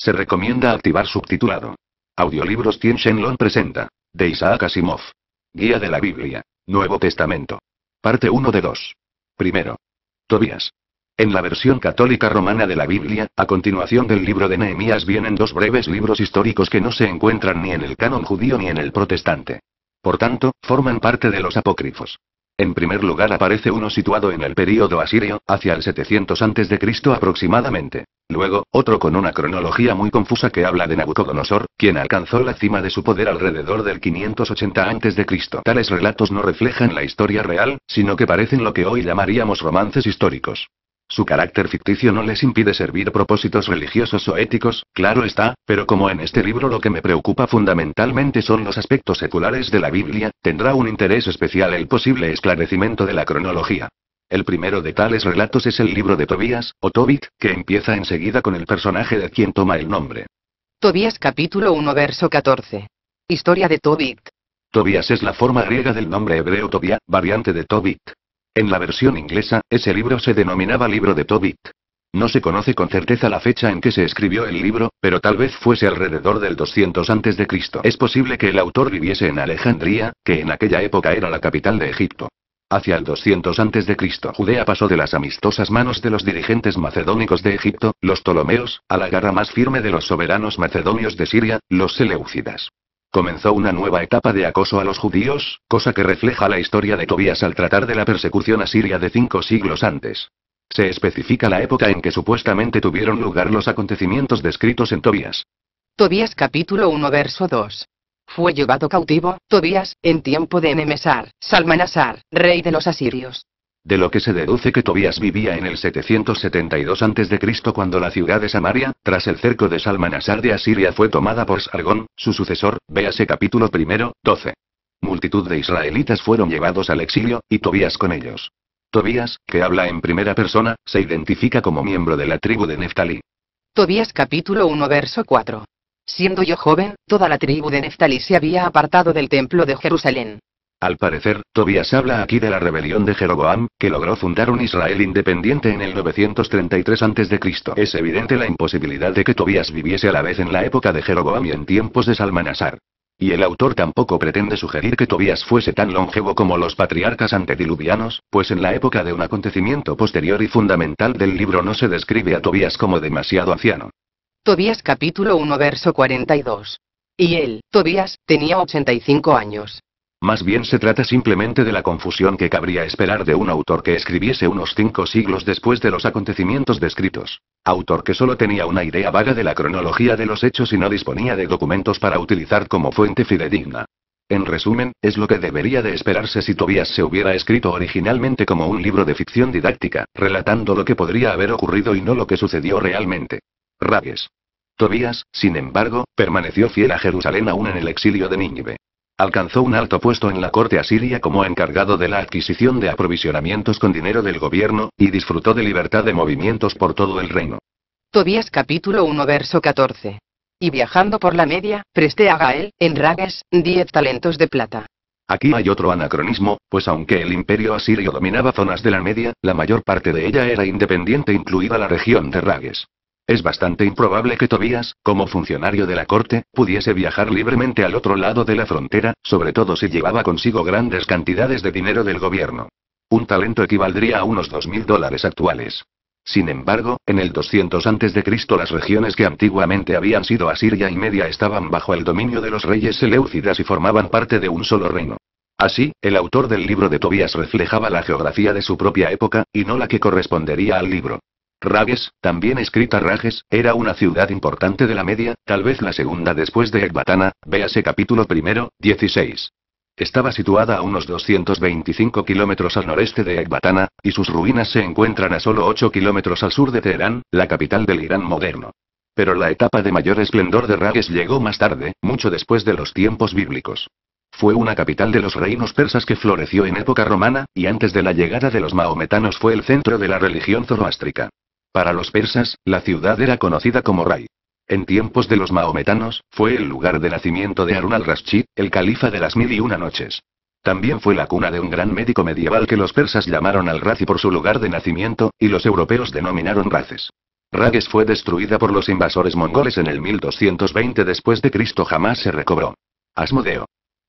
Se recomienda activar subtitulado. Audiolibros Tien Shenlong presenta. De Isaac Asimov. Guía de la Biblia. Nuevo Testamento. Parte 1 de 2. Primero. Tobías. En la versión católica romana de la Biblia, a continuación del libro de Nehemías vienen dos breves libros históricos que no se encuentran ni en el canon judío ni en el protestante. Por tanto, forman parte de los apócrifos. En primer lugar aparece uno situado en el período asirio, hacia el 700 a.C. aproximadamente. Luego, otro con una cronología muy confusa que habla de Nabucodonosor, quien alcanzó la cima de su poder alrededor del 580 a.C. Tales relatos no reflejan la historia real, sino que parecen lo que hoy llamaríamos romances históricos. Su carácter ficticio no les impide servir propósitos religiosos o éticos, claro está, pero como en este libro lo que me preocupa fundamentalmente son los aspectos seculares de la Biblia, tendrá un interés especial el posible esclarecimiento de la cronología. El primero de tales relatos es el libro de Tobías, o Tobit, que empieza enseguida con el personaje de quien toma el nombre. Tobías capítulo 1 verso 14. Historia de Tobit. Tobías es la forma griega del nombre hebreo Tobia, variante de Tobit. En la versión inglesa, ese libro se denominaba Libro de Tobit. No se conoce con certeza la fecha en que se escribió el libro, pero tal vez fuese alrededor del 200 a.C. Es posible que el autor viviese en Alejandría, que en aquella época era la capital de Egipto. Hacia el 200 a.C., Judea pasó de las amistosas manos de los dirigentes macedónicos de Egipto, los Ptolomeos, a la garra más firme de los soberanos macedonios de Siria, los Seleucidas. Comenzó una nueva etapa de acoso a los judíos, cosa que refleja la historia de Tobías al tratar de la persecución asiria de cinco siglos antes. Se especifica la época en que supuestamente tuvieron lugar los acontecimientos descritos en Tobías. Tobías capítulo 1 verso 2. Fue llevado cautivo, Tobías, en tiempo de Nemesar Salmanasar, rey de los asirios. De lo que se deduce que Tobías vivía en el 772 a.C. cuando la ciudad de Samaria, tras el cerco de Salmanasar de Asiria fue tomada por Sargón, su sucesor, véase capítulo primero, 12. Multitud de israelitas fueron llevados al exilio, y Tobías con ellos. Tobías, que habla en primera persona, se identifica como miembro de la tribu de Neftalí. Tobías capítulo 1 verso 4. Siendo yo joven, toda la tribu de Neftalí se había apartado del templo de Jerusalén. Al parecer, Tobías habla aquí de la rebelión de Jeroboam, que logró fundar un Israel independiente en el 933 a.C. Es evidente la imposibilidad de que Tobías viviese a la vez en la época de Jeroboam y en tiempos de Salmanasar. Y el autor tampoco pretende sugerir que Tobías fuese tan longevo como los patriarcas antediluvianos, pues en la época de un acontecimiento posterior y fundamental del libro no se describe a Tobías como demasiado anciano. Tobías capítulo 1 verso 42. Y él, Tobías, tenía 85 años. Más bien se trata simplemente de la confusión que cabría esperar de un autor que escribiese unos cinco siglos después de los acontecimientos descritos. Autor que solo tenía una idea vaga de la cronología de los hechos y no disponía de documentos para utilizar como fuente fidedigna. En resumen, es lo que debería de esperarse si Tobias se hubiera escrito originalmente como un libro de ficción didáctica, relatando lo que podría haber ocurrido y no lo que sucedió realmente. Rabies. Tobías, sin embargo, permaneció fiel a Jerusalén aún en el exilio de Nínive. Alcanzó un alto puesto en la corte asiria como encargado de la adquisición de aprovisionamientos con dinero del gobierno, y disfrutó de libertad de movimientos por todo el reino. Tobías capítulo 1 verso 14. Y viajando por la media, presté a Gael, en Ragues, 10 talentos de plata. Aquí hay otro anacronismo, pues aunque el imperio asirio dominaba zonas de la media, la mayor parte de ella era independiente incluida la región de Ragues. Es bastante improbable que Tobías, como funcionario de la corte, pudiese viajar libremente al otro lado de la frontera, sobre todo si llevaba consigo grandes cantidades de dinero del gobierno. Un talento equivaldría a unos 2.000 dólares actuales. Sin embargo, en el 200 a.C. las regiones que antiguamente habían sido Asiria y Media estaban bajo el dominio de los reyes seleucidas y formaban parte de un solo reino. Así, el autor del libro de Tobías reflejaba la geografía de su propia época, y no la que correspondería al libro. Rages, también escrita Rages, era una ciudad importante de la media, tal vez la segunda después de Ecbatana, véase capítulo primero, 16. Estaba situada a unos 225 kilómetros al noreste de Ecbatana, y sus ruinas se encuentran a solo 8 kilómetros al sur de Teherán, la capital del Irán moderno. Pero la etapa de mayor esplendor de Rages llegó más tarde, mucho después de los tiempos bíblicos. Fue una capital de los reinos persas que floreció en época romana, y antes de la llegada de los maometanos fue el centro de la religión zoroástrica. Para los persas, la ciudad era conocida como Rai. En tiempos de los maometanos, fue el lugar de nacimiento de Harun al-Rashid, el califa de las mil y una noches. También fue la cuna de un gran médico medieval que los persas llamaron al-Razi por su lugar de nacimiento, y los europeos denominaron Races. Rages fue destruida por los invasores mongoles en el 1220 después de Cristo jamás se recobró. Asmodeo.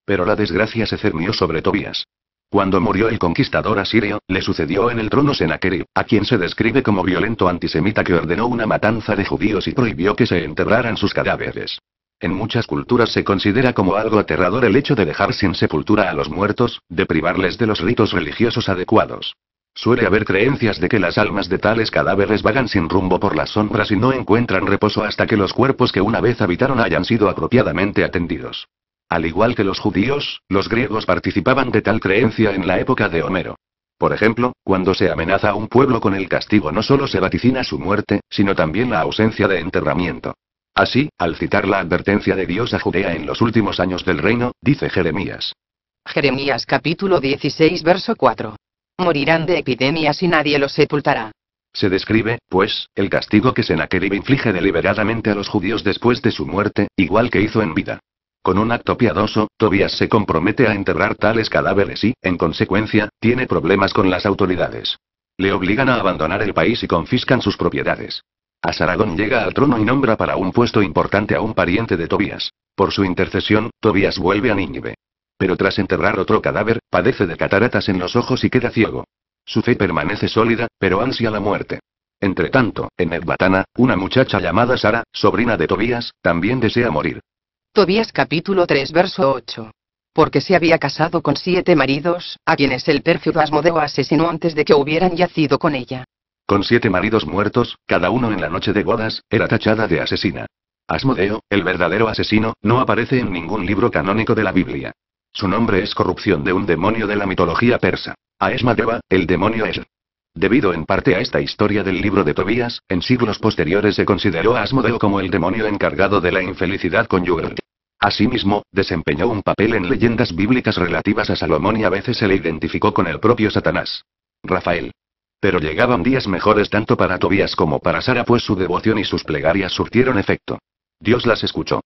Pero la desgracia se cernió sobre Tobias. Cuando murió el conquistador asirio, le sucedió en el trono Senaquerib, a quien se describe como violento antisemita que ordenó una matanza de judíos y prohibió que se enterraran sus cadáveres. En muchas culturas se considera como algo aterrador el hecho de dejar sin sepultura a los muertos, de privarles de los ritos religiosos adecuados. Suele haber creencias de que las almas de tales cadáveres vagan sin rumbo por las sombras y no encuentran reposo hasta que los cuerpos que una vez habitaron hayan sido apropiadamente atendidos. Al igual que los judíos, los griegos participaban de tal creencia en la época de Homero. Por ejemplo, cuando se amenaza a un pueblo con el castigo no solo se vaticina su muerte, sino también la ausencia de enterramiento. Así, al citar la advertencia de Dios a Judea en los últimos años del reino, dice Jeremías. Jeremías capítulo 16 verso 4. Morirán de epidemias y nadie los sepultará. Se describe, pues, el castigo que Senaquerib inflige deliberadamente a los judíos después de su muerte, igual que hizo en vida. Con un acto piadoso, Tobias se compromete a enterrar tales cadáveres y, en consecuencia, tiene problemas con las autoridades. Le obligan a abandonar el país y confiscan sus propiedades. A Saragón llega al trono y nombra para un puesto importante a un pariente de Tobías. Por su intercesión, Tobías vuelve a Nínive. Pero tras enterrar otro cadáver, padece de cataratas en los ojos y queda ciego. Su fe permanece sólida, pero ansia la muerte. Entretanto, en Edbatana, una muchacha llamada Sara, sobrina de Tobías, también desea morir. Tobías capítulo 3 verso 8. Porque se había casado con siete maridos, a quienes el pérfido Asmodeo asesinó antes de que hubieran yacido con ella. Con siete maridos muertos, cada uno en la noche de bodas, era tachada de asesina. Asmodeo, el verdadero asesino, no aparece en ningún libro canónico de la Biblia. Su nombre es corrupción de un demonio de la mitología persa. A Aesmadeva, el demonio es. Debido en parte a esta historia del libro de Tobías, en siglos posteriores se consideró a Asmodeo como el demonio encargado de la infelicidad conyugal. Asimismo, desempeñó un papel en leyendas bíblicas relativas a Salomón y a veces se le identificó con el propio Satanás. Rafael. Pero llegaban días mejores tanto para Tobías como para Sara, pues su devoción y sus plegarias surtieron efecto. Dios las escuchó.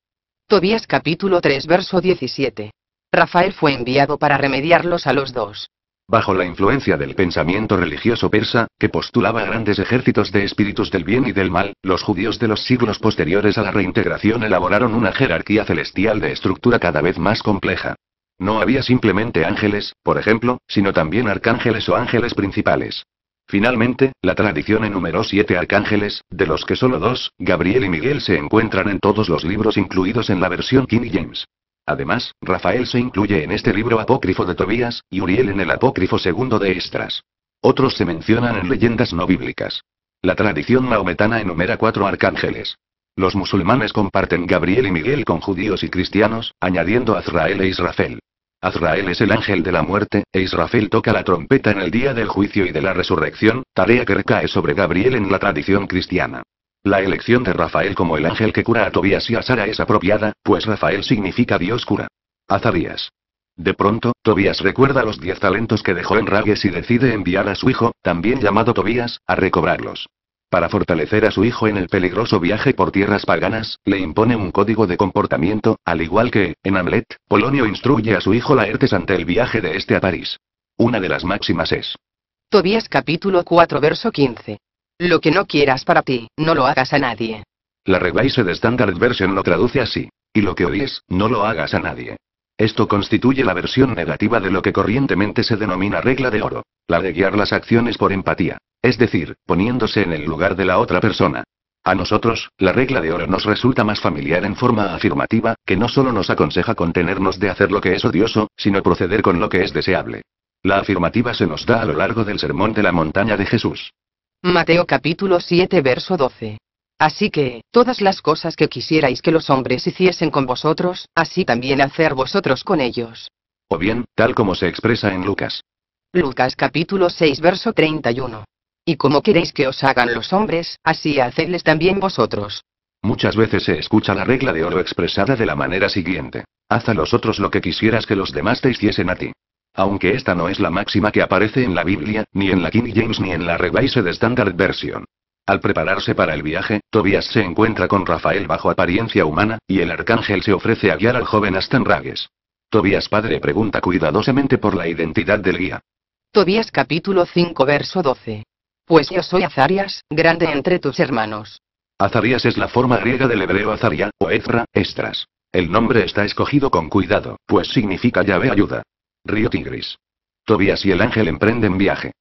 Tobías capítulo 3 verso 17. Rafael fue enviado para remediarlos a los dos bajo la influencia del pensamiento religioso persa, que postulaba grandes ejércitos de espíritus del bien y del mal, los judíos de los siglos posteriores a la reintegración elaboraron una jerarquía celestial de estructura cada vez más compleja. No había simplemente ángeles, por ejemplo, sino también arcángeles o ángeles principales. Finalmente, la tradición enumeró siete arcángeles, de los que solo dos, Gabriel y Miguel, se encuentran en todos los libros incluidos en la versión King James. Además, Rafael se incluye en este libro apócrifo de Tobías, y Uriel en el apócrifo segundo de Estras. Otros se mencionan en leyendas no bíblicas. La tradición maometana enumera cuatro arcángeles. Los musulmanes comparten Gabriel y Miguel con judíos y cristianos, añadiendo Azrael e Israfel. Azrael es el ángel de la muerte, e Israfel toca la trompeta en el día del juicio y de la resurrección, tarea que recae sobre Gabriel en la tradición cristiana. La elección de Rafael como el ángel que cura a Tobías y a Sara es apropiada, pues Rafael significa Dios cura. Azarías. De pronto, Tobías recuerda los diez talentos que dejó en Ragues y decide enviar a su hijo, también llamado Tobías, a recobrarlos. Para fortalecer a su hijo en el peligroso viaje por tierras paganas, le impone un código de comportamiento, al igual que, en Hamlet, Polonio instruye a su hijo Laertes ante el viaje de este a París. Una de las máximas es. Tobías capítulo 4 verso 15. Lo que no quieras para ti, no lo hagas a nadie. La Revised Standard Version lo traduce así. Y lo que odies, no lo hagas a nadie. Esto constituye la versión negativa de lo que corrientemente se denomina regla de oro, la de guiar las acciones por empatía, es decir, poniéndose en el lugar de la otra persona. A nosotros, la regla de oro nos resulta más familiar en forma afirmativa, que no solo nos aconseja contenernos de hacer lo que es odioso, sino proceder con lo que es deseable. La afirmativa se nos da a lo largo del Sermón de la Montaña de Jesús. Mateo capítulo 7 verso 12. Así que, todas las cosas que quisierais que los hombres hiciesen con vosotros, así también hacer vosotros con ellos. O bien, tal como se expresa en Lucas. Lucas capítulo 6 verso 31. Y como queréis que os hagan los hombres, así hacedles también vosotros. Muchas veces se escucha la regla de oro expresada de la manera siguiente. Haz a los otros lo que quisieras que los demás te hiciesen a ti. Aunque esta no es la máxima que aparece en la Biblia, ni en la King James ni en la Revised Standard Version. Al prepararse para el viaje, Tobias se encuentra con Rafael bajo apariencia humana, y el arcángel se ofrece a guiar al joven hasta Ragues. Tobias padre pregunta cuidadosamente por la identidad del guía. Tobías capítulo 5 verso 12. Pues yo soy Azarias, grande entre tus hermanos. Azarias es la forma griega del hebreo Azaria, o Ezra, Estras. El nombre está escogido con cuidado, pues significa llave ayuda. Río Tigris. Tobías y el ángel emprenden viaje.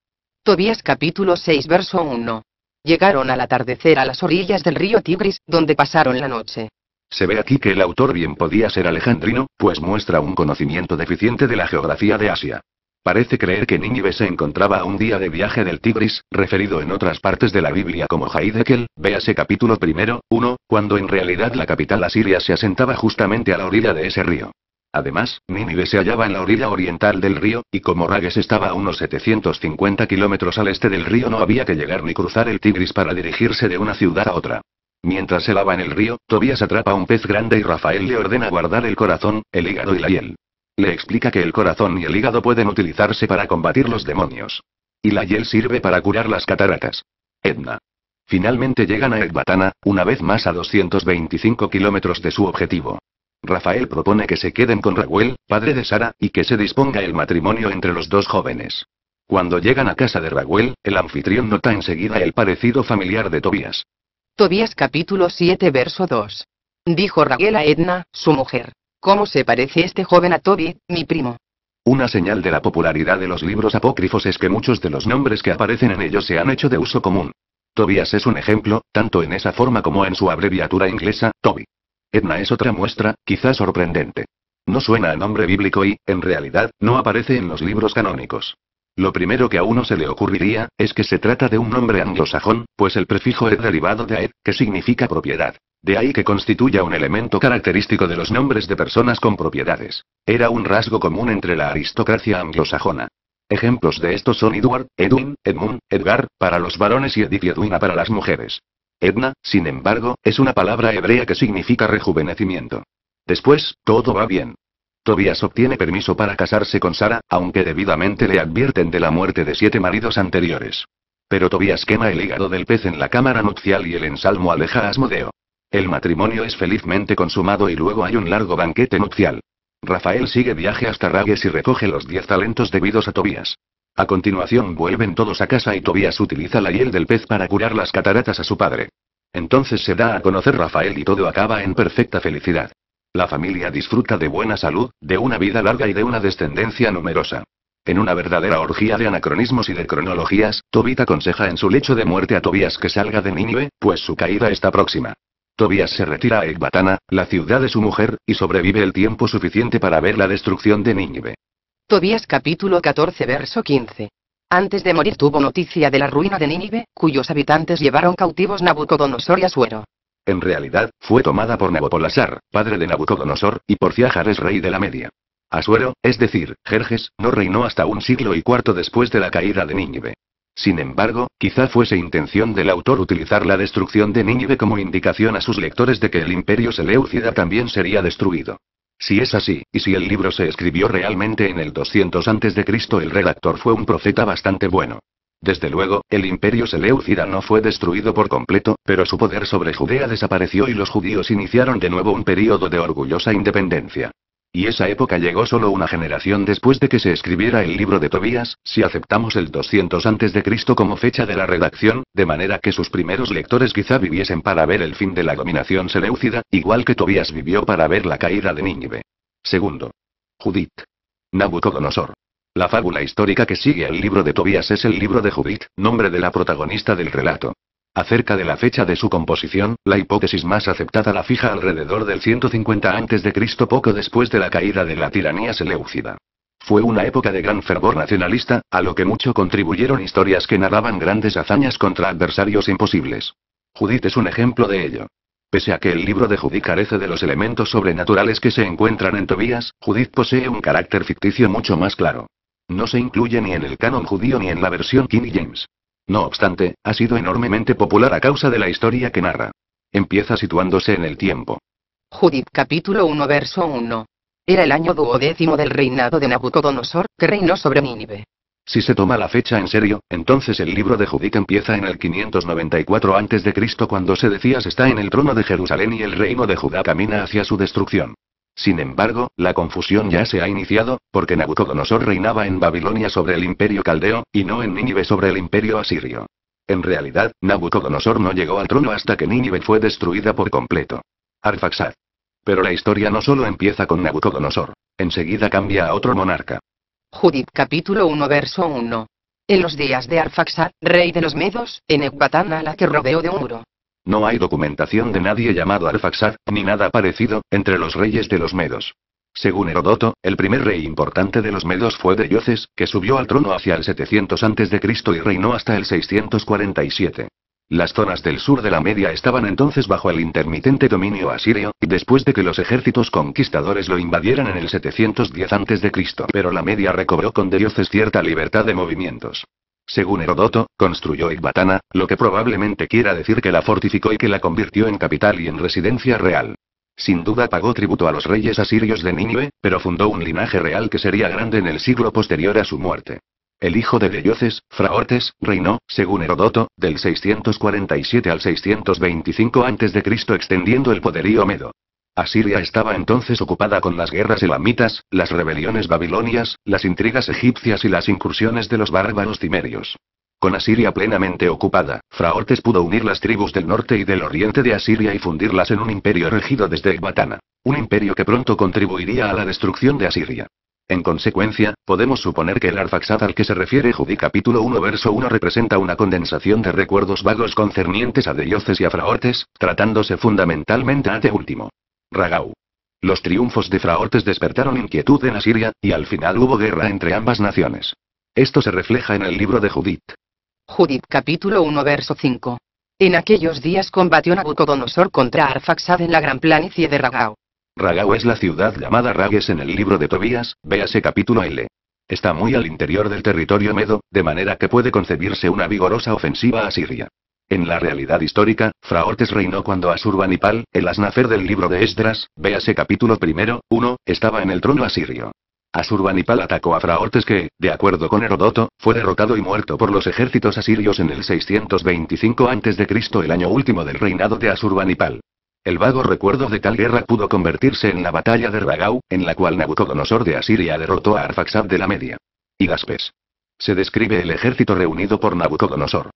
Tobías capítulo 6 verso 1. Llegaron al atardecer a las orillas del río Tigris, donde pasaron la noche. Se ve aquí que el autor bien podía ser alejandrino, pues muestra un conocimiento deficiente de la geografía de Asia. Parece creer que Nínive se encontraba a un día de viaje del Tigris, referido en otras partes de la Biblia como Haidekel, véase capítulo primero, 1, cuando en realidad la capital asiria se asentaba justamente a la orilla de ese río. Además, Nínive se hallaba en la orilla oriental del río, y como Rages estaba a unos 750 kilómetros al este del río no había que llegar ni cruzar el Tigris para dirigirse de una ciudad a otra. Mientras se lava en el río, Tobías atrapa un pez grande y Rafael le ordena guardar el corazón, el hígado y la hiel. Le explica que el corazón y el hígado pueden utilizarse para combatir los demonios. Y la hiel sirve para curar las cataratas. Edna. Finalmente llegan a Ekbatana, una vez más a 225 kilómetros de su objetivo. Rafael propone que se queden con Raguel, padre de Sara, y que se disponga el matrimonio entre los dos jóvenes. Cuando llegan a casa de Raguel, el anfitrión nota enseguida el parecido familiar de Tobías. Tobías capítulo 7 verso 2. Dijo Raguel a Edna, su mujer. ¿Cómo se parece este joven a Toby, mi primo? Una señal de la popularidad de los libros apócrifos es que muchos de los nombres que aparecen en ellos se han hecho de uso común. Tobias es un ejemplo, tanto en esa forma como en su abreviatura inglesa, Toby. Edna es otra muestra, quizás sorprendente. No suena a nombre bíblico y, en realidad, no aparece en los libros canónicos. Lo primero que a uno se le ocurriría, es que se trata de un nombre anglosajón, pues el prefijo es derivado de «ed», que significa propiedad. De ahí que constituya un elemento característico de los nombres de personas con propiedades. Era un rasgo común entre la aristocracia anglosajona. Ejemplos de esto son Edward, Edwin, Edmund, Edgar, para los varones y Edith y Edwina para las mujeres. Edna, sin embargo, es una palabra hebrea que significa rejuvenecimiento. Después, todo va bien. Tobias obtiene permiso para casarse con Sara, aunque debidamente le advierten de la muerte de siete maridos anteriores. Pero Tobías quema el hígado del pez en la cámara nupcial y el ensalmo aleja a Asmodeo. El matrimonio es felizmente consumado y luego hay un largo banquete nupcial. Rafael sigue viaje hasta Ragues y recoge los diez talentos debidos a Tobías. A continuación vuelven todos a casa y Tobias utiliza la hiel del pez para curar las cataratas a su padre. Entonces se da a conocer Rafael y todo acaba en perfecta felicidad. La familia disfruta de buena salud, de una vida larga y de una descendencia numerosa. En una verdadera orgía de anacronismos y de cronologías, Tobita aconseja en su lecho de muerte a Tobías que salga de Nínive, pues su caída está próxima. Tobías se retira a Ecbatana, la ciudad de su mujer, y sobrevive el tiempo suficiente para ver la destrucción de Nínive. Tobías capítulo 14 verso 15. Antes de morir tuvo noticia de la ruina de Nínive, cuyos habitantes llevaron cautivos Nabucodonosor y Asuero. En realidad, fue tomada por Nabopolasar, padre de Nabucodonosor, y por Ciajares rey de la Media. Asuero, es decir, Jerjes, no reinó hasta un siglo y cuarto después de la caída de Nínive. Sin embargo, quizá fuese intención del autor utilizar la destrucción de Nínive como indicación a sus lectores de que el imperio seleucida también sería destruido. Si es así, y si el libro se escribió realmente en el 200 a.C., el redactor fue un profeta bastante bueno. Desde luego, el imperio Seleucida no fue destruido por completo, pero su poder sobre Judea desapareció y los judíos iniciaron de nuevo un período de orgullosa independencia. Y esa época llegó solo una generación después de que se escribiera el libro de Tobías, si aceptamos el 200 a.C. como fecha de la redacción, de manera que sus primeros lectores quizá viviesen para ver el fin de la dominación seleucida, igual que Tobías vivió para ver la caída de Nínive. Segundo. Judith. Nabucodonosor. La fábula histórica que sigue al libro de Tobías es el libro de Judith, nombre de la protagonista del relato. Acerca de la fecha de su composición, la hipótesis más aceptada la fija alrededor del 150 a.C. poco después de la caída de la tiranía seleucida. Fue una época de gran fervor nacionalista, a lo que mucho contribuyeron historias que narraban grandes hazañas contra adversarios imposibles. Judith es un ejemplo de ello. Pese a que el libro de Judith carece de los elementos sobrenaturales que se encuentran en Tobías, Judith posee un carácter ficticio mucho más claro. No se incluye ni en el canon judío ni en la versión King James. No obstante, ha sido enormemente popular a causa de la historia que narra. Empieza situándose en el tiempo. Judith capítulo 1 verso 1. Era el año duodécimo del reinado de Nabucodonosor, que reinó sobre Nínive. Si se toma la fecha en serio, entonces el libro de Judith empieza en el 594 a.C. cuando se decía está en el trono de Jerusalén y el reino de Judá camina hacia su destrucción. Sin embargo, la confusión ya se ha iniciado, porque Nabucodonosor reinaba en Babilonia sobre el imperio caldeo, y no en Nínive sobre el imperio asirio. En realidad, Nabucodonosor no llegó al trono hasta que Nínive fue destruida por completo. Arfaxad. Pero la historia no solo empieza con Nabucodonosor. Enseguida cambia a otro monarca. Judith capítulo 1 verso 1. En los días de Arfaxad, rey de los Medos, en Ecbatana la que rodeó de un muro, no hay documentación de nadie llamado Arfaxad, ni nada parecido, entre los reyes de los medos. Según Herodoto, el primer rey importante de los medos fue Deioces, que subió al trono hacia el 700 a.C. y reinó hasta el 647. Las zonas del sur de la Media estaban entonces bajo el intermitente dominio asirio, después de que los ejércitos conquistadores lo invadieran en el 710 a.C. Pero la Media recobró con Deioces cierta libertad de movimientos. Según Herodoto, construyó Ecbatana, lo que probablemente quiera decir que la fortificó y que la convirtió en capital y en residencia real. Sin duda pagó tributo a los reyes asirios de Nínive, pero fundó un linaje real que sería grande en el siglo posterior a su muerte. El hijo de Deyoces, Fraortes, reinó, según Herodoto, del 647 al 625 a.C. extendiendo el poderío medo. Asiria estaba entonces ocupada con las guerras elamitas, las rebeliones babilonias, las intrigas egipcias y las incursiones de los bárbaros timerios. Con Asiria plenamente ocupada, Fraortes pudo unir las tribus del norte y del oriente de Asiria y fundirlas en un imperio regido desde Ecbatana. Un imperio que pronto contribuiría a la destrucción de Asiria. En consecuencia, podemos suponer que el Arfaxad al que se refiere Judí capítulo 1 verso 1 representa una condensación de recuerdos vagos concernientes a Deioces y a Fraortes, tratándose fundamentalmente a este último. Ragau. Los triunfos de Fraortes despertaron inquietud en Asiria, y al final hubo guerra entre ambas naciones. Esto se refleja en el libro de Judith. Judith capítulo 1 verso 5. En aquellos días combatió Nabucodonosor contra Arfaxad en la gran planicie de Ragau. Ragau es la ciudad llamada Ragues en el libro de Tobías, véase capítulo L. Está muy al interior del territorio medo, de manera que puede concebirse una vigorosa ofensiva a Siria. En la realidad histórica, Fraortes reinó cuando Asurbanipal, el asnafer del libro de Esdras, véase capítulo primero, 1, estaba en el trono asirio. Asurbanipal atacó a Fraortes que, de acuerdo con Herodoto, fue derrotado y muerto por los ejércitos asirios en el 625 a.C., el año último del reinado de Asurbanipal. El vago recuerdo de tal guerra pudo convertirse en la batalla de Ragau, en la cual Nabucodonosor de Asiria derrotó a Arfaxad de la Media. Y Gaspes. Se describe el ejército reunido por Nabucodonosor.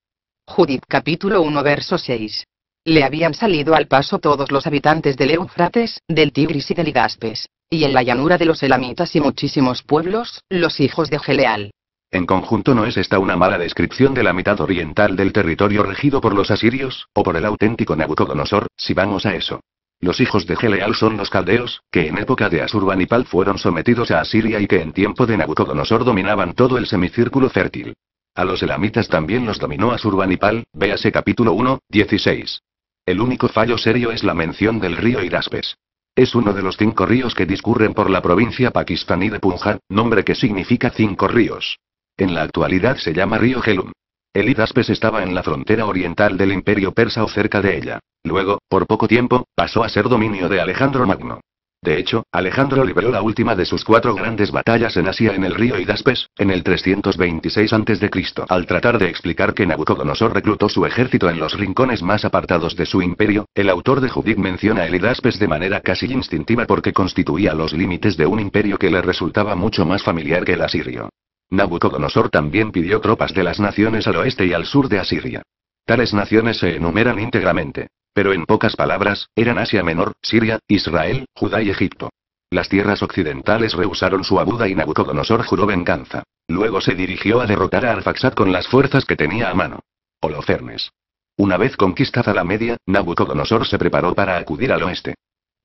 Judith capítulo 1 verso 6. Le habían salido al paso todos los habitantes del Eufrates, del Tigris y del Idaspes, y en la llanura de los Elamitas y muchísimos pueblos, los hijos de Geleal. En conjunto no es esta una mala descripción de la mitad oriental del territorio regido por los asirios, o por el auténtico Nabucodonosor, si vamos a eso. Los hijos de Geleal son los caldeos, que en época de Asurbanipal fueron sometidos a Asiria y que en tiempo de Nabucodonosor dominaban todo el semicírculo fértil. A los elamitas también los dominó Asurbanipal, véase capítulo 1, 16. El único fallo serio es la mención del río Iraspes. Es uno de los cinco ríos que discurren por la provincia pakistaní de Punjab, nombre que significa cinco ríos. En la actualidad se llama río Helum. El Idaspes estaba en la frontera oriental del Imperio Persa o cerca de ella. Luego, por poco tiempo, pasó a ser dominio de Alejandro Magno. De hecho, Alejandro liberó la última de sus cuatro grandes batallas en Asia en el río Hidaspes, en el 326 a.C., al tratar de explicar que Nabucodonosor reclutó su ejército en los rincones más apartados de su imperio, el autor de Judith menciona el Hidaspes de manera casi instintiva porque constituía los límites de un imperio que le resultaba mucho más familiar que el asirio. Nabucodonosor también pidió tropas de las naciones al oeste y al sur de Asiria. Tales naciones se enumeran íntegramente pero en pocas palabras, eran Asia Menor, Siria, Israel, Judá y Egipto. Las tierras occidentales rehusaron su abuda y Nabucodonosor juró venganza. Luego se dirigió a derrotar a Arfaxad con las fuerzas que tenía a mano. Holofernes. Una vez conquistada la media, Nabucodonosor se preparó para acudir al oeste.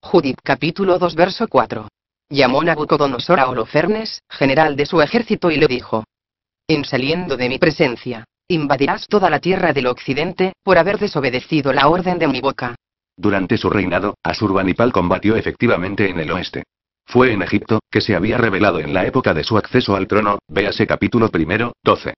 Judith capítulo 2 verso 4. Llamó Nabucodonosor a Holofernes, general de su ejército y le dijo. En saliendo de mi presencia, Invadirás toda la tierra del occidente, por haber desobedecido la orden de mi boca. Durante su reinado, Asurbanipal combatió efectivamente en el oeste. Fue en Egipto, que se había revelado en la época de su acceso al trono, véase capítulo primero, 12.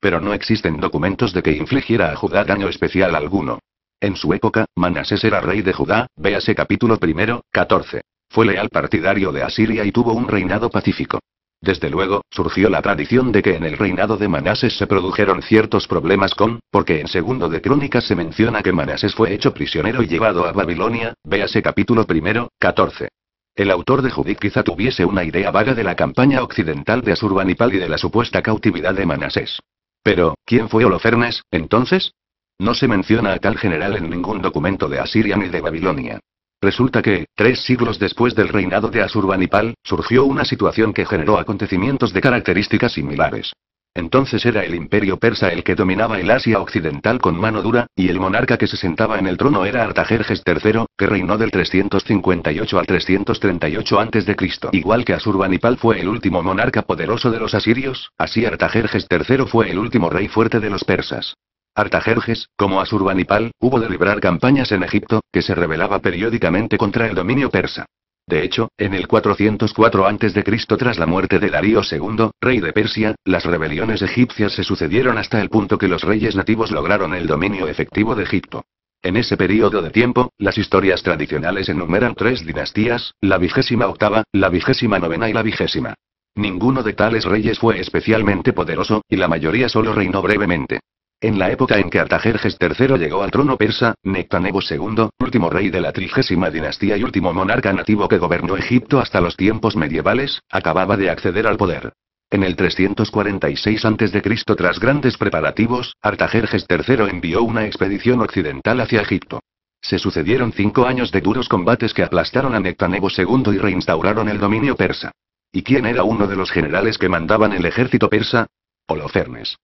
Pero no existen documentos de que infligiera a Judá daño especial alguno. En su época, Manasés era rey de Judá, véase capítulo primero, 14. Fue leal partidario de Asiria y tuvo un reinado pacífico. Desde luego, surgió la tradición de que en el reinado de Manases se produjeron ciertos problemas con, porque en segundo de Crónicas se menciona que Manases fue hecho prisionero y llevado a Babilonia, véase capítulo primero, 14. El autor de Judith quizá tuviese una idea vaga de la campaña occidental de Asurbanipal y de la supuesta cautividad de Manasés. Pero, ¿quién fue Holofernes, entonces? No se menciona a tal general en ningún documento de Asiria ni de Babilonia. Resulta que, tres siglos después del reinado de Asurbanipal, surgió una situación que generó acontecimientos de características similares. Entonces era el imperio persa el que dominaba el Asia occidental con mano dura, y el monarca que se sentaba en el trono era Artajerjes III, que reinó del 358 al 338 a.C. Igual que Asurbanipal fue el último monarca poderoso de los asirios, así Artajerjes III fue el último rey fuerte de los persas. Artajerjes, como Asurbanipal, hubo de librar campañas en Egipto, que se rebelaba periódicamente contra el dominio persa. De hecho, en el 404 a.C. tras la muerte de Darío II, rey de Persia, las rebeliones egipcias se sucedieron hasta el punto que los reyes nativos lograron el dominio efectivo de Egipto. En ese periodo de tiempo, las historias tradicionales enumeran tres dinastías, la vigésima octava, la vigésima novena y la vigésima. Ninguno de tales reyes fue especialmente poderoso, y la mayoría solo reinó brevemente. En la época en que Artajerjes III llegó al trono persa, Nectanebo II, último rey de la trigésima dinastía y último monarca nativo que gobernó Egipto hasta los tiempos medievales, acababa de acceder al poder. En el 346 a.C. tras grandes preparativos, Artajerjes III envió una expedición occidental hacia Egipto. Se sucedieron cinco años de duros combates que aplastaron a Nectanebo II y reinstauraron el dominio persa. ¿Y quién era uno de los generales que mandaban el ejército persa? Holofernes.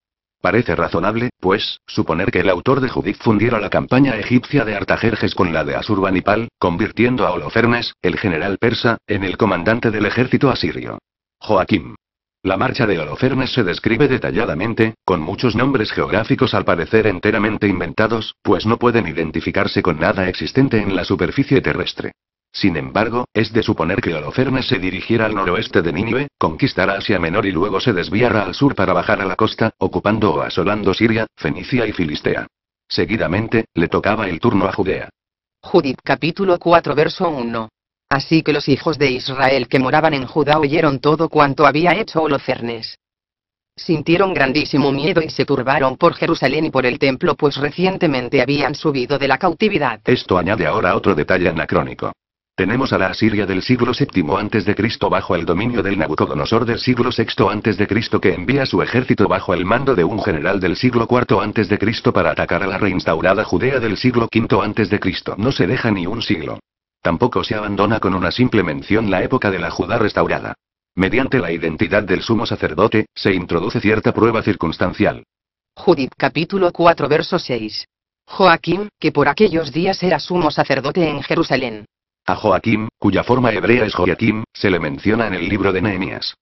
Parece razonable, pues, suponer que el autor de Judith fundiera la campaña egipcia de Artajerjes con la de Asurbanipal, convirtiendo a Holofernes, el general persa, en el comandante del ejército asirio. Joaquín. La marcha de Holofernes se describe detalladamente, con muchos nombres geográficos al parecer enteramente inventados, pues no pueden identificarse con nada existente en la superficie terrestre. Sin embargo, es de suponer que Holofernes se dirigiera al noroeste de Nínive, conquistará Asia Menor y luego se desviara al sur para bajar a la costa, ocupando o asolando Siria, Fenicia y Filistea. Seguidamente, le tocaba el turno a Judea. Judith capítulo 4 verso 1. Así que los hijos de Israel que moraban en Judá oyeron todo cuanto había hecho Holofernes. Sintieron grandísimo miedo y se turbaron por Jerusalén y por el templo pues recientemente habían subido de la cautividad. Esto añade ahora otro detalle anacrónico. Tenemos a la Asiria del siglo VII a.C. bajo el dominio del Nabucodonosor del siglo VI a.C. que envía su ejército bajo el mando de un general del siglo IV a.C. para atacar a la reinstaurada Judea del siglo V a.C. No se deja ni un siglo. Tampoco se abandona con una simple mención la época de la Judá restaurada. Mediante la identidad del sumo sacerdote, se introduce cierta prueba circunstancial. Judith capítulo 4 verso 6. Joaquín, que por aquellos días era sumo sacerdote en Jerusalén, a Joaquín, cuya forma hebrea es Joaquim, se le menciona en el libro de Nehemías.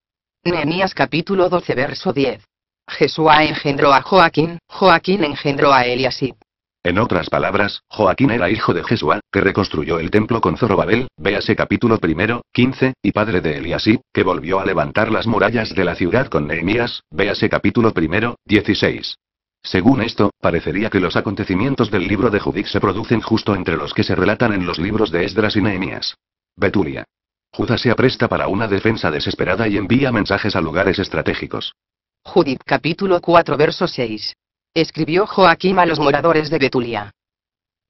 Nehemías capítulo 12 verso 10. Jesúa engendró a Joaquín, Joaquín engendró a Eliasib. En otras palabras, Joaquín era hijo de Jesúa, que reconstruyó el templo con Zorobabel, véase capítulo primero, 15, y padre de Eliasib, que volvió a levantar las murallas de la ciudad con Nehemías, véase capítulo primero, 16. Según esto, parecería que los acontecimientos del libro de Judith se producen justo entre los que se relatan en los libros de Esdras y Nehemías. Betulia. Judá se apresta para una defensa desesperada y envía mensajes a lugares estratégicos. Judith capítulo 4 verso 6. Escribió Joaquim a los moradores de Betulia.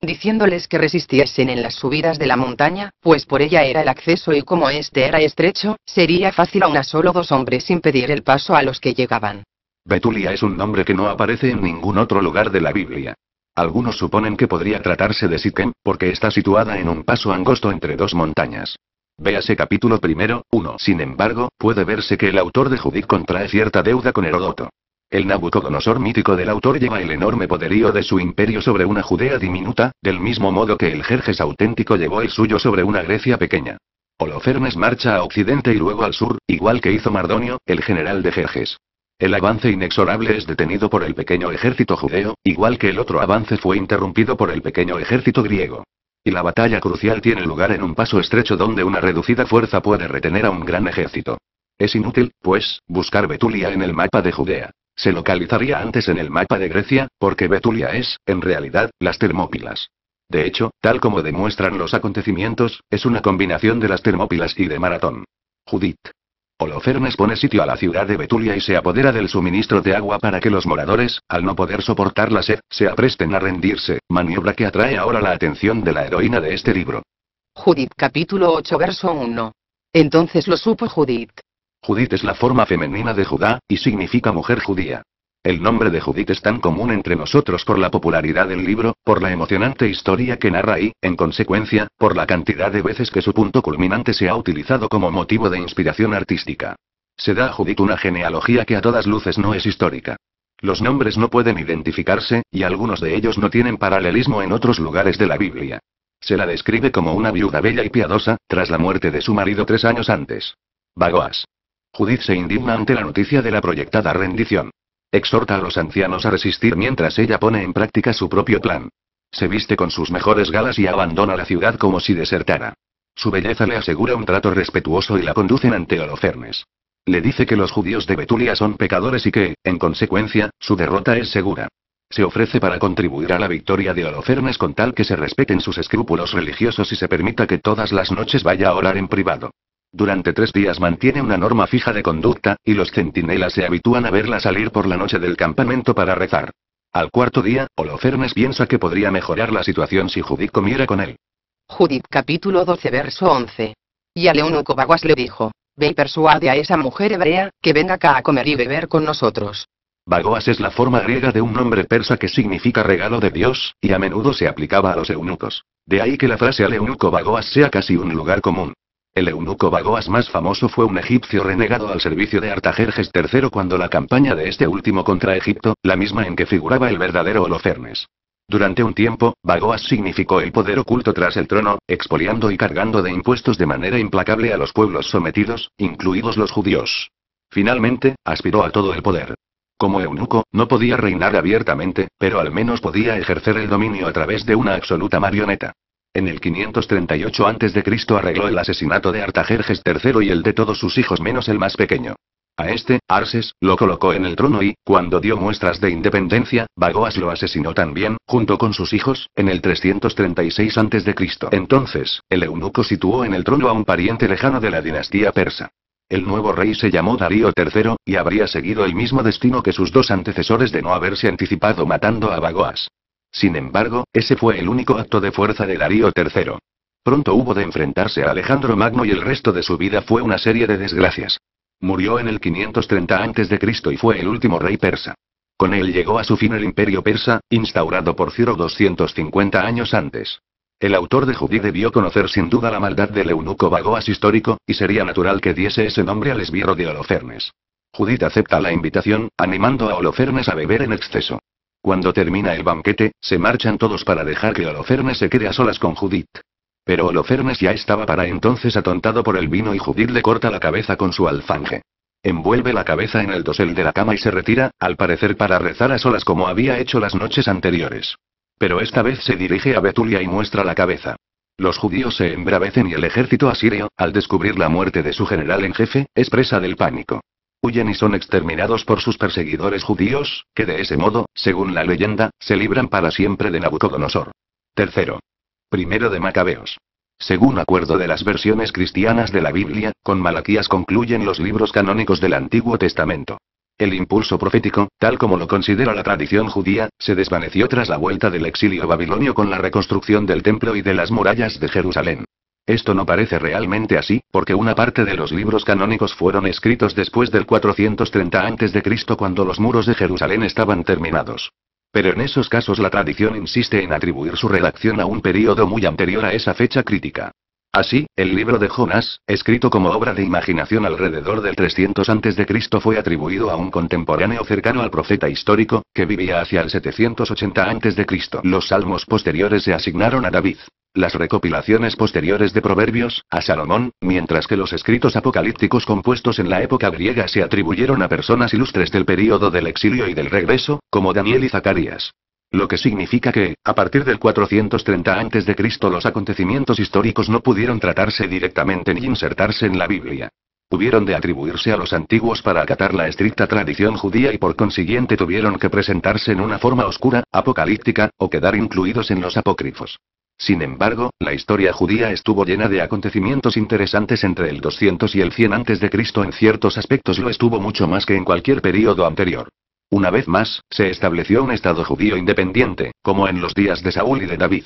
Diciéndoles que resistiesen en las subidas de la montaña, pues por ella era el acceso y como este era estrecho, sería fácil a una solo dos hombres impedir el paso a los que llegaban. Betulia es un nombre que no aparece en ningún otro lugar de la Biblia. Algunos suponen que podría tratarse de Siquem, porque está situada en un paso angosto entre dos montañas. Véase capítulo primero, 1. Sin embargo, puede verse que el autor de Judith contrae cierta deuda con Heródoto. El Nabucodonosor mítico del autor lleva el enorme poderío de su imperio sobre una Judea diminuta, del mismo modo que el Jerjes auténtico llevó el suyo sobre una Grecia pequeña. Holofernes marcha a occidente y luego al sur, igual que hizo Mardonio, el general de Jerjes. El avance inexorable es detenido por el pequeño ejército judeo, igual que el otro avance fue interrumpido por el pequeño ejército griego. Y la batalla crucial tiene lugar en un paso estrecho donde una reducida fuerza puede retener a un gran ejército. Es inútil, pues, buscar Betulia en el mapa de Judea. Se localizaría antes en el mapa de Grecia, porque Betulia es, en realidad, las Termópilas. De hecho, tal como demuestran los acontecimientos, es una combinación de las Termópilas y de Maratón. Judith Holofernes pone sitio a la ciudad de Betulia y se apodera del suministro de agua para que los moradores, al no poder soportar la sed, se apresten a rendirse, maniobra que atrae ahora la atención de la heroína de este libro. Judith capítulo 8 verso 1. Entonces lo supo Judith. Judith es la forma femenina de Judá, y significa mujer judía. El nombre de Judith es tan común entre nosotros por la popularidad del libro, por la emocionante historia que narra y, en consecuencia, por la cantidad de veces que su punto culminante se ha utilizado como motivo de inspiración artística. Se da a Judith una genealogía que a todas luces no es histórica. Los nombres no pueden identificarse, y algunos de ellos no tienen paralelismo en otros lugares de la Biblia. Se la describe como una viuda bella y piadosa, tras la muerte de su marido tres años antes. Bagoas. Judith se indigna ante la noticia de la proyectada rendición. Exhorta a los ancianos a resistir mientras ella pone en práctica su propio plan. Se viste con sus mejores galas y abandona la ciudad como si desertara. Su belleza le asegura un trato respetuoso y la conducen ante Holofernes. Le dice que los judíos de Betulia son pecadores y que, en consecuencia, su derrota es segura. Se ofrece para contribuir a la victoria de Holofernes con tal que se respeten sus escrúpulos religiosos y se permita que todas las noches vaya a orar en privado. Durante tres días mantiene una norma fija de conducta, y los centinelas se habitúan a verla salir por la noche del campamento para rezar. Al cuarto día, Holofernes piensa que podría mejorar la situación si Judith comiera con él. Judith capítulo 12 verso 11. Y a eunuco Baguas le dijo, ve y persuade a esa mujer hebrea, que venga acá a comer y beber con nosotros. Bagoas es la forma griega de un nombre persa que significa regalo de Dios, y a menudo se aplicaba a los eunucos. De ahí que la frase al eunuco Bagoas sea casi un lugar común. El eunuco Bagoas más famoso fue un egipcio renegado al servicio de Artajerjes III cuando la campaña de este último contra Egipto, la misma en que figuraba el verdadero Holofernes. Durante un tiempo, Bagoas significó el poder oculto tras el trono, expoliando y cargando de impuestos de manera implacable a los pueblos sometidos, incluidos los judíos. Finalmente, aspiró a todo el poder. Como eunuco, no podía reinar abiertamente, pero al menos podía ejercer el dominio a través de una absoluta marioneta. En el 538 a.C. arregló el asesinato de Artajerjes III y el de todos sus hijos menos el más pequeño. A este, Arses, lo colocó en el trono y, cuando dio muestras de independencia, Bagoas lo asesinó también, junto con sus hijos, en el 336 a.C. Entonces, el eunuco situó en el trono a un pariente lejano de la dinastía persa. El nuevo rey se llamó Darío III, y habría seguido el mismo destino que sus dos antecesores de no haberse anticipado matando a Bagoas. Sin embargo, ese fue el único acto de fuerza de Darío III. Pronto hubo de enfrentarse a Alejandro Magno y el resto de su vida fue una serie de desgracias. Murió en el 530 a.C. y fue el último rey persa. Con él llegó a su fin el imperio persa, instaurado por Ciro 250 años antes. El autor de Judí debió conocer sin duda la maldad del eunuco Bagoas histórico, y sería natural que diese ese nombre al esbirro de Holofernes. Judith acepta la invitación, animando a Holofernes a beber en exceso. Cuando termina el banquete, se marchan todos para dejar que Holofernes se quede a solas con Judith. Pero Holofernes ya estaba para entonces atontado por el vino y Judith le corta la cabeza con su alfanje. Envuelve la cabeza en el dosel de la cama y se retira, al parecer para rezar a solas como había hecho las noches anteriores. Pero esta vez se dirige a Betulia y muestra la cabeza. Los judíos se embravecen y el ejército asirio, al descubrir la muerte de su general en jefe, es presa del pánico huyen y son exterminados por sus perseguidores judíos, que de ese modo, según la leyenda, se libran para siempre de Nabucodonosor. Tercero. Primero de Macabeos. Según acuerdo de las versiones cristianas de la Biblia, con Malaquías concluyen los libros canónicos del Antiguo Testamento. El impulso profético, tal como lo considera la tradición judía, se desvaneció tras la vuelta del exilio babilonio con la reconstrucción del templo y de las murallas de Jerusalén. Esto no parece realmente así, porque una parte de los libros canónicos fueron escritos después del 430 a.C. cuando los muros de Jerusalén estaban terminados. Pero en esos casos la tradición insiste en atribuir su redacción a un período muy anterior a esa fecha crítica. Así, el libro de Jonás, escrito como obra de imaginación alrededor del 300 a.C., fue atribuido a un contemporáneo cercano al profeta histórico, que vivía hacia el 780 a.C. Los salmos posteriores se asignaron a David. Las recopilaciones posteriores de Proverbios, a Salomón, mientras que los escritos apocalípticos compuestos en la época griega se atribuyeron a personas ilustres del período del exilio y del regreso, como Daniel y Zacarías. Lo que significa que, a partir del 430 a.C. los acontecimientos históricos no pudieron tratarse directamente ni insertarse en la Biblia. Hubieron de atribuirse a los antiguos para acatar la estricta tradición judía y por consiguiente tuvieron que presentarse en una forma oscura, apocalíptica, o quedar incluidos en los apócrifos. Sin embargo, la historia judía estuvo llena de acontecimientos interesantes entre el 200 y el 100 a.C. en ciertos aspectos lo estuvo mucho más que en cualquier período anterior. Una vez más, se estableció un Estado judío independiente, como en los días de Saúl y de David.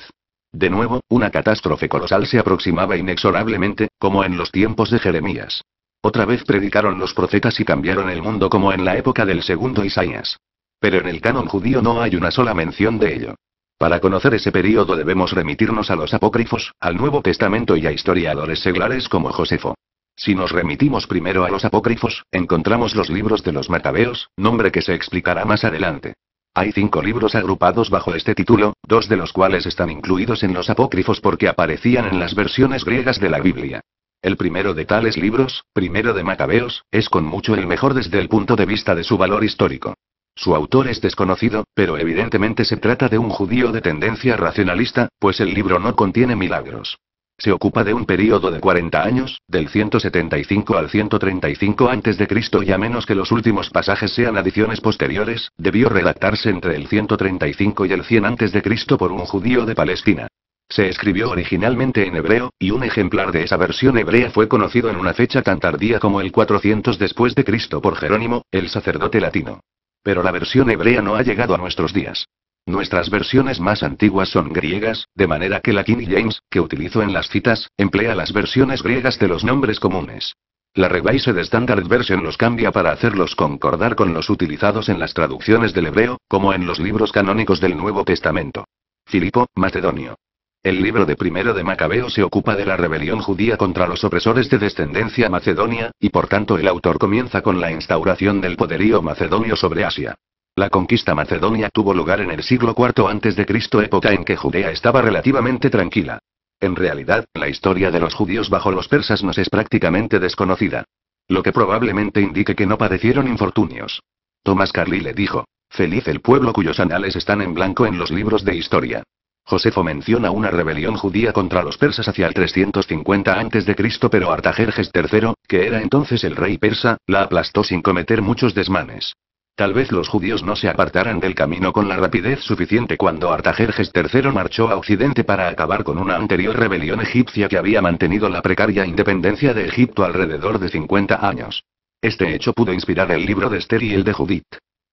De nuevo, una catástrofe colosal se aproximaba inexorablemente, como en los tiempos de Jeremías. Otra vez predicaron los profetas y cambiaron el mundo como en la época del segundo Isaías. Pero en el canon judío no hay una sola mención de ello. Para conocer ese período debemos remitirnos a los apócrifos, al Nuevo Testamento y a historiadores seglares como Josefo. Si nos remitimos primero a los apócrifos, encontramos los libros de los Macabeos, nombre que se explicará más adelante. Hay cinco libros agrupados bajo este título, dos de los cuales están incluidos en los apócrifos porque aparecían en las versiones griegas de la Biblia. El primero de tales libros, primero de Macabeos, es con mucho el mejor desde el punto de vista de su valor histórico. Su autor es desconocido, pero evidentemente se trata de un judío de tendencia racionalista, pues el libro no contiene milagros se ocupa de un período de 40 años, del 175 al 135 a.C. y a menos que los últimos pasajes sean adiciones posteriores, debió redactarse entre el 135 y el 100 a.C. por un judío de Palestina. Se escribió originalmente en hebreo, y un ejemplar de esa versión hebrea fue conocido en una fecha tan tardía como el 400 después de Cristo por Jerónimo, el sacerdote latino. Pero la versión hebrea no ha llegado a nuestros días. Nuestras versiones más antiguas son griegas, de manera que la King James, que utilizo en las citas, emplea las versiones griegas de los nombres comunes. La Revised Standard Version los cambia para hacerlos concordar con los utilizados en las traducciones del hebreo, como en los libros canónicos del Nuevo Testamento. Filipo, Macedonio. El libro de primero de Macabeo se ocupa de la rebelión judía contra los opresores de descendencia macedonia, y por tanto el autor comienza con la instauración del poderío macedonio sobre Asia. La conquista macedonia tuvo lugar en el siglo IV a.C., época en que Judea estaba relativamente tranquila. En realidad, la historia de los judíos bajo los persas nos es prácticamente desconocida. Lo que probablemente indique que no padecieron infortunios. Tomás Carly le dijo, Feliz el pueblo cuyos anales están en blanco en los libros de historia. Josefo menciona una rebelión judía contra los persas hacia el 350 a.C., pero Artajerjes III, que era entonces el rey persa, la aplastó sin cometer muchos desmanes. Tal vez los judíos no se apartaran del camino con la rapidez suficiente cuando Artajerjes III marchó a Occidente para acabar con una anterior rebelión egipcia que había mantenido la precaria independencia de Egipto alrededor de 50 años. Este hecho pudo inspirar el libro de Esther y el de Judith.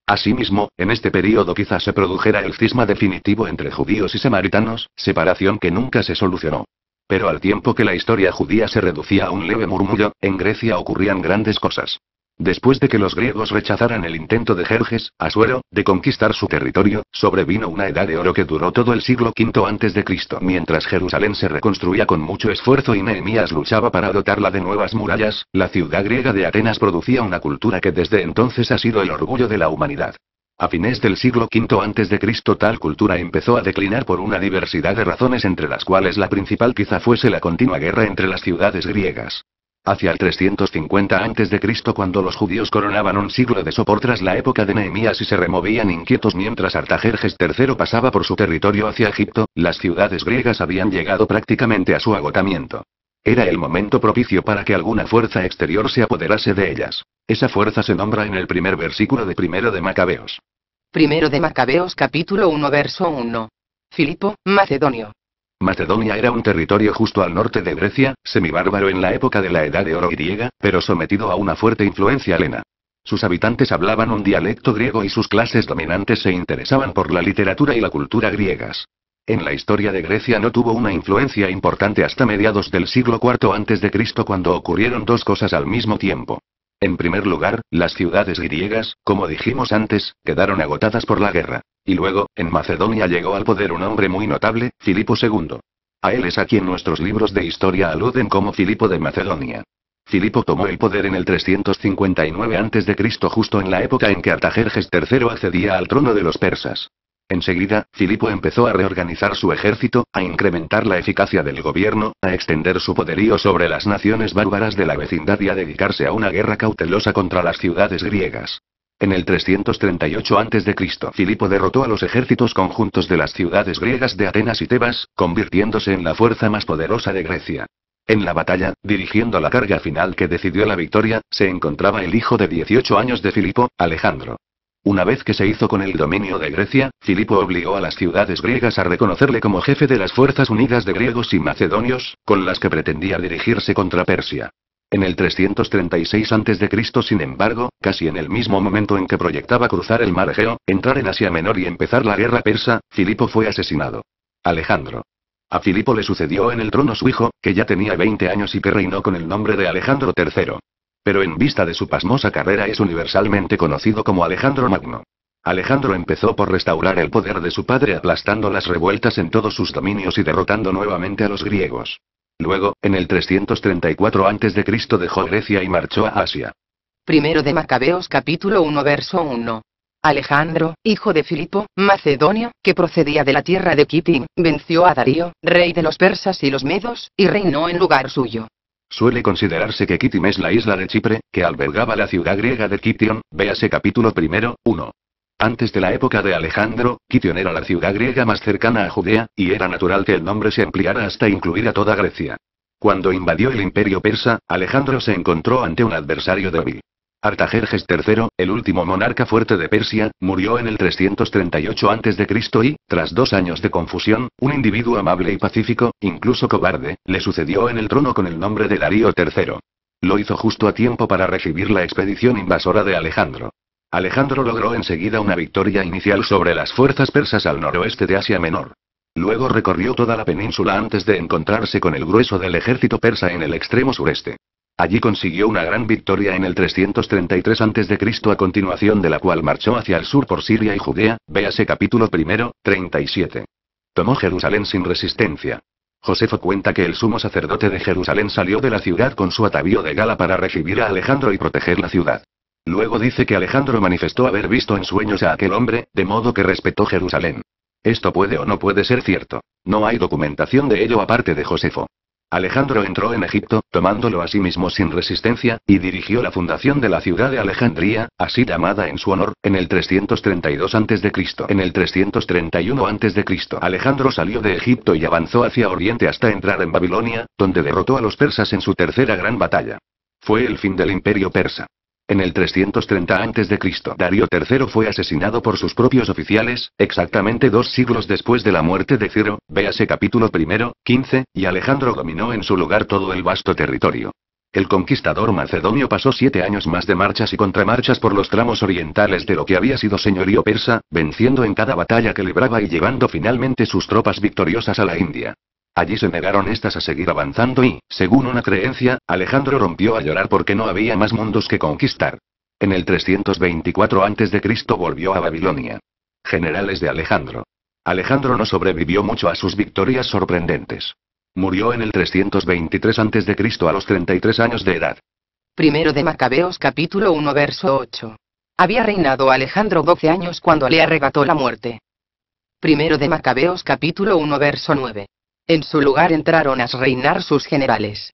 Asimismo, en este período quizás se produjera el cisma definitivo entre judíos y samaritanos, separación que nunca se solucionó. Pero al tiempo que la historia judía se reducía a un leve murmullo, en Grecia ocurrían grandes cosas. Después de que los griegos rechazaran el intento de Jerjes, Asuero, de conquistar su territorio, sobrevino una edad de oro que duró todo el siglo V a.C. Mientras Jerusalén se reconstruía con mucho esfuerzo y Nehemías luchaba para dotarla de nuevas murallas, la ciudad griega de Atenas producía una cultura que desde entonces ha sido el orgullo de la humanidad. A fines del siglo V a.C. tal cultura empezó a declinar por una diversidad de razones entre las cuales la principal quizá fuese la continua guerra entre las ciudades griegas. Hacia el 350 a.C. cuando los judíos coronaban un siglo de sopor tras la época de Nehemías y se removían inquietos mientras Artajerjes III pasaba por su territorio hacia Egipto, las ciudades griegas habían llegado prácticamente a su agotamiento. Era el momento propicio para que alguna fuerza exterior se apoderase de ellas. Esa fuerza se nombra en el primer versículo de Primero de Macabeos. Primero de Macabeos capítulo 1 verso 1. Filipo, Macedonio, Macedonia era un territorio justo al norte de Grecia, semibárbaro en la época de la Edad de Oro griega, pero sometido a una fuerte influencia helena. Sus habitantes hablaban un dialecto griego y sus clases dominantes se interesaban por la literatura y la cultura griegas. En la historia de Grecia no tuvo una influencia importante hasta mediados del siglo IV Cristo, cuando ocurrieron dos cosas al mismo tiempo. En primer lugar, las ciudades griegas, como dijimos antes, quedaron agotadas por la guerra. Y luego, en Macedonia llegó al poder un hombre muy notable, Filipo II. A él es a quien nuestros libros de historia aluden como Filipo de Macedonia. Filipo tomó el poder en el 359 a.C. justo en la época en que Artajerjes III accedía al trono de los persas. Enseguida, Filipo empezó a reorganizar su ejército, a incrementar la eficacia del gobierno, a extender su poderío sobre las naciones bárbaras de la vecindad y a dedicarse a una guerra cautelosa contra las ciudades griegas. En el 338 a.C., Filipo derrotó a los ejércitos conjuntos de las ciudades griegas de Atenas y Tebas, convirtiéndose en la fuerza más poderosa de Grecia. En la batalla, dirigiendo la carga final que decidió la victoria, se encontraba el hijo de 18 años de Filipo, Alejandro. Una vez que se hizo con el dominio de Grecia, Filipo obligó a las ciudades griegas a reconocerle como jefe de las Fuerzas Unidas de Griegos y Macedonios, con las que pretendía dirigirse contra Persia. En el 336 a.C., sin embargo, casi en el mismo momento en que proyectaba cruzar el mar Egeo, entrar en Asia Menor y empezar la guerra persa, Filipo fue asesinado. Alejandro. A Filipo le sucedió en el trono su hijo, que ya tenía 20 años y que reinó con el nombre de Alejandro III. Pero en vista de su pasmosa carrera es universalmente conocido como Alejandro Magno. Alejandro empezó por restaurar el poder de su padre aplastando las revueltas en todos sus dominios y derrotando nuevamente a los griegos. Luego, en el 334 a.C. dejó Grecia y marchó a Asia. Primero de Macabeos capítulo 1 verso 1. Alejandro, hijo de Filipo, macedonio, que procedía de la tierra de Kitín, venció a Darío, rey de los persas y los medos, y reinó en lugar suyo. Suele considerarse que Kitim es la isla de Chipre, que albergaba la ciudad griega de Kition, véase capítulo primero, 1. Antes de la época de Alejandro, Kition era la ciudad griega más cercana a Judea, y era natural que el nombre se ampliara hasta incluir a toda Grecia. Cuando invadió el imperio persa, Alejandro se encontró ante un adversario débil. Artajerjes III, el último monarca fuerte de Persia, murió en el 338 a.C. y, tras dos años de confusión, un individuo amable y pacífico, incluso cobarde, le sucedió en el trono con el nombre de Darío III. Lo hizo justo a tiempo para recibir la expedición invasora de Alejandro. Alejandro logró enseguida una victoria inicial sobre las fuerzas persas al noroeste de Asia Menor. Luego recorrió toda la península antes de encontrarse con el grueso del ejército persa en el extremo sureste. Allí consiguió una gran victoria en el 333 a.C. a continuación de la cual marchó hacia el sur por Siria y Judea, véase capítulo primero, 37. Tomó Jerusalén sin resistencia. Josefo cuenta que el sumo sacerdote de Jerusalén salió de la ciudad con su atavío de gala para recibir a Alejandro y proteger la ciudad. Luego dice que Alejandro manifestó haber visto en sueños a aquel hombre, de modo que respetó Jerusalén. Esto puede o no puede ser cierto. No hay documentación de ello aparte de Josefo. Alejandro entró en Egipto, tomándolo a sí mismo sin resistencia, y dirigió la fundación de la ciudad de Alejandría, así llamada en su honor, en el 332 a.C. En el 331 a.C. Alejandro salió de Egipto y avanzó hacia Oriente hasta entrar en Babilonia, donde derrotó a los persas en su tercera gran batalla. Fue el fin del imperio persa. En el 330 a.C. Darío III fue asesinado por sus propios oficiales, exactamente dos siglos después de la muerte de Ciro, véase capítulo primero, 15, y Alejandro dominó en su lugar todo el vasto territorio. El conquistador macedonio pasó siete años más de marchas y contramarchas por los tramos orientales de lo que había sido señorío persa, venciendo en cada batalla que libraba y llevando finalmente sus tropas victoriosas a la India. Allí se negaron estas a seguir avanzando y, según una creencia, Alejandro rompió a llorar porque no había más mundos que conquistar. En el 324 a.C. volvió a Babilonia. Generales de Alejandro. Alejandro no sobrevivió mucho a sus victorias sorprendentes. Murió en el 323 a.C. a los 33 años de edad. Primero de Macabeos capítulo 1 verso 8. Había reinado Alejandro 12 años cuando le arrebató la muerte. Primero de Macabeos capítulo 1 verso 9. En su lugar entraron a reinar sus generales.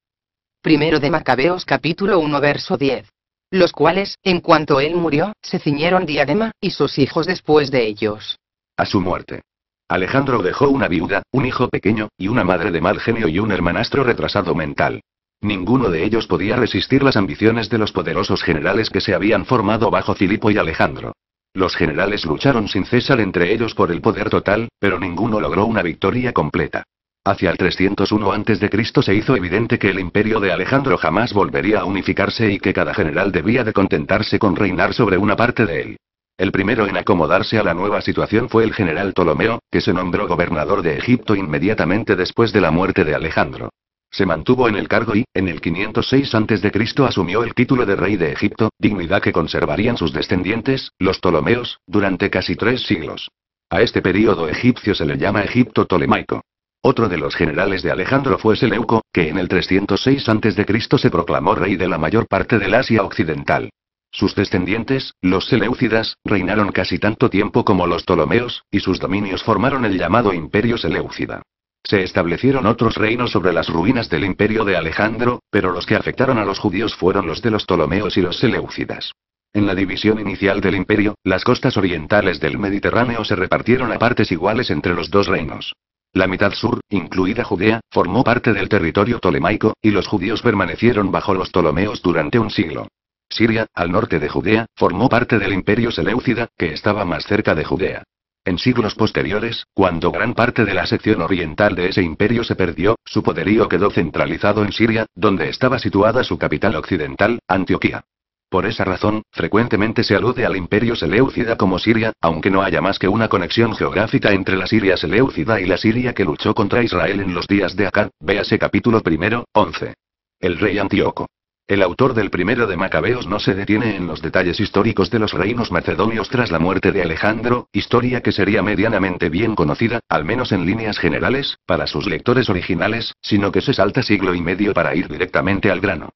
Primero de Macabeos capítulo 1 verso 10. Los cuales, en cuanto él murió, se ciñeron diadema, y sus hijos después de ellos. A su muerte. Alejandro dejó una viuda, un hijo pequeño, y una madre de mal genio y un hermanastro retrasado mental. Ninguno de ellos podía resistir las ambiciones de los poderosos generales que se habían formado bajo Filipo y Alejandro. Los generales lucharon sin cesar entre ellos por el poder total, pero ninguno logró una victoria completa. Hacia el 301 a.C. se hizo evidente que el imperio de Alejandro jamás volvería a unificarse y que cada general debía de contentarse con reinar sobre una parte de él. El primero en acomodarse a la nueva situación fue el general Ptolomeo, que se nombró gobernador de Egipto inmediatamente después de la muerte de Alejandro. Se mantuvo en el cargo y, en el 506 a.C. asumió el título de rey de Egipto, dignidad que conservarían sus descendientes, los Ptolomeos, durante casi tres siglos. A este periodo egipcio se le llama Egipto Ptolemaico. Otro de los generales de Alejandro fue Seleuco, que en el 306 a.C. se proclamó rey de la mayor parte del Asia Occidental. Sus descendientes, los Seleucidas, reinaron casi tanto tiempo como los Ptolomeos, y sus dominios formaron el llamado Imperio Seleucida. Se establecieron otros reinos sobre las ruinas del imperio de Alejandro, pero los que afectaron a los judíos fueron los de los Ptolomeos y los Seleucidas. En la división inicial del imperio, las costas orientales del Mediterráneo se repartieron a partes iguales entre los dos reinos. La mitad sur, incluida Judea, formó parte del territorio tolemaico, y los judíos permanecieron bajo los Ptolomeos durante un siglo. Siria, al norte de Judea, formó parte del imperio Seleucida, que estaba más cerca de Judea. En siglos posteriores, cuando gran parte de la sección oriental de ese imperio se perdió, su poderío quedó centralizado en Siria, donde estaba situada su capital occidental, Antioquía. Por esa razón, frecuentemente se alude al imperio seleucida como Siria, aunque no haya más que una conexión geográfica entre la Siria seleucida y la Siria que luchó contra Israel en los días de acá, véase capítulo primero, 11. El rey Antíoco. El autor del primero de Macabeos no se detiene en los detalles históricos de los reinos macedonios tras la muerte de Alejandro, historia que sería medianamente bien conocida, al menos en líneas generales, para sus lectores originales, sino que se salta siglo y medio para ir directamente al grano.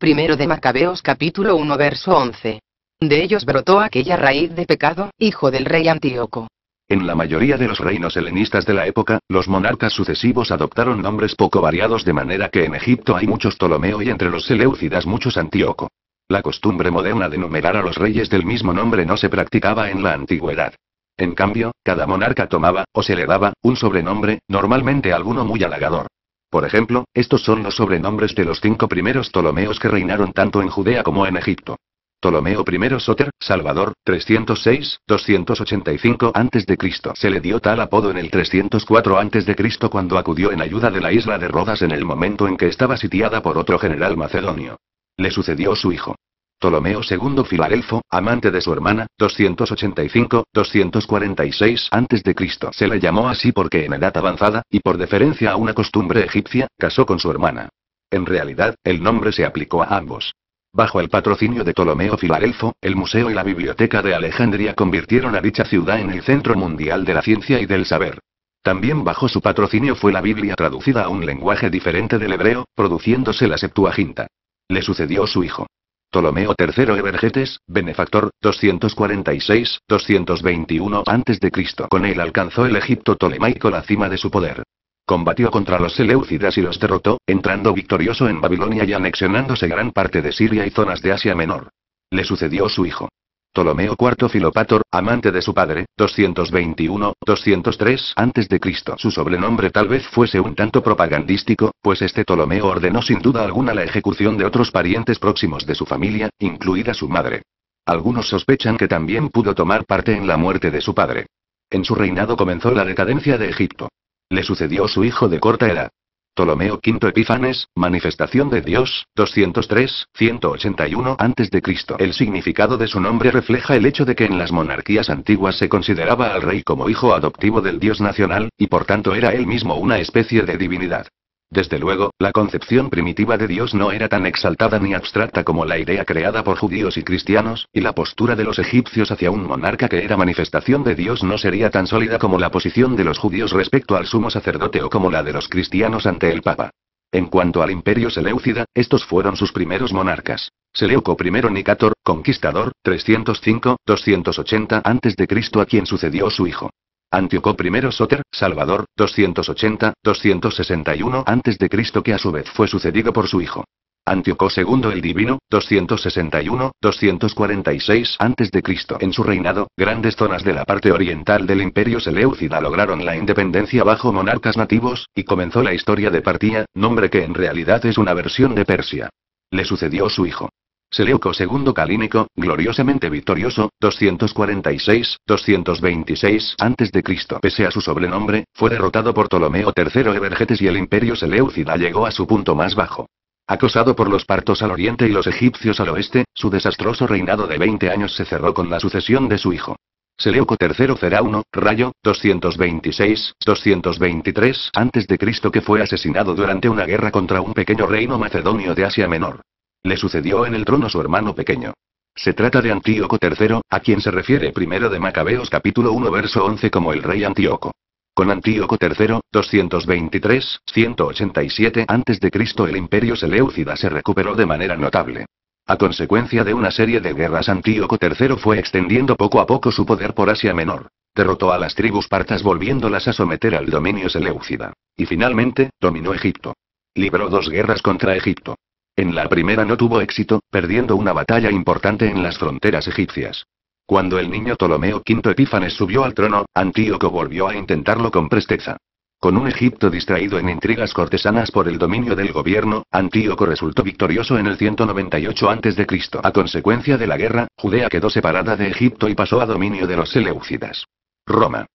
Primero de Macabeos capítulo 1 verso 11. De ellos brotó aquella raíz de pecado, hijo del rey Antíoco. En la mayoría de los reinos helenistas de la época, los monarcas sucesivos adoptaron nombres poco variados de manera que en Egipto hay muchos Ptolomeo y entre los seleucidas muchos Antíoco. La costumbre moderna de numerar a los reyes del mismo nombre no se practicaba en la antigüedad. En cambio, cada monarca tomaba, o se le daba, un sobrenombre, normalmente alguno muy halagador. Por ejemplo, estos son los sobrenombres de los cinco primeros Ptolomeos que reinaron tanto en Judea como en Egipto. Ptolomeo I Soter, Salvador, 306-285 a.C. Se le dio tal apodo en el 304 a.C. cuando acudió en ayuda de la isla de Rodas en el momento en que estaba sitiada por otro general macedonio. Le sucedió su hijo, Ptolomeo II Filarelfo, amante de su hermana, 285-246 a.C. Se le llamó así porque en edad avanzada, y por deferencia a una costumbre egipcia, casó con su hermana. En realidad, el nombre se aplicó a ambos. Bajo el patrocinio de Ptolomeo Filarelfo, el museo y la biblioteca de Alejandría convirtieron a dicha ciudad en el centro mundial de la ciencia y del saber. También bajo su patrocinio fue la Biblia traducida a un lenguaje diferente del hebreo, produciéndose la Septuaginta. Le sucedió su hijo, Ptolomeo III Evergetes, benefactor, 246-221 a.C. Con él alcanzó el Egipto Ptolemaico la cima de su poder. Combatió contra los Seleucidas y los derrotó, entrando victorioso en Babilonia y anexionándose gran parte de Siria y zonas de Asia Menor. Le sucedió su hijo. Ptolomeo IV Filopator, amante de su padre, 221-203 a.C. Su sobrenombre tal vez fuese un tanto propagandístico, pues este Ptolomeo ordenó sin duda alguna la ejecución de otros parientes próximos de su familia, incluida su madre. Algunos sospechan que también pudo tomar parte en la muerte de su padre. En su reinado comenzó la decadencia de Egipto. Le sucedió su hijo de corta edad, Ptolomeo V Epífanes, Manifestación de Dios, 203, 181 a.C. El significado de su nombre refleja el hecho de que en las monarquías antiguas se consideraba al rey como hijo adoptivo del dios nacional, y por tanto era él mismo una especie de divinidad. Desde luego, la concepción primitiva de Dios no era tan exaltada ni abstracta como la idea creada por judíos y cristianos, y la postura de los egipcios hacia un monarca que era manifestación de Dios no sería tan sólida como la posición de los judíos respecto al sumo sacerdote o como la de los cristianos ante el Papa. En cuanto al imperio Seleucida, estos fueron sus primeros monarcas. Seleuco I Nicator, conquistador, 305-280 a.C. a quien sucedió su hijo Antíoco I Soter, Salvador, 280-261 a.C. que a su vez fue sucedido por su hijo. Antíoco II el Divino, 261-246 a.C. En su reinado, grandes zonas de la parte oriental del imperio Seleucida lograron la independencia bajo monarcas nativos, y comenzó la historia de Partía, nombre que en realidad es una versión de Persia. Le sucedió su hijo. Seleuco II Calínico, gloriosamente victorioso, 246-226 a.C. Pese a su sobrenombre, fue derrotado por Ptolomeo III Evergetes y el imperio seleucida llegó a su punto más bajo. Acosado por los partos al oriente y los egipcios al oeste, su desastroso reinado de 20 años se cerró con la sucesión de su hijo. Seleuco III Cerauno, Rayo, 226-223 a.C. que fue asesinado durante una guerra contra un pequeño reino macedonio de Asia Menor. Le sucedió en el trono su hermano pequeño. Se trata de Antíoco III, a quien se refiere primero de Macabeos capítulo 1 verso 11 como el rey Antíoco. Con Antíoco III, 223-187 a.C. el imperio Seleucida se recuperó de manera notable. A consecuencia de una serie de guerras Antíoco III fue extendiendo poco a poco su poder por Asia Menor. Derrotó a las tribus partas volviéndolas a someter al dominio Seleucida. Y finalmente, dominó Egipto. Libró dos guerras contra Egipto. En la primera no tuvo éxito, perdiendo una batalla importante en las fronteras egipcias. Cuando el niño Ptolomeo V Epífanes subió al trono, Antíoco volvió a intentarlo con presteza. Con un Egipto distraído en intrigas cortesanas por el dominio del gobierno, Antíoco resultó victorioso en el 198 a.C. A consecuencia de la guerra, Judea quedó separada de Egipto y pasó a dominio de los Seleucidas. Roma.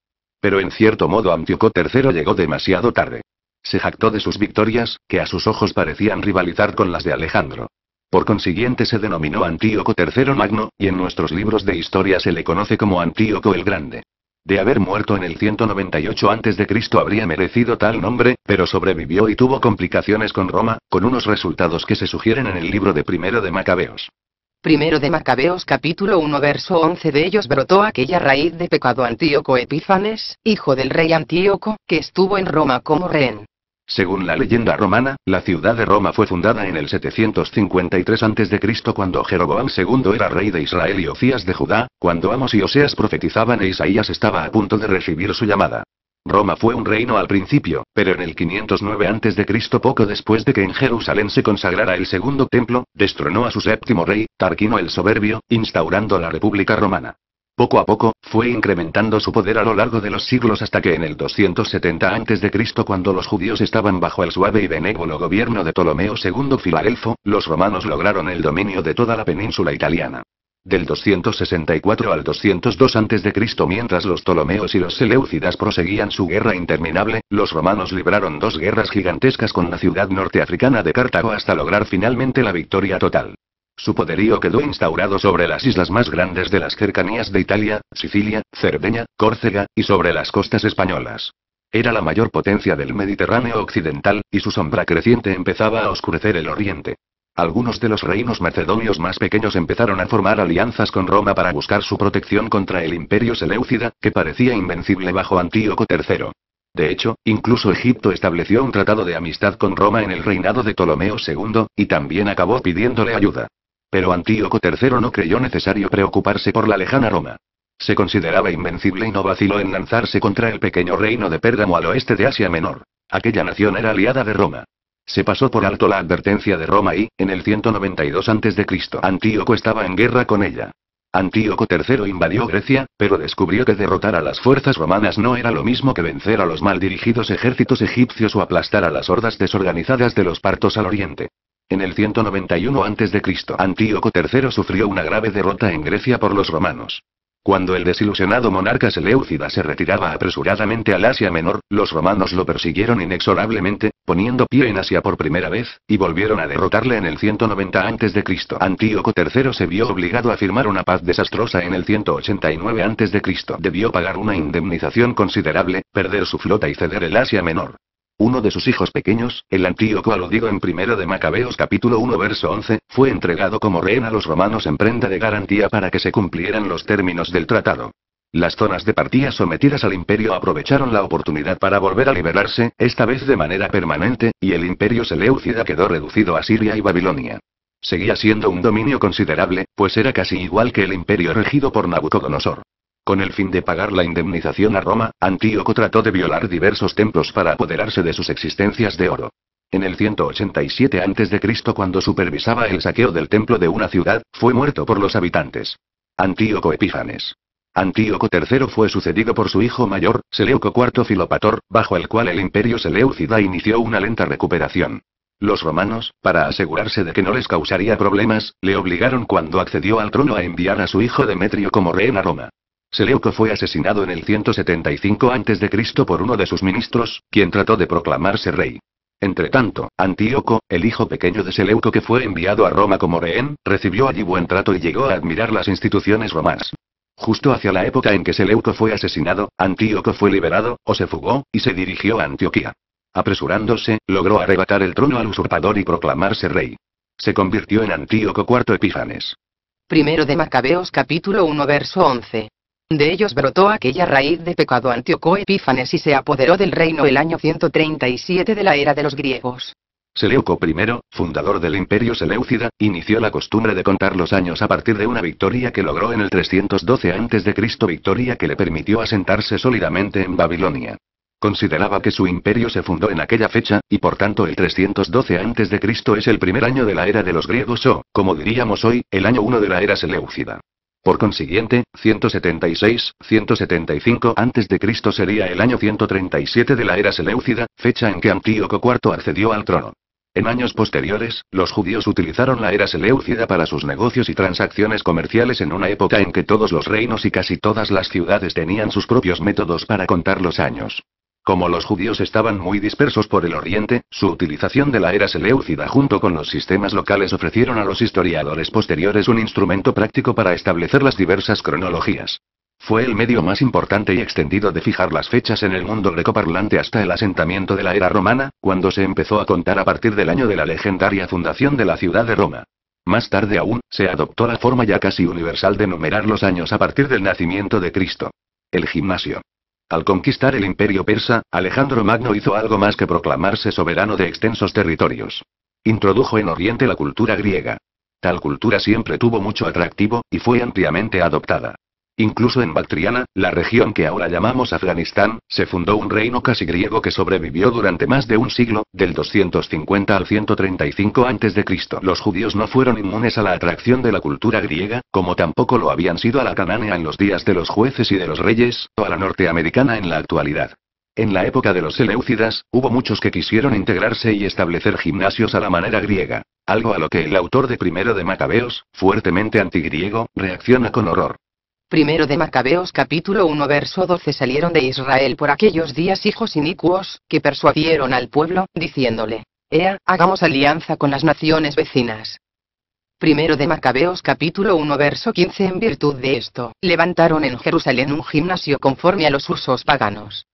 Pero en cierto modo Antíoco III llegó demasiado tarde. Se jactó de sus victorias, que a sus ojos parecían rivalizar con las de Alejandro. Por consiguiente se denominó Antíoco III Magno, y en nuestros libros de historia se le conoce como Antíoco el Grande. De haber muerto en el 198 a.C. habría merecido tal nombre, pero sobrevivió y tuvo complicaciones con Roma, con unos resultados que se sugieren en el libro de Primero de Macabeos. Primero de Macabeos capítulo 1 verso 11 de ellos brotó aquella raíz de pecado Antíoco Epífanes, hijo del rey Antíoco, que estuvo en Roma como rehén. Según la leyenda romana, la ciudad de Roma fue fundada en el 753 a.C. cuando Jeroboam II era rey de Israel y Ocías de Judá, cuando Amos y Oseas profetizaban e Isaías estaba a punto de recibir su llamada. Roma fue un reino al principio, pero en el 509 a.C. poco después de que en Jerusalén se consagrara el segundo templo, destronó a su séptimo rey, Tarquino el Soberbio, instaurando la República Romana. Poco a poco, fue incrementando su poder a lo largo de los siglos hasta que en el 270 a.C. cuando los judíos estaban bajo el suave y benévolo gobierno de Ptolomeo II Filarelfo, los romanos lograron el dominio de toda la península italiana. Del 264 al 202 a.C. mientras los Ptolomeos y los Seleucidas proseguían su guerra interminable, los romanos libraron dos guerras gigantescas con la ciudad norteafricana de Cartago hasta lograr finalmente la victoria total. Su poderío quedó instaurado sobre las islas más grandes de las cercanías de Italia, Sicilia, Cerdeña, Córcega, y sobre las costas españolas. Era la mayor potencia del Mediterráneo occidental, y su sombra creciente empezaba a oscurecer el oriente. Algunos de los reinos macedonios más pequeños empezaron a formar alianzas con Roma para buscar su protección contra el imperio seleucida, que parecía invencible bajo Antíoco III. De hecho, incluso Egipto estableció un tratado de amistad con Roma en el reinado de Ptolomeo II, y también acabó pidiéndole ayuda. Pero Antíoco III no creyó necesario preocuparse por la lejana Roma. Se consideraba invencible y no vaciló en lanzarse contra el pequeño reino de Pérgamo al oeste de Asia Menor. Aquella nación era aliada de Roma. Se pasó por alto la advertencia de Roma y, en el 192 a.C., Antíoco estaba en guerra con ella. Antíoco III invadió Grecia, pero descubrió que derrotar a las fuerzas romanas no era lo mismo que vencer a los mal dirigidos ejércitos egipcios o aplastar a las hordas desorganizadas de los partos al oriente. En el 191 a.C., Antíoco III sufrió una grave derrota en Grecia por los romanos. Cuando el desilusionado monarca Seleucida se retiraba apresuradamente al Asia Menor, los romanos lo persiguieron inexorablemente, poniendo pie en Asia por primera vez, y volvieron a derrotarle en el 190 a.C. Antíoco III se vio obligado a firmar una paz desastrosa en el 189 a.C. Debió pagar una indemnización considerable, perder su flota y ceder el Asia Menor. Uno de sus hijos pequeños, el antíoco digo en Primero de Macabeos capítulo 1 verso 11, fue entregado como rehén a los romanos en prenda de garantía para que se cumplieran los términos del tratado. Las zonas de partida sometidas al imperio aprovecharon la oportunidad para volver a liberarse, esta vez de manera permanente, y el imperio seleucida quedó reducido a Siria y Babilonia. Seguía siendo un dominio considerable, pues era casi igual que el imperio regido por Nabucodonosor. Con el fin de pagar la indemnización a Roma, Antíoco trató de violar diversos templos para apoderarse de sus existencias de oro. En el 187 a.C., cuando supervisaba el saqueo del templo de una ciudad, fue muerto por los habitantes. Antíoco Epífanes. Antíoco III fue sucedido por su hijo mayor, Seleuco IV Filopator, bajo el cual el imperio seleucida inició una lenta recuperación. Los romanos, para asegurarse de que no les causaría problemas, le obligaron cuando accedió al trono a enviar a su hijo Demetrio como rey a Roma. Seleuco fue asesinado en el 175 a.C. por uno de sus ministros, quien trató de proclamarse rey. Entretanto, Antíoco, el hijo pequeño de Seleuco que fue enviado a Roma como rehén, recibió allí buen trato y llegó a admirar las instituciones romanas. Justo hacia la época en que Seleuco fue asesinado, Antíoco fue liberado, o se fugó, y se dirigió a Antioquía. Apresurándose, logró arrebatar el trono al usurpador y proclamarse rey. Se convirtió en Antíoco IV Epífanes. Primero de Macabeos capítulo 1 verso 11. De ellos brotó aquella raíz de pecado Antíoco Epífanes y se apoderó del reino el año 137 de la era de los griegos. Seleuco I, fundador del imperio Seleucida, inició la costumbre de contar los años a partir de una victoria que logró en el 312 a.C., victoria que le permitió asentarse sólidamente en Babilonia. Consideraba que su imperio se fundó en aquella fecha, y por tanto el 312 a.C. es el primer año de la era de los griegos o, como diríamos hoy, el año 1 de la era Seleucida. Por consiguiente, 176-175 a.C. sería el año 137 de la era Seleucida, fecha en que Antíoco IV accedió al trono. En años posteriores, los judíos utilizaron la era Seleucida para sus negocios y transacciones comerciales en una época en que todos los reinos y casi todas las ciudades tenían sus propios métodos para contar los años. Como los judíos estaban muy dispersos por el oriente, su utilización de la era seleucida junto con los sistemas locales ofrecieron a los historiadores posteriores un instrumento práctico para establecer las diversas cronologías. Fue el medio más importante y extendido de fijar las fechas en el mundo grecoparlante hasta el asentamiento de la era romana, cuando se empezó a contar a partir del año de la legendaria fundación de la ciudad de Roma. Más tarde aún, se adoptó la forma ya casi universal de numerar los años a partir del nacimiento de Cristo. El gimnasio al conquistar el imperio persa, Alejandro Magno hizo algo más que proclamarse soberano de extensos territorios. Introdujo en Oriente la cultura griega. Tal cultura siempre tuvo mucho atractivo, y fue ampliamente adoptada. Incluso en Bactriana, la región que ahora llamamos Afganistán, se fundó un reino casi griego que sobrevivió durante más de un siglo, del 250 al 135 a.C. Los judíos no fueron inmunes a la atracción de la cultura griega, como tampoco lo habían sido a la cananea en los días de los jueces y de los reyes, o a la norteamericana en la actualidad. En la época de los Seleucidas, hubo muchos que quisieron integrarse y establecer gimnasios a la manera griega. Algo a lo que el autor de Primero de Macabeos, fuertemente antigriego, reacciona con horror. Primero de Macabeos capítulo 1 verso 12 salieron de Israel por aquellos días hijos inicuos, que persuadieron al pueblo, diciéndole, Ea, hagamos alianza con las naciones vecinas. Primero de Macabeos capítulo 1 verso 15 En virtud de esto, levantaron en Jerusalén un gimnasio conforme a los usos paganos.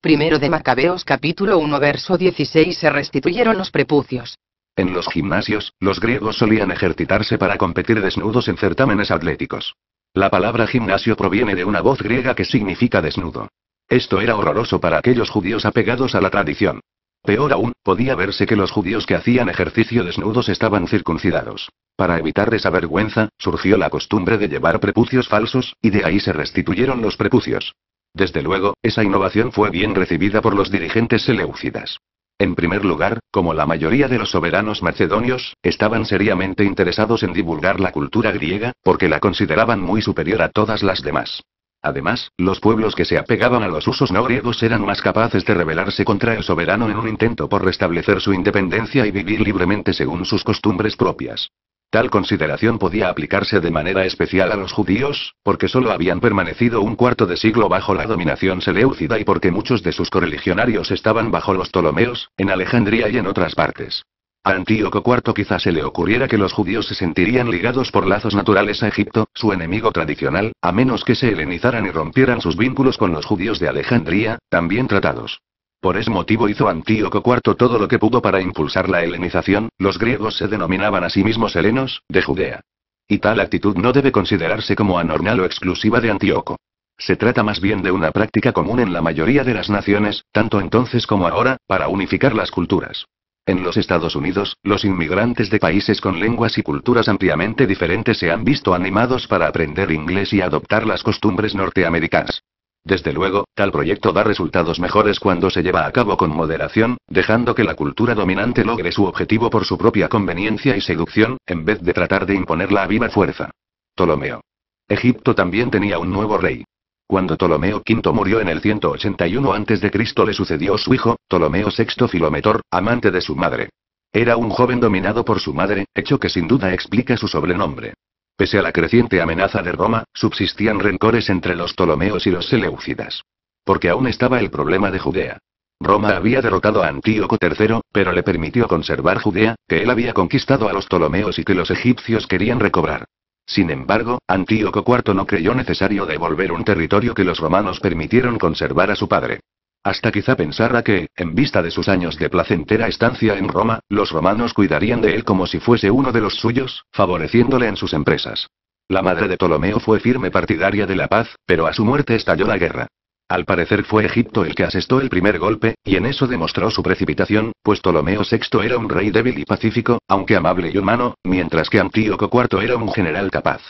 Primero de Macabeos capítulo 1 verso 16 Se restituyeron los prepucios, en los gimnasios, los griegos solían ejercitarse para competir desnudos en certámenes atléticos. La palabra gimnasio proviene de una voz griega que significa desnudo. Esto era horroroso para aquellos judíos apegados a la tradición. Peor aún, podía verse que los judíos que hacían ejercicio desnudos estaban circuncidados. Para evitar esa vergüenza, surgió la costumbre de llevar prepucios falsos, y de ahí se restituyeron los prepucios. Desde luego, esa innovación fue bien recibida por los dirigentes seleucidas. En primer lugar, como la mayoría de los soberanos macedonios, estaban seriamente interesados en divulgar la cultura griega, porque la consideraban muy superior a todas las demás. Además, los pueblos que se apegaban a los usos no griegos eran más capaces de rebelarse contra el soberano en un intento por restablecer su independencia y vivir libremente según sus costumbres propias. Tal consideración podía aplicarse de manera especial a los judíos, porque solo habían permanecido un cuarto de siglo bajo la dominación seleucida y porque muchos de sus correligionarios estaban bajo los Ptolomeos, en Alejandría y en otras partes. A Antíoco IV quizás se le ocurriera que los judíos se sentirían ligados por lazos naturales a Egipto, su enemigo tradicional, a menos que se helenizaran y rompieran sus vínculos con los judíos de Alejandría, también tratados. Por ese motivo hizo Antíoco IV todo lo que pudo para impulsar la helenización, los griegos se denominaban a sí mismos helenos, de Judea. Y tal actitud no debe considerarse como anormal o exclusiva de Antíoco. Se trata más bien de una práctica común en la mayoría de las naciones, tanto entonces como ahora, para unificar las culturas. En los Estados Unidos, los inmigrantes de países con lenguas y culturas ampliamente diferentes se han visto animados para aprender inglés y adoptar las costumbres norteamericanas. Desde luego, tal proyecto da resultados mejores cuando se lleva a cabo con moderación, dejando que la cultura dominante logre su objetivo por su propia conveniencia y seducción, en vez de tratar de imponerla a viva fuerza. Ptolomeo. Egipto también tenía un nuevo rey. Cuando Ptolomeo V murió en el 181 a.C. le sucedió su hijo, Ptolomeo VI Filometor, amante de su madre. Era un joven dominado por su madre, hecho que sin duda explica su sobrenombre. Pese a la creciente amenaza de Roma, subsistían rencores entre los Ptolomeos y los Seleucidas. Porque aún estaba el problema de Judea. Roma había derrotado a Antíoco III, pero le permitió conservar Judea, que él había conquistado a los Ptolomeos y que los egipcios querían recobrar. Sin embargo, Antíoco IV no creyó necesario devolver un territorio que los romanos permitieron conservar a su padre. Hasta quizá pensara que, en vista de sus años de placentera estancia en Roma, los romanos cuidarían de él como si fuese uno de los suyos, favoreciéndole en sus empresas. La madre de Ptolomeo fue firme partidaria de la paz, pero a su muerte estalló la guerra. Al parecer fue Egipto el que asestó el primer golpe, y en eso demostró su precipitación, pues Ptolomeo VI era un rey débil y pacífico, aunque amable y humano, mientras que Antíoco IV era un general capaz.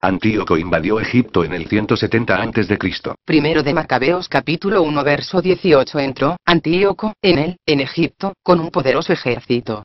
Antíoco invadió Egipto en el 170 a.C. Primero de Macabeos capítulo 1 verso 18 entró, Antíoco, en él, en Egipto, con un poderoso ejército.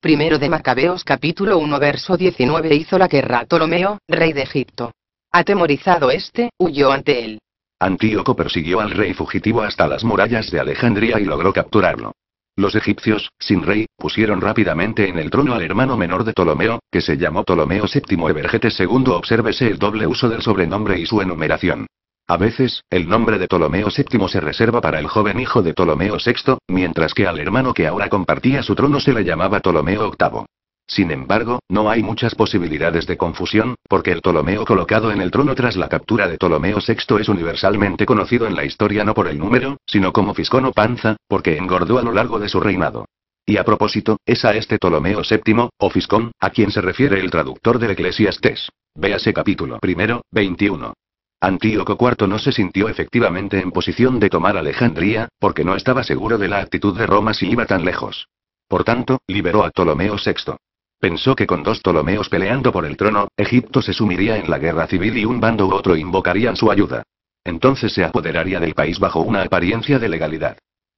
Primero de Macabeos capítulo 1 verso 19 hizo la guerra a Ptolomeo, rey de Egipto. Atemorizado este, huyó ante él. Antíoco persiguió al rey fugitivo hasta las murallas de Alejandría y logró capturarlo. Los egipcios, sin rey, pusieron rápidamente en el trono al hermano menor de Ptolomeo, que se llamó Ptolomeo VII Evergetes II. Obsérvese el doble uso del sobrenombre y su enumeración. A veces, el nombre de Ptolomeo VII se reserva para el joven hijo de Ptolomeo VI, mientras que al hermano que ahora compartía su trono se le llamaba Ptolomeo VIII. Sin embargo, no hay muchas posibilidades de confusión, porque el Ptolomeo colocado en el trono tras la captura de Ptolomeo VI es universalmente conocido en la historia no por el número, sino como Fiscón o Panza, porque engordó a lo largo de su reinado. Y a propósito, es a este Ptolomeo VII, o Fiscón, a quien se refiere el traductor del Eclesiastés. Véase capítulo primero, 21. Antíoco IV no se sintió efectivamente en posición de tomar Alejandría, porque no estaba seguro de la actitud de Roma si iba tan lejos. Por tanto, liberó a Ptolomeo VI. Pensó que con dos Ptolomeos peleando por el trono, Egipto se sumiría en la guerra civil y un bando u otro invocarían su ayuda. Entonces se apoderaría del país bajo una apariencia de legalidad.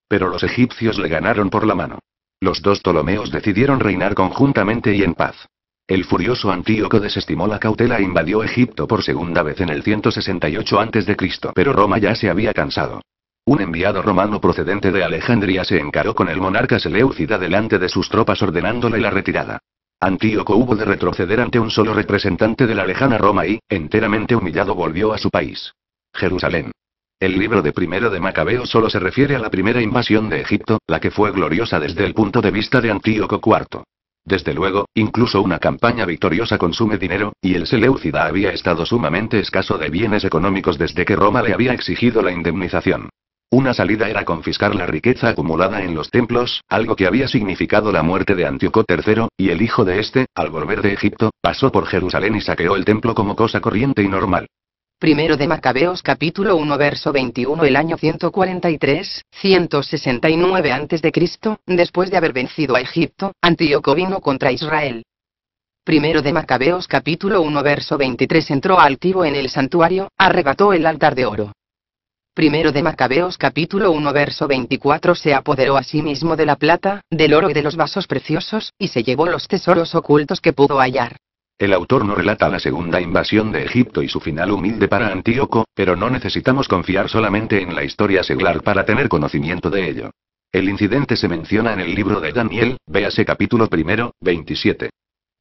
Pero los egipcios le ganaron por la mano. Los dos Ptolomeos decidieron reinar conjuntamente y en paz. El furioso Antíoco desestimó la cautela e invadió Egipto por segunda vez en el 168 a.C., pero Roma ya se había cansado. Un enviado romano procedente de Alejandría se encaró con el monarca Seleucida delante de sus tropas ordenándole la retirada. Antíoco hubo de retroceder ante un solo representante de la lejana Roma y, enteramente humillado, volvió a su país. Jerusalén. El libro de primero de Macabeo solo se refiere a la primera invasión de Egipto, la que fue gloriosa desde el punto de vista de Antíoco IV. Desde luego, incluso una campaña victoriosa consume dinero, y el Seleucida había estado sumamente escaso de bienes económicos desde que Roma le había exigido la indemnización. Una salida era confiscar la riqueza acumulada en los templos, algo que había significado la muerte de Antíoco III, y el hijo de este, al volver de Egipto, pasó por Jerusalén y saqueó el templo como cosa corriente y normal. Primero de Macabeos capítulo 1 verso 21 El año 143, 169 a.C., después de haber vencido a Egipto, Antíoco vino contra Israel. Primero de Macabeos capítulo 1 verso 23 entró altivo en el santuario, arrebató el altar de oro, Primero de Macabeos capítulo 1 verso 24 se apoderó a sí mismo de la plata, del oro y de los vasos preciosos, y se llevó los tesoros ocultos que pudo hallar. El autor no relata la segunda invasión de Egipto y su final humilde para Antíoco, pero no necesitamos confiar solamente en la historia seglar para tener conocimiento de ello. El incidente se menciona en el libro de Daniel, véase capítulo primero, 27.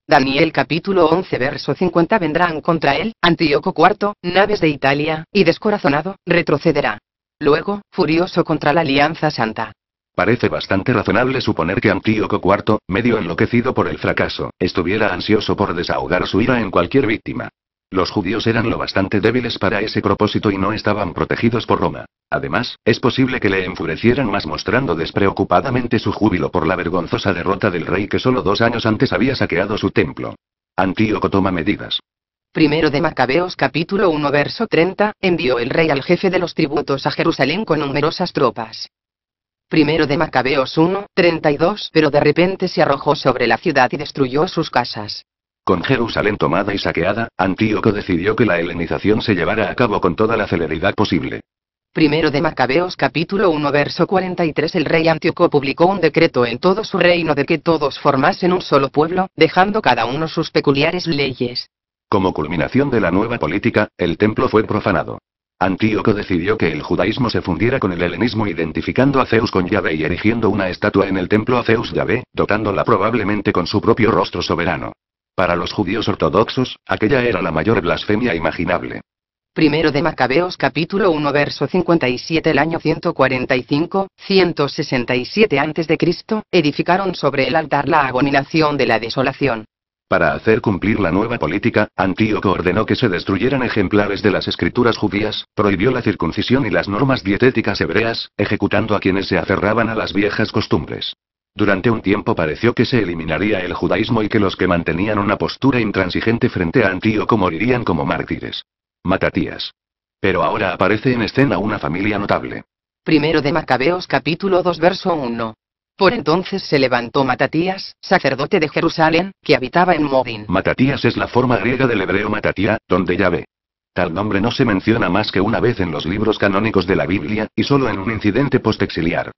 Daniel capítulo 11 verso 50 vendrán contra él, Antíoco IV, naves de Italia, y descorazonado, retrocederá. Luego, furioso contra la Alianza Santa. Parece bastante razonable suponer que Antíoco IV, medio enloquecido por el fracaso, estuviera ansioso por desahogar su ira en cualquier víctima. Los judíos eran lo bastante débiles para ese propósito y no estaban protegidos por Roma. Además, es posible que le enfurecieran más mostrando despreocupadamente su júbilo por la vergonzosa derrota del rey que solo dos años antes había saqueado su templo. Antíoco toma medidas. Primero de Macabeos capítulo 1 verso 30, envió el rey al jefe de los tributos a Jerusalén con numerosas tropas. Primero de Macabeos 1, 32, pero de repente se arrojó sobre la ciudad y destruyó sus casas. Con Jerusalén tomada y saqueada, Antíoco decidió que la helenización se llevara a cabo con toda la celeridad posible. Primero de Macabeos capítulo 1 verso 43 El rey Antíoco publicó un decreto en todo su reino de que todos formasen un solo pueblo, dejando cada uno sus peculiares leyes. Como culminación de la nueva política, el templo fue profanado. Antíoco decidió que el judaísmo se fundiera con el helenismo identificando a Zeus con Yahvé y erigiendo una estatua en el templo a Zeus Yahvé, dotándola probablemente con su propio rostro soberano. Para los judíos ortodoxos, aquella era la mayor blasfemia imaginable. Primero de Macabeos capítulo 1 verso 57 el año 145, 167 a.C., edificaron sobre el altar la abominación de la desolación. Para hacer cumplir la nueva política, Antíoco ordenó que se destruyeran ejemplares de las escrituras judías, prohibió la circuncisión y las normas dietéticas hebreas, ejecutando a quienes se aferraban a las viejas costumbres. Durante un tiempo pareció que se eliminaría el judaísmo y que los que mantenían una postura intransigente frente a Antíoco morirían como mártires. Matatías. Pero ahora aparece en escena una familia notable. Primero de Macabeos capítulo 2 verso 1. Por entonces se levantó Matatías, sacerdote de Jerusalén, que habitaba en Modin. Matatías es la forma griega del hebreo Matatía, donde ya ve. Tal nombre no se menciona más que una vez en los libros canónicos de la Biblia, y solo en un incidente postexiliar.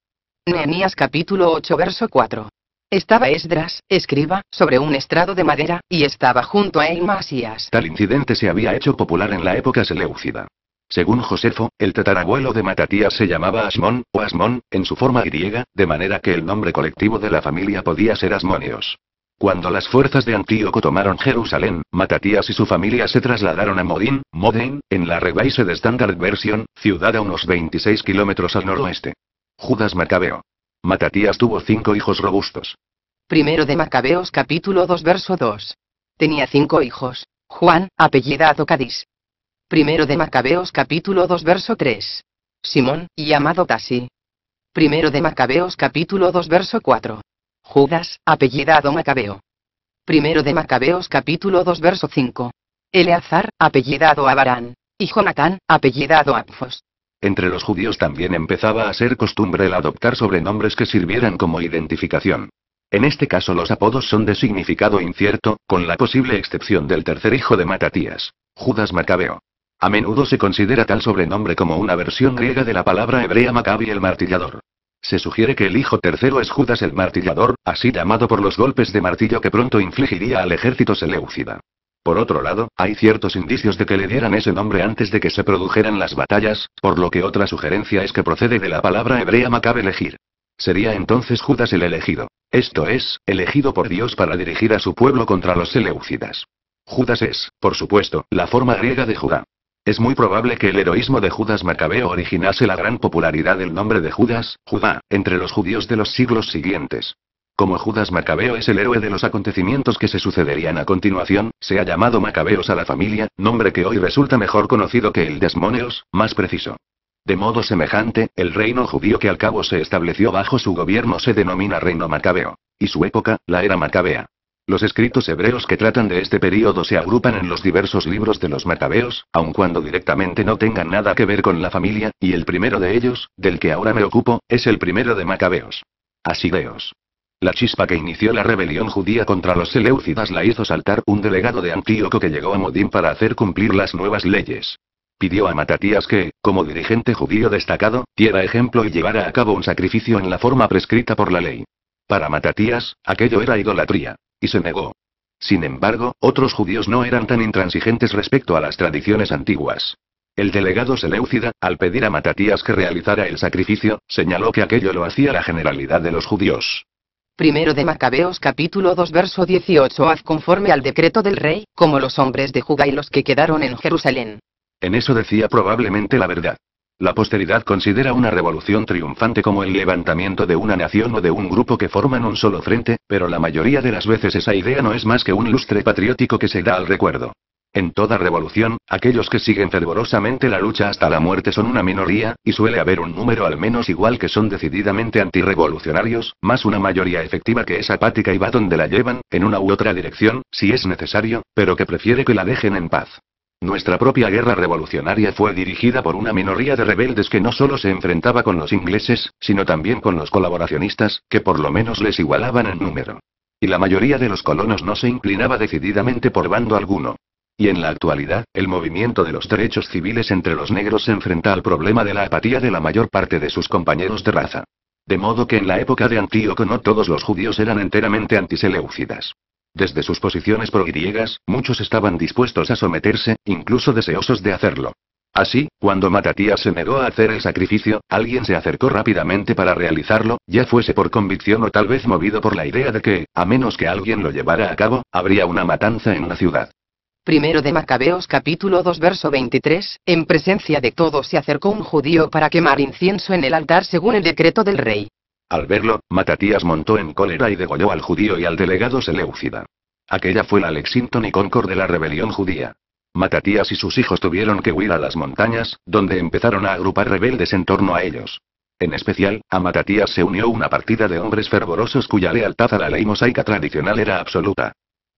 Nehemías capítulo 8 verso 4. Estaba Esdras, escriba, sobre un estrado de madera, y estaba junto a él Masías. Tal incidente se había hecho popular en la época seleucida. Según Josefo, el tatarabuelo de Matatías se llamaba Asmón, o Asmón, en su forma griega, de manera que el nombre colectivo de la familia podía ser Asmonios. Cuando las fuerzas de Antíoco tomaron Jerusalén, Matatías y su familia se trasladaron a Modín, Modén, en la de Standard Version, ciudad a unos 26 kilómetros al noroeste. Judas Macabeo. Matatías tuvo cinco hijos robustos. Primero de Macabeos capítulo 2 verso 2. Tenía cinco hijos. Juan, apellidado Cádiz. Primero de Macabeos capítulo 2 verso 3. Simón, llamado Tasi. Primero de Macabeos capítulo 2 verso 4. Judas, apellidado Macabeo. Primero de Macabeos capítulo 2 verso 5. Eleazar, apellidado Abarán. Y Jonatán, apellidado Apfos. Entre los judíos también empezaba a ser costumbre el adoptar sobrenombres que sirvieran como identificación. En este caso los apodos son de significado incierto, con la posible excepción del tercer hijo de Matatías, Judas Macabeo. A menudo se considera tal sobrenombre como una versión griega de la palabra hebrea Maccabi el martillador. Se sugiere que el hijo tercero es Judas el martillador, así llamado por los golpes de martillo que pronto infligiría al ejército seleucida. Por otro lado, hay ciertos indicios de que le dieran ese nombre antes de que se produjeran las batallas, por lo que otra sugerencia es que procede de la palabra hebrea Macabe elegir. Sería entonces Judas el elegido. Esto es, elegido por Dios para dirigir a su pueblo contra los Seleucidas. Judas es, por supuesto, la forma griega de Judá. Es muy probable que el heroísmo de Judas Macabeo originase la gran popularidad del nombre de Judas, Judá, entre los judíos de los siglos siguientes. Como Judas Macabeo es el héroe de los acontecimientos que se sucederían a continuación, se ha llamado Macabeos a la familia, nombre que hoy resulta mejor conocido que el Desmoneos, más preciso. De modo semejante, el reino judío que al cabo se estableció bajo su gobierno se denomina reino macabeo. Y su época, la era macabea. Los escritos hebreos que tratan de este periodo se agrupan en los diversos libros de los macabeos, aun cuando directamente no tengan nada que ver con la familia, y el primero de ellos, del que ahora me ocupo, es el primero de macabeos. Asideos. La chispa que inició la rebelión judía contra los Seleucidas la hizo saltar un delegado de Antíoco que llegó a Modín para hacer cumplir las nuevas leyes. Pidió a Matatías que, como dirigente judío destacado, diera ejemplo y llevara a cabo un sacrificio en la forma prescrita por la ley. Para Matatías, aquello era idolatría. Y se negó. Sin embargo, otros judíos no eran tan intransigentes respecto a las tradiciones antiguas. El delegado Seleucida, al pedir a Matatías que realizara el sacrificio, señaló que aquello lo hacía la generalidad de los judíos. Primero de Macabeos capítulo 2 verso 18 haz conforme al decreto del rey, como los hombres de Judá y los que quedaron en Jerusalén. En eso decía probablemente la verdad. La posteridad considera una revolución triunfante como el levantamiento de una nación o de un grupo que forman un solo frente, pero la mayoría de las veces esa idea no es más que un lustre patriótico que se da al recuerdo. En toda revolución, aquellos que siguen fervorosamente la lucha hasta la muerte son una minoría, y suele haber un número al menos igual que son decididamente antirevolucionarios, más una mayoría efectiva que es apática y va donde la llevan, en una u otra dirección, si es necesario, pero que prefiere que la dejen en paz. Nuestra propia guerra revolucionaria fue dirigida por una minoría de rebeldes que no solo se enfrentaba con los ingleses, sino también con los colaboracionistas, que por lo menos les igualaban en número. Y la mayoría de los colonos no se inclinaba decididamente por bando alguno. Y en la actualidad, el movimiento de los derechos civiles entre los negros se enfrenta al problema de la apatía de la mayor parte de sus compañeros de raza. De modo que en la época de Antíoco no todos los judíos eran enteramente antiseleucidas. Desde sus posiciones pro-griegas, muchos estaban dispuestos a someterse, incluso deseosos de hacerlo. Así, cuando Matatías se negó a hacer el sacrificio, alguien se acercó rápidamente para realizarlo, ya fuese por convicción o tal vez movido por la idea de que, a menos que alguien lo llevara a cabo, habría una matanza en la ciudad. Primero de Macabeos capítulo 2 verso 23, en presencia de todos se acercó un judío para quemar incienso en el altar según el decreto del rey. Al verlo, Matatías montó en cólera y degolló al judío y al delegado Seleucida. Aquella fue la Lexington y Concord de la rebelión judía. Matatías y sus hijos tuvieron que huir a las montañas, donde empezaron a agrupar rebeldes en torno a ellos. En especial, a Matatías se unió una partida de hombres fervorosos cuya lealtad a la ley mosaica tradicional era absoluta.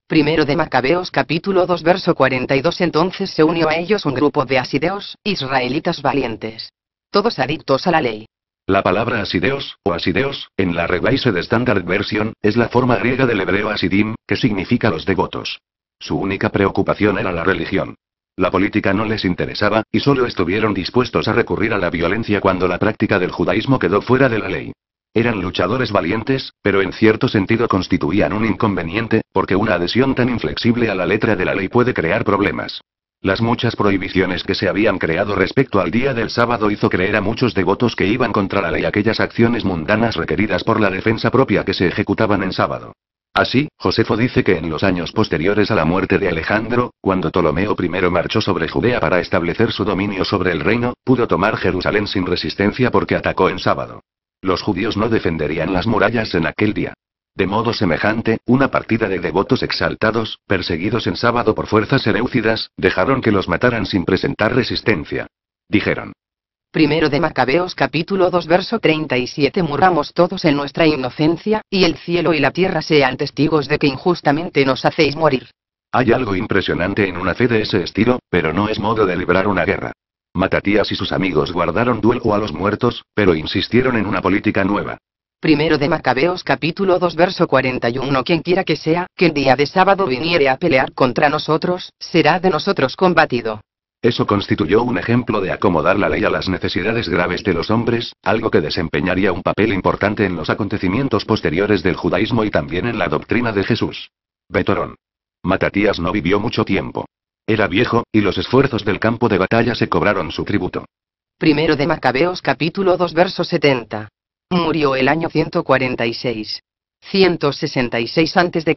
Primero de Macabeos capítulo 2 verso 42 Entonces se unió a ellos un grupo de asideos, israelitas valientes. Todos adictos a la ley. La palabra asideos, o asideos, en la Revised Standard Version, es la forma griega del hebreo asidim, que significa los devotos. Su única preocupación era la religión. La política no les interesaba, y solo estuvieron dispuestos a recurrir a la violencia cuando la práctica del judaísmo quedó fuera de la ley. Eran luchadores valientes, pero en cierto sentido constituían un inconveniente, porque una adhesión tan inflexible a la letra de la ley puede crear problemas. Las muchas prohibiciones que se habían creado respecto al día del sábado hizo creer a muchos devotos que iban contra la ley aquellas acciones mundanas requeridas por la defensa propia que se ejecutaban en sábado. Así, Josefo dice que en los años posteriores a la muerte de Alejandro, cuando Ptolomeo I marchó sobre Judea para establecer su dominio sobre el reino, pudo tomar Jerusalén sin resistencia porque atacó en sábado. Los judíos no defenderían las murallas en aquel día. De modo semejante, una partida de devotos exaltados, perseguidos en sábado por fuerzas seleúcidas, dejaron que los mataran sin presentar resistencia. Dijeron. Primero de Macabeos capítulo 2 verso 37 Murramos todos en nuestra inocencia, y el cielo y la tierra sean testigos de que injustamente nos hacéis morir. Hay algo impresionante en una fe de ese estilo, pero no es modo de librar una guerra. Matatías y sus amigos guardaron duelo a los muertos, pero insistieron en una política nueva. Primero de Macabeos capítulo 2 verso 41 Quien quiera que sea, que el día de sábado viniere a pelear contra nosotros, será de nosotros combatido. Eso constituyó un ejemplo de acomodar la ley a las necesidades graves de los hombres, algo que desempeñaría un papel importante en los acontecimientos posteriores del judaísmo y también en la doctrina de Jesús. Betorón. Matatías no vivió mucho tiempo. Era viejo, y los esfuerzos del campo de batalla se cobraron su tributo. Primero de Macabeos capítulo 2 verso 70. Murió el año 146. 166 a.C.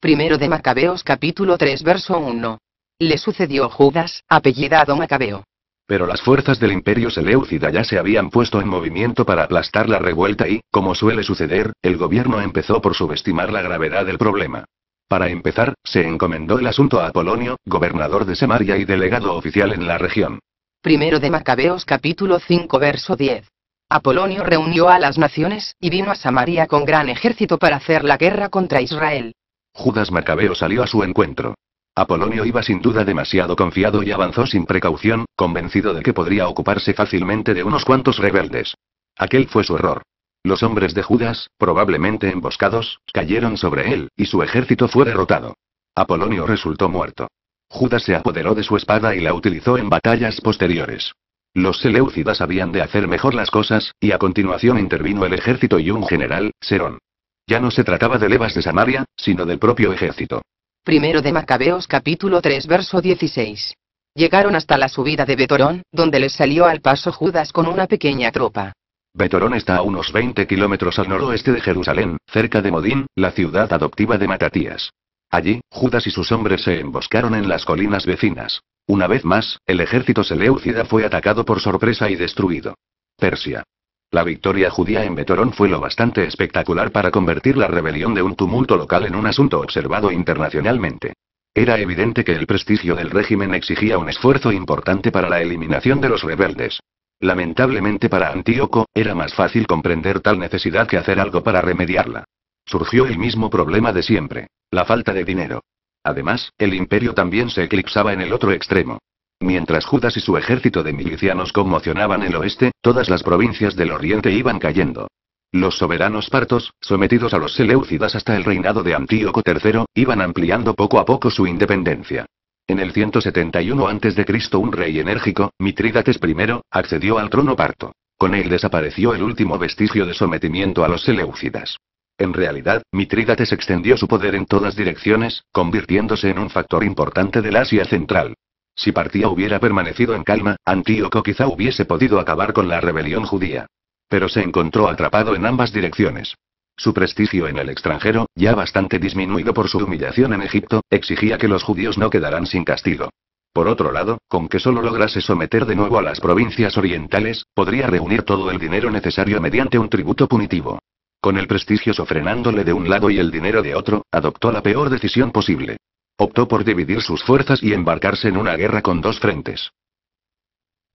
Primero de Macabeos capítulo 3 verso 1. Le sucedió Judas, apellidado Macabeo. Pero las fuerzas del imperio Seleucida ya se habían puesto en movimiento para aplastar la revuelta y, como suele suceder, el gobierno empezó por subestimar la gravedad del problema. Para empezar, se encomendó el asunto a Apolonio, gobernador de Samaria y delegado oficial en la región. Primero de Macabeos capítulo 5 verso 10. Apolonio reunió a las naciones, y vino a Samaria con gran ejército para hacer la guerra contra Israel. Judas Macabeo salió a su encuentro. Apolonio iba sin duda demasiado confiado y avanzó sin precaución, convencido de que podría ocuparse fácilmente de unos cuantos rebeldes. Aquel fue su error. Los hombres de Judas, probablemente emboscados, cayeron sobre él, y su ejército fue derrotado. Apolonio resultó muerto. Judas se apoderó de su espada y la utilizó en batallas posteriores. Los seleucidas habían de hacer mejor las cosas, y a continuación intervino el ejército y un general, Serón. Ya no se trataba de levas de Samaria, sino del propio ejército. Primero de Macabeos capítulo 3 verso 16. Llegaron hasta la subida de Betorón, donde les salió al paso Judas con una pequeña tropa. Betorón está a unos 20 kilómetros al noroeste de Jerusalén, cerca de Modín, la ciudad adoptiva de Matatías. Allí, Judas y sus hombres se emboscaron en las colinas vecinas. Una vez más, el ejército seleucida fue atacado por sorpresa y destruido. Persia. La victoria judía en Betorón fue lo bastante espectacular para convertir la rebelión de un tumulto local en un asunto observado internacionalmente. Era evidente que el prestigio del régimen exigía un esfuerzo importante para la eliminación de los rebeldes. Lamentablemente para Antíoco, era más fácil comprender tal necesidad que hacer algo para remediarla. Surgió el mismo problema de siempre, la falta de dinero. Además, el imperio también se eclipsaba en el otro extremo. Mientras Judas y su ejército de milicianos conmocionaban el oeste, todas las provincias del oriente iban cayendo. Los soberanos partos, sometidos a los seleucidas hasta el reinado de Antíoco III, iban ampliando poco a poco su independencia. En el 171 a.C. un rey enérgico, Mitrídates I, accedió al trono parto. Con él desapareció el último vestigio de sometimiento a los seleucidas. En realidad, Mitrídates extendió su poder en todas direcciones, convirtiéndose en un factor importante del Asia central. Si Partía hubiera permanecido en calma, Antíoco quizá hubiese podido acabar con la rebelión judía. Pero se encontró atrapado en ambas direcciones. Su prestigio en el extranjero, ya bastante disminuido por su humillación en Egipto, exigía que los judíos no quedaran sin castigo. Por otro lado, con que solo lograse someter de nuevo a las provincias orientales, podría reunir todo el dinero necesario mediante un tributo punitivo. Con el prestigio sofrenándole de un lado y el dinero de otro, adoptó la peor decisión posible. Optó por dividir sus fuerzas y embarcarse en una guerra con dos frentes.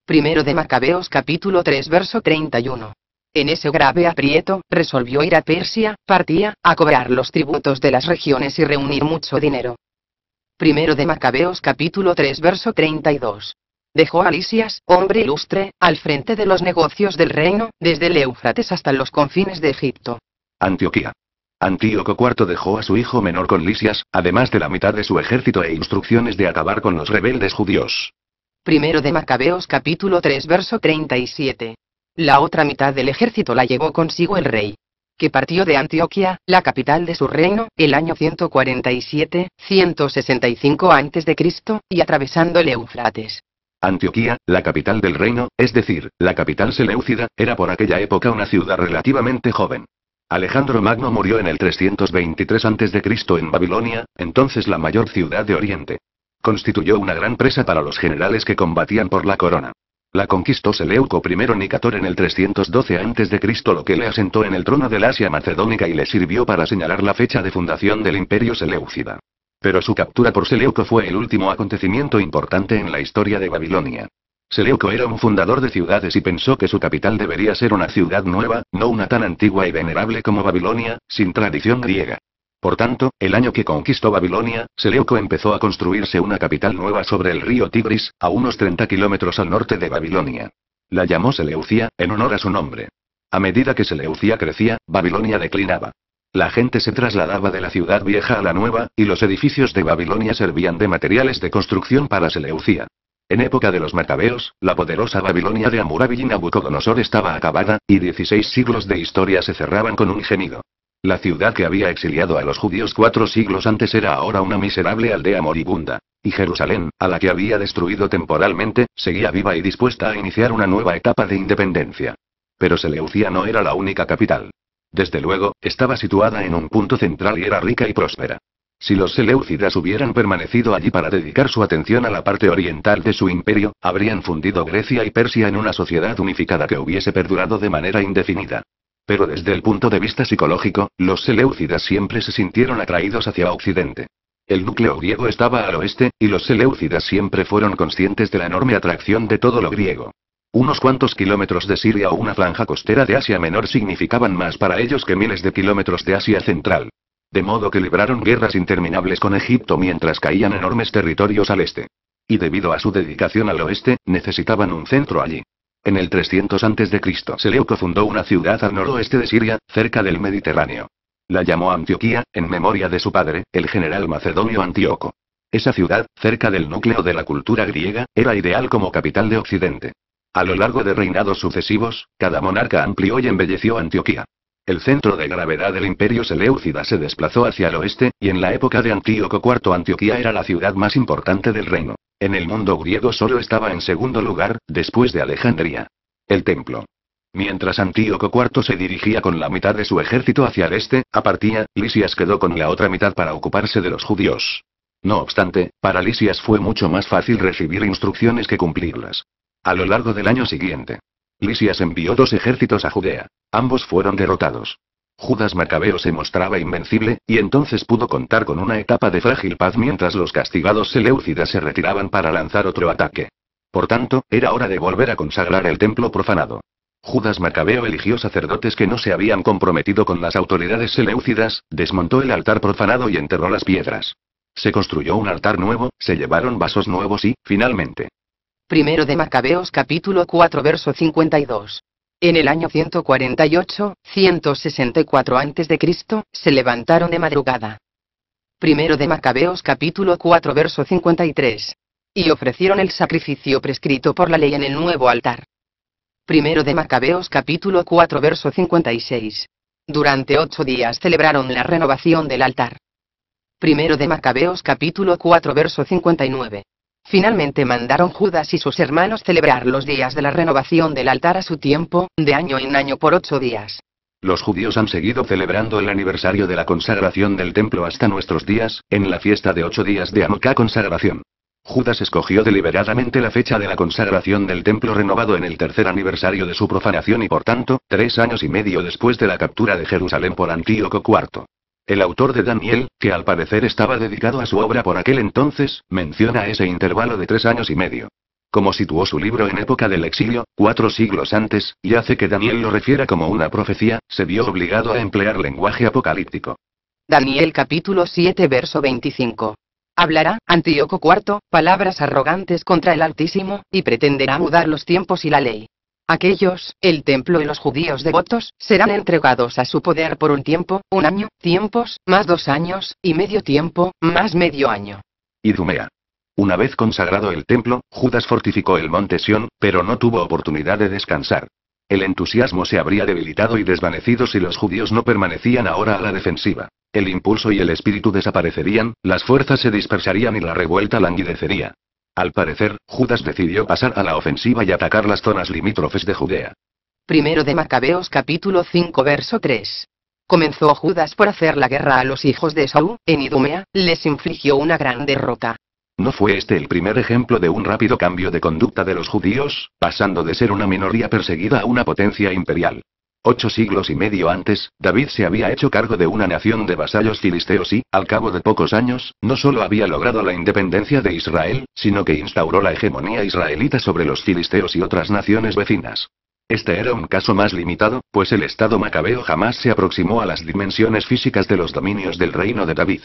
Primero de Macabeos capítulo 3 verso 31. En ese grave aprieto, resolvió ir a Persia, partía, a cobrar los tributos de las regiones y reunir mucho dinero. Primero de Macabeos capítulo 3 verso 32. Dejó a Lisias, hombre ilustre, al frente de los negocios del reino, desde el Éufrates hasta los confines de Egipto. Antioquía. Antíoco IV dejó a su hijo menor con Lisias, además de la mitad de su ejército e instrucciones de acabar con los rebeldes judíos. Primero de Macabeos capítulo 3 verso 37. La otra mitad del ejército la llevó consigo el rey, que partió de Antioquia, la capital de su reino, el año 147, 165 a.C., y atravesando el Eufrates. Antioquía, la capital del reino, es decir, la capital seleucida, era por aquella época una ciudad relativamente joven. Alejandro Magno murió en el 323 a.C. en Babilonia, entonces la mayor ciudad de Oriente. Constituyó una gran presa para los generales que combatían por la corona. La conquistó Seleuco I Nicator en el 312 a.C., lo que le asentó en el trono de la Asia Macedónica y le sirvió para señalar la fecha de fundación del imperio seleucida. Pero su captura por Seleuco fue el último acontecimiento importante en la historia de Babilonia. Seleuco era un fundador de ciudades y pensó que su capital debería ser una ciudad nueva, no una tan antigua y venerable como Babilonia, sin tradición griega. Por tanto, el año que conquistó Babilonia, Seleuco empezó a construirse una capital nueva sobre el río Tigris, a unos 30 kilómetros al norte de Babilonia. La llamó Seleucía, en honor a su nombre. A medida que Seleucía crecía, Babilonia declinaba. La gente se trasladaba de la ciudad vieja a la nueva, y los edificios de Babilonia servían de materiales de construcción para Seleucía. En época de los Macabeos, la poderosa Babilonia de Amurabi y Nabucodonosor estaba acabada, y 16 siglos de historia se cerraban con un gemido. La ciudad que había exiliado a los judíos cuatro siglos antes era ahora una miserable aldea moribunda. Y Jerusalén, a la que había destruido temporalmente, seguía viva y dispuesta a iniciar una nueva etapa de independencia. Pero Seleucía no era la única capital. Desde luego, estaba situada en un punto central y era rica y próspera. Si los seleucidas hubieran permanecido allí para dedicar su atención a la parte oriental de su imperio, habrían fundido Grecia y Persia en una sociedad unificada que hubiese perdurado de manera indefinida. Pero desde el punto de vista psicológico, los seleucidas siempre se sintieron atraídos hacia Occidente. El núcleo griego estaba al oeste, y los seleucidas siempre fueron conscientes de la enorme atracción de todo lo griego. Unos cuantos kilómetros de Siria o una franja costera de Asia Menor significaban más para ellos que miles de kilómetros de Asia Central. De modo que libraron guerras interminables con Egipto mientras caían enormes territorios al este. Y debido a su dedicación al oeste, necesitaban un centro allí. En el 300 a.C. Seleuco fundó una ciudad al noroeste de Siria, cerca del Mediterráneo. La llamó Antioquía, en memoria de su padre, el general macedonio Antíoco. Esa ciudad, cerca del núcleo de la cultura griega, era ideal como capital de Occidente. A lo largo de reinados sucesivos, cada monarca amplió y embelleció Antioquía. El centro de gravedad del imperio seleucida se desplazó hacia el oeste, y en la época de Antíoco IV Antioquía era la ciudad más importante del reino. En el mundo griego solo estaba en segundo lugar, después de Alejandría. El templo. Mientras Antíoco IV se dirigía con la mitad de su ejército hacia el este, apartía, Lisias quedó con la otra mitad para ocuparse de los judíos. No obstante, para Lisias fue mucho más fácil recibir instrucciones que cumplirlas. A lo largo del año siguiente, Lisias envió dos ejércitos a Judea. Ambos fueron derrotados. Judas Macabeo se mostraba invencible, y entonces pudo contar con una etapa de frágil paz mientras los castigados Seleucidas se retiraban para lanzar otro ataque. Por tanto, era hora de volver a consagrar el templo profanado. Judas Macabeo eligió sacerdotes que no se habían comprometido con las autoridades seleucidas, desmontó el altar profanado y enterró las piedras. Se construyó un altar nuevo, se llevaron vasos nuevos y, finalmente. Primero de Macabeos capítulo 4 verso 52. En el año 148-164 a.C., se levantaron de madrugada. Primero de Macabeos capítulo 4 verso 53. Y ofrecieron el sacrificio prescrito por la ley en el nuevo altar. Primero de Macabeos capítulo 4 verso 56. Durante ocho días celebraron la renovación del altar. Primero de Macabeos capítulo 4 verso 59. Finalmente mandaron Judas y sus hermanos celebrar los días de la renovación del altar a su tiempo, de año en año por ocho días. Los judíos han seguido celebrando el aniversario de la consagración del templo hasta nuestros días, en la fiesta de ocho días de Amoká consagración. Judas escogió deliberadamente la fecha de la consagración del templo renovado en el tercer aniversario de su profanación y por tanto, tres años y medio después de la captura de Jerusalén por Antíoco IV. El autor de Daniel, que al parecer estaba dedicado a su obra por aquel entonces, menciona ese intervalo de tres años y medio. Como situó su libro en época del exilio, cuatro siglos antes, y hace que Daniel lo refiera como una profecía, se vio obligado a emplear lenguaje apocalíptico. Daniel capítulo 7 verso 25. Hablará, Antíoco IV, palabras arrogantes contra el Altísimo, y pretenderá mudar los tiempos y la ley. Aquellos, el templo y los judíos devotos, serán entregados a su poder por un tiempo, un año, tiempos, más dos años, y medio tiempo, más medio año. Idumea. Una vez consagrado el templo, Judas fortificó el monte Sión, pero no tuvo oportunidad de descansar. El entusiasmo se habría debilitado y desvanecido si los judíos no permanecían ahora a la defensiva. El impulso y el espíritu desaparecerían, las fuerzas se dispersarían y la revuelta languidecería. Al parecer, Judas decidió pasar a la ofensiva y atacar las zonas limítrofes de Judea. Primero de Macabeos capítulo 5 verso 3. Comenzó Judas por hacer la guerra a los hijos de Saúl, en Idumea, les infligió una gran derrota. ¿No fue este el primer ejemplo de un rápido cambio de conducta de los judíos, pasando de ser una minoría perseguida a una potencia imperial? Ocho siglos y medio antes, David se había hecho cargo de una nación de vasallos filisteos y, al cabo de pocos años, no solo había logrado la independencia de Israel, sino que instauró la hegemonía israelita sobre los filisteos y otras naciones vecinas. Este era un caso más limitado, pues el Estado macabeo jamás se aproximó a las dimensiones físicas de los dominios del reino de David.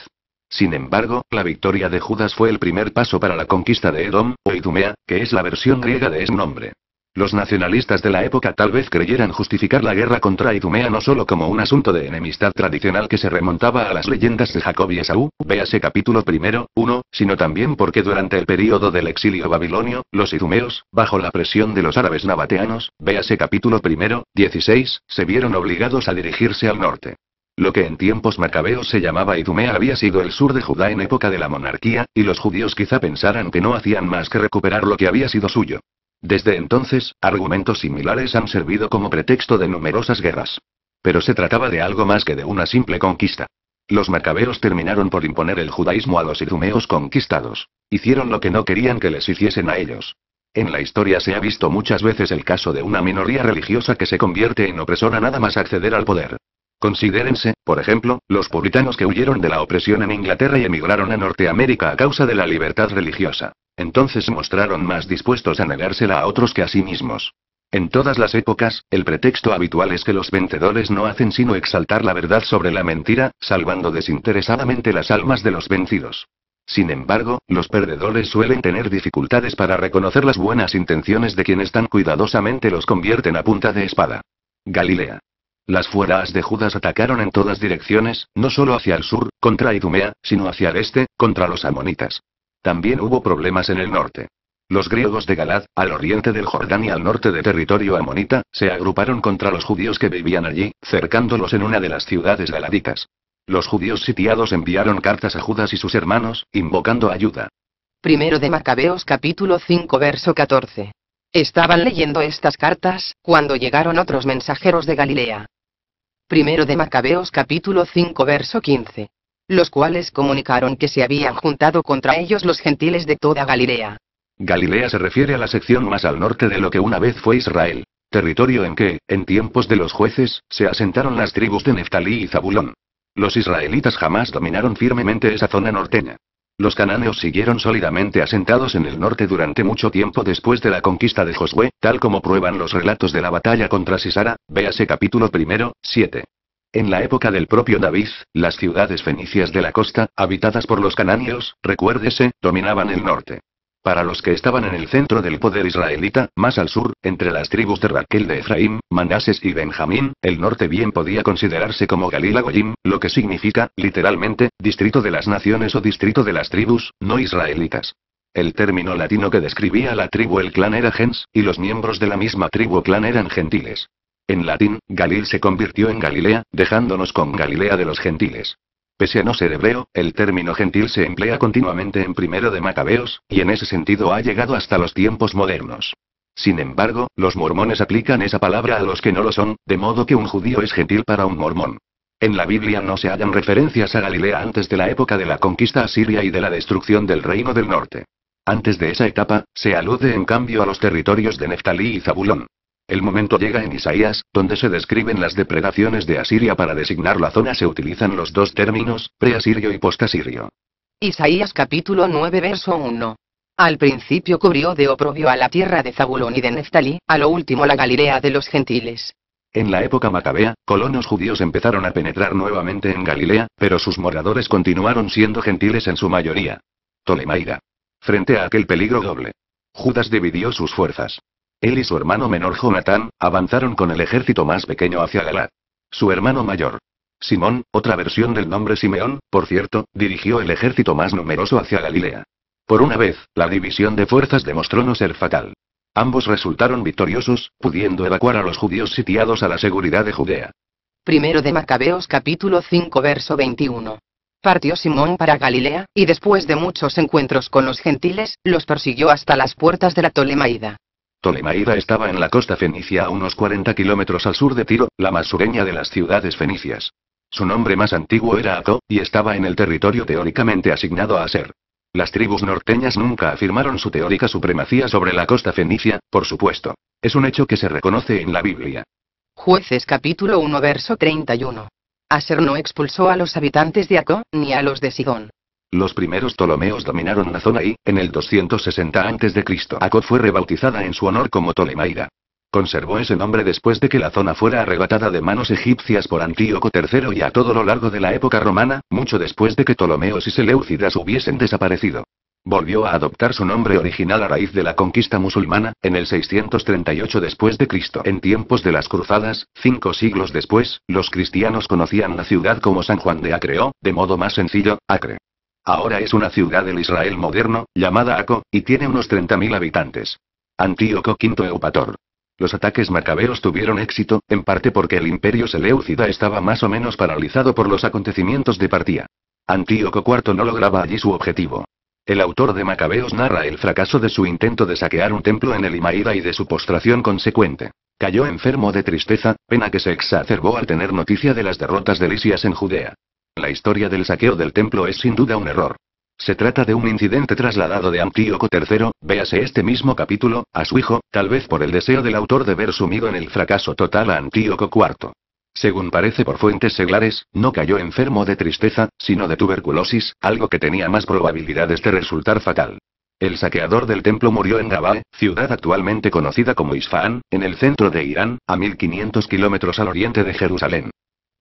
Sin embargo, la victoria de Judas fue el primer paso para la conquista de Edom, o Idumea, que es la versión griega de ese nombre. Los nacionalistas de la época tal vez creyeran justificar la guerra contra Idumea no solo como un asunto de enemistad tradicional que se remontaba a las leyendas de Jacob y Esaú, véase capítulo primero, 1, sino también porque durante el período del exilio babilonio, los idumeos, bajo la presión de los árabes nabateanos, véase capítulo primero, 16, se vieron obligados a dirigirse al norte. Lo que en tiempos macabeos se llamaba Idumea había sido el sur de Judá en época de la monarquía, y los judíos quizá pensaran que no hacían más que recuperar lo que había sido suyo. Desde entonces, argumentos similares han servido como pretexto de numerosas guerras. Pero se trataba de algo más que de una simple conquista. Los macabeos terminaron por imponer el judaísmo a los idumeos conquistados. Hicieron lo que no querían que les hiciesen a ellos. En la historia se ha visto muchas veces el caso de una minoría religiosa que se convierte en opresora nada más acceder al poder. Considérense, por ejemplo, los puritanos que huyeron de la opresión en Inglaterra y emigraron a Norteamérica a causa de la libertad religiosa. Entonces mostraron más dispuestos a negársela a otros que a sí mismos. En todas las épocas, el pretexto habitual es que los vencedores no hacen sino exaltar la verdad sobre la mentira, salvando desinteresadamente las almas de los vencidos. Sin embargo, los perdedores suelen tener dificultades para reconocer las buenas intenciones de quienes tan cuidadosamente los convierten a punta de espada. Galilea. Las fueras de Judas atacaron en todas direcciones, no solo hacia el sur, contra Idumea, sino hacia el este, contra los amonitas. También hubo problemas en el norte. Los griegos de Galad, al oriente del Jordán y al norte de territorio amonita, se agruparon contra los judíos que vivían allí, cercándolos en una de las ciudades galaditas. Los judíos sitiados enviaron cartas a Judas y sus hermanos, invocando ayuda. Primero de Macabeos capítulo 5 verso 14. Estaban leyendo estas cartas, cuando llegaron otros mensajeros de Galilea. Primero de Macabeos capítulo 5 verso 15 los cuales comunicaron que se habían juntado contra ellos los gentiles de toda Galilea. Galilea se refiere a la sección más al norte de lo que una vez fue Israel, territorio en que, en tiempos de los jueces, se asentaron las tribus de Neftalí y Zabulón. Los israelitas jamás dominaron firmemente esa zona norteña. Los cananeos siguieron sólidamente asentados en el norte durante mucho tiempo después de la conquista de Josué, tal como prueban los relatos de la batalla contra Sisara, véase capítulo primero, 7. En la época del propio David, las ciudades fenicias de la costa, habitadas por los cananeos, recuérdese, dominaban el norte. Para los que estaban en el centro del poder israelita, más al sur, entre las tribus de Raquel de Efraín, Manases y Benjamín, el norte bien podía considerarse como Galila Goyim, lo que significa, literalmente, distrito de las naciones o distrito de las tribus, no israelitas. El término latino que describía a la tribu el clan era gens, y los miembros de la misma tribu clan eran gentiles. En latín, Galil se convirtió en Galilea, dejándonos con Galilea de los gentiles. Pese a no ser hebreo, el término gentil se emplea continuamente en primero de Macabeos, y en ese sentido ha llegado hasta los tiempos modernos. Sin embargo, los mormones aplican esa palabra a los que no lo son, de modo que un judío es gentil para un mormón. En la Biblia no se hallan referencias a Galilea antes de la época de la conquista asiria y de la destrucción del reino del norte. Antes de esa etapa, se alude en cambio a los territorios de Neftalí y Zabulón. El momento llega en Isaías, donde se describen las depredaciones de Asiria para designar la zona se utilizan los dos términos, preasirio y postasirio. Isaías capítulo 9 verso 1. Al principio cubrió de oprobio a la tierra de Zabulón y de Neftalí, a lo último la Galilea de los gentiles. En la época macabea, colonos judíos empezaron a penetrar nuevamente en Galilea, pero sus moradores continuaron siendo gentiles en su mayoría. Ptolemaida. Frente a aquel peligro doble. Judas dividió sus fuerzas. Él y su hermano menor Jonatán, avanzaron con el ejército más pequeño hacia Galad. Su hermano mayor, Simón, otra versión del nombre Simeón, por cierto, dirigió el ejército más numeroso hacia Galilea. Por una vez, la división de fuerzas demostró no ser fatal. Ambos resultaron victoriosos, pudiendo evacuar a los judíos sitiados a la seguridad de Judea. Primero de Macabeos capítulo 5 verso 21. Partió Simón para Galilea, y después de muchos encuentros con los gentiles, los persiguió hasta las puertas de la Tolemaida. Ptolemaida estaba en la costa fenicia a unos 40 kilómetros al sur de Tiro, la más sureña de las ciudades fenicias. Su nombre más antiguo era Aco, y estaba en el territorio teóricamente asignado a Aser. Las tribus norteñas nunca afirmaron su teórica supremacía sobre la costa fenicia, por supuesto. Es un hecho que se reconoce en la Biblia. Jueces capítulo 1 verso 31. Aser no expulsó a los habitantes de Aco, ni a los de Sidón. Los primeros Ptolomeos dominaron la zona y, en el 260 a.C., Akot fue rebautizada en su honor como Ptolemaida. Conservó ese nombre después de que la zona fuera arrebatada de manos egipcias por Antíoco III y a todo lo largo de la época romana, mucho después de que Ptolomeos y Seleucidas hubiesen desaparecido. Volvió a adoptar su nombre original a raíz de la conquista musulmana, en el 638 d.C. En tiempos de las cruzadas, cinco siglos después, los cristianos conocían la ciudad como San Juan de o, de modo más sencillo, Acre. Ahora es una ciudad del Israel moderno, llamada Aco, y tiene unos 30.000 habitantes. Antíoco V Eupator. Los ataques macabeos tuvieron éxito, en parte porque el imperio seleucida estaba más o menos paralizado por los acontecimientos de Partia. Antíoco IV no lograba allí su objetivo. El autor de Macabeos narra el fracaso de su intento de saquear un templo en el y de su postración consecuente. Cayó enfermo de tristeza, pena que se exacerbó al tener noticia de las derrotas de Lisias en Judea. La historia del saqueo del templo es sin duda un error. Se trata de un incidente trasladado de Antíoco III, véase este mismo capítulo, a su hijo, tal vez por el deseo del autor de ver sumido en el fracaso total a Antíoco IV. Según parece por fuentes seglares, no cayó enfermo de tristeza, sino de tuberculosis, algo que tenía más probabilidades de resultar fatal. El saqueador del templo murió en Gabae, ciudad actualmente conocida como Isfahan, en el centro de Irán, a 1500 kilómetros al oriente de Jerusalén.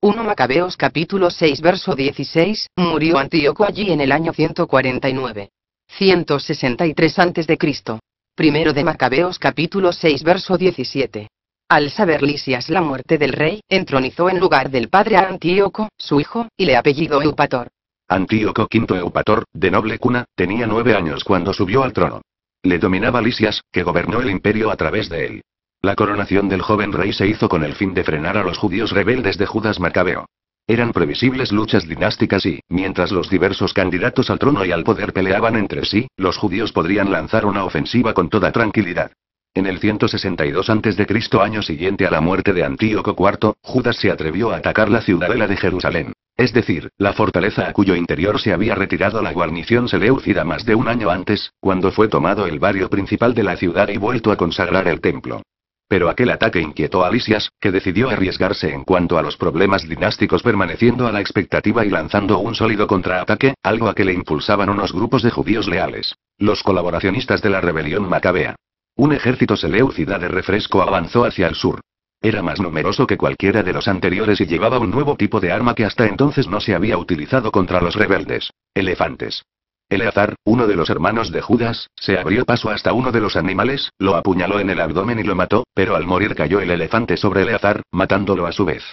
1 Macabeos capítulo 6 verso 16, murió Antíoco allí en el año 149. 163 a.C. Primero de Macabeos capítulo 6 verso 17. Al saber Lisias la muerte del rey, entronizó en lugar del padre a Antíoco, su hijo, y le apellidó Eupator. Antíoco V Eupator, de noble cuna, tenía nueve años cuando subió al trono. Le dominaba Lisias, que gobernó el imperio a través de él. La coronación del joven rey se hizo con el fin de frenar a los judíos rebeldes de Judas Macabeo. Eran previsibles luchas dinásticas y, mientras los diversos candidatos al trono y al poder peleaban entre sí, los judíos podrían lanzar una ofensiva con toda tranquilidad. En el 162 a.C., año siguiente a la muerte de Antíoco IV, Judas se atrevió a atacar la ciudadela de Jerusalén. Es decir, la fortaleza a cuyo interior se había retirado la guarnición seleucida más de un año antes, cuando fue tomado el barrio principal de la ciudad y vuelto a consagrar el templo. Pero aquel ataque inquietó a Lisias, que decidió arriesgarse en cuanto a los problemas dinásticos permaneciendo a la expectativa y lanzando un sólido contraataque, algo a que le impulsaban unos grupos de judíos leales. Los colaboracionistas de la rebelión macabea. Un ejército seleucida de refresco avanzó hacia el sur. Era más numeroso que cualquiera de los anteriores y llevaba un nuevo tipo de arma que hasta entonces no se había utilizado contra los rebeldes. Elefantes. Eleazar, uno de los hermanos de Judas, se abrió paso hasta uno de los animales, lo apuñaló en el abdomen y lo mató, pero al morir cayó el elefante sobre Eleazar, matándolo a su vez.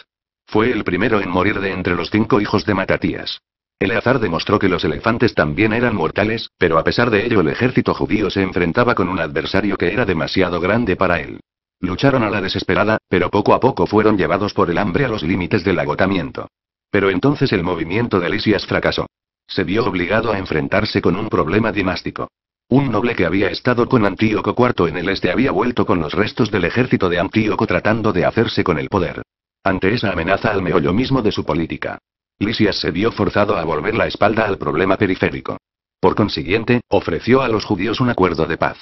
Fue el primero en morir de entre los cinco hijos de Matatías. Eleazar demostró que los elefantes también eran mortales, pero a pesar de ello el ejército judío se enfrentaba con un adversario que era demasiado grande para él. Lucharon a la desesperada, pero poco a poco fueron llevados por el hambre a los límites del agotamiento. Pero entonces el movimiento de Lisias fracasó. Se vio obligado a enfrentarse con un problema dinástico. Un noble que había estado con Antíoco IV en el este había vuelto con los restos del ejército de Antíoco tratando de hacerse con el poder. Ante esa amenaza al meollo mismo de su política, Lisias se vio forzado a volver la espalda al problema periférico. Por consiguiente, ofreció a los judíos un acuerdo de paz.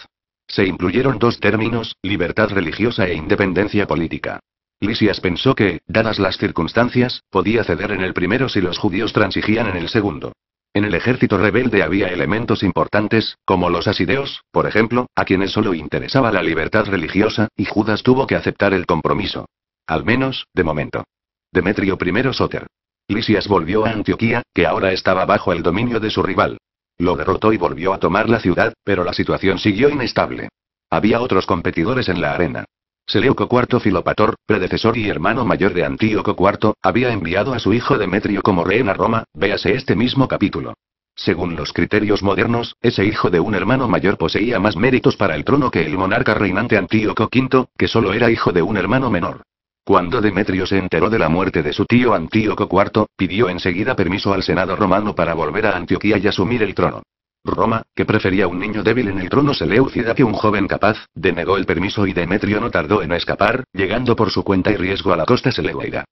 Se incluyeron dos términos, libertad religiosa e independencia política. Lisias pensó que, dadas las circunstancias, podía ceder en el primero si los judíos transigían en el segundo. En el ejército rebelde había elementos importantes, como los asideos, por ejemplo, a quienes solo interesaba la libertad religiosa, y Judas tuvo que aceptar el compromiso. Al menos, de momento. Demetrio I Soter. Lisias volvió a Antioquía, que ahora estaba bajo el dominio de su rival. Lo derrotó y volvió a tomar la ciudad, pero la situación siguió inestable. Había otros competidores en la arena. Seleuco IV Filopator, predecesor y hermano mayor de Antíoco IV, había enviado a su hijo Demetrio como rey a Roma, véase este mismo capítulo. Según los criterios modernos, ese hijo de un hermano mayor poseía más méritos para el trono que el monarca reinante Antíoco V, que solo era hijo de un hermano menor. Cuando Demetrio se enteró de la muerte de su tío Antíoco IV, pidió enseguida permiso al Senado romano para volver a Antioquía y asumir el trono. Roma, que prefería un niño débil en el trono Seleucida que un joven capaz, denegó el permiso y Demetrio no tardó en escapar, llegando por su cuenta y riesgo a la costa seleuida.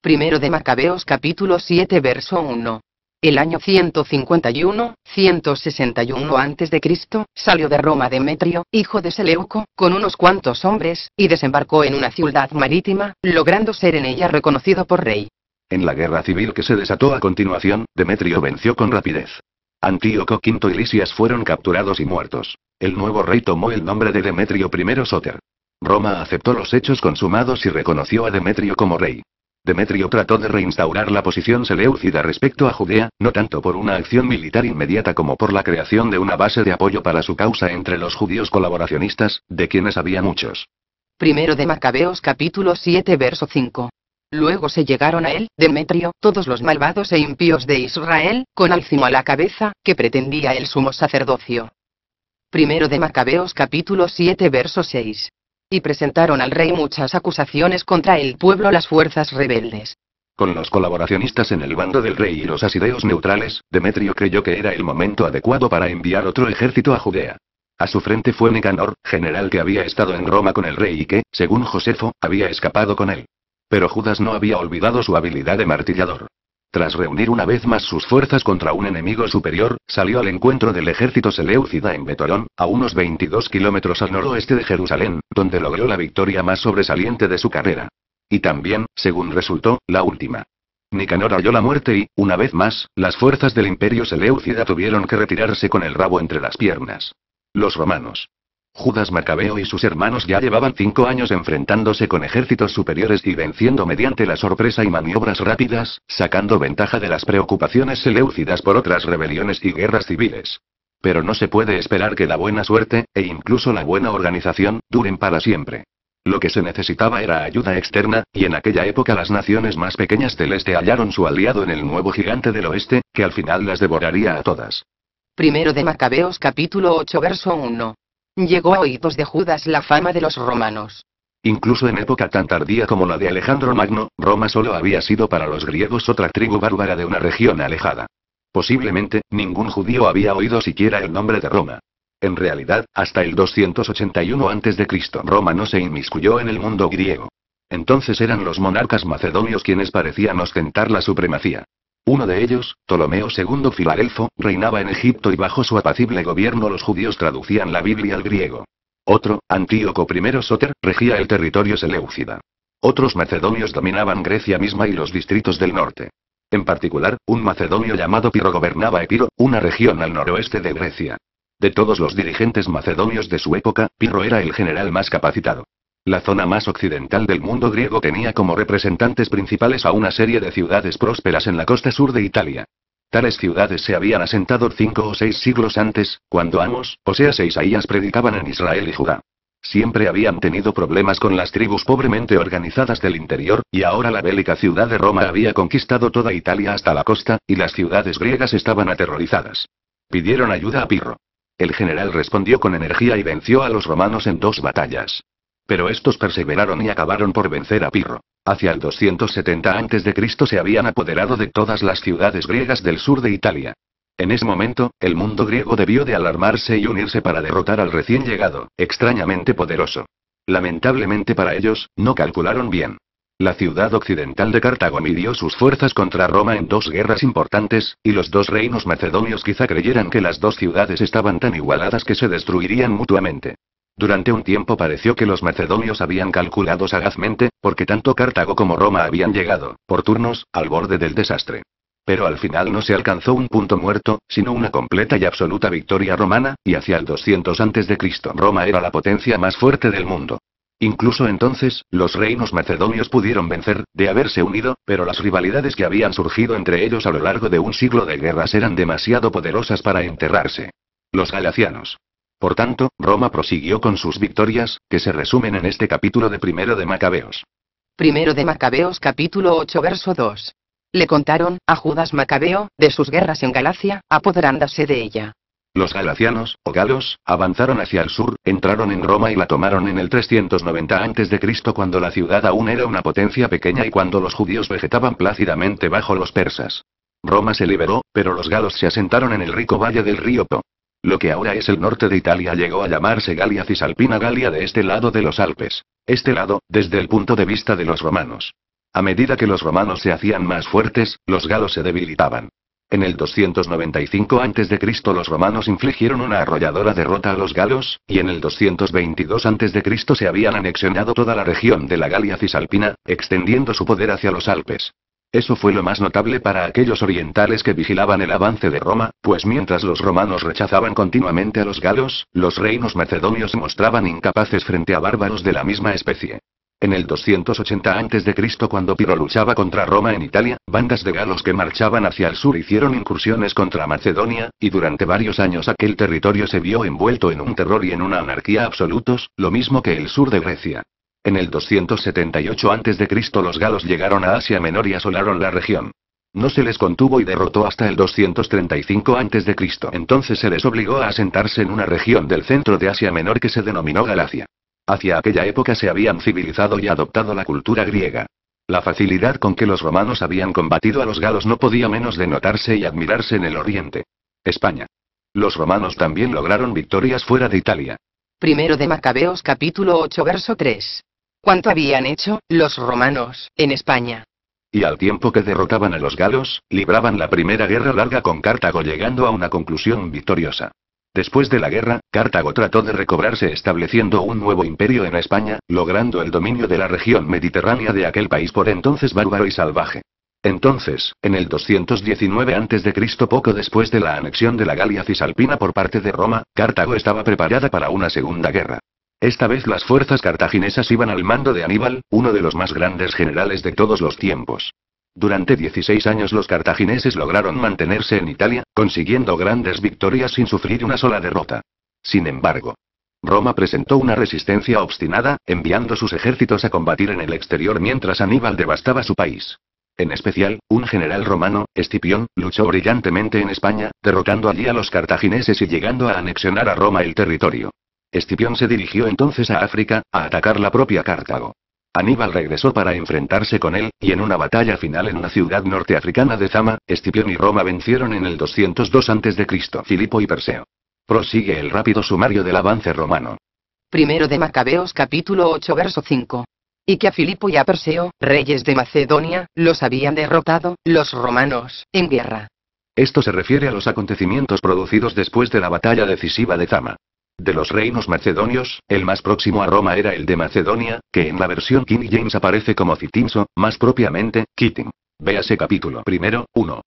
Primero de Macabeos capítulo 7 verso 1. El año 151, 161 a.C., salió de Roma Demetrio, hijo de Seleuco, con unos cuantos hombres, y desembarcó en una ciudad marítima, logrando ser en ella reconocido por rey. En la guerra civil que se desató a continuación, Demetrio venció con rapidez. Antíoco V y Lisias fueron capturados y muertos. El nuevo rey tomó el nombre de Demetrio I Soter. Roma aceptó los hechos consumados y reconoció a Demetrio como rey. Demetrio trató de reinstaurar la posición seleucida respecto a Judea, no tanto por una acción militar inmediata como por la creación de una base de apoyo para su causa entre los judíos colaboracionistas, de quienes había muchos. Primero de Macabeos capítulo 7 verso 5. Luego se llegaron a él, Demetrio, todos los malvados e impíos de Israel, con Alcimo a la cabeza, que pretendía el sumo sacerdocio. Primero de Macabeos capítulo 7 verso 6. Y presentaron al rey muchas acusaciones contra el pueblo las fuerzas rebeldes. Con los colaboracionistas en el bando del rey y los asideos neutrales, Demetrio creyó que era el momento adecuado para enviar otro ejército a Judea. A su frente fue Nicanor, general que había estado en Roma con el rey y que, según Josefo, había escapado con él. Pero Judas no había olvidado su habilidad de martillador. Tras reunir una vez más sus fuerzas contra un enemigo superior, salió al encuentro del ejército seleucida en Betorón, a unos 22 kilómetros al noroeste de Jerusalén, donde logró la victoria más sobresaliente de su carrera. Y también, según resultó, la última. Nicanor halló la muerte y, una vez más, las fuerzas del imperio seleucida tuvieron que retirarse con el rabo entre las piernas. Los romanos Judas Macabeo y sus hermanos ya llevaban cinco años enfrentándose con ejércitos superiores y venciendo mediante la sorpresa y maniobras rápidas, sacando ventaja de las preocupaciones seleucidas por otras rebeliones y guerras civiles. Pero no se puede esperar que la buena suerte, e incluso la buena organización, duren para siempre. Lo que se necesitaba era ayuda externa, y en aquella época las naciones más pequeñas del este hallaron su aliado en el nuevo gigante del oeste, que al final las devoraría a todas. Primero de Macabeos capítulo 8 verso 1 llegó a oídos de Judas la fama de los romanos. Incluso en época tan tardía como la de Alejandro Magno, Roma solo había sido para los griegos otra tribu bárbara de una región alejada. Posiblemente, ningún judío había oído siquiera el nombre de Roma. En realidad, hasta el 281 a.C. Roma no se inmiscuyó en el mundo griego. Entonces eran los monarcas macedonios quienes parecían ostentar la supremacía. Uno de ellos, Ptolomeo II Filarelfo, reinaba en Egipto y bajo su apacible gobierno los judíos traducían la Biblia al griego. Otro, Antíoco I Soter, regía el territorio seleucida. Otros macedonios dominaban Grecia misma y los distritos del norte. En particular, un macedonio llamado Pirro gobernaba Epiro, una región al noroeste de Grecia. De todos los dirigentes macedonios de su época, Pirro era el general más capacitado. La zona más occidental del mundo griego tenía como representantes principales a una serie de ciudades prósperas en la costa sur de Italia. Tales ciudades se habían asentado cinco o seis siglos antes, cuando Amos, sea seis aías predicaban en Israel y Judá. Siempre habían tenido problemas con las tribus pobremente organizadas del interior, y ahora la bélica ciudad de Roma había conquistado toda Italia hasta la costa, y las ciudades griegas estaban aterrorizadas. Pidieron ayuda a Pirro. El general respondió con energía y venció a los romanos en dos batallas. Pero estos perseveraron y acabaron por vencer a Pirro. Hacia el 270 a.C. se habían apoderado de todas las ciudades griegas del sur de Italia. En ese momento, el mundo griego debió de alarmarse y unirse para derrotar al recién llegado, extrañamente poderoso. Lamentablemente para ellos, no calcularon bien. La ciudad occidental de Cartago midió sus fuerzas contra Roma en dos guerras importantes, y los dos reinos macedonios quizá creyeran que las dos ciudades estaban tan igualadas que se destruirían mutuamente. Durante un tiempo pareció que los macedonios habían calculado sagazmente, porque tanto Cartago como Roma habían llegado, por turnos, al borde del desastre. Pero al final no se alcanzó un punto muerto, sino una completa y absoluta victoria romana, y hacia el 200 a.C. Roma era la potencia más fuerte del mundo. Incluso entonces, los reinos macedonios pudieron vencer, de haberse unido, pero las rivalidades que habían surgido entre ellos a lo largo de un siglo de guerras eran demasiado poderosas para enterrarse. Los galacianos, por tanto, Roma prosiguió con sus victorias, que se resumen en este capítulo de Primero de Macabeos. Primero de Macabeos capítulo 8 verso 2. Le contaron, a Judas Macabeo, de sus guerras en Galacia, apoderándose de ella. Los galacianos, o galos, avanzaron hacia el sur, entraron en Roma y la tomaron en el 390 a.C. cuando la ciudad aún era una potencia pequeña y cuando los judíos vegetaban plácidamente bajo los persas. Roma se liberó, pero los galos se asentaron en el rico valle del río Po. Lo que ahora es el norte de Italia llegó a llamarse Galia Cisalpina Galia de este lado de los Alpes. Este lado, desde el punto de vista de los romanos. A medida que los romanos se hacían más fuertes, los galos se debilitaban. En el 295 a.C. los romanos infligieron una arrolladora derrota a los galos, y en el 222 a.C. se habían anexionado toda la región de la Galia Cisalpina, extendiendo su poder hacia los Alpes. Eso fue lo más notable para aquellos orientales que vigilaban el avance de Roma, pues mientras los romanos rechazaban continuamente a los galos, los reinos macedonios se mostraban incapaces frente a bárbaros de la misma especie. En el 280 a.C. cuando Piro luchaba contra Roma en Italia, bandas de galos que marchaban hacia el sur hicieron incursiones contra Macedonia, y durante varios años aquel territorio se vio envuelto en un terror y en una anarquía absolutos, lo mismo que el sur de Grecia. En el 278 a.C. los galos llegaron a Asia Menor y asolaron la región. No se les contuvo y derrotó hasta el 235 a.C. Entonces se les obligó a asentarse en una región del centro de Asia Menor que se denominó Galacia. Hacia aquella época se habían civilizado y adoptado la cultura griega. La facilidad con que los romanos habían combatido a los galos no podía menos de notarse y admirarse en el oriente. España. Los romanos también lograron victorias fuera de Italia. Primero de Macabeos capítulo 8 verso 3. ¿Cuánto habían hecho los romanos en España. Y al tiempo que derrotaban a los galos, libraban la primera guerra larga con Cartago llegando a una conclusión victoriosa. Después de la guerra, Cartago trató de recobrarse estableciendo un nuevo imperio en España, logrando el dominio de la región mediterránea de aquel país por entonces bárbaro y salvaje. Entonces, en el 219 a.C., poco después de la anexión de la Galia Cisalpina por parte de Roma, Cartago estaba preparada para una segunda guerra. Esta vez las fuerzas cartaginesas iban al mando de Aníbal, uno de los más grandes generales de todos los tiempos. Durante 16 años los cartagineses lograron mantenerse en Italia, consiguiendo grandes victorias sin sufrir una sola derrota. Sin embargo, Roma presentó una resistencia obstinada, enviando sus ejércitos a combatir en el exterior mientras Aníbal devastaba su país. En especial, un general romano, Escipión, luchó brillantemente en España, derrotando allí a los cartagineses y llegando a anexionar a Roma el territorio. Escipión se dirigió entonces a África, a atacar la propia Cartago. Aníbal regresó para enfrentarse con él, y en una batalla final en la ciudad norteafricana de Zama, Escipión y Roma vencieron en el 202 a.C. Filipo y Perseo. Prosigue el rápido sumario del avance romano. Primero de Macabeos capítulo 8 verso 5 y que a Filipo y a Perseo, reyes de Macedonia, los habían derrotado, los romanos, en guerra. Esto se refiere a los acontecimientos producidos después de la batalla decisiva de Zama. De los reinos macedonios, el más próximo a Roma era el de Macedonia, que en la versión King James aparece como Citinso, más propiamente, Kitin. Véase capítulo primero, 1.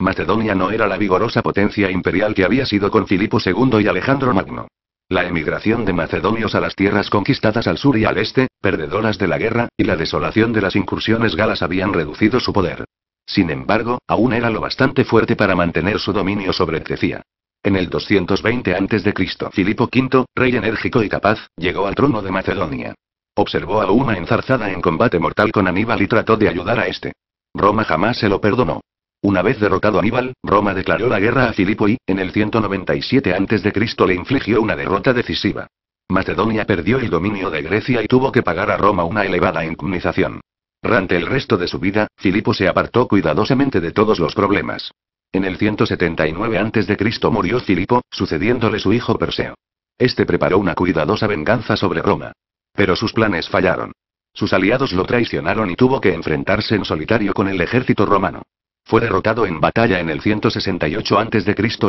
Macedonia no era la vigorosa potencia imperial que había sido con Filipo II y Alejandro Magno. La emigración de macedonios a las tierras conquistadas al sur y al este, perdedoras de la guerra, y la desolación de las incursiones galas habían reducido su poder. Sin embargo, aún era lo bastante fuerte para mantener su dominio sobre Tecia. En el 220 a.C., Filipo V, rey enérgico y capaz, llegó al trono de Macedonia. Observó a una enzarzada en combate mortal con Aníbal y trató de ayudar a este. Roma jamás se lo perdonó. Una vez derrotado Aníbal, Roma declaró la guerra a Filipo y, en el 197 a.C. le infligió una derrota decisiva. Macedonia perdió el dominio de Grecia y tuvo que pagar a Roma una elevada indemnización. Durante el resto de su vida, Filipo se apartó cuidadosamente de todos los problemas. En el 179 a.C. murió Filipo, sucediéndole su hijo Perseo. Este preparó una cuidadosa venganza sobre Roma. Pero sus planes fallaron. Sus aliados lo traicionaron y tuvo que enfrentarse en solitario con el ejército romano. Fue derrotado en batalla en el 168 a.C.,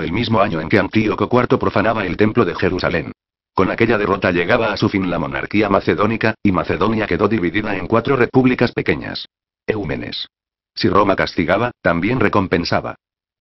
el mismo año en que Antíoco IV profanaba el templo de Jerusalén. Con aquella derrota llegaba a su fin la monarquía macedónica, y Macedonia quedó dividida en cuatro repúblicas pequeñas. Eúmenes. Si Roma castigaba, también recompensaba.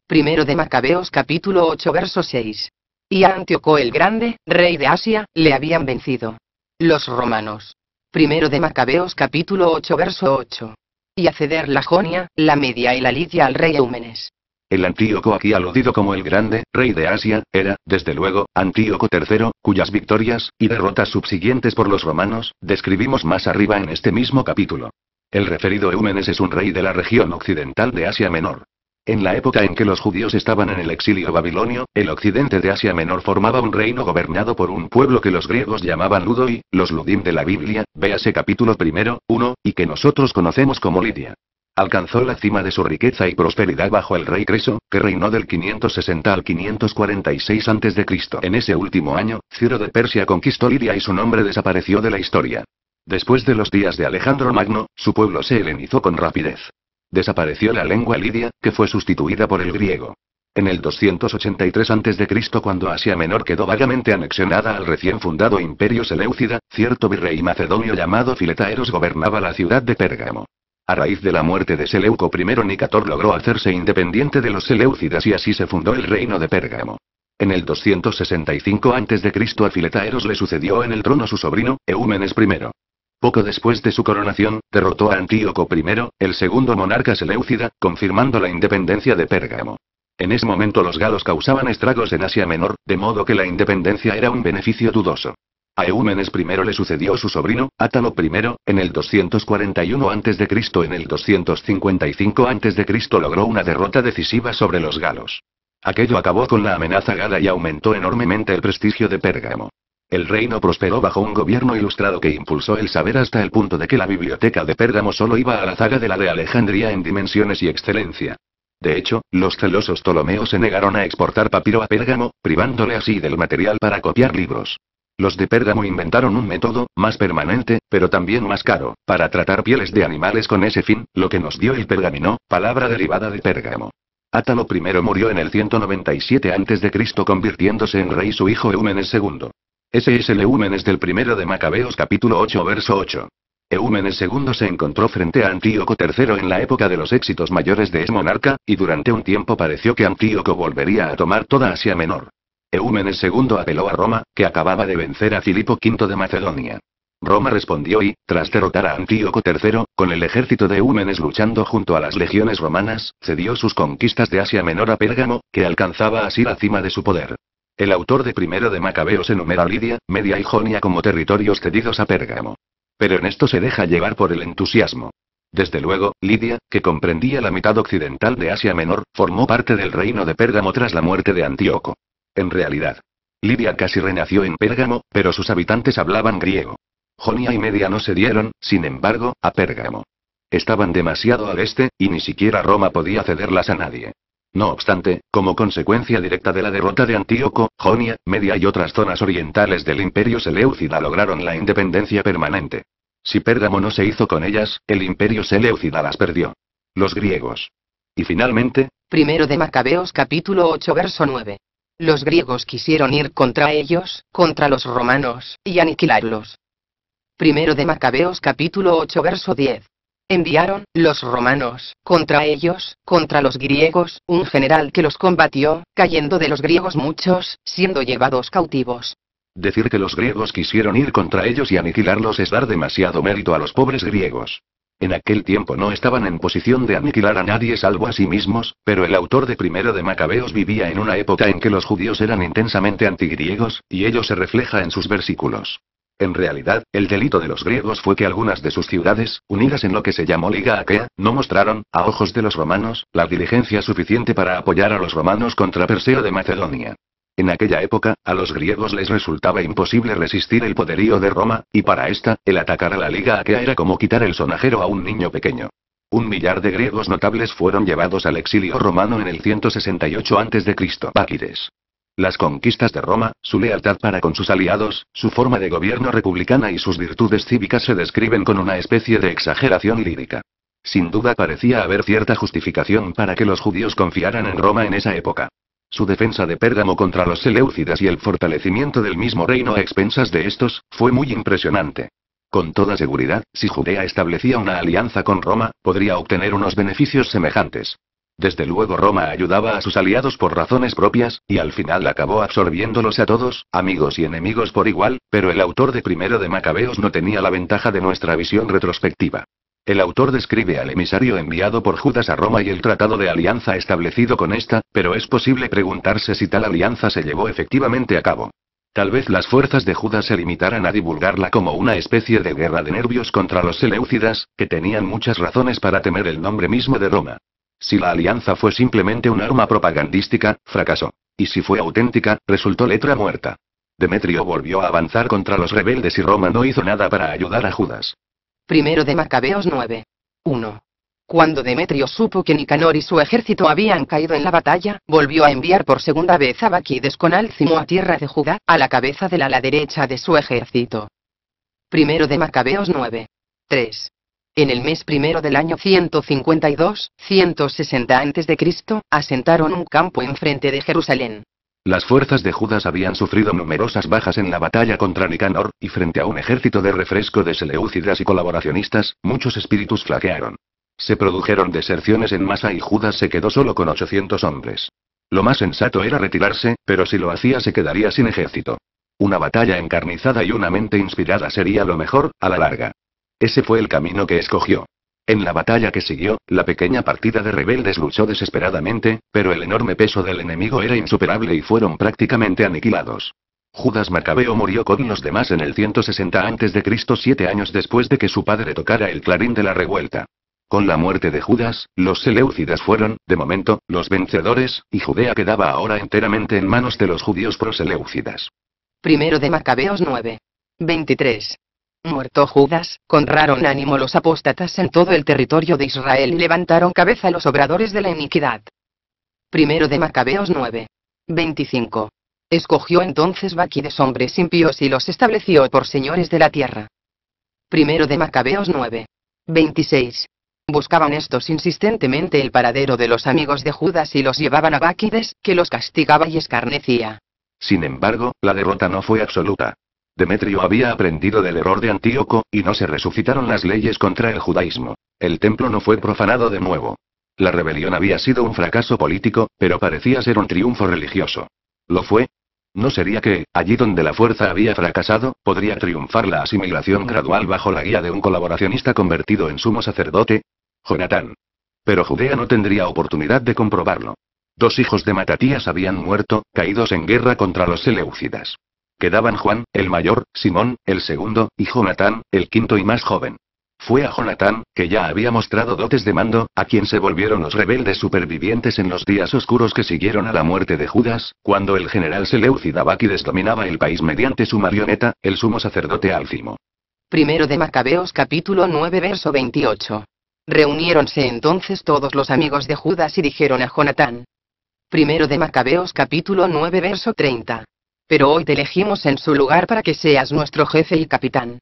Primero de Macabeos capítulo 8 verso 6. Y a Antíoco el Grande, rey de Asia, le habían vencido. Los romanos. Primero de Macabeos capítulo 8 verso 8. Y a ceder la Jonia, la Media y la Lidia al rey Eumenes. El Antíoco aquí aludido como el Grande, rey de Asia, era, desde luego, Antíoco III, cuyas victorias y derrotas subsiguientes por los romanos, describimos más arriba en este mismo capítulo. El referido Eumenes es un rey de la región occidental de Asia Menor. En la época en que los judíos estaban en el exilio babilonio, el occidente de Asia Menor formaba un reino gobernado por un pueblo que los griegos llamaban Ludoi, los Ludim de la Biblia, véase capítulo primero, 1, y que nosotros conocemos como Lidia. Alcanzó la cima de su riqueza y prosperidad bajo el rey Creso, que reinó del 560 al 546 a.C. En ese último año, Ciro de Persia conquistó Lidia y su nombre desapareció de la historia. Después de los días de Alejandro Magno, su pueblo se helenizó con rapidez. Desapareció la lengua lidia, que fue sustituida por el griego. En el 283 a.C., cuando Asia Menor quedó vagamente anexionada al recién fundado Imperio Seleucida, cierto virrey macedonio llamado Filetaeros gobernaba la ciudad de Pérgamo. A raíz de la muerte de Seleuco I, Nicator logró hacerse independiente de los Seleucidas y así se fundó el reino de Pérgamo. En el 265 a.C. a Filetaeros le sucedió en el trono su sobrino, Eumenes I. Poco después de su coronación, derrotó a Antíoco I, el segundo monarca seleucida, confirmando la independencia de Pérgamo. En ese momento los galos causaban estragos en Asia Menor, de modo que la independencia era un beneficio dudoso. A Eúmenes I le sucedió su sobrino, Átalo I, en el 241 a.C. En el 255 a.C. logró una derrota decisiva sobre los galos. Aquello acabó con la amenaza gala y aumentó enormemente el prestigio de Pérgamo. El reino prosperó bajo un gobierno ilustrado que impulsó el saber hasta el punto de que la biblioteca de Pérgamo solo iba a la zaga de la de Alejandría en dimensiones y excelencia. De hecho, los celosos Ptolomeos se negaron a exportar papiro a Pérgamo, privándole así del material para copiar libros. Los de Pérgamo inventaron un método, más permanente, pero también más caro, para tratar pieles de animales con ese fin, lo que nos dio el pergamino, palabra derivada de Pérgamo. Átalo I murió en el 197 a.C. convirtiéndose en rey su hijo Eumenes II. Ese es el Eúmenes del primero de Macabeos capítulo 8 verso 8. Eúmenes II se encontró frente a Antíoco III en la época de los éxitos mayores de monarca y durante un tiempo pareció que Antíoco volvería a tomar toda Asia Menor. Eúmenes II apeló a Roma, que acababa de vencer a Filipo V de Macedonia. Roma respondió y, tras derrotar a Antíoco III, con el ejército de Eúmenes luchando junto a las legiones romanas, cedió sus conquistas de Asia Menor a Pérgamo, que alcanzaba así la cima de su poder. El autor de Primero de Macabeos enumera Lidia, Media y Jonia como territorios cedidos a Pérgamo. Pero en esto se deja llevar por el entusiasmo. Desde luego, Lidia, que comprendía la mitad occidental de Asia Menor, formó parte del reino de Pérgamo tras la muerte de Antíoco. En realidad, Lidia casi renació en Pérgamo, pero sus habitantes hablaban griego. Jonia y Media no se dieron, sin embargo, a Pérgamo. Estaban demasiado al este, y ni siquiera Roma podía cederlas a nadie. No obstante, como consecuencia directa de la derrota de Antíoco, Jonia, Media y otras zonas orientales del imperio Seleucida lograron la independencia permanente. Si Pérgamo no se hizo con ellas, el imperio Seleucida las perdió. Los griegos. Y finalmente. Primero de Macabeos capítulo 8 verso 9. Los griegos quisieron ir contra ellos, contra los romanos, y aniquilarlos. Primero de Macabeos capítulo 8 verso 10 enviaron, los romanos, contra ellos, contra los griegos, un general que los combatió, cayendo de los griegos muchos, siendo llevados cautivos. Decir que los griegos quisieron ir contra ellos y aniquilarlos es dar demasiado mérito a los pobres griegos. En aquel tiempo no estaban en posición de aniquilar a nadie salvo a sí mismos, pero el autor de Primero de Macabeos vivía en una época en que los judíos eran intensamente antigriegos, y ello se refleja en sus versículos. En realidad, el delito de los griegos fue que algunas de sus ciudades, unidas en lo que se llamó Liga Aquea, no mostraron, a ojos de los romanos, la diligencia suficiente para apoyar a los romanos contra Perseo de Macedonia. En aquella época, a los griegos les resultaba imposible resistir el poderío de Roma, y para esta, el atacar a la Liga Aquea era como quitar el sonajero a un niño pequeño. Un millar de griegos notables fueron llevados al exilio romano en el 168 a.C. Báquides. Las conquistas de Roma, su lealtad para con sus aliados, su forma de gobierno republicana y sus virtudes cívicas se describen con una especie de exageración lírica. Sin duda parecía haber cierta justificación para que los judíos confiaran en Roma en esa época. Su defensa de Pérgamo contra los Seleucidas y el fortalecimiento del mismo reino a expensas de estos, fue muy impresionante. Con toda seguridad, si Judea establecía una alianza con Roma, podría obtener unos beneficios semejantes. Desde luego Roma ayudaba a sus aliados por razones propias, y al final acabó absorbiéndolos a todos, amigos y enemigos por igual, pero el autor de Primero de Macabeos no tenía la ventaja de nuestra visión retrospectiva. El autor describe al emisario enviado por Judas a Roma y el tratado de alianza establecido con esta, pero es posible preguntarse si tal alianza se llevó efectivamente a cabo. Tal vez las fuerzas de Judas se limitaran a divulgarla como una especie de guerra de nervios contra los Seleucidas, que tenían muchas razones para temer el nombre mismo de Roma. Si la alianza fue simplemente un arma propagandística, fracasó. Y si fue auténtica, resultó letra muerta. Demetrio volvió a avanzar contra los rebeldes y Roma no hizo nada para ayudar a Judas. Primero de Macabeos 9. 1. Cuando Demetrio supo que Nicanor y su ejército habían caído en la batalla, volvió a enviar por segunda vez a Baquides con Alcimo a tierra de Judá, a la cabeza del ala derecha de su ejército. Primero de Macabeos 9. 3. En el mes primero del año 152, 160 a.C., asentaron un campo enfrente de Jerusalén. Las fuerzas de Judas habían sufrido numerosas bajas en la batalla contra Nicanor, y frente a un ejército de refresco de seleucidas y colaboracionistas, muchos espíritus flaquearon. Se produjeron deserciones en masa y Judas se quedó solo con 800 hombres. Lo más sensato era retirarse, pero si lo hacía se quedaría sin ejército. Una batalla encarnizada y una mente inspirada sería lo mejor, a la larga. Ese fue el camino que escogió. En la batalla que siguió, la pequeña partida de rebeldes luchó desesperadamente, pero el enorme peso del enemigo era insuperable y fueron prácticamente aniquilados. Judas Macabeo murió con los demás en el 160 a.C., siete años después de que su padre tocara el clarín de la revuelta. Con la muerte de Judas, los Seleucidas fueron, de momento, los vencedores, y Judea quedaba ahora enteramente en manos de los judíos proseleucidas. Primero de Macabeos 9. 23. Muerto Judas, con raro ánimo los apóstatas en todo el territorio de Israel y levantaron cabeza los obradores de la iniquidad. Primero de Macabeos 9. 25. Escogió entonces Baquides hombres impíos y los estableció por señores de la tierra. Primero de Macabeos 9. 26. Buscaban estos insistentemente el paradero de los amigos de Judas y los llevaban a Baquides, que los castigaba y escarnecía. Sin embargo, la derrota no fue absoluta. Demetrio había aprendido del error de Antíoco, y no se resucitaron las leyes contra el judaísmo. El templo no fue profanado de nuevo. La rebelión había sido un fracaso político, pero parecía ser un triunfo religioso. ¿Lo fue? ¿No sería que, allí donde la fuerza había fracasado, podría triunfar la asimilación gradual bajo la guía de un colaboracionista convertido en sumo sacerdote? Jonatán. Pero Judea no tendría oportunidad de comprobarlo. Dos hijos de Matatías habían muerto, caídos en guerra contra los Seleucidas. Quedaban Juan, el mayor, Simón, el segundo, y Jonatán, el quinto y más joven. Fue a Jonatán, que ya había mostrado dotes de mando, a quien se volvieron los rebeldes supervivientes en los días oscuros que siguieron a la muerte de Judas, cuando el general Seleucida Báquides dominaba el país mediante su marioneta, el sumo sacerdote Álcimo. Primero de Macabeos capítulo 9 verso 28. Reuniéronse entonces todos los amigos de Judas y dijeron a Jonatán. Primero de Macabeos capítulo 9 verso 30 pero hoy te elegimos en su lugar para que seas nuestro jefe y capitán.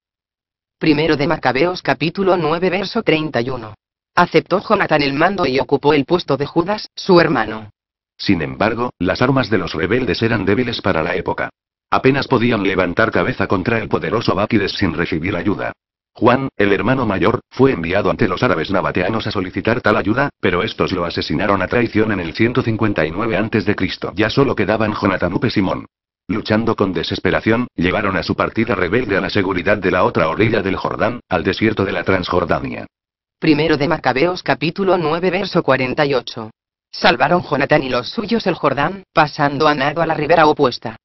Primero de Macabeos capítulo 9 verso 31. Aceptó Jonatán el mando y ocupó el puesto de Judas, su hermano. Sin embargo, las armas de los rebeldes eran débiles para la época. Apenas podían levantar cabeza contra el poderoso Báquides sin recibir ayuda. Juan, el hermano mayor, fue enviado ante los árabes nabateanos a solicitar tal ayuda, pero estos lo asesinaron a traición en el 159 a.C. Ya solo quedaban Jonatán Upe Simón. Luchando con desesperación, llevaron a su partida rebelde a la seguridad de la otra orilla del Jordán, al desierto de la Transjordania. Primero de Macabeos capítulo 9 verso 48. Salvaron Jonatán y los suyos el Jordán, pasando a nado a la ribera opuesta.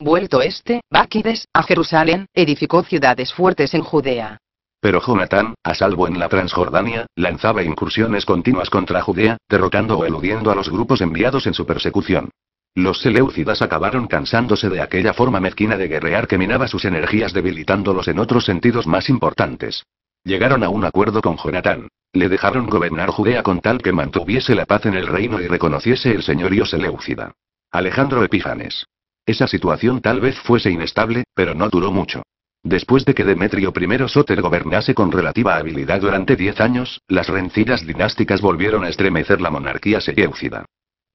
Vuelto este, Báquides, a Jerusalén, edificó ciudades fuertes en Judea. Pero Jonatán, a salvo en la Transjordania, lanzaba incursiones continuas contra Judea, derrotando o eludiendo a los grupos enviados en su persecución. Los Seleucidas acabaron cansándose de aquella forma mezquina de guerrear que minaba sus energías debilitándolos en otros sentidos más importantes. Llegaron a un acuerdo con Jonatán. Le dejaron gobernar Judea con tal que mantuviese la paz en el reino y reconociese el señorío Seleucida. Alejandro Epífanes. Esa situación tal vez fuese inestable, pero no duró mucho. Después de que Demetrio I Soter gobernase con relativa habilidad durante diez años, las rencillas dinásticas volvieron a estremecer la monarquía seleucida.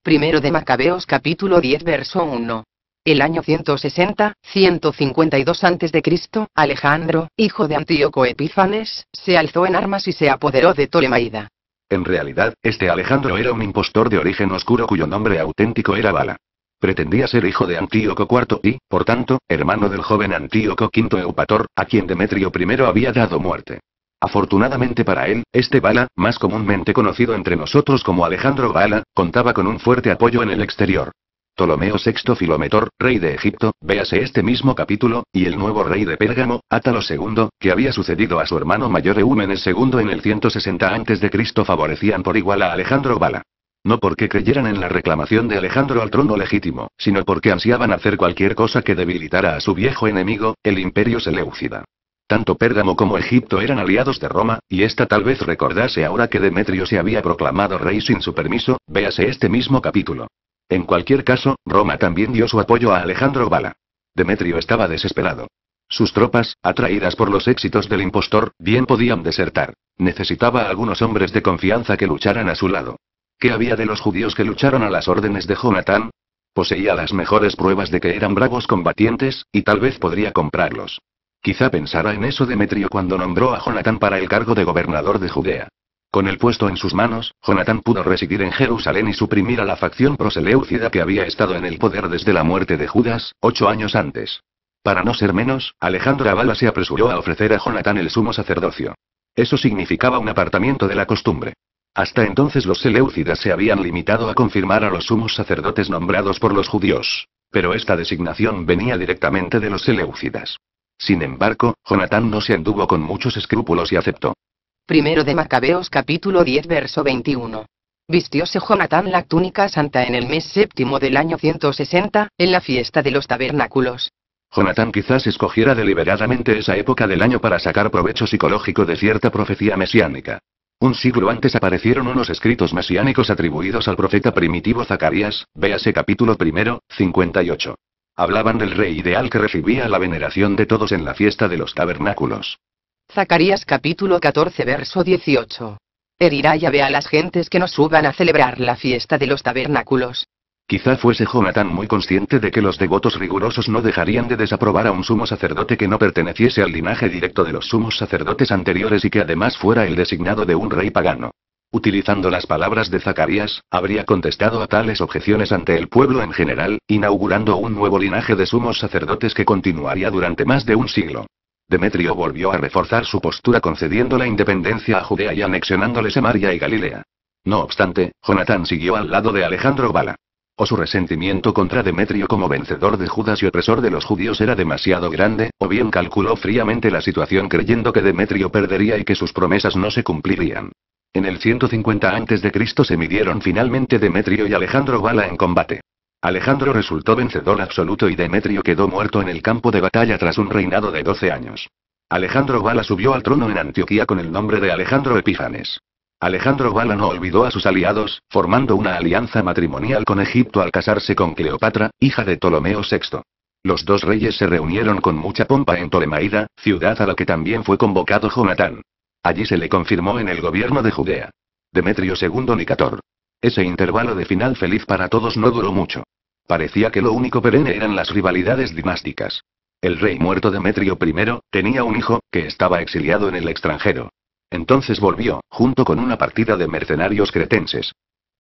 Primero de Macabeos capítulo 10 verso 1. El año 160, 152 a.C., Alejandro, hijo de Antíoco Epífanes, se alzó en armas y se apoderó de Ptolemaida. En realidad, este Alejandro era un impostor de origen oscuro cuyo nombre auténtico era Bala. Pretendía ser hijo de Antíoco IV y, por tanto, hermano del joven Antíoco V Eupator, a quien Demetrio I había dado muerte. Afortunadamente para él, este Bala, más comúnmente conocido entre nosotros como Alejandro Bala, contaba con un fuerte apoyo en el exterior. Ptolomeo VI Filometor, rey de Egipto, véase este mismo capítulo, y el nuevo rey de Pérgamo, Átalo II, que había sucedido a su hermano mayor Eúmenes II en el 160 a.C. favorecían por igual a Alejandro Bala. No porque creyeran en la reclamación de Alejandro al trono legítimo, sino porque ansiaban hacer cualquier cosa que debilitara a su viejo enemigo, el imperio Seleucida. Tanto Pérgamo como Egipto eran aliados de Roma, y esta tal vez recordase ahora que Demetrio se había proclamado rey sin su permiso, véase este mismo capítulo. En cualquier caso, Roma también dio su apoyo a Alejandro Bala. Demetrio estaba desesperado. Sus tropas, atraídas por los éxitos del impostor, bien podían desertar. Necesitaba algunos hombres de confianza que lucharan a su lado. ¿Qué había de los judíos que lucharon a las órdenes de Jonatán? Poseía las mejores pruebas de que eran bravos combatientes, y tal vez podría comprarlos. Quizá pensara en eso Demetrio cuando nombró a Jonatán para el cargo de gobernador de Judea. Con el puesto en sus manos, Jonatán pudo residir en Jerusalén y suprimir a la facción proseleucida que había estado en el poder desde la muerte de Judas, ocho años antes. Para no ser menos, Alejandro Abala se apresuró a ofrecer a Jonatán el sumo sacerdocio. Eso significaba un apartamiento de la costumbre. Hasta entonces los seleucidas se habían limitado a confirmar a los sumos sacerdotes nombrados por los judíos. Pero esta designación venía directamente de los seleucidas. Sin embargo, Jonatán no se anduvo con muchos escrúpulos y aceptó. Primero de Macabeos capítulo 10 verso 21. Vistióse Jonatán la túnica santa en el mes séptimo del año 160, en la fiesta de los tabernáculos. Jonatán quizás escogiera deliberadamente esa época del año para sacar provecho psicológico de cierta profecía mesiánica. Un siglo antes aparecieron unos escritos mesiánicos atribuidos al profeta primitivo Zacarías, véase capítulo primero, 58. Hablaban del rey ideal que recibía la veneración de todos en la fiesta de los tabernáculos. Zacarías capítulo 14 verso 18. y ve a las gentes que nos suban a celebrar la fiesta de los tabernáculos. Quizá fuese Jonathan muy consciente de que los devotos rigurosos no dejarían de desaprobar a un sumo sacerdote que no perteneciese al linaje directo de los sumos sacerdotes anteriores y que además fuera el designado de un rey pagano. Utilizando las palabras de Zacarías, habría contestado a tales objeciones ante el pueblo en general, inaugurando un nuevo linaje de sumos sacerdotes que continuaría durante más de un siglo. Demetrio volvió a reforzar su postura concediendo la independencia a Judea y anexionándole Samaria y Galilea. No obstante, Jonatán siguió al lado de Alejandro Bala. O su resentimiento contra Demetrio como vencedor de Judas y opresor de los judíos era demasiado grande, o bien calculó fríamente la situación creyendo que Demetrio perdería y que sus promesas no se cumplirían. En el 150 a.C. se midieron finalmente Demetrio y Alejandro Bala en combate. Alejandro resultó vencedor absoluto y Demetrio quedó muerto en el campo de batalla tras un reinado de 12 años. Alejandro Bala subió al trono en Antioquía con el nombre de Alejandro Epífanes. Alejandro Bala no olvidó a sus aliados, formando una alianza matrimonial con Egipto al casarse con Cleopatra, hija de Ptolomeo VI. Los dos reyes se reunieron con mucha pompa en Ptolemaida, ciudad a la que también fue convocado Jonatán. Allí se le confirmó en el gobierno de Judea. Demetrio II Nicator. Ese intervalo de final feliz para todos no duró mucho. Parecía que lo único perenne eran las rivalidades dinásticas. El rey muerto Demetrio I, tenía un hijo, que estaba exiliado en el extranjero. Entonces volvió, junto con una partida de mercenarios cretenses.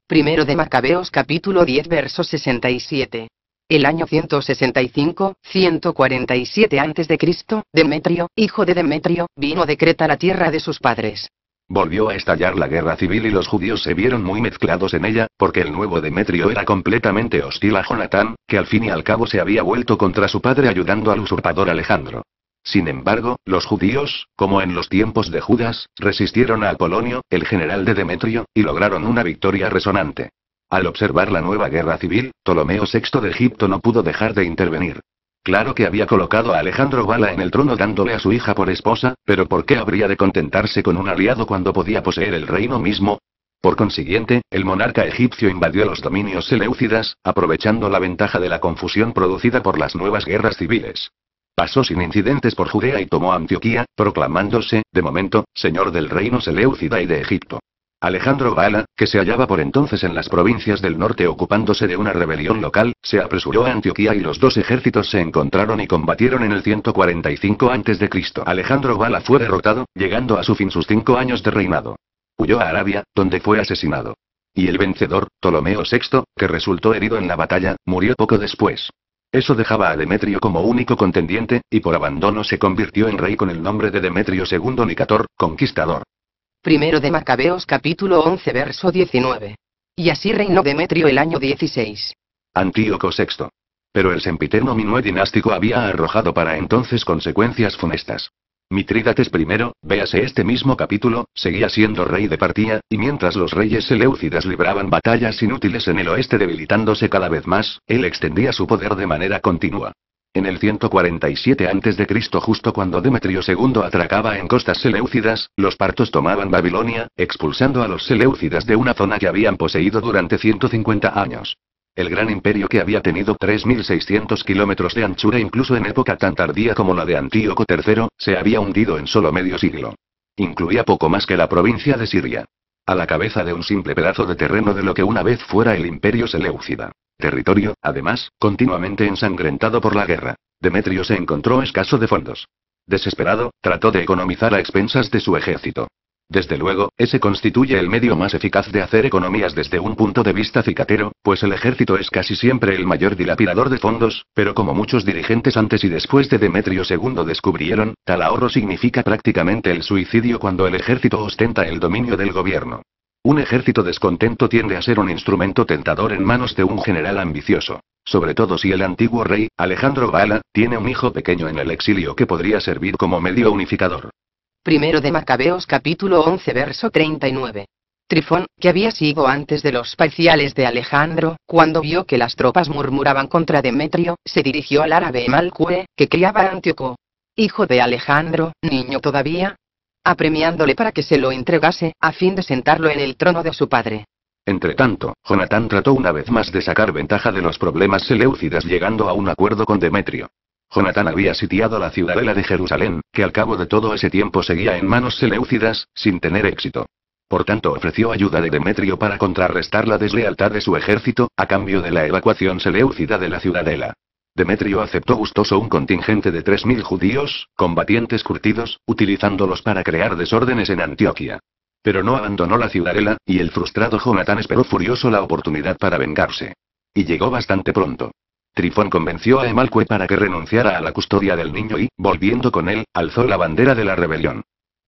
Primero de Macabeos capítulo 10 verso 67 el año 165-147 a.C., Demetrio, hijo de Demetrio, vino de Creta la tierra de sus padres. Volvió a estallar la guerra civil y los judíos se vieron muy mezclados en ella, porque el nuevo Demetrio era completamente hostil a Jonatán, que al fin y al cabo se había vuelto contra su padre ayudando al usurpador Alejandro. Sin embargo, los judíos, como en los tiempos de Judas, resistieron a Apolonio, el general de Demetrio, y lograron una victoria resonante. Al observar la nueva guerra civil, Ptolomeo VI de Egipto no pudo dejar de intervenir. Claro que había colocado a Alejandro Bala en el trono dándole a su hija por esposa, pero ¿por qué habría de contentarse con un aliado cuando podía poseer el reino mismo? Por consiguiente, el monarca egipcio invadió los dominios seleucidas, aprovechando la ventaja de la confusión producida por las nuevas guerras civiles. Pasó sin incidentes por Judea y tomó Antioquía, proclamándose, de momento, señor del reino seleucida y de Egipto. Alejandro Bala, que se hallaba por entonces en las provincias del norte ocupándose de una rebelión local, se apresuró a Antioquía y los dos ejércitos se encontraron y combatieron en el 145 a.C. Alejandro Bala fue derrotado, llegando a su fin sus cinco años de reinado. Huyó a Arabia, donde fue asesinado. Y el vencedor, Ptolomeo VI, que resultó herido en la batalla, murió poco después. Eso dejaba a Demetrio como único contendiente, y por abandono se convirtió en rey con el nombre de Demetrio II Nicator, conquistador. Primero de Macabeos capítulo 11 verso 19. Y así reinó Demetrio el año 16. Antíoco VI. Pero el sempiterno minué dinástico había arrojado para entonces consecuencias funestas. Mitrídates I, véase este mismo capítulo, seguía siendo rey de Partía, y mientras los reyes seleucidas libraban batallas inútiles en el oeste debilitándose cada vez más, él extendía su poder de manera continua. En el 147 a.C., justo cuando Demetrio II atracaba en costas seleúcidas, los partos tomaban Babilonia, expulsando a los seleúcidas de una zona que habían poseído durante 150 años. El gran imperio que había tenido 3.600 kilómetros de anchura incluso en época tan tardía como la de Antíoco III, se había hundido en solo medio siglo. Incluía poco más que la provincia de Siria. A la cabeza de un simple pedazo de terreno de lo que una vez fuera el imperio seleucida territorio, además, continuamente ensangrentado por la guerra. Demetrio se encontró escaso de fondos. Desesperado, trató de economizar a expensas de su ejército. Desde luego, ese constituye el medio más eficaz de hacer economías desde un punto de vista cicatero, pues el ejército es casi siempre el mayor dilapidador de fondos, pero como muchos dirigentes antes y después de Demetrio II descubrieron, tal ahorro significa prácticamente el suicidio cuando el ejército ostenta el dominio del gobierno. Un ejército descontento tiende a ser un instrumento tentador en manos de un general ambicioso. Sobre todo si el antiguo rey, Alejandro Bala, tiene un hijo pequeño en el exilio que podría servir como medio unificador. Primero de Macabeos capítulo 11 verso 39. Trifón, que había sido antes de los parciales de Alejandro, cuando vio que las tropas murmuraban contra Demetrio, se dirigió al árabe Malcue, que criaba a Antíoco. Hijo de Alejandro, niño todavía, apremiándole para que se lo entregase, a fin de sentarlo en el trono de su padre. Entretanto, Jonatán trató una vez más de sacar ventaja de los problemas seleucidas llegando a un acuerdo con Demetrio. Jonatán había sitiado la ciudadela de Jerusalén, que al cabo de todo ese tiempo seguía en manos seleucidas, sin tener éxito. Por tanto ofreció ayuda de Demetrio para contrarrestar la deslealtad de su ejército, a cambio de la evacuación seleucida de la ciudadela. Demetrio aceptó gustoso un contingente de 3.000 judíos, combatientes curtidos, utilizándolos para crear desórdenes en Antioquia. Pero no abandonó la ciudadela, y el frustrado Jonatán esperó furioso la oportunidad para vengarse. Y llegó bastante pronto. Trifón convenció a Emalcue para que renunciara a la custodia del niño y, volviendo con él, alzó la bandera de la rebelión.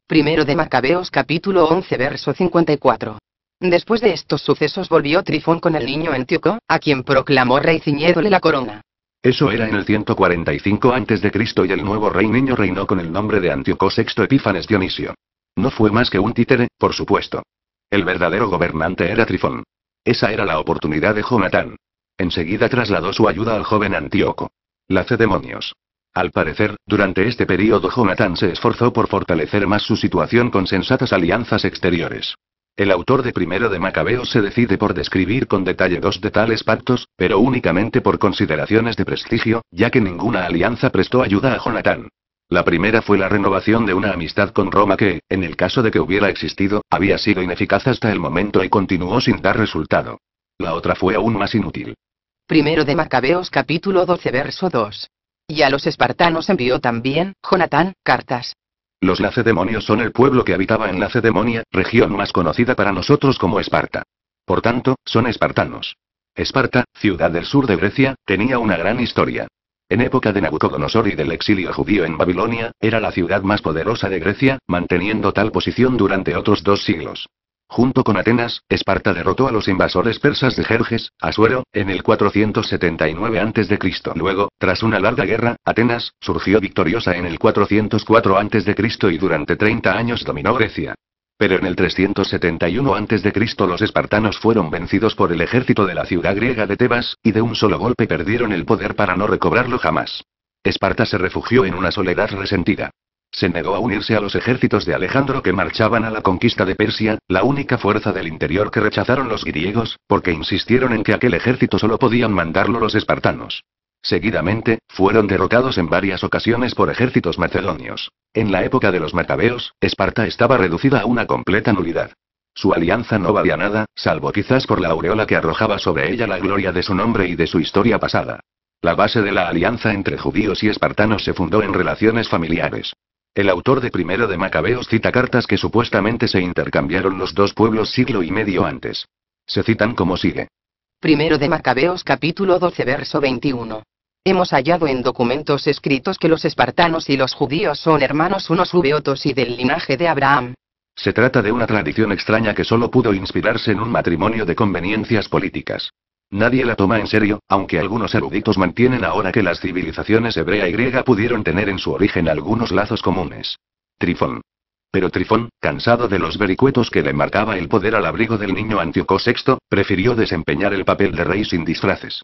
Primero de Macabeos capítulo 11 verso 54. Después de estos sucesos volvió Trifón con el niño Antíoco, a quien proclamó rey ciñéndole la corona. Eso era en el 145 a.C. y el nuevo rey niño reinó con el nombre de Antíoco VI Epífanes Dionisio. No fue más que un títere, por supuesto. El verdadero gobernante era Trifón. Esa era la oportunidad de Jonatán. Enseguida trasladó su ayuda al joven Antíoco. La demonios. Al parecer, durante este periodo Jonatán se esforzó por fortalecer más su situación con sensatas alianzas exteriores. El autor de Primero de Macabeos se decide por describir con detalle dos de tales pactos, pero únicamente por consideraciones de prestigio, ya que ninguna alianza prestó ayuda a Jonatán. La primera fue la renovación de una amistad con Roma que, en el caso de que hubiera existido, había sido ineficaz hasta el momento y continuó sin dar resultado. La otra fue aún más inútil. Primero de Macabeos capítulo 12 verso 2. Y a los espartanos envió también, Jonatán, cartas, los lacedemonios son el pueblo que habitaba en Lacedemonia, región más conocida para nosotros como Esparta. Por tanto, son espartanos. Esparta, ciudad del sur de Grecia, tenía una gran historia. En época de Nabucodonosor y del exilio judío en Babilonia, era la ciudad más poderosa de Grecia, manteniendo tal posición durante otros dos siglos. Junto con Atenas, Esparta derrotó a los invasores persas de Jerjes, Asuero, en el 479 a.C. Luego, tras una larga guerra, Atenas surgió victoriosa en el 404 a.C. y durante 30 años dominó Grecia. Pero en el 371 a.C. los espartanos fueron vencidos por el ejército de la ciudad griega de Tebas, y de un solo golpe perdieron el poder para no recobrarlo jamás. Esparta se refugió en una soledad resentida. Se negó a unirse a los ejércitos de Alejandro que marchaban a la conquista de Persia, la única fuerza del interior que rechazaron los griegos, porque insistieron en que aquel ejército solo podían mandarlo los espartanos. Seguidamente, fueron derrotados en varias ocasiones por ejércitos macedonios. En la época de los macabeos, Esparta estaba reducida a una completa nulidad. Su alianza no valía nada, salvo quizás por la aureola que arrojaba sobre ella la gloria de su nombre y de su historia pasada. La base de la alianza entre judíos y espartanos se fundó en relaciones familiares. El autor de Primero de Macabeos cita cartas que supuestamente se intercambiaron los dos pueblos siglo y medio antes. Se citan como sigue. Primero de Macabeos capítulo 12 verso 21. Hemos hallado en documentos escritos que los espartanos y los judíos son hermanos unos v otros y del linaje de Abraham. Se trata de una tradición extraña que solo pudo inspirarse en un matrimonio de conveniencias políticas. Nadie la toma en serio, aunque algunos eruditos mantienen ahora que las civilizaciones hebrea y griega pudieron tener en su origen algunos lazos comunes. Trifón. Pero Trifón, cansado de los vericuetos que le marcaba el poder al abrigo del niño Antíoco VI, prefirió desempeñar el papel de rey sin disfraces.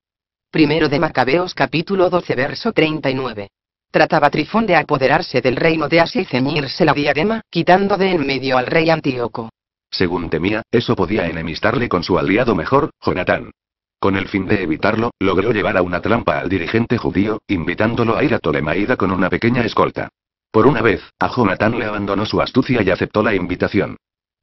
Primero de Macabeos capítulo 12 verso 39. Trataba Trifón de apoderarse del reino de Asia y ceñirse la diadema, quitando de en medio al rey Antíoco. Según temía, eso podía enemistarle con su aliado mejor, Jonatán. Con el fin de evitarlo, logró llevar a una trampa al dirigente judío, invitándolo a ir a Tolemaída con una pequeña escolta. Por una vez, a Jonathan le abandonó su astucia y aceptó la invitación.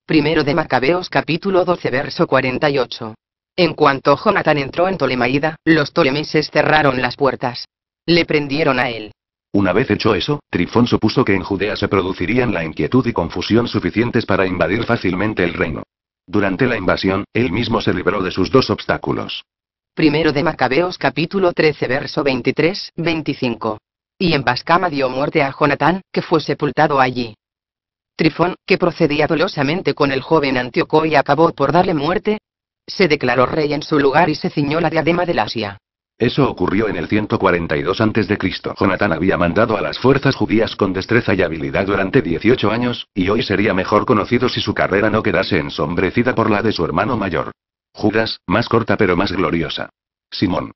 Primero de Macabeos capítulo 12 verso 48. En cuanto Jonathan entró en Tolemaida, los tolemeses cerraron las puertas. Le prendieron a él. Una vez hecho eso, Trifón supuso que en Judea se producirían la inquietud y confusión suficientes para invadir fácilmente el reino. Durante la invasión, él mismo se libró de sus dos obstáculos. Primero de Macabeos capítulo 13 verso 23, 25. Y en Bascama dio muerte a Jonatán, que fue sepultado allí. Trifón, que procedía dolosamente con el joven Antíoco y acabó por darle muerte, se declaró rey en su lugar y se ciñó la diadema del Asia. Eso ocurrió en el 142 a.C. Jonatán había mandado a las fuerzas judías con destreza y habilidad durante 18 años, y hoy sería mejor conocido si su carrera no quedase ensombrecida por la de su hermano mayor. Judas, más corta pero más gloriosa. Simón.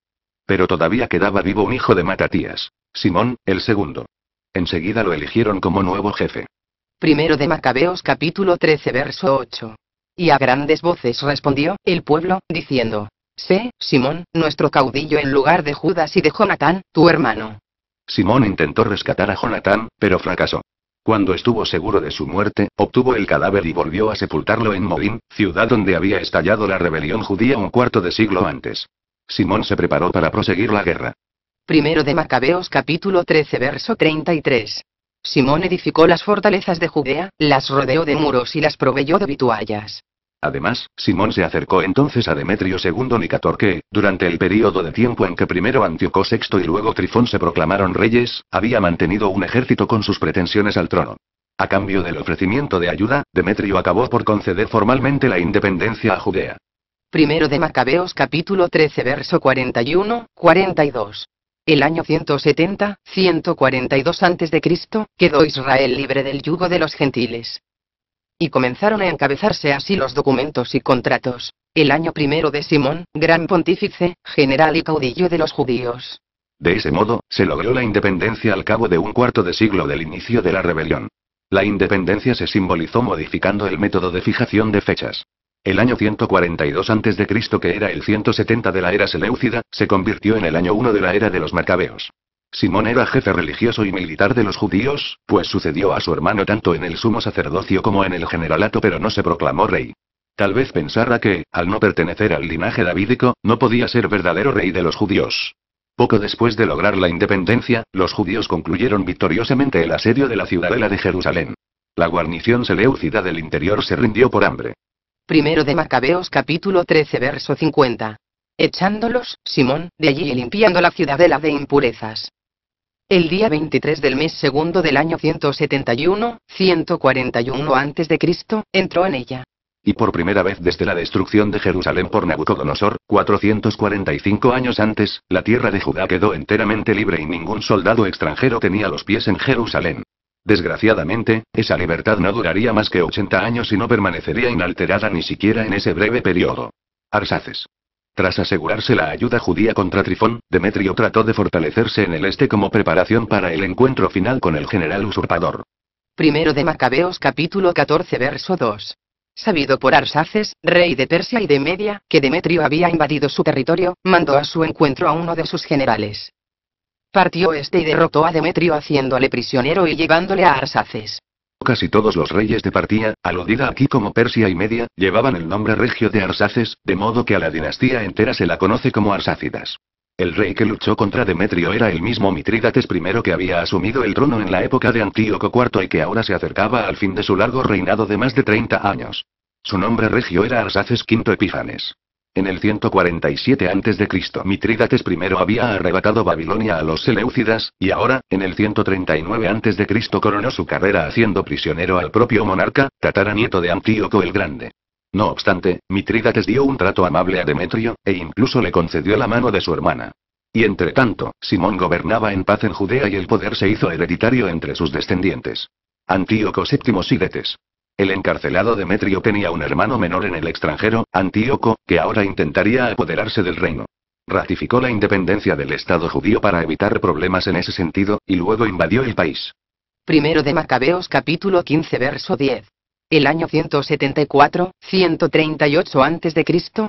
Pero todavía quedaba vivo un hijo de Matatías. Simón, el segundo. Enseguida lo eligieron como nuevo jefe. Primero de Macabeos capítulo 13 verso 8. Y a grandes voces respondió el pueblo, diciendo, Sé, Simón, nuestro caudillo en lugar de Judas y de Jonatán, tu hermano. Simón intentó rescatar a Jonatán, pero fracasó. Cuando estuvo seguro de su muerte, obtuvo el cadáver y volvió a sepultarlo en Moín, ciudad donde había estallado la rebelión judía un cuarto de siglo antes. Simón se preparó para proseguir la guerra. Primero de Macabeos capítulo 13 verso 33. Simón edificó las fortalezas de Judea, las rodeó de muros y las proveyó de vituallas. Además, Simón se acercó entonces a Demetrio II Nicator que, durante el período de tiempo en que primero Antíoco VI y luego Trifón se proclamaron reyes, había mantenido un ejército con sus pretensiones al trono. A cambio del ofrecimiento de ayuda, Demetrio acabó por conceder formalmente la independencia a Judea. Primero de Macabeos capítulo 13 verso 41, 42. El año 170, 142 a.C., quedó Israel libre del yugo de los gentiles y comenzaron a encabezarse así los documentos y contratos. El año primero de Simón, gran pontífice, general y caudillo de los judíos. De ese modo, se logró la independencia al cabo de un cuarto de siglo del inicio de la rebelión. La independencia se simbolizó modificando el método de fijación de fechas. El año 142 a.C., que era el 170 de la era Seleucida, se convirtió en el año 1 de la era de los Macabeos. Simón era jefe religioso y militar de los judíos, pues sucedió a su hermano tanto en el sumo sacerdocio como en el generalato pero no se proclamó rey. Tal vez pensara que, al no pertenecer al linaje davídico, no podía ser verdadero rey de los judíos. Poco después de lograr la independencia, los judíos concluyeron victoriosamente el asedio de la ciudadela de Jerusalén. La guarnición seleucida del interior se rindió por hambre. Primero de Macabeos capítulo 13 verso 50. Echándolos, Simón, de allí y limpiando la ciudadela de impurezas el día 23 del mes segundo del año 171, 141 a.C., entró en ella. Y por primera vez desde la destrucción de Jerusalén por Nabucodonosor, 445 años antes, la tierra de Judá quedó enteramente libre y ningún soldado extranjero tenía los pies en Jerusalén. Desgraciadamente, esa libertad no duraría más que 80 años y no permanecería inalterada ni siquiera en ese breve periodo. Arsaces. Tras asegurarse la ayuda judía contra Trifón, Demetrio trató de fortalecerse en el este como preparación para el encuentro final con el general usurpador. Primero de Macabeos capítulo 14 verso 2. Sabido por Arsaces, rey de Persia y de Media, que Demetrio había invadido su territorio, mandó a su encuentro a uno de sus generales. Partió este y derrotó a Demetrio haciéndole prisionero y llevándole a Arsaces. Casi todos los reyes de Partía, aludida aquí como Persia y Media, llevaban el nombre regio de Arsaces, de modo que a la dinastía entera se la conoce como Arsácidas. El rey que luchó contra Demetrio era el mismo Mitrídates I que había asumido el trono en la época de Antíoco IV y que ahora se acercaba al fin de su largo reinado de más de 30 años. Su nombre regio era Arsaces V Epífanes. En el 147 a.C. Mitrídates I había arrebatado Babilonia a los Seleucidas, y ahora, en el 139 a.C. coronó su carrera haciendo prisionero al propio monarca, tataranieto de Antíoco el Grande. No obstante, Mitrídates dio un trato amable a Demetrio, e incluso le concedió la mano de su hermana. Y entre tanto, Simón gobernaba en paz en Judea y el poder se hizo hereditario entre sus descendientes. Antíoco VII Sidetes. El encarcelado Demetrio tenía un hermano menor en el extranjero, Antíoco, que ahora intentaría apoderarse del reino. Ratificó la independencia del Estado judío para evitar problemas en ese sentido, y luego invadió el país. Primero de Macabeos capítulo 15 verso 10. El año 174, 138 a.C.,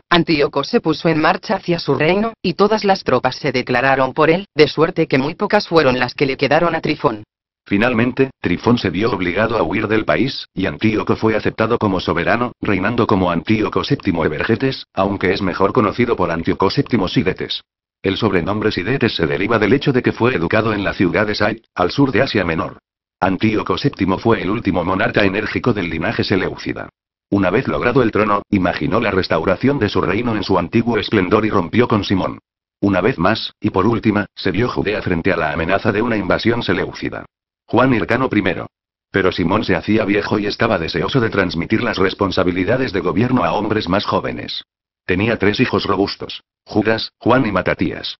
Antíoco se puso en marcha hacia su reino, y todas las tropas se declararon por él, de suerte que muy pocas fueron las que le quedaron a Trifón. Finalmente, Trifón se vio obligado a huir del país, y Antíoco fue aceptado como soberano, reinando como Antíoco VII Evergetes, aunque es mejor conocido por Antíoco VII Sidetes. El sobrenombre Sidetes se deriva del hecho de que fue educado en la ciudad de Sai, al sur de Asia Menor. Antíoco VII fue el último monarca enérgico del linaje Seleucida. Una vez logrado el trono, imaginó la restauración de su reino en su antiguo esplendor y rompió con Simón. Una vez más, y por última, se vio Judea frente a la amenaza de una invasión seleucida. Juan Hircano I. Pero Simón se hacía viejo y estaba deseoso de transmitir las responsabilidades de gobierno a hombres más jóvenes. Tenía tres hijos robustos, Judas, Juan y Matatías.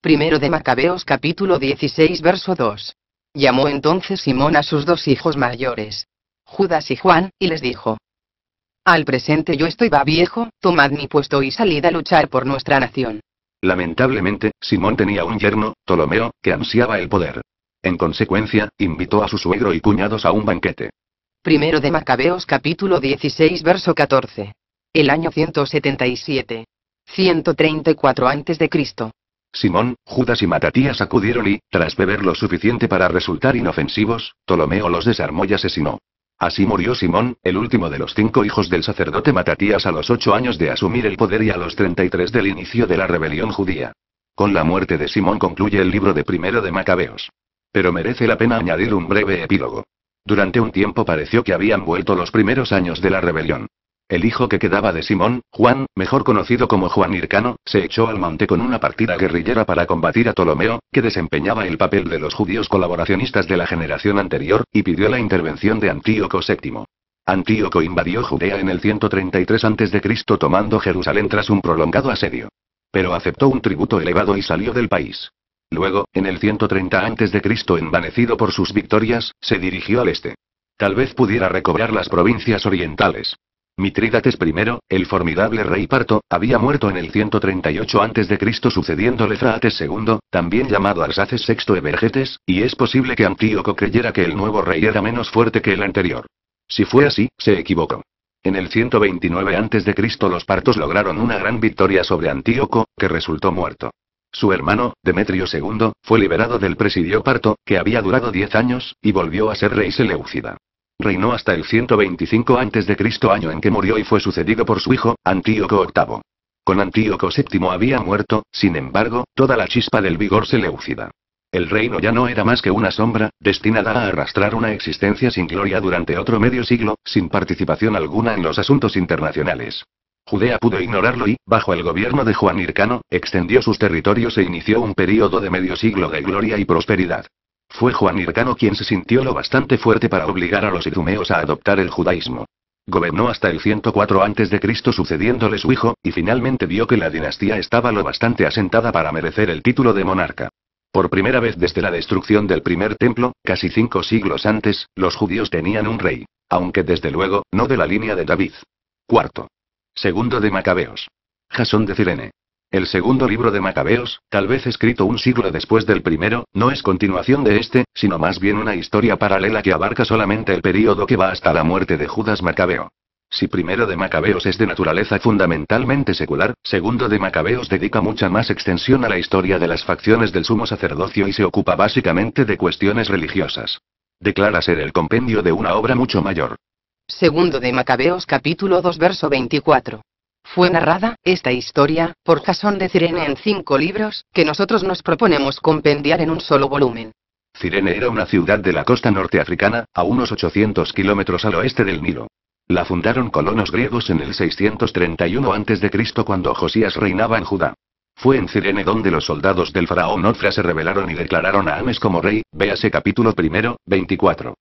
Primero de Macabeos capítulo 16 verso 2. Llamó entonces Simón a sus dos hijos mayores, Judas y Juan, y les dijo, Al presente yo estoy va viejo, tomad mi puesto y salid a luchar por nuestra nación. Lamentablemente, Simón tenía un yerno, Ptolomeo, que ansiaba el poder. En consecuencia, invitó a su suegro y cuñados a un banquete. Primero de Macabeos capítulo 16 verso 14. El año 177. 134 a.C. Simón, Judas y Matatías acudieron y, tras beber lo suficiente para resultar inofensivos, Ptolomeo los desarmó y asesinó. Así murió Simón, el último de los cinco hijos del sacerdote Matatías a los ocho años de asumir el poder y a los 33 del inicio de la rebelión judía. Con la muerte de Simón concluye el libro de primero de Macabeos. Pero merece la pena añadir un breve epílogo. Durante un tiempo pareció que habían vuelto los primeros años de la rebelión. El hijo que quedaba de Simón, Juan, mejor conocido como Juan Hircano, se echó al monte con una partida guerrillera para combatir a Ptolomeo, que desempeñaba el papel de los judíos colaboracionistas de la generación anterior, y pidió la intervención de Antíoco VII. Antíoco invadió Judea en el 133 a.C. tomando Jerusalén tras un prolongado asedio. Pero aceptó un tributo elevado y salió del país. Luego, en el 130 a.C., envanecido por sus victorias, se dirigió al este. Tal vez pudiera recobrar las provincias orientales. Mitrídates I, el formidable rey parto, había muerto en el 138 a.C. sucediéndole frates II, también llamado Arsaces VI Evergetes, y es posible que Antíoco creyera que el nuevo rey era menos fuerte que el anterior. Si fue así, se equivocó. En el 129 a.C. los partos lograron una gran victoria sobre Antíoco, que resultó muerto. Su hermano, Demetrio II, fue liberado del presidio parto, que había durado diez años, y volvió a ser rey seleucida. Reinó hasta el 125 a.C., año en que murió y fue sucedido por su hijo, Antíoco VIII. Con Antíoco VII había muerto, sin embargo, toda la chispa del vigor seleucida. El reino ya no era más que una sombra, destinada a arrastrar una existencia sin gloria durante otro medio siglo, sin participación alguna en los asuntos internacionales. Judea pudo ignorarlo y, bajo el gobierno de Juan Hircano, extendió sus territorios e inició un período de medio siglo de gloria y prosperidad. Fue Juan Hircano quien se sintió lo bastante fuerte para obligar a los idumeos a adoptar el judaísmo. Gobernó hasta el 104 a.C. sucediéndole su hijo, y finalmente vio que la dinastía estaba lo bastante asentada para merecer el título de monarca. Por primera vez desde la destrucción del primer templo, casi cinco siglos antes, los judíos tenían un rey. Aunque desde luego, no de la línea de David. Cuarto. Segundo de Macabeos. Jasón de Cirene. El segundo libro de Macabeos, tal vez escrito un siglo después del primero, no es continuación de este, sino más bien una historia paralela que abarca solamente el período que va hasta la muerte de Judas Macabeo. Si primero de Macabeos es de naturaleza fundamentalmente secular, segundo de Macabeos dedica mucha más extensión a la historia de las facciones del sumo sacerdocio y se ocupa básicamente de cuestiones religiosas. Declara ser el compendio de una obra mucho mayor. Segundo de Macabeos capítulo 2 verso 24. Fue narrada, esta historia, por Jasón de Cirene en cinco libros, que nosotros nos proponemos compendiar en un solo volumen. Cirene era una ciudad de la costa norteafricana, a unos 800 kilómetros al oeste del Nilo. La fundaron colonos griegos en el 631 a.C. cuando Josías reinaba en Judá. Fue en Cirene donde los soldados del faraón Ofra se rebelaron y declararon a Ames como rey, véase capítulo primero, 24.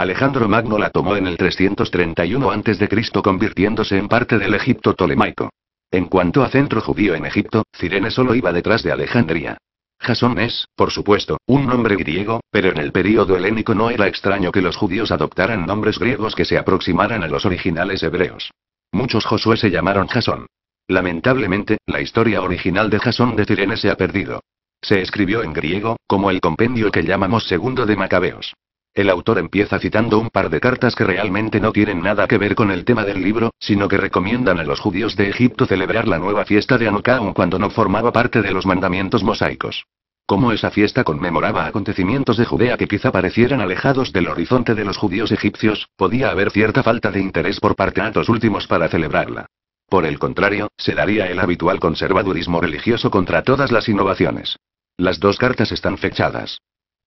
Alejandro Magno la tomó en el 331 a.C. convirtiéndose en parte del Egipto tolemaico. En cuanto a centro judío en Egipto, Cirene solo iba detrás de Alejandría. Jasón es, por supuesto, un nombre griego, pero en el período helénico no era extraño que los judíos adoptaran nombres griegos que se aproximaran a los originales hebreos. Muchos Josué se llamaron Jasón. Lamentablemente, la historia original de Jasón de Cirene se ha perdido. Se escribió en griego, como el compendio que llamamos segundo de Macabeos. El autor empieza citando un par de cartas que realmente no tienen nada que ver con el tema del libro, sino que recomiendan a los judíos de Egipto celebrar la nueva fiesta de Anukaun cuando no formaba parte de los mandamientos mosaicos. Como esa fiesta conmemoraba acontecimientos de Judea que quizá parecieran alejados del horizonte de los judíos egipcios, podía haber cierta falta de interés por parte de los últimos para celebrarla. Por el contrario, se daría el habitual conservadurismo religioso contra todas las innovaciones. Las dos cartas están fechadas.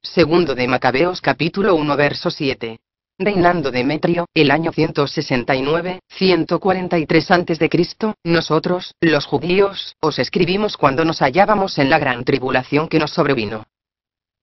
Segundo de Macabeos capítulo 1 verso 7. Reinando Demetrio, el año 169, 143 a.C., nosotros, los judíos, os escribimos cuando nos hallábamos en la gran tribulación que nos sobrevino.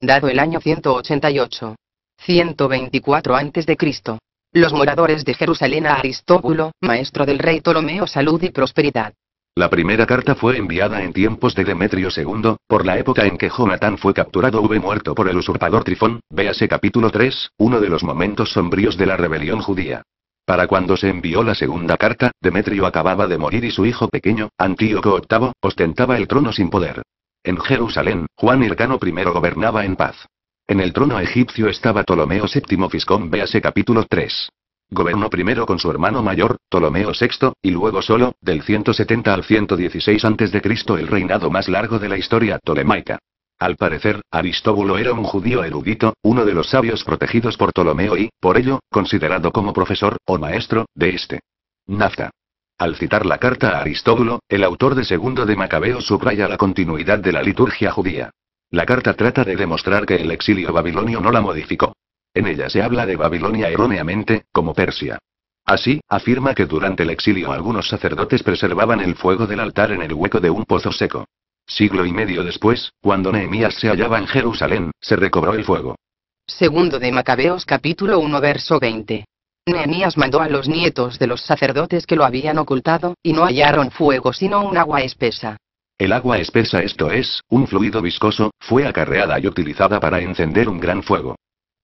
Dado el año 188, 124 a.C., los moradores de Jerusalén a Aristóbulo, maestro del rey Ptolomeo salud y prosperidad. La primera carta fue enviada en tiempos de Demetrio II, por la época en que Jonatán fue capturado v muerto por el usurpador Trifón, véase capítulo 3, uno de los momentos sombríos de la rebelión judía. Para cuando se envió la segunda carta, Demetrio acababa de morir y su hijo pequeño, Antíoco VIII, ostentaba el trono sin poder. En Jerusalén, Juan Hircano I gobernaba en paz. En el trono egipcio estaba Ptolomeo VII Fiscón, véase capítulo 3. Gobernó primero con su hermano mayor, Ptolomeo VI, y luego solo, del 170 al 116 a.C., el reinado más largo de la historia ptolemaica. Al parecer, Aristóbulo era un judío erudito, uno de los sabios protegidos por Ptolomeo y, por ello, considerado como profesor, o maestro, de este. Nafta. Al citar la carta a Aristóbulo, el autor de Segundo de Macabeo subraya la continuidad de la liturgia judía. La carta trata de demostrar que el exilio babilonio no la modificó. En ella se habla de Babilonia erróneamente, como Persia. Así, afirma que durante el exilio algunos sacerdotes preservaban el fuego del altar en el hueco de un pozo seco. Siglo y medio después, cuando Nehemías se hallaba en Jerusalén, se recobró el fuego. Segundo de Macabeos capítulo 1 verso 20. Nehemías mandó a los nietos de los sacerdotes que lo habían ocultado, y no hallaron fuego sino un agua espesa. El agua espesa, esto es, un fluido viscoso, fue acarreada y utilizada para encender un gran fuego.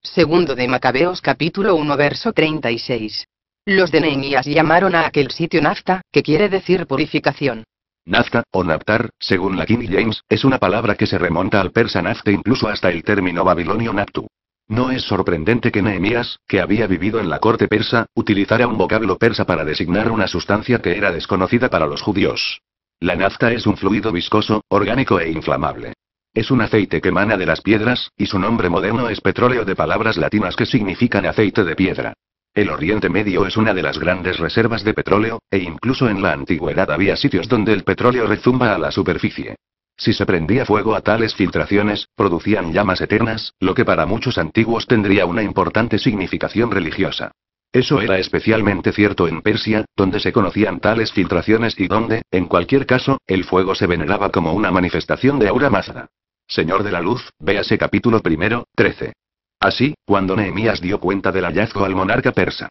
Segundo de Macabeos capítulo 1 verso 36. Los de Nehemías llamaron a aquel sitio Nafta, que quiere decir purificación. Nafta, o naftar, según la King James, es una palabra que se remonta al persa nafta incluso hasta el término babilonio naptu. No es sorprendente que Nehemías, que había vivido en la corte persa, utilizara un vocablo persa para designar una sustancia que era desconocida para los judíos. La nafta es un fluido viscoso, orgánico e inflamable. Es un aceite que mana de las piedras, y su nombre moderno es petróleo de palabras latinas que significan aceite de piedra. El Oriente Medio es una de las grandes reservas de petróleo, e incluso en la antigüedad había sitios donde el petróleo rezumba a la superficie. Si se prendía fuego a tales filtraciones, producían llamas eternas, lo que para muchos antiguos tendría una importante significación religiosa. Eso era especialmente cierto en Persia, donde se conocían tales filtraciones y donde, en cualquier caso, el fuego se veneraba como una manifestación de aura Mazda. Señor de la Luz, véase capítulo primero, 13. Así, cuando Nehemías dio cuenta del hallazgo al monarca persa.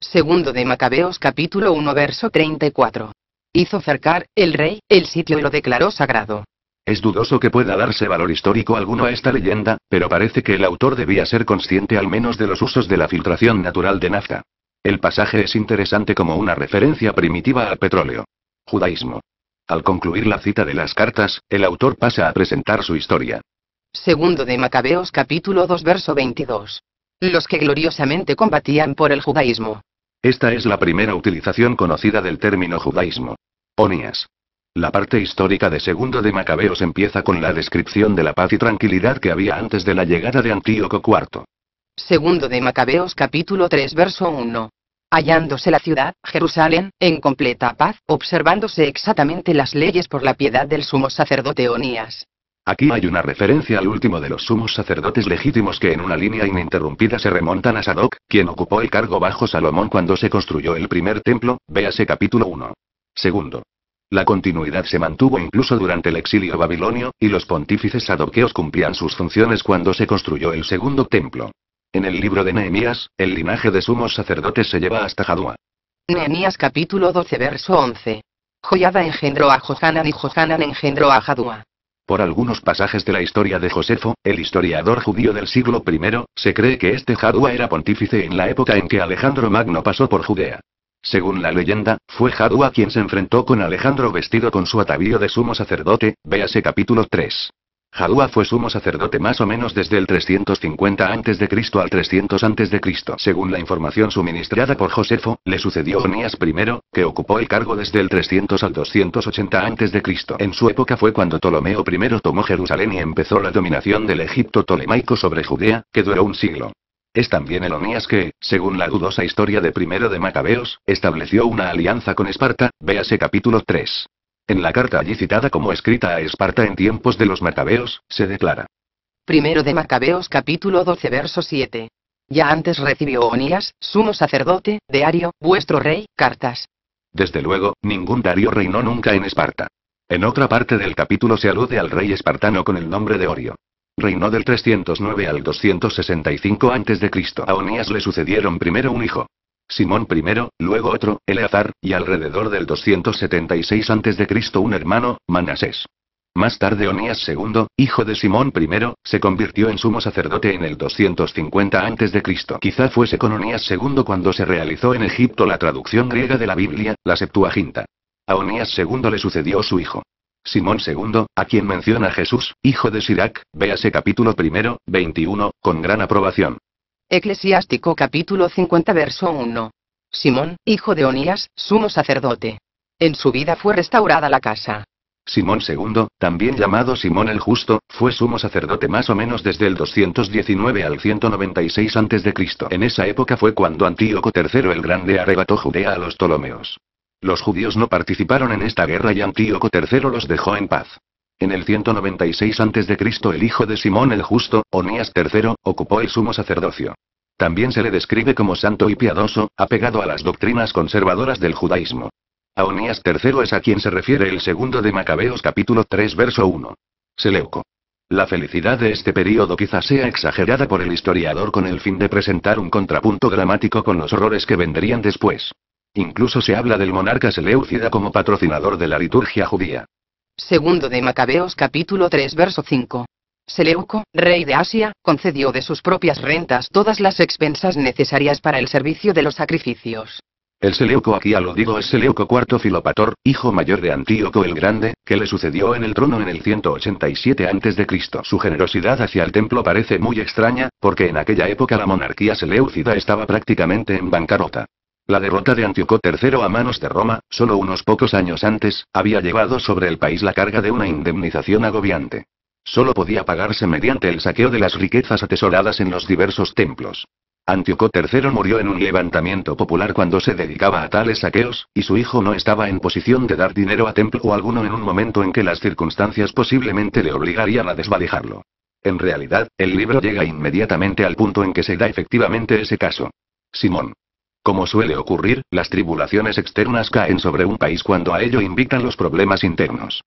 Segundo de Macabeos capítulo 1 verso 34. Hizo cercar, el rey, el sitio y lo declaró sagrado. Es dudoso que pueda darse valor histórico alguno a esta leyenda, pero parece que el autor debía ser consciente al menos de los usos de la filtración natural de Nazca. El pasaje es interesante como una referencia primitiva al petróleo. Judaísmo. Al concluir la cita de las cartas, el autor pasa a presentar su historia. Segundo de Macabeos capítulo 2 verso 22. Los que gloriosamente combatían por el judaísmo. Esta es la primera utilización conocida del término judaísmo. Onías. La parte histórica de Segundo de Macabeos empieza con la descripción de la paz y tranquilidad que había antes de la llegada de Antíoco IV. Segundo de Macabeos capítulo 3 verso 1 hallándose la ciudad, Jerusalén, en completa paz, observándose exactamente las leyes por la piedad del sumo sacerdote Onías. Aquí hay una referencia al último de los sumos sacerdotes legítimos que en una línea ininterrumpida se remontan a Sadoc, quien ocupó el cargo bajo Salomón cuando se construyó el primer templo, véase capítulo 1. Segundo. La continuidad se mantuvo incluso durante el exilio babilonio, y los pontífices sadoqueos cumplían sus funciones cuando se construyó el segundo templo. En el libro de Nehemías, el linaje de sumos sacerdotes se lleva hasta Jadúa. Nehemías capítulo 12 verso 11. Joyada engendró a Johanan y Johanan engendró a Jadúa. Por algunos pasajes de la historia de Josefo, el historiador judío del siglo I, se cree que este Jadúa era pontífice en la época en que Alejandro Magno pasó por Judea. Según la leyenda, fue Jadúa quien se enfrentó con Alejandro vestido con su atavío de sumo sacerdote, véase capítulo 3. Jadúa fue sumo sacerdote más o menos desde el 350 a.C. al 300 a.C. Según la información suministrada por Josefo, le sucedió Onías I, que ocupó el cargo desde el 300 al 280 a.C. En su época fue cuando Ptolomeo I tomó Jerusalén y empezó la dominación del Egipto tolemaico sobre Judea, que duró un siglo. Es también el Onías que, según la dudosa historia de I de Macabeos, estableció una alianza con Esparta, véase capítulo 3. En la carta allí citada como escrita a Esparta en tiempos de los Macabeos, se declara. Primero de Macabeos capítulo 12 verso 7. Ya antes recibió Onías, sumo sacerdote, de Ario, vuestro rey, cartas. Desde luego, ningún Darío reinó nunca en Esparta. En otra parte del capítulo se alude al rey espartano con el nombre de Orio. Reinó del 309 al 265 a.C. A Onías le sucedieron primero un hijo. Simón I, luego otro, Eleazar, y alrededor del 276 a.C. un hermano, Manasés. Más tarde Onías II, hijo de Simón I, se convirtió en sumo sacerdote en el 250 a.C. Quizá fuese con Onías II cuando se realizó en Egipto la traducción griega de la Biblia, la Septuaginta. A Onías II le sucedió su hijo. Simón II, a quien menciona Jesús, hijo de Sirac, véase capítulo primero, 21, con gran aprobación. Eclesiástico capítulo 50 verso 1. Simón, hijo de Onías, sumo sacerdote. En su vida fue restaurada la casa. Simón II, también llamado Simón el Justo, fue sumo sacerdote más o menos desde el 219 al 196 a.C. En esa época fue cuando Antíoco III el Grande arrebató Judea a los Ptolomeos. Los judíos no participaron en esta guerra y Antíoco III los dejó en paz. En el 196 a.C. el hijo de Simón el Justo, Onías III, ocupó el sumo sacerdocio. También se le describe como santo y piadoso, apegado a las doctrinas conservadoras del judaísmo. A Onías III es a quien se refiere el segundo de Macabeos capítulo 3 verso 1. Seleuco. La felicidad de este período quizá sea exagerada por el historiador con el fin de presentar un contrapunto dramático con los horrores que vendrían después. Incluso se habla del monarca Seleucida como patrocinador de la liturgia judía. Segundo de Macabeos capítulo 3 verso 5. Seleuco, rey de Asia, concedió de sus propias rentas todas las expensas necesarias para el servicio de los sacrificios. El Seleuco aquí digo es Seleuco IV Filopator, hijo mayor de Antíoco el Grande, que le sucedió en el trono en el 187 a.C. Su generosidad hacia el templo parece muy extraña, porque en aquella época la monarquía seleucida estaba prácticamente en bancarrota. La derrota de Antíoco III a manos de Roma, solo unos pocos años antes, había llevado sobre el país la carga de una indemnización agobiante. Solo podía pagarse mediante el saqueo de las riquezas atesoradas en los diversos templos. Antíoco III murió en un levantamiento popular cuando se dedicaba a tales saqueos, y su hijo no estaba en posición de dar dinero a templo o alguno en un momento en que las circunstancias posiblemente le obligarían a desvalijarlo. En realidad, el libro llega inmediatamente al punto en que se da efectivamente ese caso. Simón. Como suele ocurrir, las tribulaciones externas caen sobre un país cuando a ello invitan los problemas internos.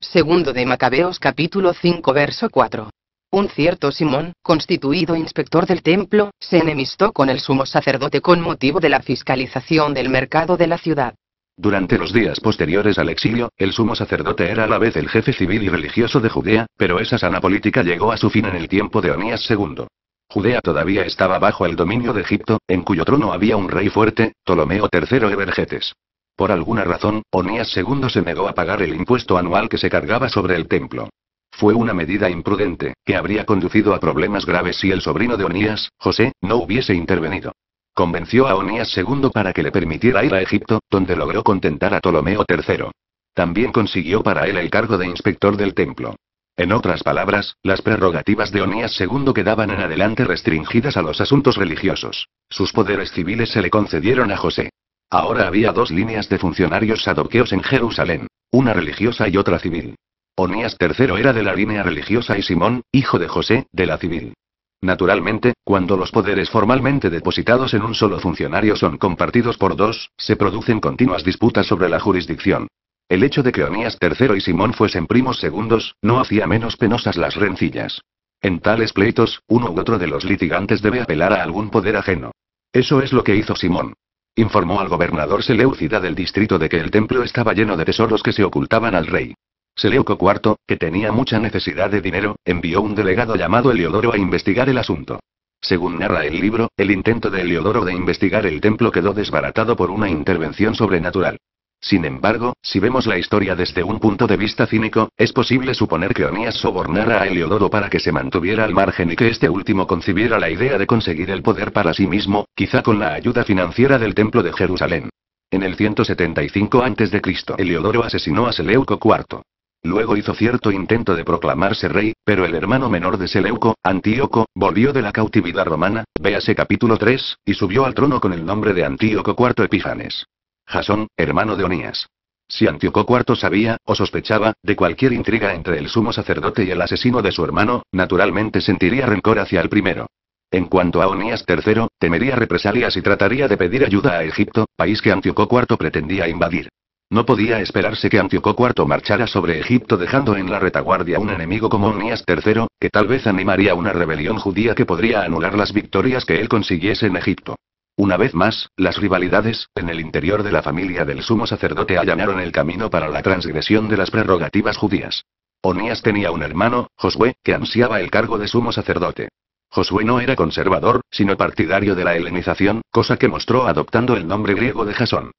Segundo de Macabeos capítulo 5 verso 4. Un cierto Simón, constituido inspector del templo, se enemistó con el sumo sacerdote con motivo de la fiscalización del mercado de la ciudad. Durante los días posteriores al exilio, el sumo sacerdote era a la vez el jefe civil y religioso de Judea, pero esa sana política llegó a su fin en el tiempo de Onías II. Judea todavía estaba bajo el dominio de Egipto, en cuyo trono había un rey fuerte, Ptolomeo III Evergetes. Por alguna razón, Onías II se negó a pagar el impuesto anual que se cargaba sobre el templo. Fue una medida imprudente, que habría conducido a problemas graves si el sobrino de Onías, José, no hubiese intervenido. Convenció a Onías II para que le permitiera ir a Egipto, donde logró contentar a Ptolomeo III. También consiguió para él el cargo de inspector del templo. En otras palabras, las prerrogativas de Onías II quedaban en adelante restringidas a los asuntos religiosos. Sus poderes civiles se le concedieron a José. Ahora había dos líneas de funcionarios sadoqueos en Jerusalén, una religiosa y otra civil. Onías III era de la línea religiosa y Simón, hijo de José, de la civil. Naturalmente, cuando los poderes formalmente depositados en un solo funcionario son compartidos por dos, se producen continuas disputas sobre la jurisdicción. El hecho de que Onías III y Simón fuesen primos segundos, no hacía menos penosas las rencillas. En tales pleitos, uno u otro de los litigantes debe apelar a algún poder ajeno. Eso es lo que hizo Simón. Informó al gobernador Seleucida del distrito de que el templo estaba lleno de tesoros que se ocultaban al rey. Seleuco IV, que tenía mucha necesidad de dinero, envió un delegado llamado Heliodoro a investigar el asunto. Según narra el libro, el intento de Heliodoro de investigar el templo quedó desbaratado por una intervención sobrenatural. Sin embargo, si vemos la historia desde un punto de vista cínico, es posible suponer que Onías sobornara a Heliodoro para que se mantuviera al margen y que este último concibiera la idea de conseguir el poder para sí mismo, quizá con la ayuda financiera del Templo de Jerusalén. En el 175 a.C., Heliodoro asesinó a Seleuco IV. Luego hizo cierto intento de proclamarse rey, pero el hermano menor de Seleuco, Antíoco, volvió de la cautividad romana, véase capítulo 3, y subió al trono con el nombre de Antíoco IV Epífanes. Jasón, hermano de Onías. Si Antioco IV sabía, o sospechaba, de cualquier intriga entre el sumo sacerdote y el asesino de su hermano, naturalmente sentiría rencor hacia el primero. En cuanto a Onías III, temería represalias y trataría de pedir ayuda a Egipto, país que Antioco IV pretendía invadir. No podía esperarse que Antioco IV marchara sobre Egipto dejando en la retaguardia un enemigo como Onías III, que tal vez animaría una rebelión judía que podría anular las victorias que él consiguiese en Egipto. Una vez más, las rivalidades, en el interior de la familia del sumo sacerdote allanaron el camino para la transgresión de las prerrogativas judías. Onías tenía un hermano, Josué, que ansiaba el cargo de sumo sacerdote. Josué no era conservador, sino partidario de la helenización, cosa que mostró adoptando el nombre griego de Jasón.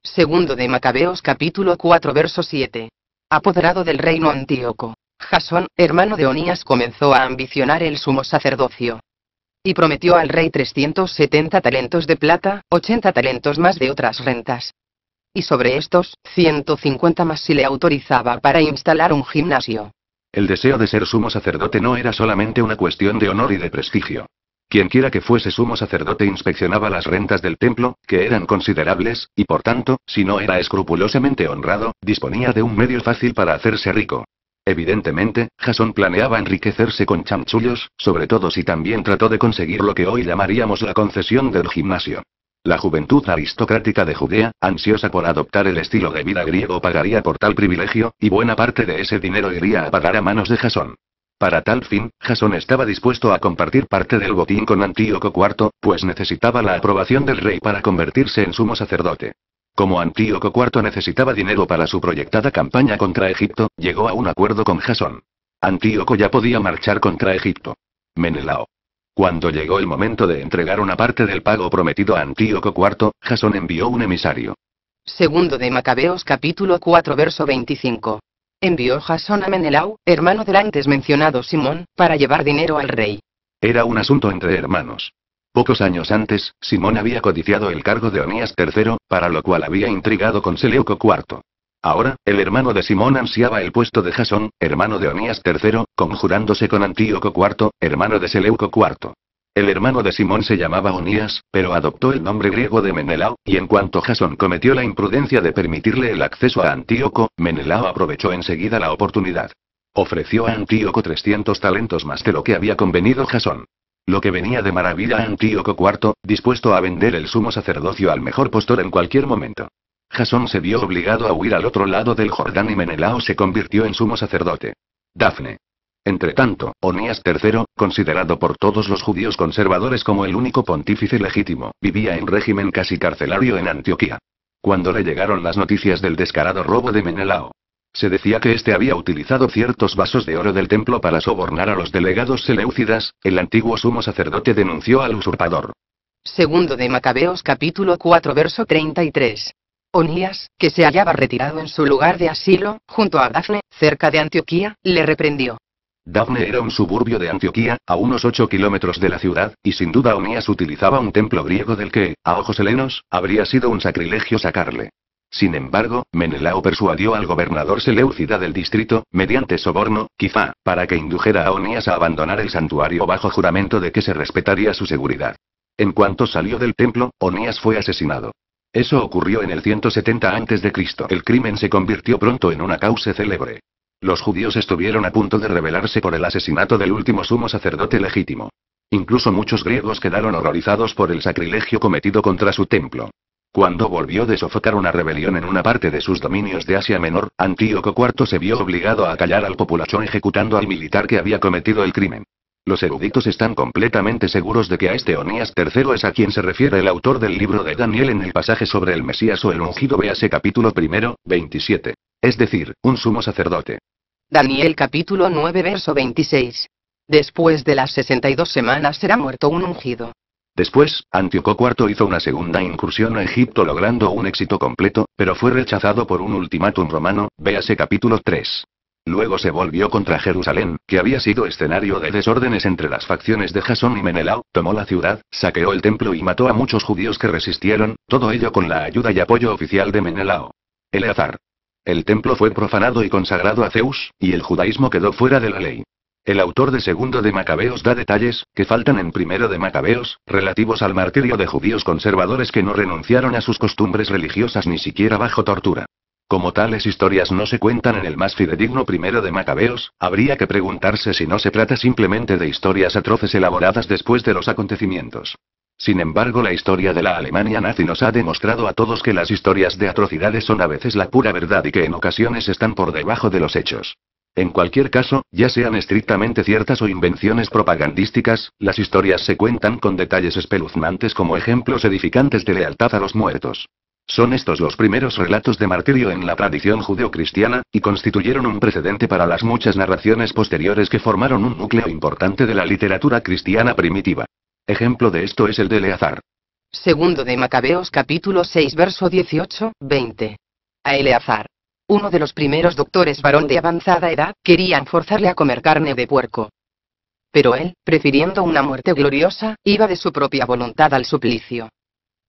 Segundo de Macabeos capítulo 4 verso 7. Apoderado del reino Antíoco, Jasón, hermano de Onías, comenzó a ambicionar el sumo sacerdocio y prometió al rey 370 talentos de plata, 80 talentos más de otras rentas. Y sobre estos, 150 más si le autorizaba para instalar un gimnasio. El deseo de ser sumo sacerdote no era solamente una cuestión de honor y de prestigio. Quienquiera que fuese sumo sacerdote inspeccionaba las rentas del templo, que eran considerables, y por tanto, si no era escrupulosamente honrado, disponía de un medio fácil para hacerse rico. Evidentemente, Jason planeaba enriquecerse con chamchullos, sobre todo si también trató de conseguir lo que hoy llamaríamos la concesión del gimnasio. La juventud aristocrática de Judea, ansiosa por adoptar el estilo de vida griego, pagaría por tal privilegio, y buena parte de ese dinero iría a pagar a manos de Jasón. Para tal fin, Jasón estaba dispuesto a compartir parte del botín con Antíoco IV, pues necesitaba la aprobación del rey para convertirse en sumo sacerdote. Como Antíoco IV necesitaba dinero para su proyectada campaña contra Egipto, llegó a un acuerdo con Jasón. Antíoco ya podía marchar contra Egipto. Menelao. Cuando llegó el momento de entregar una parte del pago prometido a Antíoco IV, Jasón envió un emisario. Segundo de Macabeos capítulo 4 verso 25. Envió Jasón a Menelao, hermano del antes mencionado Simón, para llevar dinero al rey. Era un asunto entre hermanos. Pocos años antes, Simón había codiciado el cargo de Onías III, para lo cual había intrigado con Seleuco IV. Ahora, el hermano de Simón ansiaba el puesto de Jasón, hermano de Onías III, conjurándose con Antíoco IV, hermano de Seleuco IV. El hermano de Simón se llamaba Onías, pero adoptó el nombre griego de Menelao, y en cuanto Jasón cometió la imprudencia de permitirle el acceso a Antíoco, Menelao aprovechó enseguida la oportunidad. Ofreció a Antíoco 300 talentos más de lo que había convenido Jasón. Lo que venía de maravilla a Antíoco IV, dispuesto a vender el sumo sacerdocio al mejor postor en cualquier momento. Jasón se vio obligado a huir al otro lado del Jordán y Menelao se convirtió en sumo sacerdote. Dafne. Entretanto, Onías III, considerado por todos los judíos conservadores como el único pontífice legítimo, vivía en régimen casi carcelario en Antioquía. Cuando le llegaron las noticias del descarado robo de Menelao, se decía que este había utilizado ciertos vasos de oro del templo para sobornar a los delegados seleúcidas. el antiguo sumo sacerdote denunció al usurpador. Segundo de Macabeos capítulo 4 verso 33. Onías, que se hallaba retirado en su lugar de asilo, junto a Dafne, cerca de Antioquía, le reprendió. Dafne era un suburbio de Antioquía, a unos 8 kilómetros de la ciudad, y sin duda Onías utilizaba un templo griego del que, a ojos helenos, habría sido un sacrilegio sacarle. Sin embargo, Menelao persuadió al gobernador Seleucida del distrito, mediante soborno, quizá, para que indujera a Onías a abandonar el santuario bajo juramento de que se respetaría su seguridad. En cuanto salió del templo, Onías fue asesinado. Eso ocurrió en el 170 a.C. El crimen se convirtió pronto en una causa célebre. Los judíos estuvieron a punto de rebelarse por el asesinato del último sumo sacerdote legítimo. Incluso muchos griegos quedaron horrorizados por el sacrilegio cometido contra su templo. Cuando volvió de sofocar una rebelión en una parte de sus dominios de Asia Menor, Antíoco IV se vio obligado a callar al populachón ejecutando al militar que había cometido el crimen. Los eruditos están completamente seguros de que a este Onías III es a quien se refiere el autor del libro de Daniel en el pasaje sobre el Mesías o el ungido véase capítulo primero, 27. Es decir, un sumo sacerdote. Daniel capítulo 9 verso 26. Después de las 62 semanas será muerto un ungido. Después, Antíoco IV hizo una segunda incursión a Egipto logrando un éxito completo, pero fue rechazado por un ultimátum romano, véase capítulo 3. Luego se volvió contra Jerusalén, que había sido escenario de desórdenes entre las facciones de Jasón y Menelao, tomó la ciudad, saqueó el templo y mató a muchos judíos que resistieron, todo ello con la ayuda y apoyo oficial de Menelao. Eleazar. El templo fue profanado y consagrado a Zeus, y el judaísmo quedó fuera de la ley. El autor de Segundo de Macabeos da detalles, que faltan en Primero de Macabeos, relativos al martirio de judíos conservadores que no renunciaron a sus costumbres religiosas ni siquiera bajo tortura. Como tales historias no se cuentan en el más fidedigno Primero de Macabeos, habría que preguntarse si no se trata simplemente de historias atroces elaboradas después de los acontecimientos. Sin embargo, la historia de la Alemania nazi nos ha demostrado a todos que las historias de atrocidades son a veces la pura verdad y que en ocasiones están por debajo de los hechos. En cualquier caso, ya sean estrictamente ciertas o invenciones propagandísticas, las historias se cuentan con detalles espeluznantes como ejemplos edificantes de lealtad a los muertos. Son estos los primeros relatos de martirio en la tradición judeocristiana, y constituyeron un precedente para las muchas narraciones posteriores que formaron un núcleo importante de la literatura cristiana primitiva. Ejemplo de esto es el de Eleazar. Segundo de Macabeos capítulo 6 verso 18, 20. A Eleazar, uno de los primeros doctores varón de avanzada edad, querían forzarle a comer carne de puerco. Pero él, prefiriendo una muerte gloriosa, iba de su propia voluntad al suplicio.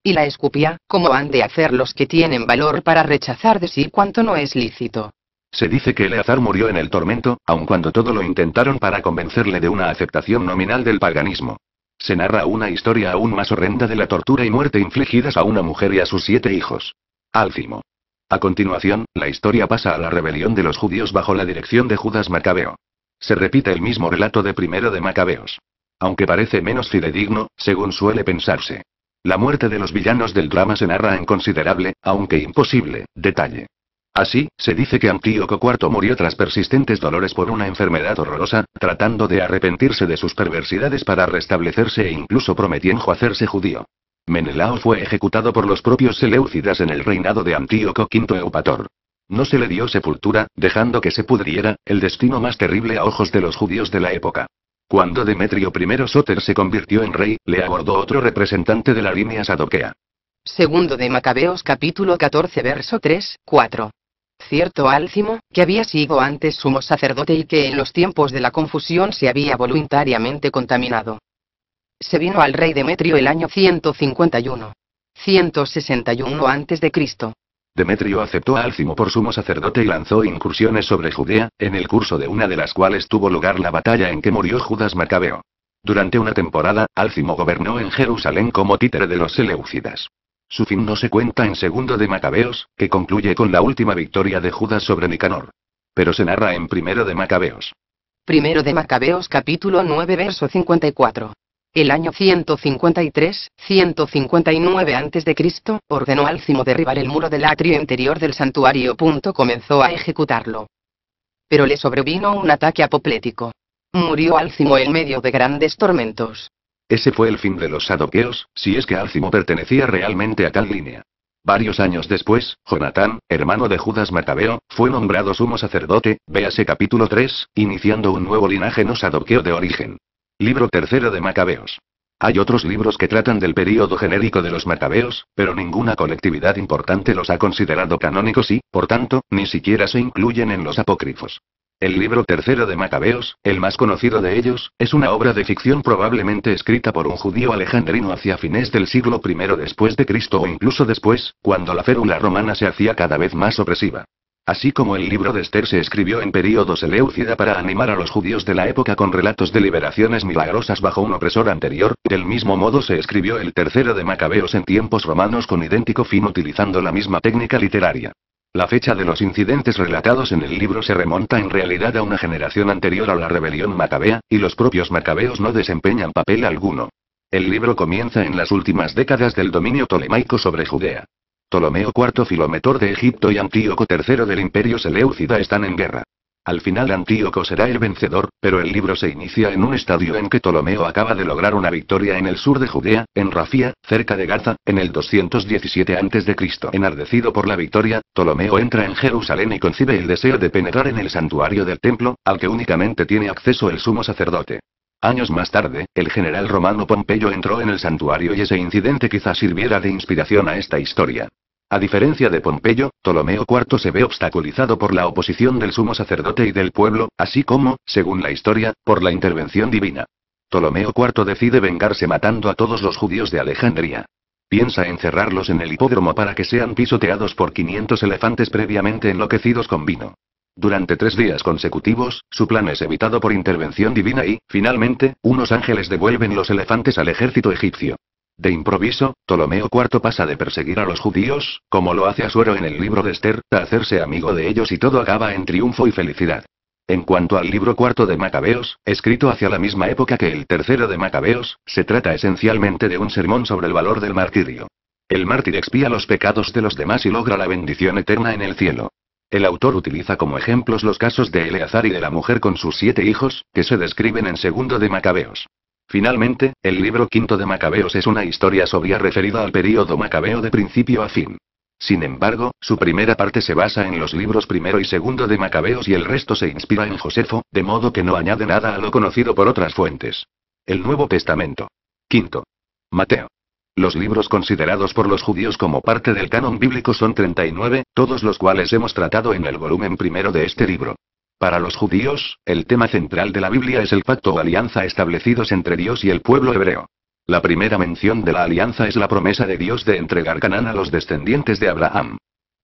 Y la escupía, como han de hacer los que tienen valor para rechazar de sí cuanto no es lícito. Se dice que Eleazar murió en el tormento, aun cuando todo lo intentaron para convencerle de una aceptación nominal del paganismo. Se narra una historia aún más horrenda de la tortura y muerte infligidas a una mujer y a sus siete hijos. Álcimo, a continuación, la historia pasa a la rebelión de los judíos bajo la dirección de Judas Macabeo. Se repite el mismo relato de primero de Macabeos. Aunque parece menos fidedigno, según suele pensarse. La muerte de los villanos del drama se narra en considerable, aunque imposible, detalle. Así, se dice que Antíoco IV murió tras persistentes dolores por una enfermedad horrorosa, tratando de arrepentirse de sus perversidades para restablecerse e incluso prometiendo hacerse judío. Menelao fue ejecutado por los propios Seleucidas en el reinado de Antíoco V Eupator. No se le dio sepultura, dejando que se pudriera, el destino más terrible a ojos de los judíos de la época. Cuando Demetrio I Soter se convirtió en rey, le abordó otro representante de la línea sadoquea. Segundo de Macabeos capítulo 14 verso 3, 4. Cierto Álcimo, que había sido antes sumo sacerdote y que en los tiempos de la confusión se había voluntariamente contaminado se vino al rey Demetrio el año 151. 161 a.C. Demetrio aceptó a Álcimo por sumo sacerdote y lanzó incursiones sobre Judea, en el curso de una de las cuales tuvo lugar la batalla en que murió Judas Macabeo. Durante una temporada, Álcimo gobernó en Jerusalén como títere de los Seleucidas. Su fin no se cuenta en segundo de Macabeos, que concluye con la última victoria de Judas sobre Nicanor. Pero se narra en primero de Macabeos. Primero de Macabeos capítulo 9 verso 54. El año 153-159 a.C., ordenó Alcimo derribar el muro del atrio interior del santuario. Comenzó a ejecutarlo. Pero le sobrevino un ataque apoplético. Murió Alcimo en medio de grandes tormentos. Ese fue el fin de los sadoqueos, si es que Alcimo pertenecía realmente a tal línea. Varios años después, Jonatán, hermano de Judas Macabeo, fue nombrado sumo sacerdote, véase capítulo 3, iniciando un nuevo linaje no sadoqueo de origen. Libro tercero de Macabeos. Hay otros libros que tratan del período genérico de los macabeos, pero ninguna colectividad importante los ha considerado canónicos y, por tanto, ni siquiera se incluyen en los apócrifos. El libro tercero de Macabeos, el más conocido de ellos, es una obra de ficción probablemente escrita por un judío alejandrino hacia fines del siglo I después de Cristo o incluso después, cuando la férula romana se hacía cada vez más opresiva. Así como el libro de Esther se escribió en períodos eléucida para animar a los judíos de la época con relatos de liberaciones milagrosas bajo un opresor anterior, del mismo modo se escribió el tercero de Macabeos en tiempos romanos con idéntico fin utilizando la misma técnica literaria. La fecha de los incidentes relatados en el libro se remonta en realidad a una generación anterior a la rebelión macabea, y los propios macabeos no desempeñan papel alguno. El libro comienza en las últimas décadas del dominio tolemaico sobre Judea. Ptolomeo IV Filometor de Egipto y Antíoco III del Imperio Seleucida están en guerra. Al final Antíoco será el vencedor, pero el libro se inicia en un estadio en que Ptolomeo acaba de lograr una victoria en el sur de Judea, en Rafía, cerca de Gaza, en el 217 a.C. Enardecido por la victoria, Ptolomeo entra en Jerusalén y concibe el deseo de penetrar en el santuario del templo, al que únicamente tiene acceso el sumo sacerdote. Años más tarde, el general romano Pompeyo entró en el santuario y ese incidente quizás sirviera de inspiración a esta historia. A diferencia de Pompeyo, Ptolomeo IV se ve obstaculizado por la oposición del sumo sacerdote y del pueblo, así como, según la historia, por la intervención divina. Ptolomeo IV decide vengarse matando a todos los judíos de Alejandría. Piensa encerrarlos en el hipódromo para que sean pisoteados por 500 elefantes previamente enloquecidos con vino. Durante tres días consecutivos, su plan es evitado por intervención divina y, finalmente, unos ángeles devuelven los elefantes al ejército egipcio. De improviso, Ptolomeo IV pasa de perseguir a los judíos, como lo hace Asuero en el libro de Esther, a hacerse amigo de ellos y todo acaba en triunfo y felicidad. En cuanto al libro cuarto de Macabeos, escrito hacia la misma época que el tercero de Macabeos, se trata esencialmente de un sermón sobre el valor del martirio. El mártir expía los pecados de los demás y logra la bendición eterna en el cielo. El autor utiliza como ejemplos los casos de Eleazar y de la mujer con sus siete hijos, que se describen en segundo de Macabeos. Finalmente, el libro quinto de Macabeos es una historia sobria referida al período macabeo de principio a fin. Sin embargo, su primera parte se basa en los libros primero y segundo de Macabeos y el resto se inspira en Josefo, de modo que no añade nada a lo conocido por otras fuentes. El Nuevo Testamento. Quinto. Mateo. Los libros considerados por los judíos como parte del canon bíblico son 39, todos los cuales hemos tratado en el volumen primero de este libro. Para los judíos, el tema central de la Biblia es el pacto o alianza establecidos entre Dios y el pueblo hebreo. La primera mención de la alianza es la promesa de Dios de entregar Canaán a los descendientes de Abraham.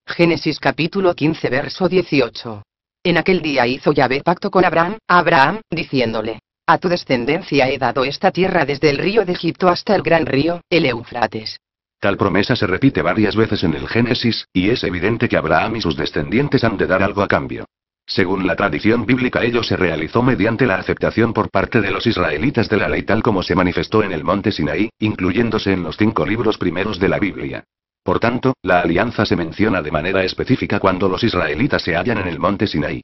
Génesis capítulo 15 verso 18. En aquel día hizo Yahvé pacto con Abraham, Abraham, diciéndole, a tu descendencia he dado esta tierra desde el río de Egipto hasta el gran río, el Eufrates. Tal promesa se repite varias veces en el Génesis, y es evidente que Abraham y sus descendientes han de dar algo a cambio. Según la tradición bíblica ello se realizó mediante la aceptación por parte de los israelitas de la ley tal como se manifestó en el monte Sinaí, incluyéndose en los cinco libros primeros de la Biblia. Por tanto, la alianza se menciona de manera específica cuando los israelitas se hallan en el monte Sinaí.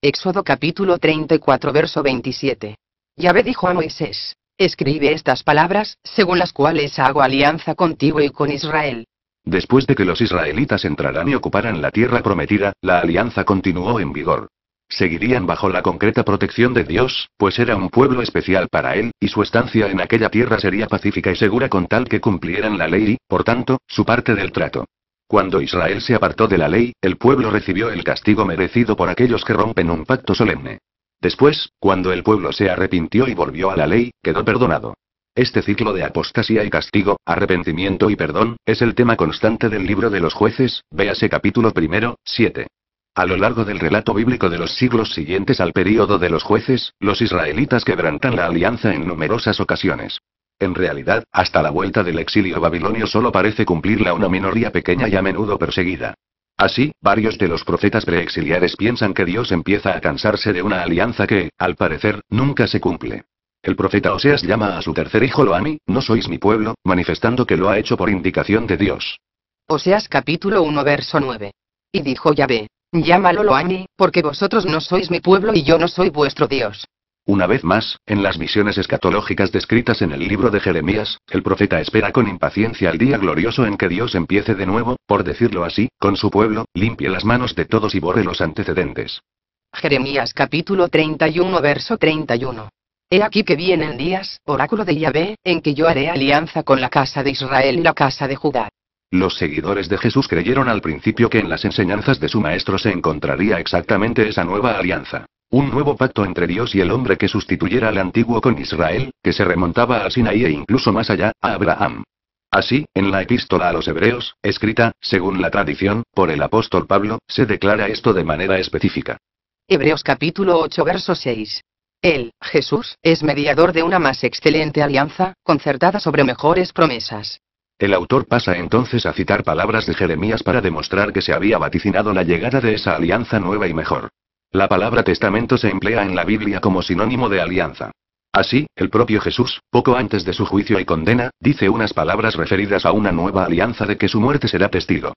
Éxodo capítulo 34 verso 27. Yahvé dijo a Moisés, escribe estas palabras, según las cuales hago alianza contigo y con Israel. Después de que los israelitas entraran y ocuparan la tierra prometida, la alianza continuó en vigor. Seguirían bajo la concreta protección de Dios, pues era un pueblo especial para él, y su estancia en aquella tierra sería pacífica y segura con tal que cumplieran la ley y, por tanto, su parte del trato. Cuando Israel se apartó de la ley, el pueblo recibió el castigo merecido por aquellos que rompen un pacto solemne. Después, cuando el pueblo se arrepintió y volvió a la ley, quedó perdonado. Este ciclo de apostasía y castigo, arrepentimiento y perdón, es el tema constante del libro de los jueces, véase capítulo primero, 7. A lo largo del relato bíblico de los siglos siguientes al período de los jueces, los israelitas quebrantan la alianza en numerosas ocasiones. En realidad, hasta la vuelta del exilio babilonio solo parece cumplirla una minoría pequeña y a menudo perseguida. Así, varios de los profetas preexiliares piensan que Dios empieza a cansarse de una alianza que, al parecer, nunca se cumple. El profeta Oseas llama a su tercer hijo Loami, no sois mi pueblo, manifestando que lo ha hecho por indicación de Dios. Oseas capítulo 1 verso 9. Y dijo Yahvé, llámalo Loami, porque vosotros no sois mi pueblo y yo no soy vuestro Dios. Una vez más, en las misiones escatológicas descritas en el libro de Jeremías, el profeta espera con impaciencia el día glorioso en que Dios empiece de nuevo, por decirlo así, con su pueblo, limpie las manos de todos y borre los antecedentes. Jeremías capítulo 31 verso 31. He aquí que vienen días, oráculo de Yahvé, en que yo haré alianza con la casa de Israel y la casa de Judá. Los seguidores de Jesús creyeron al principio que en las enseñanzas de su maestro se encontraría exactamente esa nueva alianza. Un nuevo pacto entre Dios y el hombre que sustituyera al antiguo con Israel, que se remontaba a Sinaí e incluso más allá, a Abraham. Así, en la epístola a los hebreos, escrita, según la tradición, por el apóstol Pablo, se declara esto de manera específica. Hebreos capítulo 8 verso 6. Él, Jesús, es mediador de una más excelente alianza, concertada sobre mejores promesas. El autor pasa entonces a citar palabras de Jeremías para demostrar que se había vaticinado la llegada de esa alianza nueva y mejor. La palabra testamento se emplea en la Biblia como sinónimo de alianza. Así, el propio Jesús, poco antes de su juicio y condena, dice unas palabras referidas a una nueva alianza de que su muerte será testigo.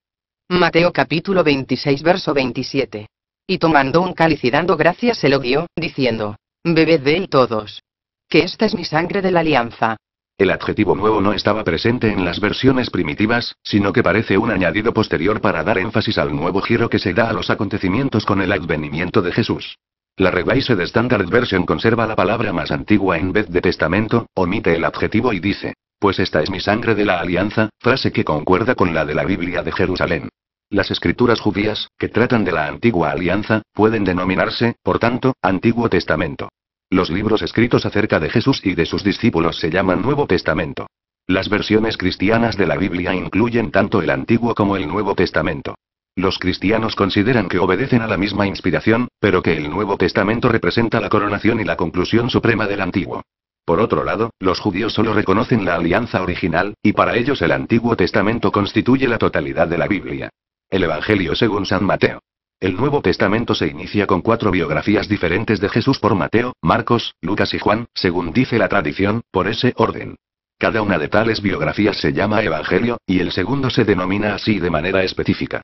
Mateo capítulo 26 verso 27. Y tomando un cáliz y dando gracias se lo guió, diciendo, Bebed de él todos. Que esta es mi sangre de la alianza, el adjetivo nuevo no estaba presente en las versiones primitivas, sino que parece un añadido posterior para dar énfasis al nuevo giro que se da a los acontecimientos con el advenimiento de Jesús. La Revised Standard Version conserva la palabra más antigua en vez de testamento, omite el adjetivo y dice, pues esta es mi sangre de la alianza, frase que concuerda con la de la Biblia de Jerusalén. Las escrituras judías, que tratan de la antigua alianza, pueden denominarse, por tanto, Antiguo Testamento. Los libros escritos acerca de Jesús y de sus discípulos se llaman Nuevo Testamento. Las versiones cristianas de la Biblia incluyen tanto el Antiguo como el Nuevo Testamento. Los cristianos consideran que obedecen a la misma inspiración, pero que el Nuevo Testamento representa la coronación y la conclusión suprema del Antiguo. Por otro lado, los judíos solo reconocen la alianza original, y para ellos el Antiguo Testamento constituye la totalidad de la Biblia. El Evangelio según San Mateo. El Nuevo Testamento se inicia con cuatro biografías diferentes de Jesús por Mateo, Marcos, Lucas y Juan, según dice la tradición, por ese orden. Cada una de tales biografías se llama Evangelio, y el segundo se denomina así de manera específica.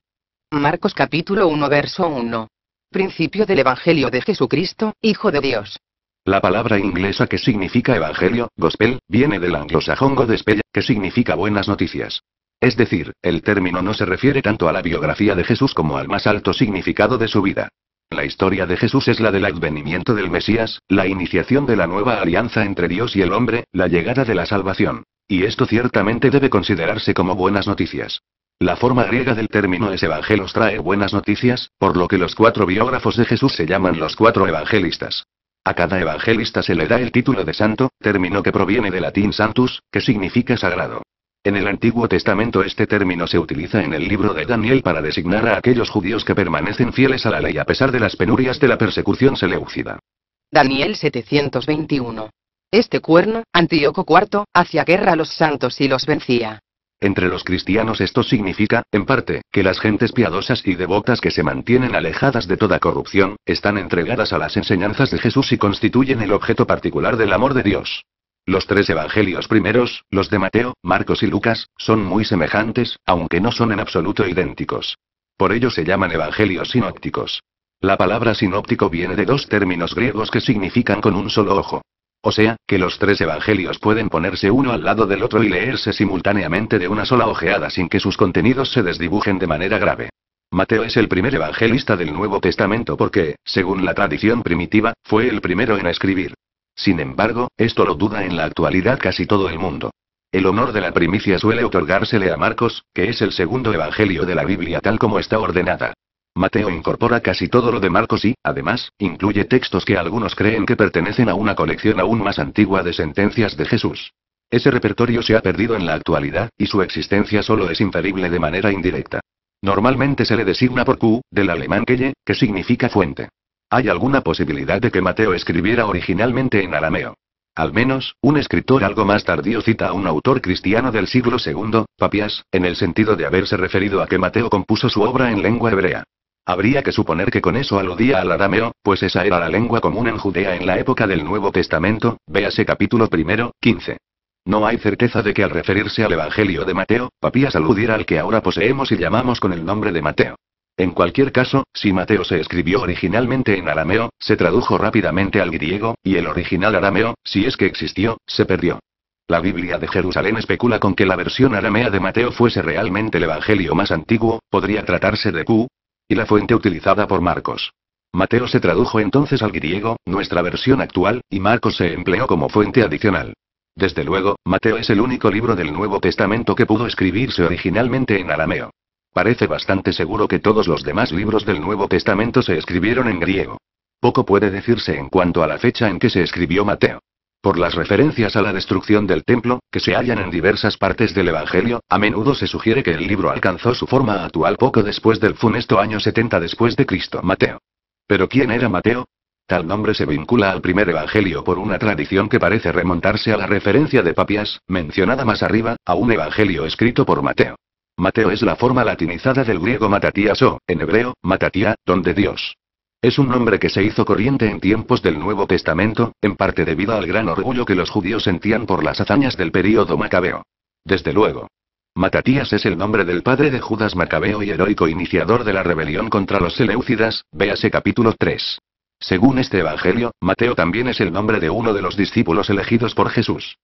Marcos capítulo 1 verso 1. Principio del Evangelio de Jesucristo, Hijo de Dios. La palabra inglesa que significa Evangelio, Gospel, viene del anglosajón Godespella, que significa buenas noticias. Es decir, el término no se refiere tanto a la biografía de Jesús como al más alto significado de su vida. La historia de Jesús es la del advenimiento del Mesías, la iniciación de la nueva alianza entre Dios y el hombre, la llegada de la salvación. Y esto ciertamente debe considerarse como buenas noticias. La forma griega del término es evangelos trae buenas noticias, por lo que los cuatro biógrafos de Jesús se llaman los cuatro evangelistas. A cada evangelista se le da el título de santo, término que proviene del latín santus, que significa sagrado. En el Antiguo Testamento este término se utiliza en el libro de Daniel para designar a aquellos judíos que permanecen fieles a la ley a pesar de las penurias de la persecución seleucida. Daniel 721. Este cuerno, Antíoco IV, hacía guerra a los santos y los vencía. Entre los cristianos esto significa, en parte, que las gentes piadosas y devotas que se mantienen alejadas de toda corrupción, están entregadas a las enseñanzas de Jesús y constituyen el objeto particular del amor de Dios. Los tres evangelios primeros, los de Mateo, Marcos y Lucas, son muy semejantes, aunque no son en absoluto idénticos. Por ello se llaman evangelios sinópticos. La palabra sinóptico viene de dos términos griegos que significan con un solo ojo. O sea, que los tres evangelios pueden ponerse uno al lado del otro y leerse simultáneamente de una sola ojeada sin que sus contenidos se desdibujen de manera grave. Mateo es el primer evangelista del Nuevo Testamento porque, según la tradición primitiva, fue el primero en escribir. Sin embargo, esto lo duda en la actualidad casi todo el mundo. El honor de la primicia suele otorgársele a Marcos, que es el segundo evangelio de la Biblia tal como está ordenada. Mateo incorpora casi todo lo de Marcos y, además, incluye textos que algunos creen que pertenecen a una colección aún más antigua de sentencias de Jesús. Ese repertorio se ha perdido en la actualidad, y su existencia solo es inferible de manera indirecta. Normalmente se le designa por Q, del alemán Quelle, que significa fuente. Hay alguna posibilidad de que Mateo escribiera originalmente en arameo. Al menos, un escritor algo más tardío cita a un autor cristiano del siglo II, Papias, en el sentido de haberse referido a que Mateo compuso su obra en lengua hebrea. Habría que suponer que con eso aludía al arameo, pues esa era la lengua común en Judea en la época del Nuevo Testamento, véase capítulo primero, 15. No hay certeza de que al referirse al Evangelio de Mateo, Papías aludiera al que ahora poseemos y llamamos con el nombre de Mateo. En cualquier caso, si Mateo se escribió originalmente en arameo, se tradujo rápidamente al griego, y el original arameo, si es que existió, se perdió. La Biblia de Jerusalén especula con que la versión aramea de Mateo fuese realmente el Evangelio más antiguo, podría tratarse de Q, y la fuente utilizada por Marcos. Mateo se tradujo entonces al griego, nuestra versión actual, y Marcos se empleó como fuente adicional. Desde luego, Mateo es el único libro del Nuevo Testamento que pudo escribirse originalmente en arameo. Parece bastante seguro que todos los demás libros del Nuevo Testamento se escribieron en griego. Poco puede decirse en cuanto a la fecha en que se escribió Mateo. Por las referencias a la destrucción del templo, que se hallan en diversas partes del Evangelio, a menudo se sugiere que el libro alcanzó su forma actual poco después del funesto año 70 después de Cristo Mateo. ¿Pero quién era Mateo? Tal nombre se vincula al primer evangelio por una tradición que parece remontarse a la referencia de Papias, mencionada más arriba, a un evangelio escrito por Mateo. Mateo es la forma latinizada del griego matatías o, en hebreo, matatía, donde Dios. Es un nombre que se hizo corriente en tiempos del Nuevo Testamento, en parte debido al gran orgullo que los judíos sentían por las hazañas del período macabeo. Desde luego. Matatías es el nombre del padre de Judas Macabeo y heroico iniciador de la rebelión contra los Seleucidas, véase capítulo 3. Según este evangelio, Mateo también es el nombre de uno de los discípulos elegidos por Jesús.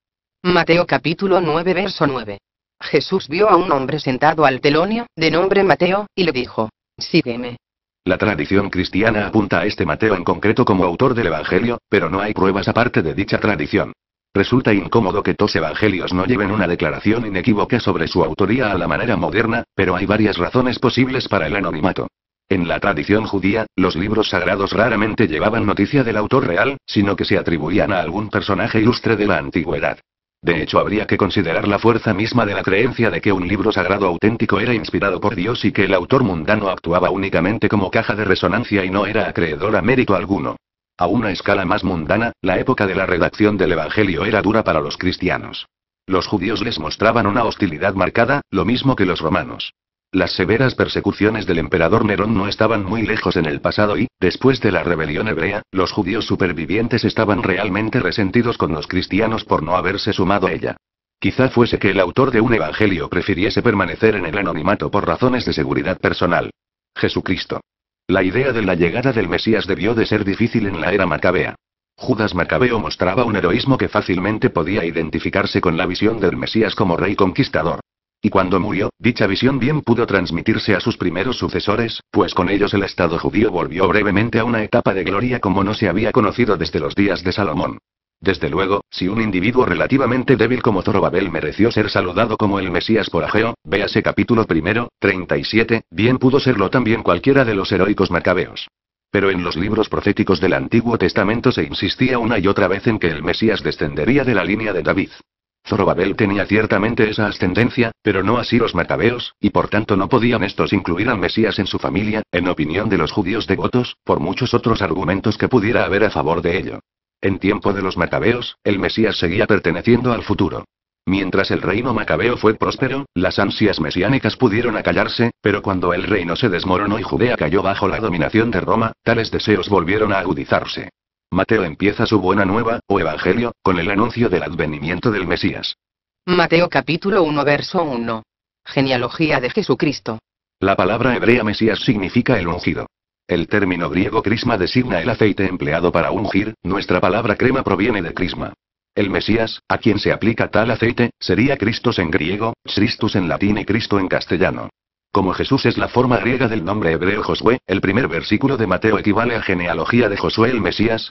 Mateo capítulo 9 verso 9. Jesús vio a un hombre sentado al telonio, de nombre Mateo, y le dijo, sígueme. La tradición cristiana apunta a este Mateo en concreto como autor del Evangelio, pero no hay pruebas aparte de dicha tradición. Resulta incómodo que dos evangelios no lleven una declaración inequívoca sobre su autoría a la manera moderna, pero hay varias razones posibles para el anonimato. En la tradición judía, los libros sagrados raramente llevaban noticia del autor real, sino que se atribuían a algún personaje ilustre de la antigüedad. De hecho, habría que considerar la fuerza misma de la creencia de que un libro sagrado auténtico era inspirado por Dios y que el autor mundano actuaba únicamente como caja de resonancia y no era acreedor a mérito alguno. A una escala más mundana, la época de la redacción del Evangelio era dura para los cristianos. Los judíos les mostraban una hostilidad marcada, lo mismo que los romanos. Las severas persecuciones del emperador Nerón no estaban muy lejos en el pasado y, después de la rebelión hebrea, los judíos supervivientes estaban realmente resentidos con los cristianos por no haberse sumado a ella. Quizá fuese que el autor de un evangelio prefiriese permanecer en el anonimato por razones de seguridad personal. Jesucristo. La idea de la llegada del Mesías debió de ser difícil en la era macabea. Judas Macabeo mostraba un heroísmo que fácilmente podía identificarse con la visión del Mesías como rey conquistador. Y cuando murió, dicha visión bien pudo transmitirse a sus primeros sucesores, pues con ellos el Estado judío volvió brevemente a una etapa de gloria como no se había conocido desde los días de Salomón. Desde luego, si un individuo relativamente débil como Zorobabel mereció ser saludado como el Mesías por Ageo, véase capítulo primero, 37, bien pudo serlo también cualquiera de los heroicos macabeos. Pero en los libros proféticos del Antiguo Testamento se insistía una y otra vez en que el Mesías descendería de la línea de David. Zorobabel tenía ciertamente esa ascendencia, pero no así los macabeos, y por tanto no podían estos incluir al Mesías en su familia, en opinión de los judíos devotos, por muchos otros argumentos que pudiera haber a favor de ello. En tiempo de los macabeos, el Mesías seguía perteneciendo al futuro. Mientras el reino macabeo fue próspero, las ansias mesiánicas pudieron acallarse, pero cuando el reino se desmoronó y Judea cayó bajo la dominación de Roma, tales deseos volvieron a agudizarse. Mateo empieza su buena nueva, o Evangelio, con el anuncio del advenimiento del Mesías. Mateo capítulo 1 verso 1. Genealogía de Jesucristo. La palabra hebrea Mesías significa el ungido. El término griego crisma designa el aceite empleado para ungir, nuestra palabra crema proviene de crisma. El Mesías, a quien se aplica tal aceite, sería Cristo en griego, Christus en latín y Cristo en castellano. Como Jesús es la forma griega del nombre hebreo Josué, el primer versículo de Mateo equivale a genealogía de Josué el Mesías.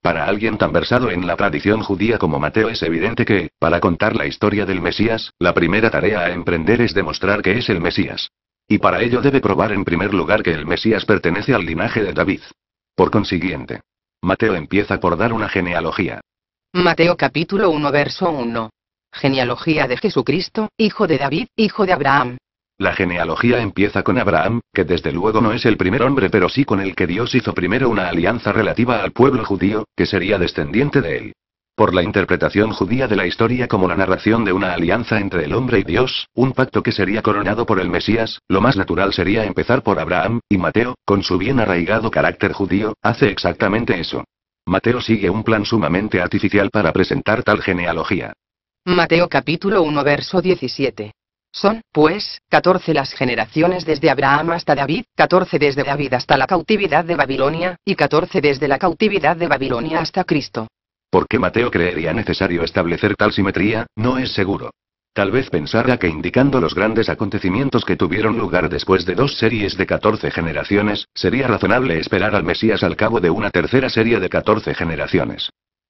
Para alguien tan versado en la tradición judía como Mateo es evidente que, para contar la historia del Mesías, la primera tarea a emprender es demostrar que es el Mesías. Y para ello debe probar en primer lugar que el Mesías pertenece al linaje de David. Por consiguiente, Mateo empieza por dar una genealogía. Mateo capítulo 1 verso 1. Genealogía de Jesucristo, hijo de David, hijo de Abraham. La genealogía empieza con Abraham, que desde luego no es el primer hombre pero sí con el que Dios hizo primero una alianza relativa al pueblo judío, que sería descendiente de él. Por la interpretación judía de la historia como la narración de una alianza entre el hombre y Dios, un pacto que sería coronado por el Mesías, lo más natural sería empezar por Abraham, y Mateo, con su bien arraigado carácter judío, hace exactamente eso. Mateo sigue un plan sumamente artificial para presentar tal genealogía. Mateo capítulo 1 verso 17. Son, pues, catorce las generaciones desde Abraham hasta David, 14 desde David hasta la cautividad de Babilonia, y 14 desde la cautividad de Babilonia hasta Cristo. Por qué Mateo creería necesario establecer tal simetría? No es seguro. Tal vez pensara que indicando los grandes acontecimientos que tuvieron lugar después de dos series de 14 generaciones, sería razonable esperar al Mesías al cabo de una tercera serie de 14 generaciones.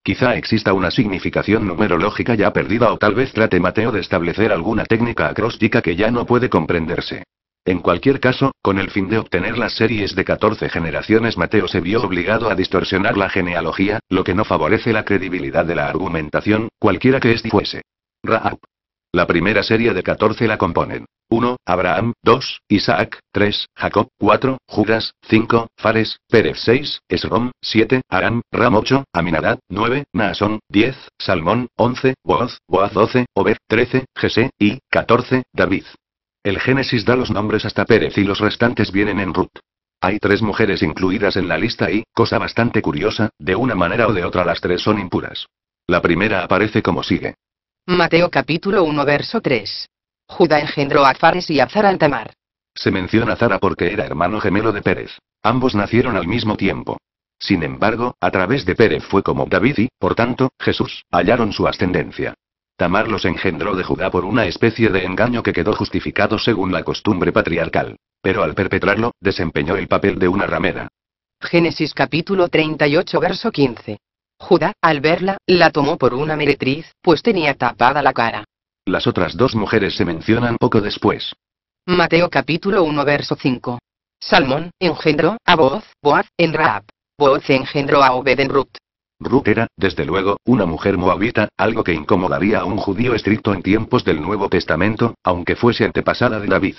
Quizá exista una significación numerológica ya perdida o tal vez trate Mateo de establecer alguna técnica acróstica que ya no puede comprenderse. En cualquier caso, con el fin de obtener las series de 14 generaciones, Mateo se vio obligado a distorsionar la genealogía, lo que no favorece la credibilidad de la argumentación, cualquiera que éste fuese. Raab. La primera serie de 14 la componen 1, Abraham, 2, Isaac, 3, Jacob, 4, Judas, 5, Fares, Pérez 6, Esrom, 7, Aram, Ram 8, Aminadad, 9, Naasón, 10, Salmón, 11, Boaz, Boaz 12, Obed, 13, Jesé, y, 14, David. El Génesis da los nombres hasta Pérez y los restantes vienen en Ruth. Hay tres mujeres incluidas en la lista y, cosa bastante curiosa, de una manera o de otra las tres son impuras. La primera aparece como sigue. Mateo capítulo 1 verso 3. Judá engendró a Fares y a Zara al Tamar. Se menciona a Zara porque era hermano gemelo de Pérez. Ambos nacieron al mismo tiempo. Sin embargo, a través de Pérez fue como David y, por tanto, Jesús, hallaron su ascendencia. Tamar los engendró de Judá por una especie de engaño que quedó justificado según la costumbre patriarcal. Pero al perpetrarlo, desempeñó el papel de una ramera. Génesis capítulo 38 verso 15. Judá, al verla, la tomó por una meretriz, pues tenía tapada la cara. Las otras dos mujeres se mencionan poco después. Mateo capítulo 1 verso 5. Salmón engendró a Boaz, Boaz en Raab. Boaz engendró a Obed en Ruth. Ruth era, desde luego, una mujer moabita, algo que incomodaría a un judío estricto en tiempos del Nuevo Testamento, aunque fuese antepasada de David.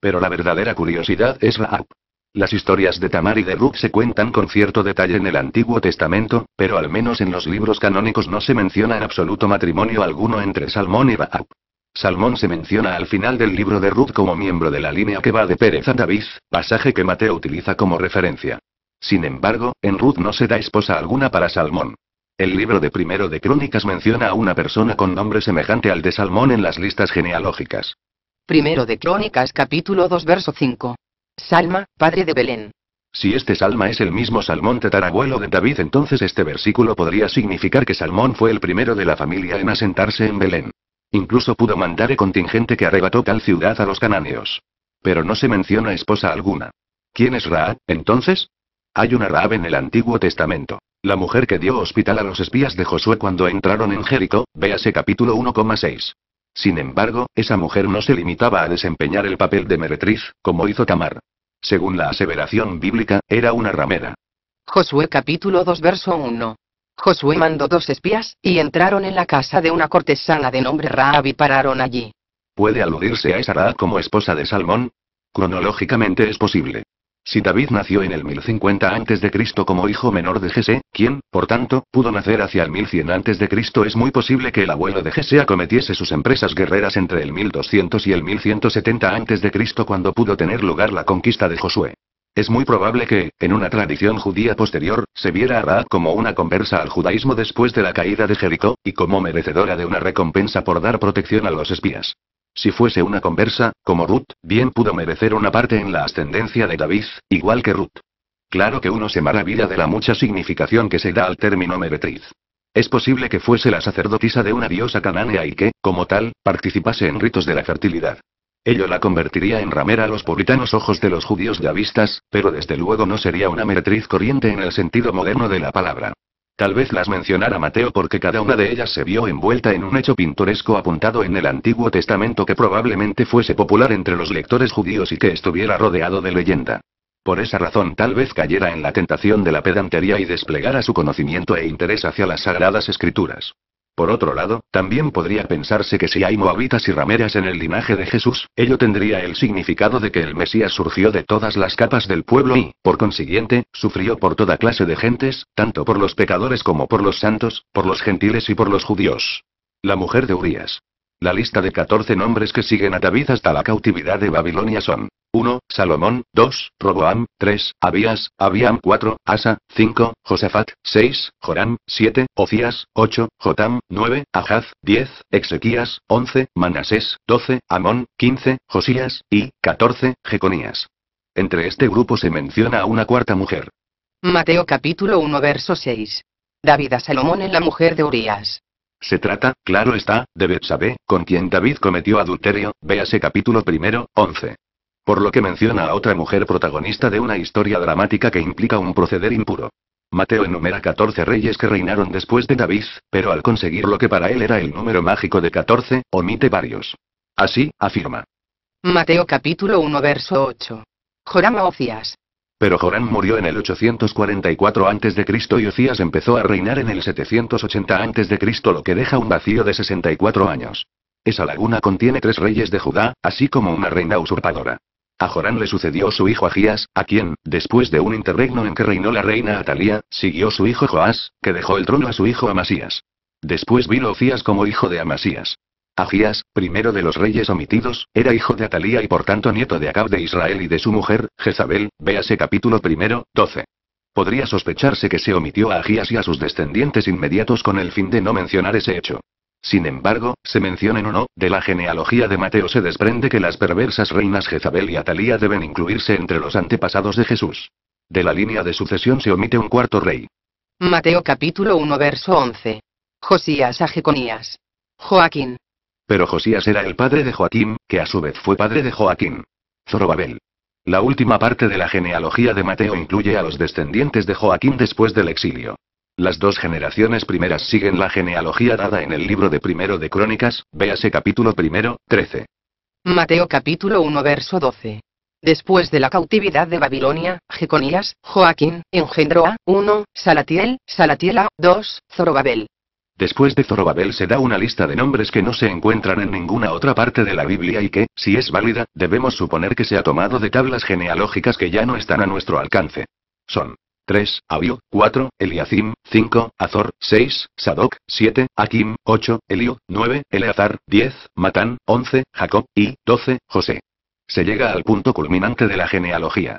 Pero la verdadera curiosidad es Raab. Las historias de Tamar y de Ruth se cuentan con cierto detalle en el Antiguo Testamento, pero al menos en los libros canónicos no se menciona en absoluto matrimonio alguno entre Salmón y Baab. Salmón se menciona al final del libro de Ruth como miembro de la línea que va de Pérez a David, pasaje que Mateo utiliza como referencia. Sin embargo, en Ruth no se da esposa alguna para Salmón. El libro de primero de Crónicas menciona a una persona con nombre semejante al de Salmón en las listas genealógicas. Primero de Crónicas capítulo 2 verso 5. Salma, padre de Belén. Si este Salma es el mismo Salmón tatarabuelo de David, entonces este versículo podría significar que Salmón fue el primero de la familia en asentarse en Belén. Incluso pudo mandar el contingente que arrebató tal ciudad a los cananeos. Pero no se menciona esposa alguna. ¿Quién es Raab, entonces? Hay una Raab en el Antiguo Testamento. La mujer que dio hospital a los espías de Josué cuando entraron en Jericó, véase capítulo 1,6. Sin embargo, esa mujer no se limitaba a desempeñar el papel de meretriz, como hizo Tamar. Según la aseveración bíblica, era una ramera. Josué capítulo 2 verso 1. Josué mandó dos espías, y entraron en la casa de una cortesana de nombre Raab y pararon allí. ¿Puede aludirse a esa Raab como esposa de Salmón? Cronológicamente es posible. Si David nació en el 1050 a.C. como hijo menor de Jesse, quien, por tanto, pudo nacer hacia el 1100 a.C., es muy posible que el abuelo de Jesse acometiese sus empresas guerreras entre el 1200 y el 1170 a.C. cuando pudo tener lugar la conquista de Josué. Es muy probable que, en una tradición judía posterior, se viera a Raab como una conversa al judaísmo después de la caída de Jericó, y como merecedora de una recompensa por dar protección a los espías. Si fuese una conversa, como Ruth, bien pudo merecer una parte en la ascendencia de David, igual que Ruth. Claro que uno se maravilla de la mucha significación que se da al término meretriz. Es posible que fuese la sacerdotisa de una diosa canánea y que, como tal, participase en ritos de la fertilidad. Ello la convertiría en ramera a los puritanos ojos de los judíos yavistas, pero desde luego no sería una meretriz corriente en el sentido moderno de la palabra. Tal vez las mencionara Mateo porque cada una de ellas se vio envuelta en un hecho pintoresco apuntado en el Antiguo Testamento que probablemente fuese popular entre los lectores judíos y que estuviera rodeado de leyenda. Por esa razón tal vez cayera en la tentación de la pedantería y desplegara su conocimiento e interés hacia las sagradas escrituras. Por otro lado, también podría pensarse que si hay moabitas y rameras en el linaje de Jesús, ello tendría el significado de que el Mesías surgió de todas las capas del pueblo y, por consiguiente, sufrió por toda clase de gentes, tanto por los pecadores como por los santos, por los gentiles y por los judíos. La mujer de Urias. La lista de 14 nombres que siguen a David hasta la cautividad de Babilonia son 1, Salomón, 2, Roboam, 3, Abías, Abiam 4, Asa, 5, Josafat, 6, Joram, 7, Ocías, 8, Jotam, 9, Ajaz, 10, Ezequías 11, Manasés, 12, Amón, 15, Josías, y 14, Jeconías. Entre este grupo se menciona a una cuarta mujer. Mateo capítulo 1 verso 6. David a Salomón en la mujer de Urias. Se trata, claro está, de Betsabé, con quien David cometió adulterio, véase capítulo primero, 11. Por lo que menciona a otra mujer protagonista de una historia dramática que implica un proceder impuro. Mateo enumera 14 reyes que reinaron después de David, pero al conseguir lo que para él era el número mágico de 14, omite varios. Así, afirma. Mateo capítulo 1 verso 8. Joram a Ocías. Pero Joram murió en el 844 a.C. y Ocías empezó a reinar en el 780 a.C. lo que deja un vacío de 64 años. Esa laguna contiene tres reyes de Judá, así como una reina usurpadora. A Jorán le sucedió su hijo Agías, a quien, después de un interregno en que reinó la reina Atalía, siguió su hijo Joás, que dejó el trono a su hijo Amasías. Después vino Ocías como hijo de Amasías. Agías, primero de los reyes omitidos, era hijo de Atalía y por tanto nieto de Acab de Israel y de su mujer, Jezabel, véase capítulo primero, 12. Podría sospecharse que se omitió a Agías y a sus descendientes inmediatos con el fin de no mencionar ese hecho. Sin embargo, se mencionen o no, de la genealogía de Mateo se desprende que las perversas reinas Jezabel y Atalía deben incluirse entre los antepasados de Jesús. De la línea de sucesión se omite un cuarto rey. Mateo capítulo 1 verso 11. Josías a Jeconías. Joaquín. Pero Josías era el padre de Joaquín, que a su vez fue padre de Joaquín. Zorobabel. La última parte de la genealogía de Mateo incluye a los descendientes de Joaquín después del exilio. Las dos generaciones primeras siguen la genealogía dada en el libro de primero de Crónicas, véase capítulo primero, 13. Mateo capítulo 1 verso 12. Después de la cautividad de Babilonia, Jeconías, Joaquín, engendró a 1, Salatiel, Salatiela, 2, Zorobabel. Después de Zorobabel se da una lista de nombres que no se encuentran en ninguna otra parte de la Biblia y que, si es válida, debemos suponer que se ha tomado de tablas genealógicas que ya no están a nuestro alcance. Son 3, Abio, 4, Eliazim, 5, Azor, 6, Sadoc, 7, Akim, 8, Elio, 9, Eleazar, 10, Matán, 11, Jacob, y 12, José. Se llega al punto culminante de la genealogía.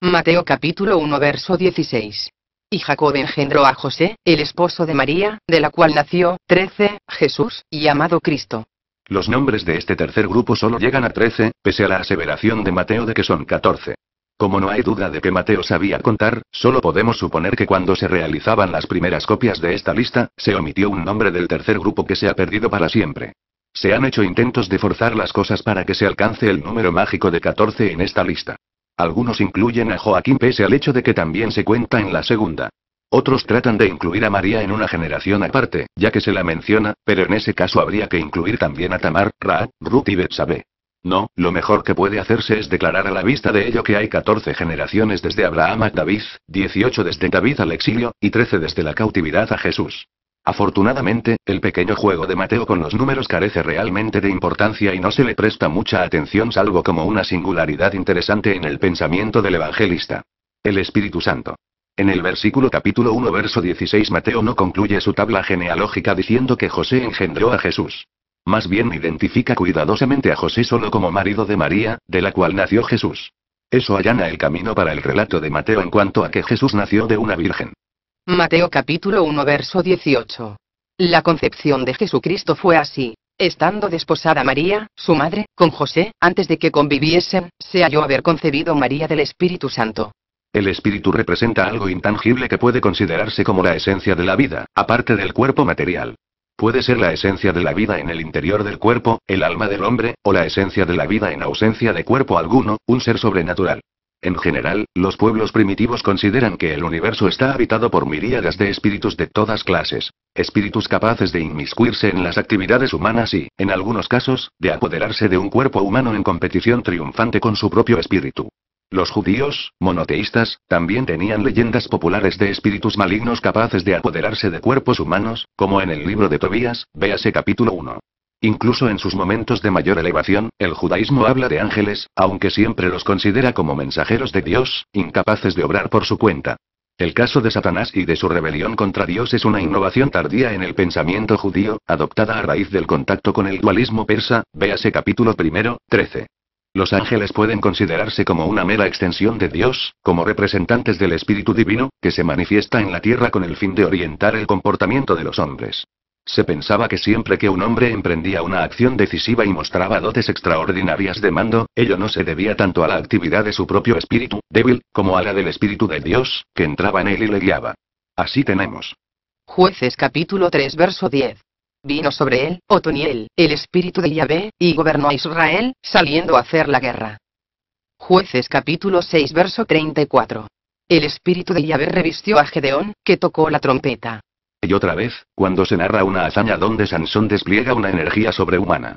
Mateo capítulo 1 verso 16. Y Jacob engendró a José, el esposo de María, de la cual nació, 13, Jesús, llamado Cristo. Los nombres de este tercer grupo solo llegan a 13, pese a la aseveración de Mateo de que son 14. Como no hay duda de que Mateo sabía contar, solo podemos suponer que cuando se realizaban las primeras copias de esta lista, se omitió un nombre del tercer grupo que se ha perdido para siempre. Se han hecho intentos de forzar las cosas para que se alcance el número mágico de 14 en esta lista. Algunos incluyen a Joaquín pese al hecho de que también se cuenta en la segunda. Otros tratan de incluir a María en una generación aparte, ya que se la menciona, pero en ese caso habría que incluir también a Tamar, Ra, Ruth y Betsabe. No, lo mejor que puede hacerse es declarar a la vista de ello que hay 14 generaciones desde Abraham a David, 18 desde David al exilio, y 13 desde la cautividad a Jesús. Afortunadamente, el pequeño juego de Mateo con los números carece realmente de importancia y no se le presta mucha atención salvo como una singularidad interesante en el pensamiento del evangelista. El Espíritu Santo. En el versículo capítulo 1 verso 16 Mateo no concluye su tabla genealógica diciendo que José engendró a Jesús. Más bien identifica cuidadosamente a José solo como marido de María, de la cual nació Jesús. Eso allana el camino para el relato de Mateo en cuanto a que Jesús nació de una virgen. Mateo capítulo 1 verso 18. La concepción de Jesucristo fue así. Estando desposada María, su madre, con José, antes de que conviviesen, se halló haber concebido María del Espíritu Santo. El espíritu representa algo intangible que puede considerarse como la esencia de la vida, aparte del cuerpo material. Puede ser la esencia de la vida en el interior del cuerpo, el alma del hombre, o la esencia de la vida en ausencia de cuerpo alguno, un ser sobrenatural. En general, los pueblos primitivos consideran que el universo está habitado por miríadas de espíritus de todas clases. Espíritus capaces de inmiscuirse en las actividades humanas y, en algunos casos, de apoderarse de un cuerpo humano en competición triunfante con su propio espíritu. Los judíos, monoteístas, también tenían leyendas populares de espíritus malignos capaces de apoderarse de cuerpos humanos, como en el libro de Tobías, véase capítulo 1. Incluso en sus momentos de mayor elevación, el judaísmo habla de ángeles, aunque siempre los considera como mensajeros de Dios, incapaces de obrar por su cuenta. El caso de Satanás y de su rebelión contra Dios es una innovación tardía en el pensamiento judío, adoptada a raíz del contacto con el dualismo persa, véase capítulo primero, 13. Los ángeles pueden considerarse como una mera extensión de Dios, como representantes del Espíritu Divino, que se manifiesta en la tierra con el fin de orientar el comportamiento de los hombres. Se pensaba que siempre que un hombre emprendía una acción decisiva y mostraba dotes extraordinarias de mando, ello no se debía tanto a la actividad de su propio espíritu, débil, como a la del espíritu de Dios, que entraba en él y le guiaba. Así tenemos. Jueces capítulo 3 verso 10. Vino sobre él, Otoniel, el espíritu de Yahvé, y gobernó a Israel, saliendo a hacer la guerra. Jueces capítulo 6 verso 34. El espíritu de Yahvé revistió a Gedeón, que tocó la trompeta. Y otra vez, cuando se narra una hazaña donde Sansón despliega una energía sobrehumana.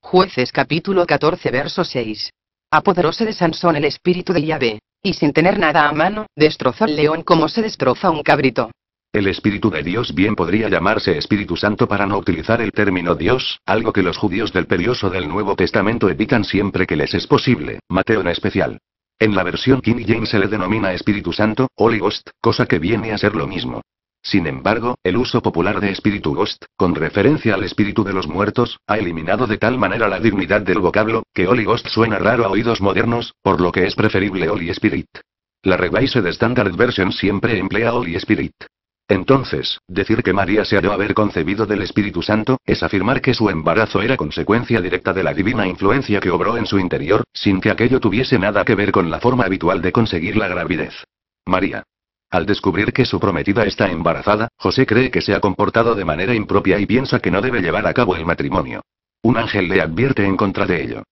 Jueces capítulo 14 verso 6. Apoderóse de Sansón el espíritu de Yahvé, y sin tener nada a mano, destrozó al león como se destroza un cabrito. El Espíritu de Dios bien podría llamarse Espíritu Santo para no utilizar el término Dios, algo que los judíos del periodo del Nuevo Testamento evitan siempre que les es posible, Mateo en especial. En la versión King James se le denomina Espíritu Santo, Holy Ghost, cosa que viene a ser lo mismo. Sin embargo, el uso popular de espíritu ghost, con referencia al espíritu de los muertos, ha eliminado de tal manera la dignidad del vocablo, que Holy Ghost suena raro a oídos modernos, por lo que es preferible Holy Spirit. La Revised Standard Version siempre emplea Holy Spirit. Entonces, decir que María se halló haber concebido del Espíritu Santo, es afirmar que su embarazo era consecuencia directa de la divina influencia que obró en su interior, sin que aquello tuviese nada que ver con la forma habitual de conseguir la gravidez. María. Al descubrir que su prometida está embarazada, José cree que se ha comportado de manera impropia y piensa que no debe llevar a cabo el matrimonio. Un ángel le advierte en contra de ello.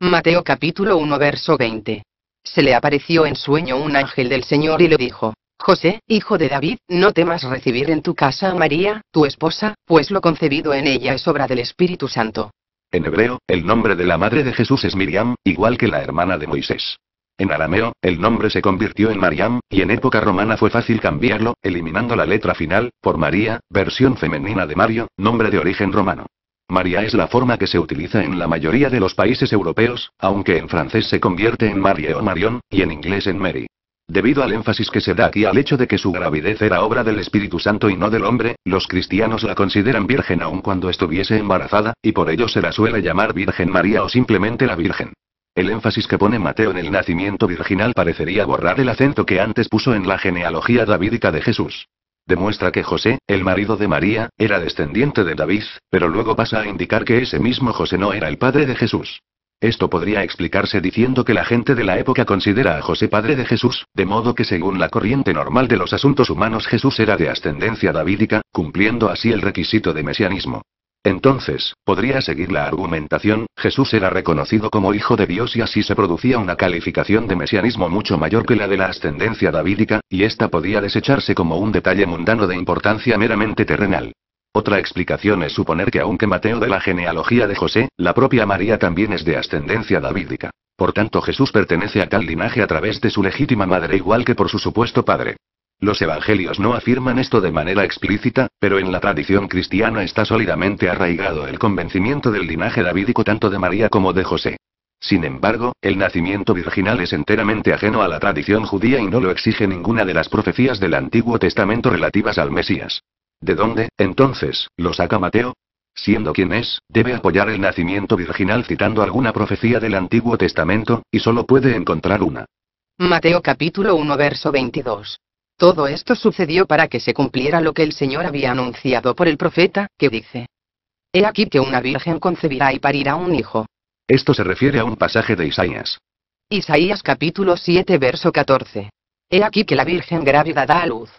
Mateo capítulo 1 verso 20. Se le apareció en sueño un ángel del Señor y le dijo, José, hijo de David, no temas recibir en tu casa a María, tu esposa, pues lo concebido en ella es obra del Espíritu Santo. En hebreo, el nombre de la madre de Jesús es Miriam, igual que la hermana de Moisés. En arameo, el nombre se convirtió en Mariam, y en época romana fue fácil cambiarlo, eliminando la letra final, por María, versión femenina de Mario, nombre de origen romano. María es la forma que se utiliza en la mayoría de los países europeos, aunque en francés se convierte en Marie o Marion, y en inglés en Mary. Debido al énfasis que se da aquí al hecho de que su gravidez era obra del Espíritu Santo y no del hombre, los cristianos la consideran virgen aun cuando estuviese embarazada, y por ello se la suele llamar Virgen María o simplemente la Virgen. El énfasis que pone Mateo en el nacimiento virginal parecería borrar el acento que antes puso en la genealogía davídica de Jesús. Demuestra que José, el marido de María, era descendiente de David, pero luego pasa a indicar que ese mismo José no era el padre de Jesús. Esto podría explicarse diciendo que la gente de la época considera a José padre de Jesús, de modo que según la corriente normal de los asuntos humanos Jesús era de ascendencia davídica, cumpliendo así el requisito de mesianismo. Entonces, podría seguir la argumentación, Jesús era reconocido como hijo de Dios y así se producía una calificación de mesianismo mucho mayor que la de la ascendencia davídica, y esta podía desecharse como un detalle mundano de importancia meramente terrenal. Otra explicación es suponer que aunque Mateo de la genealogía de José, la propia María también es de ascendencia davídica. Por tanto Jesús pertenece a tal linaje a través de su legítima madre igual que por su supuesto padre. Los evangelios no afirman esto de manera explícita, pero en la tradición cristiana está sólidamente arraigado el convencimiento del linaje davídico tanto de María como de José. Sin embargo, el nacimiento virginal es enteramente ajeno a la tradición judía y no lo exige ninguna de las profecías del Antiguo Testamento relativas al Mesías. ¿De dónde, entonces, lo saca Mateo? Siendo quien es, debe apoyar el nacimiento virginal citando alguna profecía del Antiguo Testamento, y solo puede encontrar una. Mateo capítulo 1 verso 22. Todo esto sucedió para que se cumpliera lo que el Señor había anunciado por el profeta, que dice. He aquí que una virgen concebirá y parirá un hijo. Esto se refiere a un pasaje de Isaías. Isaías capítulo 7 verso 14. He aquí que la virgen grávida da a luz,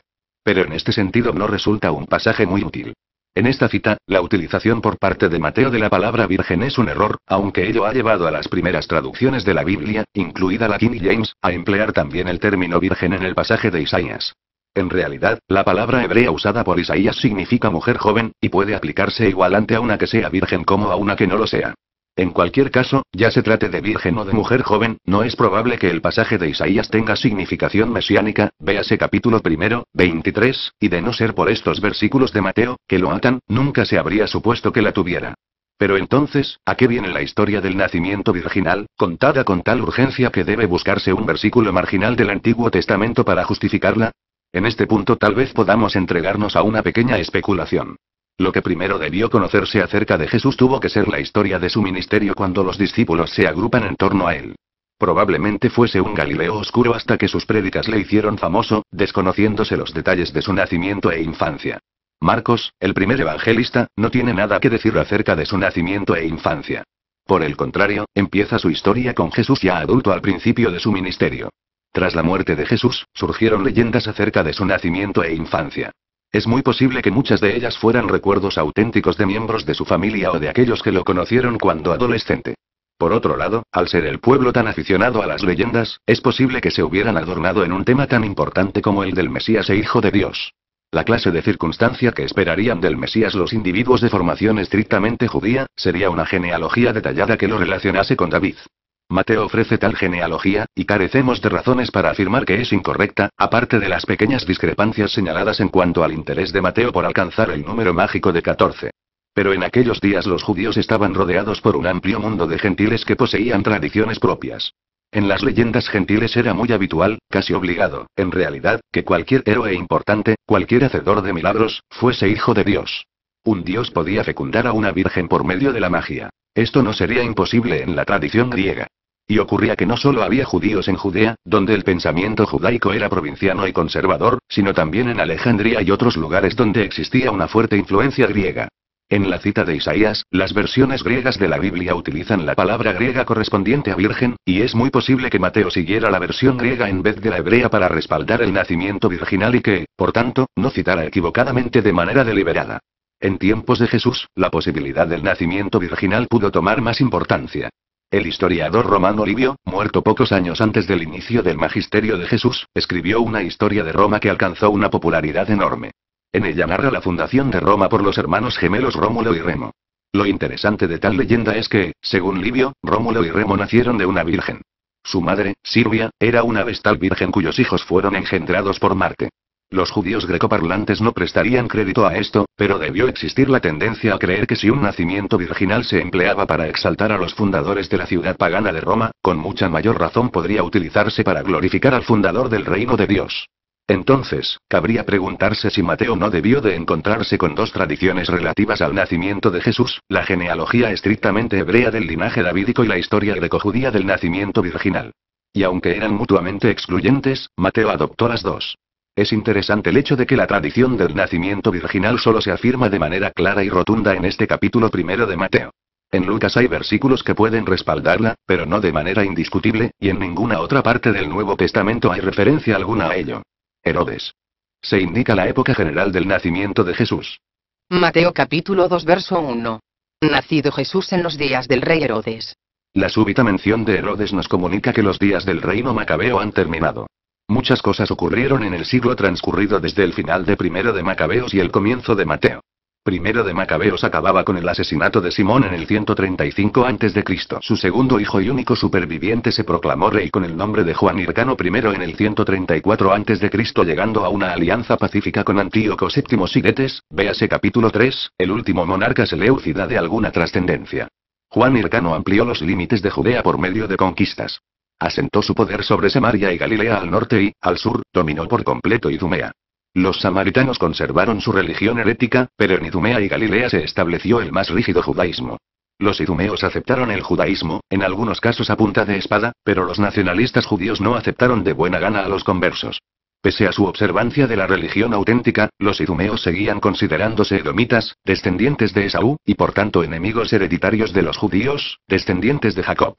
pero en este sentido no resulta un pasaje muy útil. En esta cita, la utilización por parte de Mateo de la palabra virgen es un error, aunque ello ha llevado a las primeras traducciones de la Biblia, incluida la King James, a emplear también el término virgen en el pasaje de Isaías. En realidad, la palabra hebrea usada por Isaías significa mujer joven, y puede aplicarse igual ante a una que sea virgen como a una que no lo sea. En cualquier caso, ya se trate de virgen o de mujer joven, no es probable que el pasaje de Isaías tenga significación mesiánica, véase capítulo primero, 23, y de no ser por estos versículos de Mateo, que lo atan, nunca se habría supuesto que la tuviera. Pero entonces, ¿a qué viene la historia del nacimiento virginal, contada con tal urgencia que debe buscarse un versículo marginal del Antiguo Testamento para justificarla? En este punto tal vez podamos entregarnos a una pequeña especulación. Lo que primero debió conocerse acerca de Jesús tuvo que ser la historia de su ministerio cuando los discípulos se agrupan en torno a él. Probablemente fuese un Galileo oscuro hasta que sus prédicas le hicieron famoso, desconociéndose los detalles de su nacimiento e infancia. Marcos, el primer evangelista, no tiene nada que decir acerca de su nacimiento e infancia. Por el contrario, empieza su historia con Jesús ya adulto al principio de su ministerio. Tras la muerte de Jesús, surgieron leyendas acerca de su nacimiento e infancia. Es muy posible que muchas de ellas fueran recuerdos auténticos de miembros de su familia o de aquellos que lo conocieron cuando adolescente. Por otro lado, al ser el pueblo tan aficionado a las leyendas, es posible que se hubieran adornado en un tema tan importante como el del Mesías e Hijo de Dios. La clase de circunstancia que esperarían del Mesías los individuos de formación estrictamente judía, sería una genealogía detallada que lo relacionase con David. Mateo ofrece tal genealogía, y carecemos de razones para afirmar que es incorrecta, aparte de las pequeñas discrepancias señaladas en cuanto al interés de Mateo por alcanzar el número mágico de 14. Pero en aquellos días los judíos estaban rodeados por un amplio mundo de gentiles que poseían tradiciones propias. En las leyendas gentiles era muy habitual, casi obligado, en realidad, que cualquier héroe importante, cualquier hacedor de milagros, fuese hijo de Dios. Un dios podía fecundar a una virgen por medio de la magia. Esto no sería imposible en la tradición griega. Y ocurría que no solo había judíos en Judea, donde el pensamiento judaico era provinciano y conservador, sino también en Alejandría y otros lugares donde existía una fuerte influencia griega. En la cita de Isaías, las versiones griegas de la Biblia utilizan la palabra griega correspondiente a virgen, y es muy posible que Mateo siguiera la versión griega en vez de la hebrea para respaldar el nacimiento virginal y que, por tanto, no citara equivocadamente de manera deliberada. En tiempos de Jesús, la posibilidad del nacimiento virginal pudo tomar más importancia. El historiador romano Livio, muerto pocos años antes del inicio del magisterio de Jesús, escribió una historia de Roma que alcanzó una popularidad enorme. En ella narra la fundación de Roma por los hermanos gemelos Rómulo y Remo. Lo interesante de tal leyenda es que, según Livio, Rómulo y Remo nacieron de una virgen. Su madre, Silvia, era una vestal virgen cuyos hijos fueron engendrados por Marte. Los judíos grecoparlantes no prestarían crédito a esto, pero debió existir la tendencia a creer que si un nacimiento virginal se empleaba para exaltar a los fundadores de la ciudad pagana de Roma, con mucha mayor razón podría utilizarse para glorificar al fundador del reino de Dios. Entonces, cabría preguntarse si Mateo no debió de encontrarse con dos tradiciones relativas al nacimiento de Jesús, la genealogía estrictamente hebrea del linaje davídico y la historia grecojudía del nacimiento virginal. Y aunque eran mutuamente excluyentes, Mateo adoptó las dos. Es interesante el hecho de que la tradición del nacimiento virginal solo se afirma de manera clara y rotunda en este capítulo primero de Mateo. En Lucas hay versículos que pueden respaldarla, pero no de manera indiscutible, y en ninguna otra parte del Nuevo Testamento hay referencia alguna a ello. Herodes. Se indica la época general del nacimiento de Jesús. Mateo capítulo 2 verso 1. Nacido Jesús en los días del rey Herodes. La súbita mención de Herodes nos comunica que los días del reino macabeo han terminado. Muchas cosas ocurrieron en el siglo transcurrido desde el final de Primero de Macabeos y el comienzo de Mateo. Primero de Macabeos acababa con el asesinato de Simón en el 135 a.C. Su segundo hijo y único superviviente se proclamó rey con el nombre de Juan Hircano I en el 134 a.C. llegando a una alianza pacífica con Antíoco VII Sigetes, véase capítulo 3, el último monarca seleucida de alguna trascendencia. Juan Hircano amplió los límites de Judea por medio de conquistas. Asentó su poder sobre Samaria y Galilea al norte y, al sur, dominó por completo Idumea. Los samaritanos conservaron su religión herética, pero en Idumea y Galilea se estableció el más rígido judaísmo. Los idumeos aceptaron el judaísmo, en algunos casos a punta de espada, pero los nacionalistas judíos no aceptaron de buena gana a los conversos. Pese a su observancia de la religión auténtica, los idumeos seguían considerándose edomitas, descendientes de Esaú, y por tanto enemigos hereditarios de los judíos, descendientes de Jacob.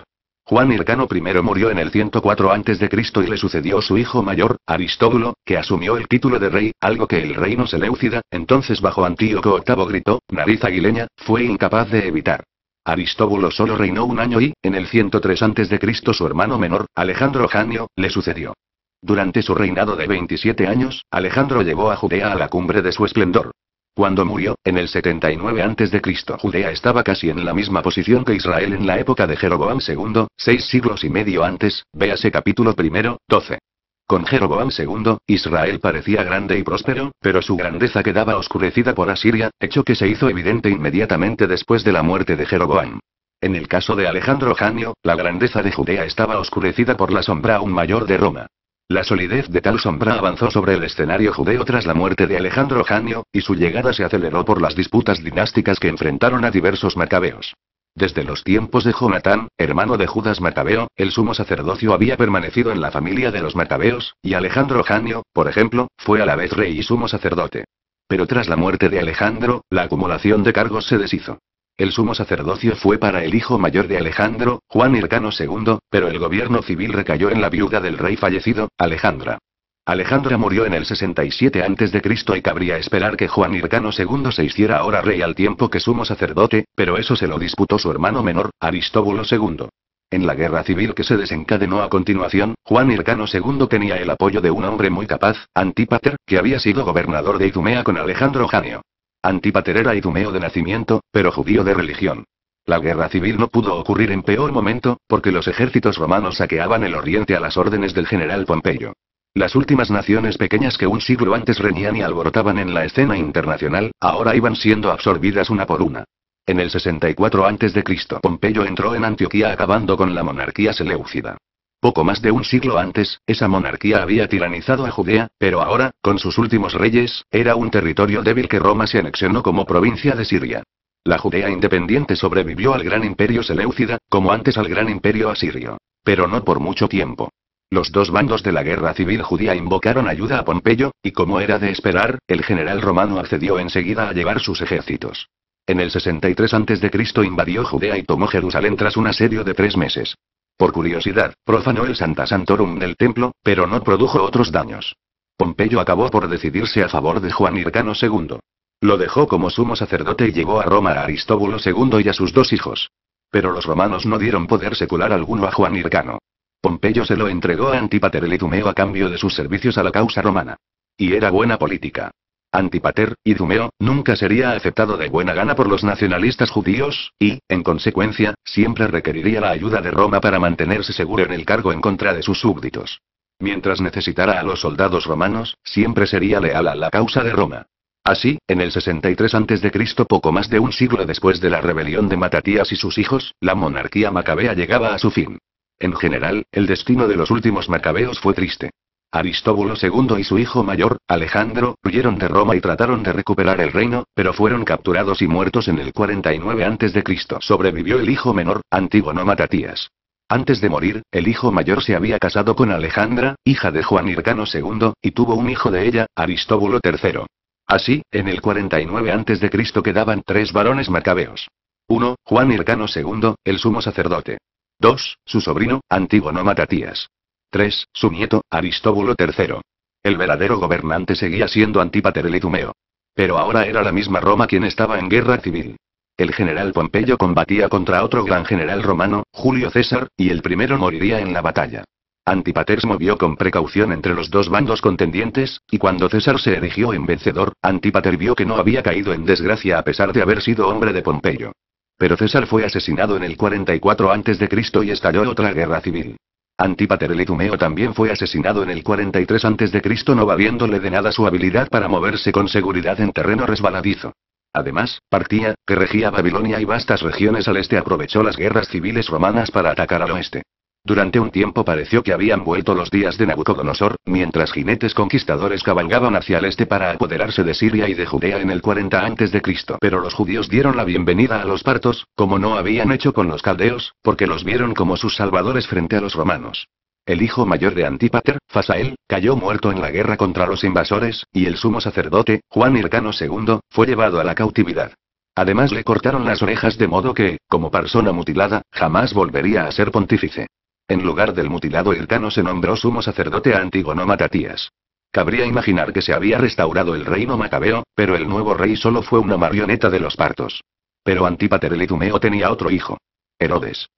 Juan Hircano I murió en el 104 a.C. y le sucedió su hijo mayor, Aristóbulo, que asumió el título de rey, algo que el reino Seleucida, entonces bajo Antíoco VIII gritó, nariz aguileña, fue incapaz de evitar. Aristóbulo solo reinó un año y, en el 103 a.C. su hermano menor, Alejandro Janio, le sucedió. Durante su reinado de 27 años, Alejandro llevó a Judea a la cumbre de su esplendor. Cuando murió, en el 79 a.C. Judea estaba casi en la misma posición que Israel en la época de Jeroboam II, seis siglos y medio antes, véase capítulo primero, 12. Con Jeroboam II, Israel parecía grande y próspero, pero su grandeza quedaba oscurecida por Asiria, hecho que se hizo evidente inmediatamente después de la muerte de Jeroboam. En el caso de Alejandro Janio, la grandeza de Judea estaba oscurecida por la sombra aún mayor de Roma. La solidez de tal sombra avanzó sobre el escenario judeo tras la muerte de Alejandro Janio, y su llegada se aceleró por las disputas dinásticas que enfrentaron a diversos macabeos. Desde los tiempos de Jonatán, hermano de Judas Macabeo, el sumo sacerdocio había permanecido en la familia de los macabeos, y Alejandro Janio, por ejemplo, fue a la vez rey y sumo sacerdote. Pero tras la muerte de Alejandro, la acumulación de cargos se deshizo. El sumo sacerdocio fue para el hijo mayor de Alejandro, Juan Hircano II, pero el gobierno civil recayó en la viuda del rey fallecido, Alejandra. Alejandra murió en el 67 a.C. y cabría esperar que Juan Hircano II se hiciera ahora rey al tiempo que sumo sacerdote, pero eso se lo disputó su hermano menor, Aristóbulo II. En la guerra civil que se desencadenó a continuación, Juan Hircano II tenía el apoyo de un hombre muy capaz, Antípater, que había sido gobernador de Idumea con Alejandro Janio. Antipaterera era idumeo de nacimiento, pero judío de religión. La guerra civil no pudo ocurrir en peor momento, porque los ejércitos romanos saqueaban el oriente a las órdenes del general Pompeyo. Las últimas naciones pequeñas que un siglo antes reñían y alborotaban en la escena internacional, ahora iban siendo absorbidas una por una. En el 64 a.C. Pompeyo entró en Antioquía acabando con la monarquía seleucida. Poco más de un siglo antes, esa monarquía había tiranizado a Judea, pero ahora, con sus últimos reyes, era un territorio débil que Roma se anexionó como provincia de Siria. La Judea independiente sobrevivió al gran imperio seleucida, como antes al gran imperio asirio. Pero no por mucho tiempo. Los dos bandos de la guerra civil judía invocaron ayuda a Pompeyo, y como era de esperar, el general romano accedió enseguida a llevar sus ejércitos. En el 63 a.C. invadió Judea y tomó Jerusalén tras un asedio de tres meses. Por curiosidad, profanó el Santa Santorum del templo, pero no produjo otros daños. Pompeyo acabó por decidirse a favor de Juan Hircano II. Lo dejó como sumo sacerdote y llevó a Roma a Aristóbulo II y a sus dos hijos. Pero los romanos no dieron poder secular alguno a Juan Hircano. Pompeyo se lo entregó a Antipater el a cambio de sus servicios a la causa romana. Y era buena política. Antipater, Idumeo, nunca sería aceptado de buena gana por los nacionalistas judíos, y, en consecuencia, siempre requeriría la ayuda de Roma para mantenerse seguro en el cargo en contra de sus súbditos. Mientras necesitara a los soldados romanos, siempre sería leal a la causa de Roma. Así, en el 63 a.C., poco más de un siglo después de la rebelión de Matatías y sus hijos, la monarquía macabea llegaba a su fin. En general, el destino de los últimos macabeos fue triste. Aristóbulo II y su hijo mayor, Alejandro, huyeron de Roma y trataron de recuperar el reino, pero fueron capturados y muertos en el 49 a.C. Sobrevivió el hijo menor, Antígono Matatías. Antes de morir, el hijo mayor se había casado con Alejandra, hija de Juan Hircano II, y tuvo un hijo de ella, Aristóbulo III. Así, en el 49 a.C. quedaban tres varones macabeos. 1. Juan Hircano II, el sumo sacerdote. 2. Su sobrino, Antígono Matatías. 3. Su nieto, Aristóbulo III. El verdadero gobernante seguía siendo Antípater el Idumeo. Pero ahora era la misma Roma quien estaba en guerra civil. El general Pompeyo combatía contra otro gran general romano, Julio César, y el primero moriría en la batalla. Antipater se movió con precaución entre los dos bandos contendientes, y cuando César se erigió en vencedor, Antipater vio que no había caído en desgracia a pesar de haber sido hombre de Pompeyo. Pero César fue asesinado en el 44 a.C. y estalló otra guerra civil. Antípater el también fue asesinado en el 43 a.C. no valiéndole de nada su habilidad para moverse con seguridad en terreno resbaladizo. Además, Partía, que regía Babilonia y vastas regiones al este aprovechó las guerras civiles romanas para atacar al oeste. Durante un tiempo pareció que habían vuelto los días de Nabucodonosor, mientras jinetes conquistadores cabalgaban hacia el este para apoderarse de Siria y de Judea en el 40 a.C. Pero los judíos dieron la bienvenida a los partos, como no habían hecho con los caldeos, porque los vieron como sus salvadores frente a los romanos. El hijo mayor de Antípater, Fasael, cayó muerto en la guerra contra los invasores, y el sumo sacerdote, Juan Hircano II, fue llevado a la cautividad. Además le cortaron las orejas de modo que, como persona mutilada, jamás volvería a ser pontífice. En lugar del mutilado Hircano se nombró sumo sacerdote a Antígono Matatías. Cabría imaginar que se había restaurado el reino macabeo, pero el nuevo rey solo fue una marioneta de los partos. Pero Antípater el Idumeo tenía otro hijo. Herodes.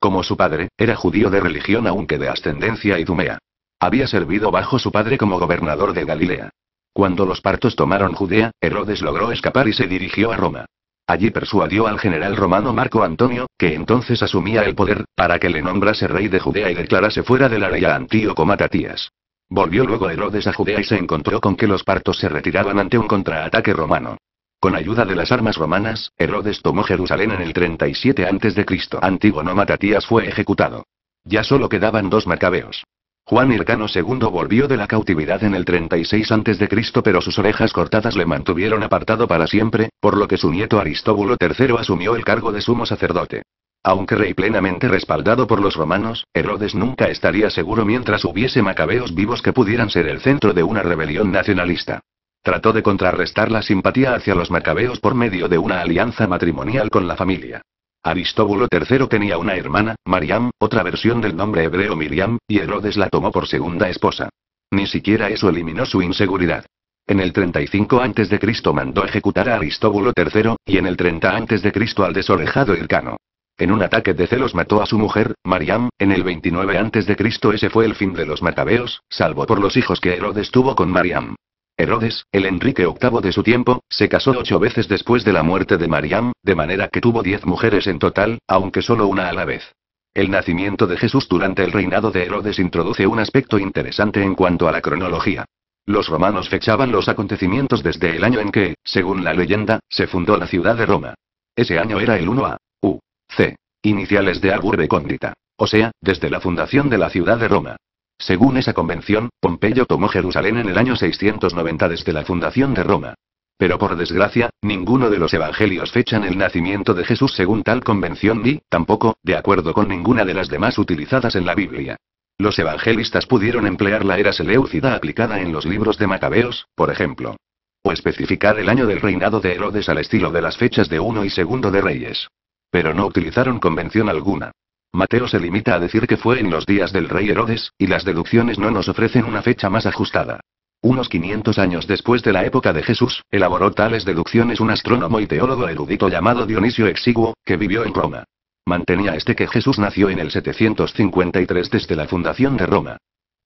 Como su padre, era judío de religión aunque de ascendencia idumea. Había servido bajo su padre como gobernador de Galilea. Cuando los partos tomaron Judea, Herodes logró escapar y se dirigió a Roma. Allí persuadió al general romano Marco Antonio, que entonces asumía el poder, para que le nombrase rey de Judea y declarase fuera de área a Antíoco Matatías. Volvió luego Herodes a Judea y se encontró con que los partos se retiraban ante un contraataque romano. Con ayuda de las armas romanas, Herodes tomó Jerusalén en el 37 a.C. Antígono Matatías fue ejecutado. Ya solo quedaban dos macabeos. Juan Hircano II volvió de la cautividad en el 36 a.C. pero sus orejas cortadas le mantuvieron apartado para siempre, por lo que su nieto Aristóbulo III asumió el cargo de sumo sacerdote. Aunque rey plenamente respaldado por los romanos, Herodes nunca estaría seguro mientras hubiese macabeos vivos que pudieran ser el centro de una rebelión nacionalista. Trató de contrarrestar la simpatía hacia los macabeos por medio de una alianza matrimonial con la familia Aristóbulo III tenía una hermana, Mariam, otra versión del nombre hebreo Miriam, y Herodes la tomó por segunda esposa. Ni siquiera eso eliminó su inseguridad. En el 35 a.C. mandó ejecutar a Aristóbulo III, y en el 30 a.C. al desorejado Hircano. En un ataque de celos mató a su mujer, Mariam, en el 29 a.C. ese fue el fin de los matabeos, salvo por los hijos que Herodes tuvo con Mariam. Herodes, el Enrique VIII de su tiempo, se casó ocho veces después de la muerte de Mariam, de manera que tuvo diez mujeres en total, aunque solo una a la vez. El nacimiento de Jesús durante el reinado de Herodes introduce un aspecto interesante en cuanto a la cronología. Los romanos fechaban los acontecimientos desde el año en que, según la leyenda, se fundó la ciudad de Roma. Ese año era el 1 a U. C. Iniciales de Agurbe Cóndita. O sea, desde la fundación de la ciudad de Roma. Según esa convención, Pompeyo tomó Jerusalén en el año 690 desde la fundación de Roma. Pero por desgracia, ninguno de los evangelios fechan el nacimiento de Jesús según tal convención ni, tampoco, de acuerdo con ninguna de las demás utilizadas en la Biblia. Los evangelistas pudieron emplear la era seleucida aplicada en los libros de Macabeos, por ejemplo. O especificar el año del reinado de Herodes al estilo de las fechas de uno y segundo de Reyes. Pero no utilizaron convención alguna. Mateo se limita a decir que fue en los días del rey Herodes, y las deducciones no nos ofrecen una fecha más ajustada. Unos 500 años después de la época de Jesús, elaboró tales deducciones un astrónomo y teólogo erudito llamado Dionisio Exiguo, que vivió en Roma. Mantenía este que Jesús nació en el 753 desde la fundación de Roma.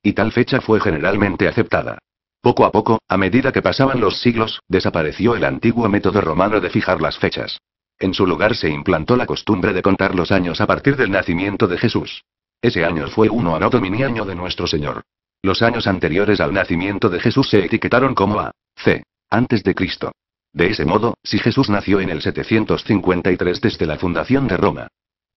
Y tal fecha fue generalmente aceptada. Poco a poco, a medida que pasaban los siglos, desapareció el antiguo método romano de fijar las fechas. En su lugar se implantó la costumbre de contar los años a partir del nacimiento de Jesús. Ese año fue uno ano año de nuestro Señor. Los años anteriores al nacimiento de Jesús se etiquetaron como A. C. Antes de Cristo. De ese modo, si Jesús nació en el 753 desde la fundación de Roma,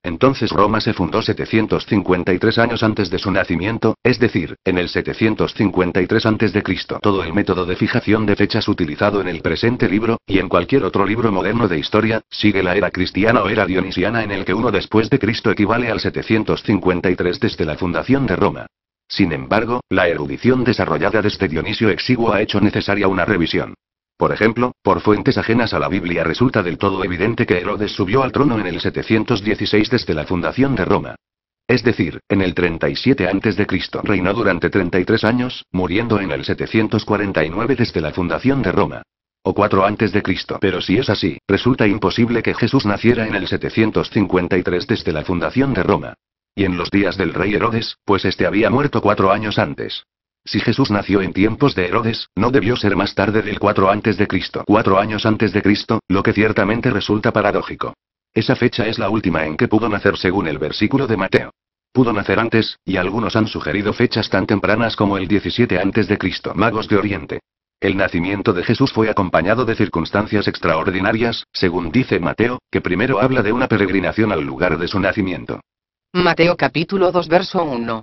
entonces Roma se fundó 753 años antes de su nacimiento, es decir, en el 753 a.C. Todo el método de fijación de fechas utilizado en el presente libro, y en cualquier otro libro moderno de historia, sigue la era cristiana o era dionisiana en el que uno después de Cristo equivale al 753 desde la fundación de Roma. Sin embargo, la erudición desarrollada desde Dionisio Exiguo ha hecho necesaria una revisión. Por ejemplo, por fuentes ajenas a la Biblia resulta del todo evidente que Herodes subió al trono en el 716 desde la fundación de Roma. Es decir, en el 37 a.C. reinó durante 33 años, muriendo en el 749 desde la fundación de Roma. O 4 a.C. Pero si es así, resulta imposible que Jesús naciera en el 753 desde la fundación de Roma. Y en los días del rey Herodes, pues este había muerto cuatro años antes. Si Jesús nació en tiempos de Herodes, no debió ser más tarde del 4 antes de Cristo. 4 años antes de Cristo, lo que ciertamente resulta paradójico. Esa fecha es la última en que pudo nacer según el versículo de Mateo. Pudo nacer antes, y algunos han sugerido fechas tan tempranas como el 17 antes de Cristo. Magos de Oriente. El nacimiento de Jesús fue acompañado de circunstancias extraordinarias, según dice Mateo, que primero habla de una peregrinación al lugar de su nacimiento. Mateo capítulo 2 verso 1.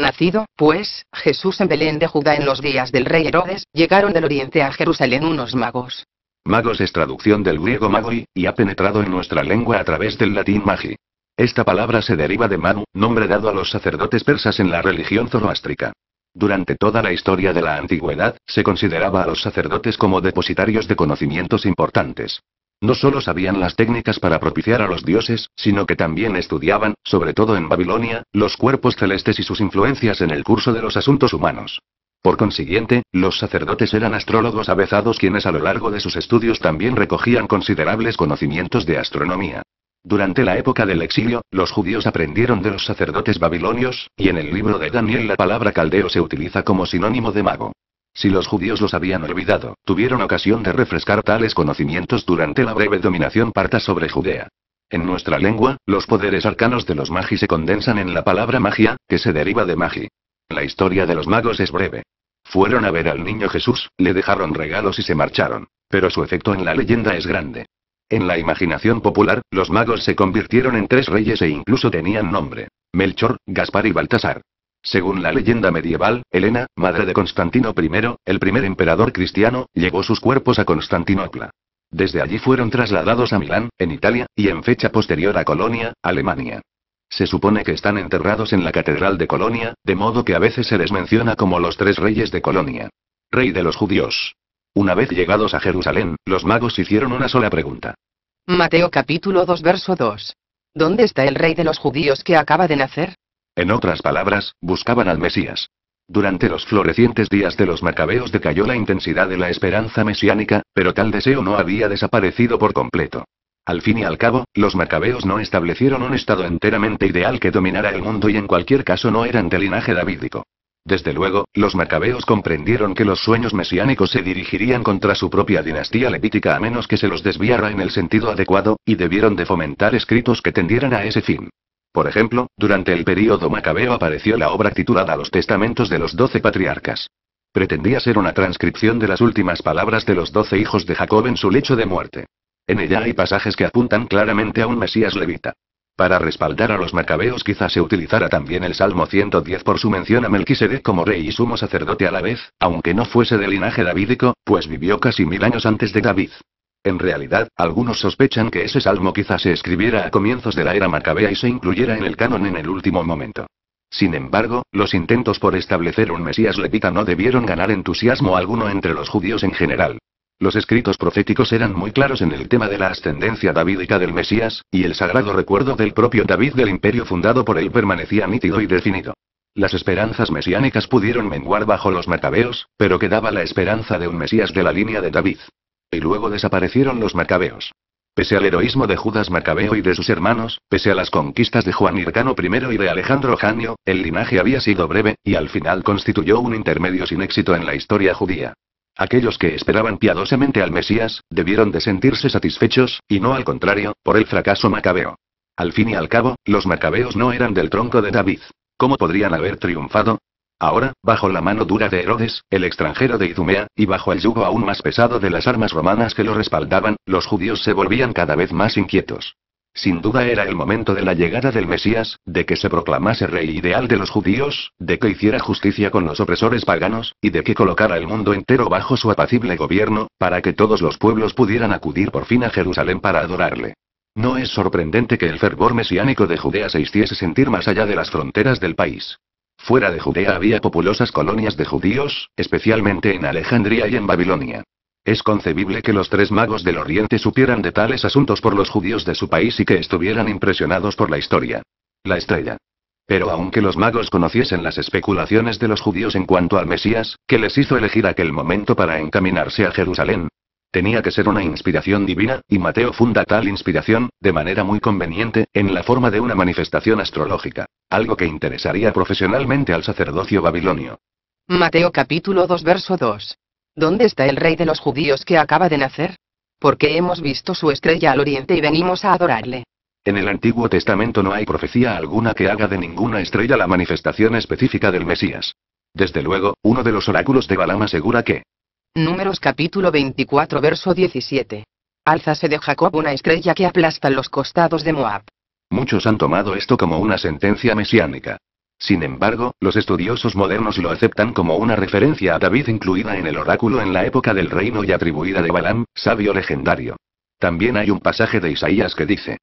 Nacido, pues, Jesús en Belén de Judá en los días del rey Herodes, llegaron del oriente a Jerusalén unos magos. Magos es traducción del griego magoi, y ha penetrado en nuestra lengua a través del latín magi. Esta palabra se deriva de Manu, nombre dado a los sacerdotes persas en la religión zoroástrica. Durante toda la historia de la antigüedad, se consideraba a los sacerdotes como depositarios de conocimientos importantes. No solo sabían las técnicas para propiciar a los dioses, sino que también estudiaban, sobre todo en Babilonia, los cuerpos celestes y sus influencias en el curso de los asuntos humanos. Por consiguiente, los sacerdotes eran astrólogos avezados quienes a lo largo de sus estudios también recogían considerables conocimientos de astronomía. Durante la época del exilio, los judíos aprendieron de los sacerdotes babilonios, y en el libro de Daniel la palabra caldeo se utiliza como sinónimo de mago. Si los judíos los habían olvidado, tuvieron ocasión de refrescar tales conocimientos durante la breve dominación parta sobre Judea. En nuestra lengua, los poderes arcanos de los magi se condensan en la palabra magia, que se deriva de magi. La historia de los magos es breve. Fueron a ver al niño Jesús, le dejaron regalos y se marcharon. Pero su efecto en la leyenda es grande. En la imaginación popular, los magos se convirtieron en tres reyes e incluso tenían nombre. Melchor, Gaspar y Baltasar. Según la leyenda medieval, Elena, madre de Constantino I, el primer emperador cristiano, llevó sus cuerpos a Constantinopla. Desde allí fueron trasladados a Milán, en Italia, y en fecha posterior a Colonia, Alemania. Se supone que están enterrados en la Catedral de Colonia, de modo que a veces se les menciona como los tres reyes de Colonia. Rey de los judíos. Una vez llegados a Jerusalén, los magos hicieron una sola pregunta. Mateo capítulo 2 verso 2. ¿Dónde está el rey de los judíos que acaba de nacer? En otras palabras, buscaban al Mesías. Durante los florecientes días de los macabeos decayó la intensidad de la esperanza mesiánica, pero tal deseo no había desaparecido por completo. Al fin y al cabo, los macabeos no establecieron un estado enteramente ideal que dominara el mundo y en cualquier caso no eran de linaje davídico. Desde luego, los macabeos comprendieron que los sueños mesiánicos se dirigirían contra su propia dinastía levítica a menos que se los desviara en el sentido adecuado, y debieron de fomentar escritos que tendieran a ese fin. Por ejemplo, durante el período macabeo apareció la obra titulada Los Testamentos de los Doce Patriarcas. Pretendía ser una transcripción de las últimas palabras de los doce hijos de Jacob en su lecho de muerte. En ella hay pasajes que apuntan claramente a un Mesías levita. Para respaldar a los macabeos quizás se utilizara también el Salmo 110 por su mención a Melquisedec como rey y sumo sacerdote a la vez, aunque no fuese de linaje davídico, pues vivió casi mil años antes de David. En realidad, algunos sospechan que ese salmo quizás se escribiera a comienzos de la era macabea y se incluyera en el canon en el último momento. Sin embargo, los intentos por establecer un Mesías levita no debieron ganar entusiasmo alguno entre los judíos en general. Los escritos proféticos eran muy claros en el tema de la ascendencia davídica del Mesías, y el sagrado recuerdo del propio David del imperio fundado por él permanecía nítido y definido. Las esperanzas mesiánicas pudieron menguar bajo los macabeos, pero quedaba la esperanza de un Mesías de la línea de David y luego desaparecieron los macabeos. Pese al heroísmo de Judas Macabeo y de sus hermanos, pese a las conquistas de Juan Hircano I y de Alejandro Janio, el linaje había sido breve, y al final constituyó un intermedio sin éxito en la historia judía. Aquellos que esperaban piadosamente al Mesías, debieron de sentirse satisfechos, y no al contrario, por el fracaso macabeo. Al fin y al cabo, los macabeos no eran del tronco de David. ¿Cómo podrían haber triunfado? Ahora, bajo la mano dura de Herodes, el extranjero de Idumea, y bajo el yugo aún más pesado de las armas romanas que lo respaldaban, los judíos se volvían cada vez más inquietos. Sin duda era el momento de la llegada del Mesías, de que se proclamase rey ideal de los judíos, de que hiciera justicia con los opresores paganos, y de que colocara el mundo entero bajo su apacible gobierno, para que todos los pueblos pudieran acudir por fin a Jerusalén para adorarle. No es sorprendente que el fervor mesiánico de Judea se hiciese sentir más allá de las fronteras del país. Fuera de Judea había populosas colonias de judíos, especialmente en Alejandría y en Babilonia. Es concebible que los tres magos del Oriente supieran de tales asuntos por los judíos de su país y que estuvieran impresionados por la historia. La estrella. Pero aunque los magos conociesen las especulaciones de los judíos en cuanto al Mesías, que les hizo elegir aquel momento para encaminarse a Jerusalén, Tenía que ser una inspiración divina, y Mateo funda tal inspiración, de manera muy conveniente, en la forma de una manifestación astrológica, algo que interesaría profesionalmente al sacerdocio babilonio. Mateo capítulo 2 verso 2. ¿Dónde está el rey de los judíos que acaba de nacer? Porque hemos visto su estrella al oriente y venimos a adorarle. En el Antiguo Testamento no hay profecía alguna que haga de ninguna estrella la manifestación específica del Mesías. Desde luego, uno de los oráculos de Balaam asegura que Números capítulo 24 verso 17. se de Jacob una estrella que aplasta los costados de Moab. Muchos han tomado esto como una sentencia mesiánica. Sin embargo, los estudiosos modernos lo aceptan como una referencia a David incluida en el oráculo en la época del reino y atribuida de Balaam, sabio legendario. También hay un pasaje de Isaías que dice.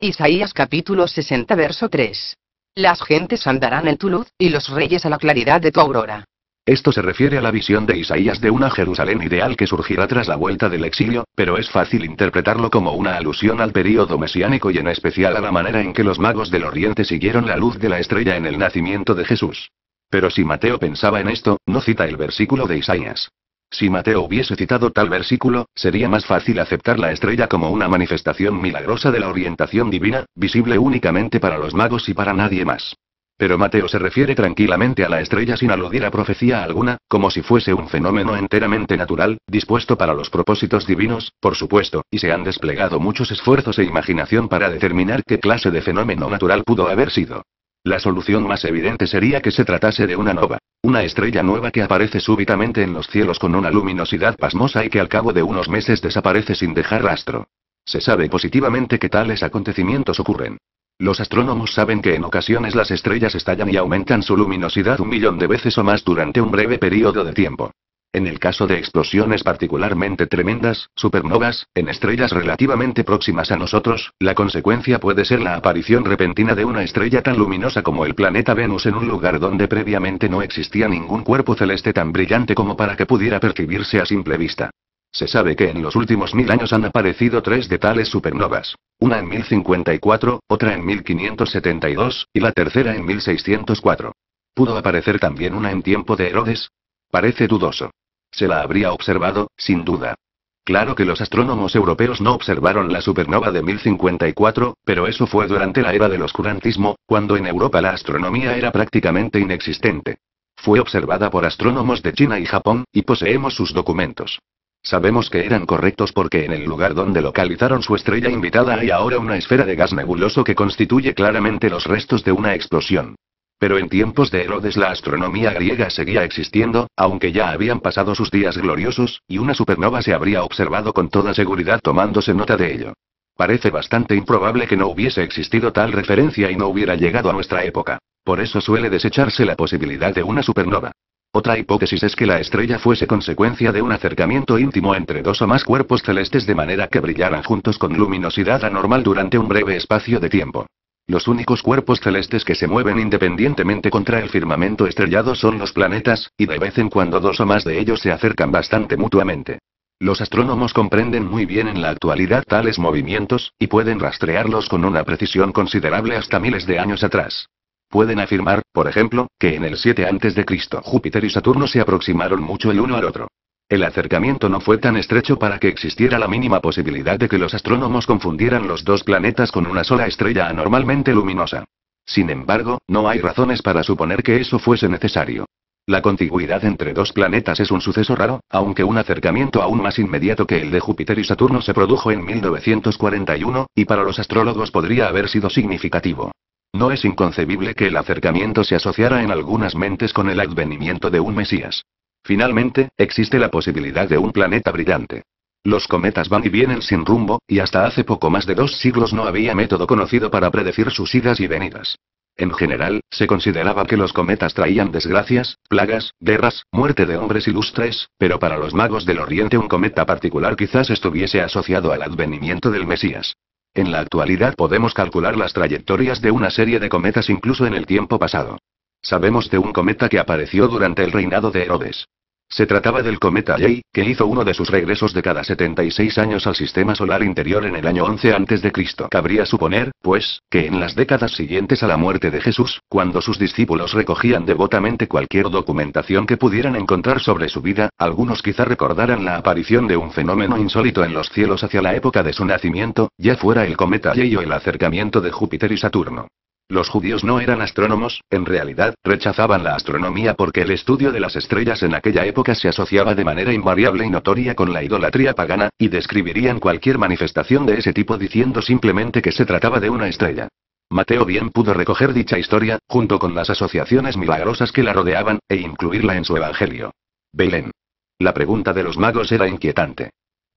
Isaías capítulo 60 verso 3. Las gentes andarán en tu luz, y los reyes a la claridad de tu aurora. Esto se refiere a la visión de Isaías de una Jerusalén ideal que surgirá tras la vuelta del exilio, pero es fácil interpretarlo como una alusión al período mesiánico y en especial a la manera en que los magos del Oriente siguieron la luz de la estrella en el nacimiento de Jesús. Pero si Mateo pensaba en esto, no cita el versículo de Isaías. Si Mateo hubiese citado tal versículo, sería más fácil aceptar la estrella como una manifestación milagrosa de la orientación divina, visible únicamente para los magos y para nadie más. Pero Mateo se refiere tranquilamente a la estrella sin aludir a profecía alguna, como si fuese un fenómeno enteramente natural, dispuesto para los propósitos divinos, por supuesto, y se han desplegado muchos esfuerzos e imaginación para determinar qué clase de fenómeno natural pudo haber sido. La solución más evidente sería que se tratase de una nova, una estrella nueva que aparece súbitamente en los cielos con una luminosidad pasmosa y que al cabo de unos meses desaparece sin dejar rastro. Se sabe positivamente que tales acontecimientos ocurren los astrónomos saben que en ocasiones las estrellas estallan y aumentan su luminosidad un millón de veces o más durante un breve periodo de tiempo. En el caso de explosiones particularmente tremendas, supernovas, en estrellas relativamente próximas a nosotros, la consecuencia puede ser la aparición repentina de una estrella tan luminosa como el planeta Venus en un lugar donde previamente no existía ningún cuerpo celeste tan brillante como para que pudiera percibirse a simple vista. Se sabe que en los últimos mil años han aparecido tres de tales supernovas. Una en 1054, otra en 1572, y la tercera en 1604. ¿Pudo aparecer también una en tiempo de Herodes? Parece dudoso. Se la habría observado, sin duda. Claro que los astrónomos europeos no observaron la supernova de 1054, pero eso fue durante la era del oscurantismo, cuando en Europa la astronomía era prácticamente inexistente. Fue observada por astrónomos de China y Japón, y poseemos sus documentos. Sabemos que eran correctos porque en el lugar donde localizaron su estrella invitada hay ahora una esfera de gas nebuloso que constituye claramente los restos de una explosión. Pero en tiempos de Herodes la astronomía griega seguía existiendo, aunque ya habían pasado sus días gloriosos, y una supernova se habría observado con toda seguridad tomándose nota de ello. Parece bastante improbable que no hubiese existido tal referencia y no hubiera llegado a nuestra época. Por eso suele desecharse la posibilidad de una supernova. Otra hipótesis es que la estrella fuese consecuencia de un acercamiento íntimo entre dos o más cuerpos celestes de manera que brillaran juntos con luminosidad anormal durante un breve espacio de tiempo. Los únicos cuerpos celestes que se mueven independientemente contra el firmamento estrellado son los planetas, y de vez en cuando dos o más de ellos se acercan bastante mutuamente. Los astrónomos comprenden muy bien en la actualidad tales movimientos, y pueden rastrearlos con una precisión considerable hasta miles de años atrás. Pueden afirmar, por ejemplo, que en el 7 a.C. Júpiter y Saturno se aproximaron mucho el uno al otro. El acercamiento no fue tan estrecho para que existiera la mínima posibilidad de que los astrónomos confundieran los dos planetas con una sola estrella anormalmente luminosa. Sin embargo, no hay razones para suponer que eso fuese necesario. La contigüidad entre dos planetas es un suceso raro, aunque un acercamiento aún más inmediato que el de Júpiter y Saturno se produjo en 1941, y para los astrólogos podría haber sido significativo. No es inconcebible que el acercamiento se asociara en algunas mentes con el advenimiento de un Mesías. Finalmente, existe la posibilidad de un planeta brillante. Los cometas van y vienen sin rumbo, y hasta hace poco más de dos siglos no había método conocido para predecir sus idas y venidas. En general, se consideraba que los cometas traían desgracias, plagas, guerras, muerte de hombres ilustres, pero para los magos del Oriente un cometa particular quizás estuviese asociado al advenimiento del Mesías. En la actualidad podemos calcular las trayectorias de una serie de cometas incluso en el tiempo pasado. Sabemos de un cometa que apareció durante el reinado de Herodes. Se trataba del cometa Yei, que hizo uno de sus regresos de cada 76 años al sistema solar interior en el año 11 a.C. Cabría suponer, pues, que en las décadas siguientes a la muerte de Jesús, cuando sus discípulos recogían devotamente cualquier documentación que pudieran encontrar sobre su vida, algunos quizá recordaran la aparición de un fenómeno insólito en los cielos hacia la época de su nacimiento, ya fuera el cometa Yei o el acercamiento de Júpiter y Saturno. Los judíos no eran astrónomos, en realidad, rechazaban la astronomía porque el estudio de las estrellas en aquella época se asociaba de manera invariable y notoria con la idolatría pagana, y describirían cualquier manifestación de ese tipo diciendo simplemente que se trataba de una estrella. Mateo bien pudo recoger dicha historia, junto con las asociaciones milagrosas que la rodeaban, e incluirla en su Evangelio. Belén. La pregunta de los magos era inquietante.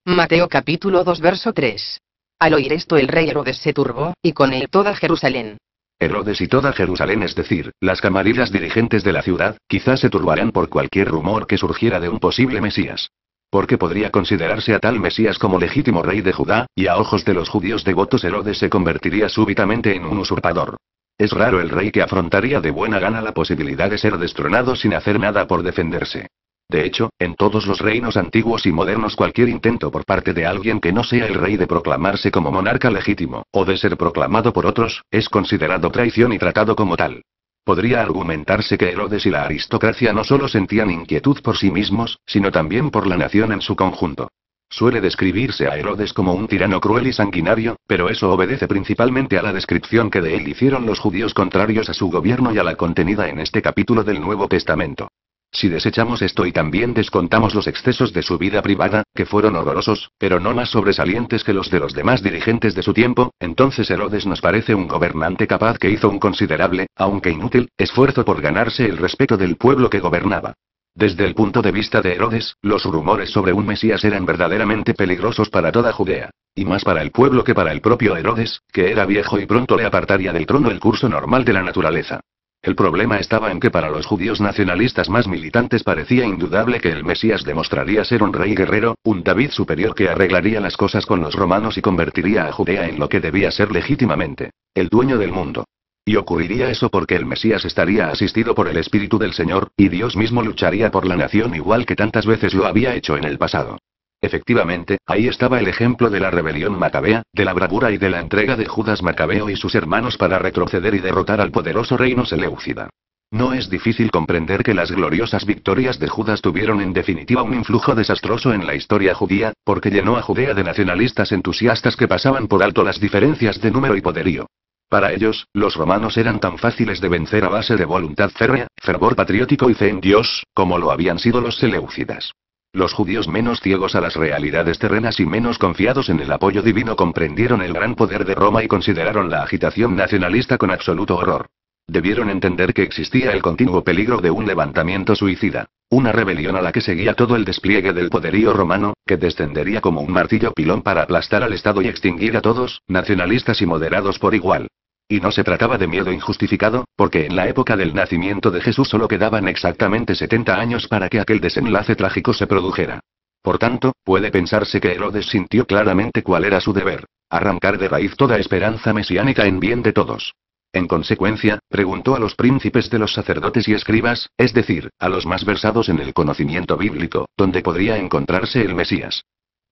Mateo capítulo 2 verso 3. Al oír esto el rey Herodes se turbó, y con él toda Jerusalén. Herodes y toda Jerusalén, es decir, las camarillas dirigentes de la ciudad, quizás se turbarán por cualquier rumor que surgiera de un posible Mesías. Porque podría considerarse a tal Mesías como legítimo rey de Judá, y a ojos de los judíos devotos Herodes se convertiría súbitamente en un usurpador. Es raro el rey que afrontaría de buena gana la posibilidad de ser destronado sin hacer nada por defenderse. De hecho, en todos los reinos antiguos y modernos cualquier intento por parte de alguien que no sea el rey de proclamarse como monarca legítimo, o de ser proclamado por otros, es considerado traición y tratado como tal. Podría argumentarse que Herodes y la aristocracia no solo sentían inquietud por sí mismos, sino también por la nación en su conjunto. Suele describirse a Herodes como un tirano cruel y sanguinario, pero eso obedece principalmente a la descripción que de él hicieron los judíos contrarios a su gobierno y a la contenida en este capítulo del Nuevo Testamento. Si desechamos esto y también descontamos los excesos de su vida privada, que fueron horrorosos, pero no más sobresalientes que los de los demás dirigentes de su tiempo, entonces Herodes nos parece un gobernante capaz que hizo un considerable, aunque inútil, esfuerzo por ganarse el respeto del pueblo que gobernaba. Desde el punto de vista de Herodes, los rumores sobre un Mesías eran verdaderamente peligrosos para toda Judea. Y más para el pueblo que para el propio Herodes, que era viejo y pronto le apartaría del trono el curso normal de la naturaleza. El problema estaba en que para los judíos nacionalistas más militantes parecía indudable que el Mesías demostraría ser un rey guerrero, un David superior que arreglaría las cosas con los romanos y convertiría a Judea en lo que debía ser legítimamente, el dueño del mundo. Y ocurriría eso porque el Mesías estaría asistido por el Espíritu del Señor, y Dios mismo lucharía por la nación igual que tantas veces lo había hecho en el pasado. Efectivamente, ahí estaba el ejemplo de la rebelión macabea, de la bravura y de la entrega de Judas Macabeo y sus hermanos para retroceder y derrotar al poderoso reino Seleucida. No es difícil comprender que las gloriosas victorias de Judas tuvieron en definitiva un influjo desastroso en la historia judía, porque llenó a Judea de nacionalistas entusiastas que pasaban por alto las diferencias de número y poderío. Para ellos, los romanos eran tan fáciles de vencer a base de voluntad férrea, fervor patriótico y fe en Dios, como lo habían sido los seleucidas. Los judíos menos ciegos a las realidades terrenas y menos confiados en el apoyo divino comprendieron el gran poder de Roma y consideraron la agitación nacionalista con absoluto horror. Debieron entender que existía el continuo peligro de un levantamiento suicida, una rebelión a la que seguía todo el despliegue del poderío romano, que descendería como un martillo pilón para aplastar al Estado y extinguir a todos, nacionalistas y moderados por igual. Y no se trataba de miedo injustificado, porque en la época del nacimiento de Jesús solo quedaban exactamente 70 años para que aquel desenlace trágico se produjera. Por tanto, puede pensarse que Herodes sintió claramente cuál era su deber, arrancar de raíz toda esperanza mesiánica en bien de todos. En consecuencia, preguntó a los príncipes de los sacerdotes y escribas, es decir, a los más versados en el conocimiento bíblico, dónde podría encontrarse el Mesías.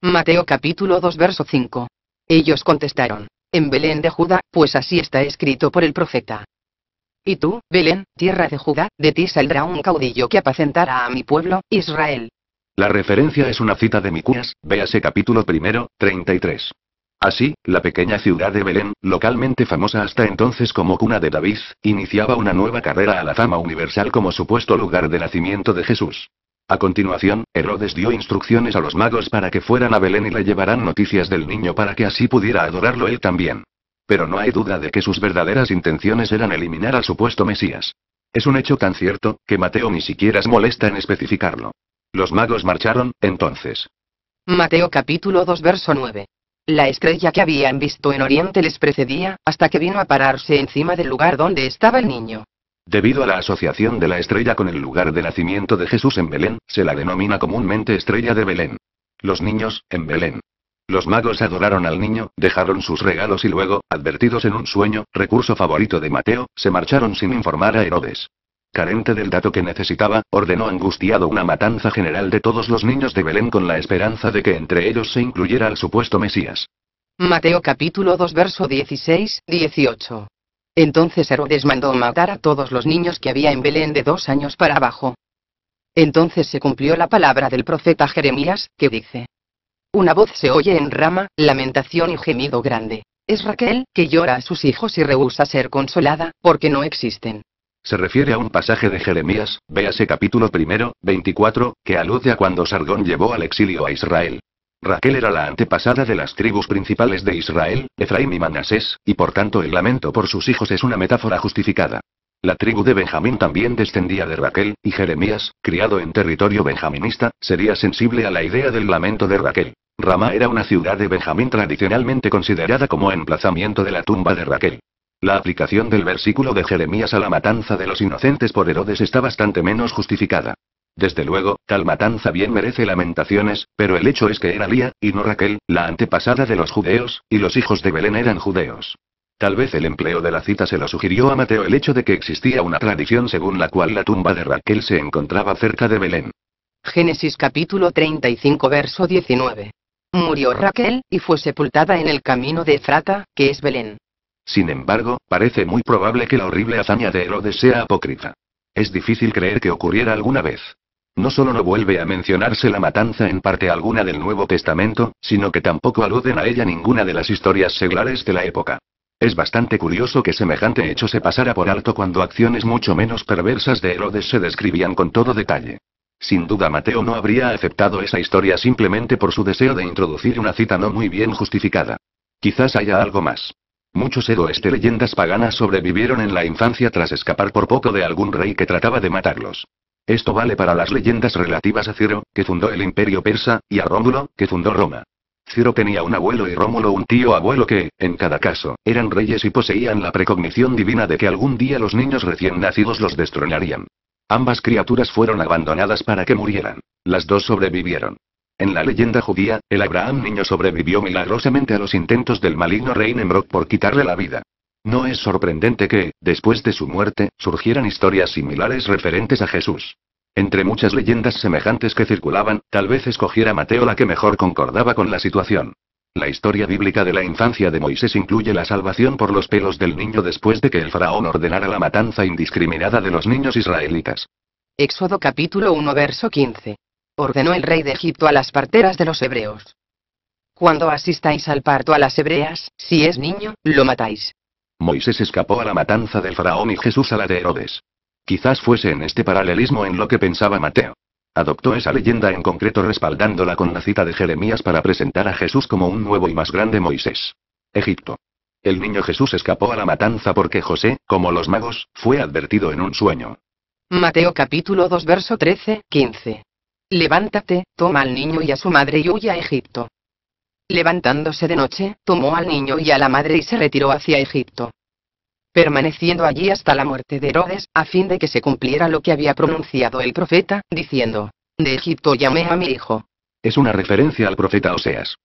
Mateo capítulo 2 verso 5. Ellos contestaron en Belén de Judá, pues así está escrito por el profeta. Y tú, Belén, tierra de Judá, de ti saldrá un caudillo que apacentará a mi pueblo, Israel. La referencia es una cita de Micuías, véase capítulo primero, 33. Así, la pequeña ciudad de Belén, localmente famosa hasta entonces como cuna de David, iniciaba una nueva carrera a la fama universal como supuesto lugar de nacimiento de Jesús. A continuación, Herodes dio instrucciones a los magos para que fueran a Belén y le llevaran noticias del niño para que así pudiera adorarlo él también. Pero no hay duda de que sus verdaderas intenciones eran eliminar al supuesto Mesías. Es un hecho tan cierto, que Mateo ni siquiera se molesta en especificarlo. Los magos marcharon, entonces. Mateo capítulo 2 verso 9. La estrella que habían visto en Oriente les precedía, hasta que vino a pararse encima del lugar donde estaba el niño. Debido a la asociación de la estrella con el lugar de nacimiento de Jesús en Belén, se la denomina comúnmente estrella de Belén. Los niños, en Belén. Los magos adoraron al niño, dejaron sus regalos y luego, advertidos en un sueño, recurso favorito de Mateo, se marcharon sin informar a Herodes. Carente del dato que necesitaba, ordenó angustiado una matanza general de todos los niños de Belén con la esperanza de que entre ellos se incluyera al supuesto Mesías. Mateo capítulo 2 verso 16, 18. Entonces Herodes mandó matar a todos los niños que había en Belén de dos años para abajo. Entonces se cumplió la palabra del profeta Jeremías, que dice, Una voz se oye en rama, lamentación y gemido grande. Es Raquel, que llora a sus hijos y rehúsa ser consolada, porque no existen. Se refiere a un pasaje de Jeremías, véase capítulo primero, 24, que alude a cuando Sargón llevó al exilio a Israel. Raquel era la antepasada de las tribus principales de Israel, Efraín y Manasés, y por tanto el lamento por sus hijos es una metáfora justificada. La tribu de Benjamín también descendía de Raquel, y Jeremías, criado en territorio benjaminista, sería sensible a la idea del lamento de Raquel. Ramá era una ciudad de Benjamín tradicionalmente considerada como emplazamiento de la tumba de Raquel. La aplicación del versículo de Jeremías a la matanza de los inocentes por Herodes está bastante menos justificada. Desde luego, tal matanza bien merece lamentaciones, pero el hecho es que era Lía, y no Raquel, la antepasada de los judeos, y los hijos de Belén eran judeos. Tal vez el empleo de la cita se lo sugirió a Mateo el hecho de que existía una tradición según la cual la tumba de Raquel se encontraba cerca de Belén. Génesis capítulo 35 verso 19. Murió Raquel, y fue sepultada en el camino de Efrata, que es Belén. Sin embargo, parece muy probable que la horrible hazaña de Herodes sea apócrifa. Es difícil creer que ocurriera alguna vez. No solo no vuelve a mencionarse la matanza en parte alguna del Nuevo Testamento, sino que tampoco aluden a ella ninguna de las historias seglares de la época. Es bastante curioso que semejante hecho se pasara por alto cuando acciones mucho menos perversas de Herodes se describían con todo detalle. Sin duda Mateo no habría aceptado esa historia simplemente por su deseo de introducir una cita no muy bien justificada. Quizás haya algo más. Muchos héroes de leyendas paganas sobrevivieron en la infancia tras escapar por poco de algún rey que trataba de matarlos. Esto vale para las leyendas relativas a Ciro, que fundó el imperio persa, y a Rómulo, que fundó Roma. Ciro tenía un abuelo y Rómulo un tío abuelo que, en cada caso, eran reyes y poseían la precognición divina de que algún día los niños recién nacidos los destronarían. Ambas criaturas fueron abandonadas para que murieran. Las dos sobrevivieron. En la leyenda judía, el Abraham niño sobrevivió milagrosamente a los intentos del maligno rey Nemrod por quitarle la vida. No es sorprendente que, después de su muerte, surgieran historias similares referentes a Jesús. Entre muchas leyendas semejantes que circulaban, tal vez escogiera Mateo la que mejor concordaba con la situación. La historia bíblica de la infancia de Moisés incluye la salvación por los pelos del niño después de que el faraón ordenara la matanza indiscriminada de los niños israelitas. Éxodo capítulo 1 verso 15. Ordenó el rey de Egipto a las parteras de los hebreos. Cuando asistáis al parto a las hebreas, si es niño, lo matáis. Moisés escapó a la matanza del faraón y Jesús a la de Herodes. Quizás fuese en este paralelismo en lo que pensaba Mateo. Adoptó esa leyenda en concreto respaldándola con la cita de Jeremías para presentar a Jesús como un nuevo y más grande Moisés. Egipto. El niño Jesús escapó a la matanza porque José, como los magos, fue advertido en un sueño. Mateo capítulo 2 verso 13, 15. Levántate, toma al niño y a su madre y huye a Egipto. Levantándose de noche, tomó al niño y a la madre y se retiró hacia Egipto. Permaneciendo allí hasta la muerte de Herodes, a fin de que se cumpliera lo que había pronunciado el profeta, diciendo, De Egipto llamé a mi hijo. Es una referencia al profeta Oseas.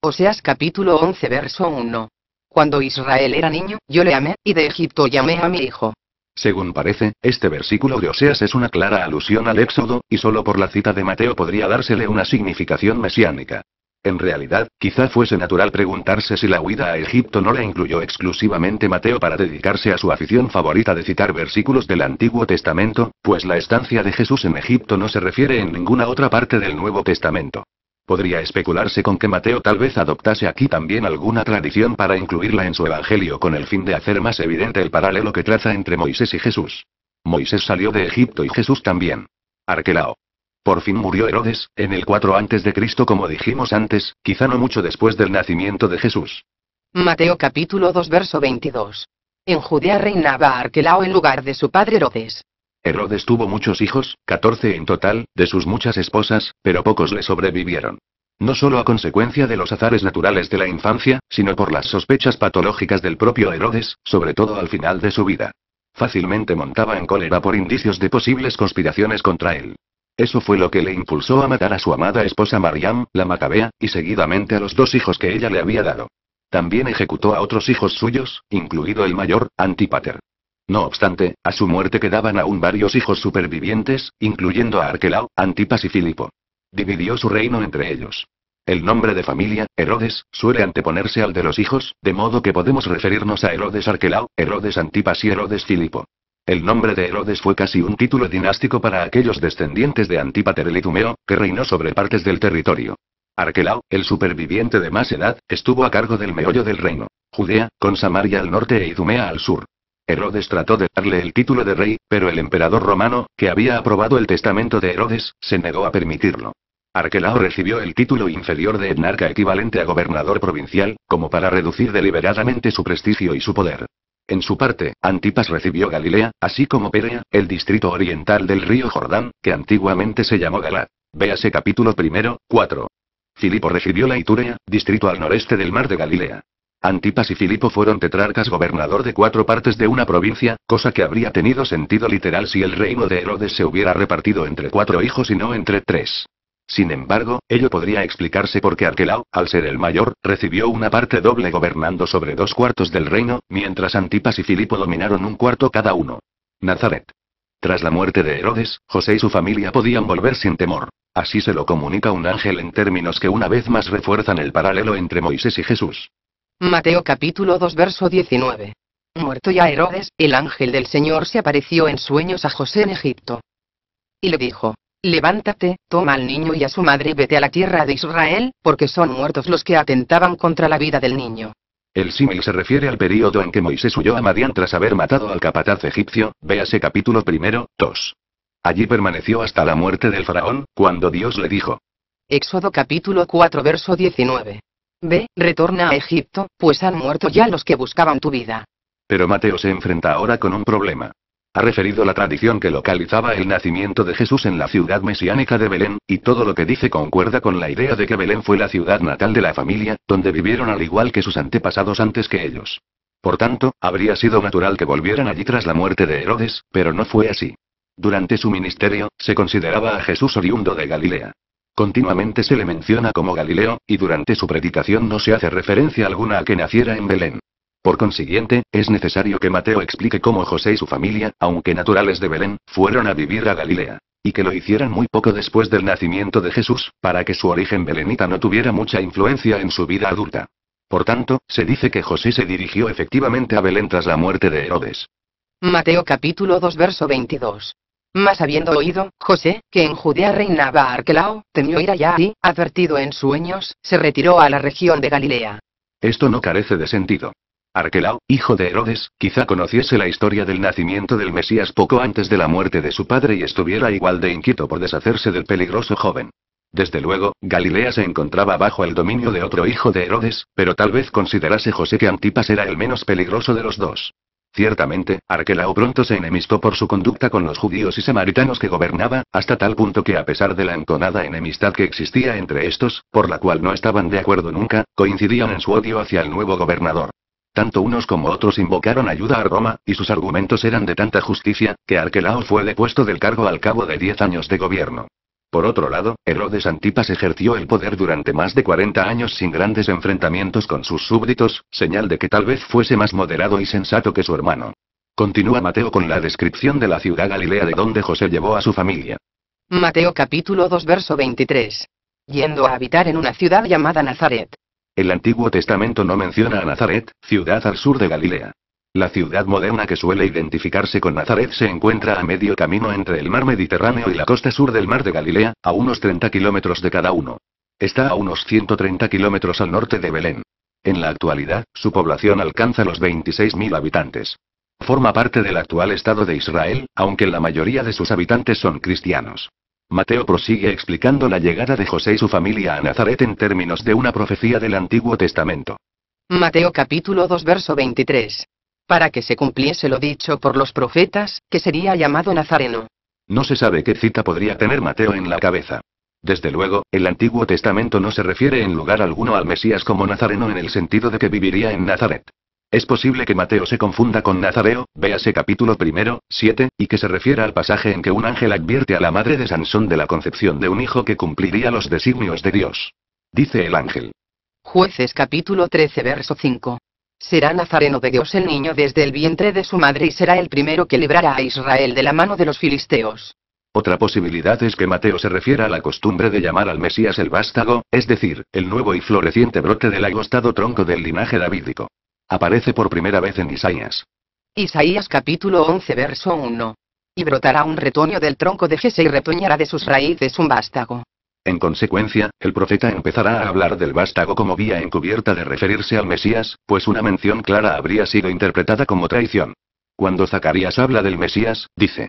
Oseas capítulo 11 verso 1. Cuando Israel era niño, yo le amé, y de Egipto llamé a mi hijo. Según parece, este versículo de Oseas es una clara alusión al Éxodo, y solo por la cita de Mateo podría dársele una significación mesiánica. En realidad, quizá fuese natural preguntarse si la huida a Egipto no la incluyó exclusivamente Mateo para dedicarse a su afición favorita de citar versículos del Antiguo Testamento, pues la estancia de Jesús en Egipto no se refiere en ninguna otra parte del Nuevo Testamento. Podría especularse con que Mateo tal vez adoptase aquí también alguna tradición para incluirla en su Evangelio con el fin de hacer más evidente el paralelo que traza entre Moisés y Jesús. Moisés salió de Egipto y Jesús también. Arquelao. Por fin murió Herodes, en el 4 a.C. como dijimos antes, quizá no mucho después del nacimiento de Jesús. Mateo capítulo 2 verso 22. En Judea reinaba Arquelao en lugar de su padre Herodes. Herodes tuvo muchos hijos, 14 en total, de sus muchas esposas, pero pocos le sobrevivieron. No solo a consecuencia de los azares naturales de la infancia, sino por las sospechas patológicas del propio Herodes, sobre todo al final de su vida. Fácilmente montaba en cólera por indicios de posibles conspiraciones contra él. Eso fue lo que le impulsó a matar a su amada esposa Mariam, la Macabea, y seguidamente a los dos hijos que ella le había dado. También ejecutó a otros hijos suyos, incluido el mayor, Antípater. No obstante, a su muerte quedaban aún varios hijos supervivientes, incluyendo a Arquelao, Antipas y Filipo. Dividió su reino entre ellos. El nombre de familia, Herodes, suele anteponerse al de los hijos, de modo que podemos referirnos a Herodes Arquelao, Herodes Antipas y Herodes Filipo. El nombre de Herodes fue casi un título dinástico para aquellos descendientes de Antípater el Idumeo, que reinó sobre partes del territorio. Arquelao, el superviviente de más edad, estuvo a cargo del meollo del reino. Judea, con Samaria al norte e Idumea al sur. Herodes trató de darle el título de rey, pero el emperador romano, que había aprobado el testamento de Herodes, se negó a permitirlo. Arquelao recibió el título inferior de etnarca equivalente a gobernador provincial, como para reducir deliberadamente su prestigio y su poder. En su parte, Antipas recibió Galilea, así como Perea, el distrito oriental del río Jordán, que antiguamente se llamó Galad. Véase capítulo primero, 4. Filipo recibió la Iturea, distrito al noreste del mar de Galilea. Antipas y Filipo fueron tetrarcas gobernador de cuatro partes de una provincia, cosa que habría tenido sentido literal si el reino de Herodes se hubiera repartido entre cuatro hijos y no entre tres. Sin embargo, ello podría explicarse porque Arquelao, al ser el mayor, recibió una parte doble gobernando sobre dos cuartos del reino, mientras Antipas y Filipo dominaron un cuarto cada uno. Nazaret. Tras la muerte de Herodes, José y su familia podían volver sin temor. Así se lo comunica un ángel en términos que una vez más refuerzan el paralelo entre Moisés y Jesús. Mateo capítulo 2 verso 19. Muerto ya Herodes, el ángel del Señor se apareció en sueños a José en Egipto. Y le dijo, Levántate, toma al niño y a su madre y vete a la tierra de Israel, porque son muertos los que atentaban contra la vida del niño. El símil se refiere al periodo en que Moisés huyó a Madián tras haber matado al capataz egipcio, véase capítulo primero, 2. Allí permaneció hasta la muerte del faraón, cuando Dios le dijo. Éxodo capítulo 4 verso 19. Ve, retorna a Egipto, pues han muerto ya los que buscaban tu vida. Pero Mateo se enfrenta ahora con un problema. Ha referido la tradición que localizaba el nacimiento de Jesús en la ciudad mesiánica de Belén, y todo lo que dice concuerda con la idea de que Belén fue la ciudad natal de la familia, donde vivieron al igual que sus antepasados antes que ellos. Por tanto, habría sido natural que volvieran allí tras la muerte de Herodes, pero no fue así. Durante su ministerio, se consideraba a Jesús oriundo de Galilea. Continuamente se le menciona como Galileo, y durante su predicación no se hace referencia alguna a que naciera en Belén. Por consiguiente, es necesario que Mateo explique cómo José y su familia, aunque naturales de Belén, fueron a vivir a Galilea. Y que lo hicieran muy poco después del nacimiento de Jesús, para que su origen belenita no tuviera mucha influencia en su vida adulta. Por tanto, se dice que José se dirigió efectivamente a Belén tras la muerte de Herodes. Mateo capítulo 2 verso 22. Mas habiendo oído, José, que en Judea reinaba Arquelao, temió ir allá y, advertido en sueños, se retiró a la región de Galilea. Esto no carece de sentido. Arquelao, hijo de Herodes, quizá conociese la historia del nacimiento del Mesías poco antes de la muerte de su padre y estuviera igual de inquieto por deshacerse del peligroso joven. Desde luego, Galilea se encontraba bajo el dominio de otro hijo de Herodes, pero tal vez considerase José que Antipas era el menos peligroso de los dos. Ciertamente, Arquelao pronto se enemistó por su conducta con los judíos y samaritanos que gobernaba, hasta tal punto que a pesar de la enconada enemistad que existía entre estos, por la cual no estaban de acuerdo nunca, coincidían en su odio hacia el nuevo gobernador. Tanto unos como otros invocaron ayuda a Roma, y sus argumentos eran de tanta justicia, que Arquelao fue depuesto del cargo al cabo de diez años de gobierno. Por otro lado, Herodes Antipas ejerció el poder durante más de 40 años sin grandes enfrentamientos con sus súbditos, señal de que tal vez fuese más moderado y sensato que su hermano. Continúa Mateo con la descripción de la ciudad Galilea de donde José llevó a su familia. Mateo capítulo 2 verso 23. Yendo a habitar en una ciudad llamada Nazaret. El Antiguo Testamento no menciona a Nazaret, ciudad al sur de Galilea. La ciudad moderna que suele identificarse con Nazaret se encuentra a medio camino entre el mar Mediterráneo y la costa sur del mar de Galilea, a unos 30 kilómetros de cada uno. Está a unos 130 kilómetros al norte de Belén. En la actualidad, su población alcanza los 26.000 habitantes. Forma parte del actual Estado de Israel, aunque la mayoría de sus habitantes son cristianos. Mateo prosigue explicando la llegada de José y su familia a Nazaret en términos de una profecía del Antiguo Testamento. Mateo capítulo 2 verso 23. Para que se cumpliese lo dicho por los profetas, que sería llamado Nazareno. No se sabe qué cita podría tener Mateo en la cabeza. Desde luego, el Antiguo Testamento no se refiere en lugar alguno al Mesías como Nazareno en el sentido de que viviría en Nazaret. Es posible que Mateo se confunda con Nazareo, véase capítulo primero, 7, y que se refiera al pasaje en que un ángel advierte a la madre de Sansón de la concepción de un hijo que cumpliría los designios de Dios. Dice el ángel. Jueces capítulo 13 verso 5. Será Nazareno de Dios el niño desde el vientre de su madre y será el primero que librará a Israel de la mano de los filisteos. Otra posibilidad es que Mateo se refiera a la costumbre de llamar al Mesías el vástago, es decir, el nuevo y floreciente brote del agostado tronco del linaje davídico. Aparece por primera vez en Isaías. Isaías capítulo 11 verso 1. Y brotará un retoño del tronco de Jesse y retoñará de sus raíces un vástago. En consecuencia, el profeta empezará a hablar del vástago como vía encubierta de referirse al Mesías, pues una mención clara habría sido interpretada como traición. Cuando Zacarías habla del Mesías, dice.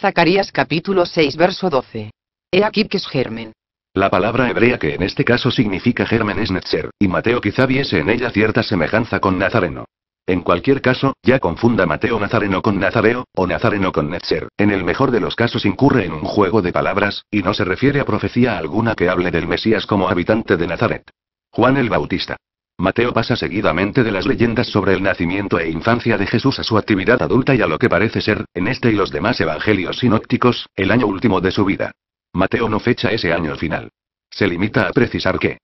Zacarías capítulo 6 verso 12. He aquí que es germen. La palabra hebrea que en este caso significa germen es Netzer, y Mateo quizá viese en ella cierta semejanza con Nazareno. En cualquier caso, ya confunda Mateo Nazareno con Nazareo, o Nazareno con Netzer, en el mejor de los casos incurre en un juego de palabras, y no se refiere a profecía alguna que hable del Mesías como habitante de Nazaret. Juan el Bautista. Mateo pasa seguidamente de las leyendas sobre el nacimiento e infancia de Jesús a su actividad adulta y a lo que parece ser, en este y los demás evangelios sinópticos, el año último de su vida. Mateo no fecha ese año final. Se limita a precisar que.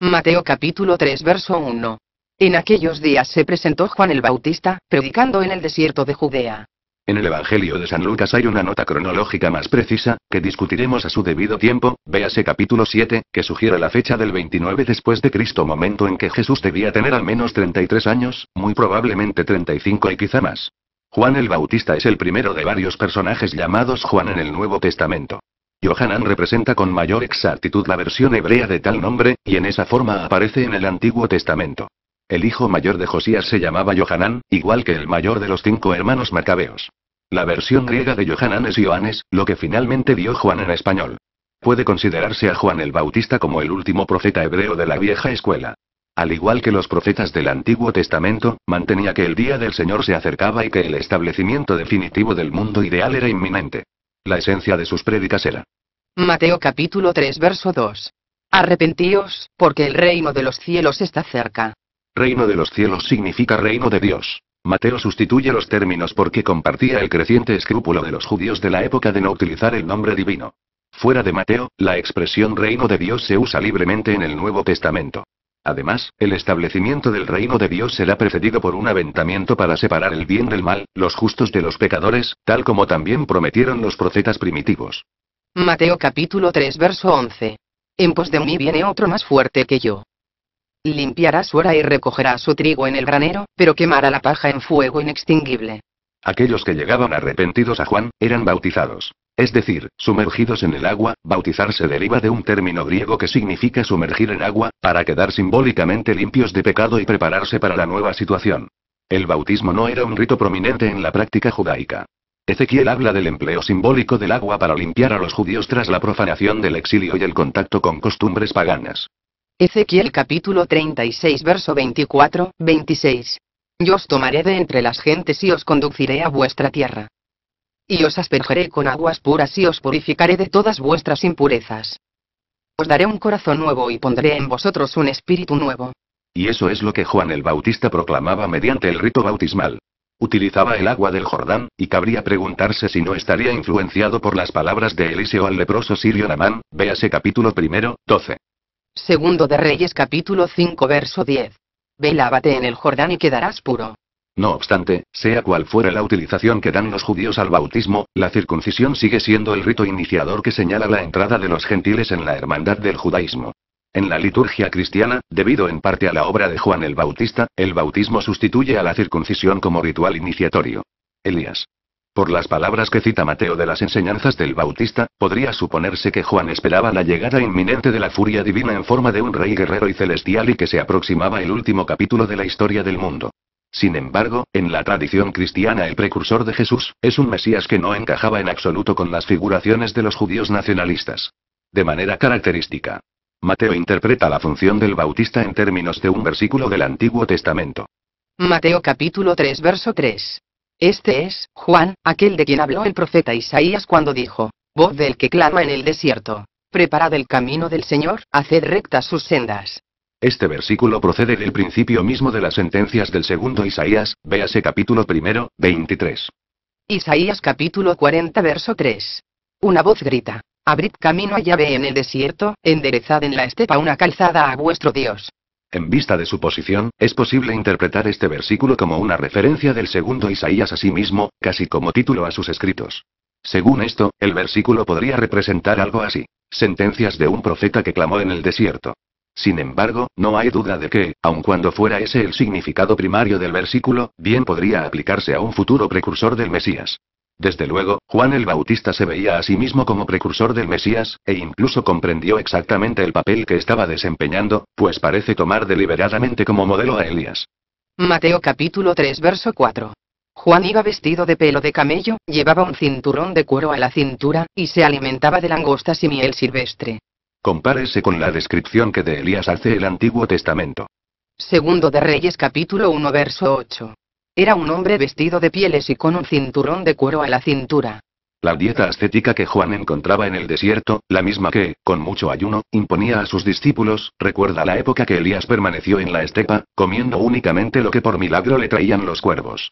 Mateo capítulo 3 verso 1. En aquellos días se presentó Juan el Bautista, predicando en el desierto de Judea. En el Evangelio de San Lucas hay una nota cronológica más precisa, que discutiremos a su debido tiempo, véase capítulo 7, que sugiere la fecha del 29 después de Cristo, momento en que Jesús debía tener al menos 33 años, muy probablemente 35 y quizá más. Juan el Bautista es el primero de varios personajes llamados Juan en el Nuevo Testamento. Yohanan representa con mayor exactitud la versión hebrea de tal nombre, y en esa forma aparece en el Antiguo Testamento. El hijo mayor de Josías se llamaba Yohanan, igual que el mayor de los cinco hermanos macabeos. La versión griega de Yohanan es Ioannes, lo que finalmente dio Juan en español. Puede considerarse a Juan el Bautista como el último profeta hebreo de la vieja escuela. Al igual que los profetas del Antiguo Testamento, mantenía que el día del Señor se acercaba y que el establecimiento definitivo del mundo ideal era inminente. La esencia de sus prédicas era. Mateo capítulo 3 verso 2. Arrepentíos, porque el reino de los cielos está cerca. Reino de los cielos significa reino de Dios. Mateo sustituye los términos porque compartía el creciente escrúpulo de los judíos de la época de no utilizar el nombre divino. Fuera de Mateo, la expresión reino de Dios se usa libremente en el Nuevo Testamento. Además, el establecimiento del reino de Dios será precedido por un aventamiento para separar el bien del mal, los justos de los pecadores, tal como también prometieron los profetas primitivos. Mateo capítulo 3 verso 11. En pos de mí viene otro más fuerte que yo. Limpiará su hora y recogerá su trigo en el granero, pero quemará la paja en fuego inextinguible. Aquellos que llegaban arrepentidos a Juan, eran bautizados. Es decir, sumergidos en el agua, bautizarse deriva de un término griego que significa sumergir en agua, para quedar simbólicamente limpios de pecado y prepararse para la nueva situación. El bautismo no era un rito prominente en la práctica judaica. Ezequiel habla del empleo simbólico del agua para limpiar a los judíos tras la profanación del exilio y el contacto con costumbres paganas. Ezequiel capítulo 36 verso 24, 26. Yo os tomaré de entre las gentes y os conduciré a vuestra tierra y os aspergeré con aguas puras y os purificaré de todas vuestras impurezas. Os daré un corazón nuevo y pondré en vosotros un espíritu nuevo. Y eso es lo que Juan el Bautista proclamaba mediante el rito bautismal. Utilizaba el agua del Jordán, y cabría preguntarse si no estaría influenciado por las palabras de Eliseo al leproso sirio Namán, véase capítulo primero, 12. Segundo de Reyes capítulo 5 verso 10. Ve en el Jordán y quedarás puro. No obstante, sea cual fuera la utilización que dan los judíos al bautismo, la circuncisión sigue siendo el rito iniciador que señala la entrada de los gentiles en la hermandad del judaísmo. En la liturgia cristiana, debido en parte a la obra de Juan el Bautista, el bautismo sustituye a la circuncisión como ritual iniciatorio. Elías. Por las palabras que cita Mateo de las enseñanzas del Bautista, podría suponerse que Juan esperaba la llegada inminente de la furia divina en forma de un rey guerrero y celestial y que se aproximaba el último capítulo de la historia del mundo. Sin embargo, en la tradición cristiana el precursor de Jesús, es un Mesías que no encajaba en absoluto con las figuraciones de los judíos nacionalistas. De manera característica. Mateo interpreta la función del Bautista en términos de un versículo del Antiguo Testamento. Mateo capítulo 3 verso 3. Este es, Juan, aquel de quien habló el profeta Isaías cuando dijo, voz del que clama en el desierto. Preparad el camino del Señor, haced rectas sus sendas. Este versículo procede del principio mismo de las sentencias del segundo Isaías, véase capítulo primero, 23. Isaías capítulo 40 verso 3. Una voz grita, abrid camino a llave en el desierto, enderezad en la estepa una calzada a vuestro Dios. En vista de su posición, es posible interpretar este versículo como una referencia del segundo Isaías a sí mismo, casi como título a sus escritos. Según esto, el versículo podría representar algo así. Sentencias de un profeta que clamó en el desierto. Sin embargo, no hay duda de que, aun cuando fuera ese el significado primario del versículo, bien podría aplicarse a un futuro precursor del Mesías. Desde luego, Juan el Bautista se veía a sí mismo como precursor del Mesías, e incluso comprendió exactamente el papel que estaba desempeñando, pues parece tomar deliberadamente como modelo a Elías. Mateo capítulo 3 verso 4. Juan iba vestido de pelo de camello, llevaba un cinturón de cuero a la cintura, y se alimentaba de langostas y miel silvestre. Compárese con la descripción que de Elías hace el Antiguo Testamento. Segundo de Reyes capítulo 1 verso 8. Era un hombre vestido de pieles y con un cinturón de cuero a la cintura. La dieta ascética que Juan encontraba en el desierto, la misma que, con mucho ayuno, imponía a sus discípulos, recuerda la época que Elías permaneció en la estepa, comiendo únicamente lo que por milagro le traían los cuervos.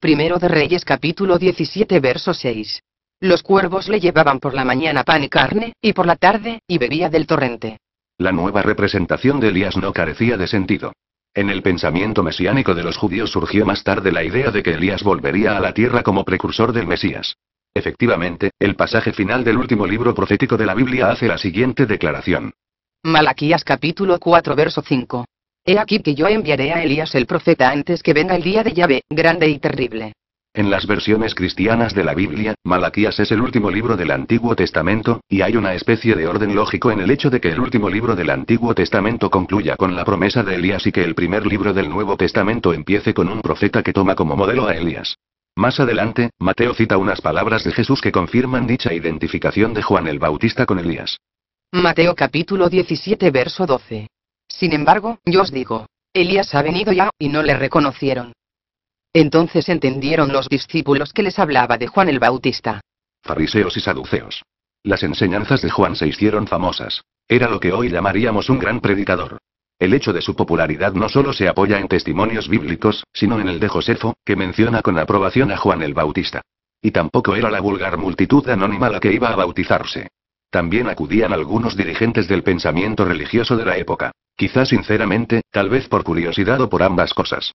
Primero de Reyes capítulo 17 verso 6. Los cuervos le llevaban por la mañana pan y carne, y por la tarde, y bebía del torrente. La nueva representación de Elías no carecía de sentido. En el pensamiento mesiánico de los judíos surgió más tarde la idea de que Elías volvería a la tierra como precursor del Mesías. Efectivamente, el pasaje final del último libro profético de la Biblia hace la siguiente declaración. Malaquías capítulo 4 verso 5. He aquí que yo enviaré a Elías el profeta antes que venga el día de llave grande y terrible. En las versiones cristianas de la Biblia, Malaquías es el último libro del Antiguo Testamento, y hay una especie de orden lógico en el hecho de que el último libro del Antiguo Testamento concluya con la promesa de Elías y que el primer libro del Nuevo Testamento empiece con un profeta que toma como modelo a Elías. Más adelante, Mateo cita unas palabras de Jesús que confirman dicha identificación de Juan el Bautista con Elías. Mateo capítulo 17 verso 12. Sin embargo, yo os digo, Elías ha venido ya, y no le reconocieron entonces entendieron los discípulos que les hablaba de Juan el Bautista. Fariseos y saduceos. Las enseñanzas de Juan se hicieron famosas. Era lo que hoy llamaríamos un gran predicador. El hecho de su popularidad no solo se apoya en testimonios bíblicos, sino en el de Josefo, que menciona con aprobación a Juan el Bautista. Y tampoco era la vulgar multitud anónima la que iba a bautizarse. También acudían algunos dirigentes del pensamiento religioso de la época. Quizá sinceramente, tal vez por curiosidad o por ambas cosas.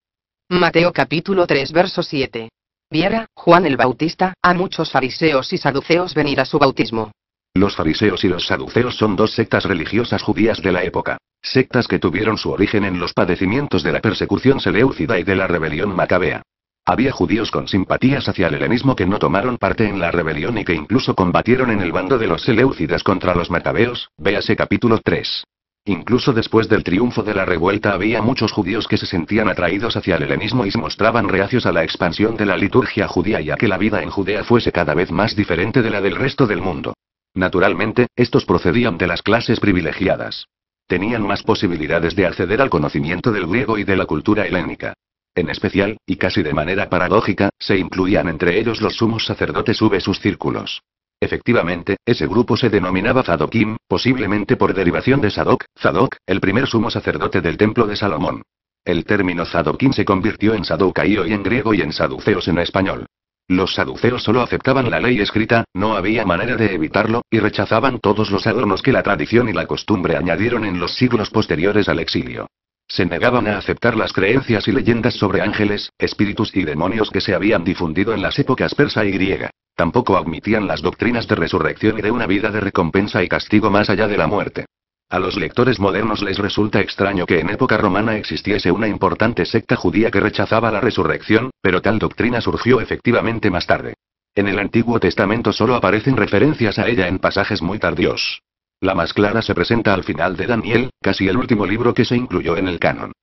Mateo capítulo 3 verso 7. Viera, Juan el Bautista, a muchos fariseos y saduceos venir a su bautismo. Los fariseos y los saduceos son dos sectas religiosas judías de la época. Sectas que tuvieron su origen en los padecimientos de la persecución seleucida y de la rebelión macabea. Había judíos con simpatías hacia el helenismo que no tomaron parte en la rebelión y que incluso combatieron en el bando de los seleucidas contra los macabeos, véase capítulo 3. Incluso después del triunfo de la revuelta había muchos judíos que se sentían atraídos hacia el helenismo y se mostraban reacios a la expansión de la liturgia judía ya que la vida en Judea fuese cada vez más diferente de la del resto del mundo. Naturalmente, estos procedían de las clases privilegiadas. Tenían más posibilidades de acceder al conocimiento del griego y de la cultura helénica. En especial, y casi de manera paradójica, se incluían entre ellos los sumos sacerdotes v sus círculos. Efectivamente, ese grupo se denominaba Zadokim, posiblemente por derivación de Sadok, Zadok, el primer sumo sacerdote del templo de Salomón. El término Zadokim se convirtió en y en griego y en Saduceos en español. Los saduceos solo aceptaban la ley escrita, no había manera de evitarlo, y rechazaban todos los adornos que la tradición y la costumbre añadieron en los siglos posteriores al exilio. Se negaban a aceptar las creencias y leyendas sobre ángeles, espíritus y demonios que se habían difundido en las épocas persa y griega. Tampoco admitían las doctrinas de resurrección y de una vida de recompensa y castigo más allá de la muerte. A los lectores modernos les resulta extraño que en época romana existiese una importante secta judía que rechazaba la resurrección, pero tal doctrina surgió efectivamente más tarde. En el Antiguo Testamento solo aparecen referencias a ella en pasajes muy tardíos. La más clara se presenta al final de Daniel, casi el último libro que se incluyó en el canon.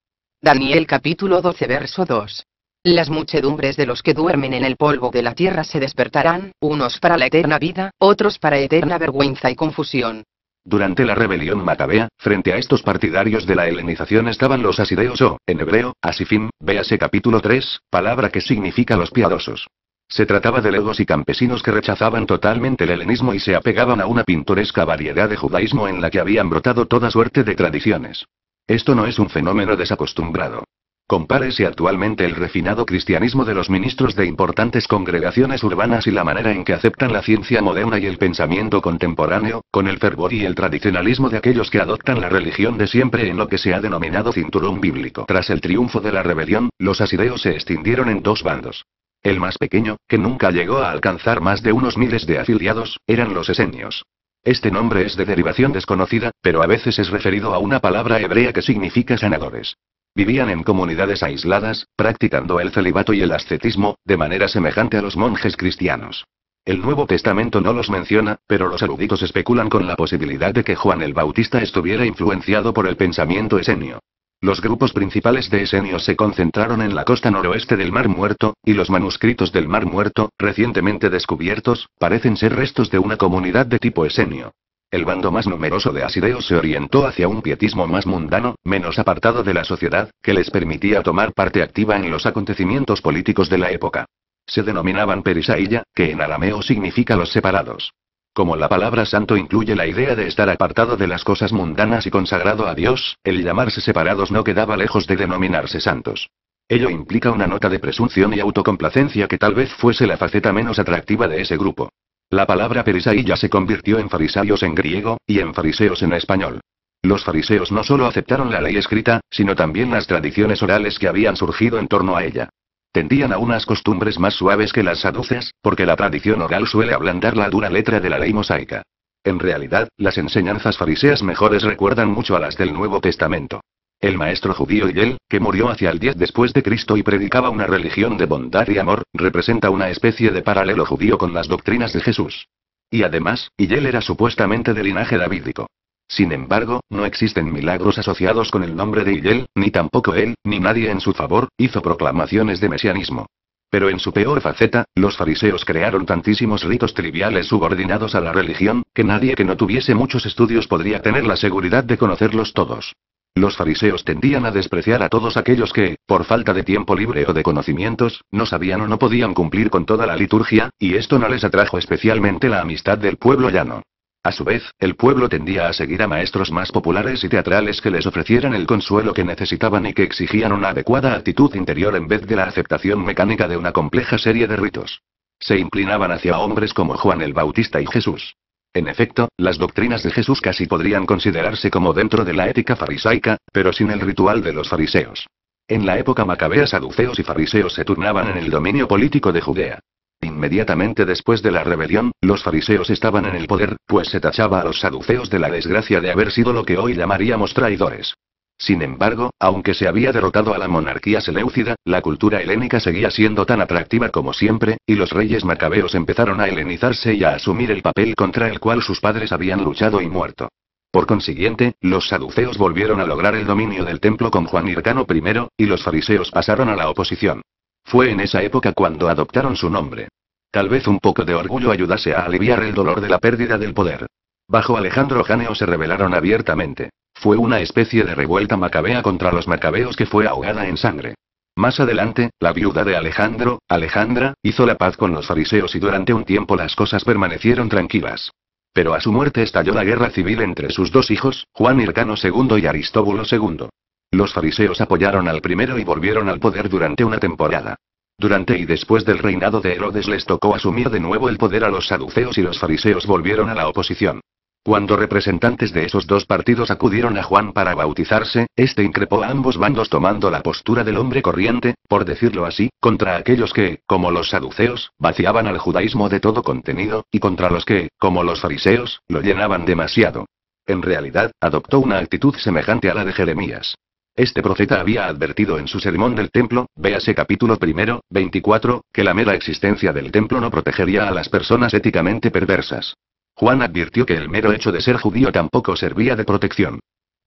Daniel capítulo 12 verso 2. Las muchedumbres de los que duermen en el polvo de la tierra se despertarán, unos para la eterna vida, otros para eterna vergüenza y confusión. Durante la rebelión macabea, frente a estos partidarios de la helenización estaban los asideos o, en hebreo, asifim, véase capítulo 3, palabra que significa los piadosos. Se trataba de legos y campesinos que rechazaban totalmente el helenismo y se apegaban a una pintoresca variedad de judaísmo en la que habían brotado toda suerte de tradiciones. Esto no es un fenómeno desacostumbrado. Compárese actualmente el refinado cristianismo de los ministros de importantes congregaciones urbanas y la manera en que aceptan la ciencia moderna y el pensamiento contemporáneo, con el fervor y el tradicionalismo de aquellos que adoptan la religión de siempre en lo que se ha denominado cinturón bíblico. Tras el triunfo de la rebelión, los asideos se extendieron en dos bandos. El más pequeño, que nunca llegó a alcanzar más de unos miles de afiliados, eran los esenios. Este nombre es de derivación desconocida, pero a veces es referido a una palabra hebrea que significa sanadores. Vivían en comunidades aisladas, practicando el celibato y el ascetismo, de manera semejante a los monjes cristianos. El Nuevo Testamento no los menciona, pero los eruditos especulan con la posibilidad de que Juan el Bautista estuviera influenciado por el pensamiento esenio. Los grupos principales de esenios se concentraron en la costa noroeste del Mar Muerto, y los manuscritos del Mar Muerto, recientemente descubiertos, parecen ser restos de una comunidad de tipo esenio. El bando más numeroso de asideos se orientó hacia un pietismo más mundano, menos apartado de la sociedad, que les permitía tomar parte activa en los acontecimientos políticos de la época. Se denominaban perisailla, que en arameo significa los separados. Como la palabra santo incluye la idea de estar apartado de las cosas mundanas y consagrado a Dios, el llamarse separados no quedaba lejos de denominarse santos. Ello implica una nota de presunción y autocomplacencia que tal vez fuese la faceta menos atractiva de ese grupo. La palabra ya se convirtió en fariseos en griego, y en fariseos en español. Los fariseos no solo aceptaron la ley escrita, sino también las tradiciones orales que habían surgido en torno a ella. Tendían a unas costumbres más suaves que las saduceas, porque la tradición oral suele ablandar la dura letra de la ley mosaica. En realidad, las enseñanzas fariseas mejores recuerdan mucho a las del Nuevo Testamento. El maestro judío Yel, que murió hacia el 10 después de Cristo y predicaba una religión de bondad y amor, representa una especie de paralelo judío con las doctrinas de Jesús. Y además, Hillel era supuestamente de linaje davídico. Sin embargo, no existen milagros asociados con el nombre de Yel, ni tampoco él, ni nadie en su favor, hizo proclamaciones de mesianismo. Pero en su peor faceta, los fariseos crearon tantísimos ritos triviales subordinados a la religión, que nadie que no tuviese muchos estudios podría tener la seguridad de conocerlos todos. Los fariseos tendían a despreciar a todos aquellos que, por falta de tiempo libre o de conocimientos, no sabían o no podían cumplir con toda la liturgia, y esto no les atrajo especialmente la amistad del pueblo llano. A su vez, el pueblo tendía a seguir a maestros más populares y teatrales que les ofrecieran el consuelo que necesitaban y que exigían una adecuada actitud interior en vez de la aceptación mecánica de una compleja serie de ritos. Se inclinaban hacia hombres como Juan el Bautista y Jesús. En efecto, las doctrinas de Jesús casi podrían considerarse como dentro de la ética farisaica, pero sin el ritual de los fariseos. En la época macabea saduceos y fariseos se turnaban en el dominio político de Judea. Inmediatamente después de la rebelión, los fariseos estaban en el poder, pues se tachaba a los saduceos de la desgracia de haber sido lo que hoy llamaríamos traidores. Sin embargo, aunque se había derrotado a la monarquía seleucida, la cultura helénica seguía siendo tan atractiva como siempre, y los reyes macabeos empezaron a helenizarse y a asumir el papel contra el cual sus padres habían luchado y muerto. Por consiguiente, los saduceos volvieron a lograr el dominio del templo con Juan Hircano I, y los fariseos pasaron a la oposición. Fue en esa época cuando adoptaron su nombre. Tal vez un poco de orgullo ayudase a aliviar el dolor de la pérdida del poder. Bajo Alejandro Janeo se rebelaron abiertamente. Fue una especie de revuelta macabea contra los macabeos que fue ahogada en sangre. Más adelante, la viuda de Alejandro, Alejandra, hizo la paz con los fariseos y durante un tiempo las cosas permanecieron tranquilas. Pero a su muerte estalló la guerra civil entre sus dos hijos, Juan Hircano II y Aristóbulo II. Los fariseos apoyaron al primero y volvieron al poder durante una temporada. Durante y después del reinado de Herodes les tocó asumir de nuevo el poder a los saduceos y los fariseos volvieron a la oposición. Cuando representantes de esos dos partidos acudieron a Juan para bautizarse, este increpó a ambos bandos tomando la postura del hombre corriente, por decirlo así, contra aquellos que, como los saduceos, vaciaban al judaísmo de todo contenido, y contra los que, como los fariseos, lo llenaban demasiado. En realidad, adoptó una actitud semejante a la de Jeremías. Este profeta había advertido en su sermón del templo, véase capítulo primero, 24, que la mera existencia del templo no protegería a las personas éticamente perversas. Juan advirtió que el mero hecho de ser judío tampoco servía de protección.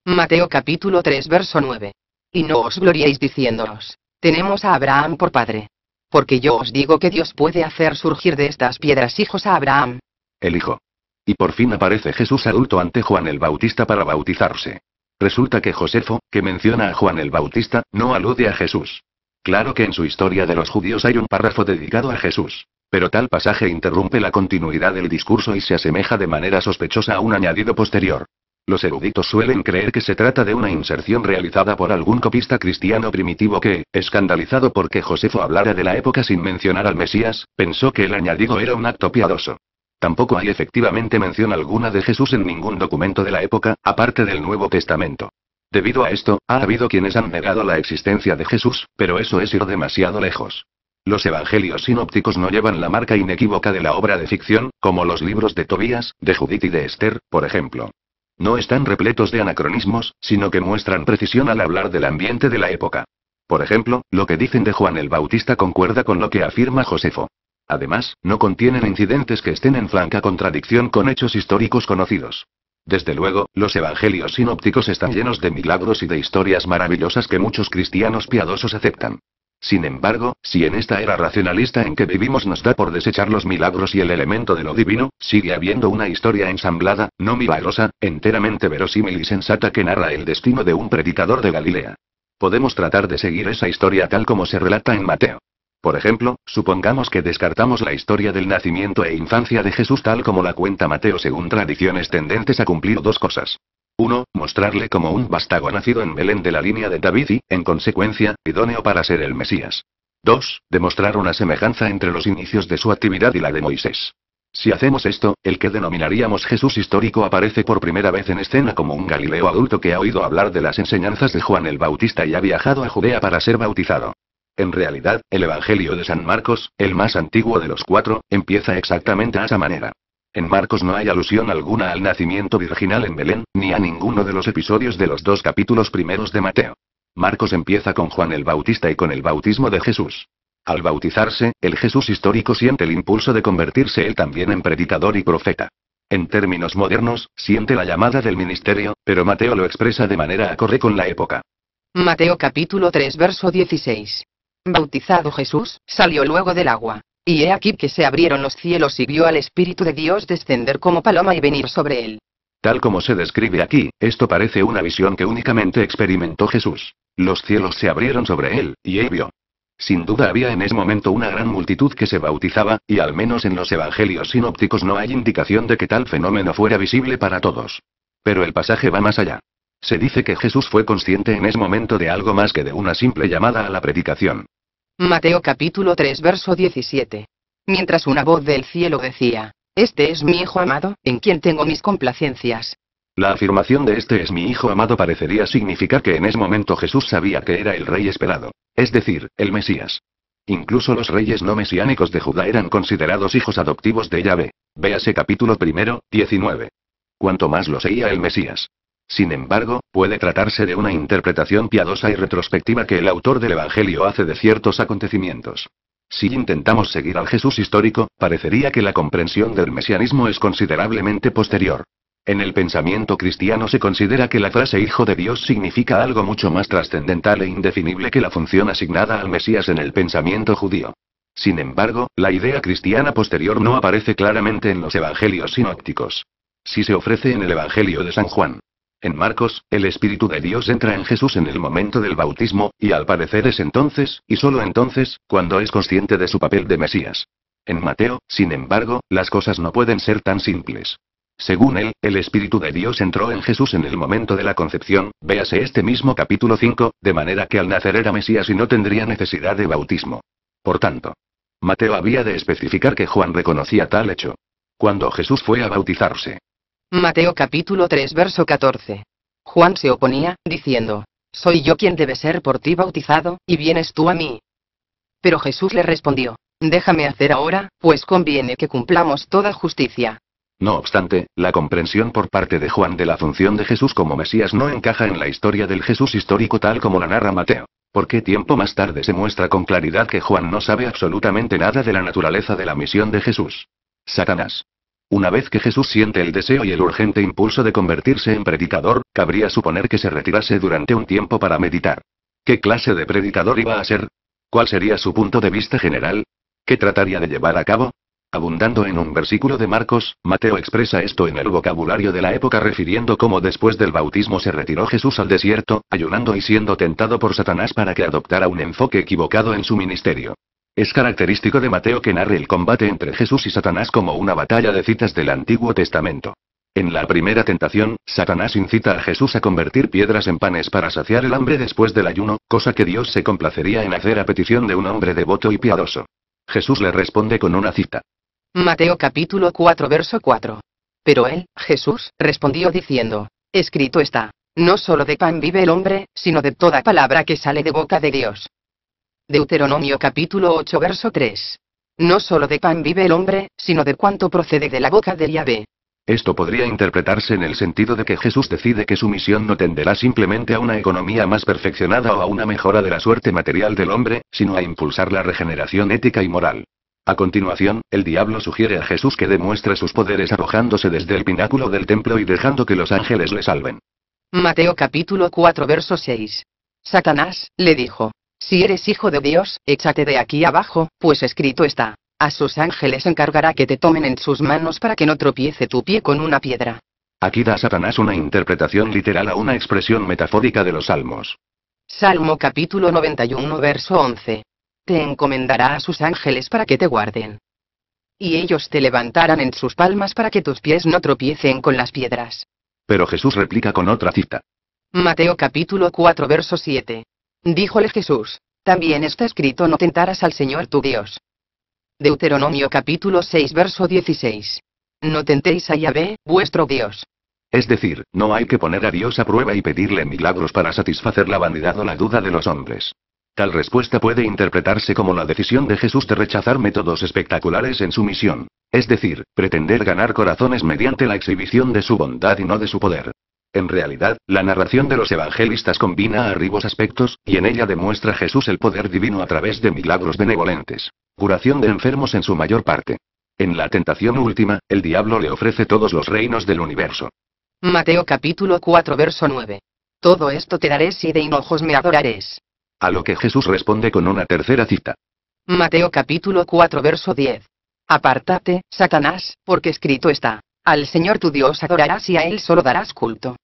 Mateo capítulo 3 verso 9. Y no os gloriéis diciéndonos, tenemos a Abraham por padre. Porque yo os digo que Dios puede hacer surgir de estas piedras hijos a Abraham. El hijo. Y por fin aparece Jesús adulto ante Juan el Bautista para bautizarse. Resulta que Josefo, que menciona a Juan el Bautista, no alude a Jesús. Claro que en su historia de los judíos hay un párrafo dedicado a Jesús. Pero tal pasaje interrumpe la continuidad del discurso y se asemeja de manera sospechosa a un añadido posterior. Los eruditos suelen creer que se trata de una inserción realizada por algún copista cristiano primitivo que, escandalizado porque Josefo hablara de la época sin mencionar al Mesías, pensó que el añadido era un acto piadoso. Tampoco hay efectivamente mención alguna de Jesús en ningún documento de la época, aparte del Nuevo Testamento. Debido a esto, ha habido quienes han negado la existencia de Jesús, pero eso es ir demasiado lejos. Los evangelios sinópticos no llevan la marca inequívoca de la obra de ficción, como los libros de Tobías, de Judith y de Esther, por ejemplo. No están repletos de anacronismos, sino que muestran precisión al hablar del ambiente de la época. Por ejemplo, lo que dicen de Juan el Bautista concuerda con lo que afirma Josefo. Además, no contienen incidentes que estén en franca contradicción con hechos históricos conocidos. Desde luego, los evangelios sinópticos están llenos de milagros y de historias maravillosas que muchos cristianos piadosos aceptan. Sin embargo, si en esta era racionalista en que vivimos nos da por desechar los milagros y el elemento de lo divino, sigue habiendo una historia ensamblada, no milagrosa, enteramente verosímil y sensata que narra el destino de un predicador de Galilea. Podemos tratar de seguir esa historia tal como se relata en Mateo. Por ejemplo, supongamos que descartamos la historia del nacimiento e infancia de Jesús tal como la cuenta Mateo según tradiciones tendentes a cumplir dos cosas. 1. Mostrarle como un vástago nacido en Belén de la línea de David y, en consecuencia, idóneo para ser el Mesías. 2. Demostrar una semejanza entre los inicios de su actividad y la de Moisés. Si hacemos esto, el que denominaríamos Jesús histórico aparece por primera vez en escena como un Galileo adulto que ha oído hablar de las enseñanzas de Juan el Bautista y ha viajado a Judea para ser bautizado. En realidad, el Evangelio de San Marcos, el más antiguo de los cuatro, empieza exactamente a esa manera. En Marcos no hay alusión alguna al nacimiento virginal en Belén, ni a ninguno de los episodios de los dos capítulos primeros de Mateo. Marcos empieza con Juan el Bautista y con el bautismo de Jesús. Al bautizarse, el Jesús histórico siente el impulso de convertirse él también en predicador y profeta. En términos modernos, siente la llamada del ministerio, pero Mateo lo expresa de manera acorde con la época. Mateo capítulo 3 verso 16 bautizado Jesús, salió luego del agua. Y he aquí que se abrieron los cielos y vio al Espíritu de Dios descender como paloma y venir sobre él. Tal como se describe aquí, esto parece una visión que únicamente experimentó Jesús. Los cielos se abrieron sobre él, y él vio. Sin duda había en ese momento una gran multitud que se bautizaba, y al menos en los evangelios sinópticos no hay indicación de que tal fenómeno fuera visible para todos. Pero el pasaje va más allá. Se dice que Jesús fue consciente en ese momento de algo más que de una simple llamada a la predicación. Mateo capítulo 3 verso 17. Mientras una voz del cielo decía, Este es mi Hijo amado, en quien tengo mis complacencias. La afirmación de este es mi Hijo amado parecería significar que en ese momento Jesús sabía que era el rey esperado, es decir, el Mesías. Incluso los reyes no mesiánicos de Judá eran considerados hijos adoptivos de Yahvé. Véase capítulo primero, 19. Cuanto más lo seía el Mesías. Sin embargo, puede tratarse de una interpretación piadosa y retrospectiva que el autor del Evangelio hace de ciertos acontecimientos. Si intentamos seguir al Jesús histórico, parecería que la comprensión del mesianismo es considerablemente posterior. En el pensamiento cristiano se considera que la frase Hijo de Dios significa algo mucho más trascendental e indefinible que la función asignada al Mesías en el pensamiento judío. Sin embargo, la idea cristiana posterior no aparece claramente en los evangelios sinópticos. Si se ofrece en el Evangelio de San Juan, en Marcos, el Espíritu de Dios entra en Jesús en el momento del bautismo, y al parecer es entonces, y solo entonces, cuando es consciente de su papel de Mesías. En Mateo, sin embargo, las cosas no pueden ser tan simples. Según él, el Espíritu de Dios entró en Jesús en el momento de la concepción, véase este mismo capítulo 5, de manera que al nacer era Mesías y no tendría necesidad de bautismo. Por tanto, Mateo había de especificar que Juan reconocía tal hecho. Cuando Jesús fue a bautizarse, Mateo capítulo 3 verso 14. Juan se oponía, diciendo, Soy yo quien debe ser por ti bautizado, y vienes tú a mí. Pero Jesús le respondió, Déjame hacer ahora, pues conviene que cumplamos toda justicia. No obstante, la comprensión por parte de Juan de la función de Jesús como Mesías no encaja en la historia del Jesús histórico tal como la narra Mateo. Porque tiempo más tarde se muestra con claridad que Juan no sabe absolutamente nada de la naturaleza de la misión de Jesús. Satanás, una vez que Jesús siente el deseo y el urgente impulso de convertirse en predicador, cabría suponer que se retirase durante un tiempo para meditar. ¿Qué clase de predicador iba a ser? ¿Cuál sería su punto de vista general? ¿Qué trataría de llevar a cabo? Abundando en un versículo de Marcos, Mateo expresa esto en el vocabulario de la época refiriendo cómo después del bautismo se retiró Jesús al desierto, ayunando y siendo tentado por Satanás para que adoptara un enfoque equivocado en su ministerio. Es característico de Mateo que narre el combate entre Jesús y Satanás como una batalla de citas del Antiguo Testamento. En la primera tentación, Satanás incita a Jesús a convertir piedras en panes para saciar el hambre después del ayuno, cosa que Dios se complacería en hacer a petición de un hombre devoto y piadoso. Jesús le responde con una cita. Mateo capítulo 4 verso 4. Pero él, Jesús, respondió diciendo, Escrito está, no solo de pan vive el hombre, sino de toda palabra que sale de boca de Dios. Deuteronomio capítulo 8 verso 3. No solo de pan vive el hombre, sino de cuanto procede de la boca del Yahvé. Esto podría interpretarse en el sentido de que Jesús decide que su misión no tenderá simplemente a una economía más perfeccionada o a una mejora de la suerte material del hombre, sino a impulsar la regeneración ética y moral. A continuación, el diablo sugiere a Jesús que demuestre sus poderes arrojándose desde el pináculo del templo y dejando que los ángeles le salven. Mateo capítulo 4 verso 6. Satanás, le dijo, si eres hijo de Dios, échate de aquí abajo, pues escrito está. A sus ángeles encargará que te tomen en sus manos para que no tropiece tu pie con una piedra. Aquí da Satanás una interpretación literal a una expresión metafórica de los salmos. Salmo capítulo 91 verso 11. Te encomendará a sus ángeles para que te guarden. Y ellos te levantarán en sus palmas para que tus pies no tropiecen con las piedras. Pero Jesús replica con otra cita. Mateo capítulo 4 verso 7. Díjole Jesús. También está escrito no tentarás al Señor tu Dios. Deuteronomio capítulo 6 verso 16. No tentéis a Yahvé, vuestro Dios. Es decir, no hay que poner a Dios a prueba y pedirle milagros para satisfacer la vanidad o la duda de los hombres. Tal respuesta puede interpretarse como la decisión de Jesús de rechazar métodos espectaculares en su misión. Es decir, pretender ganar corazones mediante la exhibición de su bondad y no de su poder. En realidad, la narración de los evangelistas combina arribos aspectos, y en ella demuestra Jesús el poder divino a través de milagros benevolentes. Curación de enfermos en su mayor parte. En la tentación última, el diablo le ofrece todos los reinos del universo. Mateo capítulo 4 verso 9. Todo esto te daré si de hinojos me adoraré. A lo que Jesús responde con una tercera cita. Mateo capítulo 4 verso 10. Apartate, Satanás, porque escrito está. Al Señor tu Dios adorarás y a Él solo darás culto.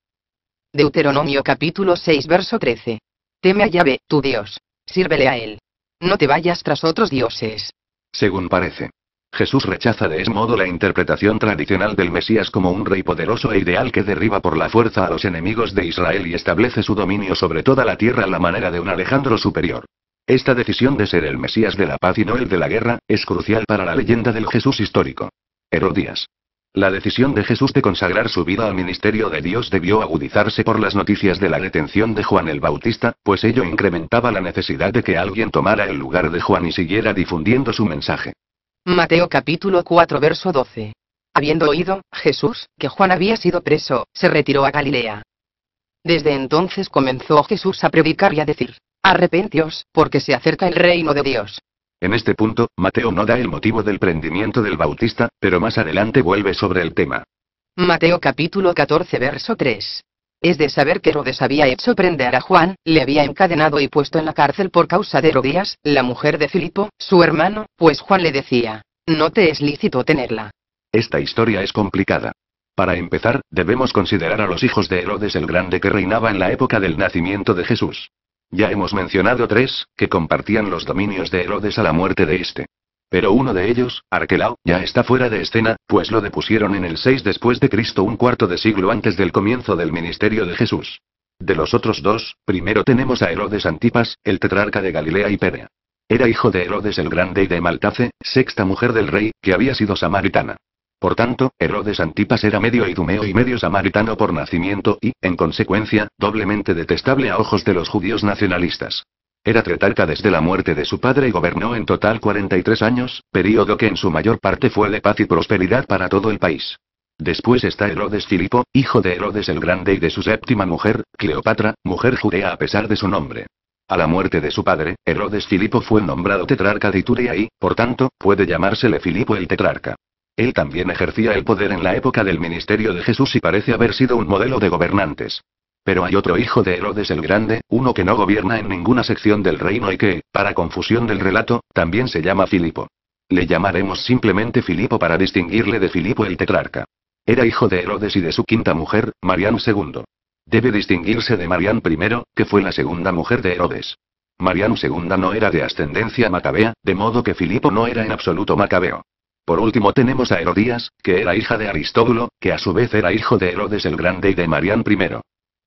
Deuteronomio capítulo 6 verso 13. Teme a Yahvé, tu Dios. Sírvele a él. No te vayas tras otros dioses. Según parece. Jesús rechaza de ese modo la interpretación tradicional del Mesías como un rey poderoso e ideal que derriba por la fuerza a los enemigos de Israel y establece su dominio sobre toda la tierra a la manera de un Alejandro superior. Esta decisión de ser el Mesías de la paz y no el de la guerra, es crucial para la leyenda del Jesús histórico. Herodías. La decisión de Jesús de consagrar su vida al ministerio de Dios debió agudizarse por las noticias de la detención de Juan el Bautista, pues ello incrementaba la necesidad de que alguien tomara el lugar de Juan y siguiera difundiendo su mensaje. Mateo capítulo 4 verso 12. Habiendo oído, Jesús, que Juan había sido preso, se retiró a Galilea. Desde entonces comenzó Jesús a predicar y a decir, arrepentíos, porque se acerca el reino de Dios. En este punto, Mateo no da el motivo del prendimiento del Bautista, pero más adelante vuelve sobre el tema. Mateo capítulo 14 verso 3. Es de saber que Herodes había hecho prender a Juan, le había encadenado y puesto en la cárcel por causa de Herodías, la mujer de Filipo, su hermano, pues Juan le decía, no te es lícito tenerla. Esta historia es complicada. Para empezar, debemos considerar a los hijos de Herodes el Grande que reinaba en la época del nacimiento de Jesús. Ya hemos mencionado tres, que compartían los dominios de Herodes a la muerte de este. Pero uno de ellos, Arquelao, ya está fuera de escena, pues lo depusieron en el 6 después de Cristo, un cuarto de siglo antes del comienzo del ministerio de Jesús. De los otros dos, primero tenemos a Herodes Antipas, el tetrarca de Galilea y Perea. Era hijo de Herodes el Grande y de Maltace, sexta mujer del rey, que había sido samaritana. Por tanto, Herodes Antipas era medio idumeo y medio samaritano por nacimiento y, en consecuencia, doblemente detestable a ojos de los judíos nacionalistas. Era tretarca desde la muerte de su padre y gobernó en total 43 años, periodo que en su mayor parte fue de paz y prosperidad para todo el país. Después está Herodes Filipo, hijo de Herodes el Grande y de su séptima mujer, Cleopatra, mujer judea a pesar de su nombre. A la muerte de su padre, Herodes Filipo fue nombrado tetrarca de Ituria y, por tanto, puede llamársele Filipo el tetrarca. Él también ejercía el poder en la época del ministerio de Jesús y parece haber sido un modelo de gobernantes. Pero hay otro hijo de Herodes el Grande, uno que no gobierna en ninguna sección del reino y que, para confusión del relato, también se llama Filipo. Le llamaremos simplemente Filipo para distinguirle de Filipo el tetrarca. Era hijo de Herodes y de su quinta mujer, Marián II. Debe distinguirse de Marián I, que fue la segunda mujer de Herodes. Marián II no era de ascendencia macabea, de modo que Filipo no era en absoluto macabeo. Por último tenemos a Herodías, que era hija de Aristóbulo, que a su vez era hijo de Herodes el Grande y de Marián I.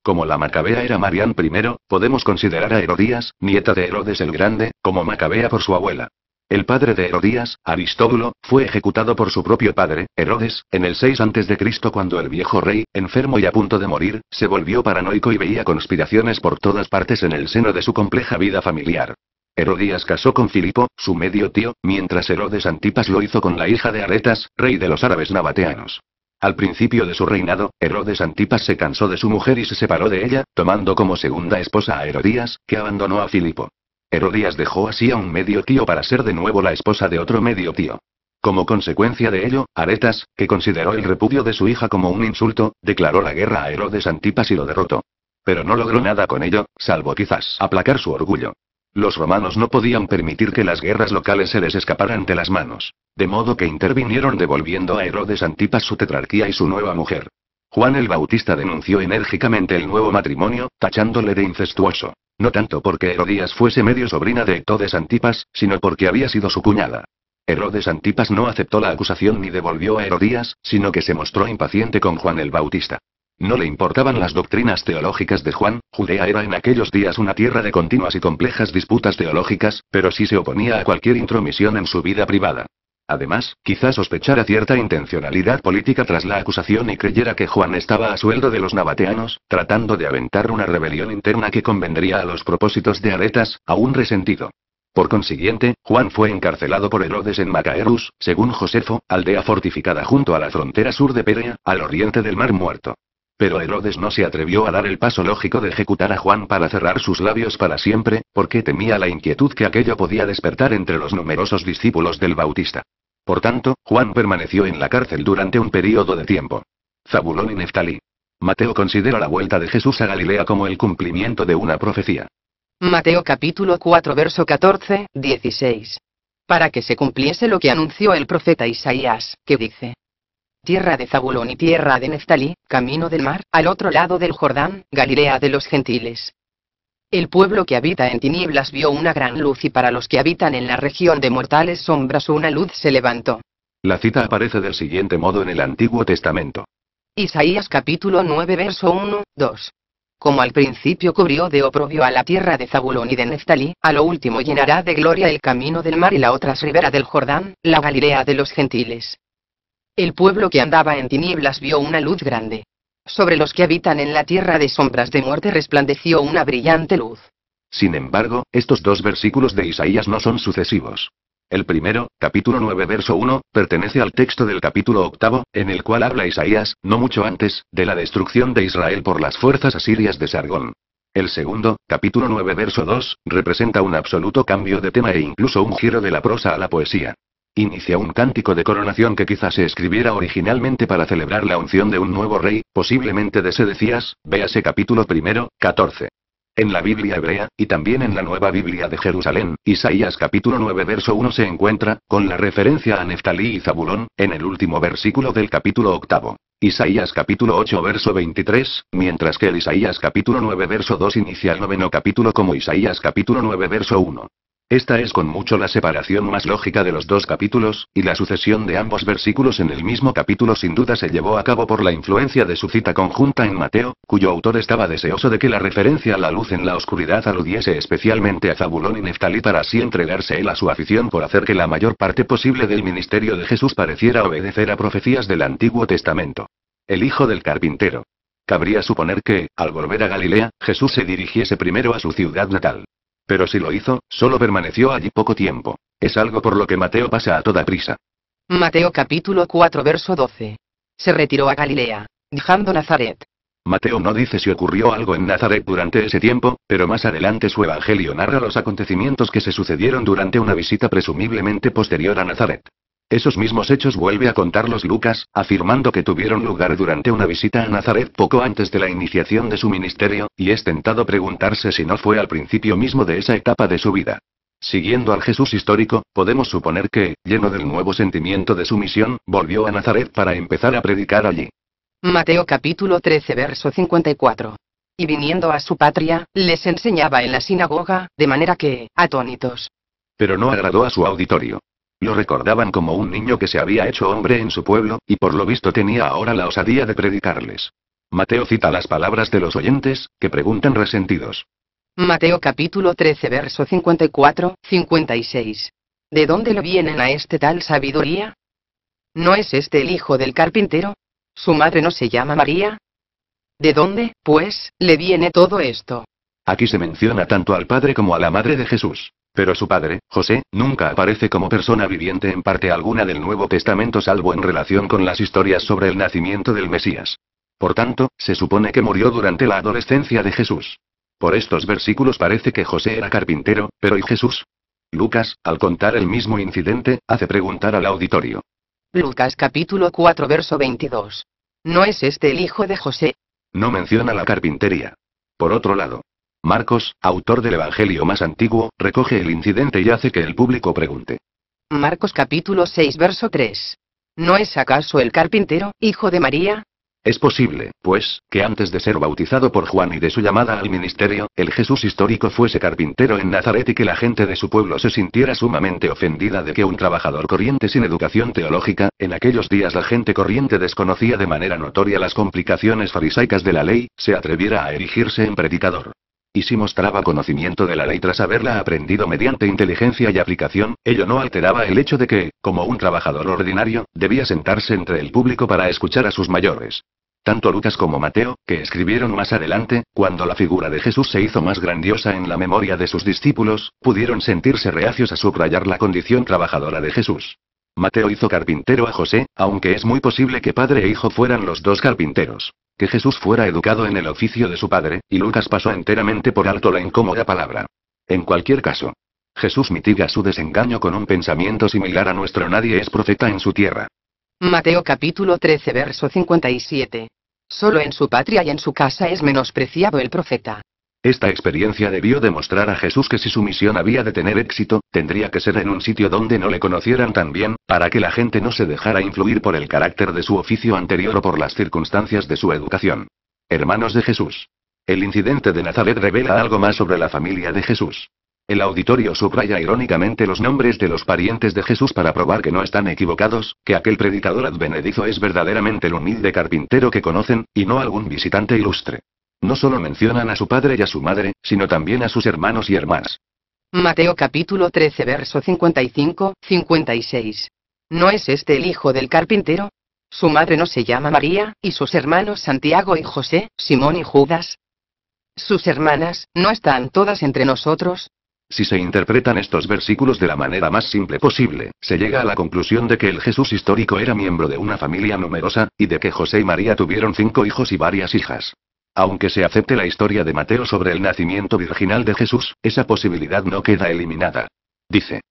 Como la Macabea era Marián I, podemos considerar a Herodías, nieta de Herodes el Grande, como Macabea por su abuela. El padre de Herodías, Aristóbulo, fue ejecutado por su propio padre, Herodes, en el 6 a.C. cuando el viejo rey, enfermo y a punto de morir, se volvió paranoico y veía conspiraciones por todas partes en el seno de su compleja vida familiar. Herodías casó con Filipo, su medio tío, mientras Herodes Antipas lo hizo con la hija de Aretas, rey de los árabes nabateanos. Al principio de su reinado, Herodes Antipas se cansó de su mujer y se separó de ella, tomando como segunda esposa a Herodías, que abandonó a Filipo. Herodías dejó así a un medio tío para ser de nuevo la esposa de otro medio tío. Como consecuencia de ello, Aretas, que consideró el repudio de su hija como un insulto, declaró la guerra a Herodes Antipas y lo derrotó. Pero no logró nada con ello, salvo quizás aplacar su orgullo. Los romanos no podían permitir que las guerras locales se les escaparan de las manos. De modo que intervinieron devolviendo a Herodes Antipas su tetrarquía y su nueva mujer. Juan el Bautista denunció enérgicamente el nuevo matrimonio, tachándole de incestuoso. No tanto porque Herodías fuese medio sobrina de Herodes Antipas, sino porque había sido su cuñada. Herodes Antipas no aceptó la acusación ni devolvió a Herodías, sino que se mostró impaciente con Juan el Bautista. No le importaban las doctrinas teológicas de Juan, Judea era en aquellos días una tierra de continuas y complejas disputas teológicas, pero sí se oponía a cualquier intromisión en su vida privada. Además, quizá sospechara cierta intencionalidad política tras la acusación y creyera que Juan estaba a sueldo de los nabateanos, tratando de aventar una rebelión interna que convendría a los propósitos de Aretas, aún resentido. Por consiguiente, Juan fue encarcelado por Herodes en Macaerus, según Josefo, aldea fortificada junto a la frontera sur de Perea, al oriente del Mar Muerto. Pero Herodes no se atrevió a dar el paso lógico de ejecutar a Juan para cerrar sus labios para siempre, porque temía la inquietud que aquello podía despertar entre los numerosos discípulos del Bautista. Por tanto, Juan permaneció en la cárcel durante un período de tiempo. Zabulón y Neftalí. Mateo considera la vuelta de Jesús a Galilea como el cumplimiento de una profecía. Mateo capítulo 4 verso 14, 16. Para que se cumpliese lo que anunció el profeta Isaías, que dice, tierra de Zabulón y tierra de Neftalí, camino del mar, al otro lado del Jordán, Galilea de los gentiles. El pueblo que habita en tinieblas vio una gran luz y para los que habitan en la región de mortales sombras una luz se levantó. La cita aparece del siguiente modo en el Antiguo Testamento. Isaías capítulo 9 verso 1, 2. Como al principio cubrió de oprobio a la tierra de Zabulón y de Neftalí, a lo último llenará de gloria el camino del mar y la otra ribera del Jordán, la Galilea de los gentiles. El pueblo que andaba en tinieblas vio una luz grande. Sobre los que habitan en la tierra de sombras de muerte resplandeció una brillante luz. Sin embargo, estos dos versículos de Isaías no son sucesivos. El primero, capítulo 9, verso 1, pertenece al texto del capítulo octavo, en el cual habla Isaías, no mucho antes, de la destrucción de Israel por las fuerzas asirias de Sargón. El segundo, capítulo 9, verso 2, representa un absoluto cambio de tema e incluso un giro de la prosa a la poesía. Inicia un cántico de coronación que quizás se escribiera originalmente para celebrar la unción de un nuevo rey, posiblemente de Sedecías, véase capítulo primero, 14. En la Biblia hebrea, y también en la Nueva Biblia de Jerusalén, Isaías capítulo 9 verso 1 se encuentra, con la referencia a Neftalí y Zabulón, en el último versículo del capítulo octavo. Isaías capítulo 8 verso 23, mientras que el Isaías capítulo 9 verso 2 inicia el noveno capítulo como Isaías capítulo 9 verso 1. Esta es con mucho la separación más lógica de los dos capítulos, y la sucesión de ambos versículos en el mismo capítulo sin duda se llevó a cabo por la influencia de su cita conjunta en Mateo, cuyo autor estaba deseoso de que la referencia a la luz en la oscuridad aludiese especialmente a Zabulón y Neftalí para así entregarse él a su afición por hacer que la mayor parte posible del ministerio de Jesús pareciera obedecer a profecías del Antiguo Testamento. El hijo del carpintero. Cabría suponer que, al volver a Galilea, Jesús se dirigiese primero a su ciudad natal. Pero si lo hizo, solo permaneció allí poco tiempo. Es algo por lo que Mateo pasa a toda prisa. Mateo capítulo 4 verso 12. Se retiró a Galilea, dejando Nazaret. Mateo no dice si ocurrió algo en Nazaret durante ese tiempo, pero más adelante su evangelio narra los acontecimientos que se sucedieron durante una visita presumiblemente posterior a Nazaret. Esos mismos hechos vuelve a contarlos Lucas, afirmando que tuvieron lugar durante una visita a Nazaret poco antes de la iniciación de su ministerio, y es tentado preguntarse si no fue al principio mismo de esa etapa de su vida. Siguiendo al Jesús histórico, podemos suponer que, lleno del nuevo sentimiento de su misión, volvió a Nazaret para empezar a predicar allí. Mateo capítulo 13 verso 54. Y viniendo a su patria, les enseñaba en la sinagoga, de manera que, atónitos. Pero no agradó a su auditorio. Lo recordaban como un niño que se había hecho hombre en su pueblo, y por lo visto tenía ahora la osadía de predicarles. Mateo cita las palabras de los oyentes, que preguntan resentidos. Mateo capítulo 13 verso 54, 56. ¿De dónde le vienen a este tal sabiduría? ¿No es este el hijo del carpintero? ¿Su madre no se llama María? ¿De dónde, pues, le viene todo esto? Aquí se menciona tanto al Padre como a la Madre de Jesús. Pero su padre, José, nunca aparece como persona viviente en parte alguna del Nuevo Testamento salvo en relación con las historias sobre el nacimiento del Mesías. Por tanto, se supone que murió durante la adolescencia de Jesús. Por estos versículos parece que José era carpintero, pero ¿y Jesús? Lucas, al contar el mismo incidente, hace preguntar al auditorio. Lucas capítulo 4 verso 22. ¿No es este el hijo de José? No menciona la carpintería. Por otro lado, Marcos, autor del Evangelio más antiguo, recoge el incidente y hace que el público pregunte. Marcos capítulo 6 verso 3. ¿No es acaso el carpintero, hijo de María? Es posible, pues, que antes de ser bautizado por Juan y de su llamada al ministerio, el Jesús histórico fuese carpintero en Nazaret y que la gente de su pueblo se sintiera sumamente ofendida de que un trabajador corriente sin educación teológica, en aquellos días la gente corriente desconocía de manera notoria las complicaciones farisaicas de la ley, se atreviera a erigirse en predicador. Y si mostraba conocimiento de la ley tras haberla aprendido mediante inteligencia y aplicación, ello no alteraba el hecho de que, como un trabajador ordinario, debía sentarse entre el público para escuchar a sus mayores. Tanto Lucas como Mateo, que escribieron más adelante, cuando la figura de Jesús se hizo más grandiosa en la memoria de sus discípulos, pudieron sentirse reacios a subrayar la condición trabajadora de Jesús. Mateo hizo carpintero a José, aunque es muy posible que padre e hijo fueran los dos carpinteros. Que Jesús fuera educado en el oficio de su padre, y Lucas pasó enteramente por alto la incómoda palabra. En cualquier caso, Jesús mitiga su desengaño con un pensamiento similar a nuestro nadie es profeta en su tierra. Mateo capítulo 13 verso 57. Solo en su patria y en su casa es menospreciado el profeta. Esta experiencia debió demostrar a Jesús que si su misión había de tener éxito, tendría que ser en un sitio donde no le conocieran tan bien, para que la gente no se dejara influir por el carácter de su oficio anterior o por las circunstancias de su educación. Hermanos de Jesús. El incidente de Nazaret revela algo más sobre la familia de Jesús. El auditorio subraya irónicamente los nombres de los parientes de Jesús para probar que no están equivocados, que aquel predicador advenedizo es verdaderamente el humilde carpintero que conocen, y no algún visitante ilustre. No solo mencionan a su padre y a su madre, sino también a sus hermanos y hermanas. Mateo capítulo 13 verso 55, 56. ¿No es este el hijo del carpintero? Su madre no se llama María, y sus hermanos Santiago y José, Simón y Judas. Sus hermanas, ¿no están todas entre nosotros? Si se interpretan estos versículos de la manera más simple posible, se llega a la conclusión de que el Jesús histórico era miembro de una familia numerosa, y de que José y María tuvieron cinco hijos y varias hijas. Aunque se acepte la historia de Mateo sobre el nacimiento virginal de Jesús, esa posibilidad no queda eliminada. Dice.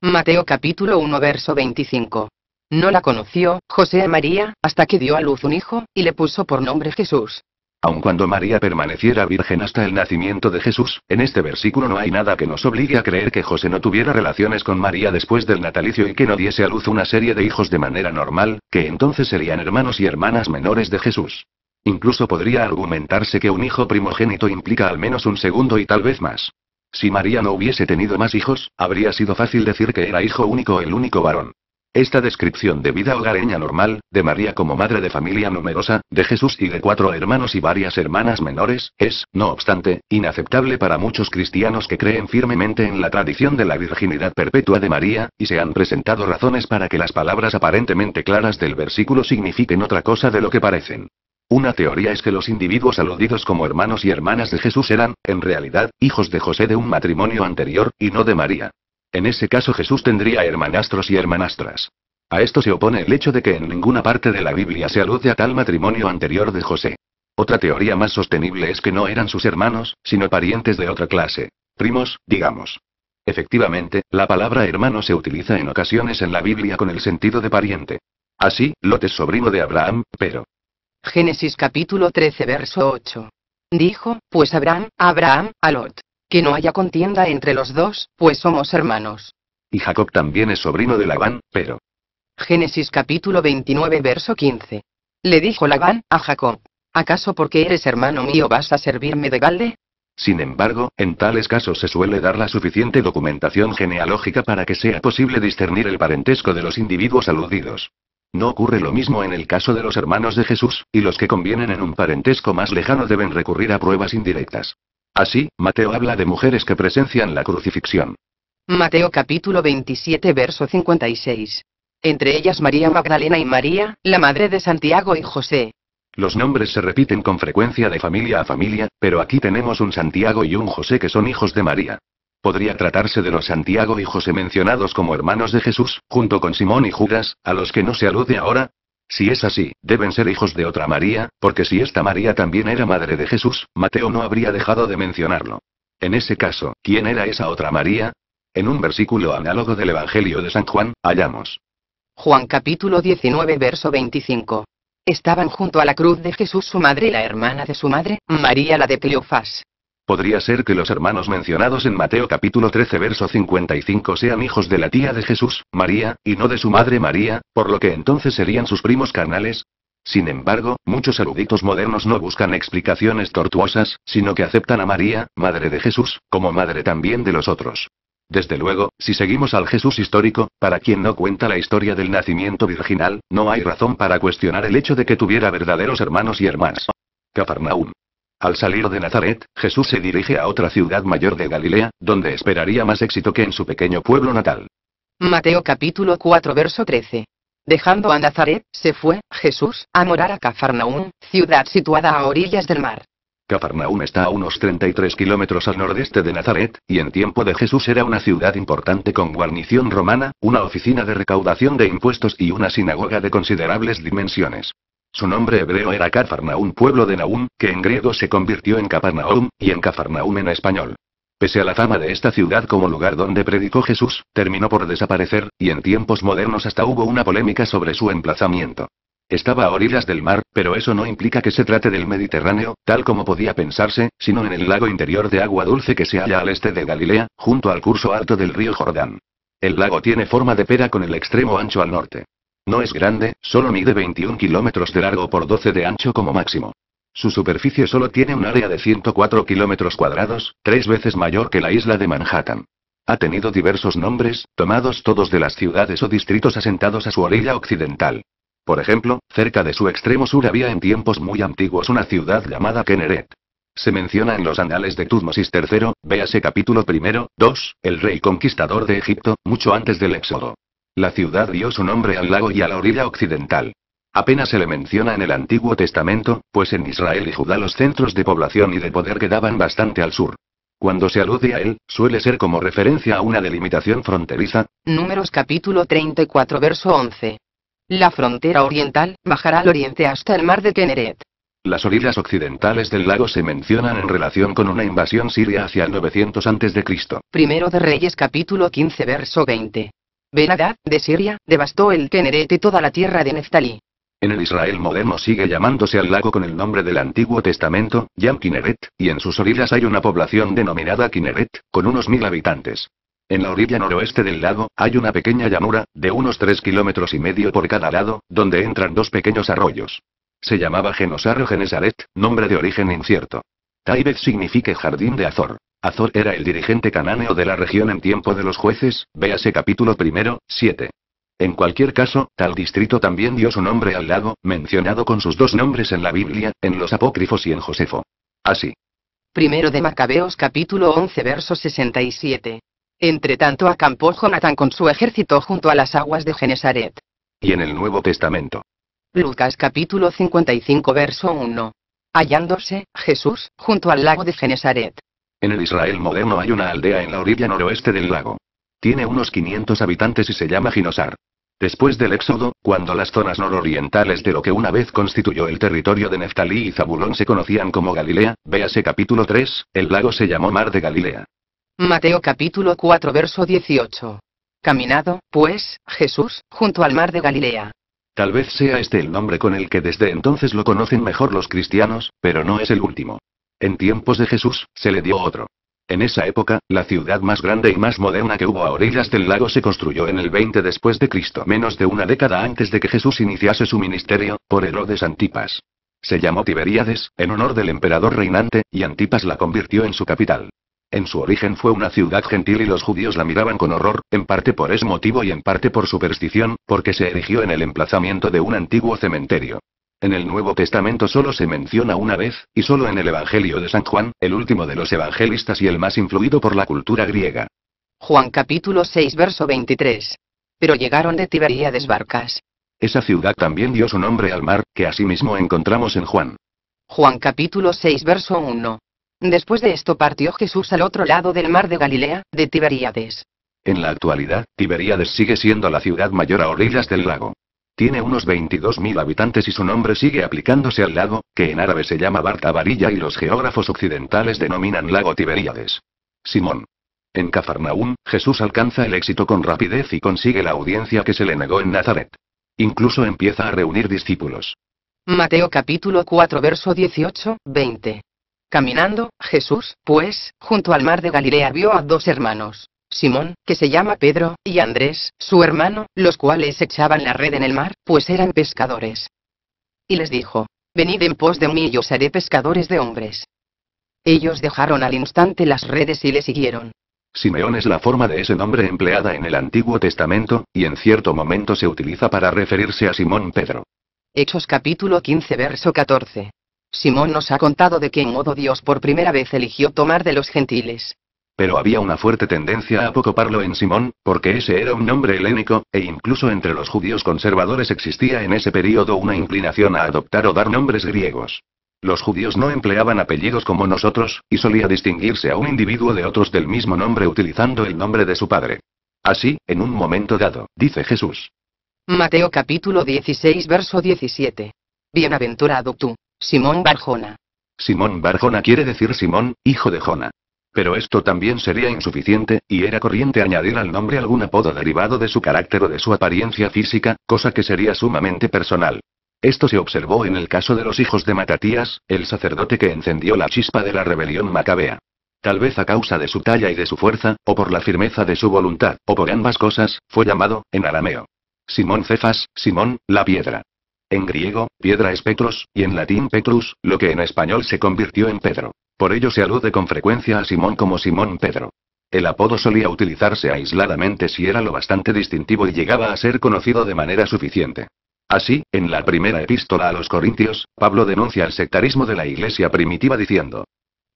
Mateo capítulo 1 verso 25. No la conoció, José a María, hasta que dio a luz un hijo, y le puso por nombre Jesús. Aun cuando María permaneciera virgen hasta el nacimiento de Jesús, en este versículo no hay nada que nos obligue a creer que José no tuviera relaciones con María después del natalicio y que no diese a luz una serie de hijos de manera normal, que entonces serían hermanos y hermanas menores de Jesús. Incluso podría argumentarse que un hijo primogénito implica al menos un segundo y tal vez más. Si María no hubiese tenido más hijos, habría sido fácil decir que era hijo único el único varón. Esta descripción de vida hogareña normal, de María como madre de familia numerosa, de Jesús y de cuatro hermanos y varias hermanas menores, es, no obstante, inaceptable para muchos cristianos que creen firmemente en la tradición de la virginidad perpetua de María, y se han presentado razones para que las palabras aparentemente claras del versículo signifiquen otra cosa de lo que parecen. Una teoría es que los individuos aludidos como hermanos y hermanas de Jesús eran, en realidad, hijos de José de un matrimonio anterior, y no de María. En ese caso Jesús tendría hermanastros y hermanastras. A esto se opone el hecho de que en ninguna parte de la Biblia se alude a tal matrimonio anterior de José. Otra teoría más sostenible es que no eran sus hermanos, sino parientes de otra clase. Primos, digamos. Efectivamente, la palabra hermano se utiliza en ocasiones en la Biblia con el sentido de pariente. Así, Lot es sobrino de Abraham, pero Génesis capítulo 13 verso 8. Dijo, pues Abraham, Abraham, a Lot, que no haya contienda entre los dos, pues somos hermanos. Y Jacob también es sobrino de Labán, pero... Génesis capítulo 29 verso 15. Le dijo Labán, a Jacob, ¿acaso porque eres hermano mío vas a servirme de galde?». Sin embargo, en tales casos se suele dar la suficiente documentación genealógica para que sea posible discernir el parentesco de los individuos aludidos. No ocurre lo mismo en el caso de los hermanos de Jesús, y los que convienen en un parentesco más lejano deben recurrir a pruebas indirectas. Así, Mateo habla de mujeres que presencian la crucifixión. Mateo capítulo 27 verso 56. Entre ellas María Magdalena y María, la madre de Santiago y José. Los nombres se repiten con frecuencia de familia a familia, pero aquí tenemos un Santiago y un José que son hijos de María. Podría tratarse de los Santiago y José mencionados como hermanos de Jesús, junto con Simón y Judas, a los que no se alude ahora. Si es así, deben ser hijos de otra María, porque si esta María también era madre de Jesús, Mateo no habría dejado de mencionarlo. En ese caso, ¿quién era esa otra María? En un versículo análogo del Evangelio de San Juan, hallamos. Juan capítulo 19 verso 25. Estaban junto a la cruz de Jesús su madre y la hermana de su madre, María la de Cleofás. Podría ser que los hermanos mencionados en Mateo capítulo 13 verso 55 sean hijos de la tía de Jesús, María, y no de su madre María, por lo que entonces serían sus primos carnales. Sin embargo, muchos eruditos modernos no buscan explicaciones tortuosas, sino que aceptan a María, madre de Jesús, como madre también de los otros. Desde luego, si seguimos al Jesús histórico, para quien no cuenta la historia del nacimiento virginal, no hay razón para cuestionar el hecho de que tuviera verdaderos hermanos y hermanas. Cafarnaum. Al salir de Nazaret, Jesús se dirige a otra ciudad mayor de Galilea, donde esperaría más éxito que en su pequeño pueblo natal. Mateo capítulo 4 verso 13. Dejando a Nazaret, se fue, Jesús, a morar a Cafarnaún, ciudad situada a orillas del mar. Cafarnaún está a unos 33 kilómetros al nordeste de Nazaret, y en tiempo de Jesús era una ciudad importante con guarnición romana, una oficina de recaudación de impuestos y una sinagoga de considerables dimensiones. Su nombre hebreo era un pueblo de Naún, que en griego se convirtió en Cafarnaum, y en Cafarnaum en español. Pese a la fama de esta ciudad como lugar donde predicó Jesús, terminó por desaparecer, y en tiempos modernos hasta hubo una polémica sobre su emplazamiento. Estaba a orillas del mar, pero eso no implica que se trate del Mediterráneo, tal como podía pensarse, sino en el lago interior de agua dulce que se halla al este de Galilea, junto al curso alto del río Jordán. El lago tiene forma de pera con el extremo ancho al norte. No es grande, solo mide 21 kilómetros de largo por 12 de ancho como máximo. Su superficie solo tiene un área de 104 kilómetros cuadrados, tres veces mayor que la isla de Manhattan. Ha tenido diversos nombres, tomados todos de las ciudades o distritos asentados a su orilla occidental. Por ejemplo, cerca de su extremo sur había en tiempos muy antiguos una ciudad llamada Keneret. Se menciona en los anales de Tutmosis III, véase capítulo primero, 2, el rey conquistador de Egipto, mucho antes del Éxodo. La ciudad dio su nombre al lago y a la orilla occidental. Apenas se le menciona en el Antiguo Testamento, pues en Israel y Judá los centros de población y de poder quedaban bastante al sur. Cuando se alude a él, suele ser como referencia a una delimitación fronteriza. Números capítulo 34 verso 11. La frontera oriental bajará al oriente hasta el mar de Teneret. Las orillas occidentales del lago se mencionan en relación con una invasión siria hacia el 900 a.C. Primero de Reyes capítulo 15 verso 20. Ben de Siria, devastó el Teneret y toda la tierra de Neftalí. En el Israel moderno sigue llamándose al lago con el nombre del Antiguo Testamento, Yam Kineret, y en sus orillas hay una población denominada Kineret, con unos mil habitantes. En la orilla noroeste del lago, hay una pequeña llanura, de unos tres kilómetros y medio por cada lado, donde entran dos pequeños arroyos. Se llamaba Genosar o Genesaret, nombre de origen incierto. Taibet significa jardín de Azor. Azor era el dirigente canáneo de la región en tiempo de los jueces, véase capítulo primero, 7. En cualquier caso, tal distrito también dio su nombre al lago, mencionado con sus dos nombres en la Biblia, en los apócrifos y en Josefo. Así. Primero de Macabeos capítulo 11 verso 67. tanto acampó Jonatán con su ejército junto a las aguas de Genesaret. Y en el Nuevo Testamento. Lucas capítulo 55 verso 1. Hallándose, Jesús, junto al lago de Genesaret. En el Israel moderno hay una aldea en la orilla noroeste del lago. Tiene unos 500 habitantes y se llama Ginosar. Después del éxodo, cuando las zonas nororientales de lo que una vez constituyó el territorio de Neftalí y Zabulón se conocían como Galilea, véase capítulo 3, el lago se llamó Mar de Galilea. Mateo capítulo 4 verso 18. Caminado, pues, Jesús, junto al mar de Galilea. Tal vez sea este el nombre con el que desde entonces lo conocen mejor los cristianos, pero no es el último. En tiempos de Jesús, se le dio otro. En esa época, la ciudad más grande y más moderna que hubo a orillas del lago se construyó en el 20 después de Cristo, menos de una década antes de que Jesús iniciase su ministerio, por Herodes Antipas. Se llamó Tiberíades, en honor del emperador reinante, y Antipas la convirtió en su capital. En su origen fue una ciudad gentil y los judíos la miraban con horror, en parte por ese motivo y en parte por superstición, porque se erigió en el emplazamiento de un antiguo cementerio. En el Nuevo Testamento solo se menciona una vez, y solo en el Evangelio de San Juan, el último de los evangelistas y el más influido por la cultura griega. Juan capítulo 6 verso 23. Pero llegaron de Tiberíades barcas. Esa ciudad también dio su nombre al mar, que asimismo encontramos en Juan. Juan capítulo 6 verso 1. Después de esto partió Jesús al otro lado del mar de Galilea, de Tiberíades. En la actualidad, Tiberíades sigue siendo la ciudad mayor a orillas del lago. Tiene unos 22.000 habitantes y su nombre sigue aplicándose al lago, que en árabe se llama Bartabarilla y los geógrafos occidentales denominan lago Tiberíades. Simón. En Cafarnaún, Jesús alcanza el éxito con rapidez y consigue la audiencia que se le negó en Nazaret. Incluso empieza a reunir discípulos. Mateo capítulo 4 verso 18, 20. Caminando, Jesús, pues, junto al mar de Galilea vio a dos hermanos, Simón, que se llama Pedro, y Andrés, su hermano, los cuales echaban la red en el mar, pues eran pescadores. Y les dijo, Venid en pos de mí y os haré pescadores de hombres. Ellos dejaron al instante las redes y le siguieron. Simeón es la forma de ese nombre empleada en el Antiguo Testamento, y en cierto momento se utiliza para referirse a Simón Pedro. Hechos capítulo 15 verso 14. Simón nos ha contado de qué modo Dios por primera vez eligió tomar de los gentiles, pero había una fuerte tendencia a apocoparlo en Simón, porque ese era un nombre helénico, e incluso entre los judíos conservadores existía en ese periodo una inclinación a adoptar o dar nombres griegos. Los judíos no empleaban apellidos como nosotros, y solía distinguirse a un individuo de otros del mismo nombre utilizando el nombre de su padre. Así, en un momento dado, dice Jesús. Mateo capítulo 16 verso 17. Bienaventurado tú, Simón Barjona. Simón Barjona quiere decir Simón, hijo de Jona. Pero esto también sería insuficiente, y era corriente añadir al nombre algún apodo derivado de su carácter o de su apariencia física, cosa que sería sumamente personal. Esto se observó en el caso de los hijos de Matatías, el sacerdote que encendió la chispa de la rebelión macabea. Tal vez a causa de su talla y de su fuerza, o por la firmeza de su voluntad, o por ambas cosas, fue llamado, en arameo, Simón Cefas, Simón, la piedra. En griego, piedra es Petros, y en latín Petrus, lo que en español se convirtió en Pedro. Por ello se alude con frecuencia a Simón como Simón Pedro. El apodo solía utilizarse aisladamente si era lo bastante distintivo y llegaba a ser conocido de manera suficiente. Así, en la primera epístola a los Corintios, Pablo denuncia el sectarismo de la iglesia primitiva diciendo,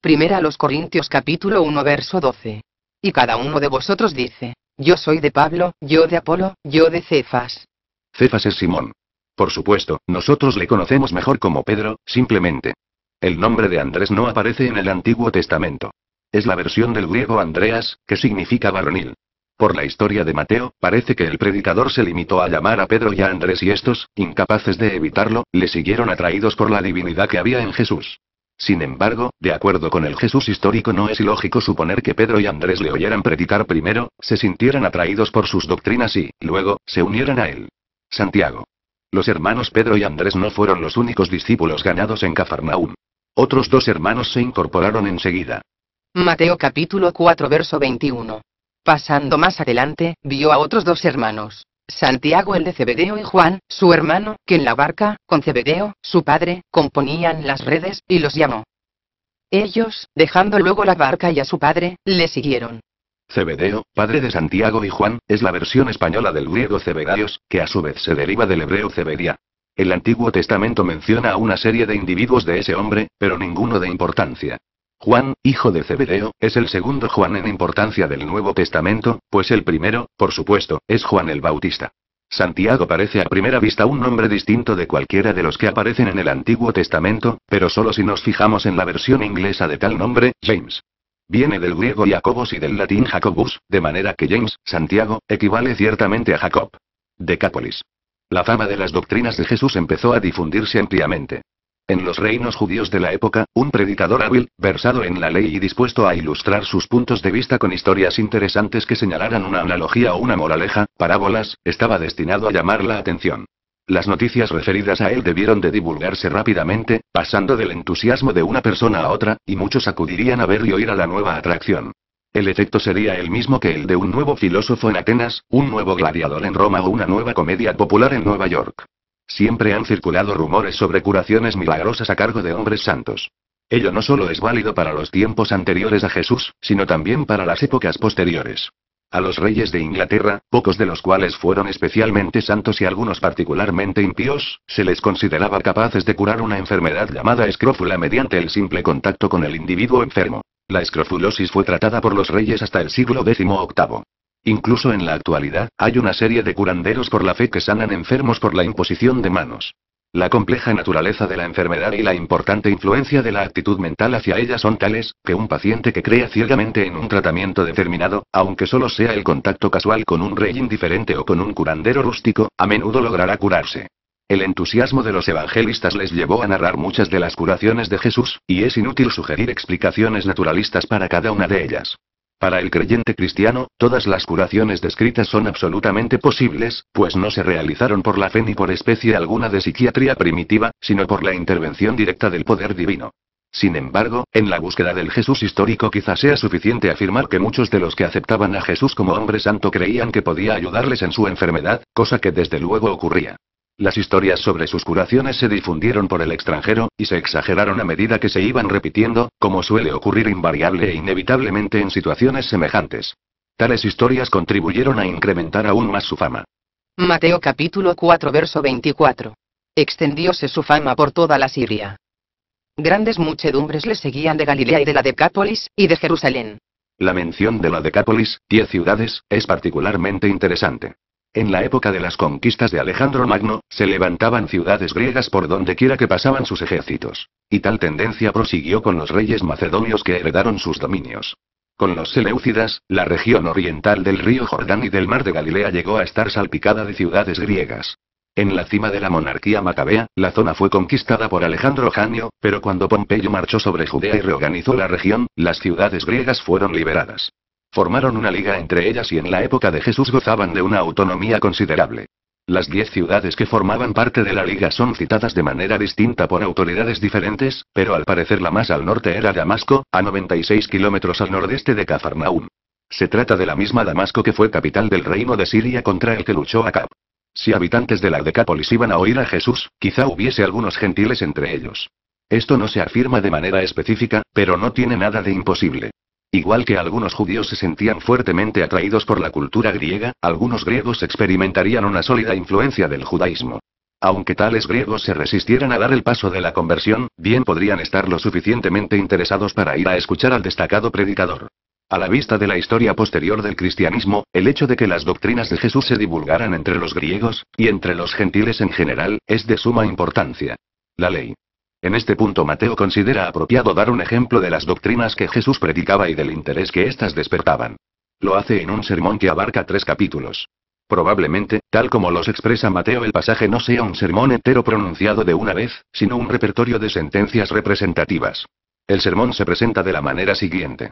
Primera a los Corintios capítulo 1 verso 12. Y cada uno de vosotros dice, yo soy de Pablo, yo de Apolo, yo de Cefas. Cefas es Simón. Por supuesto, nosotros le conocemos mejor como Pedro, simplemente. El nombre de Andrés no aparece en el Antiguo Testamento. Es la versión del griego Andreas, que significa varonil. Por la historia de Mateo, parece que el predicador se limitó a llamar a Pedro y a Andrés y estos, incapaces de evitarlo, le siguieron atraídos por la divinidad que había en Jesús. Sin embargo, de acuerdo con el Jesús histórico no es ilógico suponer que Pedro y Andrés le oyeran predicar primero, se sintieran atraídos por sus doctrinas y, luego, se unieran a él. Santiago. Los hermanos Pedro y Andrés no fueron los únicos discípulos ganados en Cafarnaúm. Otros dos hermanos se incorporaron enseguida. Mateo capítulo 4 verso 21. Pasando más adelante, vio a otros dos hermanos. Santiago el de Cebedeo y Juan, su hermano, que en la barca, con Cebedeo, su padre, componían las redes, y los llamó. Ellos, dejando luego la barca y a su padre, le siguieron. Cebedeo, padre de Santiago y Juan, es la versión española del griego Cebedarios, que a su vez se deriva del hebreo Cebedia. El Antiguo Testamento menciona a una serie de individuos de ese hombre, pero ninguno de importancia. Juan, hijo de Zebedeo, es el segundo Juan en importancia del Nuevo Testamento, pues el primero, por supuesto, es Juan el Bautista. Santiago parece a primera vista un nombre distinto de cualquiera de los que aparecen en el Antiguo Testamento, pero solo si nos fijamos en la versión inglesa de tal nombre, James. Viene del griego Jacobos y del latín Jacobus, de manera que James, Santiago, equivale ciertamente a Jacob. Decápolis. La fama de las doctrinas de Jesús empezó a difundirse ampliamente. En los reinos judíos de la época, un predicador hábil, versado en la ley y dispuesto a ilustrar sus puntos de vista con historias interesantes que señalaran una analogía o una moraleja, parábolas, estaba destinado a llamar la atención. Las noticias referidas a él debieron de divulgarse rápidamente, pasando del entusiasmo de una persona a otra, y muchos acudirían a ver y oír a la nueva atracción. El efecto sería el mismo que el de un nuevo filósofo en Atenas, un nuevo gladiador en Roma o una nueva comedia popular en Nueva York. Siempre han circulado rumores sobre curaciones milagrosas a cargo de hombres santos. Ello no solo es válido para los tiempos anteriores a Jesús, sino también para las épocas posteriores. A los reyes de Inglaterra, pocos de los cuales fueron especialmente santos y algunos particularmente impíos, se les consideraba capaces de curar una enfermedad llamada escrófula mediante el simple contacto con el individuo enfermo. La escrofulosis fue tratada por los reyes hasta el siglo XVIII. Incluso en la actualidad, hay una serie de curanderos por la fe que sanan enfermos por la imposición de manos. La compleja naturaleza de la enfermedad y la importante influencia de la actitud mental hacia ella son tales, que un paciente que crea ciegamente en un tratamiento determinado, aunque solo sea el contacto casual con un rey indiferente o con un curandero rústico, a menudo logrará curarse. El entusiasmo de los evangelistas les llevó a narrar muchas de las curaciones de Jesús, y es inútil sugerir explicaciones naturalistas para cada una de ellas. Para el creyente cristiano, todas las curaciones descritas son absolutamente posibles, pues no se realizaron por la fe ni por especie alguna de psiquiatría primitiva, sino por la intervención directa del poder divino. Sin embargo, en la búsqueda del Jesús histórico quizás sea suficiente afirmar que muchos de los que aceptaban a Jesús como hombre santo creían que podía ayudarles en su enfermedad, cosa que desde luego ocurría. Las historias sobre sus curaciones se difundieron por el extranjero, y se exageraron a medida que se iban repitiendo, como suele ocurrir invariable e inevitablemente en situaciones semejantes. Tales historias contribuyeron a incrementar aún más su fama. Mateo capítulo 4 verso 24. Extendióse su fama por toda la Siria. Grandes muchedumbres le seguían de Galilea y de la Decápolis, y de Jerusalén. La mención de la Decápolis, diez ciudades, es particularmente interesante. En la época de las conquistas de Alejandro Magno, se levantaban ciudades griegas por dondequiera que pasaban sus ejércitos. Y tal tendencia prosiguió con los reyes macedonios que heredaron sus dominios. Con los Seleucidas, la región oriental del río Jordán y del mar de Galilea llegó a estar salpicada de ciudades griegas. En la cima de la monarquía macabea, la zona fue conquistada por Alejandro Janio, pero cuando Pompeyo marchó sobre Judea y reorganizó la región, las ciudades griegas fueron liberadas. Formaron una liga entre ellas y en la época de Jesús gozaban de una autonomía considerable. Las diez ciudades que formaban parte de la liga son citadas de manera distinta por autoridades diferentes, pero al parecer la más al norte era Damasco, a 96 kilómetros al nordeste de Cafarnaum. Se trata de la misma Damasco que fue capital del reino de Siria contra el que luchó Acab. Si habitantes de la Decápolis iban a oír a Jesús, quizá hubiese algunos gentiles entre ellos. Esto no se afirma de manera específica, pero no tiene nada de imposible. Igual que algunos judíos se sentían fuertemente atraídos por la cultura griega, algunos griegos experimentarían una sólida influencia del judaísmo. Aunque tales griegos se resistieran a dar el paso de la conversión, bien podrían estar lo suficientemente interesados para ir a escuchar al destacado predicador. A la vista de la historia posterior del cristianismo, el hecho de que las doctrinas de Jesús se divulgaran entre los griegos, y entre los gentiles en general, es de suma importancia. La ley en este punto Mateo considera apropiado dar un ejemplo de las doctrinas que Jesús predicaba y del interés que éstas despertaban. Lo hace en un sermón que abarca tres capítulos. Probablemente, tal como los expresa Mateo, el pasaje no sea un sermón entero pronunciado de una vez, sino un repertorio de sentencias representativas. El sermón se presenta de la manera siguiente.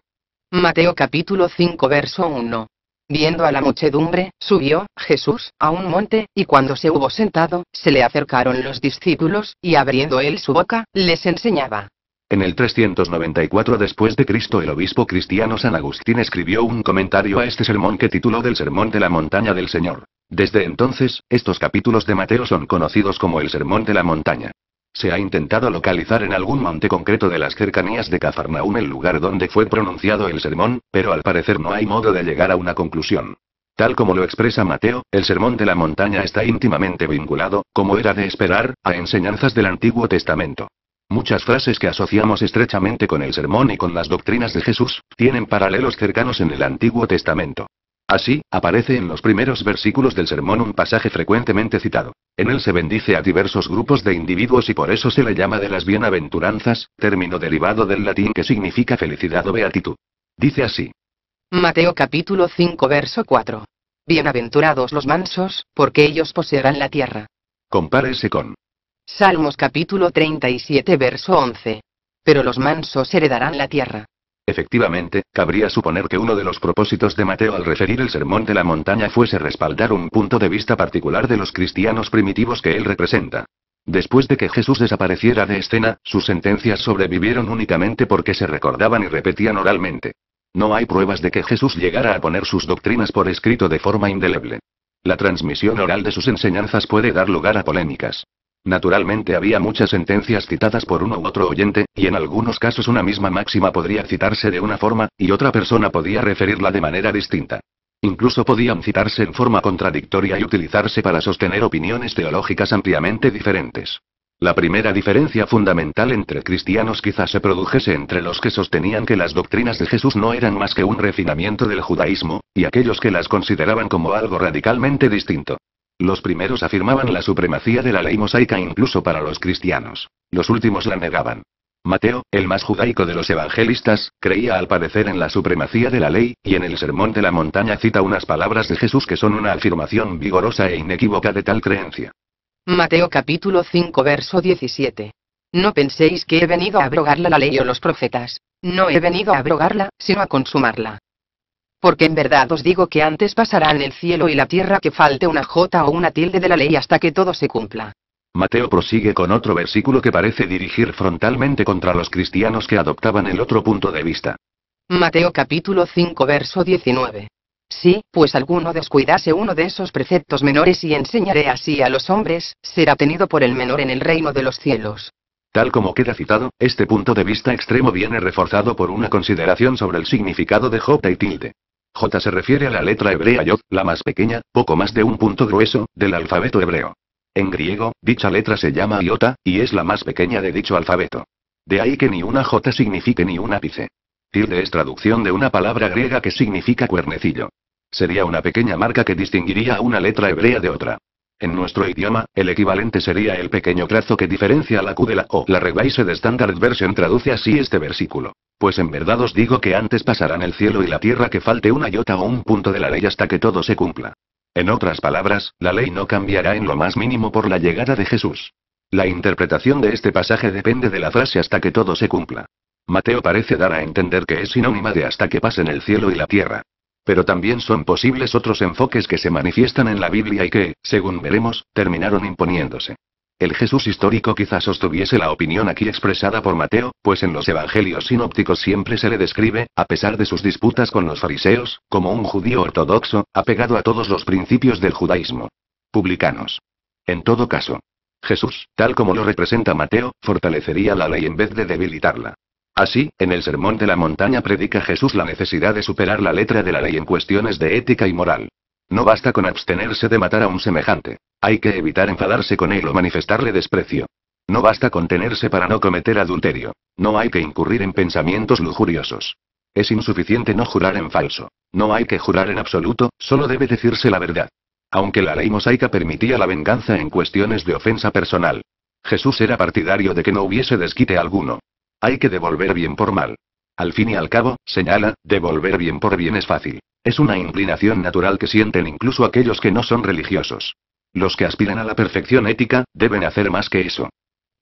Mateo capítulo 5 verso 1. Viendo a la muchedumbre, subió, Jesús, a un monte, y cuando se hubo sentado, se le acercaron los discípulos, y abriendo él su boca, les enseñaba. En el 394 después de Cristo el obispo cristiano San Agustín escribió un comentario a este sermón que tituló del Sermón de la Montaña del Señor. Desde entonces, estos capítulos de Mateo son conocidos como el Sermón de la Montaña. Se ha intentado localizar en algún monte concreto de las cercanías de Cafarnaúm el lugar donde fue pronunciado el sermón, pero al parecer no hay modo de llegar a una conclusión. Tal como lo expresa Mateo, el sermón de la montaña está íntimamente vinculado, como era de esperar, a enseñanzas del Antiguo Testamento. Muchas frases que asociamos estrechamente con el sermón y con las doctrinas de Jesús, tienen paralelos cercanos en el Antiguo Testamento. Así, aparece en los primeros versículos del sermón un pasaje frecuentemente citado. En él se bendice a diversos grupos de individuos y por eso se le llama de las bienaventuranzas, término derivado del latín que significa felicidad o beatitud. Dice así. Mateo capítulo 5 verso 4. Bienaventurados los mansos, porque ellos poseerán la tierra. Compárese con. Salmos capítulo 37 verso 11. Pero los mansos heredarán la tierra. Efectivamente, cabría suponer que uno de los propósitos de Mateo al referir el sermón de la montaña fuese respaldar un punto de vista particular de los cristianos primitivos que él representa. Después de que Jesús desapareciera de escena, sus sentencias sobrevivieron únicamente porque se recordaban y repetían oralmente. No hay pruebas de que Jesús llegara a poner sus doctrinas por escrito de forma indeleble. La transmisión oral de sus enseñanzas puede dar lugar a polémicas. Naturalmente había muchas sentencias citadas por uno u otro oyente, y en algunos casos una misma máxima podría citarse de una forma, y otra persona podía referirla de manera distinta. Incluso podían citarse en forma contradictoria y utilizarse para sostener opiniones teológicas ampliamente diferentes. La primera diferencia fundamental entre cristianos quizás se produjese entre los que sostenían que las doctrinas de Jesús no eran más que un refinamiento del judaísmo, y aquellos que las consideraban como algo radicalmente distinto. Los primeros afirmaban la supremacía de la ley mosaica incluso para los cristianos. Los últimos la negaban. Mateo, el más judaico de los evangelistas, creía al parecer en la supremacía de la ley, y en el Sermón de la Montaña cita unas palabras de Jesús que son una afirmación vigorosa e inequívoca de tal creencia. Mateo capítulo 5 verso 17. No penséis que he venido a abrogarla la ley o los profetas. No he venido a abrogarla, sino a consumarla porque en verdad os digo que antes pasarán el cielo y la tierra que falte una jota o una tilde de la ley hasta que todo se cumpla. Mateo prosigue con otro versículo que parece dirigir frontalmente contra los cristianos que adoptaban el otro punto de vista. Mateo capítulo 5 verso 19. Sí, pues alguno descuidase uno de esos preceptos menores y enseñaré así a los hombres, será tenido por el menor en el reino de los cielos. Tal como queda citado, este punto de vista extremo viene reforzado por una consideración sobre el significado de J y tilde. J se refiere a la letra hebrea Yod, la más pequeña, poco más de un punto grueso, del alfabeto hebreo. En griego, dicha letra se llama iota, y es la más pequeña de dicho alfabeto. De ahí que ni una J signifique ni un ápice. Tilde es traducción de una palabra griega que significa cuernecillo. Sería una pequeña marca que distinguiría una letra hebrea de otra. En nuestro idioma, el equivalente sería el pequeño trazo que diferencia la Q de la O. La Revised Standard Version traduce así este versículo. Pues en verdad os digo que antes pasarán el cielo y la tierra que falte una yota o un punto de la ley hasta que todo se cumpla. En otras palabras, la ley no cambiará en lo más mínimo por la llegada de Jesús. La interpretación de este pasaje depende de la frase hasta que todo se cumpla. Mateo parece dar a entender que es sinónima de hasta que pasen el cielo y la tierra. Pero también son posibles otros enfoques que se manifiestan en la Biblia y que, según veremos, terminaron imponiéndose. El Jesús histórico quizás sostuviese la opinión aquí expresada por Mateo, pues en los evangelios sinópticos siempre se le describe, a pesar de sus disputas con los fariseos, como un judío ortodoxo, apegado a todos los principios del judaísmo. Publicanos. En todo caso, Jesús, tal como lo representa Mateo, fortalecería la ley en vez de debilitarla. Así, en el Sermón de la Montaña predica Jesús la necesidad de superar la letra de la ley en cuestiones de ética y moral. No basta con abstenerse de matar a un semejante. Hay que evitar enfadarse con él o manifestarle desprecio. No basta con tenerse para no cometer adulterio. No hay que incurrir en pensamientos lujuriosos. Es insuficiente no jurar en falso. No hay que jurar en absoluto, solo debe decirse la verdad. Aunque la ley mosaica permitía la venganza en cuestiones de ofensa personal. Jesús era partidario de que no hubiese desquite alguno. Hay que devolver bien por mal. Al fin y al cabo, señala, devolver bien por bien es fácil. Es una inclinación natural que sienten incluso aquellos que no son religiosos. Los que aspiran a la perfección ética, deben hacer más que eso.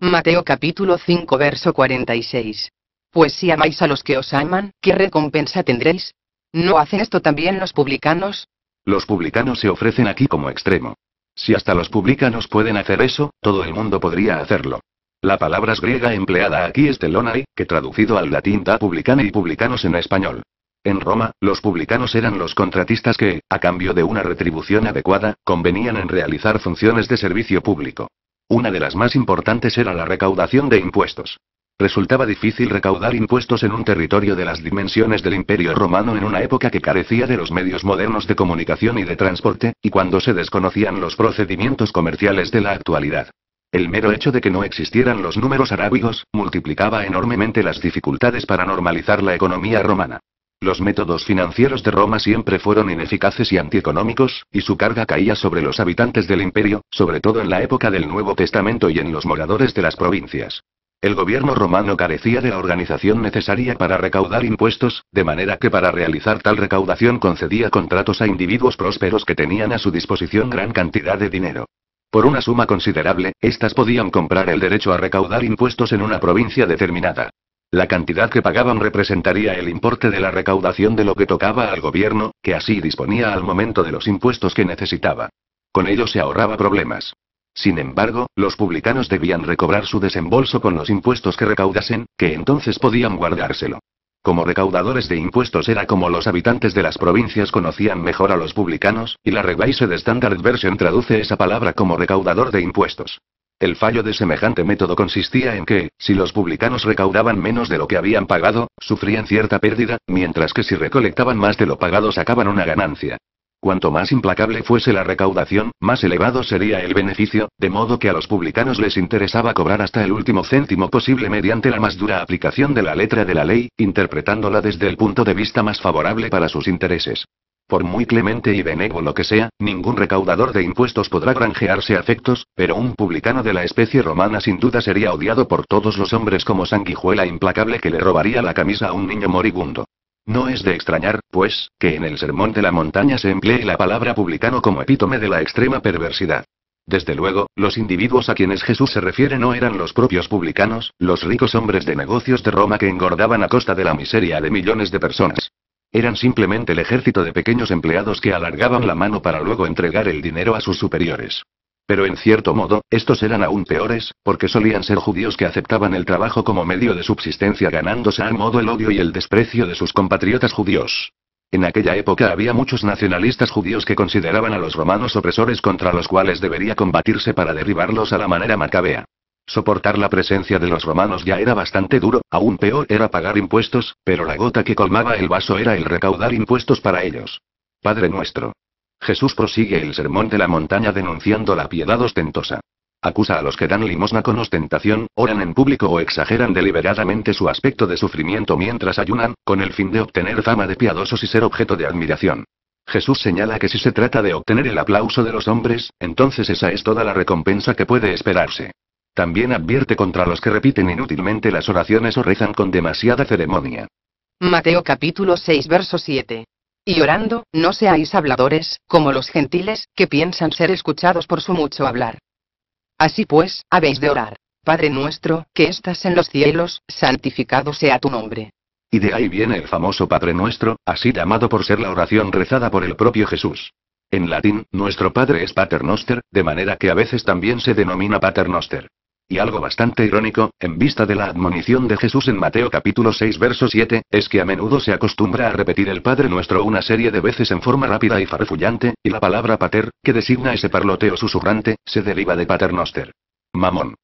Mateo capítulo 5 verso 46. Pues si amáis a los que os aman, ¿qué recompensa tendréis? ¿No hacen esto también los publicanos? Los publicanos se ofrecen aquí como extremo. Si hasta los publicanos pueden hacer eso, todo el mundo podría hacerlo. La palabra griega empleada aquí es telonai, que traducido al latín da publicana y publicanos en español. En Roma, los publicanos eran los contratistas que, a cambio de una retribución adecuada, convenían en realizar funciones de servicio público. Una de las más importantes era la recaudación de impuestos. Resultaba difícil recaudar impuestos en un territorio de las dimensiones del Imperio Romano en una época que carecía de los medios modernos de comunicación y de transporte, y cuando se desconocían los procedimientos comerciales de la actualidad. El mero hecho de que no existieran los números arábigos, multiplicaba enormemente las dificultades para normalizar la economía romana. Los métodos financieros de Roma siempre fueron ineficaces y antieconómicos, y su carga caía sobre los habitantes del imperio, sobre todo en la época del Nuevo Testamento y en los moradores de las provincias. El gobierno romano carecía de la organización necesaria para recaudar impuestos, de manera que para realizar tal recaudación concedía contratos a individuos prósperos que tenían a su disposición gran cantidad de dinero. Por una suma considerable, estas podían comprar el derecho a recaudar impuestos en una provincia determinada. La cantidad que pagaban representaría el importe de la recaudación de lo que tocaba al gobierno, que así disponía al momento de los impuestos que necesitaba. Con ello se ahorraba problemas. Sin embargo, los publicanos debían recobrar su desembolso con los impuestos que recaudasen, que entonces podían guardárselo. Como recaudadores de impuestos era como los habitantes de las provincias conocían mejor a los publicanos, y la de Standard Version traduce esa palabra como recaudador de impuestos. El fallo de semejante método consistía en que, si los publicanos recaudaban menos de lo que habían pagado, sufrían cierta pérdida, mientras que si recolectaban más de lo pagado sacaban una ganancia. Cuanto más implacable fuese la recaudación, más elevado sería el beneficio, de modo que a los publicanos les interesaba cobrar hasta el último céntimo posible mediante la más dura aplicación de la letra de la ley, interpretándola desde el punto de vista más favorable para sus intereses. Por muy clemente y benévolo que sea, ningún recaudador de impuestos podrá granjearse afectos, pero un publicano de la especie romana sin duda sería odiado por todos los hombres como sanguijuela implacable que le robaría la camisa a un niño moribundo. No es de extrañar, pues, que en el Sermón de la Montaña se emplee la palabra publicano como epítome de la extrema perversidad. Desde luego, los individuos a quienes Jesús se refiere no eran los propios publicanos, los ricos hombres de negocios de Roma que engordaban a costa de la miseria de millones de personas. Eran simplemente el ejército de pequeños empleados que alargaban la mano para luego entregar el dinero a sus superiores. Pero en cierto modo, estos eran aún peores, porque solían ser judíos que aceptaban el trabajo como medio de subsistencia ganándose al modo el odio y el desprecio de sus compatriotas judíos. En aquella época había muchos nacionalistas judíos que consideraban a los romanos opresores contra los cuales debería combatirse para derribarlos a la manera macabea. Soportar la presencia de los romanos ya era bastante duro, aún peor era pagar impuestos, pero la gota que colmaba el vaso era el recaudar impuestos para ellos. Padre nuestro, Jesús prosigue el sermón de la montaña denunciando la piedad ostentosa. Acusa a los que dan limosna con ostentación, oran en público o exageran deliberadamente su aspecto de sufrimiento mientras ayunan, con el fin de obtener fama de piadosos y ser objeto de admiración. Jesús señala que si se trata de obtener el aplauso de los hombres, entonces esa es toda la recompensa que puede esperarse. También advierte contra los que repiten inútilmente las oraciones o rezan con demasiada ceremonia. Mateo capítulo 6 verso 7. Y orando, no seáis habladores, como los gentiles, que piensan ser escuchados por su mucho hablar. Así pues, habéis de orar. Padre nuestro, que estás en los cielos, santificado sea tu nombre. Y de ahí viene el famoso Padre nuestro, así llamado por ser la oración rezada por el propio Jesús. En latín, nuestro Padre es Paternoster, de manera que a veces también se denomina Paternoster. Y algo bastante irónico, en vista de la admonición de Jesús en Mateo capítulo 6 verso 7, es que a menudo se acostumbra a repetir el Padre Nuestro una serie de veces en forma rápida y farfullante, y la palabra pater, que designa ese parloteo susurrante, se deriva de paternoster. Mamón.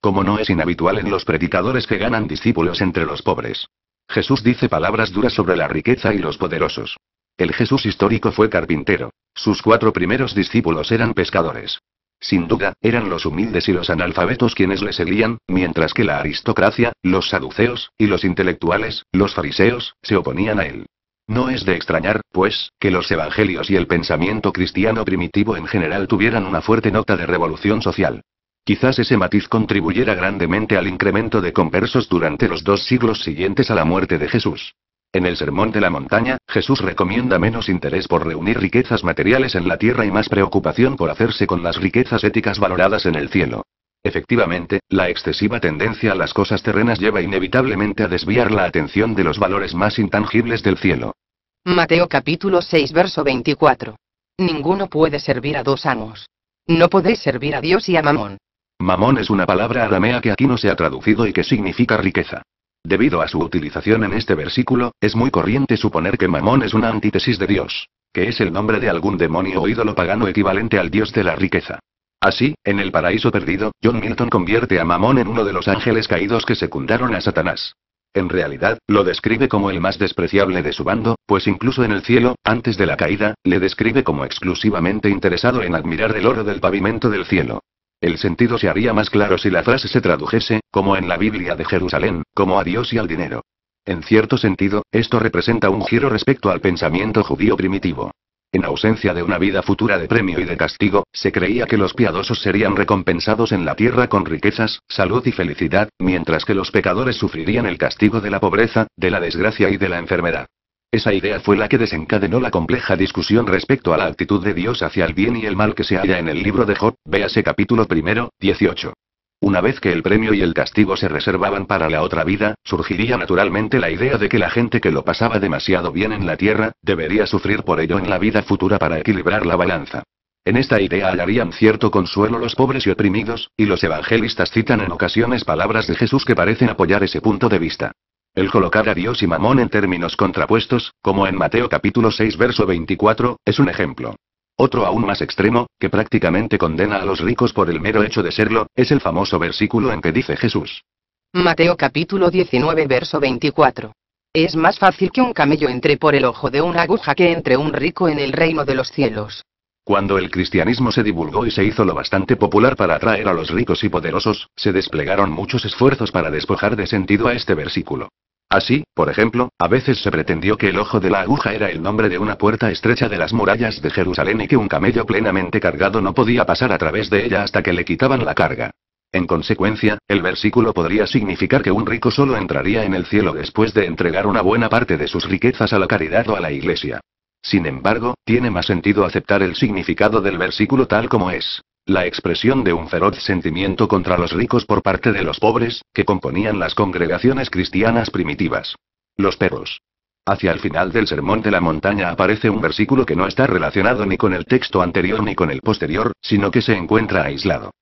Como no es inhabitual en los predicadores que ganan discípulos entre los pobres. Jesús dice palabras duras sobre la riqueza y los poderosos. El Jesús histórico fue carpintero. Sus cuatro primeros discípulos eran pescadores. Sin duda, eran los humildes y los analfabetos quienes le seguían, mientras que la aristocracia, los saduceos, y los intelectuales, los fariseos, se oponían a él. No es de extrañar, pues, que los evangelios y el pensamiento cristiano primitivo en general tuvieran una fuerte nota de revolución social. Quizás ese matiz contribuyera grandemente al incremento de conversos durante los dos siglos siguientes a la muerte de Jesús. En el Sermón de la Montaña, Jesús recomienda menos interés por reunir riquezas materiales en la tierra y más preocupación por hacerse con las riquezas éticas valoradas en el cielo. Efectivamente, la excesiva tendencia a las cosas terrenas lleva inevitablemente a desviar la atención de los valores más intangibles del cielo. Mateo capítulo 6 verso 24. Ninguno puede servir a dos amos. No podéis servir a Dios y a Mamón. Mamón es una palabra aramea que aquí no se ha traducido y que significa riqueza. Debido a su utilización en este versículo, es muy corriente suponer que Mamón es una antítesis de Dios, que es el nombre de algún demonio o ídolo pagano equivalente al dios de la riqueza. Así, en el paraíso perdido, John Milton convierte a Mamón en uno de los ángeles caídos que secundaron a Satanás. En realidad, lo describe como el más despreciable de su bando, pues incluso en el cielo, antes de la caída, le describe como exclusivamente interesado en admirar el oro del pavimento del cielo. El sentido se haría más claro si la frase se tradujese, como en la Biblia de Jerusalén, como a Dios y al dinero. En cierto sentido, esto representa un giro respecto al pensamiento judío primitivo. En ausencia de una vida futura de premio y de castigo, se creía que los piadosos serían recompensados en la tierra con riquezas, salud y felicidad, mientras que los pecadores sufrirían el castigo de la pobreza, de la desgracia y de la enfermedad. Esa idea fue la que desencadenó la compleja discusión respecto a la actitud de Dios hacia el bien y el mal que se halla en el libro de Job, véase capítulo primero, 18. Una vez que el premio y el castigo se reservaban para la otra vida, surgiría naturalmente la idea de que la gente que lo pasaba demasiado bien en la tierra, debería sufrir por ello en la vida futura para equilibrar la balanza. En esta idea hallarían cierto consuelo los pobres y oprimidos, y los evangelistas citan en ocasiones palabras de Jesús que parecen apoyar ese punto de vista. El colocar a Dios y Mamón en términos contrapuestos, como en Mateo capítulo 6 verso 24, es un ejemplo. Otro aún más extremo, que prácticamente condena a los ricos por el mero hecho de serlo, es el famoso versículo en que dice Jesús. Mateo capítulo 19 verso 24. Es más fácil que un camello entre por el ojo de una aguja que entre un rico en el reino de los cielos. Cuando el cristianismo se divulgó y se hizo lo bastante popular para atraer a los ricos y poderosos, se desplegaron muchos esfuerzos para despojar de sentido a este versículo. Así, por ejemplo, a veces se pretendió que el ojo de la aguja era el nombre de una puerta estrecha de las murallas de Jerusalén y que un camello plenamente cargado no podía pasar a través de ella hasta que le quitaban la carga. En consecuencia, el versículo podría significar que un rico solo entraría en el cielo después de entregar una buena parte de sus riquezas a la caridad o a la iglesia. Sin embargo, tiene más sentido aceptar el significado del versículo tal como es. La expresión de un feroz sentimiento contra los ricos por parte de los pobres, que componían las congregaciones cristianas primitivas. Los perros. Hacia el final del Sermón de la Montaña aparece un versículo que no está relacionado ni con el texto anterior ni con el posterior, sino que se encuentra aislado.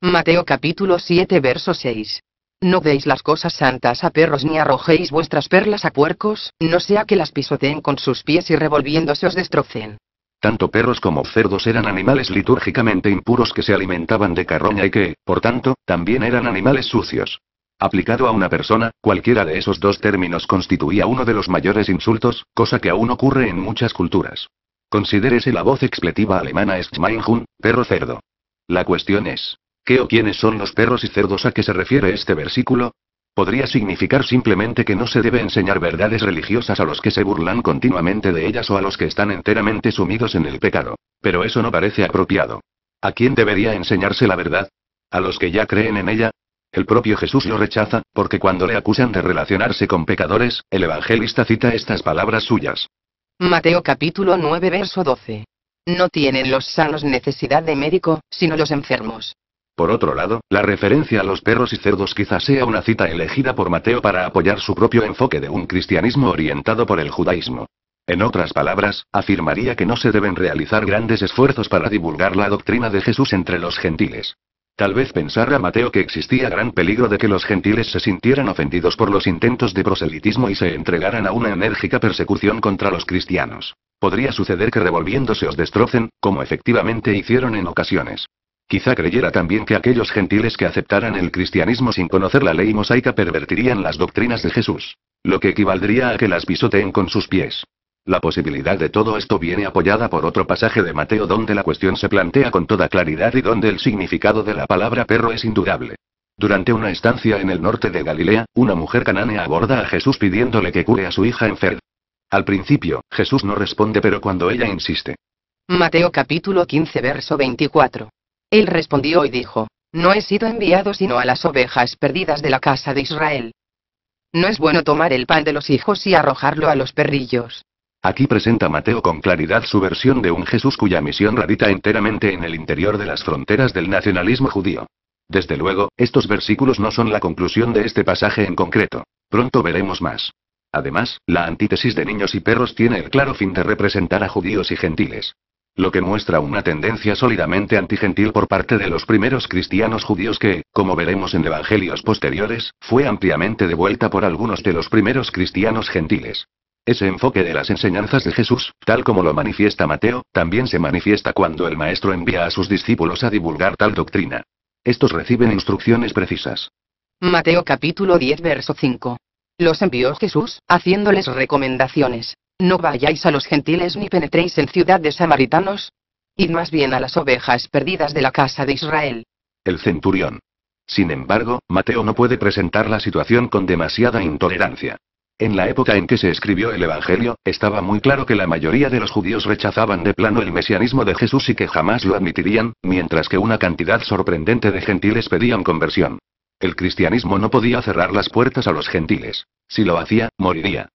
Mateo capítulo 7 verso 6. No deis las cosas santas a perros ni arrojéis vuestras perlas a puercos, no sea que las pisoteen con sus pies y revolviéndose os destrocen. Tanto perros como cerdos eran animales litúrgicamente impuros que se alimentaban de carroña y que, por tanto, también eran animales sucios. Aplicado a una persona, cualquiera de esos dos términos constituía uno de los mayores insultos, cosa que aún ocurre en muchas culturas. Considérese la voz expletiva alemana Schmeinhund, perro cerdo. La cuestión es, ¿Qué o quiénes son los perros y cerdos a que se refiere este versículo? Podría significar simplemente que no se debe enseñar verdades religiosas a los que se burlan continuamente de ellas o a los que están enteramente sumidos en el pecado. Pero eso no parece apropiado. ¿A quién debería enseñarse la verdad? ¿A los que ya creen en ella? El propio Jesús lo rechaza, porque cuando le acusan de relacionarse con pecadores, el evangelista cita estas palabras suyas. Mateo capítulo 9 verso 12. No tienen los sanos necesidad de médico, sino los enfermos. Por otro lado, la referencia a los perros y cerdos quizá sea una cita elegida por Mateo para apoyar su propio enfoque de un cristianismo orientado por el judaísmo. En otras palabras, afirmaría que no se deben realizar grandes esfuerzos para divulgar la doctrina de Jesús entre los gentiles. Tal vez pensara Mateo que existía gran peligro de que los gentiles se sintieran ofendidos por los intentos de proselitismo y se entregaran a una enérgica persecución contra los cristianos. Podría suceder que revolviéndose os destrocen, como efectivamente hicieron en ocasiones. Quizá creyera también que aquellos gentiles que aceptaran el cristianismo sin conocer la ley mosaica pervertirían las doctrinas de Jesús. Lo que equivaldría a que las pisoteen con sus pies. La posibilidad de todo esto viene apoyada por otro pasaje de Mateo donde la cuestión se plantea con toda claridad y donde el significado de la palabra perro es indudable. Durante una estancia en el norte de Galilea, una mujer cananea aborda a Jesús pidiéndole que cure a su hija enferma. Al principio, Jesús no responde pero cuando ella insiste. Mateo capítulo 15 verso 24. Él respondió y dijo, No he sido enviado sino a las ovejas perdidas de la casa de Israel. No es bueno tomar el pan de los hijos y arrojarlo a los perrillos. Aquí presenta Mateo con claridad su versión de un Jesús cuya misión radica enteramente en el interior de las fronteras del nacionalismo judío. Desde luego, estos versículos no son la conclusión de este pasaje en concreto. Pronto veremos más. Además, la antítesis de niños y perros tiene el claro fin de representar a judíos y gentiles lo que muestra una tendencia sólidamente antigentil por parte de los primeros cristianos judíos que, como veremos en evangelios posteriores, fue ampliamente devuelta por algunos de los primeros cristianos gentiles. Ese enfoque de las enseñanzas de Jesús, tal como lo manifiesta Mateo, también se manifiesta cuando el Maestro envía a sus discípulos a divulgar tal doctrina. Estos reciben instrucciones precisas. Mateo capítulo 10 verso 5. Los envió Jesús, haciéndoles recomendaciones. No vayáis a los gentiles ni penetréis en ciudad de samaritanos. Id más bien a las ovejas perdidas de la casa de Israel. El centurión. Sin embargo, Mateo no puede presentar la situación con demasiada intolerancia. En la época en que se escribió el Evangelio, estaba muy claro que la mayoría de los judíos rechazaban de plano el mesianismo de Jesús y que jamás lo admitirían, mientras que una cantidad sorprendente de gentiles pedían conversión. El cristianismo no podía cerrar las puertas a los gentiles. Si lo hacía, moriría.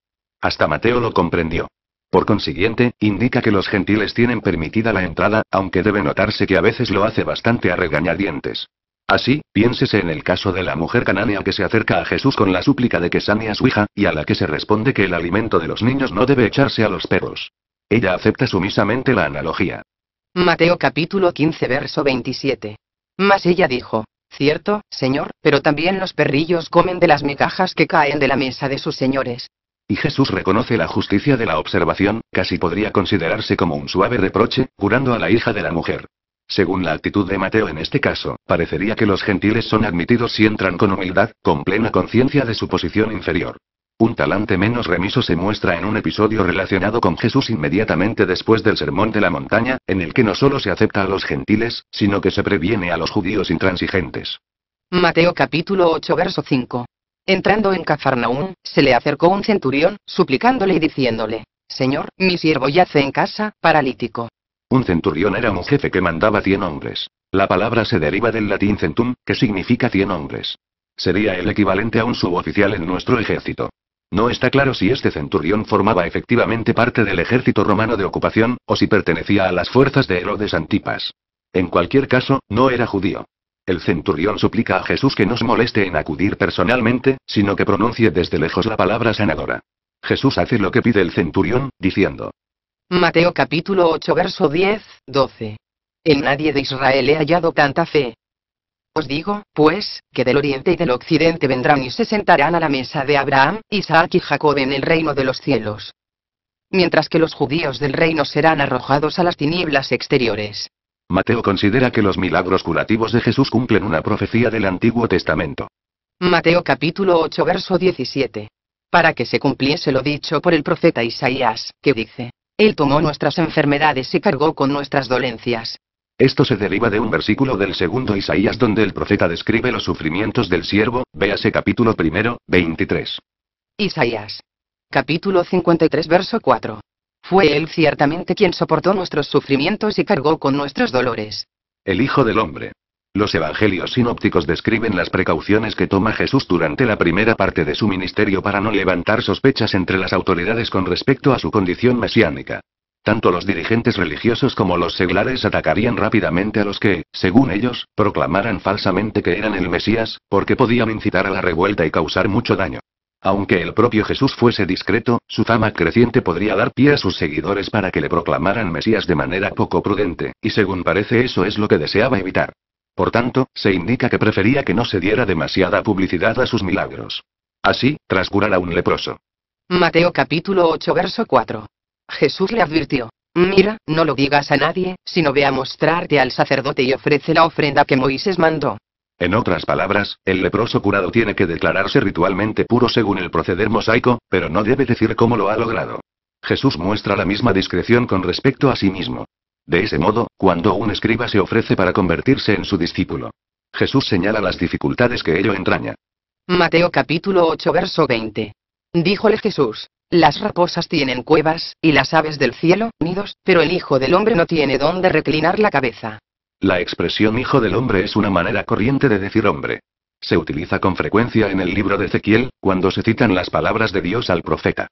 Hasta Mateo lo comprendió. Por consiguiente, indica que los gentiles tienen permitida la entrada, aunque debe notarse que a veces lo hace bastante a regañadientes. Así, piénsese en el caso de la mujer canánea que se acerca a Jesús con la súplica de que sane a su hija, y a la que se responde que el alimento de los niños no debe echarse a los perros. Ella acepta sumisamente la analogía. Mateo capítulo 15 verso 27. Mas ella dijo, Cierto, Señor, pero también los perrillos comen de las migajas que caen de la mesa de sus señores. Y Jesús reconoce la justicia de la observación, casi podría considerarse como un suave reproche, curando a la hija de la mujer. Según la actitud de Mateo en este caso, parecería que los gentiles son admitidos si entran con humildad, con plena conciencia de su posición inferior. Un talante menos remiso se muestra en un episodio relacionado con Jesús inmediatamente después del Sermón de la Montaña, en el que no solo se acepta a los gentiles, sino que se previene a los judíos intransigentes. Mateo capítulo 8 verso 5. Entrando en Cafarnaún, se le acercó un centurión, suplicándole y diciéndole, Señor, mi siervo yace en casa, paralítico. Un centurión era un jefe que mandaba cien hombres. La palabra se deriva del latín centum, que significa cien hombres. Sería el equivalente a un suboficial en nuestro ejército. No está claro si este centurión formaba efectivamente parte del ejército romano de ocupación, o si pertenecía a las fuerzas de Herodes Antipas. En cualquier caso, no era judío. El centurión suplica a Jesús que no se moleste en acudir personalmente, sino que pronuncie desde lejos la palabra sanadora. Jesús hace lo que pide el centurión, diciendo. Mateo capítulo 8 verso 10, 12. En nadie de Israel he hallado tanta fe. Os digo, pues, que del oriente y del occidente vendrán y se sentarán a la mesa de Abraham, Isaac y Jacob en el reino de los cielos. Mientras que los judíos del reino serán arrojados a las tinieblas exteriores. Mateo considera que los milagros curativos de Jesús cumplen una profecía del Antiguo Testamento. Mateo capítulo 8 verso 17. Para que se cumpliese lo dicho por el profeta Isaías, que dice, Él tomó nuestras enfermedades y cargó con nuestras dolencias. Esto se deriva de un versículo del segundo Isaías donde el profeta describe los sufrimientos del siervo, véase capítulo primero, 23. Isaías. Capítulo 53 verso 4. Fue Él ciertamente quien soportó nuestros sufrimientos y cargó con nuestros dolores. El Hijo del Hombre. Los evangelios sinópticos describen las precauciones que toma Jesús durante la primera parte de su ministerio para no levantar sospechas entre las autoridades con respecto a su condición mesiánica. Tanto los dirigentes religiosos como los seglares atacarían rápidamente a los que, según ellos, proclamaran falsamente que eran el Mesías, porque podían incitar a la revuelta y causar mucho daño. Aunque el propio Jesús fuese discreto, su fama creciente podría dar pie a sus seguidores para que le proclamaran Mesías de manera poco prudente, y según parece eso es lo que deseaba evitar. Por tanto, se indica que prefería que no se diera demasiada publicidad a sus milagros. Así, tras un leproso. Mateo capítulo 8 verso 4. Jesús le advirtió. Mira, no lo digas a nadie, sino ve a mostrarte al sacerdote y ofrece la ofrenda que Moisés mandó. En otras palabras, el leproso curado tiene que declararse ritualmente puro según el proceder mosaico, pero no debe decir cómo lo ha logrado. Jesús muestra la misma discreción con respecto a sí mismo. De ese modo, cuando un escriba se ofrece para convertirse en su discípulo, Jesús señala las dificultades que ello entraña. Mateo capítulo 8 verso 20. Díjole Jesús, las raposas tienen cuevas, y las aves del cielo, nidos, pero el Hijo del Hombre no tiene dónde reclinar la cabeza. La expresión hijo del hombre es una manera corriente de decir hombre. Se utiliza con frecuencia en el libro de Ezequiel, cuando se citan las palabras de Dios al profeta.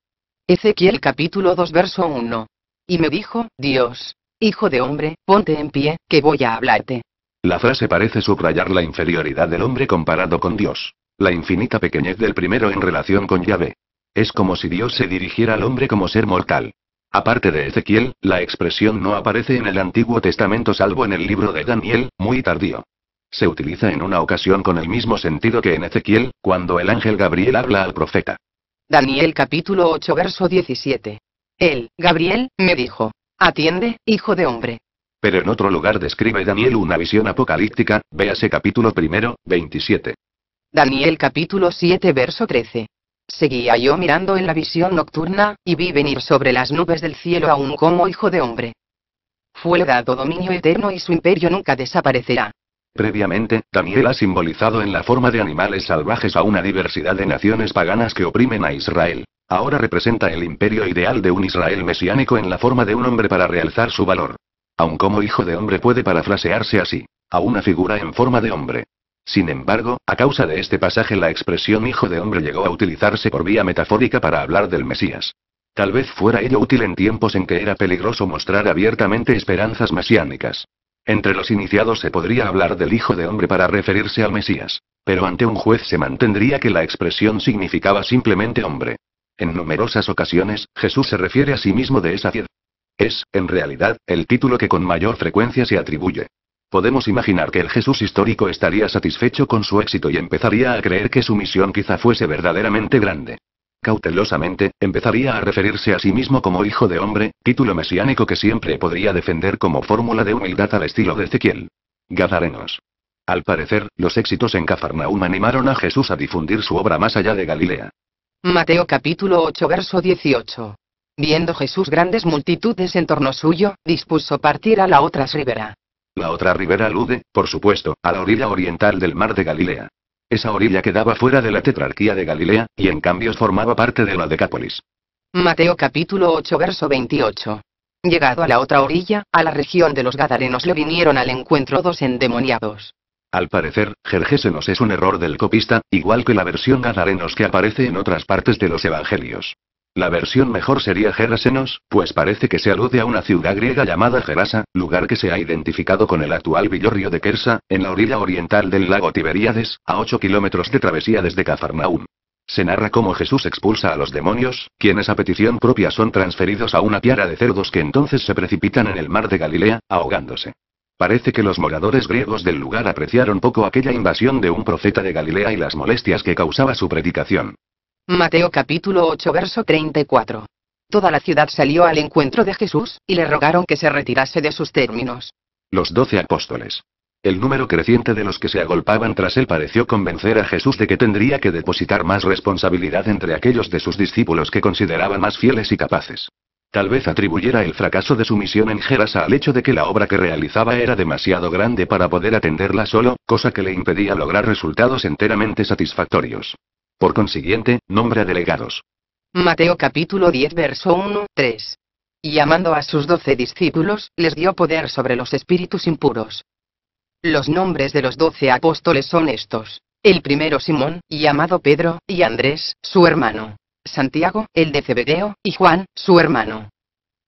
Ezequiel capítulo 2 verso 1. Y me dijo, Dios, hijo de hombre, ponte en pie, que voy a hablarte. La frase parece subrayar la inferioridad del hombre comparado con Dios. La infinita pequeñez del primero en relación con Yahvé. Es como si Dios se dirigiera al hombre como ser mortal. Aparte de Ezequiel, la expresión no aparece en el Antiguo Testamento salvo en el libro de Daniel, muy tardío. Se utiliza en una ocasión con el mismo sentido que en Ezequiel, cuando el ángel Gabriel habla al profeta. Daniel capítulo 8 verso 17. Él, Gabriel, me dijo, atiende, hijo de hombre. Pero en otro lugar describe Daniel una visión apocalíptica, véase capítulo primero, 27. Daniel capítulo 7 verso 13. Seguía yo mirando en la visión nocturna, y vi venir sobre las nubes del cielo a un como hijo de hombre. Fue dado dominio eterno y su imperio nunca desaparecerá. Previamente, Daniel ha simbolizado en la forma de animales salvajes a una diversidad de naciones paganas que oprimen a Israel. Ahora representa el imperio ideal de un Israel mesiánico en la forma de un hombre para realzar su valor. Aun como hijo de hombre puede parafrasearse así. A una figura en forma de hombre. Sin embargo, a causa de este pasaje la expresión hijo de hombre llegó a utilizarse por vía metafórica para hablar del Mesías. Tal vez fuera ello útil en tiempos en que era peligroso mostrar abiertamente esperanzas mesiánicas. Entre los iniciados se podría hablar del Hijo de Hombre para referirse al Mesías, pero ante un juez se mantendría que la expresión significaba simplemente hombre. En numerosas ocasiones, Jesús se refiere a sí mismo de esa ciudad. Es, en realidad, el título que con mayor frecuencia se atribuye. Podemos imaginar que el Jesús histórico estaría satisfecho con su éxito y empezaría a creer que su misión quizá fuese verdaderamente grande. Cautelosamente, empezaría a referirse a sí mismo como hijo de hombre, título mesiánico que siempre podría defender como fórmula de humildad al estilo de Ezequiel. Gadarenos. Al parecer, los éxitos en Cafarnaum animaron a Jesús a difundir su obra más allá de Galilea. Mateo capítulo 8 verso 18. Viendo Jesús grandes multitudes en torno suyo, dispuso partir a la otra ribera. La otra ribera alude, por supuesto, a la orilla oriental del mar de Galilea. Esa orilla quedaba fuera de la tetrarquía de Galilea, y en cambio formaba parte de la Decápolis. Mateo capítulo 8 verso 28. Llegado a la otra orilla, a la región de los Gadarenos le vinieron al encuentro dos endemoniados. Al parecer, Gergésenos es un error del copista, igual que la versión Gadarenos que aparece en otras partes de los evangelios. La versión mejor sería Gerasenos, pues parece que se alude a una ciudad griega llamada Gerasa, lugar que se ha identificado con el actual Villorrio de Kersa, en la orilla oriental del lago Tiberíades, a 8 kilómetros de travesía desde Cafarnaum. Se narra cómo Jesús expulsa a los demonios, quienes a petición propia son transferidos a una piara de cerdos que entonces se precipitan en el mar de Galilea, ahogándose. Parece que los moradores griegos del lugar apreciaron poco aquella invasión de un profeta de Galilea y las molestias que causaba su predicación. Mateo capítulo 8 verso 34. Toda la ciudad salió al encuentro de Jesús, y le rogaron que se retirase de sus términos. Los doce apóstoles. El número creciente de los que se agolpaban tras él pareció convencer a Jesús de que tendría que depositar más responsabilidad entre aquellos de sus discípulos que consideraba más fieles y capaces. Tal vez atribuyera el fracaso de su misión en Gerasa al hecho de que la obra que realizaba era demasiado grande para poder atenderla solo, cosa que le impedía lograr resultados enteramente satisfactorios. Por consiguiente, nombra delegados. Mateo capítulo 10 verso 1, 3. Y llamando a sus doce discípulos, les dio poder sobre los espíritus impuros. Los nombres de los doce apóstoles son estos. El primero Simón, llamado Pedro, y Andrés, su hermano. Santiago, el de Cebedeo, y Juan, su hermano.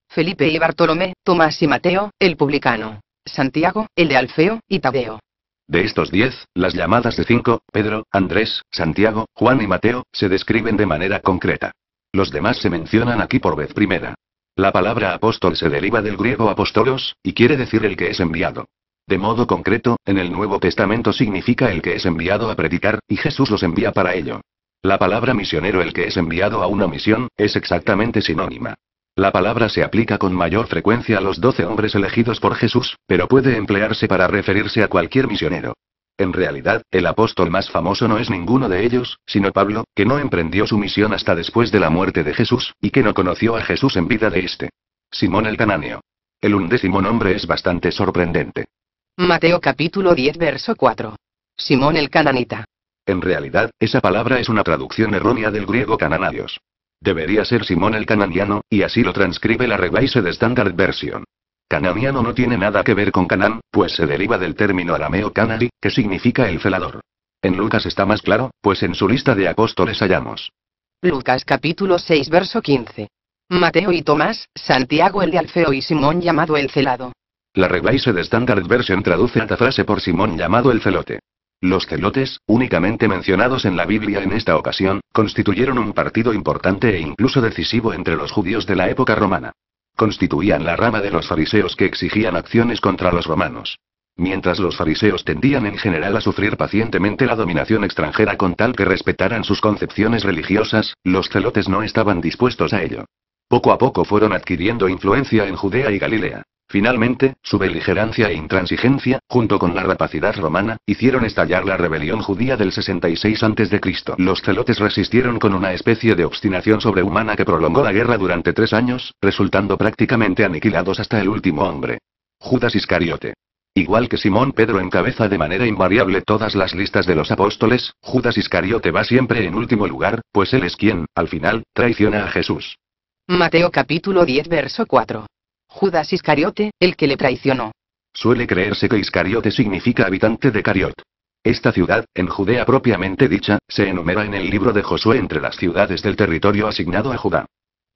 Felipe y Bartolomé, Tomás y Mateo, el publicano. Santiago, el de Alfeo, y Tadeo. De estos diez, las llamadas de cinco, Pedro, Andrés, Santiago, Juan y Mateo, se describen de manera concreta. Los demás se mencionan aquí por vez primera. La palabra apóstol se deriva del griego apostolos, y quiere decir el que es enviado. De modo concreto, en el Nuevo Testamento significa el que es enviado a predicar, y Jesús los envía para ello. La palabra misionero el que es enviado a una misión, es exactamente sinónima. La palabra se aplica con mayor frecuencia a los doce hombres elegidos por Jesús, pero puede emplearse para referirse a cualquier misionero. En realidad, el apóstol más famoso no es ninguno de ellos, sino Pablo, que no emprendió su misión hasta después de la muerte de Jesús, y que no conoció a Jesús en vida de éste. Simón el Cananeo. El undécimo nombre es bastante sorprendente. Mateo capítulo 10 verso 4. Simón el Cananita. En realidad, esa palabra es una traducción errónea del griego cananadios. Debería ser Simón el cananiano, y así lo transcribe la Revised Standard Version. Cananiano no tiene nada que ver con Canán, pues se deriva del término arameo canari, que significa el celador. En Lucas está más claro, pues en su lista de apóstoles hallamos. Lucas capítulo 6 verso 15. Mateo y Tomás, Santiago el de Alfeo y Simón llamado el celado. La Revised Standard Version traduce esta frase por Simón llamado el celote. Los celotes, únicamente mencionados en la Biblia en esta ocasión, constituyeron un partido importante e incluso decisivo entre los judíos de la época romana. Constituían la rama de los fariseos que exigían acciones contra los romanos. Mientras los fariseos tendían en general a sufrir pacientemente la dominación extranjera con tal que respetaran sus concepciones religiosas, los celotes no estaban dispuestos a ello. Poco a poco fueron adquiriendo influencia en Judea y Galilea. Finalmente, su beligerancia e intransigencia, junto con la rapacidad romana, hicieron estallar la rebelión judía del 66 a.C. Los celotes resistieron con una especie de obstinación sobrehumana que prolongó la guerra durante tres años, resultando prácticamente aniquilados hasta el último hombre. Judas Iscariote. Igual que Simón Pedro encabeza de manera invariable todas las listas de los apóstoles, Judas Iscariote va siempre en último lugar, pues él es quien, al final, traiciona a Jesús. Mateo capítulo 10 verso 4. Judas Iscariote, el que le traicionó. Suele creerse que Iscariote significa habitante de Cariot. Esta ciudad, en Judea propiamente dicha, se enumera en el libro de Josué entre las ciudades del territorio asignado a Judá.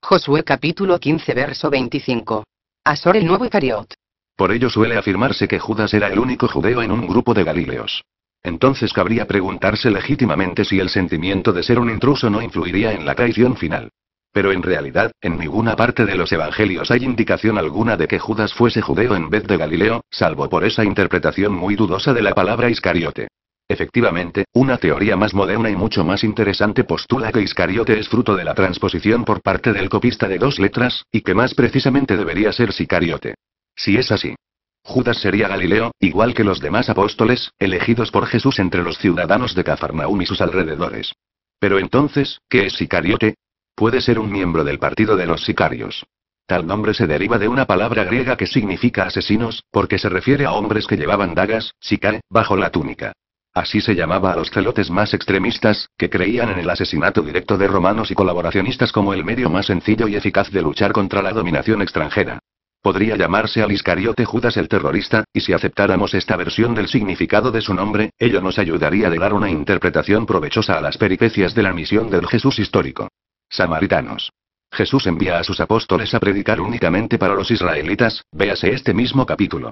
Josué capítulo 15 verso 25. Asor el nuevo Iscariot. Por ello suele afirmarse que Judas era el único judeo en un grupo de galileos. Entonces cabría preguntarse legítimamente si el sentimiento de ser un intruso no influiría en la traición final. Pero en realidad, en ninguna parte de los evangelios hay indicación alguna de que Judas fuese judeo en vez de Galileo, salvo por esa interpretación muy dudosa de la palabra Iscariote. Efectivamente, una teoría más moderna y mucho más interesante postula que Iscariote es fruto de la transposición por parte del copista de dos letras, y que más precisamente debería ser Sicariote. Si es así. Judas sería Galileo, igual que los demás apóstoles, elegidos por Jesús entre los ciudadanos de Cafarnaum y sus alrededores. Pero entonces, ¿qué es Sicariote? Puede ser un miembro del partido de los sicarios. Tal nombre se deriva de una palabra griega que significa asesinos, porque se refiere a hombres que llevaban dagas, sicae, bajo la túnica. Así se llamaba a los celotes más extremistas, que creían en el asesinato directo de romanos y colaboracionistas como el medio más sencillo y eficaz de luchar contra la dominación extranjera. Podría llamarse al Iscariote Judas el terrorista, y si aceptáramos esta versión del significado de su nombre, ello nos ayudaría a dar una interpretación provechosa a las peripecias de la misión del Jesús histórico. Samaritanos. Jesús envía a sus apóstoles a predicar únicamente para los israelitas, véase este mismo capítulo.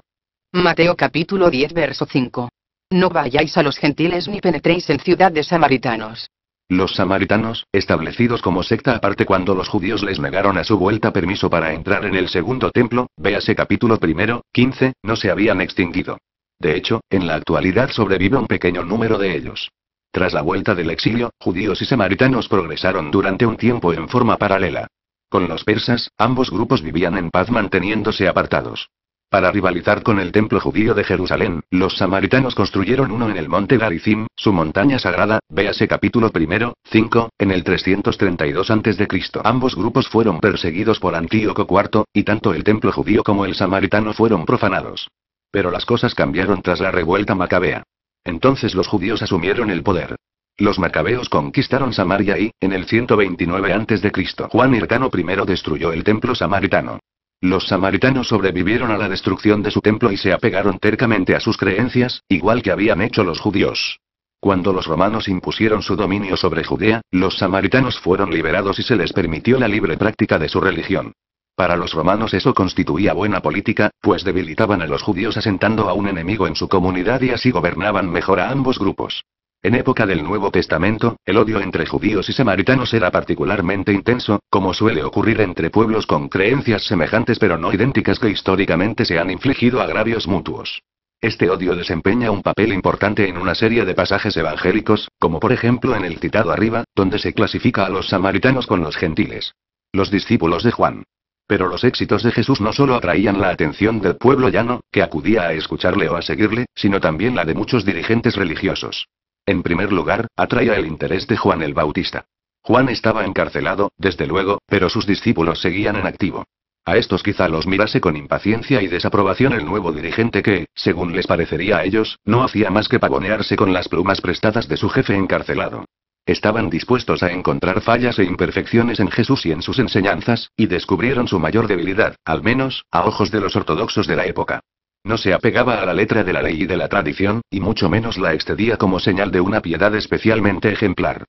Mateo capítulo 10 verso 5. No vayáis a los gentiles ni penetréis en ciudad de samaritanos. Los samaritanos, establecidos como secta aparte cuando los judíos les negaron a su vuelta permiso para entrar en el segundo templo, véase capítulo primero, 15, no se habían extinguido. De hecho, en la actualidad sobrevive un pequeño número de ellos. Tras la vuelta del exilio, judíos y samaritanos progresaron durante un tiempo en forma paralela. Con los persas, ambos grupos vivían en paz manteniéndose apartados. Para rivalizar con el templo judío de Jerusalén, los samaritanos construyeron uno en el monte Garizim, su montaña sagrada, véase capítulo primero, 5, en el 332 a.C. Ambos grupos fueron perseguidos por Antíoco IV, y tanto el templo judío como el samaritano fueron profanados. Pero las cosas cambiaron tras la revuelta macabea. Entonces los judíos asumieron el poder. Los macabeos conquistaron Samaria y, en el 129 a.C., Juan Hircano I destruyó el templo samaritano. Los samaritanos sobrevivieron a la destrucción de su templo y se apegaron tercamente a sus creencias, igual que habían hecho los judíos. Cuando los romanos impusieron su dominio sobre Judea, los samaritanos fueron liberados y se les permitió la libre práctica de su religión. Para los romanos eso constituía buena política, pues debilitaban a los judíos asentando a un enemigo en su comunidad y así gobernaban mejor a ambos grupos. En época del Nuevo Testamento, el odio entre judíos y samaritanos era particularmente intenso, como suele ocurrir entre pueblos con creencias semejantes pero no idénticas que históricamente se han infligido agravios mutuos. Este odio desempeña un papel importante en una serie de pasajes evangélicos, como por ejemplo en el citado arriba, donde se clasifica a los samaritanos con los gentiles. Los discípulos de Juan. Pero los éxitos de Jesús no solo atraían la atención del pueblo llano, que acudía a escucharle o a seguirle, sino también la de muchos dirigentes religiosos. En primer lugar, atraía el interés de Juan el Bautista. Juan estaba encarcelado, desde luego, pero sus discípulos seguían en activo. A estos quizá los mirase con impaciencia y desaprobación el nuevo dirigente que, según les parecería a ellos, no hacía más que pavonearse con las plumas prestadas de su jefe encarcelado. Estaban dispuestos a encontrar fallas e imperfecciones en Jesús y en sus enseñanzas, y descubrieron su mayor debilidad, al menos, a ojos de los ortodoxos de la época. No se apegaba a la letra de la ley y de la tradición, y mucho menos la excedía como señal de una piedad especialmente ejemplar.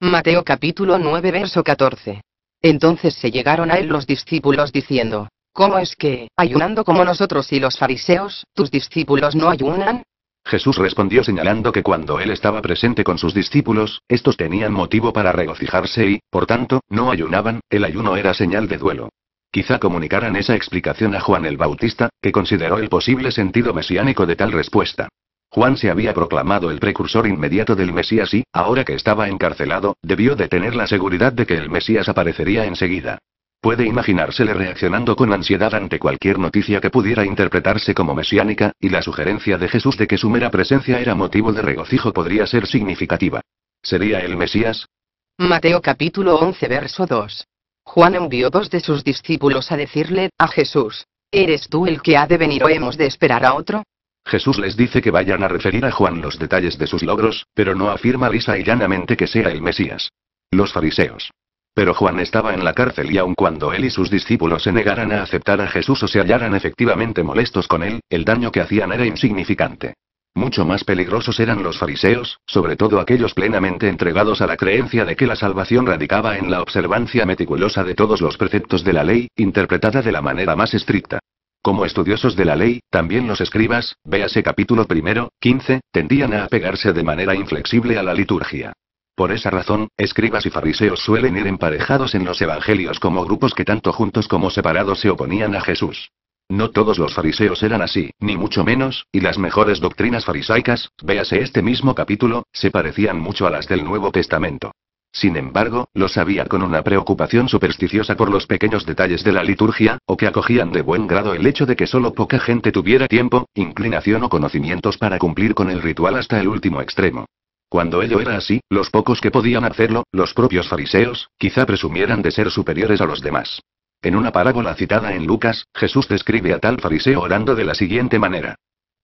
Mateo capítulo 9 verso 14. Entonces se llegaron a él los discípulos diciendo, ¿Cómo es que, ayunando como nosotros y los fariseos, tus discípulos no ayunan? Jesús respondió señalando que cuando él estaba presente con sus discípulos, estos tenían motivo para regocijarse y, por tanto, no ayunaban, el ayuno era señal de duelo. Quizá comunicaran esa explicación a Juan el Bautista, que consideró el posible sentido mesiánico de tal respuesta. Juan se había proclamado el precursor inmediato del Mesías y, ahora que estaba encarcelado, debió de tener la seguridad de que el Mesías aparecería enseguida. Puede imaginársele reaccionando con ansiedad ante cualquier noticia que pudiera interpretarse como mesiánica, y la sugerencia de Jesús de que su mera presencia era motivo de regocijo podría ser significativa. ¿Sería el Mesías? Mateo capítulo 11 verso 2. Juan envió dos de sus discípulos a decirle, a Jesús, ¿eres tú el que ha de venir o hemos de esperar a otro? Jesús les dice que vayan a referir a Juan los detalles de sus logros, pero no afirma lisa y llanamente que sea el Mesías. Los fariseos pero Juan estaba en la cárcel y aun cuando él y sus discípulos se negaran a aceptar a Jesús o se hallaran efectivamente molestos con él, el daño que hacían era insignificante. Mucho más peligrosos eran los fariseos, sobre todo aquellos plenamente entregados a la creencia de que la salvación radicaba en la observancia meticulosa de todos los preceptos de la ley, interpretada de la manera más estricta. Como estudiosos de la ley, también los escribas, véase capítulo primero, 15, tendían a apegarse de manera inflexible a la liturgia. Por esa razón, escribas y fariseos suelen ir emparejados en los evangelios como grupos que tanto juntos como separados se oponían a Jesús. No todos los fariseos eran así, ni mucho menos, y las mejores doctrinas farisaicas, véase este mismo capítulo, se parecían mucho a las del Nuevo Testamento. Sin embargo, lo sabía con una preocupación supersticiosa por los pequeños detalles de la liturgia, o que acogían de buen grado el hecho de que solo poca gente tuviera tiempo, inclinación o conocimientos para cumplir con el ritual hasta el último extremo. Cuando ello era así, los pocos que podían hacerlo, los propios fariseos, quizá presumieran de ser superiores a los demás. En una parábola citada en Lucas, Jesús describe a tal fariseo orando de la siguiente manera.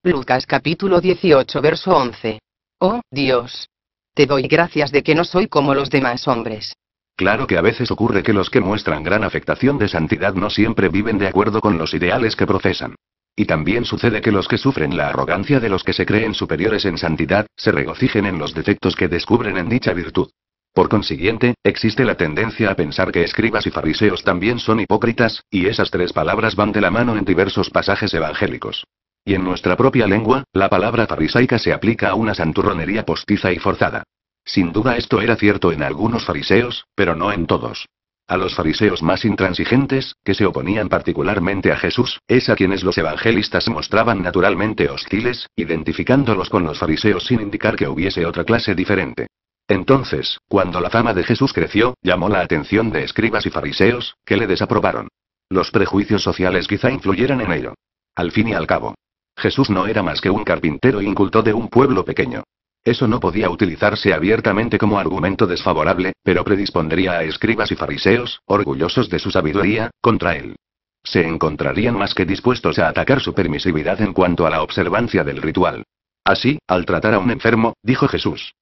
Lucas capítulo 18 verso 11. Oh, Dios. Te doy gracias de que no soy como los demás hombres. Claro que a veces ocurre que los que muestran gran afectación de santidad no siempre viven de acuerdo con los ideales que profesan. Y también sucede que los que sufren la arrogancia de los que se creen superiores en santidad, se regocijen en los defectos que descubren en dicha virtud. Por consiguiente, existe la tendencia a pensar que escribas y fariseos también son hipócritas, y esas tres palabras van de la mano en diversos pasajes evangélicos. Y en nuestra propia lengua, la palabra farisaica se aplica a una santurronería postiza y forzada. Sin duda esto era cierto en algunos fariseos, pero no en todos. A los fariseos más intransigentes, que se oponían particularmente a Jesús, es a quienes los evangelistas mostraban naturalmente hostiles, identificándolos con los fariseos sin indicar que hubiese otra clase diferente. Entonces, cuando la fama de Jesús creció, llamó la atención de escribas y fariseos, que le desaprobaron. Los prejuicios sociales quizá influyeran en ello. Al fin y al cabo, Jesús no era más que un carpintero e inculto de un pueblo pequeño. Eso no podía utilizarse abiertamente como argumento desfavorable, pero predispondría a escribas y fariseos, orgullosos de su sabiduría, contra él. Se encontrarían más que dispuestos a atacar su permisividad en cuanto a la observancia del ritual. Así, al tratar a un enfermo, dijo Jesús.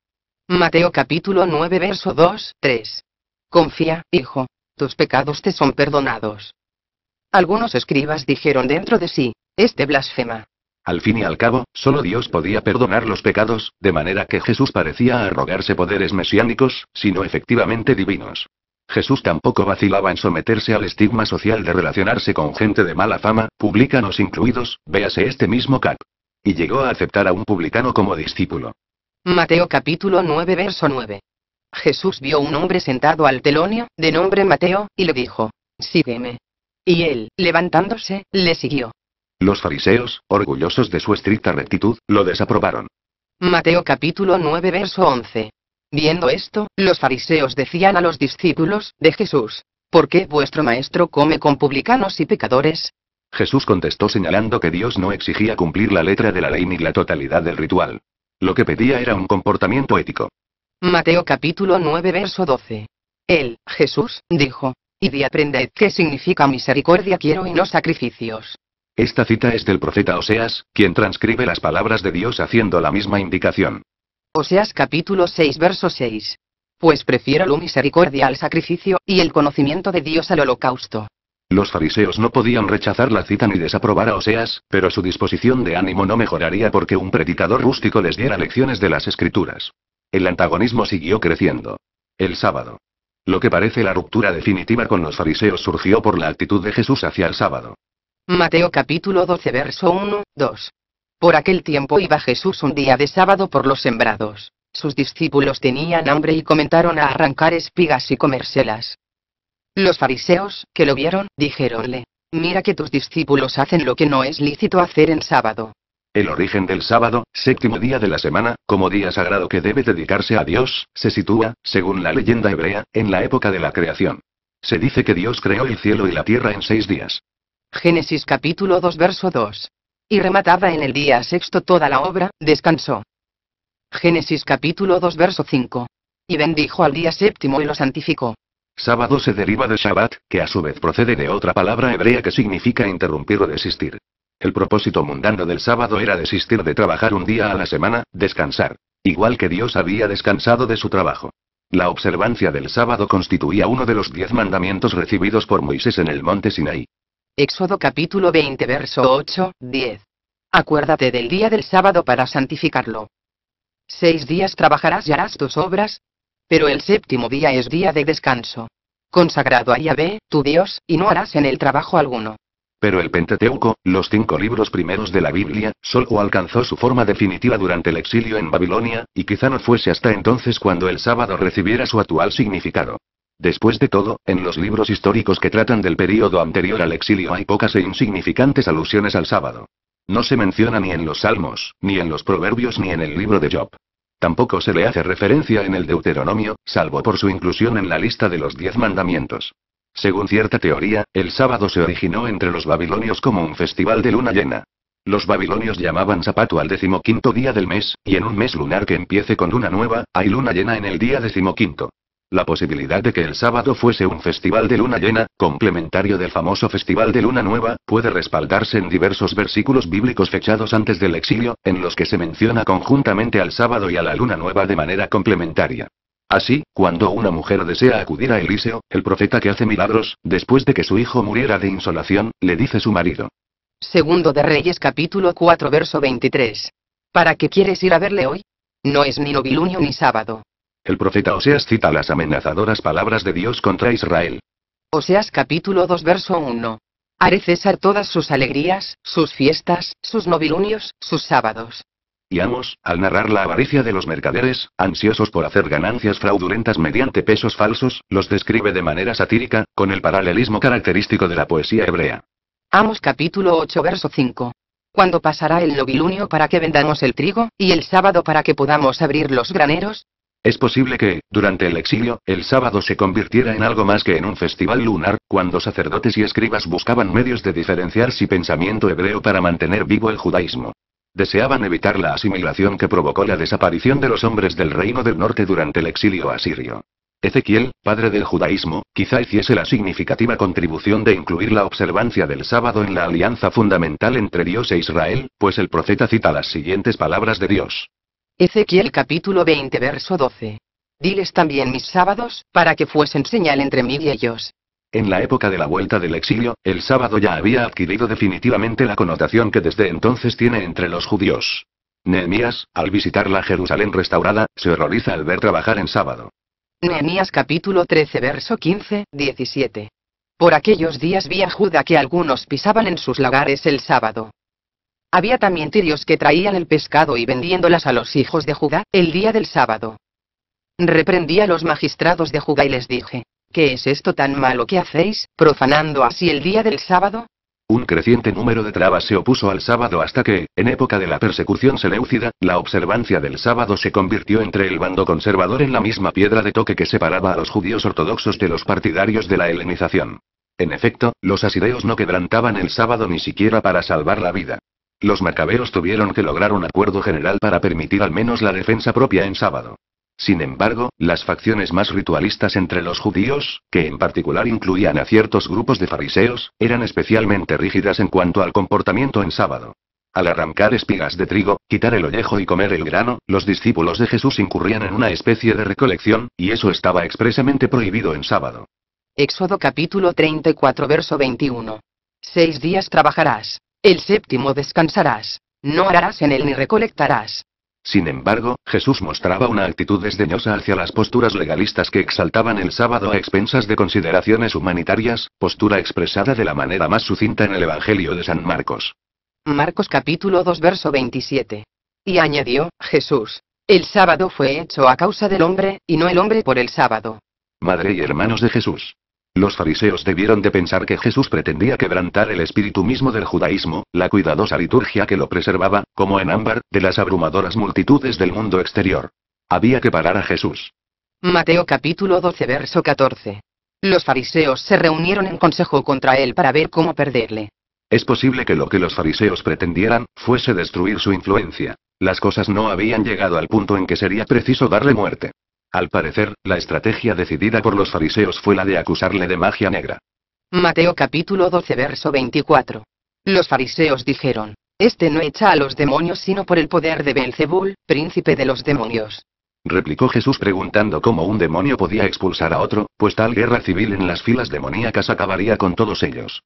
Mateo capítulo 9 verso 2, 3. Confía, hijo, tus pecados te son perdonados. Algunos escribas dijeron dentro de sí, este blasfema. Al fin y al cabo, solo Dios podía perdonar los pecados, de manera que Jesús parecía arrogarse poderes mesiánicos, sino efectivamente divinos. Jesús tampoco vacilaba en someterse al estigma social de relacionarse con gente de mala fama, publicanos incluidos, véase este mismo Cap. Y llegó a aceptar a un publicano como discípulo. Mateo capítulo 9 verso 9. Jesús vio un hombre sentado al telonio, de nombre Mateo, y le dijo, sígueme. Y él, levantándose, le siguió. Los fariseos, orgullosos de su estricta rectitud, lo desaprobaron. Mateo capítulo 9 verso 11. Viendo esto, los fariseos decían a los discípulos de Jesús, ¿por qué vuestro maestro come con publicanos y pecadores? Jesús contestó señalando que Dios no exigía cumplir la letra de la ley ni la totalidad del ritual. Lo que pedía era un comportamiento ético. Mateo capítulo 9 verso 12. Él, Jesús, dijo, y di aprended qué significa misericordia quiero y no sacrificios. Esta cita es del profeta Oseas, quien transcribe las palabras de Dios haciendo la misma indicación. Oseas capítulo 6 verso 6. Pues prefiero la misericordia al sacrificio, y el conocimiento de Dios al holocausto. Los fariseos no podían rechazar la cita ni desaprobar a Oseas, pero su disposición de ánimo no mejoraría porque un predicador rústico les diera lecciones de las escrituras. El antagonismo siguió creciendo. El sábado. Lo que parece la ruptura definitiva con los fariseos surgió por la actitud de Jesús hacia el sábado. Mateo capítulo 12 verso 1, 2. Por aquel tiempo iba Jesús un día de sábado por los sembrados. Sus discípulos tenían hambre y comentaron a arrancar espigas y comérselas. Los fariseos, que lo vieron, dijéronle, mira que tus discípulos hacen lo que no es lícito hacer en sábado. El origen del sábado, séptimo día de la semana, como día sagrado que debe dedicarse a Dios, se sitúa, según la leyenda hebrea, en la época de la creación. Se dice que Dios creó el cielo y la tierra en seis días. Génesis capítulo 2 verso 2. Y remataba en el día sexto toda la obra, descansó. Génesis capítulo 2 verso 5. Y bendijo al día séptimo y lo santificó. Sábado se deriva de Shabbat, que a su vez procede de otra palabra hebrea que significa interrumpir o desistir. El propósito mundano del sábado era desistir de trabajar un día a la semana, descansar. Igual que Dios había descansado de su trabajo. La observancia del sábado constituía uno de los diez mandamientos recibidos por Moisés en el monte Sinaí. Éxodo capítulo 20 verso 8, 10. Acuérdate del día del sábado para santificarlo. Seis días trabajarás y harás tus obras, pero el séptimo día es día de descanso. Consagrado a Yahvé, tu Dios, y no harás en el trabajo alguno. Pero el Pentateuco, los cinco libros primeros de la Biblia, solo alcanzó su forma definitiva durante el exilio en Babilonia, y quizá no fuese hasta entonces cuando el sábado recibiera su actual significado. Después de todo, en los libros históricos que tratan del período anterior al exilio hay pocas e insignificantes alusiones al sábado. No se menciona ni en los Salmos, ni en los Proverbios, ni en el libro de Job. Tampoco se le hace referencia en el Deuteronomio, salvo por su inclusión en la lista de los diez mandamientos. Según cierta teoría, el sábado se originó entre los babilonios como un festival de luna llena. Los babilonios llamaban zapato al decimoquinto día del mes, y en un mes lunar que empiece con luna nueva, hay luna llena en el día decimoquinto. La posibilidad de que el sábado fuese un festival de luna llena, complementario del famoso festival de luna nueva, puede respaldarse en diversos versículos bíblicos fechados antes del exilio, en los que se menciona conjuntamente al sábado y a la luna nueva de manera complementaria. Así, cuando una mujer desea acudir a Eliseo, el profeta que hace milagros, después de que su hijo muriera de insolación, le dice su marido. Segundo de Reyes capítulo 4 verso 23. ¿Para qué quieres ir a verle hoy? No es ni novilunio ni sábado. El profeta Oseas cita las amenazadoras palabras de Dios contra Israel. Oseas capítulo 2 verso 1. Haré cesar todas sus alegrías, sus fiestas, sus novilunios, sus sábados. Y Amos, al narrar la avaricia de los mercaderes, ansiosos por hacer ganancias fraudulentas mediante pesos falsos, los describe de manera satírica, con el paralelismo característico de la poesía hebrea. Amos capítulo 8 verso 5. ¿Cuándo pasará el novilunio para que vendamos el trigo, y el sábado para que podamos abrir los graneros? Es posible que, durante el exilio, el sábado se convirtiera en algo más que en un festival lunar, cuando sacerdotes y escribas buscaban medios de diferenciar su pensamiento hebreo para mantener vivo el judaísmo. Deseaban evitar la asimilación que provocó la desaparición de los hombres del reino del norte durante el exilio asirio. Ezequiel, padre del judaísmo, quizá hiciese la significativa contribución de incluir la observancia del sábado en la alianza fundamental entre Dios e Israel, pues el profeta cita las siguientes palabras de Dios. Ezequiel capítulo 20 verso 12. Diles también mis sábados, para que fuesen señal entre mí y ellos. En la época de la vuelta del exilio, el sábado ya había adquirido definitivamente la connotación que desde entonces tiene entre los judíos. Nehemías, al visitar la Jerusalén restaurada, se horroriza al ver trabajar en sábado. Nehemías capítulo 13 verso 15, 17. Por aquellos días vi a Judá que algunos pisaban en sus lagares el sábado. Había también tirios que traían el pescado y vendiéndolas a los hijos de Judá, el día del sábado. Reprendí a los magistrados de Judá y les dije, ¿qué es esto tan malo que hacéis, profanando así el día del sábado? Un creciente número de trabas se opuso al sábado hasta que, en época de la persecución seleucida, la observancia del sábado se convirtió entre el bando conservador en la misma piedra de toque que separaba a los judíos ortodoxos de los partidarios de la helenización. En efecto, los asideos no quebrantaban el sábado ni siquiera para salvar la vida. Los macabeos tuvieron que lograr un acuerdo general para permitir al menos la defensa propia en sábado. Sin embargo, las facciones más ritualistas entre los judíos, que en particular incluían a ciertos grupos de fariseos, eran especialmente rígidas en cuanto al comportamiento en sábado. Al arrancar espigas de trigo, quitar el ollejo y comer el grano, los discípulos de Jesús incurrían en una especie de recolección, y eso estaba expresamente prohibido en sábado. Éxodo capítulo 34 verso 21. Seis días trabajarás, el séptimo descansarás, no harás en él ni recolectarás. Sin embargo, Jesús mostraba una actitud desdeñosa hacia las posturas legalistas que exaltaban el sábado a expensas de consideraciones humanitarias, postura expresada de la manera más sucinta en el Evangelio de San Marcos. Marcos capítulo 2 verso 27. Y añadió, Jesús, el sábado fue hecho a causa del hombre, y no el hombre por el sábado. Madre y hermanos de Jesús. Los fariseos debieron de pensar que Jesús pretendía quebrantar el espíritu mismo del judaísmo, la cuidadosa liturgia que lo preservaba, como en ámbar, de las abrumadoras multitudes del mundo exterior. Había que parar a Jesús. Mateo capítulo 12 verso 14. Los fariseos se reunieron en consejo contra él para ver cómo perderle. Es posible que lo que los fariseos pretendieran, fuese destruir su influencia. Las cosas no habían llegado al punto en que sería preciso darle muerte. Al parecer, la estrategia decidida por los fariseos fue la de acusarle de magia negra. Mateo capítulo 12 verso 24. Los fariseos dijeron, Este no echa a los demonios sino por el poder de Belzebul, príncipe de los demonios. Replicó Jesús preguntando cómo un demonio podía expulsar a otro, pues tal guerra civil en las filas demoníacas acabaría con todos ellos.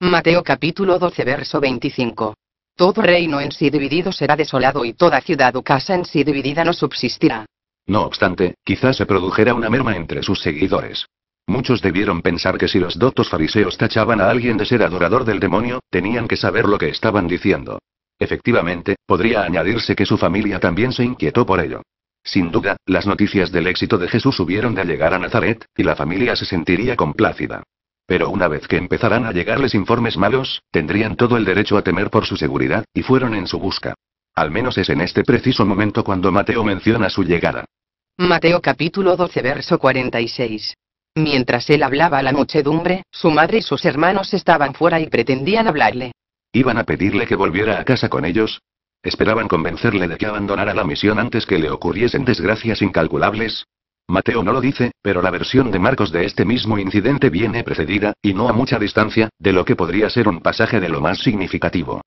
Mateo capítulo 12 verso 25. Todo reino en sí dividido será desolado y toda ciudad o casa en sí dividida no subsistirá. No obstante, quizás se produjera una merma entre sus seguidores. Muchos debieron pensar que si los dotos fariseos tachaban a alguien de ser adorador del demonio, tenían que saber lo que estaban diciendo. Efectivamente, podría añadirse que su familia también se inquietó por ello. Sin duda, las noticias del éxito de Jesús hubieron de llegar a Nazaret, y la familia se sentiría complácida. Pero una vez que empezaran a llegarles informes malos, tendrían todo el derecho a temer por su seguridad, y fueron en su busca. Al menos es en este preciso momento cuando Mateo menciona su llegada. Mateo capítulo 12 verso 46. Mientras él hablaba a la muchedumbre, su madre y sus hermanos estaban fuera y pretendían hablarle. ¿Iban a pedirle que volviera a casa con ellos? ¿Esperaban convencerle de que abandonara la misión antes que le ocurriesen desgracias incalculables? Mateo no lo dice, pero la versión de Marcos de este mismo incidente viene precedida, y no a mucha distancia, de lo que podría ser un pasaje de lo más significativo.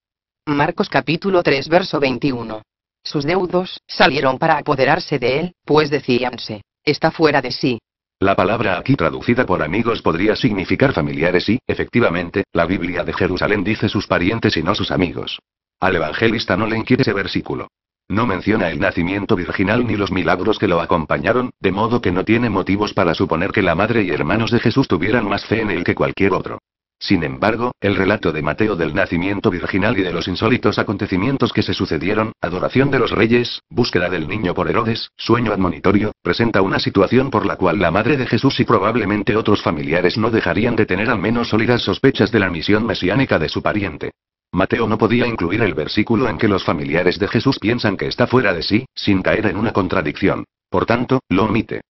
Marcos capítulo 3 verso 21. Sus deudos salieron para apoderarse de él, pues decíanse, está fuera de sí. La palabra aquí traducida por amigos podría significar familiares y, efectivamente, la Biblia de Jerusalén dice sus parientes y no sus amigos. Al evangelista no le inquieta ese versículo. No menciona el nacimiento virginal ni los milagros que lo acompañaron, de modo que no tiene motivos para suponer que la madre y hermanos de Jesús tuvieran más fe en él que cualquier otro. Sin embargo, el relato de Mateo del nacimiento virginal y de los insólitos acontecimientos que se sucedieron, adoración de los reyes, búsqueda del niño por Herodes, sueño admonitorio, presenta una situación por la cual la madre de Jesús y probablemente otros familiares no dejarían de tener al menos sólidas sospechas de la misión mesiánica de su pariente. Mateo no podía incluir el versículo en que los familiares de Jesús piensan que está fuera de sí, sin caer en una contradicción. Por tanto, lo omite.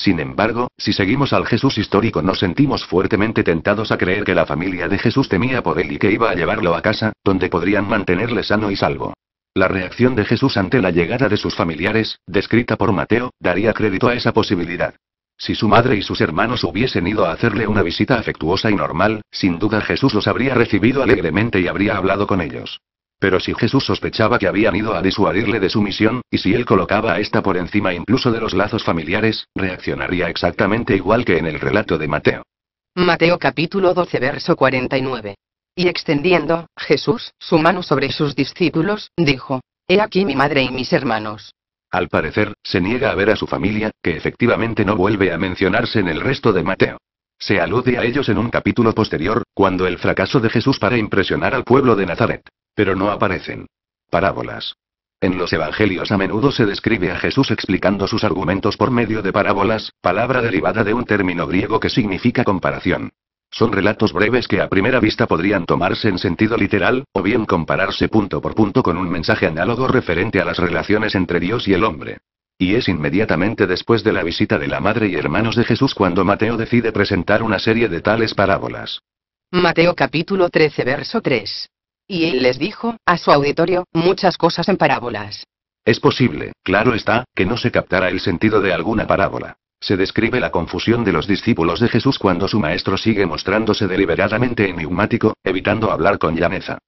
Sin embargo, si seguimos al Jesús histórico nos sentimos fuertemente tentados a creer que la familia de Jesús temía por él y que iba a llevarlo a casa, donde podrían mantenerle sano y salvo. La reacción de Jesús ante la llegada de sus familiares, descrita por Mateo, daría crédito a esa posibilidad. Si su madre y sus hermanos hubiesen ido a hacerle una visita afectuosa y normal, sin duda Jesús los habría recibido alegremente y habría hablado con ellos. Pero si Jesús sospechaba que habían ido a disuadirle de su misión, y si él colocaba a esta por encima incluso de los lazos familiares, reaccionaría exactamente igual que en el relato de Mateo. Mateo capítulo 12 verso 49. Y extendiendo, Jesús, su mano sobre sus discípulos, dijo, He aquí mi madre y mis hermanos. Al parecer, se niega a ver a su familia, que efectivamente no vuelve a mencionarse en el resto de Mateo. Se alude a ellos en un capítulo posterior, cuando el fracaso de Jesús para impresionar al pueblo de Nazaret. Pero no aparecen. Parábolas. En los Evangelios a menudo se describe a Jesús explicando sus argumentos por medio de parábolas, palabra derivada de un término griego que significa comparación. Son relatos breves que a primera vista podrían tomarse en sentido literal, o bien compararse punto por punto con un mensaje análogo referente a las relaciones entre Dios y el hombre. Y es inmediatamente después de la visita de la madre y hermanos de Jesús cuando Mateo decide presentar una serie de tales parábolas. Mateo capítulo 13 verso 3 y él les dijo, a su auditorio, muchas cosas en parábolas. Es posible, claro está, que no se captara el sentido de alguna parábola. Se describe la confusión de los discípulos de Jesús cuando su maestro sigue mostrándose deliberadamente enigmático, evitando hablar con llaneza.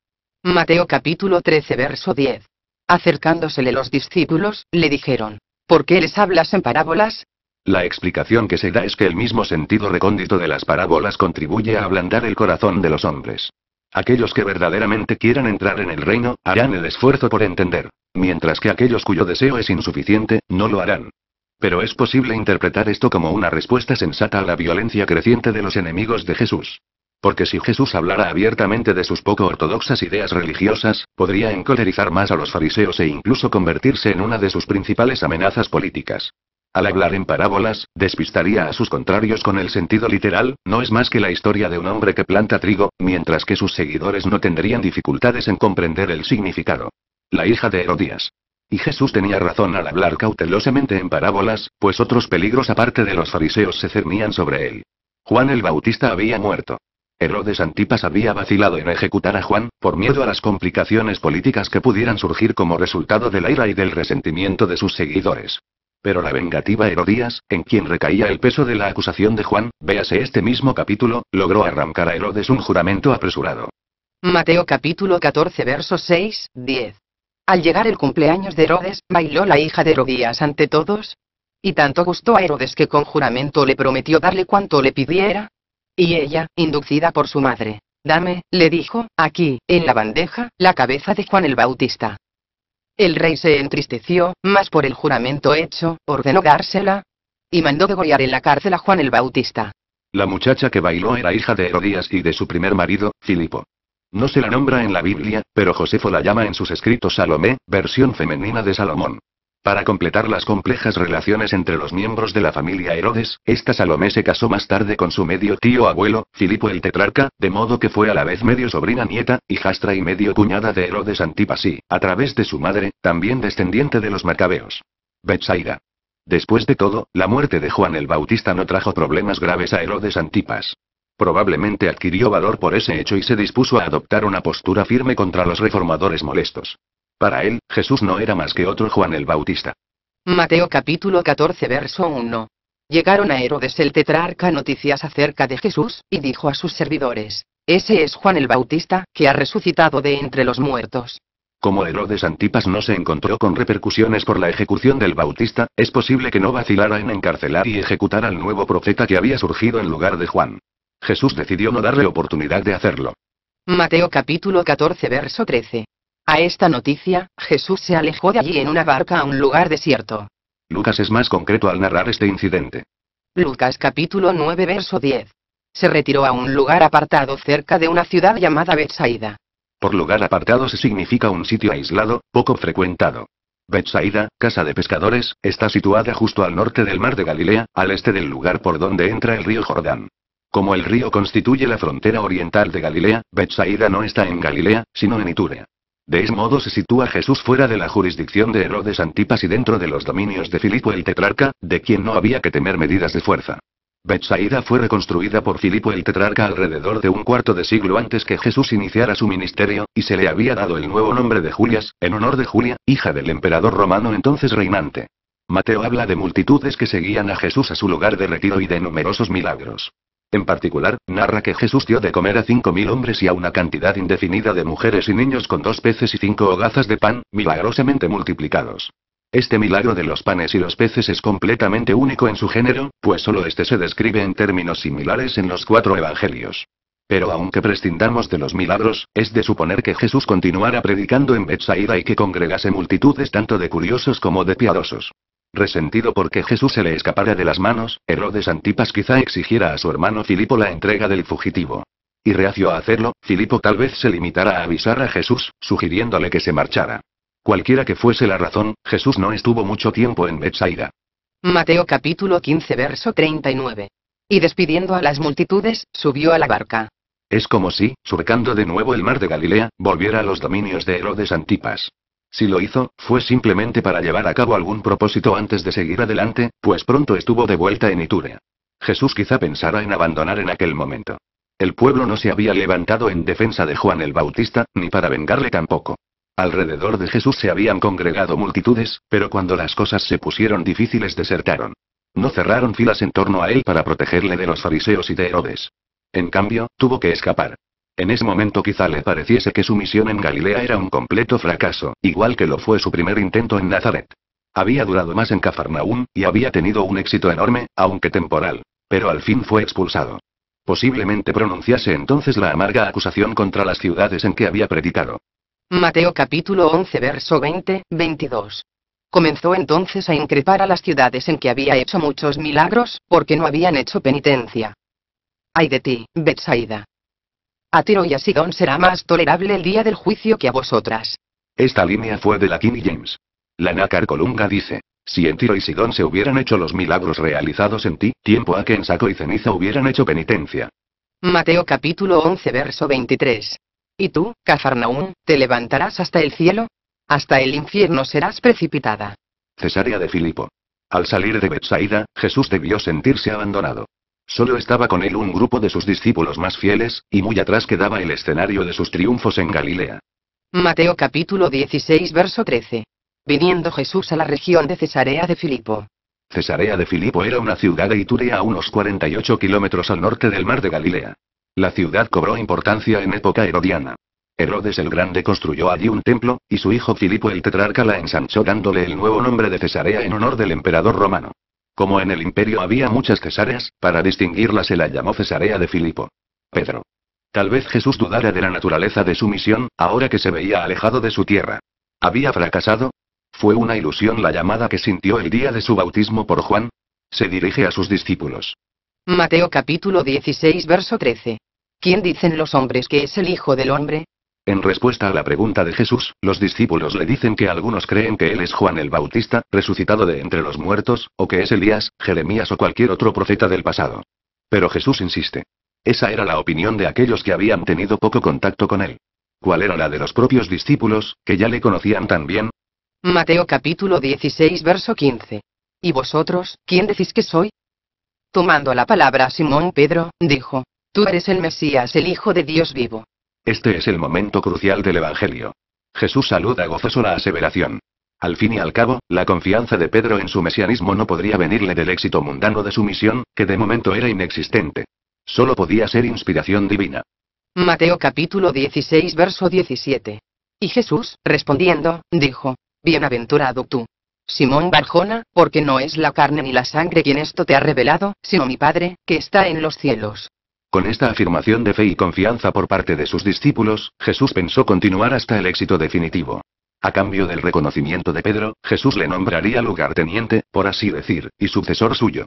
Mateo capítulo 13 verso 10. Acercándosele los discípulos, le dijeron, ¿por qué les hablas en parábolas? La explicación que se da es que el mismo sentido recóndito de las parábolas contribuye a ablandar el corazón de los hombres. Aquellos que verdaderamente quieran entrar en el reino, harán el esfuerzo por entender, mientras que aquellos cuyo deseo es insuficiente, no lo harán. Pero es posible interpretar esto como una respuesta sensata a la violencia creciente de los enemigos de Jesús. Porque si Jesús hablara abiertamente de sus poco ortodoxas ideas religiosas, podría encolerizar más a los fariseos e incluso convertirse en una de sus principales amenazas políticas. Al hablar en parábolas, despistaría a sus contrarios con el sentido literal, no es más que la historia de un hombre que planta trigo, mientras que sus seguidores no tendrían dificultades en comprender el significado. La hija de Herodías. Y Jesús tenía razón al hablar cautelosamente en parábolas, pues otros peligros aparte de los fariseos se cernían sobre él. Juan el Bautista había muerto. Herodes Antipas había vacilado en ejecutar a Juan, por miedo a las complicaciones políticas que pudieran surgir como resultado de la ira y del resentimiento de sus seguidores. Pero la vengativa Herodías, en quien recaía el peso de la acusación de Juan, véase este mismo capítulo, logró arrancar a Herodes un juramento apresurado. Mateo capítulo 14 versos 6, 10. Al llegar el cumpleaños de Herodes, bailó la hija de Herodías ante todos. Y tanto gustó a Herodes que con juramento le prometió darle cuanto le pidiera. Y ella, inducida por su madre, dame, le dijo, aquí, en la bandeja, la cabeza de Juan el Bautista. El rey se entristeció, más por el juramento hecho, ordenó dársela, y mandó degollar en la cárcel a Juan el Bautista. La muchacha que bailó era hija de Herodías y de su primer marido, Filipo. No se la nombra en la Biblia, pero Josefo la llama en sus escritos Salomé, versión femenina de Salomón. Para completar las complejas relaciones entre los miembros de la familia Herodes, esta Salomé se casó más tarde con su medio tío abuelo, Filipo el tetrarca, de modo que fue a la vez medio sobrina nieta, hijastra y medio cuñada de Herodes Antipas y, a través de su madre, también descendiente de los macabeos. Betsaida. Después de todo, la muerte de Juan el Bautista no trajo problemas graves a Herodes Antipas. Probablemente adquirió valor por ese hecho y se dispuso a adoptar una postura firme contra los reformadores molestos. Para él, Jesús no era más que otro Juan el Bautista. Mateo capítulo 14 verso 1. Llegaron a Herodes el tetrarca noticias acerca de Jesús, y dijo a sus servidores, Ese es Juan el Bautista, que ha resucitado de entre los muertos. Como Herodes Antipas no se encontró con repercusiones por la ejecución del Bautista, es posible que no vacilara en encarcelar y ejecutar al nuevo profeta que había surgido en lugar de Juan. Jesús decidió no darle oportunidad de hacerlo. Mateo capítulo 14 verso 13. A esta noticia, Jesús se alejó de allí en una barca a un lugar desierto. Lucas es más concreto al narrar este incidente. Lucas capítulo 9 verso 10. Se retiró a un lugar apartado cerca de una ciudad llamada Betsaida. Por lugar apartado se significa un sitio aislado, poco frecuentado. Betsaida, casa de pescadores, está situada justo al norte del mar de Galilea, al este del lugar por donde entra el río Jordán. Como el río constituye la frontera oriental de Galilea, Betsaida no está en Galilea, sino en Iturea. De ese modo se sitúa Jesús fuera de la jurisdicción de Herodes Antipas y dentro de los dominios de Filipo el tetrarca, de quien no había que temer medidas de fuerza. Betsaida fue reconstruida por Filipo el tetrarca alrededor de un cuarto de siglo antes que Jesús iniciara su ministerio, y se le había dado el nuevo nombre de Julias, en honor de Julia, hija del emperador romano entonces reinante. Mateo habla de multitudes que seguían a Jesús a su lugar de retiro y de numerosos milagros. En particular, narra que Jesús dio de comer a cinco mil hombres y a una cantidad indefinida de mujeres y niños con dos peces y cinco hogazas de pan, milagrosamente multiplicados. Este milagro de los panes y los peces es completamente único en su género, pues solo este se describe en términos similares en los cuatro evangelios. Pero aunque prescindamos de los milagros, es de suponer que Jesús continuara predicando en Bethsaida y que congregase multitudes tanto de curiosos como de piadosos. Resentido porque Jesús se le escapara de las manos, Herodes Antipas quizá exigiera a su hermano Filipo la entrega del fugitivo. Y reacio a hacerlo, Filipo tal vez se limitara a avisar a Jesús, sugiriéndole que se marchara. Cualquiera que fuese la razón, Jesús no estuvo mucho tiempo en Betsaida. Mateo capítulo 15 verso 39. Y despidiendo a las multitudes, subió a la barca. Es como si, surcando de nuevo el mar de Galilea, volviera a los dominios de Herodes Antipas. Si lo hizo, fue simplemente para llevar a cabo algún propósito antes de seguir adelante, pues pronto estuvo de vuelta en Ituria. Jesús quizá pensara en abandonar en aquel momento. El pueblo no se había levantado en defensa de Juan el Bautista, ni para vengarle tampoco. Alrededor de Jesús se habían congregado multitudes, pero cuando las cosas se pusieron difíciles desertaron. No cerraron filas en torno a él para protegerle de los fariseos y de Herodes. En cambio, tuvo que escapar. En ese momento quizá le pareciese que su misión en Galilea era un completo fracaso, igual que lo fue su primer intento en Nazaret. Había durado más en Cafarnaún, y había tenido un éxito enorme, aunque temporal. Pero al fin fue expulsado. Posiblemente pronunciase entonces la amarga acusación contra las ciudades en que había predicado. Mateo capítulo 11 verso 20, 22. Comenzó entonces a increpar a las ciudades en que había hecho muchos milagros, porque no habían hecho penitencia. Ay de ti, Betsaida. A Tiro y a Sidón será más tolerable el día del juicio que a vosotras. Esta línea fue de la King James. La nácar Colunga dice, si en Tiro y Sidón se hubieran hecho los milagros realizados en ti, tiempo a que en saco y ceniza hubieran hecho penitencia. Mateo capítulo 11 verso 23. Y tú, Cafarnaún, te levantarás hasta el cielo? Hasta el infierno serás precipitada. Cesárea de Filipo. Al salir de Betsaida, Jesús debió sentirse abandonado. Solo estaba con él un grupo de sus discípulos más fieles, y muy atrás quedaba el escenario de sus triunfos en Galilea. Mateo capítulo 16 verso 13. Viniendo Jesús a la región de Cesarea de Filipo. Cesarea de Filipo era una ciudad de Ituria a unos 48 kilómetros al norte del mar de Galilea. La ciudad cobró importancia en época herodiana. Herodes el Grande construyó allí un templo, y su hijo Filipo el tetrarca la ensanchó dándole el nuevo nombre de Cesarea en honor del emperador romano. Como en el imperio había muchas cesáreas, para distinguirla se la llamó Cesarea de Filipo. Pedro. Tal vez Jesús dudara de la naturaleza de su misión, ahora que se veía alejado de su tierra. ¿Había fracasado? ¿Fue una ilusión la llamada que sintió el día de su bautismo por Juan? Se dirige a sus discípulos. Mateo capítulo 16 verso 13. ¿Quién dicen los hombres que es el Hijo del Hombre? En respuesta a la pregunta de Jesús, los discípulos le dicen que algunos creen que él es Juan el Bautista, resucitado de entre los muertos, o que es Elías, Jeremías o cualquier otro profeta del pasado. Pero Jesús insiste. Esa era la opinión de aquellos que habían tenido poco contacto con él. ¿Cuál era la de los propios discípulos, que ya le conocían tan bien? Mateo capítulo 16 verso 15. ¿Y vosotros, quién decís que soy? Tomando la palabra Simón Pedro, dijo, Tú eres el Mesías, el Hijo de Dios vivo. Este es el momento crucial del Evangelio. Jesús saluda gozoso la aseveración. Al fin y al cabo, la confianza de Pedro en su mesianismo no podría venirle del éxito mundano de su misión, que de momento era inexistente. Solo podía ser inspiración divina. Mateo capítulo 16 verso 17. Y Jesús, respondiendo, dijo, Bienaventurado tú. Simón Barjona, porque no es la carne ni la sangre quien esto te ha revelado, sino mi Padre, que está en los cielos. Con esta afirmación de fe y confianza por parte de sus discípulos, Jesús pensó continuar hasta el éxito definitivo. A cambio del reconocimiento de Pedro, Jesús le nombraría lugarteniente, por así decir, y sucesor suyo.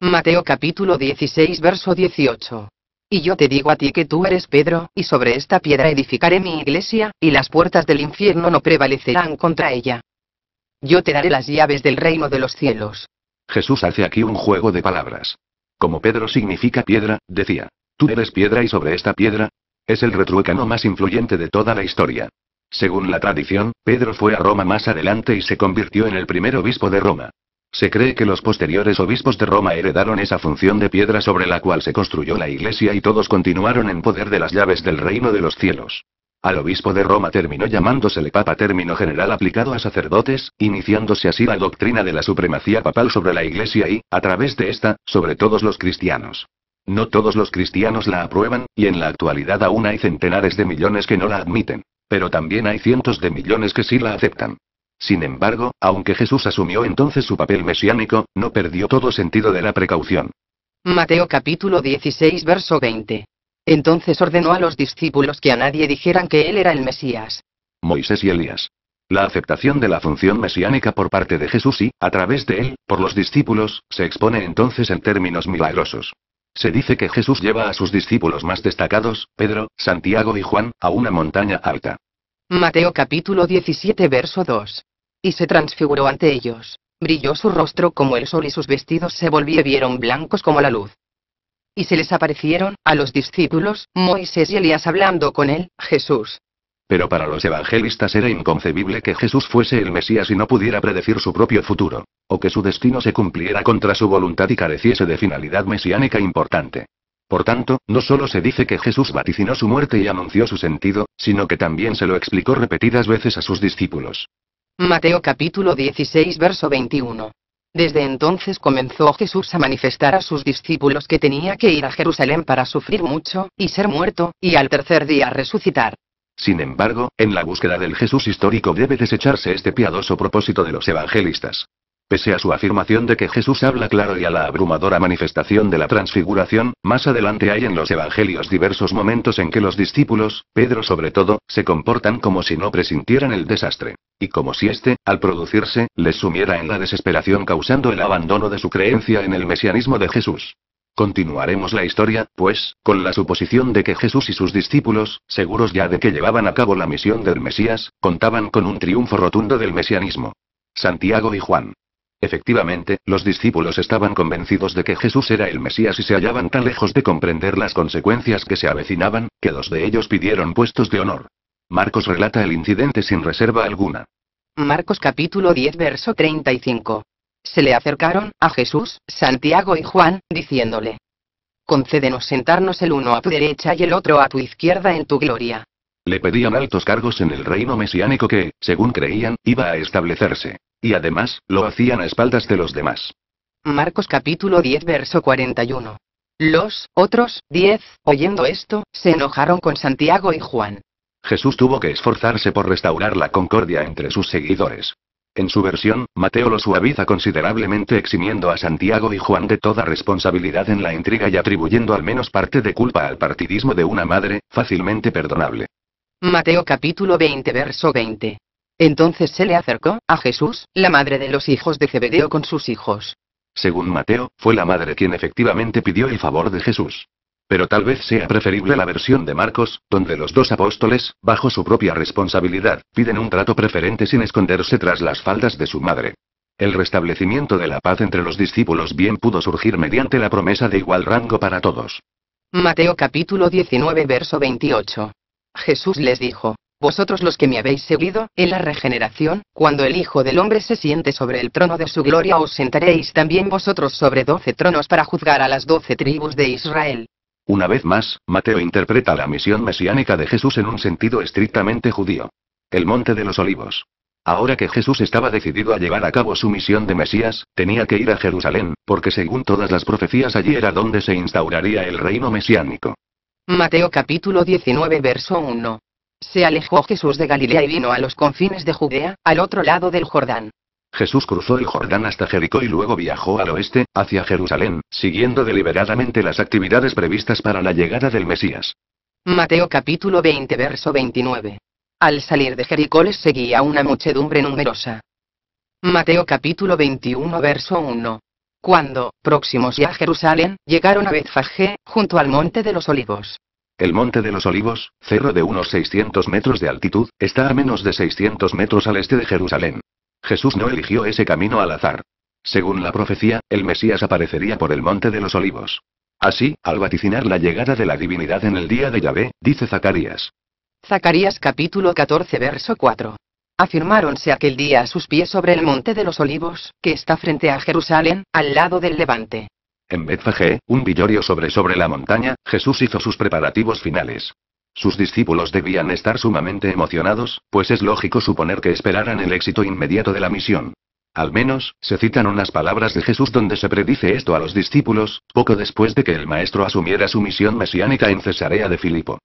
Mateo capítulo 16 verso 18. Y yo te digo a ti que tú eres Pedro, y sobre esta piedra edificaré mi iglesia, y las puertas del infierno no prevalecerán contra ella. Yo te daré las llaves del reino de los cielos. Jesús hace aquí un juego de palabras. Como Pedro significa piedra, decía, Tú eres piedra y sobre esta piedra. Es el retruécano más influyente de toda la historia. Según la tradición, Pedro fue a Roma más adelante y se convirtió en el primer obispo de Roma. Se cree que los posteriores obispos de Roma heredaron esa función de piedra sobre la cual se construyó la iglesia y todos continuaron en poder de las llaves del reino de los cielos. Al obispo de Roma terminó llamándosele papa término general aplicado a sacerdotes, iniciándose así la doctrina de la supremacía papal sobre la iglesia y, a través de esta, sobre todos los cristianos. No todos los cristianos la aprueban, y en la actualidad aún hay centenares de millones que no la admiten. Pero también hay cientos de millones que sí la aceptan. Sin embargo, aunque Jesús asumió entonces su papel mesiánico, no perdió todo sentido de la precaución. Mateo capítulo 16 verso 20. Entonces ordenó a los discípulos que a nadie dijeran que él era el Mesías. Moisés y Elías. La aceptación de la función mesiánica por parte de Jesús y, a través de él, por los discípulos, se expone entonces en términos milagrosos. Se dice que Jesús lleva a sus discípulos más destacados, Pedro, Santiago y Juan, a una montaña alta. Mateo capítulo 17 verso 2. Y se transfiguró ante ellos. Brilló su rostro como el sol y sus vestidos se volvieron blancos como la luz. Y se les aparecieron, a los discípulos, Moisés y Elías hablando con él, Jesús pero para los evangelistas era inconcebible que Jesús fuese el Mesías y no pudiera predecir su propio futuro, o que su destino se cumpliera contra su voluntad y careciese de finalidad mesiánica importante. Por tanto, no solo se dice que Jesús vaticinó su muerte y anunció su sentido, sino que también se lo explicó repetidas veces a sus discípulos. Mateo capítulo 16 verso 21. Desde entonces comenzó Jesús a manifestar a sus discípulos que tenía que ir a Jerusalén para sufrir mucho, y ser muerto, y al tercer día resucitar. Sin embargo, en la búsqueda del Jesús histórico debe desecharse este piadoso propósito de los evangelistas. Pese a su afirmación de que Jesús habla claro y a la abrumadora manifestación de la transfiguración, más adelante hay en los evangelios diversos momentos en que los discípulos, Pedro sobre todo, se comportan como si no presintieran el desastre. Y como si éste, al producirse, les sumiera en la desesperación causando el abandono de su creencia en el mesianismo de Jesús. Continuaremos la historia, pues, con la suposición de que Jesús y sus discípulos, seguros ya de que llevaban a cabo la misión del Mesías, contaban con un triunfo rotundo del mesianismo. Santiago y Juan. Efectivamente, los discípulos estaban convencidos de que Jesús era el Mesías y se hallaban tan lejos de comprender las consecuencias que se avecinaban, que dos de ellos pidieron puestos de honor. Marcos relata el incidente sin reserva alguna. Marcos capítulo 10 verso 35 se le acercaron, a Jesús, Santiago y Juan, diciéndole, Concédenos sentarnos el uno a tu derecha y el otro a tu izquierda en tu gloria. Le pedían altos cargos en el reino mesiánico que, según creían, iba a establecerse. Y además, lo hacían a espaldas de los demás. Marcos capítulo 10 verso 41. Los otros, diez, oyendo esto, se enojaron con Santiago y Juan. Jesús tuvo que esforzarse por restaurar la concordia entre sus seguidores. En su versión, Mateo lo suaviza considerablemente eximiendo a Santiago y Juan de toda responsabilidad en la intriga y atribuyendo al menos parte de culpa al partidismo de una madre, fácilmente perdonable. Mateo capítulo 20 verso 20. Entonces se le acercó, a Jesús, la madre de los hijos de Zebedeo con sus hijos. Según Mateo, fue la madre quien efectivamente pidió el favor de Jesús. Pero tal vez sea preferible la versión de Marcos, donde los dos apóstoles, bajo su propia responsabilidad, piden un trato preferente sin esconderse tras las faldas de su madre. El restablecimiento de la paz entre los discípulos bien pudo surgir mediante la promesa de igual rango para todos. Mateo capítulo 19 verso 28. Jesús les dijo, Vosotros los que me habéis seguido, en la regeneración, cuando el Hijo del Hombre se siente sobre el trono de su gloria os sentaréis también vosotros sobre doce tronos para juzgar a las doce tribus de Israel. Una vez más, Mateo interpreta la misión mesiánica de Jesús en un sentido estrictamente judío. El Monte de los Olivos. Ahora que Jesús estaba decidido a llevar a cabo su misión de Mesías, tenía que ir a Jerusalén, porque según todas las profecías allí era donde se instauraría el reino mesiánico. Mateo capítulo 19 verso 1. Se alejó Jesús de Galilea y vino a los confines de Judea, al otro lado del Jordán. Jesús cruzó el Jordán hasta Jericó y luego viajó al oeste, hacia Jerusalén, siguiendo deliberadamente las actividades previstas para la llegada del Mesías. Mateo capítulo 20 verso 29. Al salir de Jericó les seguía una muchedumbre numerosa. Mateo capítulo 21 verso 1. Cuando, próximos ya a Jerusalén, llegaron a Betfagé, junto al Monte de los Olivos. El Monte de los Olivos, cerro de unos 600 metros de altitud, está a menos de 600 metros al este de Jerusalén. Jesús no eligió ese camino al azar. Según la profecía, el Mesías aparecería por el Monte de los Olivos. Así, al vaticinar la llegada de la divinidad en el día de Yahvé, dice Zacarías. Zacarías capítulo 14 verso 4. Afirmáronse aquel día a sus pies sobre el monte de los olivos, que está frente a Jerusalén, al lado del levante. En Betfagé, un villorio sobre sobre la montaña, Jesús hizo sus preparativos finales. Sus discípulos debían estar sumamente emocionados, pues es lógico suponer que esperaran el éxito inmediato de la misión. Al menos, se citan unas palabras de Jesús donde se predice esto a los discípulos, poco después de que el Maestro asumiera su misión mesiánica en Cesarea de Filipo.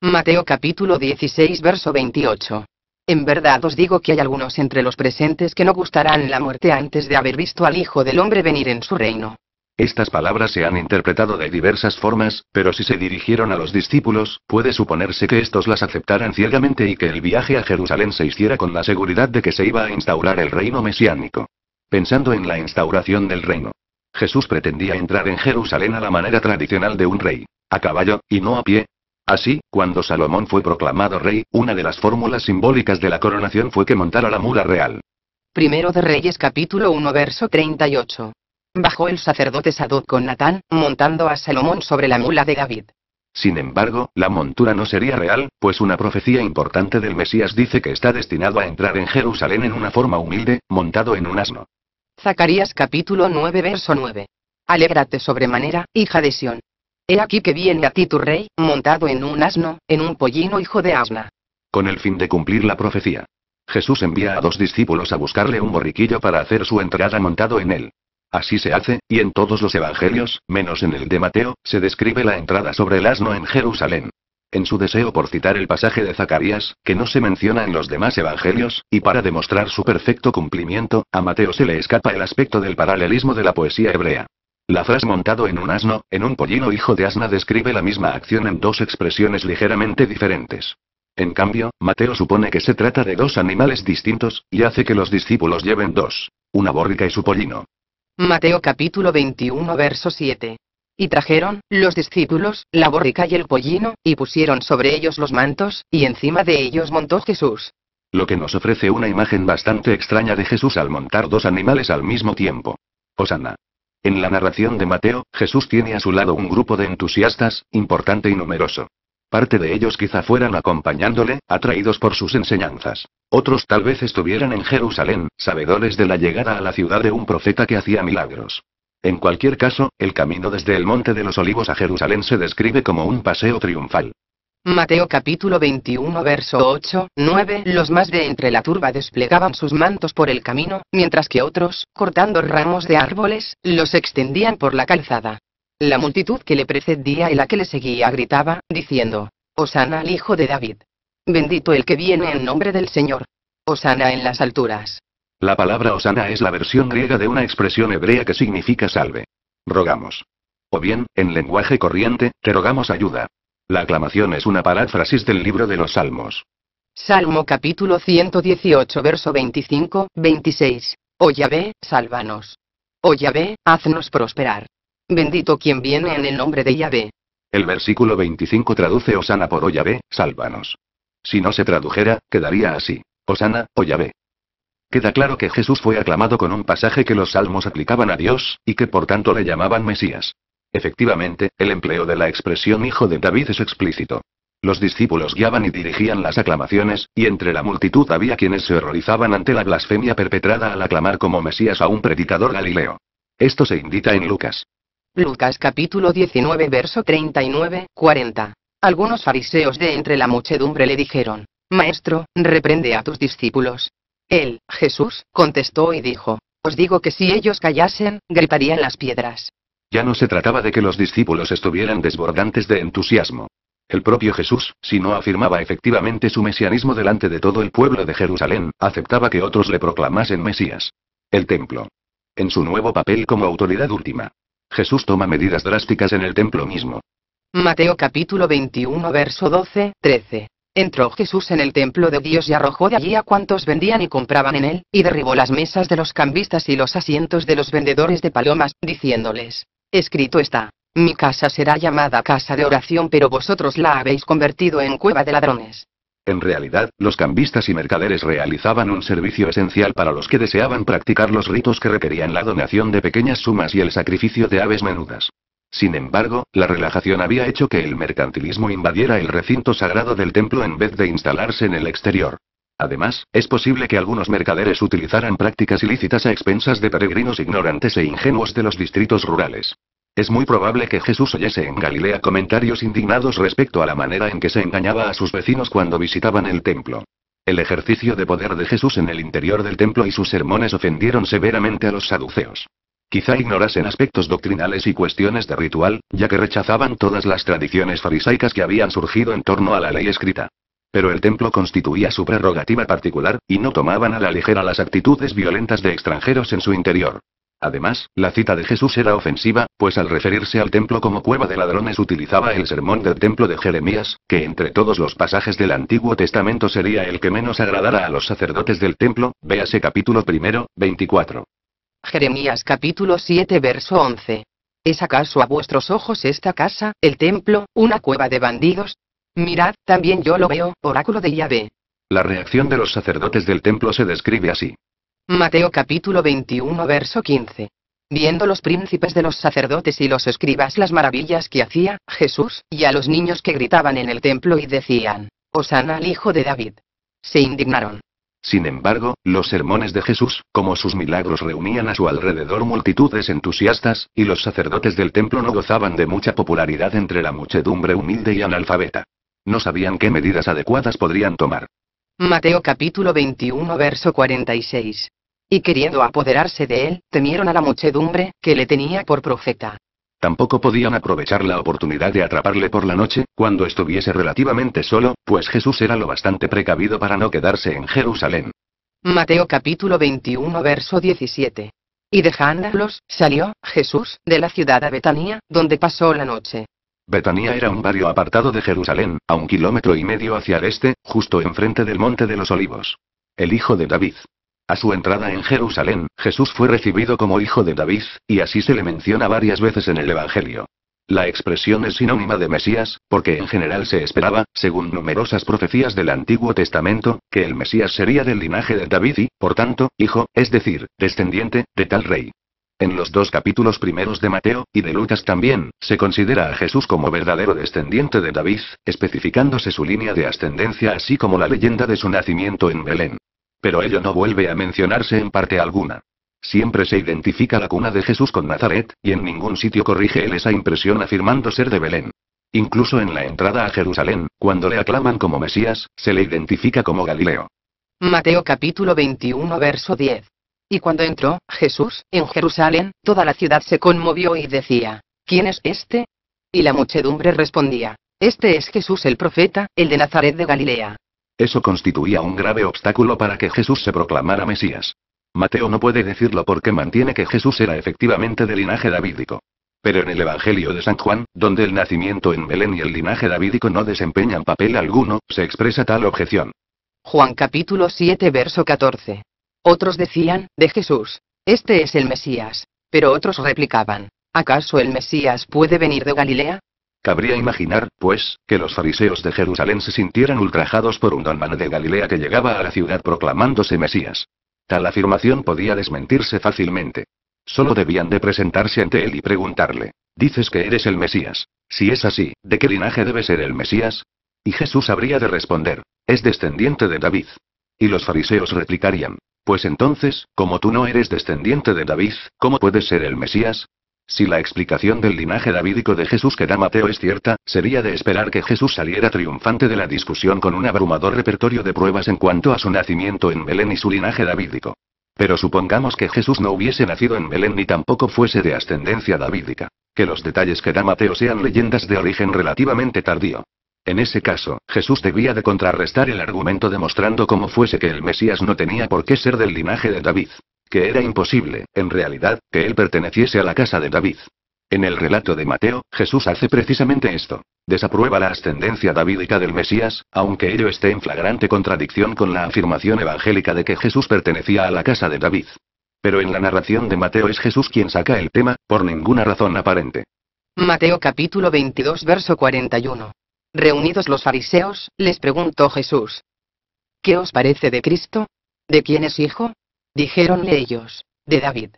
Mateo capítulo 16 verso 28. En verdad os digo que hay algunos entre los presentes que no gustarán la muerte antes de haber visto al Hijo del Hombre venir en su reino. Estas palabras se han interpretado de diversas formas, pero si se dirigieron a los discípulos, puede suponerse que estos las aceptaran ciegamente y que el viaje a Jerusalén se hiciera con la seguridad de que se iba a instaurar el reino mesiánico. Pensando en la instauración del reino. Jesús pretendía entrar en Jerusalén a la manera tradicional de un rey, a caballo, y no a pie. Así, cuando Salomón fue proclamado rey, una de las fórmulas simbólicas de la coronación fue que montara la mula real. Primero de Reyes capítulo 1 verso 38 bajó el sacerdote Sadoc con Natán, montando a Salomón sobre la mula de David. Sin embargo, la montura no sería real, pues una profecía importante del Mesías dice que está destinado a entrar en Jerusalén en una forma humilde, montado en un asno. Zacarías capítulo 9 verso 9. Alégrate sobremanera, hija de Sión. He aquí que viene a ti tu rey, montado en un asno, en un pollino hijo de asna. Con el fin de cumplir la profecía. Jesús envía a dos discípulos a buscarle un borriquillo para hacer su entrada montado en él. Así se hace, y en todos los evangelios, menos en el de Mateo, se describe la entrada sobre el asno en Jerusalén. En su deseo por citar el pasaje de Zacarías, que no se menciona en los demás evangelios, y para demostrar su perfecto cumplimiento, a Mateo se le escapa el aspecto del paralelismo de la poesía hebrea. La frase montado en un asno, en un pollino hijo de asna describe la misma acción en dos expresiones ligeramente diferentes. En cambio, Mateo supone que se trata de dos animales distintos, y hace que los discípulos lleven dos, una borrica y su pollino. Mateo capítulo 21 verso 7. Y trajeron, los discípulos, la borrica y el pollino, y pusieron sobre ellos los mantos, y encima de ellos montó Jesús. Lo que nos ofrece una imagen bastante extraña de Jesús al montar dos animales al mismo tiempo. Osana. En la narración de Mateo, Jesús tiene a su lado un grupo de entusiastas, importante y numeroso. Parte de ellos quizá fueran acompañándole, atraídos por sus enseñanzas. Otros tal vez estuvieran en Jerusalén, sabedores de la llegada a la ciudad de un profeta que hacía milagros. En cualquier caso, el camino desde el Monte de los Olivos a Jerusalén se describe como un paseo triunfal. Mateo capítulo 21 verso 8, 9 Los más de entre la turba desplegaban sus mantos por el camino, mientras que otros, cortando ramos de árboles, los extendían por la calzada. La multitud que le precedía y la que le seguía gritaba, diciendo, Osana al Hijo de David. Bendito el que viene en nombre del Señor. Osana en las alturas. La palabra Osana es la versión griega de una expresión hebrea que significa salve. Rogamos. O bien, en lenguaje corriente, te rogamos ayuda. La aclamación es una paráfrasis del libro de los Salmos. Salmo capítulo 118 verso 25, 26. O Yahvé, sálvanos. O oh Yahvé, haznos prosperar. Bendito quien viene en el nombre de Yahvé. El versículo 25 traduce Osana por Yahvé, sálvanos. Si no se tradujera, quedaría así. Osana, o oh Queda claro que Jesús fue aclamado con un pasaje que los salmos aplicaban a Dios, y que por tanto le llamaban Mesías. Efectivamente, el empleo de la expresión hijo de David es explícito. Los discípulos guiaban y dirigían las aclamaciones, y entre la multitud había quienes se horrorizaban ante la blasfemia perpetrada al aclamar como Mesías a un predicador galileo. Esto se indica en Lucas. Lucas capítulo 19 verso 39, 40. Algunos fariseos de entre la muchedumbre le dijeron, Maestro, reprende a tus discípulos. Él, Jesús, contestó y dijo, Os digo que si ellos callasen, gritarían las piedras. Ya no se trataba de que los discípulos estuvieran desbordantes de entusiasmo. El propio Jesús, si no afirmaba efectivamente su mesianismo delante de todo el pueblo de Jerusalén, aceptaba que otros le proclamasen Mesías. El templo. En su nuevo papel como autoridad última. Jesús toma medidas drásticas en el templo mismo. Mateo capítulo 21 verso 12, 13. Entró Jesús en el templo de Dios y arrojó de allí a cuantos vendían y compraban en él, y derribó las mesas de los cambistas y los asientos de los vendedores de palomas, diciéndoles, escrito está, mi casa será llamada casa de oración pero vosotros la habéis convertido en cueva de ladrones. En realidad, los cambistas y mercaderes realizaban un servicio esencial para los que deseaban practicar los ritos que requerían la donación de pequeñas sumas y el sacrificio de aves menudas. Sin embargo, la relajación había hecho que el mercantilismo invadiera el recinto sagrado del templo en vez de instalarse en el exterior. Además, es posible que algunos mercaderes utilizaran prácticas ilícitas a expensas de peregrinos ignorantes e ingenuos de los distritos rurales. Es muy probable que Jesús oyese en Galilea comentarios indignados respecto a la manera en que se engañaba a sus vecinos cuando visitaban el templo. El ejercicio de poder de Jesús en el interior del templo y sus sermones ofendieron severamente a los saduceos. Quizá ignorasen aspectos doctrinales y cuestiones de ritual, ya que rechazaban todas las tradiciones farisaicas que habían surgido en torno a la ley escrita. Pero el templo constituía su prerrogativa particular, y no tomaban a la ligera las actitudes violentas de extranjeros en su interior. Además, la cita de Jesús era ofensiva, pues al referirse al templo como cueva de ladrones utilizaba el sermón del templo de Jeremías, que entre todos los pasajes del Antiguo Testamento sería el que menos agradara a los sacerdotes del templo, véase capítulo primero, 24. Jeremías capítulo 7 verso 11. ¿Es acaso a vuestros ojos esta casa, el templo, una cueva de bandidos? Mirad, también yo lo veo, oráculo de Yahvé. La reacción de los sacerdotes del templo se describe así. Mateo capítulo 21 verso 15. Viendo los príncipes de los sacerdotes y los escribas las maravillas que hacía Jesús, y a los niños que gritaban en el templo y decían, Osana al hijo de David. Se indignaron. Sin embargo, los sermones de Jesús, como sus milagros reunían a su alrededor multitudes entusiastas, y los sacerdotes del templo no gozaban de mucha popularidad entre la muchedumbre humilde y analfabeta. No sabían qué medidas adecuadas podrían tomar. Mateo capítulo 21 verso 46. Y queriendo apoderarse de él, temieron a la muchedumbre, que le tenía por profeta. Tampoco podían aprovechar la oportunidad de atraparle por la noche, cuando estuviese relativamente solo, pues Jesús era lo bastante precavido para no quedarse en Jerusalén. Mateo capítulo 21 verso 17. Y dejándolos, salió, Jesús, de la ciudad de Betania, donde pasó la noche. Betania era un barrio apartado de Jerusalén, a un kilómetro y medio hacia el este, justo enfrente del Monte de los Olivos. El hijo de David. A su entrada en Jerusalén, Jesús fue recibido como hijo de David, y así se le menciona varias veces en el Evangelio. La expresión es sinónima de Mesías, porque en general se esperaba, según numerosas profecías del Antiguo Testamento, que el Mesías sería del linaje de David y, por tanto, hijo, es decir, descendiente, de tal rey. En los dos capítulos primeros de Mateo, y de Lucas también, se considera a Jesús como verdadero descendiente de David, especificándose su línea de ascendencia así como la leyenda de su nacimiento en Belén. Pero ello no vuelve a mencionarse en parte alguna. Siempre se identifica la cuna de Jesús con Nazaret, y en ningún sitio corrige él esa impresión afirmando ser de Belén. Incluso en la entrada a Jerusalén, cuando le aclaman como Mesías, se le identifica como Galileo. Mateo capítulo 21 verso 10. Y cuando entró Jesús en Jerusalén, toda la ciudad se conmovió y decía, ¿quién es este? Y la muchedumbre respondía, este es Jesús el profeta, el de Nazaret de Galilea. Eso constituía un grave obstáculo para que Jesús se proclamara Mesías. Mateo no puede decirlo porque mantiene que Jesús era efectivamente de linaje davídico. Pero en el Evangelio de San Juan, donde el nacimiento en Belén y el linaje davídico no desempeñan papel alguno, se expresa tal objeción. Juan capítulo 7 verso 14. Otros decían, de Jesús. Este es el Mesías. Pero otros replicaban, ¿acaso el Mesías puede venir de Galilea? Cabría imaginar, pues, que los fariseos de Jerusalén se sintieran ultrajados por un man de Galilea que llegaba a la ciudad proclamándose Mesías. Tal afirmación podía desmentirse fácilmente. Solo debían de presentarse ante él y preguntarle, dices que eres el Mesías. Si es así, ¿de qué linaje debe ser el Mesías? Y Jesús habría de responder, es descendiente de David. Y los fariseos replicarían, pues entonces, como tú no eres descendiente de David, ¿cómo puedes ser el Mesías? Si la explicación del linaje davídico de Jesús que da Mateo es cierta, sería de esperar que Jesús saliera triunfante de la discusión con un abrumador repertorio de pruebas en cuanto a su nacimiento en Belén y su linaje davídico. Pero supongamos que Jesús no hubiese nacido en Belén ni tampoco fuese de ascendencia davídica. Que los detalles que da Mateo sean leyendas de origen relativamente tardío. En ese caso, Jesús debía de contrarrestar el argumento demostrando como fuese que el Mesías no tenía por qué ser del linaje de David. Que era imposible, en realidad, que él perteneciese a la casa de David. En el relato de Mateo, Jesús hace precisamente esto. Desaprueba la ascendencia davídica del Mesías, aunque ello esté en flagrante contradicción con la afirmación evangélica de que Jesús pertenecía a la casa de David. Pero en la narración de Mateo es Jesús quien saca el tema, por ninguna razón aparente. Mateo capítulo 22 verso 41. Reunidos los fariseos, les preguntó Jesús. ¿Qué os parece de Cristo? ¿De quién es hijo? Dijéronle ellos, de David.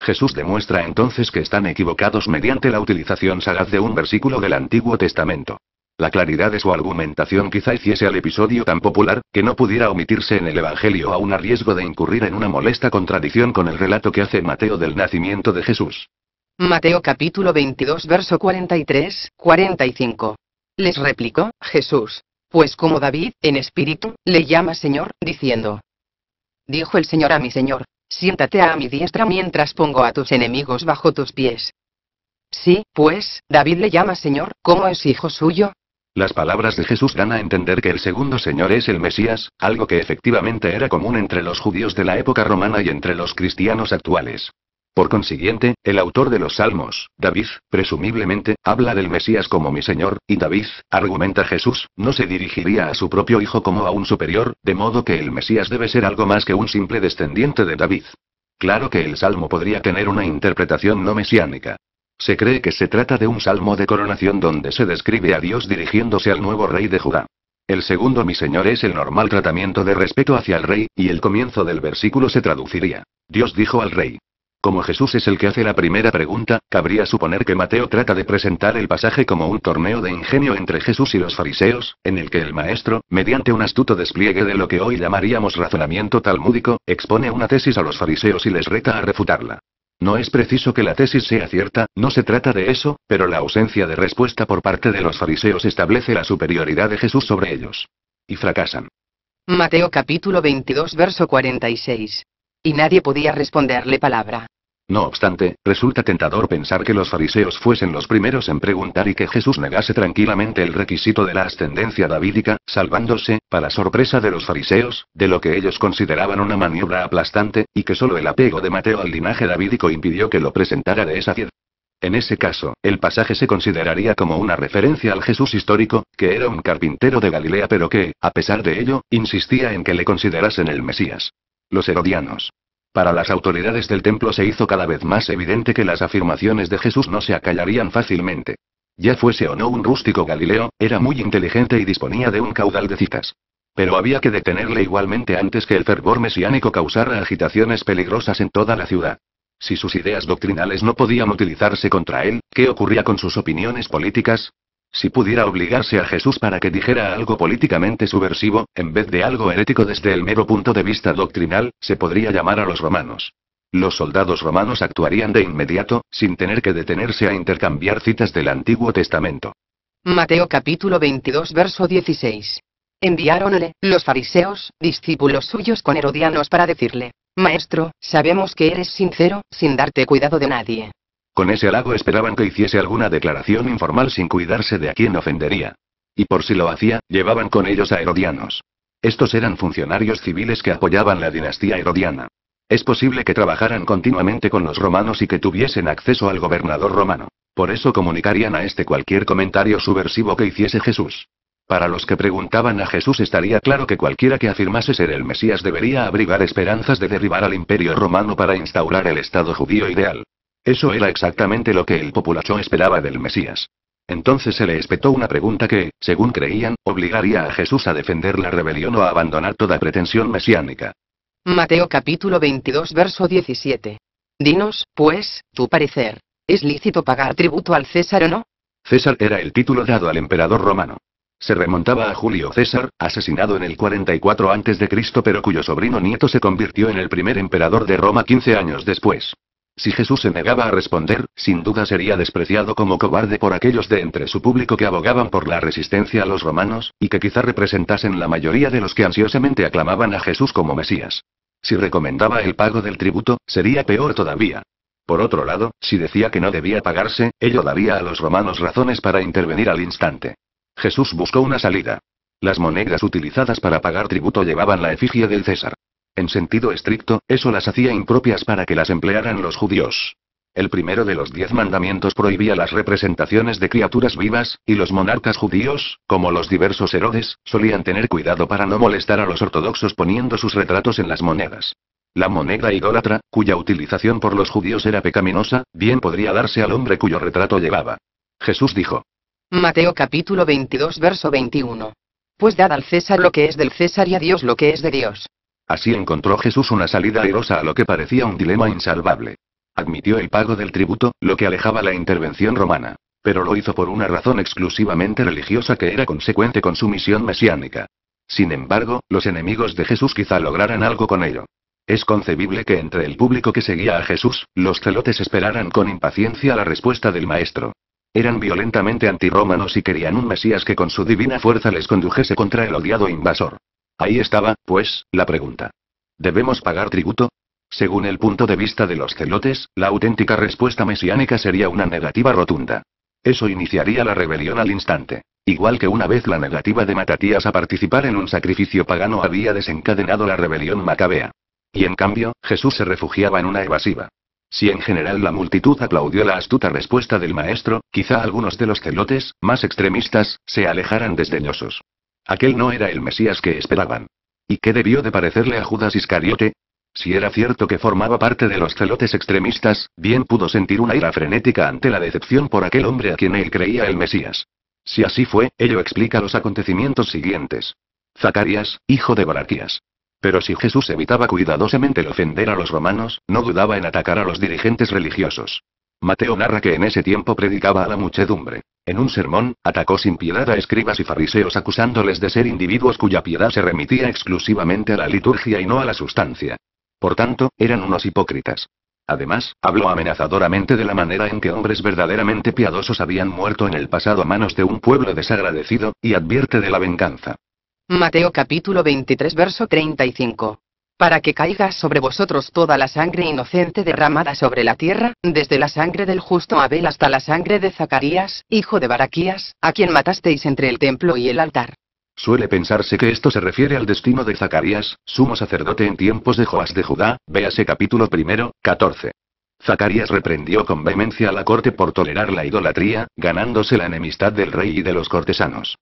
Jesús demuestra entonces que están equivocados mediante la utilización sagaz de un versículo del Antiguo Testamento. La claridad de su argumentación quizá hiciese al episodio tan popular, que no pudiera omitirse en el Evangelio aún a riesgo de incurrir en una molesta contradicción con el relato que hace Mateo del nacimiento de Jesús. Mateo capítulo 22 verso 43, 45. Les replicó Jesús. Pues como David, en espíritu, le llama Señor, diciendo. Dijo el Señor a mi Señor, siéntate a mi diestra mientras pongo a tus enemigos bajo tus pies. Sí, pues, David le llama Señor, ¿cómo es hijo suyo? Las palabras de Jesús dan a entender que el segundo Señor es el Mesías, algo que efectivamente era común entre los judíos de la época romana y entre los cristianos actuales. Por consiguiente, el autor de los Salmos, David, presumiblemente, habla del Mesías como mi Señor, y David, argumenta Jesús, no se dirigiría a su propio hijo como a un superior, de modo que el Mesías debe ser algo más que un simple descendiente de David. Claro que el Salmo podría tener una interpretación no mesiánica. Se cree que se trata de un salmo de coronación donde se describe a Dios dirigiéndose al nuevo rey de Judá. El segundo mi Señor es el normal tratamiento de respeto hacia el rey, y el comienzo del versículo se traduciría. Dios dijo al rey, como Jesús es el que hace la primera pregunta, cabría suponer que Mateo trata de presentar el pasaje como un torneo de ingenio entre Jesús y los fariseos, en el que el maestro, mediante un astuto despliegue de lo que hoy llamaríamos razonamiento talmúdico, expone una tesis a los fariseos y les reta a refutarla. No es preciso que la tesis sea cierta, no se trata de eso, pero la ausencia de respuesta por parte de los fariseos establece la superioridad de Jesús sobre ellos. Y fracasan. Mateo capítulo 22 verso 46 y nadie podía responderle palabra. No obstante, resulta tentador pensar que los fariseos fuesen los primeros en preguntar y que Jesús negase tranquilamente el requisito de la ascendencia davídica, salvándose, para sorpresa de los fariseos, de lo que ellos consideraban una maniobra aplastante, y que solo el apego de Mateo al linaje davídico impidió que lo presentara de esa tierra. En ese caso, el pasaje se consideraría como una referencia al Jesús histórico, que era un carpintero de Galilea pero que, a pesar de ello, insistía en que le considerasen el Mesías. Los herodianos. Para las autoridades del templo se hizo cada vez más evidente que las afirmaciones de Jesús no se acallarían fácilmente. Ya fuese o no un rústico Galileo, era muy inteligente y disponía de un caudal de citas. Pero había que detenerle igualmente antes que el fervor mesiánico causara agitaciones peligrosas en toda la ciudad. Si sus ideas doctrinales no podían utilizarse contra él, ¿qué ocurría con sus opiniones políticas? Si pudiera obligarse a Jesús para que dijera algo políticamente subversivo, en vez de algo herético desde el mero punto de vista doctrinal, se podría llamar a los romanos. Los soldados romanos actuarían de inmediato, sin tener que detenerse a intercambiar citas del Antiguo Testamento. Mateo capítulo 22 verso 16. Enviáronle, los fariseos, discípulos suyos con herodianos para decirle, Maestro, sabemos que eres sincero, sin darte cuidado de nadie, con ese halago esperaban que hiciese alguna declaración informal sin cuidarse de a quién ofendería. Y por si lo hacía, llevaban con ellos a herodianos. Estos eran funcionarios civiles que apoyaban la dinastía herodiana. Es posible que trabajaran continuamente con los romanos y que tuviesen acceso al gobernador romano. Por eso comunicarían a este cualquier comentario subversivo que hiciese Jesús. Para los que preguntaban a Jesús estaría claro que cualquiera que afirmase ser el Mesías debería abrigar esperanzas de derribar al imperio romano para instaurar el Estado judío ideal. Eso era exactamente lo que el populacho esperaba del Mesías. Entonces se le espetó una pregunta que, según creían, obligaría a Jesús a defender la rebelión o a abandonar toda pretensión mesiánica. Mateo capítulo 22 verso 17. Dinos, pues, tu parecer, ¿es lícito pagar tributo al César o no? César era el título dado al emperador romano. Se remontaba a Julio César, asesinado en el 44 a.C. pero cuyo sobrino nieto se convirtió en el primer emperador de Roma 15 años después. Si Jesús se negaba a responder, sin duda sería despreciado como cobarde por aquellos de entre su público que abogaban por la resistencia a los romanos, y que quizá representasen la mayoría de los que ansiosamente aclamaban a Jesús como Mesías. Si recomendaba el pago del tributo, sería peor todavía. Por otro lado, si decía que no debía pagarse, ello daría a los romanos razones para intervenir al instante. Jesús buscó una salida. Las monedas utilizadas para pagar tributo llevaban la efigie del César. En sentido estricto, eso las hacía impropias para que las emplearan los judíos. El primero de los diez mandamientos prohibía las representaciones de criaturas vivas, y los monarcas judíos, como los diversos Herodes, solían tener cuidado para no molestar a los ortodoxos poniendo sus retratos en las monedas. La moneda idólatra, cuya utilización por los judíos era pecaminosa, bien podría darse al hombre cuyo retrato llevaba. Jesús dijo. Mateo capítulo 22 verso 21. Pues dad al César lo que es del César y a Dios lo que es de Dios. Así encontró Jesús una salida airosa a lo que parecía un dilema insalvable. Admitió el pago del tributo, lo que alejaba la intervención romana. Pero lo hizo por una razón exclusivamente religiosa que era consecuente con su misión mesiánica. Sin embargo, los enemigos de Jesús quizá lograran algo con ello. Es concebible que entre el público que seguía a Jesús, los celotes esperaran con impaciencia la respuesta del maestro. Eran violentamente antirromanos y querían un Mesías que con su divina fuerza les condujese contra el odiado invasor. Ahí estaba, pues, la pregunta. ¿Debemos pagar tributo? Según el punto de vista de los celotes, la auténtica respuesta mesiánica sería una negativa rotunda. Eso iniciaría la rebelión al instante. Igual que una vez la negativa de Matatías a participar en un sacrificio pagano había desencadenado la rebelión macabea. Y en cambio, Jesús se refugiaba en una evasiva. Si en general la multitud aplaudió la astuta respuesta del maestro, quizá algunos de los celotes, más extremistas, se alejaran desdeñosos. Aquel no era el Mesías que esperaban. ¿Y qué debió de parecerle a Judas Iscariote? Si era cierto que formaba parte de los celotes extremistas, bien pudo sentir una ira frenética ante la decepción por aquel hombre a quien él creía el Mesías. Si así fue, ello explica los acontecimientos siguientes. Zacarias, hijo de Baraquías. Pero si Jesús evitaba cuidadosamente el ofender a los romanos, no dudaba en atacar a los dirigentes religiosos. Mateo narra que en ese tiempo predicaba a la muchedumbre. En un sermón, atacó sin piedad a escribas y fariseos acusándoles de ser individuos cuya piedad se remitía exclusivamente a la liturgia y no a la sustancia. Por tanto, eran unos hipócritas. Además, habló amenazadoramente de la manera en que hombres verdaderamente piadosos habían muerto en el pasado a manos de un pueblo desagradecido, y advierte de la venganza. Mateo capítulo 23 verso 35 para que caiga sobre vosotros toda la sangre inocente derramada sobre la tierra, desde la sangre del justo Abel hasta la sangre de Zacarías, hijo de Baraquías, a quien matasteis entre el templo y el altar. Suele pensarse que esto se refiere al destino de Zacarías, sumo sacerdote en tiempos de Joás de Judá, véase capítulo primero, 14. Zacarías reprendió con vehemencia a la corte por tolerar la idolatría, ganándose la enemistad del rey y de los cortesanos.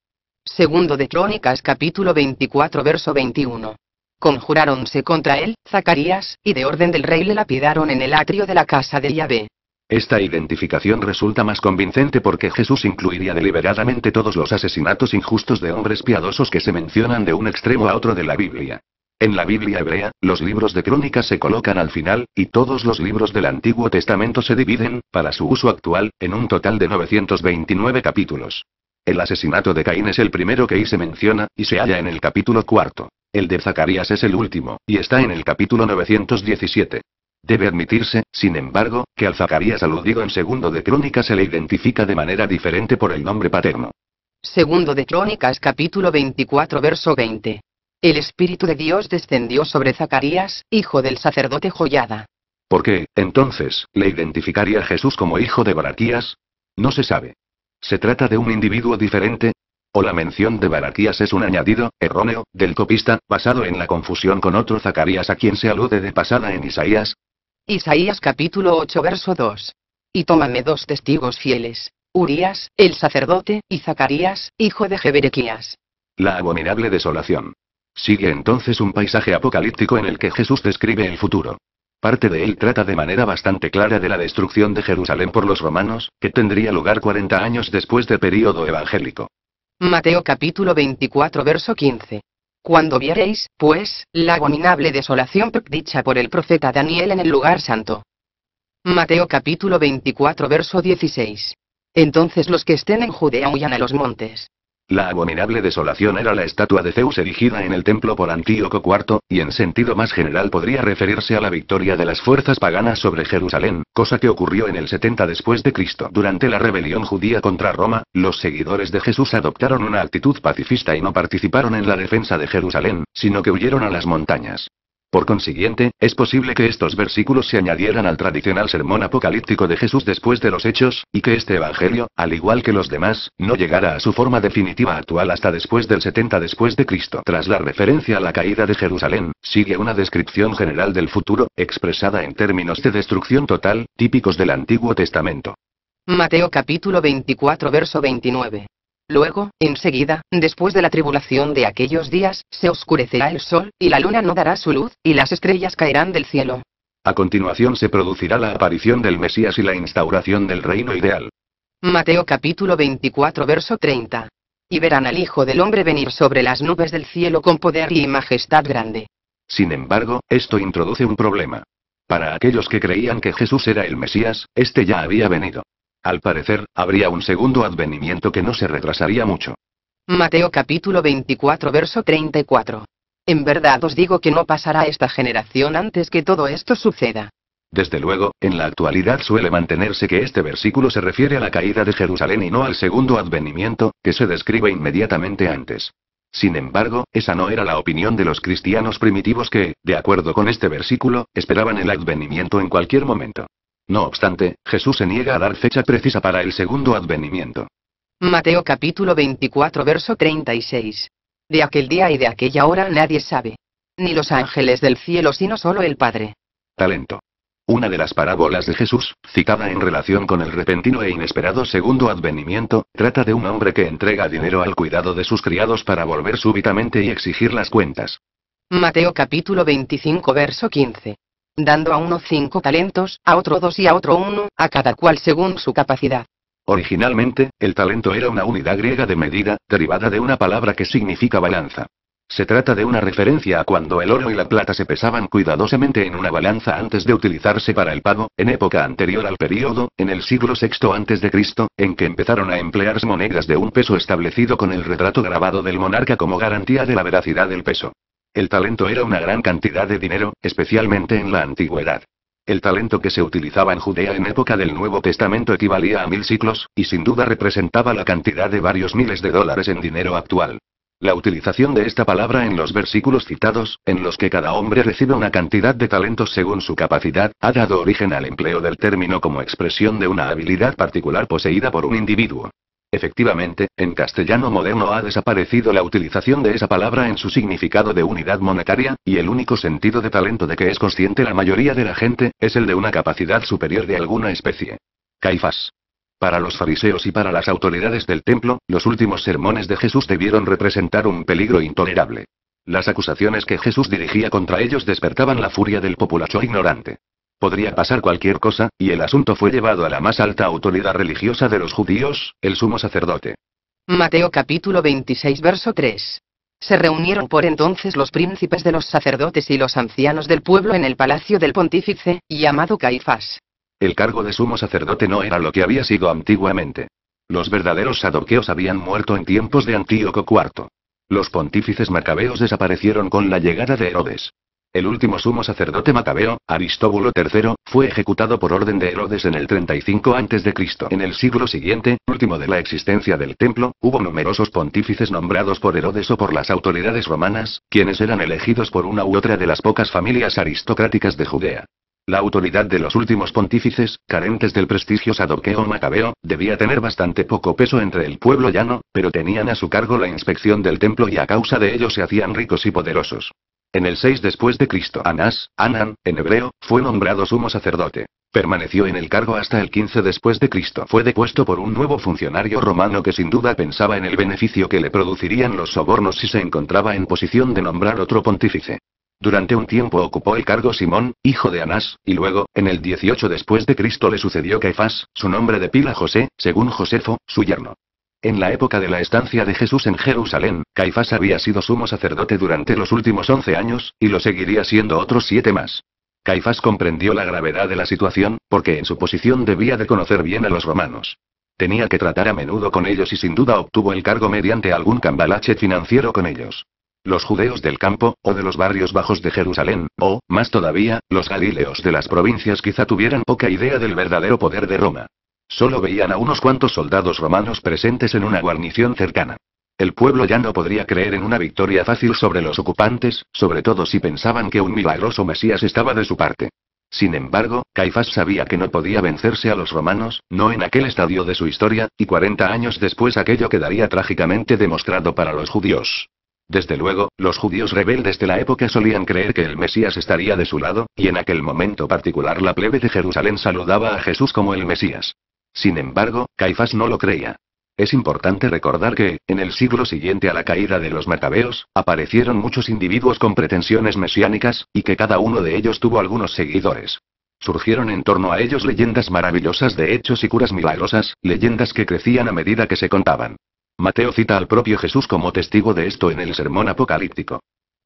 Segundo de Crónicas capítulo 24 verso 21 conjuráronse contra él, Zacarías, y de orden del rey le lapidaron en el atrio de la casa de Yahvé. Esta identificación resulta más convincente porque Jesús incluiría deliberadamente todos los asesinatos injustos de hombres piadosos que se mencionan de un extremo a otro de la Biblia. En la Biblia hebrea, los libros de crónicas se colocan al final, y todos los libros del Antiguo Testamento se dividen, para su uso actual, en un total de 929 capítulos. El asesinato de Caín es el primero que ahí se menciona, y se halla en el capítulo cuarto. El de Zacarías es el último, y está en el capítulo 917. Debe admitirse, sin embargo, que al Zacarías aludido en segundo de Crónicas se le identifica de manera diferente por el nombre paterno. Segundo de Crónicas capítulo 24 verso 20. El Espíritu de Dios descendió sobre Zacarías, hijo del sacerdote Joyada. ¿Por qué, entonces, le identificaría Jesús como hijo de Baraquías? No se sabe. Se trata de un individuo diferente, o la mención de Baraquías es un añadido, erróneo, del copista, basado en la confusión con otro Zacarías a quien se alude de pasada en Isaías. Isaías capítulo 8 verso 2. Y tómame dos testigos fieles, Urias, el sacerdote, y Zacarías, hijo de Jeberequías. La abominable desolación. Sigue entonces un paisaje apocalíptico en el que Jesús describe el futuro. Parte de él trata de manera bastante clara de la destrucción de Jerusalén por los romanos, que tendría lugar 40 años después del período evangélico. Mateo capítulo 24 verso 15. Cuando viereis, pues, la abominable desolación dicha por el profeta Daniel en el lugar santo. Mateo capítulo 24 verso 16. Entonces los que estén en Judea huyan a los montes. La abominable desolación era la estatua de Zeus erigida en el templo por Antíoco IV, y en sentido más general podría referirse a la victoria de las fuerzas paganas sobre Jerusalén, cosa que ocurrió en el 70 después de Cristo. Durante la rebelión judía contra Roma, los seguidores de Jesús adoptaron una actitud pacifista y no participaron en la defensa de Jerusalén, sino que huyeron a las montañas. Por consiguiente, es posible que estos versículos se añadieran al tradicional sermón apocalíptico de Jesús después de los hechos, y que este Evangelio, al igual que los demás, no llegara a su forma definitiva actual hasta después del 70 después Tras la referencia a la caída de Jerusalén, sigue una descripción general del futuro, expresada en términos de destrucción total, típicos del Antiguo Testamento. Mateo capítulo 24 verso 29. Luego, enseguida, después de la tribulación de aquellos días, se oscurecerá el sol, y la luna no dará su luz, y las estrellas caerán del cielo. A continuación se producirá la aparición del Mesías y la instauración del reino ideal. Mateo capítulo 24 verso 30. Y verán al Hijo del Hombre venir sobre las nubes del cielo con poder y majestad grande. Sin embargo, esto introduce un problema. Para aquellos que creían que Jesús era el Mesías, este ya había venido. Al parecer, habría un segundo advenimiento que no se retrasaría mucho. Mateo capítulo 24 verso 34. En verdad os digo que no pasará esta generación antes que todo esto suceda. Desde luego, en la actualidad suele mantenerse que este versículo se refiere a la caída de Jerusalén y no al segundo advenimiento, que se describe inmediatamente antes. Sin embargo, esa no era la opinión de los cristianos primitivos que, de acuerdo con este versículo, esperaban el advenimiento en cualquier momento. No obstante, Jesús se niega a dar fecha precisa para el segundo advenimiento. Mateo capítulo 24 verso 36. De aquel día y de aquella hora nadie sabe. Ni los ángeles del cielo sino solo el Padre. Talento. Una de las parábolas de Jesús, citada en relación con el repentino e inesperado segundo advenimiento, trata de un hombre que entrega dinero al cuidado de sus criados para volver súbitamente y exigir las cuentas. Mateo capítulo 25 verso 15 dando a uno cinco talentos, a otro dos y a otro uno, a cada cual según su capacidad. Originalmente, el talento era una unidad griega de medida, derivada de una palabra que significa balanza. Se trata de una referencia a cuando el oro y la plata se pesaban cuidadosamente en una balanza antes de utilizarse para el pago, en época anterior al periodo, en el siglo VI a.C., en que empezaron a emplearse monedas de un peso establecido con el retrato grabado del monarca como garantía de la veracidad del peso. El talento era una gran cantidad de dinero, especialmente en la antigüedad. El talento que se utilizaba en Judea en época del Nuevo Testamento equivalía a mil ciclos, y sin duda representaba la cantidad de varios miles de dólares en dinero actual. La utilización de esta palabra en los versículos citados, en los que cada hombre recibe una cantidad de talentos según su capacidad, ha dado origen al empleo del término como expresión de una habilidad particular poseída por un individuo. Efectivamente, en castellano moderno ha desaparecido la utilización de esa palabra en su significado de unidad monetaria, y el único sentido de talento de que es consciente la mayoría de la gente, es el de una capacidad superior de alguna especie. Caifás. Para los fariseos y para las autoridades del templo, los últimos sermones de Jesús debieron representar un peligro intolerable. Las acusaciones que Jesús dirigía contra ellos despertaban la furia del populacho ignorante. Podría pasar cualquier cosa, y el asunto fue llevado a la más alta autoridad religiosa de los judíos, el sumo sacerdote. Mateo capítulo 26 verso 3. Se reunieron por entonces los príncipes de los sacerdotes y los ancianos del pueblo en el palacio del pontífice, llamado Caifás. El cargo de sumo sacerdote no era lo que había sido antiguamente. Los verdaderos sadoqueos habían muerto en tiempos de Antíoco IV. Los pontífices macabeos desaparecieron con la llegada de Herodes. El último sumo sacerdote macabeo, Aristóbulo III, fue ejecutado por orden de Herodes en el 35 a.C. En el siglo siguiente, último de la existencia del templo, hubo numerosos pontífices nombrados por Herodes o por las autoridades romanas, quienes eran elegidos por una u otra de las pocas familias aristocráticas de Judea. La autoridad de los últimos pontífices, carentes del prestigio sadoqueo macabeo, debía tener bastante poco peso entre el pueblo llano, pero tenían a su cargo la inspección del templo y a causa de ello se hacían ricos y poderosos. En el 6 después de Cristo, Anás, Anan, en hebreo, fue nombrado sumo sacerdote. Permaneció en el cargo hasta el 15 después de Cristo. Fue depuesto por un nuevo funcionario romano que sin duda pensaba en el beneficio que le producirían los sobornos si se encontraba en posición de nombrar otro pontífice. Durante un tiempo ocupó el cargo Simón, hijo de Anás, y luego, en el 18 después de Cristo le sucedió Caifás, su nombre de pila José, según Josefo, su yerno. En la época de la estancia de Jesús en Jerusalén, Caifás había sido sumo sacerdote durante los últimos once años, y lo seguiría siendo otros siete más. Caifás comprendió la gravedad de la situación, porque en su posición debía de conocer bien a los romanos. Tenía que tratar a menudo con ellos y sin duda obtuvo el cargo mediante algún cambalache financiero con ellos los judeos del campo, o de los barrios bajos de Jerusalén, o, más todavía, los galileos de las provincias quizá tuvieran poca idea del verdadero poder de Roma. Solo veían a unos cuantos soldados romanos presentes en una guarnición cercana. El pueblo ya no podría creer en una victoria fácil sobre los ocupantes, sobre todo si pensaban que un milagroso Mesías estaba de su parte. Sin embargo, Caifás sabía que no podía vencerse a los romanos, no en aquel estadio de su historia, y 40 años después aquello quedaría trágicamente demostrado para los judíos. Desde luego, los judíos rebeldes de la época solían creer que el Mesías estaría de su lado, y en aquel momento particular la plebe de Jerusalén saludaba a Jesús como el Mesías. Sin embargo, Caifás no lo creía. Es importante recordar que, en el siglo siguiente a la caída de los macabeos, aparecieron muchos individuos con pretensiones mesiánicas, y que cada uno de ellos tuvo algunos seguidores. Surgieron en torno a ellos leyendas maravillosas de hechos y curas milagrosas, leyendas que crecían a medida que se contaban. Mateo cita al propio Jesús como testigo de esto en el sermón apocalíptico.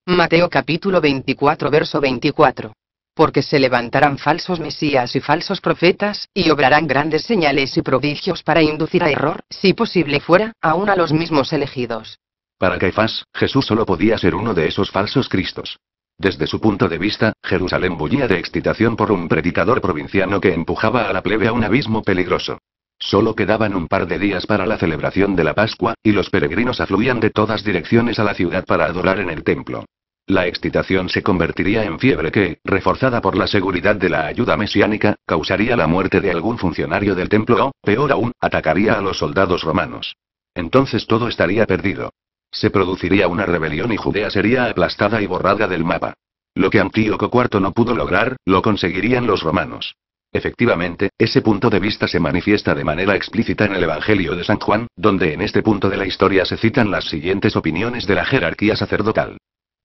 Mateo capítulo 24 verso 24. Porque se levantarán falsos mesías y falsos profetas, y obrarán grandes señales y prodigios para inducir a error, si posible fuera, aún a los mismos elegidos. Para Caifás, Jesús solo podía ser uno de esos falsos cristos. Desde su punto de vista, Jerusalén bullía de excitación por un predicador provinciano que empujaba a la plebe a un abismo peligroso. Solo quedaban un par de días para la celebración de la Pascua, y los peregrinos afluían de todas direcciones a la ciudad para adorar en el templo. La excitación se convertiría en fiebre que, reforzada por la seguridad de la ayuda mesiánica, causaría la muerte de algún funcionario del templo o, peor aún, atacaría a los soldados romanos. Entonces todo estaría perdido. Se produciría una rebelión y Judea sería aplastada y borrada del mapa. Lo que Antíoco IV no pudo lograr, lo conseguirían los romanos. Efectivamente, ese punto de vista se manifiesta de manera explícita en el Evangelio de San Juan, donde en este punto de la historia se citan las siguientes opiniones de la jerarquía sacerdotal.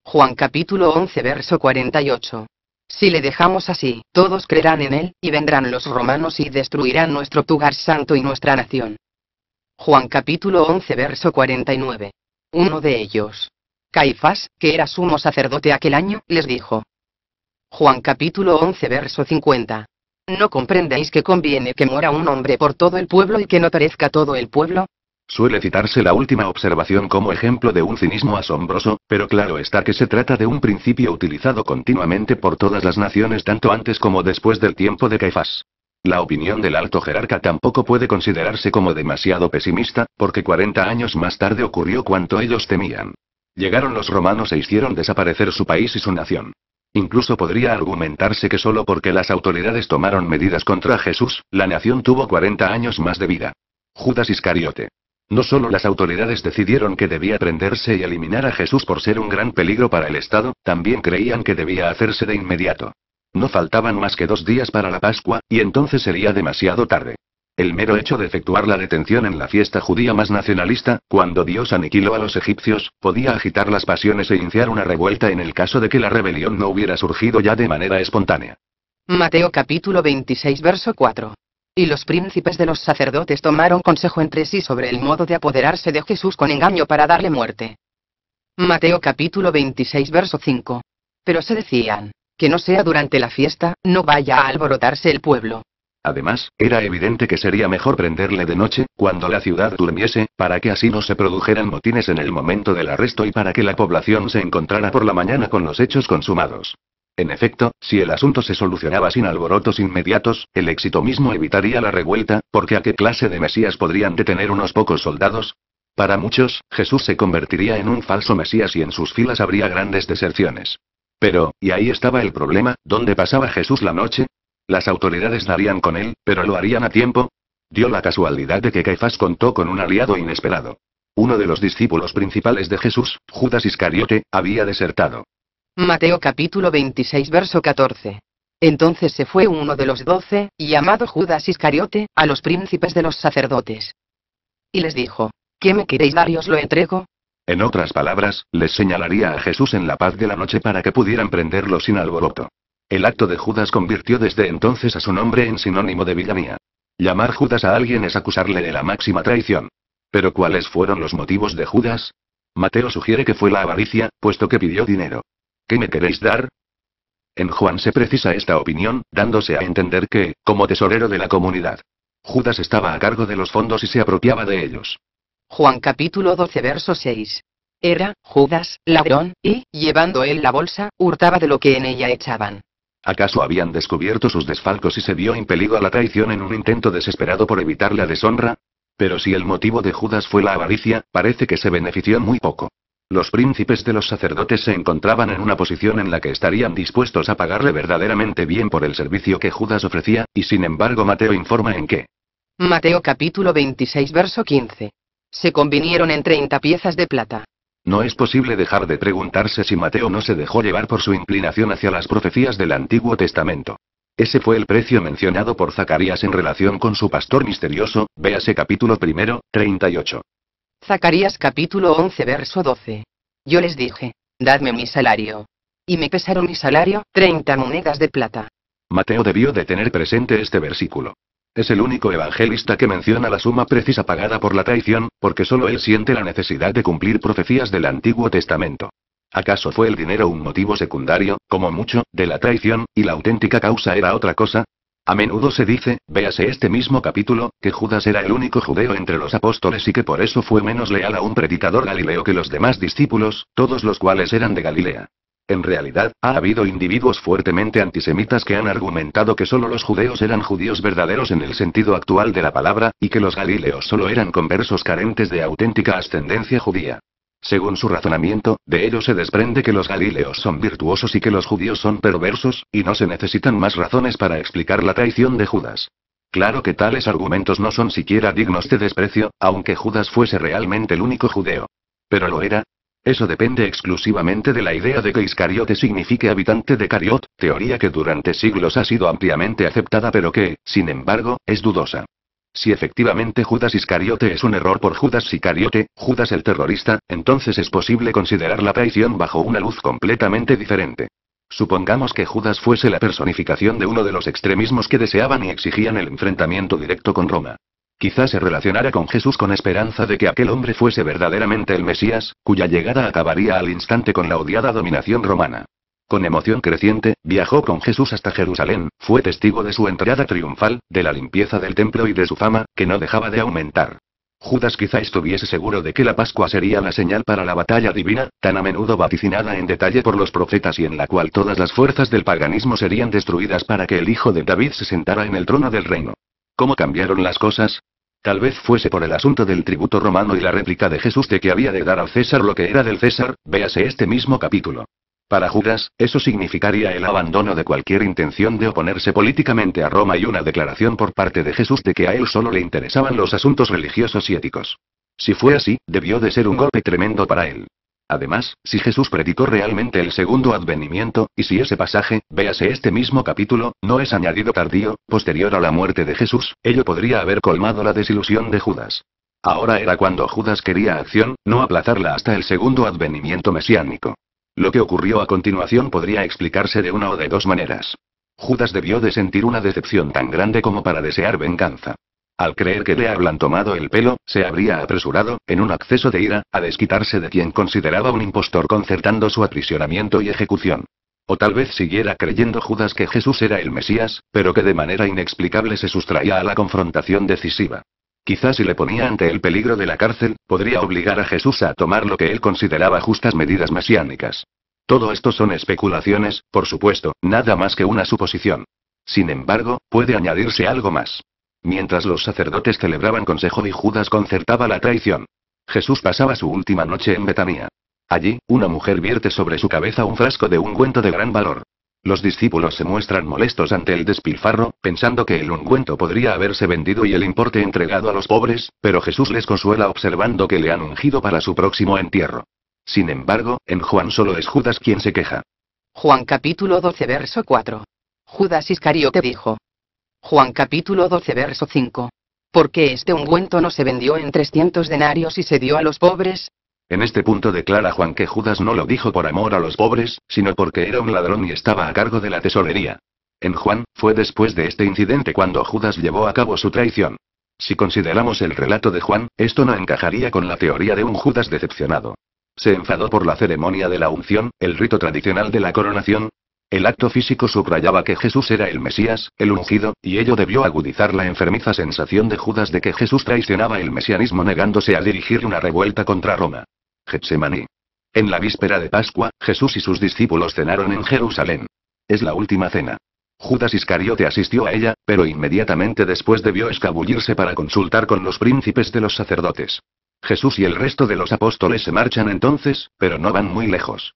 Juan capítulo 11 verso 48. Si le dejamos así, todos creerán en él, y vendrán los romanos y destruirán nuestro lugar santo y nuestra nación. Juan capítulo 11 verso 49. Uno de ellos, Caifás, que era sumo sacerdote aquel año, les dijo. Juan capítulo 11 verso 50. ¿No comprendéis que conviene que muera un hombre por todo el pueblo y que no perezca todo el pueblo? Suele citarse la última observación como ejemplo de un cinismo asombroso, pero claro está que se trata de un principio utilizado continuamente por todas las naciones tanto antes como después del tiempo de Caifás. La opinión del alto jerarca tampoco puede considerarse como demasiado pesimista, porque 40 años más tarde ocurrió cuanto ellos temían. Llegaron los romanos e hicieron desaparecer su país y su nación. Incluso podría argumentarse que solo porque las autoridades tomaron medidas contra Jesús, la nación tuvo 40 años más de vida. Judas Iscariote. No solo las autoridades decidieron que debía prenderse y eliminar a Jesús por ser un gran peligro para el Estado, también creían que debía hacerse de inmediato. No faltaban más que dos días para la Pascua, y entonces sería demasiado tarde. El mero hecho de efectuar la detención en la fiesta judía más nacionalista, cuando Dios aniquiló a los egipcios, podía agitar las pasiones e iniciar una revuelta en el caso de que la rebelión no hubiera surgido ya de manera espontánea. Mateo capítulo 26 verso 4. Y los príncipes de los sacerdotes tomaron consejo entre sí sobre el modo de apoderarse de Jesús con engaño para darle muerte. Mateo capítulo 26 verso 5. Pero se decían, que no sea durante la fiesta, no vaya a alborotarse el pueblo. Además, era evidente que sería mejor prenderle de noche, cuando la ciudad durmiese, para que así no se produjeran motines en el momento del arresto y para que la población se encontrara por la mañana con los hechos consumados. En efecto, si el asunto se solucionaba sin alborotos inmediatos, el éxito mismo evitaría la revuelta, porque a qué clase de Mesías podrían detener unos pocos soldados? Para muchos, Jesús se convertiría en un falso Mesías y en sus filas habría grandes deserciones. Pero, y ahí estaba el problema, ¿dónde pasaba Jesús la noche? Las autoridades darían con él, pero lo harían a tiempo. Dio la casualidad de que Caifás contó con un aliado inesperado. Uno de los discípulos principales de Jesús, Judas Iscariote, había desertado. Mateo capítulo 26 verso 14. Entonces se fue uno de los doce, llamado Judas Iscariote, a los príncipes de los sacerdotes. Y les dijo, ¿qué me queréis dar y os lo entrego? En otras palabras, les señalaría a Jesús en la paz de la noche para que pudieran prenderlo sin alboroto. El acto de Judas convirtió desde entonces a su nombre en sinónimo de villanía. Llamar Judas a alguien es acusarle de la máxima traición. Pero ¿cuáles fueron los motivos de Judas? Mateo sugiere que fue la avaricia, puesto que pidió dinero. ¿Qué me queréis dar? En Juan se precisa esta opinión, dándose a entender que, como tesorero de la comunidad, Judas estaba a cargo de los fondos y se apropiaba de ellos. Juan capítulo 12 verso 6. Era, Judas, ladrón, y, llevando él la bolsa, hurtaba de lo que en ella echaban. ¿Acaso habían descubierto sus desfalcos y se vio impelido a la traición en un intento desesperado por evitar la deshonra? Pero si el motivo de Judas fue la avaricia, parece que se benefició muy poco. Los príncipes de los sacerdotes se encontraban en una posición en la que estarían dispuestos a pagarle verdaderamente bien por el servicio que Judas ofrecía, y sin embargo Mateo informa en que. Mateo capítulo 26 verso 15. Se convinieron en 30 piezas de plata. No es posible dejar de preguntarse si Mateo no se dejó llevar por su inclinación hacia las profecías del Antiguo Testamento. Ese fue el precio mencionado por Zacarías en relación con su pastor misterioso, véase capítulo primero, 38. Zacarías capítulo 11 verso 12. Yo les dije, dadme mi salario. Y me pesaron mi salario, 30 monedas de plata. Mateo debió de tener presente este versículo. Es el único evangelista que menciona la suma precisa pagada por la traición, porque solo él siente la necesidad de cumplir profecías del Antiguo Testamento. ¿Acaso fue el dinero un motivo secundario, como mucho, de la traición, y la auténtica causa era otra cosa? A menudo se dice, véase este mismo capítulo, que Judas era el único judeo entre los apóstoles y que por eso fue menos leal a un predicador galileo que los demás discípulos, todos los cuales eran de Galilea. En realidad, ha habido individuos fuertemente antisemitas que han argumentado que solo los judeos eran judíos verdaderos en el sentido actual de la palabra, y que los galileos solo eran conversos carentes de auténtica ascendencia judía. Según su razonamiento, de ello se desprende que los galileos son virtuosos y que los judíos son perversos, y no se necesitan más razones para explicar la traición de Judas. Claro que tales argumentos no son siquiera dignos de desprecio, aunque Judas fuese realmente el único judeo. Pero lo era, eso depende exclusivamente de la idea de que Iscariote signifique habitante de Cariot, teoría que durante siglos ha sido ampliamente aceptada pero que, sin embargo, es dudosa. Si efectivamente Judas Iscariote es un error por Judas Iscariote, Judas el terrorista, entonces es posible considerar la traición bajo una luz completamente diferente. Supongamos que Judas fuese la personificación de uno de los extremismos que deseaban y exigían el enfrentamiento directo con Roma. Quizá se relacionara con Jesús con esperanza de que aquel hombre fuese verdaderamente el Mesías, cuya llegada acabaría al instante con la odiada dominación romana. Con emoción creciente, viajó con Jesús hasta Jerusalén, fue testigo de su entrada triunfal, de la limpieza del templo y de su fama, que no dejaba de aumentar. Judas quizá estuviese seguro de que la Pascua sería la señal para la batalla divina, tan a menudo vaticinada en detalle por los profetas y en la cual todas las fuerzas del paganismo serían destruidas para que el hijo de David se sentara en el trono del reino. ¿Cómo cambiaron las cosas? Tal vez fuese por el asunto del tributo romano y la réplica de Jesús de que había de dar al César lo que era del César, véase este mismo capítulo. Para Judas, eso significaría el abandono de cualquier intención de oponerse políticamente a Roma y una declaración por parte de Jesús de que a él solo le interesaban los asuntos religiosos y éticos. Si fue así, debió de ser un golpe tremendo para él. Además, si Jesús predicó realmente el segundo advenimiento, y si ese pasaje, véase este mismo capítulo, no es añadido tardío, posterior a la muerte de Jesús, ello podría haber colmado la desilusión de Judas. Ahora era cuando Judas quería acción, no aplazarla hasta el segundo advenimiento mesiánico. Lo que ocurrió a continuación podría explicarse de una o de dos maneras. Judas debió de sentir una decepción tan grande como para desear venganza. Al creer que le hablan tomado el pelo, se habría apresurado, en un acceso de ira, a desquitarse de quien consideraba un impostor concertando su aprisionamiento y ejecución. O tal vez siguiera creyendo Judas que Jesús era el Mesías, pero que de manera inexplicable se sustraía a la confrontación decisiva. Quizás si le ponía ante el peligro de la cárcel, podría obligar a Jesús a tomar lo que él consideraba justas medidas mesiánicas. Todo esto son especulaciones, por supuesto, nada más que una suposición. Sin embargo, puede añadirse algo más. Mientras los sacerdotes celebraban consejo y Judas concertaba la traición. Jesús pasaba su última noche en Betania. Allí, una mujer vierte sobre su cabeza un frasco de ungüento de gran valor. Los discípulos se muestran molestos ante el despilfarro, pensando que el ungüento podría haberse vendido y el importe entregado a los pobres, pero Jesús les consuela observando que le han ungido para su próximo entierro. Sin embargo, en Juan solo es Judas quien se queja. Juan capítulo 12 verso 4. Judas Iscariote dijo, Juan capítulo 12 verso 5. ¿Por qué este ungüento no se vendió en 300 denarios y se dio a los pobres, en este punto declara Juan que Judas no lo dijo por amor a los pobres, sino porque era un ladrón y estaba a cargo de la tesorería. En Juan, fue después de este incidente cuando Judas llevó a cabo su traición. Si consideramos el relato de Juan, esto no encajaría con la teoría de un Judas decepcionado. Se enfadó por la ceremonia de la unción, el rito tradicional de la coronación, el acto físico subrayaba que Jesús era el Mesías, el ungido, y ello debió agudizar la enfermiza sensación de Judas de que Jesús traicionaba el mesianismo negándose a dirigir una revuelta contra Roma. Getsemaní. En la víspera de Pascua, Jesús y sus discípulos cenaron en Jerusalén. Es la última cena. Judas Iscariote asistió a ella, pero inmediatamente después debió escabullirse para consultar con los príncipes de los sacerdotes. Jesús y el resto de los apóstoles se marchan entonces, pero no van muy lejos.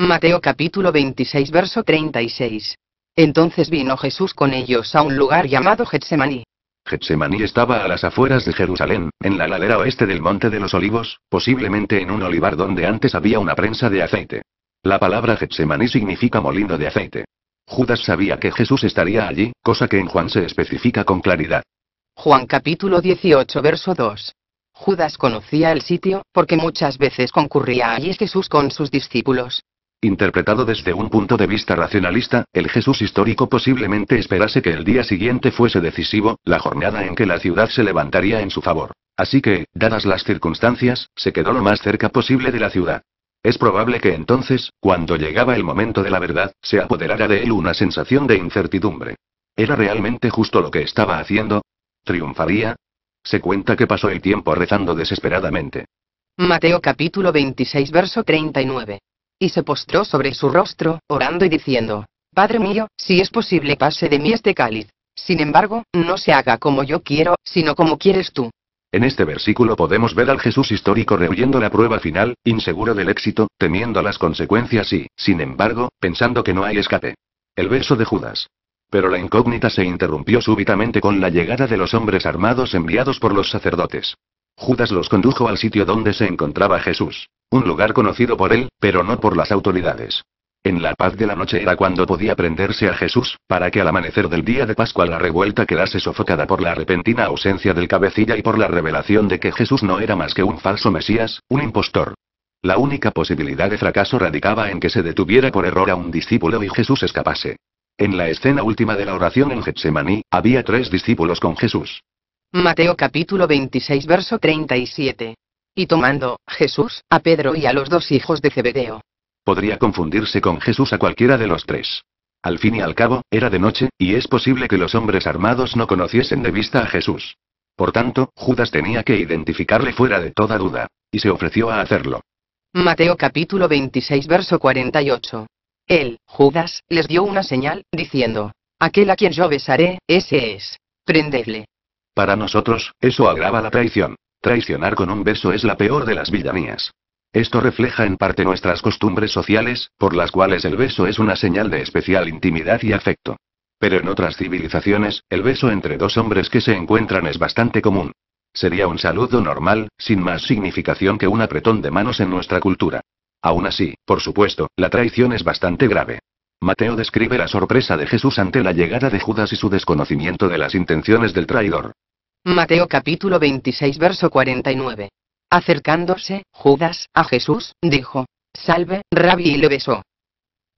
Mateo capítulo 26 verso 36. Entonces vino Jesús con ellos a un lugar llamado Getsemaní. Getsemaní estaba a las afueras de Jerusalén, en la ladera oeste del Monte de los Olivos, posiblemente en un olivar donde antes había una prensa de aceite. La palabra Getsemaní significa molino de aceite. Judas sabía que Jesús estaría allí, cosa que en Juan se especifica con claridad. Juan capítulo 18 verso 2. Judas conocía el sitio, porque muchas veces concurría allí Jesús con sus discípulos. Interpretado desde un punto de vista racionalista, el Jesús histórico posiblemente esperase que el día siguiente fuese decisivo, la jornada en que la ciudad se levantaría en su favor. Así que, dadas las circunstancias, se quedó lo más cerca posible de la ciudad. Es probable que entonces, cuando llegaba el momento de la verdad, se apoderara de él una sensación de incertidumbre. ¿Era realmente justo lo que estaba haciendo? ¿Triunfaría? Se cuenta que pasó el tiempo rezando desesperadamente. Mateo capítulo 26 verso 39. Y se postró sobre su rostro, orando y diciendo, Padre mío, si es posible pase de mí este cáliz. Sin embargo, no se haga como yo quiero, sino como quieres tú. En este versículo podemos ver al Jesús histórico rehuyendo la prueba final, inseguro del éxito, temiendo las consecuencias y, sin embargo, pensando que no hay escape. El verso de Judas. Pero la incógnita se interrumpió súbitamente con la llegada de los hombres armados enviados por los sacerdotes. Judas los condujo al sitio donde se encontraba Jesús. Un lugar conocido por él, pero no por las autoridades. En la paz de la noche era cuando podía prenderse a Jesús, para que al amanecer del día de Pascua la revuelta quedase sofocada por la repentina ausencia del cabecilla y por la revelación de que Jesús no era más que un falso Mesías, un impostor. La única posibilidad de fracaso radicaba en que se detuviera por error a un discípulo y Jesús escapase. En la escena última de la oración en Getsemaní, había tres discípulos con Jesús. Mateo capítulo 26 verso 37. Y tomando, Jesús, a Pedro y a los dos hijos de Zebedeo. Podría confundirse con Jesús a cualquiera de los tres. Al fin y al cabo, era de noche, y es posible que los hombres armados no conociesen de vista a Jesús. Por tanto, Judas tenía que identificarle fuera de toda duda. Y se ofreció a hacerlo. Mateo capítulo 26 verso 48. Él, Judas, les dio una señal, diciendo, Aquel a quien yo besaré, ese es. Prendedle. Para nosotros, eso agrava la traición. Traicionar con un beso es la peor de las villanías. Esto refleja en parte nuestras costumbres sociales, por las cuales el beso es una señal de especial intimidad y afecto. Pero en otras civilizaciones, el beso entre dos hombres que se encuentran es bastante común. Sería un saludo normal, sin más significación que un apretón de manos en nuestra cultura. Aún así, por supuesto, la traición es bastante grave. Mateo describe la sorpresa de Jesús ante la llegada de Judas y su desconocimiento de las intenciones del traidor. Mateo capítulo 26 verso 49. Acercándose, Judas, a Jesús, dijo, Salve, rabi y le besó.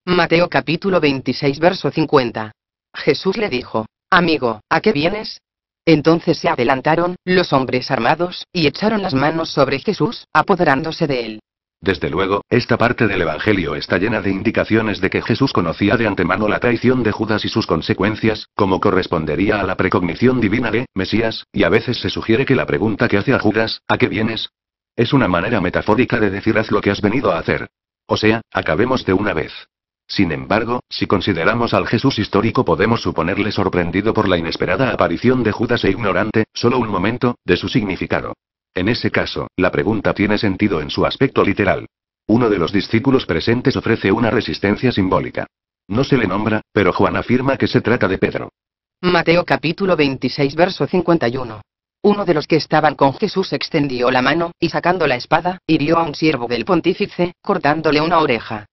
Mateo capítulo 26 verso 50. Jesús le dijo, Amigo, ¿a qué vienes? Entonces se adelantaron los hombres armados, y echaron las manos sobre Jesús, apoderándose de él. Desde luego, esta parte del Evangelio está llena de indicaciones de que Jesús conocía de antemano la traición de Judas y sus consecuencias, como correspondería a la precognición divina de Mesías, y a veces se sugiere que la pregunta que hace a Judas, ¿a qué vienes? Es una manera metafórica de decir haz lo que has venido a hacer. O sea, acabemos de una vez. Sin embargo, si consideramos al Jesús histórico podemos suponerle sorprendido por la inesperada aparición de Judas e ignorante, solo un momento, de su significado. En ese caso, la pregunta tiene sentido en su aspecto literal. Uno de los discípulos presentes ofrece una resistencia simbólica. No se le nombra, pero Juan afirma que se trata de Pedro. Mateo capítulo 26 verso 51. Uno de los que estaban con Jesús extendió la mano, y sacando la espada, hirió a un siervo del pontífice, cortándole una oreja.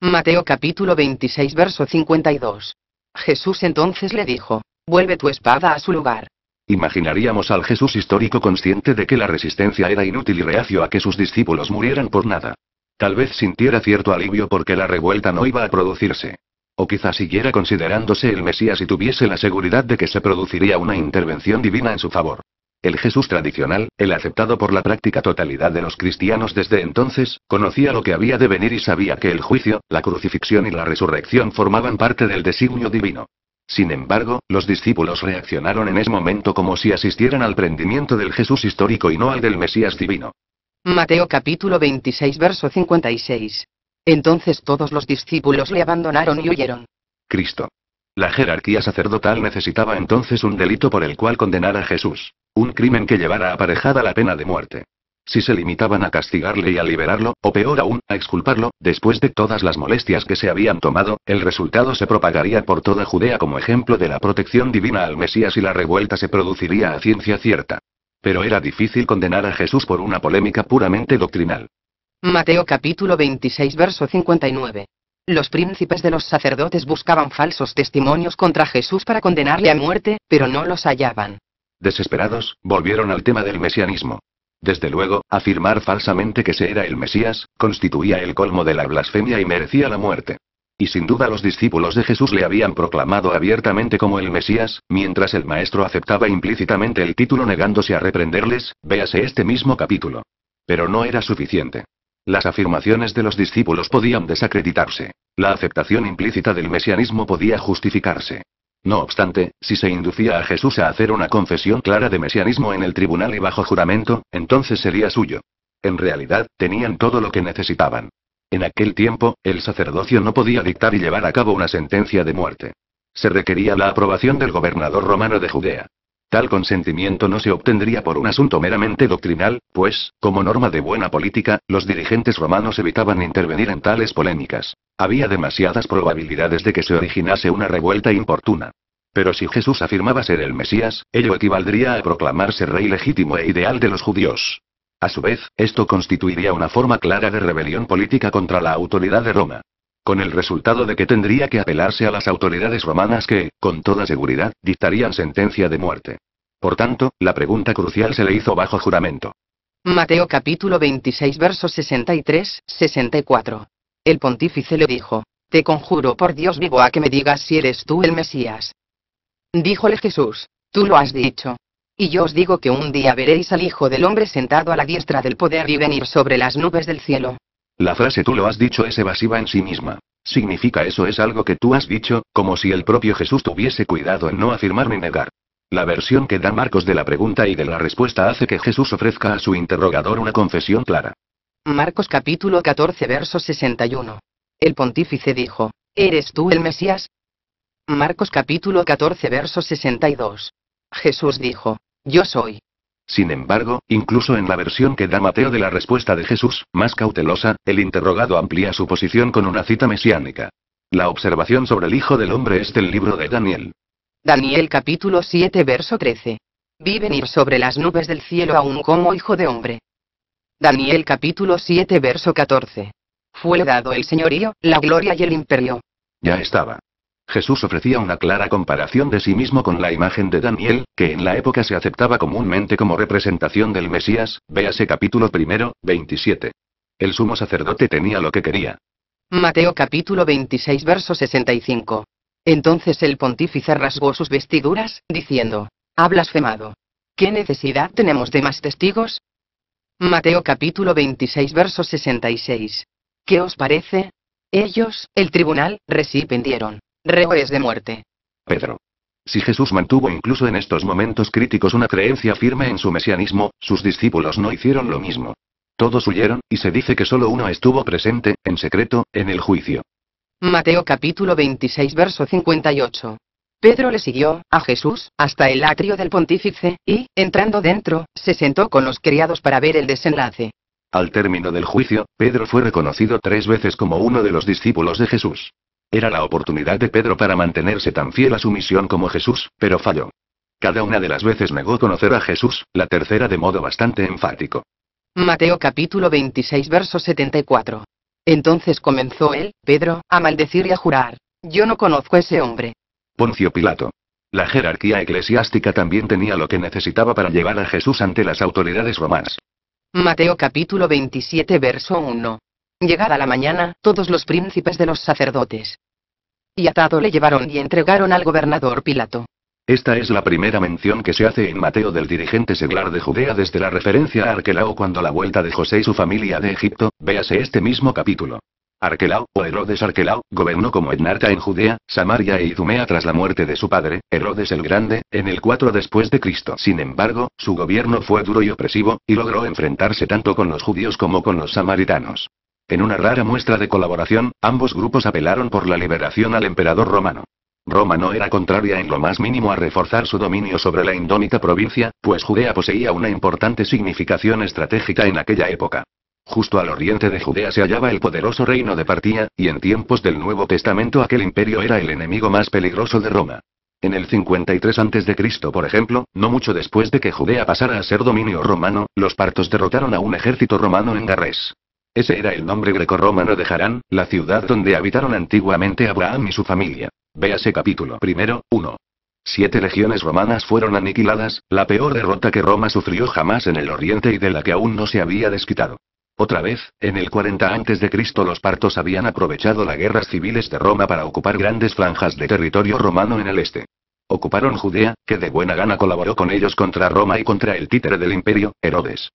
Mateo capítulo 26 verso 52. Jesús entonces le dijo, vuelve tu espada a su lugar, Imaginaríamos al Jesús histórico consciente de que la resistencia era inútil y reacio a que sus discípulos murieran por nada. Tal vez sintiera cierto alivio porque la revuelta no iba a producirse. O quizá siguiera considerándose el Mesías y tuviese la seguridad de que se produciría una intervención divina en su favor. El Jesús tradicional, el aceptado por la práctica totalidad de los cristianos desde entonces, conocía lo que había de venir y sabía que el juicio, la crucifixión y la resurrección formaban parte del designio divino. Sin embargo, los discípulos reaccionaron en ese momento como si asistieran al prendimiento del Jesús histórico y no al del Mesías divino. Mateo capítulo 26 verso 56. Entonces todos los discípulos le abandonaron y huyeron. Cristo. La jerarquía sacerdotal necesitaba entonces un delito por el cual condenar a Jesús. Un crimen que llevara aparejada la pena de muerte. Si se limitaban a castigarle y a liberarlo, o peor aún, a exculparlo, después de todas las molestias que se habían tomado, el resultado se propagaría por toda Judea como ejemplo de la protección divina al Mesías y la revuelta se produciría a ciencia cierta. Pero era difícil condenar a Jesús por una polémica puramente doctrinal. Mateo capítulo 26 verso 59. Los príncipes de los sacerdotes buscaban falsos testimonios contra Jesús para condenarle a muerte, pero no los hallaban. Desesperados, volvieron al tema del mesianismo. Desde luego, afirmar falsamente que se era el Mesías, constituía el colmo de la blasfemia y merecía la muerte. Y sin duda los discípulos de Jesús le habían proclamado abiertamente como el Mesías, mientras el Maestro aceptaba implícitamente el título negándose a reprenderles, véase este mismo capítulo. Pero no era suficiente. Las afirmaciones de los discípulos podían desacreditarse. La aceptación implícita del mesianismo podía justificarse. No obstante, si se inducía a Jesús a hacer una confesión clara de mesianismo en el tribunal y bajo juramento, entonces sería suyo. En realidad, tenían todo lo que necesitaban. En aquel tiempo, el sacerdocio no podía dictar y llevar a cabo una sentencia de muerte. Se requería la aprobación del gobernador romano de Judea. Tal consentimiento no se obtendría por un asunto meramente doctrinal, pues, como norma de buena política, los dirigentes romanos evitaban intervenir en tales polémicas. Había demasiadas probabilidades de que se originase una revuelta importuna. Pero si Jesús afirmaba ser el Mesías, ello equivaldría a proclamarse rey legítimo e ideal de los judíos. A su vez, esto constituiría una forma clara de rebelión política contra la autoridad de Roma con el resultado de que tendría que apelarse a las autoridades romanas que, con toda seguridad, dictarían sentencia de muerte. Por tanto, la pregunta crucial se le hizo bajo juramento. Mateo capítulo 26 versos 63, 64. El pontífice le dijo, Te conjuro por Dios vivo a que me digas si eres tú el Mesías. Díjole Jesús, Tú lo has dicho. Y yo os digo que un día veréis al Hijo del Hombre sentado a la diestra del poder y venir sobre las nubes del cielo. La frase tú lo has dicho es evasiva en sí misma. Significa eso es algo que tú has dicho, como si el propio Jesús tuviese cuidado en no afirmar ni negar. La versión que da Marcos de la pregunta y de la respuesta hace que Jesús ofrezca a su interrogador una confesión clara. Marcos capítulo 14 verso 61. El pontífice dijo, ¿Eres tú el Mesías? Marcos capítulo 14 verso 62. Jesús dijo, Yo soy. Sin embargo, incluso en la versión que da Mateo de la respuesta de Jesús, más cautelosa, el interrogado amplía su posición con una cita mesiánica. La observación sobre el Hijo del Hombre es del libro de Daniel. Daniel capítulo 7 verso 13. Vi venir sobre las nubes del cielo aún como Hijo de Hombre. Daniel capítulo 7 verso 14. Fue dado el señorío, la gloria y el imperio. Ya estaba. Jesús ofrecía una clara comparación de sí mismo con la imagen de Daniel, que en la época se aceptaba comúnmente como representación del Mesías, véase capítulo primero, 27. El sumo sacerdote tenía lo que quería. Mateo capítulo 26 verso 65. Entonces el pontífice rasgó sus vestiduras, diciendo, ha blasfemado. ¿Qué necesidad tenemos de más testigos? Mateo capítulo 26 verso 66. ¿Qué os parece? Ellos, el tribunal, resipendieron. Reo es de muerte. Pedro. Si Jesús mantuvo incluso en estos momentos críticos una creencia firme en su mesianismo, sus discípulos no hicieron lo mismo. Todos huyeron, y se dice que solo uno estuvo presente, en secreto, en el juicio. Mateo capítulo 26 verso 58. Pedro le siguió, a Jesús, hasta el atrio del pontífice, y, entrando dentro, se sentó con los criados para ver el desenlace. Al término del juicio, Pedro fue reconocido tres veces como uno de los discípulos de Jesús. Era la oportunidad de Pedro para mantenerse tan fiel a su misión como Jesús, pero falló. Cada una de las veces negó conocer a Jesús, la tercera de modo bastante enfático. Mateo capítulo 26 verso 74. Entonces comenzó él, Pedro, a maldecir y a jurar. Yo no conozco a ese hombre. Poncio Pilato. La jerarquía eclesiástica también tenía lo que necesitaba para llevar a Jesús ante las autoridades romanas. Mateo capítulo 27 verso 1. Llegada la mañana, todos los príncipes de los sacerdotes y atado le llevaron y entregaron al gobernador Pilato. Esta es la primera mención que se hace en Mateo del dirigente seglar de Judea desde la referencia a Arquelao cuando la vuelta de José y su familia de Egipto, véase este mismo capítulo. Arquelao, o Herodes Arquelao, gobernó como etnarca en Judea, Samaria e Idumea tras la muerte de su padre, Herodes el Grande, en el 4 después de Cristo. Sin embargo, su gobierno fue duro y opresivo, y logró enfrentarse tanto con los judíos como con los samaritanos. En una rara muestra de colaboración, ambos grupos apelaron por la liberación al emperador romano. Roma no era contraria en lo más mínimo a reforzar su dominio sobre la indómita provincia, pues Judea poseía una importante significación estratégica en aquella época. Justo al oriente de Judea se hallaba el poderoso reino de Partía, y en tiempos del Nuevo Testamento aquel imperio era el enemigo más peligroso de Roma. En el 53 a.C., por ejemplo, no mucho después de que Judea pasara a ser dominio romano, los partos derrotaron a un ejército romano en Garres. Ese era el nombre grecorromano de Harán, la ciudad donde habitaron antiguamente Abraham y su familia. Véase capítulo primero, 1. Siete legiones romanas fueron aniquiladas, la peor derrota que Roma sufrió jamás en el Oriente y de la que aún no se había desquitado. Otra vez, en el 40 a.C. los partos habían aprovechado las guerras civiles de Roma para ocupar grandes franjas de territorio romano en el este. Ocuparon Judea, que de buena gana colaboró con ellos contra Roma y contra el títere del imperio, Herodes.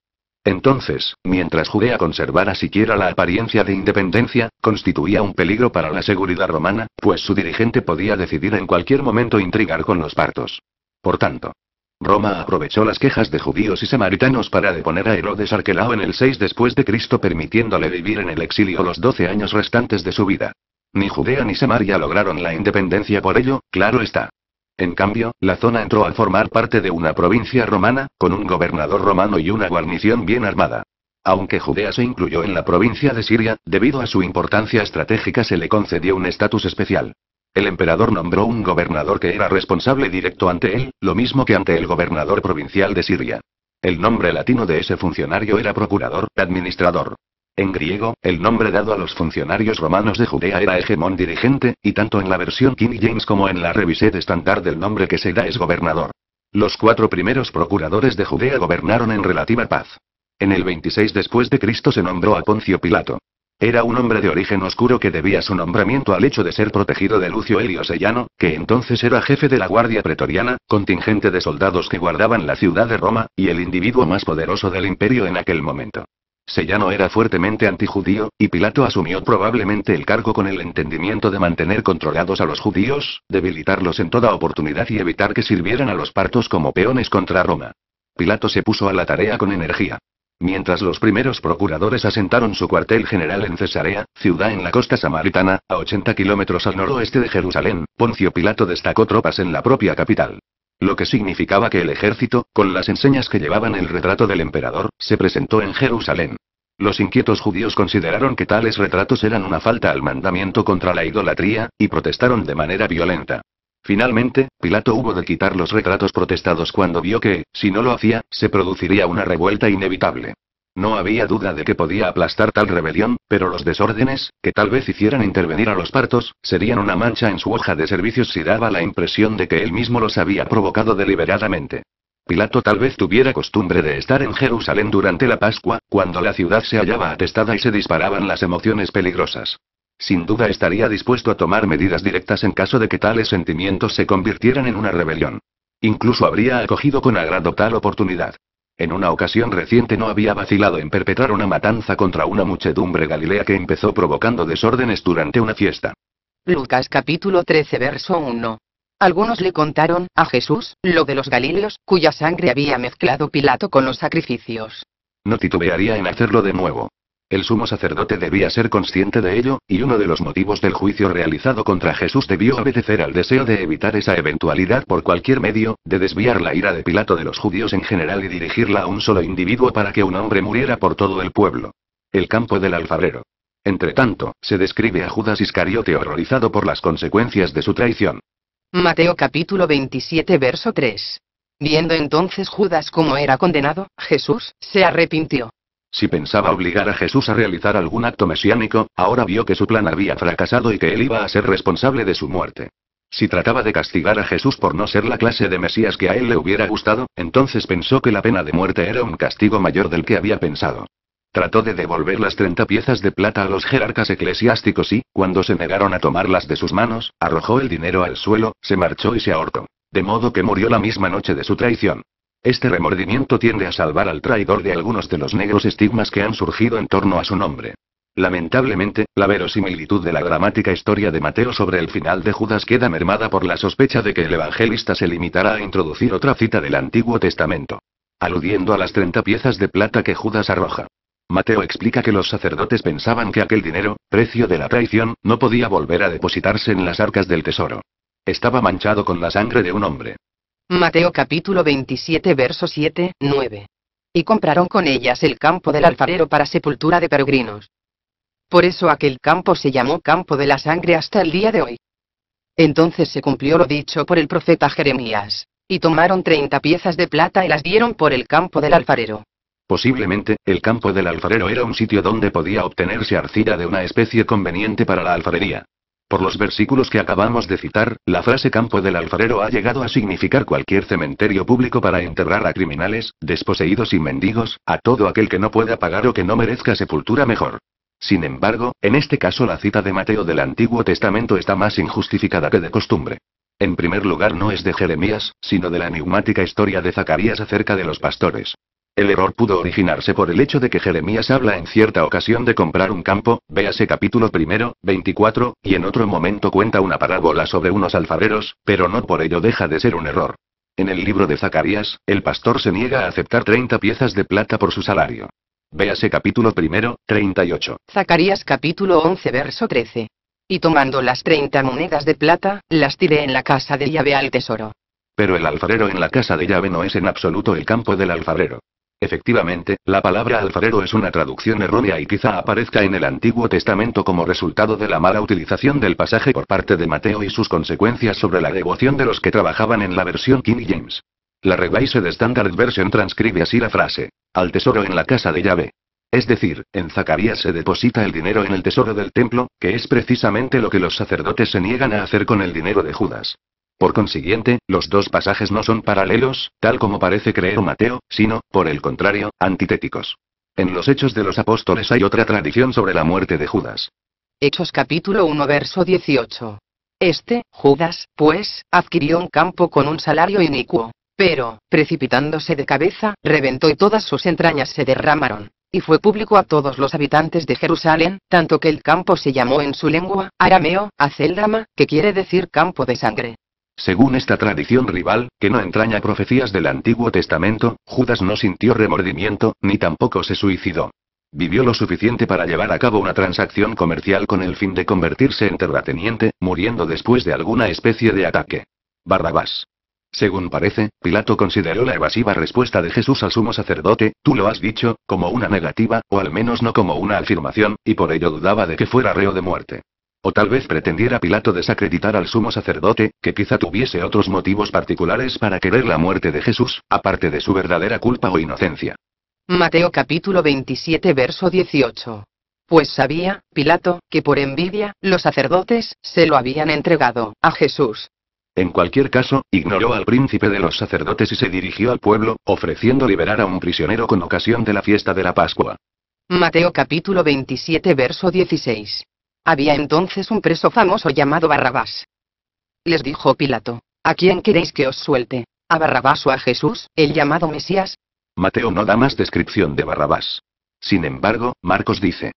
Entonces, mientras Judea conservara siquiera la apariencia de independencia, constituía un peligro para la seguridad romana, pues su dirigente podía decidir en cualquier momento intrigar con los partos. Por tanto, Roma aprovechó las quejas de judíos y samaritanos para deponer a Herodes Arquelao en el 6 después de Cristo permitiéndole vivir en el exilio los 12 años restantes de su vida. Ni Judea ni Samaria lograron la independencia por ello, claro está. En cambio, la zona entró a formar parte de una provincia romana, con un gobernador romano y una guarnición bien armada. Aunque Judea se incluyó en la provincia de Siria, debido a su importancia estratégica se le concedió un estatus especial. El emperador nombró un gobernador que era responsable directo ante él, lo mismo que ante el gobernador provincial de Siria. El nombre latino de ese funcionario era procurador, administrador. En griego, el nombre dado a los funcionarios romanos de Judea era hegemón dirigente, y tanto en la versión King James como en la revised estándar del nombre que se da es gobernador. Los cuatro primeros procuradores de Judea gobernaron en relativa paz. En el 26 después de Cristo se nombró a Poncio Pilato. Era un hombre de origen oscuro que debía su nombramiento al hecho de ser protegido de Lucio Helio Sellano, que entonces era jefe de la Guardia Pretoriana, contingente de soldados que guardaban la ciudad de Roma, y el individuo más poderoso del imperio en aquel momento. Sellano era fuertemente antijudío, y Pilato asumió probablemente el cargo con el entendimiento de mantener controlados a los judíos, debilitarlos en toda oportunidad y evitar que sirvieran a los partos como peones contra Roma. Pilato se puso a la tarea con energía. Mientras los primeros procuradores asentaron su cuartel general en Cesarea, ciudad en la costa samaritana, a 80 kilómetros al noroeste de Jerusalén, Poncio Pilato destacó tropas en la propia capital. Lo que significaba que el ejército, con las enseñas que llevaban el retrato del emperador, se presentó en Jerusalén. Los inquietos judíos consideraron que tales retratos eran una falta al mandamiento contra la idolatría, y protestaron de manera violenta. Finalmente, Pilato hubo de quitar los retratos protestados cuando vio que, si no lo hacía, se produciría una revuelta inevitable. No había duda de que podía aplastar tal rebelión, pero los desórdenes, que tal vez hicieran intervenir a los partos, serían una mancha en su hoja de servicios si daba la impresión de que él mismo los había provocado deliberadamente. Pilato tal vez tuviera costumbre de estar en Jerusalén durante la Pascua, cuando la ciudad se hallaba atestada y se disparaban las emociones peligrosas. Sin duda estaría dispuesto a tomar medidas directas en caso de que tales sentimientos se convirtieran en una rebelión. Incluso habría acogido con agrado tal oportunidad. En una ocasión reciente no había vacilado en perpetrar una matanza contra una muchedumbre galilea que empezó provocando desórdenes durante una fiesta. Lucas capítulo 13 verso 1. Algunos le contaron a Jesús lo de los galileos, cuya sangre había mezclado Pilato con los sacrificios. No titubearía en hacerlo de nuevo. El sumo sacerdote debía ser consciente de ello, y uno de los motivos del juicio realizado contra Jesús debió obedecer al deseo de evitar esa eventualidad por cualquier medio, de desviar la ira de Pilato de los judíos en general y dirigirla a un solo individuo para que un hombre muriera por todo el pueblo. El campo del alfarero. Entretanto, se describe a Judas Iscariote horrorizado por las consecuencias de su traición. Mateo capítulo 27 verso 3. Viendo entonces Judas cómo era condenado, Jesús se arrepintió si pensaba obligar a Jesús a realizar algún acto mesiánico, ahora vio que su plan había fracasado y que él iba a ser responsable de su muerte. Si trataba de castigar a Jesús por no ser la clase de Mesías que a él le hubiera gustado, entonces pensó que la pena de muerte era un castigo mayor del que había pensado. Trató de devolver las 30 piezas de plata a los jerarcas eclesiásticos y, cuando se negaron a tomarlas de sus manos, arrojó el dinero al suelo, se marchó y se ahorcó. De modo que murió la misma noche de su traición. Este remordimiento tiende a salvar al traidor de algunos de los negros estigmas que han surgido en torno a su nombre. Lamentablemente, la verosimilitud de la dramática historia de Mateo sobre el final de Judas queda mermada por la sospecha de que el evangelista se limitará a introducir otra cita del Antiguo Testamento, aludiendo a las 30 piezas de plata que Judas arroja. Mateo explica que los sacerdotes pensaban que aquel dinero, precio de la traición, no podía volver a depositarse en las arcas del tesoro. Estaba manchado con la sangre de un hombre. Mateo capítulo 27 verso 7, 9. Y compraron con ellas el campo del alfarero para sepultura de peregrinos. Por eso aquel campo se llamó campo de la sangre hasta el día de hoy. Entonces se cumplió lo dicho por el profeta Jeremías, y tomaron treinta piezas de plata y las dieron por el campo del alfarero. Posiblemente, el campo del alfarero era un sitio donde podía obtenerse arcilla de una especie conveniente para la alfarería. Por los versículos que acabamos de citar, la frase campo del alfarero ha llegado a significar cualquier cementerio público para enterrar a criminales, desposeídos y mendigos, a todo aquel que no pueda pagar o que no merezca sepultura mejor. Sin embargo, en este caso la cita de Mateo del Antiguo Testamento está más injustificada que de costumbre. En primer lugar no es de Jeremías, sino de la enigmática historia de Zacarías acerca de los pastores. El error pudo originarse por el hecho de que Jeremías habla en cierta ocasión de comprar un campo, véase capítulo primero, 24, y en otro momento cuenta una parábola sobre unos alfareros, pero no por ello deja de ser un error. En el libro de Zacarías, el pastor se niega a aceptar 30 piezas de plata por su salario. Véase capítulo primero, 38. Zacarías capítulo 11 verso 13. Y tomando las 30 monedas de plata, las tiré en la casa de llave al tesoro. Pero el alfarero en la casa de llave no es en absoluto el campo del alfarero. Efectivamente, la palabra alfarero es una traducción errónea y quizá aparezca en el Antiguo Testamento como resultado de la mala utilización del pasaje por parte de Mateo y sus consecuencias sobre la devoción de los que trabajaban en la versión King James. La Revised Standard Version transcribe así la frase, al tesoro en la casa de llave. Es decir, en Zacarías se deposita el dinero en el tesoro del templo, que es precisamente lo que los sacerdotes se niegan a hacer con el dinero de Judas. Por consiguiente, los dos pasajes no son paralelos, tal como parece creer Mateo, sino, por el contrario, antitéticos. En los Hechos de los Apóstoles hay otra tradición sobre la muerte de Judas. Hechos capítulo 1 verso 18. Este, Judas, pues, adquirió un campo con un salario inicuo. Pero, precipitándose de cabeza, reventó y todas sus entrañas se derramaron. Y fue público a todos los habitantes de Jerusalén, tanto que el campo se llamó en su lengua, arameo, aceldama, que quiere decir campo de sangre. Según esta tradición rival, que no entraña profecías del Antiguo Testamento, Judas no sintió remordimiento, ni tampoco se suicidó. Vivió lo suficiente para llevar a cabo una transacción comercial con el fin de convertirse en terrateniente, muriendo después de alguna especie de ataque. Barrabás. Según parece, Pilato consideró la evasiva respuesta de Jesús al sumo sacerdote, tú lo has dicho, como una negativa, o al menos no como una afirmación, y por ello dudaba de que fuera reo de muerte. O tal vez pretendiera Pilato desacreditar al sumo sacerdote, que quizá tuviese otros motivos particulares para querer la muerte de Jesús, aparte de su verdadera culpa o inocencia. Mateo capítulo 27 verso 18. Pues sabía, Pilato, que por envidia, los sacerdotes, se lo habían entregado, a Jesús. En cualquier caso, ignoró al príncipe de los sacerdotes y se dirigió al pueblo, ofreciendo liberar a un prisionero con ocasión de la fiesta de la Pascua. Mateo capítulo 27 verso 16. Había entonces un preso famoso llamado Barrabás. Les dijo Pilato, ¿a quién queréis que os suelte? ¿A Barrabás o a Jesús, el llamado Mesías? Mateo no da más descripción de Barrabás. Sin embargo, Marcos dice.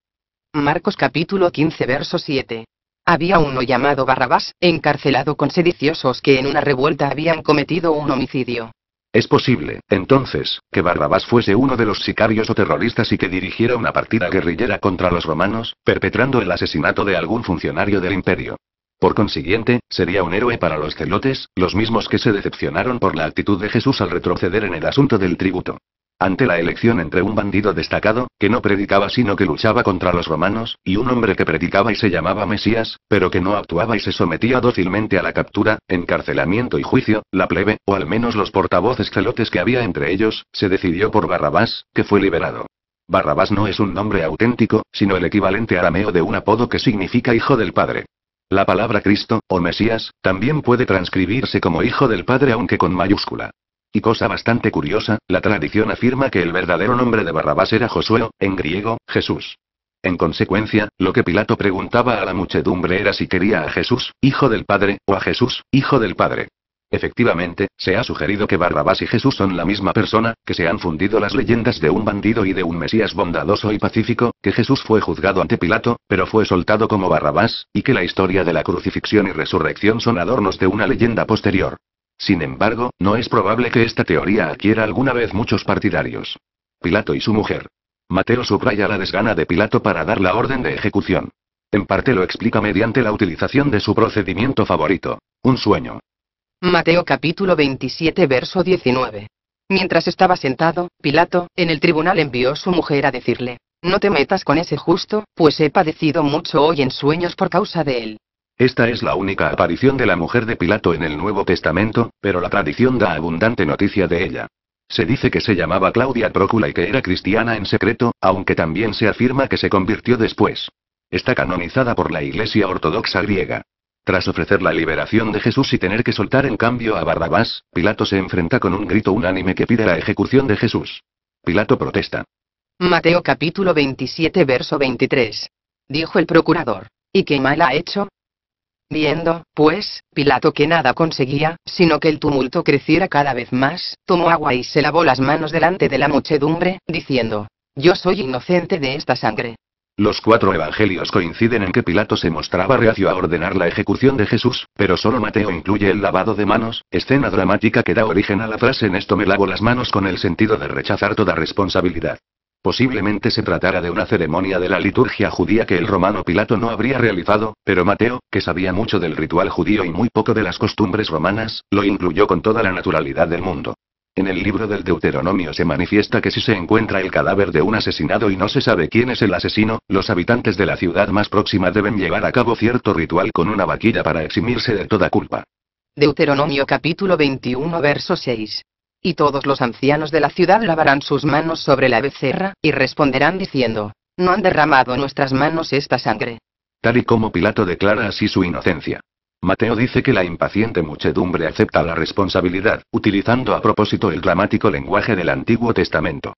Marcos capítulo 15 verso 7. Había uno llamado Barrabás, encarcelado con sediciosos que en una revuelta habían cometido un homicidio. Es posible, entonces, que Barrabás fuese uno de los sicarios o terroristas y que dirigiera una partida guerrillera contra los romanos, perpetrando el asesinato de algún funcionario del imperio. Por consiguiente, sería un héroe para los celotes, los mismos que se decepcionaron por la actitud de Jesús al retroceder en el asunto del tributo. Ante la elección entre un bandido destacado, que no predicaba sino que luchaba contra los romanos, y un hombre que predicaba y se llamaba Mesías, pero que no actuaba y se sometía dócilmente a la captura, encarcelamiento y juicio, la plebe, o al menos los portavoces celotes que había entre ellos, se decidió por Barrabás, que fue liberado. Barrabás no es un nombre auténtico, sino el equivalente arameo de un apodo que significa hijo del padre. La palabra Cristo, o Mesías, también puede transcribirse como hijo del Padre aunque con mayúscula. Y cosa bastante curiosa, la tradición afirma que el verdadero nombre de Barrabás era Josué, en griego, Jesús. En consecuencia, lo que Pilato preguntaba a la muchedumbre era si quería a Jesús, hijo del Padre, o a Jesús, hijo del Padre. Efectivamente, se ha sugerido que Barrabás y Jesús son la misma persona, que se han fundido las leyendas de un bandido y de un Mesías bondadoso y pacífico, que Jesús fue juzgado ante Pilato, pero fue soltado como Barrabás, y que la historia de la crucifixión y resurrección son adornos de una leyenda posterior. Sin embargo, no es probable que esta teoría adquiera alguna vez muchos partidarios. Pilato y su mujer. Mateo subraya la desgana de Pilato para dar la orden de ejecución. En parte lo explica mediante la utilización de su procedimiento favorito, un sueño. Mateo capítulo 27 verso 19. Mientras estaba sentado, Pilato, en el tribunal envió su mujer a decirle, No te metas con ese justo, pues he padecido mucho hoy en sueños por causa de él. Esta es la única aparición de la mujer de Pilato en el Nuevo Testamento, pero la tradición da abundante noticia de ella. Se dice que se llamaba Claudia Prócula y que era cristiana en secreto, aunque también se afirma que se convirtió después. Está canonizada por la Iglesia Ortodoxa griega. Tras ofrecer la liberación de Jesús y tener que soltar en cambio a Barrabás, Pilato se enfrenta con un grito unánime que pide la ejecución de Jesús. Pilato protesta. Mateo capítulo 27 verso 23. Dijo el procurador. ¿Y qué mal ha hecho? Viendo, pues, Pilato que nada conseguía, sino que el tumulto creciera cada vez más, tomó agua y se lavó las manos delante de la muchedumbre, diciendo, Yo soy inocente de esta sangre. Los cuatro evangelios coinciden en que Pilato se mostraba reacio a ordenar la ejecución de Jesús, pero solo Mateo incluye el lavado de manos, escena dramática que da origen a la frase en esto me lavo las manos con el sentido de rechazar toda responsabilidad. Posiblemente se tratara de una ceremonia de la liturgia judía que el romano Pilato no habría realizado, pero Mateo, que sabía mucho del ritual judío y muy poco de las costumbres romanas, lo incluyó con toda la naturalidad del mundo. En el libro del Deuteronomio se manifiesta que si se encuentra el cadáver de un asesinado y no se sabe quién es el asesino, los habitantes de la ciudad más próxima deben llevar a cabo cierto ritual con una vaquilla para eximirse de toda culpa. Deuteronomio capítulo 21 verso 6 y todos los ancianos de la ciudad lavarán sus manos sobre la becerra, y responderán diciendo, no han derramado nuestras manos esta sangre. Tal y como Pilato declara así su inocencia. Mateo dice que la impaciente muchedumbre acepta la responsabilidad, utilizando a propósito el dramático lenguaje del Antiguo Testamento.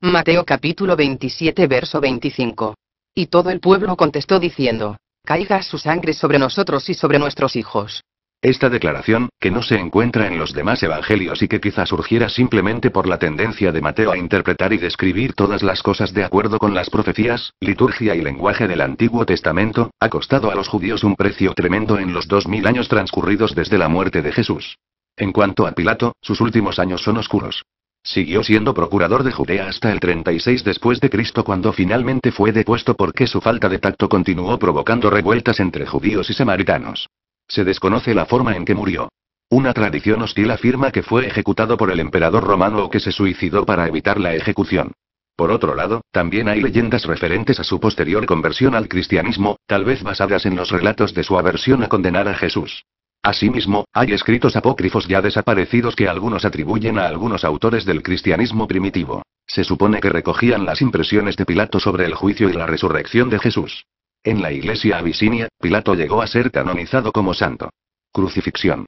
Mateo capítulo 27 verso 25. Y todo el pueblo contestó diciendo, caiga su sangre sobre nosotros y sobre nuestros hijos. Esta declaración, que no se encuentra en los demás evangelios y que quizá surgiera simplemente por la tendencia de Mateo a interpretar y describir todas las cosas de acuerdo con las profecías, liturgia y lenguaje del Antiguo Testamento, ha costado a los judíos un precio tremendo en los dos mil años transcurridos desde la muerte de Jesús. En cuanto a Pilato, sus últimos años son oscuros. Siguió siendo procurador de Judea hasta el 36 después de Cristo cuando finalmente fue depuesto porque su falta de tacto continuó provocando revueltas entre judíos y samaritanos. Se desconoce la forma en que murió. Una tradición hostil afirma que fue ejecutado por el emperador romano o que se suicidó para evitar la ejecución. Por otro lado, también hay leyendas referentes a su posterior conversión al cristianismo, tal vez basadas en los relatos de su aversión a condenar a Jesús. Asimismo, hay escritos apócrifos ya desaparecidos que algunos atribuyen a algunos autores del cristianismo primitivo. Se supone que recogían las impresiones de Pilato sobre el juicio y la resurrección de Jesús. En la iglesia abisinia, Pilato llegó a ser canonizado como santo. Crucifixión.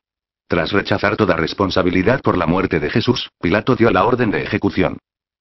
Tras rechazar toda responsabilidad por la muerte de Jesús, Pilato dio la orden de ejecución.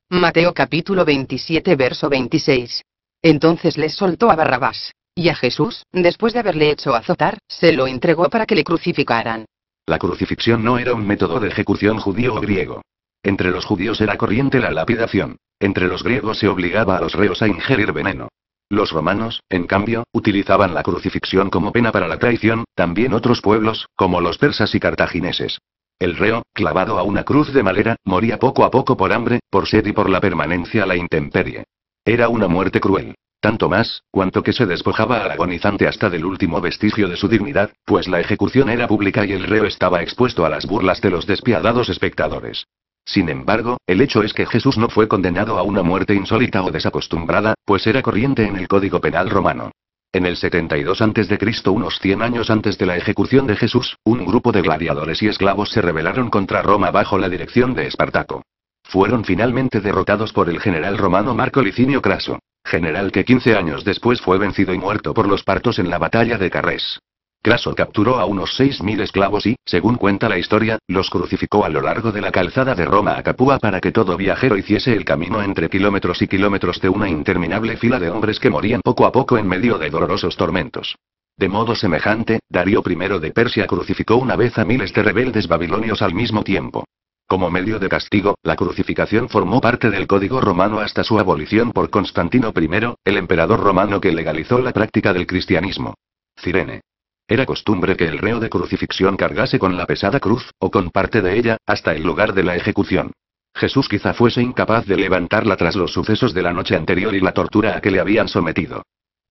Mateo capítulo 27 verso 26. Entonces les soltó a Barrabás. Y a Jesús, después de haberle hecho azotar, se lo entregó para que le crucificaran. La crucifixión no era un método de ejecución judío o griego. Entre los judíos era corriente la lapidación. Entre los griegos se obligaba a los reos a ingerir veneno. Los romanos, en cambio, utilizaban la crucifixión como pena para la traición, también otros pueblos, como los persas y cartagineses. El reo, clavado a una cruz de madera, moría poco a poco por hambre, por sed y por la permanencia a la intemperie. Era una muerte cruel. Tanto más, cuanto que se despojaba al agonizante hasta del último vestigio de su dignidad, pues la ejecución era pública y el reo estaba expuesto a las burlas de los despiadados espectadores. Sin embargo, el hecho es que Jesús no fue condenado a una muerte insólita o desacostumbrada, pues era corriente en el Código Penal romano. En el 72 a.C., unos 100 años antes de la ejecución de Jesús, un grupo de gladiadores y esclavos se rebelaron contra Roma bajo la dirección de Espartaco. Fueron finalmente derrotados por el general romano Marco Licinio Craso, general que 15 años después fue vencido y muerto por los partos en la batalla de Carrés. Craso capturó a unos 6.000 esclavos y, según cuenta la historia, los crucificó a lo largo de la calzada de Roma a Capua para que todo viajero hiciese el camino entre kilómetros y kilómetros de una interminable fila de hombres que morían poco a poco en medio de dolorosos tormentos. De modo semejante, Darío I de Persia crucificó una vez a miles de rebeldes babilonios al mismo tiempo. Como medio de castigo, la crucificación formó parte del código romano hasta su abolición por Constantino I, el emperador romano que legalizó la práctica del cristianismo. Cirene. Era costumbre que el reo de crucifixión cargase con la pesada cruz, o con parte de ella, hasta el lugar de la ejecución. Jesús quizá fuese incapaz de levantarla tras los sucesos de la noche anterior y la tortura a que le habían sometido.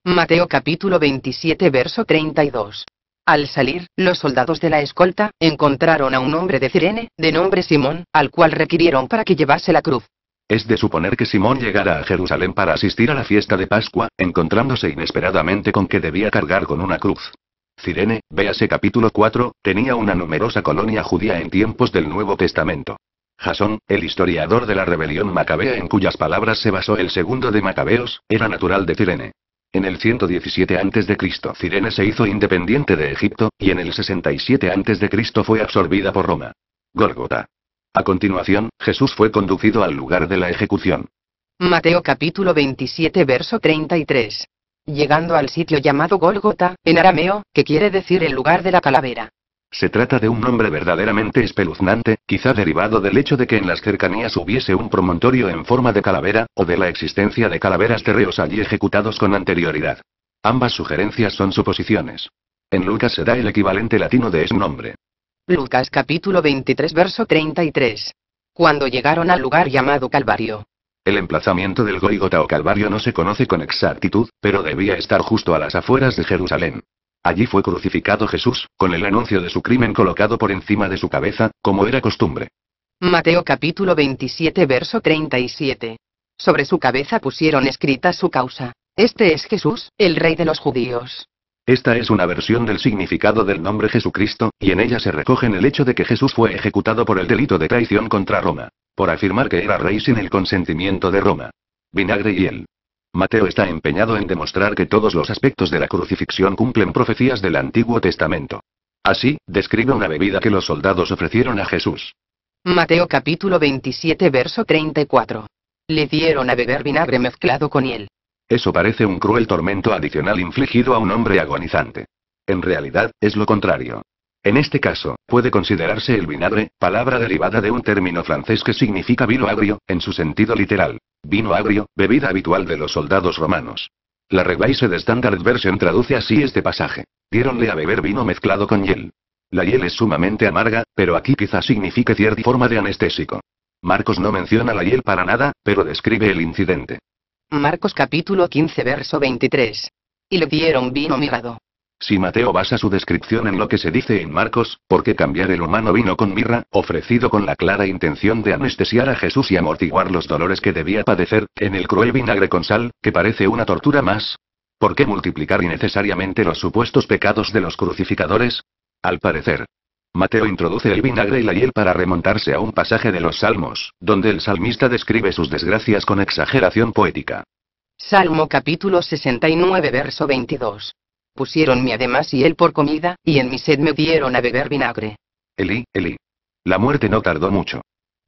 Mateo capítulo 27 verso 32. Al salir, los soldados de la escolta, encontraron a un hombre de Cirene, de nombre Simón, al cual requirieron para que llevase la cruz. Es de suponer que Simón llegara a Jerusalén para asistir a la fiesta de Pascua, encontrándose inesperadamente con que debía cargar con una cruz. Cirene, véase capítulo 4, tenía una numerosa colonia judía en tiempos del Nuevo Testamento. Jasón, el historiador de la rebelión macabea en cuyas palabras se basó el segundo de Macabeos, era natural de Cirene. En el 117 a.C. Cirene se hizo independiente de Egipto, y en el 67 a.C. fue absorbida por Roma. Gólgota. A continuación, Jesús fue conducido al lugar de la ejecución. Mateo capítulo 27 verso 33 llegando al sitio llamado Golgota, en arameo, que quiere decir el lugar de la calavera. Se trata de un nombre verdaderamente espeluznante, quizá derivado del hecho de que en las cercanías hubiese un promontorio en forma de calavera, o de la existencia de calaveras terreos allí ejecutados con anterioridad. Ambas sugerencias son suposiciones. En Lucas se da el equivalente latino de ese nombre. Lucas capítulo 23 verso 33. Cuando llegaron al lugar llamado Calvario, el emplazamiento del Goigota o Calvario no se conoce con exactitud, pero debía estar justo a las afueras de Jerusalén. Allí fue crucificado Jesús, con el anuncio de su crimen colocado por encima de su cabeza, como era costumbre. Mateo capítulo 27 verso 37. Sobre su cabeza pusieron escrita su causa. Este es Jesús, el rey de los judíos. Esta es una versión del significado del nombre Jesucristo, y en ella se recogen el hecho de que Jesús fue ejecutado por el delito de traición contra Roma, por afirmar que era rey sin el consentimiento de Roma. Vinagre y él. Mateo está empeñado en demostrar que todos los aspectos de la crucifixión cumplen profecías del Antiguo Testamento. Así, describe una bebida que los soldados ofrecieron a Jesús. Mateo capítulo 27 verso 34. Le dieron a beber vinagre mezclado con hiel. Eso parece un cruel tormento adicional infligido a un hombre agonizante. En realidad, es lo contrario. En este caso, puede considerarse el vinagre, palabra derivada de un término francés que significa vino agrio, en su sentido literal. Vino agrio, bebida habitual de los soldados romanos. La de Standard Version traduce así este pasaje. Diéronle a beber vino mezclado con hiel. La hiel es sumamente amarga, pero aquí quizá signifique cierta forma de anestésico. Marcos no menciona la hiel para nada, pero describe el incidente. Marcos capítulo 15 verso 23. Y le dieron vino mirrado. Si Mateo basa su descripción en lo que se dice en Marcos, ¿por qué cambiar el humano vino con mirra, ofrecido con la clara intención de anestesiar a Jesús y amortiguar los dolores que debía padecer, en el cruel vinagre con sal, que parece una tortura más? ¿Por qué multiplicar innecesariamente los supuestos pecados de los crucificadores? Al parecer, Mateo introduce el vinagre y la hiel para remontarse a un pasaje de los Salmos, donde el salmista describe sus desgracias con exageración poética. Salmo capítulo 69 verso 22. Pusieron mi además y él por comida, y en mi sed me dieron a beber vinagre. Eli, Eli. La muerte no tardó mucho.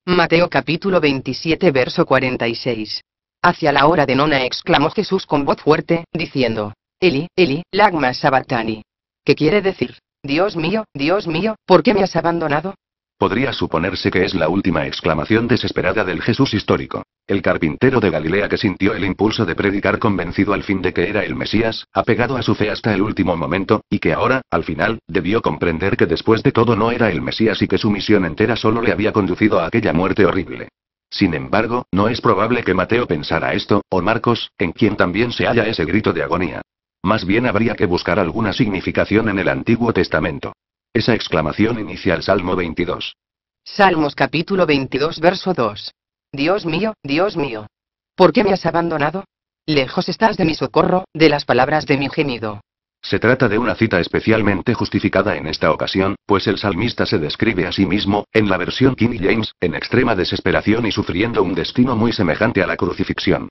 Mateo capítulo 27 verso 46. Hacia la hora de nona exclamó Jesús con voz fuerte, diciendo, Eli, Eli, lagma sabatani. ¿Qué quiere decir? Dios mío, Dios mío, ¿por qué me has abandonado? Podría suponerse que es la última exclamación desesperada del Jesús histórico. El carpintero de Galilea que sintió el impulso de predicar convencido al fin de que era el Mesías, apegado a su fe hasta el último momento, y que ahora, al final, debió comprender que después de todo no era el Mesías y que su misión entera solo le había conducido a aquella muerte horrible. Sin embargo, no es probable que Mateo pensara esto, o Marcos, en quien también se halla ese grito de agonía. Más bien habría que buscar alguna significación en el Antiguo Testamento. Esa exclamación inicia el Salmo 22. Salmos capítulo 22 verso 2. Dios mío, Dios mío. ¿Por qué me has abandonado? Lejos estás de mi socorro, de las palabras de mi gemido. Se trata de una cita especialmente justificada en esta ocasión, pues el salmista se describe a sí mismo, en la versión King James, en extrema desesperación y sufriendo un destino muy semejante a la crucifixión.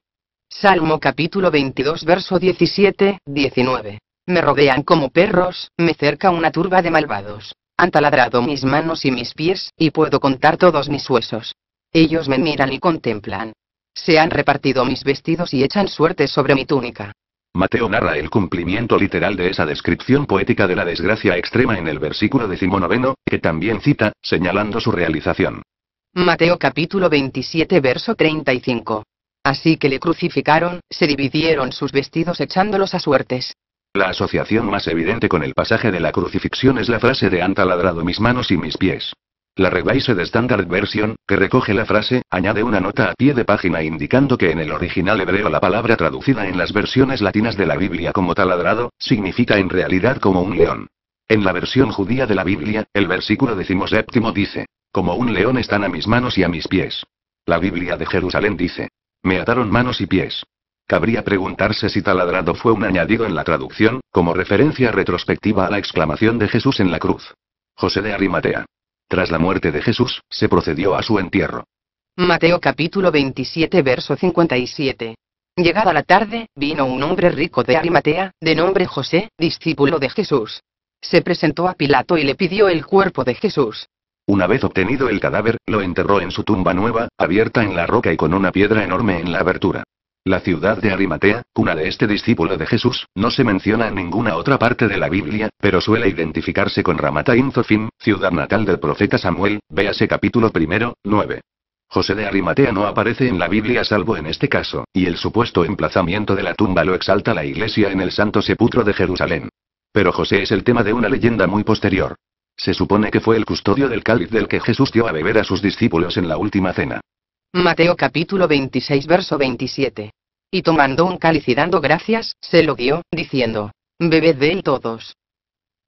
Salmo capítulo 22 verso 17, 19. Me rodean como perros, me cerca una turba de malvados. Han taladrado mis manos y mis pies, y puedo contar todos mis huesos. Ellos me miran y contemplan. Se han repartido mis vestidos y echan suerte sobre mi túnica. Mateo narra el cumplimiento literal de esa descripción poética de la desgracia extrema en el versículo decimonoveno, que también cita, señalando su realización. Mateo capítulo 27 verso 35. Así que le crucificaron, se dividieron sus vestidos echándolos a suertes. La asociación más evidente con el pasaje de la crucifixión es la frase de han taladrado mis manos y mis pies. La de Standard Version, que recoge la frase, añade una nota a pie de página indicando que en el original hebreo la palabra traducida en las versiones latinas de la Biblia como taladrado, significa en realidad como un león. En la versión judía de la Biblia, el versículo decimoséptimo dice, como un león están a mis manos y a mis pies. La Biblia de Jerusalén dice, me ataron manos y pies. Cabría preguntarse si taladrado fue un añadido en la traducción, como referencia retrospectiva a la exclamación de Jesús en la cruz. José de Arimatea. Tras la muerte de Jesús, se procedió a su entierro. Mateo capítulo 27 verso 57. Llegada la tarde, vino un hombre rico de Arimatea, de nombre José, discípulo de Jesús. Se presentó a Pilato y le pidió el cuerpo de Jesús. Una vez obtenido el cadáver, lo enterró en su tumba nueva, abierta en la roca y con una piedra enorme en la abertura. La ciudad de Arimatea, cuna de este discípulo de Jesús, no se menciona en ninguna otra parte de la Biblia, pero suele identificarse con Ramata Zofim, ciudad natal del profeta Samuel, véase capítulo primero, 9. José de Arimatea no aparece en la Biblia salvo en este caso, y el supuesto emplazamiento de la tumba lo exalta la iglesia en el Santo Sepulcro de Jerusalén. Pero José es el tema de una leyenda muy posterior. Se supone que fue el custodio del cáliz del que Jesús dio a beber a sus discípulos en la última cena. Mateo capítulo 26 verso 27. Y tomando un cáliz y dando gracias, se lo dio, diciendo, Bebed de él todos.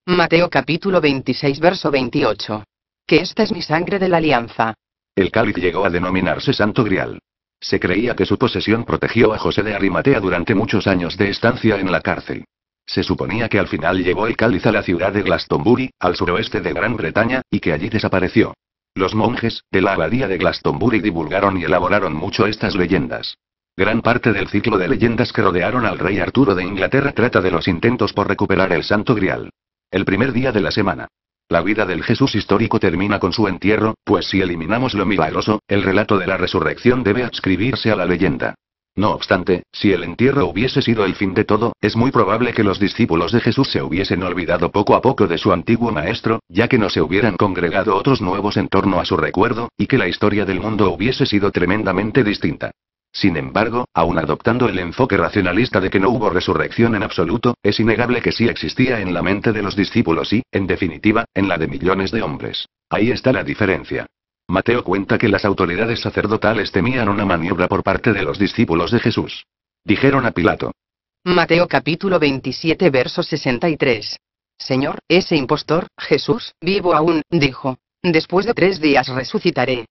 Mateo capítulo 26 verso 28. Que esta es mi sangre de la alianza. El cáliz llegó a denominarse Santo Grial. Se creía que su posesión protegió a José de Arimatea durante muchos años de estancia en la cárcel. Se suponía que al final llevó el cáliz a la ciudad de Glastonbury, al suroeste de Gran Bretaña, y que allí desapareció. Los monjes, de la abadía de Glastonbury divulgaron y elaboraron mucho estas leyendas. Gran parte del ciclo de leyendas que rodearon al rey Arturo de Inglaterra trata de los intentos por recuperar el Santo Grial. El primer día de la semana. La vida del Jesús histórico termina con su entierro, pues si eliminamos lo milagroso, el relato de la resurrección debe adscribirse a la leyenda. No obstante, si el entierro hubiese sido el fin de todo, es muy probable que los discípulos de Jesús se hubiesen olvidado poco a poco de su antiguo maestro, ya que no se hubieran congregado otros nuevos en torno a su recuerdo, y que la historia del mundo hubiese sido tremendamente distinta. Sin embargo, aun adoptando el enfoque racionalista de que no hubo resurrección en absoluto, es innegable que sí existía en la mente de los discípulos y, en definitiva, en la de millones de hombres. Ahí está la diferencia. Mateo cuenta que las autoridades sacerdotales temían una maniobra por parte de los discípulos de Jesús. Dijeron a Pilato. Mateo capítulo 27 verso 63. Señor, ese impostor, Jesús, vivo aún, dijo. Después de tres días resucitaré.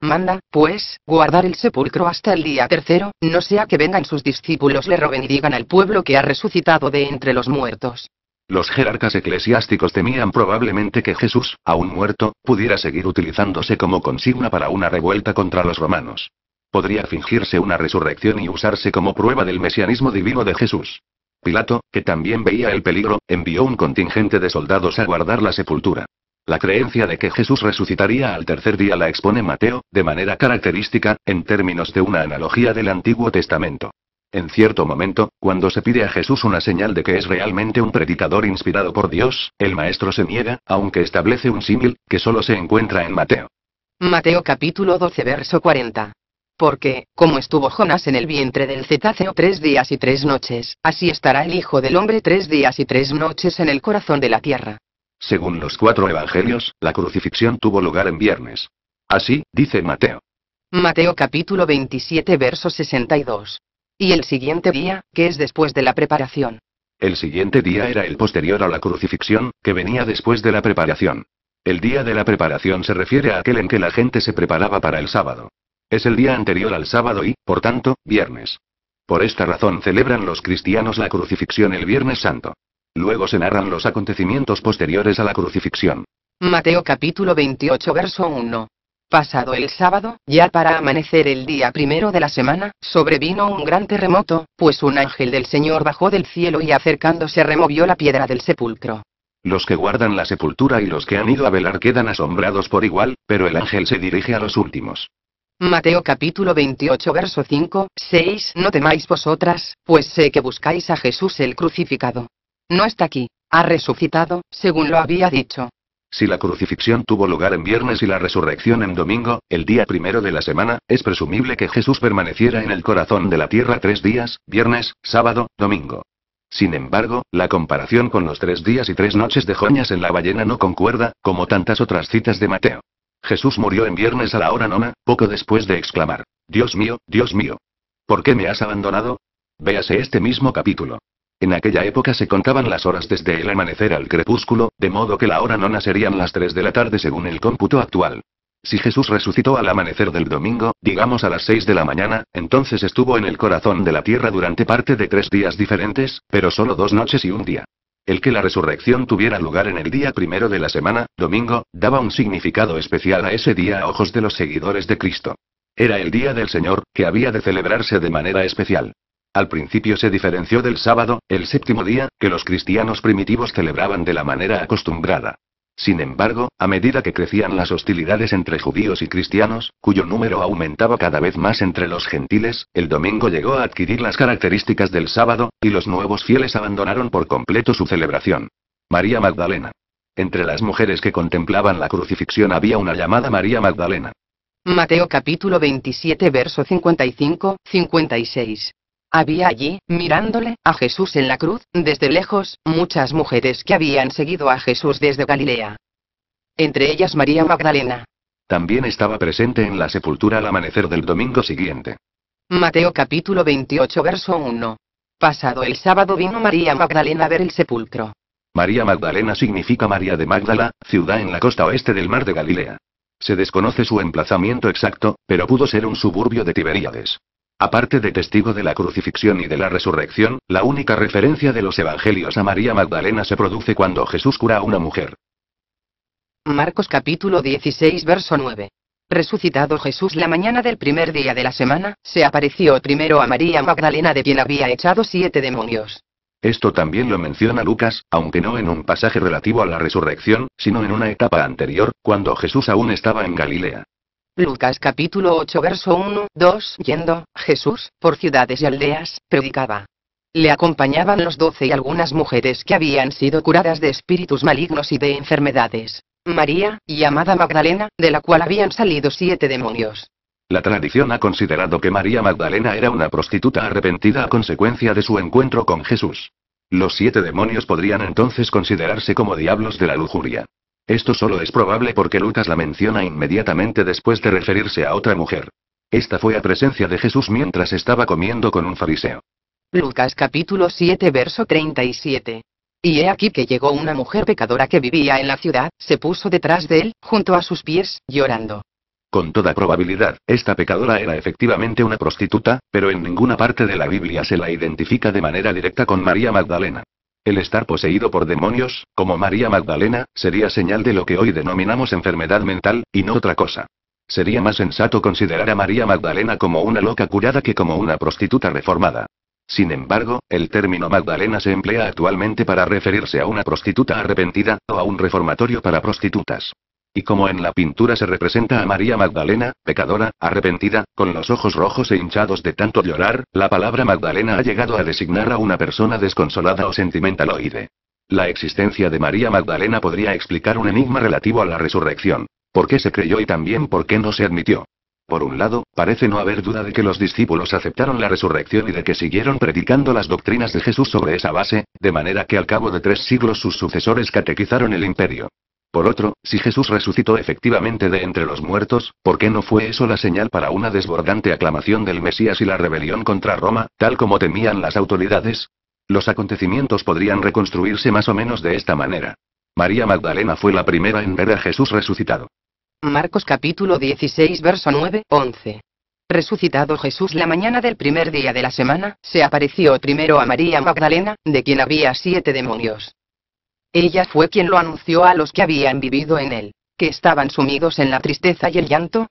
Manda, pues, guardar el sepulcro hasta el día tercero, no sea que vengan sus discípulos le roben y digan al pueblo que ha resucitado de entre los muertos. Los jerarcas eclesiásticos temían probablemente que Jesús, aún muerto, pudiera seguir utilizándose como consigna para una revuelta contra los romanos. Podría fingirse una resurrección y usarse como prueba del mesianismo divino de Jesús. Pilato, que también veía el peligro, envió un contingente de soldados a guardar la sepultura. La creencia de que Jesús resucitaría al tercer día la expone Mateo, de manera característica, en términos de una analogía del Antiguo Testamento. En cierto momento, cuando se pide a Jesús una señal de que es realmente un predicador inspirado por Dios, el maestro se niega, aunque establece un símil, que solo se encuentra en Mateo. Mateo capítulo 12 verso 40. Porque, como estuvo Jonás en el vientre del cetáceo tres días y tres noches, así estará el Hijo del Hombre tres días y tres noches en el corazón de la tierra. Según los cuatro evangelios, la crucifixión tuvo lugar en viernes. Así, dice Mateo. Mateo capítulo 27 verso 62. Y el siguiente día, que es después de la preparación. El siguiente día era el posterior a la crucifixión, que venía después de la preparación. El día de la preparación se refiere a aquel en que la gente se preparaba para el sábado. Es el día anterior al sábado y, por tanto, viernes. Por esta razón celebran los cristianos la crucifixión el Viernes Santo. Luego se narran los acontecimientos posteriores a la crucifixión. Mateo capítulo 28 verso 1. Pasado el sábado, ya para amanecer el día primero de la semana, sobrevino un gran terremoto, pues un ángel del Señor bajó del cielo y acercándose removió la piedra del sepulcro. Los que guardan la sepultura y los que han ido a velar quedan asombrados por igual, pero el ángel se dirige a los últimos. Mateo capítulo 28 verso 5, 6 No temáis vosotras, pues sé que buscáis a Jesús el crucificado. No está aquí, ha resucitado, según lo había dicho. Si la crucifixión tuvo lugar en viernes y la resurrección en domingo, el día primero de la semana, es presumible que Jesús permaneciera en el corazón de la tierra tres días, viernes, sábado, domingo. Sin embargo, la comparación con los tres días y tres noches de Joñas en la ballena no concuerda, como tantas otras citas de Mateo. Jesús murió en viernes a la hora nona, poco después de exclamar, Dios mío, Dios mío. ¿Por qué me has abandonado? Véase este mismo capítulo. En aquella época se contaban las horas desde el amanecer al crepúsculo, de modo que la hora nona serían las 3 de la tarde según el cómputo actual. Si Jesús resucitó al amanecer del domingo, digamos a las 6 de la mañana, entonces estuvo en el corazón de la tierra durante parte de tres días diferentes, pero solo dos noches y un día. El que la resurrección tuviera lugar en el día primero de la semana, domingo, daba un significado especial a ese día a ojos de los seguidores de Cristo. Era el día del Señor, que había de celebrarse de manera especial. Al principio se diferenció del sábado, el séptimo día, que los cristianos primitivos celebraban de la manera acostumbrada. Sin embargo, a medida que crecían las hostilidades entre judíos y cristianos, cuyo número aumentaba cada vez más entre los gentiles, el domingo llegó a adquirir las características del sábado, y los nuevos fieles abandonaron por completo su celebración. María Magdalena. Entre las mujeres que contemplaban la crucifixión había una llamada María Magdalena. Mateo capítulo 27 verso 55, 56. Había allí, mirándole a Jesús en la cruz, desde lejos, muchas mujeres que habían seguido a Jesús desde Galilea. Entre ellas María Magdalena. También estaba presente en la sepultura al amanecer del domingo siguiente. Mateo capítulo 28 verso 1. Pasado el sábado vino María Magdalena a ver el sepulcro. María Magdalena significa María de Magdala, ciudad en la costa oeste del mar de Galilea. Se desconoce su emplazamiento exacto, pero pudo ser un suburbio de Tiberíades. Aparte de testigo de la crucifixión y de la resurrección, la única referencia de los evangelios a María Magdalena se produce cuando Jesús cura a una mujer. Marcos capítulo 16 verso 9. Resucitado Jesús la mañana del primer día de la semana, se apareció primero a María Magdalena de quien había echado siete demonios. Esto también lo menciona Lucas, aunque no en un pasaje relativo a la resurrección, sino en una etapa anterior, cuando Jesús aún estaba en Galilea. Lucas capítulo 8 verso 1, 2. Yendo, Jesús, por ciudades y aldeas, predicaba. Le acompañaban los doce y algunas mujeres que habían sido curadas de espíritus malignos y de enfermedades. María, llamada Magdalena, de la cual habían salido siete demonios. La tradición ha considerado que María Magdalena era una prostituta arrepentida a consecuencia de su encuentro con Jesús. Los siete demonios podrían entonces considerarse como diablos de la lujuria. Esto solo es probable porque Lucas la menciona inmediatamente después de referirse a otra mujer. Esta fue a presencia de Jesús mientras estaba comiendo con un fariseo. Lucas capítulo 7 verso 37. Y he aquí que llegó una mujer pecadora que vivía en la ciudad, se puso detrás de él, junto a sus pies, llorando. Con toda probabilidad, esta pecadora era efectivamente una prostituta, pero en ninguna parte de la Biblia se la identifica de manera directa con María Magdalena. El estar poseído por demonios, como María Magdalena, sería señal de lo que hoy denominamos enfermedad mental, y no otra cosa. Sería más sensato considerar a María Magdalena como una loca curada que como una prostituta reformada. Sin embargo, el término Magdalena se emplea actualmente para referirse a una prostituta arrepentida, o a un reformatorio para prostitutas. Y como en la pintura se representa a María Magdalena, pecadora, arrepentida, con los ojos rojos e hinchados de tanto llorar, la palabra Magdalena ha llegado a designar a una persona desconsolada o sentimental oide. La existencia de María Magdalena podría explicar un enigma relativo a la resurrección. ¿Por qué se creyó y también por qué no se admitió? Por un lado, parece no haber duda de que los discípulos aceptaron la resurrección y de que siguieron predicando las doctrinas de Jesús sobre esa base, de manera que al cabo de tres siglos sus sucesores catequizaron el imperio. Por otro, si Jesús resucitó efectivamente de entre los muertos, ¿por qué no fue eso la señal para una desbordante aclamación del Mesías y la rebelión contra Roma, tal como temían las autoridades? Los acontecimientos podrían reconstruirse más o menos de esta manera. María Magdalena fue la primera en ver a Jesús resucitado. Marcos capítulo 16 verso 9, 11. Resucitado Jesús la mañana del primer día de la semana, se apareció primero a María Magdalena, de quien había siete demonios. Ella fue quien lo anunció a los que habían vivido en él, que estaban sumidos en la tristeza y el llanto.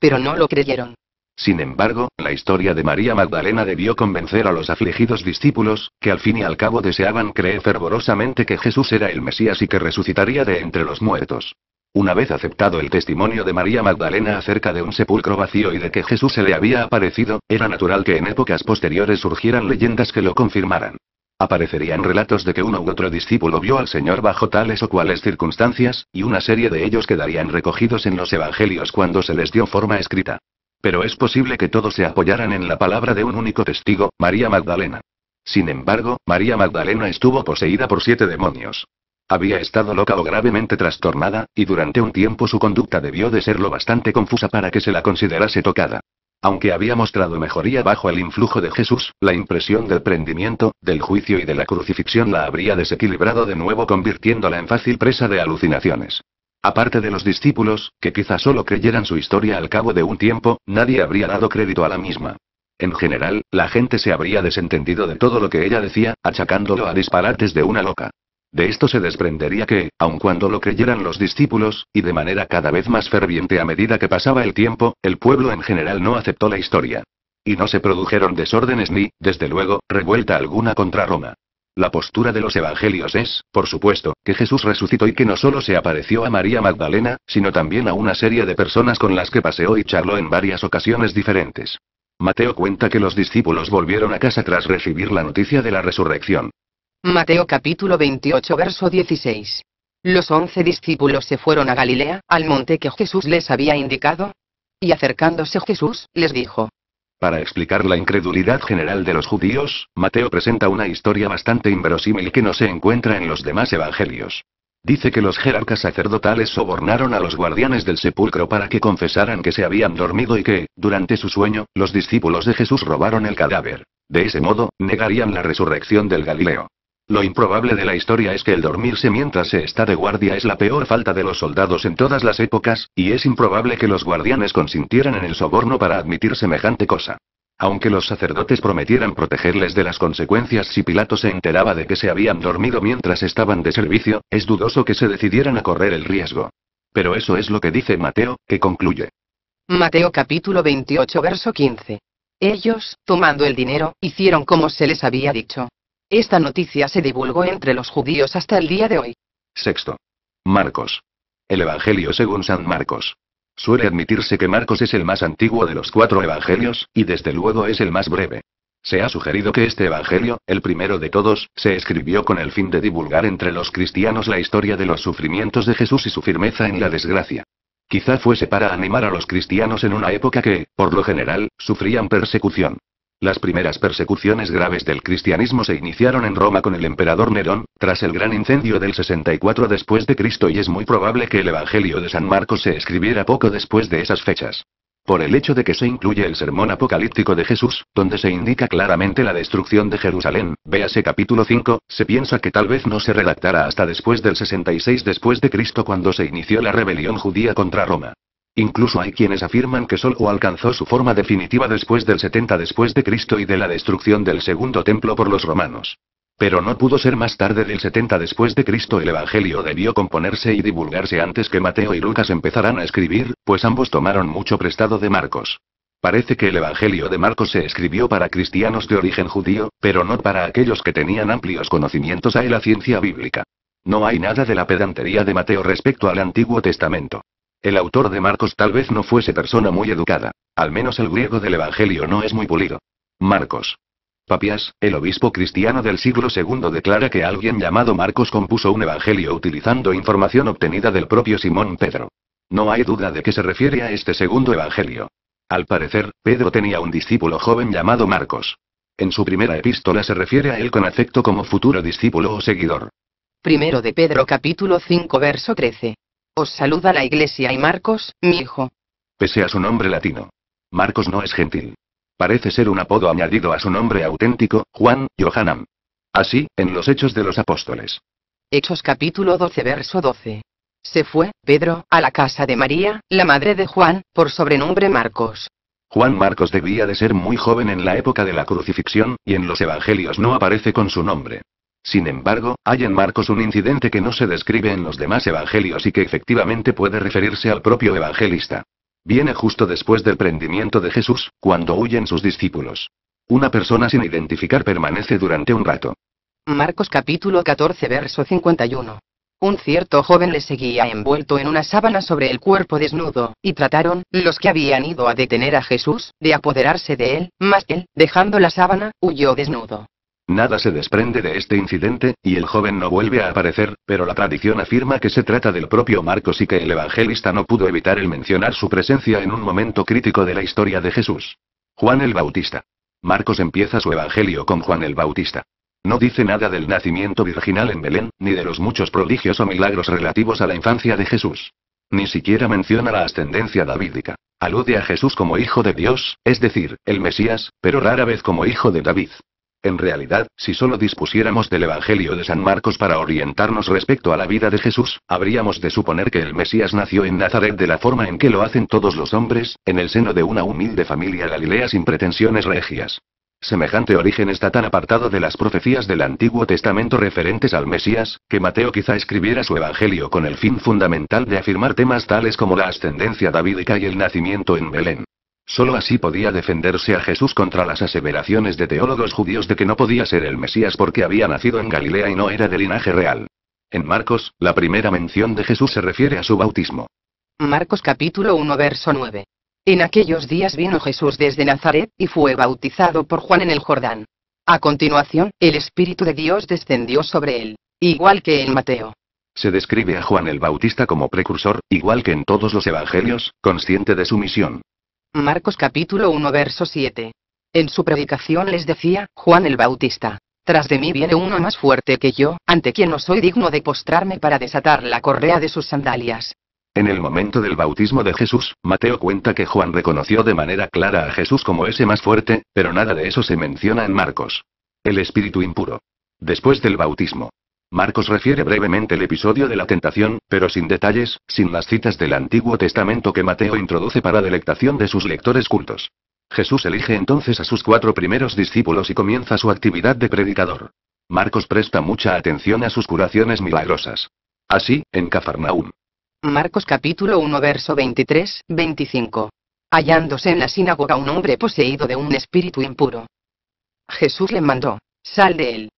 Pero no lo creyeron. Sin embargo, la historia de María Magdalena debió convencer a los afligidos discípulos, que al fin y al cabo deseaban creer fervorosamente que Jesús era el Mesías y que resucitaría de entre los muertos. Una vez aceptado el testimonio de María Magdalena acerca de un sepulcro vacío y de que Jesús se le había aparecido, era natural que en épocas posteriores surgieran leyendas que lo confirmaran. Aparecerían relatos de que uno u otro discípulo vio al Señor bajo tales o cuales circunstancias, y una serie de ellos quedarían recogidos en los evangelios cuando se les dio forma escrita. Pero es posible que todos se apoyaran en la palabra de un único testigo, María Magdalena. Sin embargo, María Magdalena estuvo poseída por siete demonios. Había estado loca o gravemente trastornada, y durante un tiempo su conducta debió de ser lo bastante confusa para que se la considerase tocada. Aunque había mostrado mejoría bajo el influjo de Jesús, la impresión del prendimiento, del juicio y de la crucifixión la habría desequilibrado de nuevo convirtiéndola en fácil presa de alucinaciones. Aparte de los discípulos, que quizá solo creyeran su historia al cabo de un tiempo, nadie habría dado crédito a la misma. En general, la gente se habría desentendido de todo lo que ella decía, achacándolo a disparates de una loca. De esto se desprendería que, aun cuando lo creyeran los discípulos, y de manera cada vez más ferviente a medida que pasaba el tiempo, el pueblo en general no aceptó la historia. Y no se produjeron desórdenes ni, desde luego, revuelta alguna contra Roma. La postura de los evangelios es, por supuesto, que Jesús resucitó y que no solo se apareció a María Magdalena, sino también a una serie de personas con las que paseó y charló en varias ocasiones diferentes. Mateo cuenta que los discípulos volvieron a casa tras recibir la noticia de la resurrección. Mateo capítulo 28 verso 16. Los once discípulos se fueron a Galilea, al monte que Jesús les había indicado. Y acercándose Jesús, les dijo. Para explicar la incredulidad general de los judíos, Mateo presenta una historia bastante inverosímil que no se encuentra en los demás evangelios. Dice que los jerarcas sacerdotales sobornaron a los guardianes del sepulcro para que confesaran que se habían dormido y que, durante su sueño, los discípulos de Jesús robaron el cadáver. De ese modo, negarían la resurrección del Galileo. Lo improbable de la historia es que el dormirse mientras se está de guardia es la peor falta de los soldados en todas las épocas, y es improbable que los guardianes consintieran en el soborno para admitir semejante cosa. Aunque los sacerdotes prometieran protegerles de las consecuencias si Pilato se enteraba de que se habían dormido mientras estaban de servicio, es dudoso que se decidieran a correr el riesgo. Pero eso es lo que dice Mateo, que concluye. Mateo capítulo 28 verso 15. Ellos, tomando el dinero, hicieron como se les había dicho. Esta noticia se divulgó entre los judíos hasta el día de hoy. Sexto. Marcos. El Evangelio según San Marcos. Suele admitirse que Marcos es el más antiguo de los cuatro evangelios, y desde luego es el más breve. Se ha sugerido que este Evangelio, el primero de todos, se escribió con el fin de divulgar entre los cristianos la historia de los sufrimientos de Jesús y su firmeza en la desgracia. Quizá fuese para animar a los cristianos en una época que, por lo general, sufrían persecución. Las primeras persecuciones graves del cristianismo se iniciaron en Roma con el emperador Nerón, tras el gran incendio del 64 después de Cristo y es muy probable que el Evangelio de San Marcos se escribiera poco después de esas fechas. Por el hecho de que se incluye el sermón apocalíptico de Jesús, donde se indica claramente la destrucción de Jerusalén, véase capítulo 5, se piensa que tal vez no se redactara hasta después del 66 después de Cristo cuando se inició la rebelión judía contra Roma. Incluso hay quienes afirman que Solo alcanzó su forma definitiva después del 70 después de Cristo y de la destrucción del segundo templo por los romanos. Pero no pudo ser más tarde del 70 después de Cristo el Evangelio debió componerse y divulgarse antes que Mateo y Lucas empezaran a escribir, pues ambos tomaron mucho prestado de Marcos. Parece que el Evangelio de Marcos se escribió para cristianos de origen judío, pero no para aquellos que tenían amplios conocimientos a la ciencia bíblica. No hay nada de la pedantería de Mateo respecto al Antiguo Testamento. El autor de Marcos tal vez no fuese persona muy educada. Al menos el griego del Evangelio no es muy pulido. Marcos. Papias, el obispo cristiano del siglo II declara que alguien llamado Marcos compuso un evangelio utilizando información obtenida del propio Simón Pedro. No hay duda de que se refiere a este segundo evangelio. Al parecer, Pedro tenía un discípulo joven llamado Marcos. En su primera epístola se refiere a él con afecto como futuro discípulo o seguidor. Primero de Pedro capítulo 5 verso 13. Os saluda la iglesia y Marcos, mi hijo. Pese a su nombre latino. Marcos no es gentil. Parece ser un apodo añadido a su nombre auténtico, Juan, Johannam Así, en los Hechos de los Apóstoles. Hechos capítulo 12 verso 12. Se fue, Pedro, a la casa de María, la madre de Juan, por sobrenombre Marcos. Juan Marcos debía de ser muy joven en la época de la crucifixión, y en los evangelios no aparece con su nombre. Sin embargo, hay en Marcos un incidente que no se describe en los demás evangelios y que efectivamente puede referirse al propio evangelista. Viene justo después del prendimiento de Jesús, cuando huyen sus discípulos. Una persona sin identificar permanece durante un rato. Marcos capítulo 14 verso 51. Un cierto joven le seguía envuelto en una sábana sobre el cuerpo desnudo, y trataron, los que habían ido a detener a Jesús, de apoderarse de él, mas él, dejando la sábana, huyó desnudo. Nada se desprende de este incidente, y el joven no vuelve a aparecer, pero la tradición afirma que se trata del propio Marcos y que el evangelista no pudo evitar el mencionar su presencia en un momento crítico de la historia de Jesús. Juan el Bautista. Marcos empieza su evangelio con Juan el Bautista. No dice nada del nacimiento virginal en Belén, ni de los muchos prodigios o milagros relativos a la infancia de Jesús. Ni siquiera menciona la ascendencia davídica. Alude a Jesús como hijo de Dios, es decir, el Mesías, pero rara vez como hijo de David. En realidad, si solo dispusiéramos del Evangelio de San Marcos para orientarnos respecto a la vida de Jesús, habríamos de suponer que el Mesías nació en Nazaret de la forma en que lo hacen todos los hombres, en el seno de una humilde familia galilea sin pretensiones regias. Semejante origen está tan apartado de las profecías del Antiguo Testamento referentes al Mesías, que Mateo quizá escribiera su Evangelio con el fin fundamental de afirmar temas tales como la ascendencia davídica y el nacimiento en Belén. Sólo así podía defenderse a Jesús contra las aseveraciones de teólogos judíos de que no podía ser el Mesías porque había nacido en Galilea y no era de linaje real. En Marcos, la primera mención de Jesús se refiere a su bautismo. Marcos capítulo 1 verso 9. En aquellos días vino Jesús desde Nazaret, y fue bautizado por Juan en el Jordán. A continuación, el Espíritu de Dios descendió sobre él, igual que en Mateo. Se describe a Juan el Bautista como precursor, igual que en todos los evangelios, consciente de su misión. Marcos capítulo 1 verso 7. En su predicación les decía, Juan el Bautista, tras de mí viene uno más fuerte que yo, ante quien no soy digno de postrarme para desatar la correa de sus sandalias. En el momento del bautismo de Jesús, Mateo cuenta que Juan reconoció de manera clara a Jesús como ese más fuerte, pero nada de eso se menciona en Marcos. El espíritu impuro. Después del bautismo, Marcos refiere brevemente el episodio de la tentación, pero sin detalles, sin las citas del Antiguo Testamento que Mateo introduce para delectación de sus lectores cultos. Jesús elige entonces a sus cuatro primeros discípulos y comienza su actividad de predicador. Marcos presta mucha atención a sus curaciones milagrosas. Así, en Cafarnaúm. Marcos capítulo 1 verso 23, 25. Hallándose en la sinagoga un hombre poseído de un espíritu impuro. Jesús le mandó, sal de él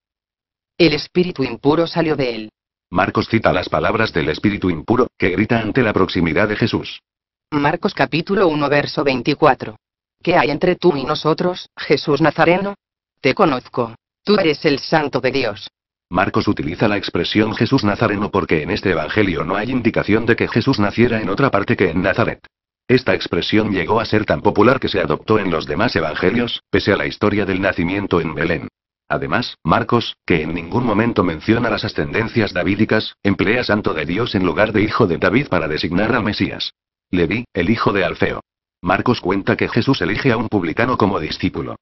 el espíritu impuro salió de él. Marcos cita las palabras del espíritu impuro, que grita ante la proximidad de Jesús. Marcos capítulo 1 verso 24. ¿Qué hay entre tú y nosotros, Jesús Nazareno? Te conozco. Tú eres el santo de Dios. Marcos utiliza la expresión Jesús Nazareno porque en este Evangelio no hay indicación de que Jesús naciera en otra parte que en Nazaret. Esta expresión llegó a ser tan popular que se adoptó en los demás Evangelios, pese a la historia del nacimiento en Belén. Además, Marcos, que en ningún momento menciona las ascendencias davídicas, emplea santo de Dios en lugar de hijo de David para designar al Mesías. Levi, el hijo de Alfeo. Marcos cuenta que Jesús elige a un publicano como discípulo.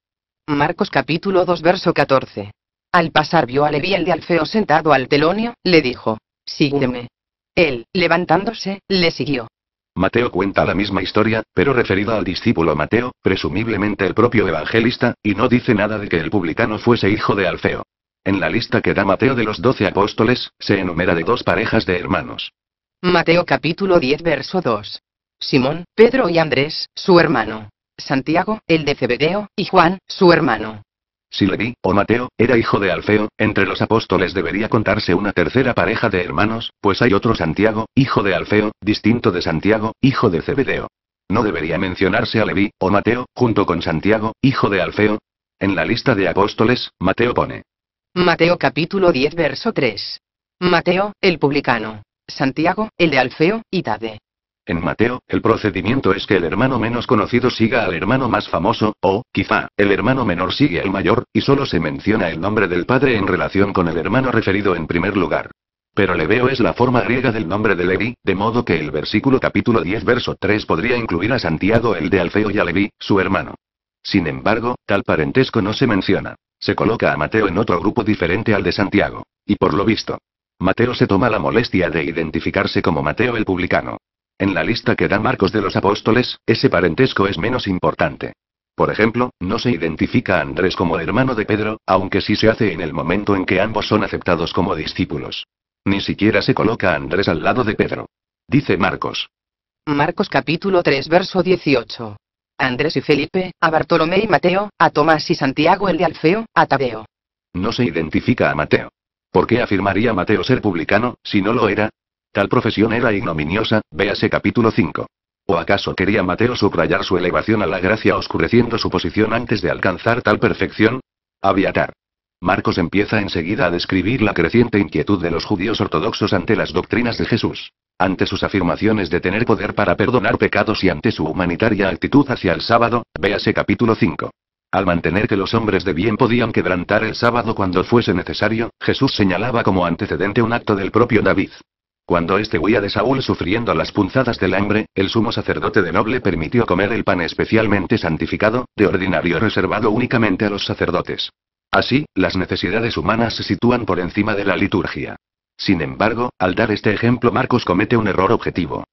Marcos capítulo 2 verso 14. Al pasar vio a Levi el de Alfeo sentado al telonio, le dijo, sígueme. Él, levantándose, le siguió. Mateo cuenta la misma historia, pero referida al discípulo Mateo, presumiblemente el propio evangelista, y no dice nada de que el publicano fuese hijo de Alfeo. En la lista que da Mateo de los doce apóstoles, se enumera de dos parejas de hermanos. Mateo capítulo 10 verso 2. Simón, Pedro y Andrés, su hermano. Santiago, el de Cebedeo, y Juan, su hermano. Si Levi, o Mateo, era hijo de Alfeo, entre los apóstoles debería contarse una tercera pareja de hermanos, pues hay otro Santiago, hijo de Alfeo, distinto de Santiago, hijo de Cebedeo. ¿No debería mencionarse a Levi, o Mateo, junto con Santiago, hijo de Alfeo? En la lista de apóstoles, Mateo pone. Mateo capítulo 10 verso 3. Mateo, el publicano. Santiago, el de Alfeo, y Tade. En Mateo, el procedimiento es que el hermano menos conocido siga al hermano más famoso, o, quizá, el hermano menor sigue al mayor, y solo se menciona el nombre del padre en relación con el hermano referido en primer lugar. Pero Leveo es la forma griega del nombre de Levi, de modo que el versículo capítulo 10 verso 3 podría incluir a Santiago el de Alfeo y a Levi, su hermano. Sin embargo, tal parentesco no se menciona. Se coloca a Mateo en otro grupo diferente al de Santiago. Y por lo visto, Mateo se toma la molestia de identificarse como Mateo el publicano. En la lista que da Marcos de los Apóstoles, ese parentesco es menos importante. Por ejemplo, no se identifica a Andrés como hermano de Pedro, aunque sí se hace en el momento en que ambos son aceptados como discípulos. Ni siquiera se coloca Andrés al lado de Pedro. Dice Marcos. Marcos capítulo 3 verso 18. Andrés y Felipe, a Bartolomé y Mateo, a Tomás y Santiago el de Alfeo, a Tadeo. No se identifica a Mateo. ¿Por qué afirmaría Mateo ser publicano, si no lo era? Tal profesión era ignominiosa, véase capítulo 5. ¿O acaso quería Mateo subrayar su elevación a la gracia oscureciendo su posición antes de alcanzar tal perfección? Aviatar. Marcos empieza enseguida a describir la creciente inquietud de los judíos ortodoxos ante las doctrinas de Jesús, ante sus afirmaciones de tener poder para perdonar pecados y ante su humanitaria actitud hacia el sábado, véase capítulo 5. Al mantener que los hombres de bien podían quebrantar el sábado cuando fuese necesario, Jesús señalaba como antecedente un acto del propio David. Cuando este huía de Saúl sufriendo las punzadas del hambre, el sumo sacerdote de noble permitió comer el pan especialmente santificado, de ordinario reservado únicamente a los sacerdotes. Así, las necesidades humanas se sitúan por encima de la liturgia. Sin embargo, al dar este ejemplo Marcos comete un error objetivo.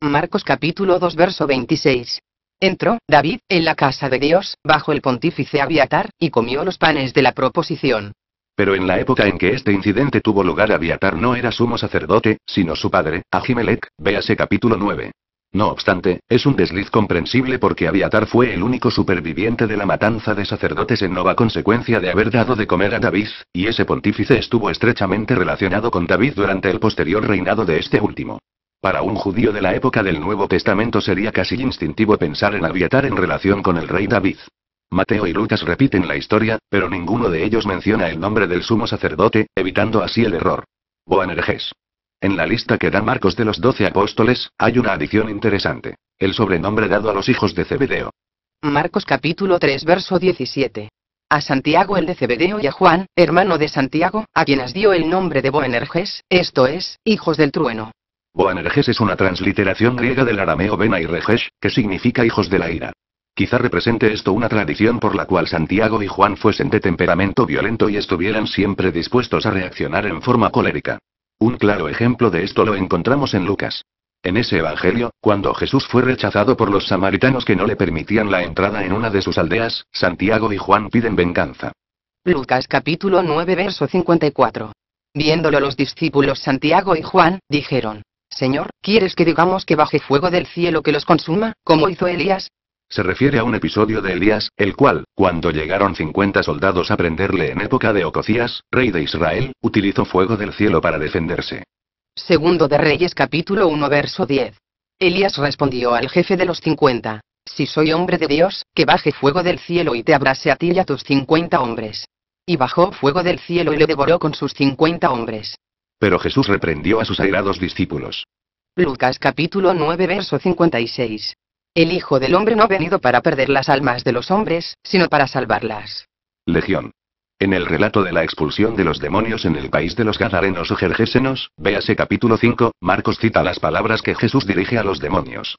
Marcos capítulo 2 verso 26. Entró, David, en la casa de Dios, bajo el pontífice Abiatar, y comió los panes de la proposición, pero en la época en que este incidente tuvo lugar Aviatar no era sumo sacerdote, sino su padre, Ahimelech, véase capítulo 9. No obstante, es un desliz comprensible porque Aviatar fue el único superviviente de la matanza de sacerdotes en Nova consecuencia de haber dado de comer a David, y ese pontífice estuvo estrechamente relacionado con David durante el posterior reinado de este último. Para un judío de la época del Nuevo Testamento sería casi instintivo pensar en Aviatar en relación con el rey David. Mateo y Lucas repiten la historia, pero ninguno de ellos menciona el nombre del sumo sacerdote, evitando así el error. Boanerges. En la lista que da Marcos de los doce apóstoles, hay una adición interesante. El sobrenombre dado a los hijos de Cebedeo. Marcos capítulo 3 verso 17. A Santiago el de Cebedeo y a Juan, hermano de Santiago, a quienes dio el nombre de Boanerges, esto es, hijos del trueno. Boanerges es una transliteración griega del arameo Bena y Regesh, que significa hijos de la ira. Quizá represente esto una tradición por la cual Santiago y Juan fuesen de temperamento violento y estuvieran siempre dispuestos a reaccionar en forma colérica. Un claro ejemplo de esto lo encontramos en Lucas. En ese Evangelio, cuando Jesús fue rechazado por los samaritanos que no le permitían la entrada en una de sus aldeas, Santiago y Juan piden venganza. Lucas capítulo 9 verso 54. Viéndolo los discípulos Santiago y Juan, dijeron, Señor, ¿quieres que digamos que baje fuego del cielo que los consuma, como hizo Elías? Se refiere a un episodio de Elías, el cual, cuando llegaron 50 soldados a prenderle en época de Ococías, rey de Israel, utilizó fuego del cielo para defenderse. Segundo de Reyes capítulo 1 verso 10. Elías respondió al jefe de los 50. Si soy hombre de Dios, que baje fuego del cielo y te abrase a ti y a tus 50 hombres. Y bajó fuego del cielo y le devoró con sus 50 hombres. Pero Jesús reprendió a sus airados discípulos. Lucas capítulo 9 verso 56. El Hijo del Hombre no ha venido para perder las almas de los hombres, sino para salvarlas. Legión. En el relato de la expulsión de los demonios en el país de los Gadarenos o jergésenos, véase capítulo 5, Marcos cita las palabras que Jesús dirige a los demonios.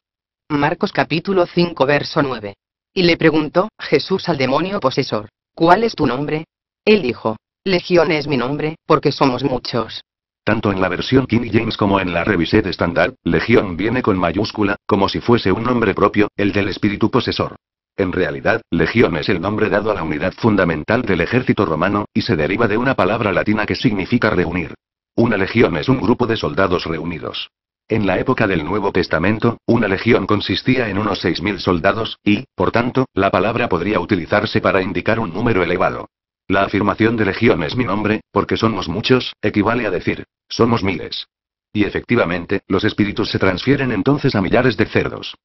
Marcos capítulo 5 verso 9. Y le preguntó, Jesús al demonio posesor, ¿cuál es tu nombre? Él dijo, Legión es mi nombre, porque somos muchos. Tanto en la versión King James como en la Revised estándar, Legión viene con mayúscula, como si fuese un nombre propio, el del espíritu posesor. En realidad, legión es el nombre dado a la unidad fundamental del ejército romano, y se deriva de una palabra latina que significa reunir. Una legión es un grupo de soldados reunidos. En la época del Nuevo Testamento, una legión consistía en unos 6.000 soldados, y, por tanto, la palabra podría utilizarse para indicar un número elevado. La afirmación de legión es mi nombre, porque somos muchos, equivale a decir, somos miles. Y efectivamente, los espíritus se transfieren entonces a millares de cerdos.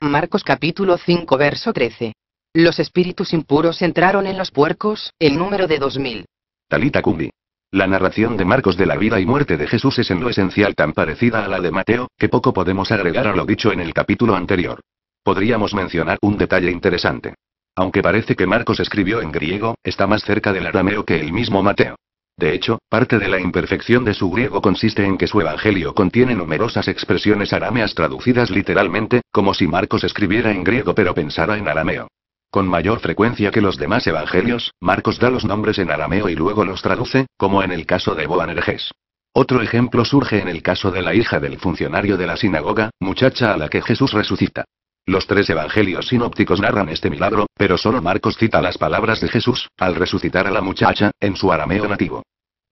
Marcos capítulo 5 verso 13. Los espíritus impuros entraron en los puercos, el número de 2000. Talita Cumbi. La narración de Marcos de la vida y muerte de Jesús es en lo esencial tan parecida a la de Mateo, que poco podemos agregar a lo dicho en el capítulo anterior. Podríamos mencionar un detalle interesante. Aunque parece que Marcos escribió en griego, está más cerca del arameo que el mismo Mateo. De hecho, parte de la imperfección de su griego consiste en que su evangelio contiene numerosas expresiones arameas traducidas literalmente, como si Marcos escribiera en griego pero pensara en arameo. Con mayor frecuencia que los demás evangelios, Marcos da los nombres en arameo y luego los traduce, como en el caso de Boanerges. Otro ejemplo surge en el caso de la hija del funcionario de la sinagoga, muchacha a la que Jesús resucita. Los tres evangelios sinópticos narran este milagro, pero solo Marcos cita las palabras de Jesús, al resucitar a la muchacha, en su arameo nativo.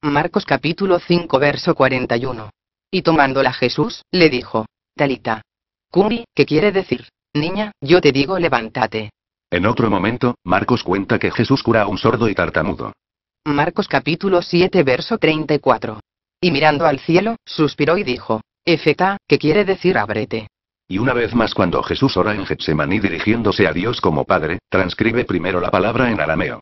Marcos capítulo 5 verso 41. Y tomándola Jesús, le dijo, Talita. Cumbi, ¿qué quiere decir? Niña, yo te digo levántate. En otro momento, Marcos cuenta que Jesús cura a un sordo y tartamudo. Marcos capítulo 7 verso 34. Y mirando al cielo, suspiró y dijo, Efeta, ¿qué quiere decir ábrete? Y una vez más cuando Jesús ora en Getsemaní dirigiéndose a Dios como Padre, transcribe primero la palabra en arameo.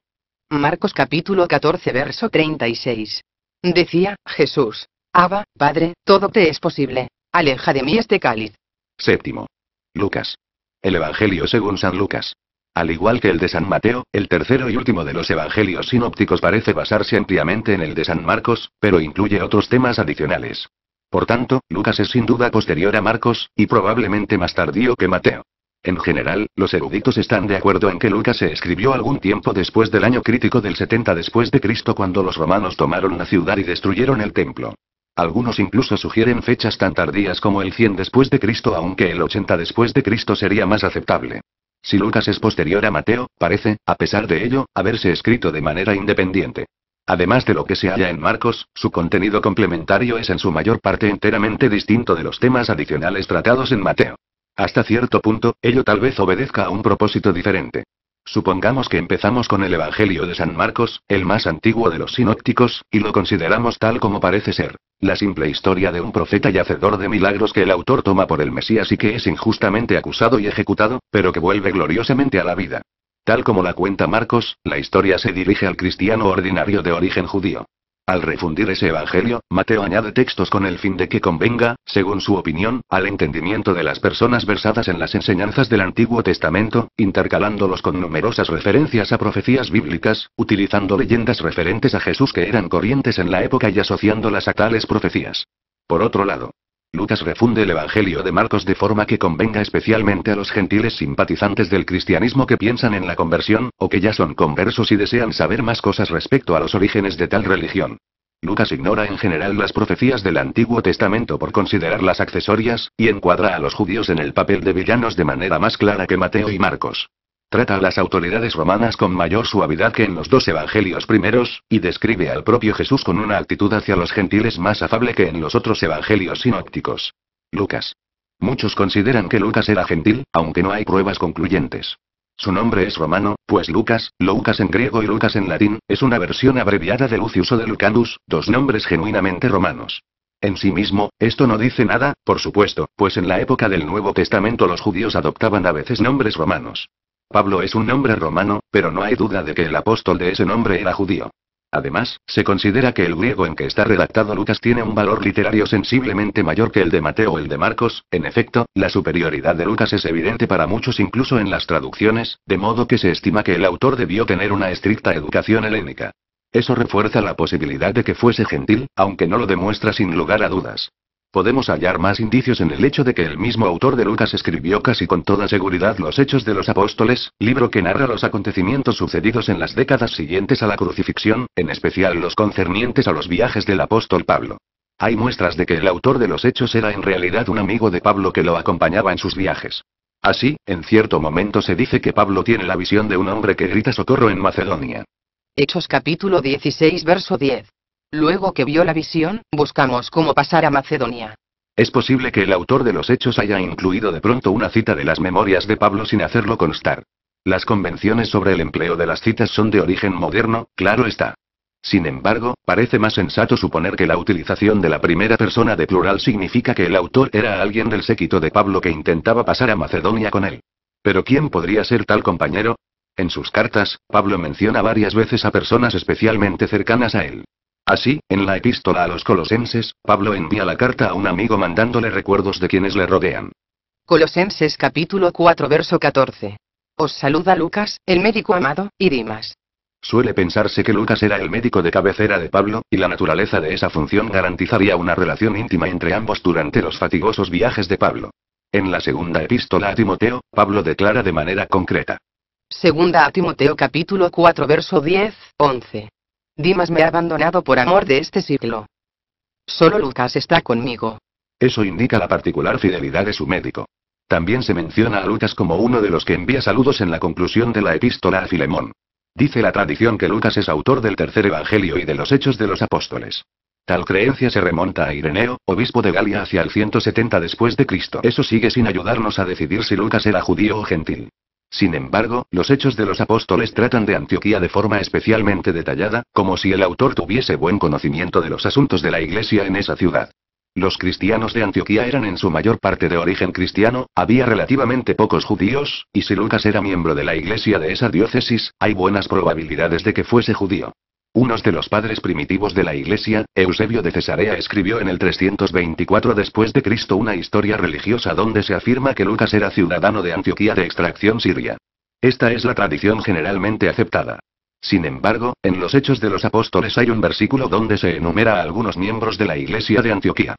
Marcos capítulo 14 verso 36. Decía, Jesús. Abba, Padre, todo te es posible. Aleja de mí este cáliz. Séptimo. Lucas. El Evangelio según San Lucas. Al igual que el de San Mateo, el tercero y último de los evangelios sinópticos parece basarse ampliamente en el de San Marcos, pero incluye otros temas adicionales. Por tanto, Lucas es sin duda posterior a Marcos, y probablemente más tardío que Mateo. En general, los eruditos están de acuerdo en que Lucas se escribió algún tiempo después del año crítico del 70 después cuando los romanos tomaron la ciudad y destruyeron el templo. Algunos incluso sugieren fechas tan tardías como el 100 después aunque el 80 después sería más aceptable. Si Lucas es posterior a Mateo, parece, a pesar de ello, haberse escrito de manera independiente. Además de lo que se halla en Marcos, su contenido complementario es en su mayor parte enteramente distinto de los temas adicionales tratados en Mateo. Hasta cierto punto, ello tal vez obedezca a un propósito diferente. Supongamos que empezamos con el Evangelio de San Marcos, el más antiguo de los sinópticos, y lo consideramos tal como parece ser, la simple historia de un profeta y hacedor de milagros que el autor toma por el Mesías y que es injustamente acusado y ejecutado, pero que vuelve gloriosamente a la vida. Tal como la cuenta Marcos, la historia se dirige al cristiano ordinario de origen judío. Al refundir ese evangelio, Mateo añade textos con el fin de que convenga, según su opinión, al entendimiento de las personas versadas en las enseñanzas del Antiguo Testamento, intercalándolos con numerosas referencias a profecías bíblicas, utilizando leyendas referentes a Jesús que eran corrientes en la época y asociándolas a tales profecías. Por otro lado, Lucas refunde el Evangelio de Marcos de forma que convenga especialmente a los gentiles simpatizantes del cristianismo que piensan en la conversión, o que ya son conversos y desean saber más cosas respecto a los orígenes de tal religión. Lucas ignora en general las profecías del Antiguo Testamento por considerarlas accesorias, y encuadra a los judíos en el papel de villanos de manera más clara que Mateo y Marcos trata a las autoridades romanas con mayor suavidad que en los dos evangelios primeros, y describe al propio Jesús con una actitud hacia los gentiles más afable que en los otros evangelios sinópticos. Lucas. Muchos consideran que Lucas era gentil, aunque no hay pruebas concluyentes. Su nombre es romano, pues Lucas, Lucas en griego y Lucas en latín, es una versión abreviada de Lucius o de Lucanus, dos nombres genuinamente romanos. En sí mismo, esto no dice nada, por supuesto, pues en la época del Nuevo Testamento los judíos adoptaban a veces nombres romanos. Pablo es un nombre romano, pero no hay duda de que el apóstol de ese nombre era judío. Además, se considera que el griego en que está redactado Lucas tiene un valor literario sensiblemente mayor que el de Mateo o el de Marcos, en efecto, la superioridad de Lucas es evidente para muchos incluso en las traducciones, de modo que se estima que el autor debió tener una estricta educación helénica. Eso refuerza la posibilidad de que fuese gentil, aunque no lo demuestra sin lugar a dudas. Podemos hallar más indicios en el hecho de que el mismo autor de Lucas escribió casi con toda seguridad los Hechos de los Apóstoles, libro que narra los acontecimientos sucedidos en las décadas siguientes a la crucifixión, en especial los concernientes a los viajes del apóstol Pablo. Hay muestras de que el autor de los hechos era en realidad un amigo de Pablo que lo acompañaba en sus viajes. Así, en cierto momento se dice que Pablo tiene la visión de un hombre que grita socorro en Macedonia. Hechos capítulo 16 verso 10. Luego que vio la visión, buscamos cómo pasar a Macedonia. Es posible que el autor de los hechos haya incluido de pronto una cita de las memorias de Pablo sin hacerlo constar. Las convenciones sobre el empleo de las citas son de origen moderno, claro está. Sin embargo, parece más sensato suponer que la utilización de la primera persona de plural significa que el autor era alguien del séquito de Pablo que intentaba pasar a Macedonia con él. Pero ¿quién podría ser tal compañero? En sus cartas, Pablo menciona varias veces a personas especialmente cercanas a él. Así, en la epístola a los colosenses, Pablo envía la carta a un amigo mandándole recuerdos de quienes le rodean. Colosenses capítulo 4 verso 14. Os saluda Lucas, el médico amado, y Dimas. Suele pensarse que Lucas era el médico de cabecera de Pablo, y la naturaleza de esa función garantizaría una relación íntima entre ambos durante los fatigosos viajes de Pablo. En la segunda epístola a Timoteo, Pablo declara de manera concreta. Segunda a Timoteo capítulo 4 verso 10, 11. Dimas me ha abandonado por amor de este siglo. Solo Lucas está conmigo. Eso indica la particular fidelidad de su médico. También se menciona a Lucas como uno de los que envía saludos en la conclusión de la epístola a Filemón. Dice la tradición que Lucas es autor del tercer Evangelio y de los Hechos de los Apóstoles. Tal creencia se remonta a Ireneo, obispo de Galia hacia el 170 después de Cristo. Eso sigue sin ayudarnos a decidir si Lucas era judío o gentil. Sin embargo, los hechos de los apóstoles tratan de Antioquía de forma especialmente detallada, como si el autor tuviese buen conocimiento de los asuntos de la iglesia en esa ciudad. Los cristianos de Antioquía eran en su mayor parte de origen cristiano, había relativamente pocos judíos, y si Lucas era miembro de la iglesia de esa diócesis, hay buenas probabilidades de que fuese judío. Unos de los padres primitivos de la Iglesia, Eusebio de Cesarea escribió en el 324 después de Cristo una historia religiosa donde se afirma que Lucas era ciudadano de Antioquía de extracción siria. Esta es la tradición generalmente aceptada. Sin embargo, en los Hechos de los Apóstoles hay un versículo donde se enumera a algunos miembros de la Iglesia de Antioquía.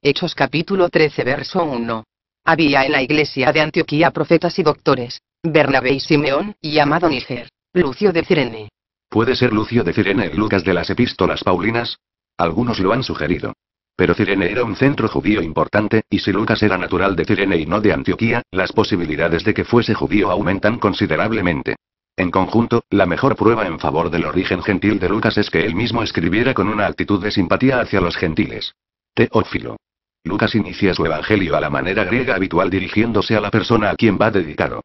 Hechos capítulo 13 verso 1. Había en la Iglesia de Antioquía profetas y doctores, Bernabé y Simeón, llamado Níger, Lucio de Cirene, ¿Puede ser Lucio de Cirene el Lucas de las epístolas Paulinas? Algunos lo han sugerido. Pero Cirene era un centro judío importante, y si Lucas era natural de Cirene y no de Antioquía, las posibilidades de que fuese judío aumentan considerablemente. En conjunto, la mejor prueba en favor del origen gentil de Lucas es que él mismo escribiera con una actitud de simpatía hacia los gentiles. Teófilo. Lucas inicia su evangelio a la manera griega habitual dirigiéndose a la persona a quien va dedicado.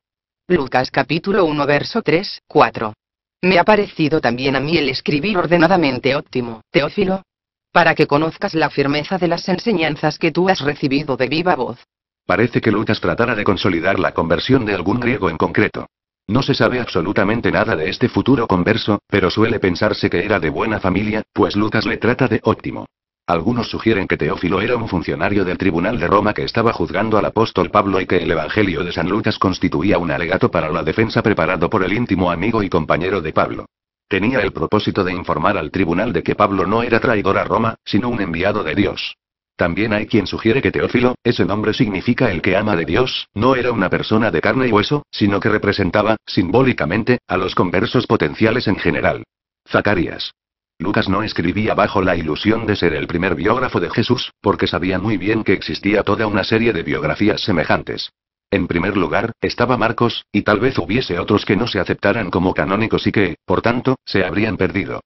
Lucas capítulo 1 verso 3, 4. Me ha parecido también a mí el escribir ordenadamente óptimo, Teófilo. Para que conozcas la firmeza de las enseñanzas que tú has recibido de viva voz. Parece que Lucas tratara de consolidar la conversión de algún griego en concreto. No se sabe absolutamente nada de este futuro converso, pero suele pensarse que era de buena familia, pues Lucas le trata de óptimo. Algunos sugieren que Teófilo era un funcionario del Tribunal de Roma que estaba juzgando al apóstol Pablo y que el Evangelio de San Lucas constituía un alegato para la defensa preparado por el íntimo amigo y compañero de Pablo. Tenía el propósito de informar al tribunal de que Pablo no era traidor a Roma, sino un enviado de Dios. También hay quien sugiere que Teófilo, ese nombre significa el que ama de Dios, no era una persona de carne y hueso, sino que representaba, simbólicamente, a los conversos potenciales en general. Zacarías. Lucas no escribía bajo la ilusión de ser el primer biógrafo de Jesús, porque sabía muy bien que existía toda una serie de biografías semejantes. En primer lugar, estaba Marcos, y tal vez hubiese otros que no se aceptaran como canónicos y que, por tanto, se habrían perdido.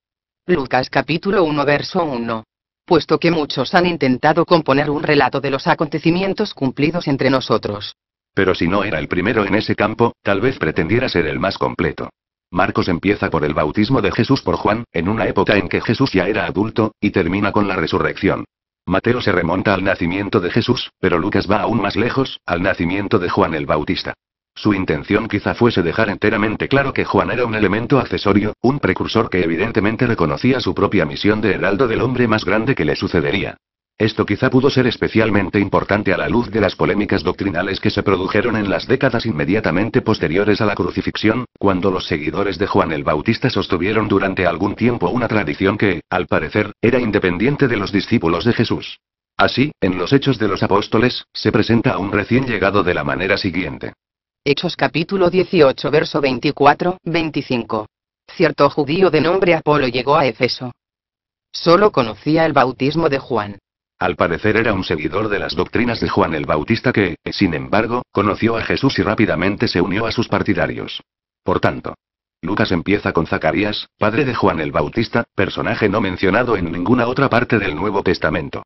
Lucas capítulo 1 verso 1. Puesto que muchos han intentado componer un relato de los acontecimientos cumplidos entre nosotros. Pero si no era el primero en ese campo, tal vez pretendiera ser el más completo. Marcos empieza por el bautismo de Jesús por Juan, en una época en que Jesús ya era adulto, y termina con la resurrección. Mateo se remonta al nacimiento de Jesús, pero Lucas va aún más lejos, al nacimiento de Juan el Bautista. Su intención quizá fuese dejar enteramente claro que Juan era un elemento accesorio, un precursor que evidentemente reconocía su propia misión de heraldo del hombre más grande que le sucedería. Esto quizá pudo ser especialmente importante a la luz de las polémicas doctrinales que se produjeron en las décadas inmediatamente posteriores a la crucifixión, cuando los seguidores de Juan el Bautista sostuvieron durante algún tiempo una tradición que, al parecer, era independiente de los discípulos de Jesús. Así, en los Hechos de los Apóstoles, se presenta a un recién llegado de la manera siguiente. Hechos capítulo 18 verso 24, 25. Cierto judío de nombre Apolo llegó a Efeso. Solo conocía el bautismo de Juan. Al parecer era un seguidor de las doctrinas de Juan el Bautista que, sin embargo, conoció a Jesús y rápidamente se unió a sus partidarios. Por tanto, Lucas empieza con Zacarías, padre de Juan el Bautista, personaje no mencionado en ninguna otra parte del Nuevo Testamento.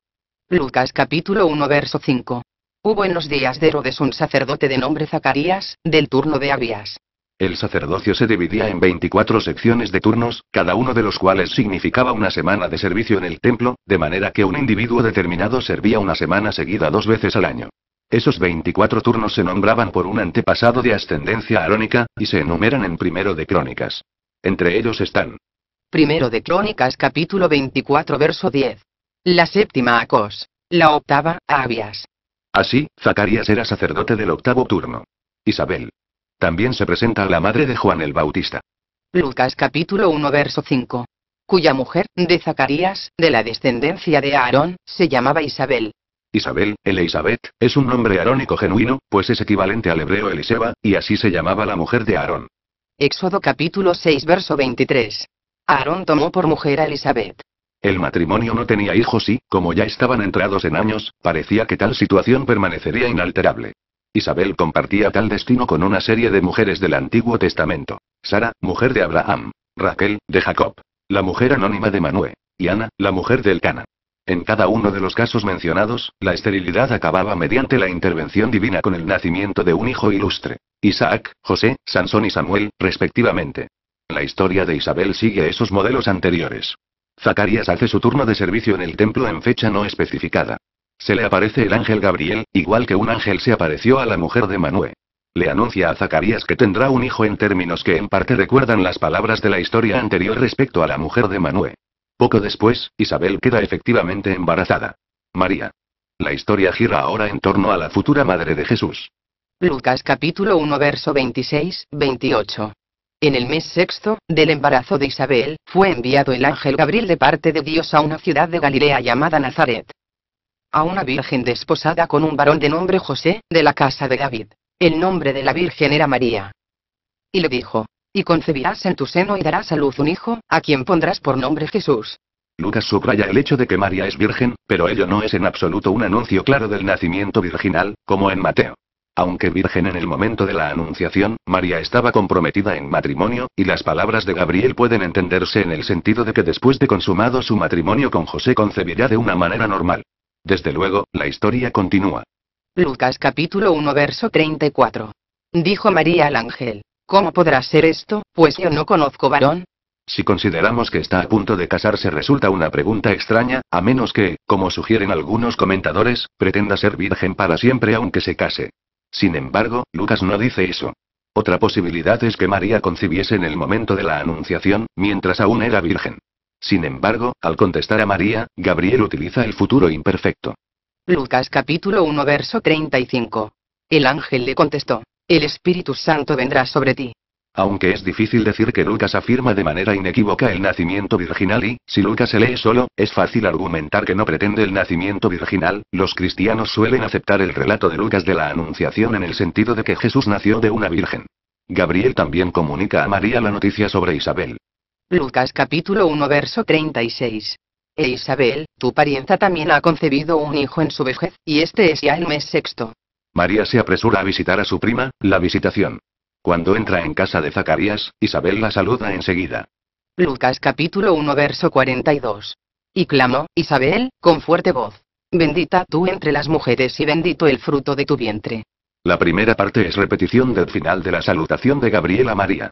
Lucas capítulo 1 verso 5. Hubo en los días de Herodes un sacerdote de nombre Zacarías, del turno de Abías, el sacerdocio se dividía en 24 secciones de turnos, cada uno de los cuales significaba una semana de servicio en el templo, de manera que un individuo determinado servía una semana seguida dos veces al año. Esos 24 turnos se nombraban por un antepasado de ascendencia arónica, y se enumeran en primero de crónicas. Entre ellos están. Primero de crónicas capítulo 24 verso 10. La séptima Acos. La octava, Abias. Así, Zacarías era sacerdote del octavo turno. Isabel, también se presenta a la madre de Juan el Bautista. Lucas capítulo 1 verso 5. Cuya mujer, de Zacarías, de la descendencia de Aarón, se llamaba Isabel. Isabel, Elizabeth, es un nombre arónico genuino, pues es equivalente al hebreo Eliseba, y así se llamaba la mujer de Aarón. Éxodo capítulo 6 verso 23. Aarón tomó por mujer a Elizabeth. El matrimonio no tenía hijos y, como ya estaban entrados en años, parecía que tal situación permanecería inalterable. Isabel compartía tal destino con una serie de mujeres del Antiguo Testamento. Sara, mujer de Abraham. Raquel, de Jacob. La mujer anónima de Manué. Y Ana, la mujer del Cana. En cada uno de los casos mencionados, la esterilidad acababa mediante la intervención divina con el nacimiento de un hijo ilustre. Isaac, José, Sansón y Samuel, respectivamente. La historia de Isabel sigue esos modelos anteriores. Zacarías hace su turno de servicio en el templo en fecha no especificada. Se le aparece el ángel Gabriel, igual que un ángel se apareció a la mujer de Manué. Le anuncia a Zacarías que tendrá un hijo en términos que en parte recuerdan las palabras de la historia anterior respecto a la mujer de Manué. Poco después, Isabel queda efectivamente embarazada. María. La historia gira ahora en torno a la futura madre de Jesús. Lucas capítulo 1 verso 26, 28. En el mes sexto, del embarazo de Isabel, fue enviado el ángel Gabriel de parte de Dios a una ciudad de Galilea llamada Nazaret, a una virgen desposada con un varón de nombre José, de la casa de David. El nombre de la virgen era María. Y le dijo, y concebirás en tu seno y darás a luz un hijo, a quien pondrás por nombre Jesús. Lucas subraya el hecho de que María es virgen, pero ello no es en absoluto un anuncio claro del nacimiento virginal, como en Mateo. Aunque virgen en el momento de la anunciación, María estaba comprometida en matrimonio, y las palabras de Gabriel pueden entenderse en el sentido de que después de consumado su matrimonio con José concebirá de una manera normal. Desde luego, la historia continúa. Lucas capítulo 1 verso 34. Dijo María al ángel, ¿cómo podrá ser esto, pues yo no conozco varón? Si consideramos que está a punto de casarse resulta una pregunta extraña, a menos que, como sugieren algunos comentadores, pretenda ser virgen para siempre aunque se case. Sin embargo, Lucas no dice eso. Otra posibilidad es que María concibiese en el momento de la anunciación, mientras aún era virgen. Sin embargo, al contestar a María, Gabriel utiliza el futuro imperfecto. Lucas capítulo 1 verso 35. El ángel le contestó, El Espíritu Santo vendrá sobre ti. Aunque es difícil decir que Lucas afirma de manera inequívoca el nacimiento virginal y, si Lucas se lee solo, es fácil argumentar que no pretende el nacimiento virginal, los cristianos suelen aceptar el relato de Lucas de la Anunciación en el sentido de que Jesús nació de una virgen. Gabriel también comunica a María la noticia sobre Isabel. Lucas capítulo 1 verso 36. E Isabel, tu parienta también ha concebido un hijo en su vejez, y este es ya el mes sexto. María se apresura a visitar a su prima, la visitación. Cuando entra en casa de Zacarías, Isabel la saluda enseguida. Lucas capítulo 1 verso 42. Y clamó, Isabel, con fuerte voz. Bendita tú entre las mujeres y bendito el fruto de tu vientre. La primera parte es repetición del final de la salutación de Gabriela María.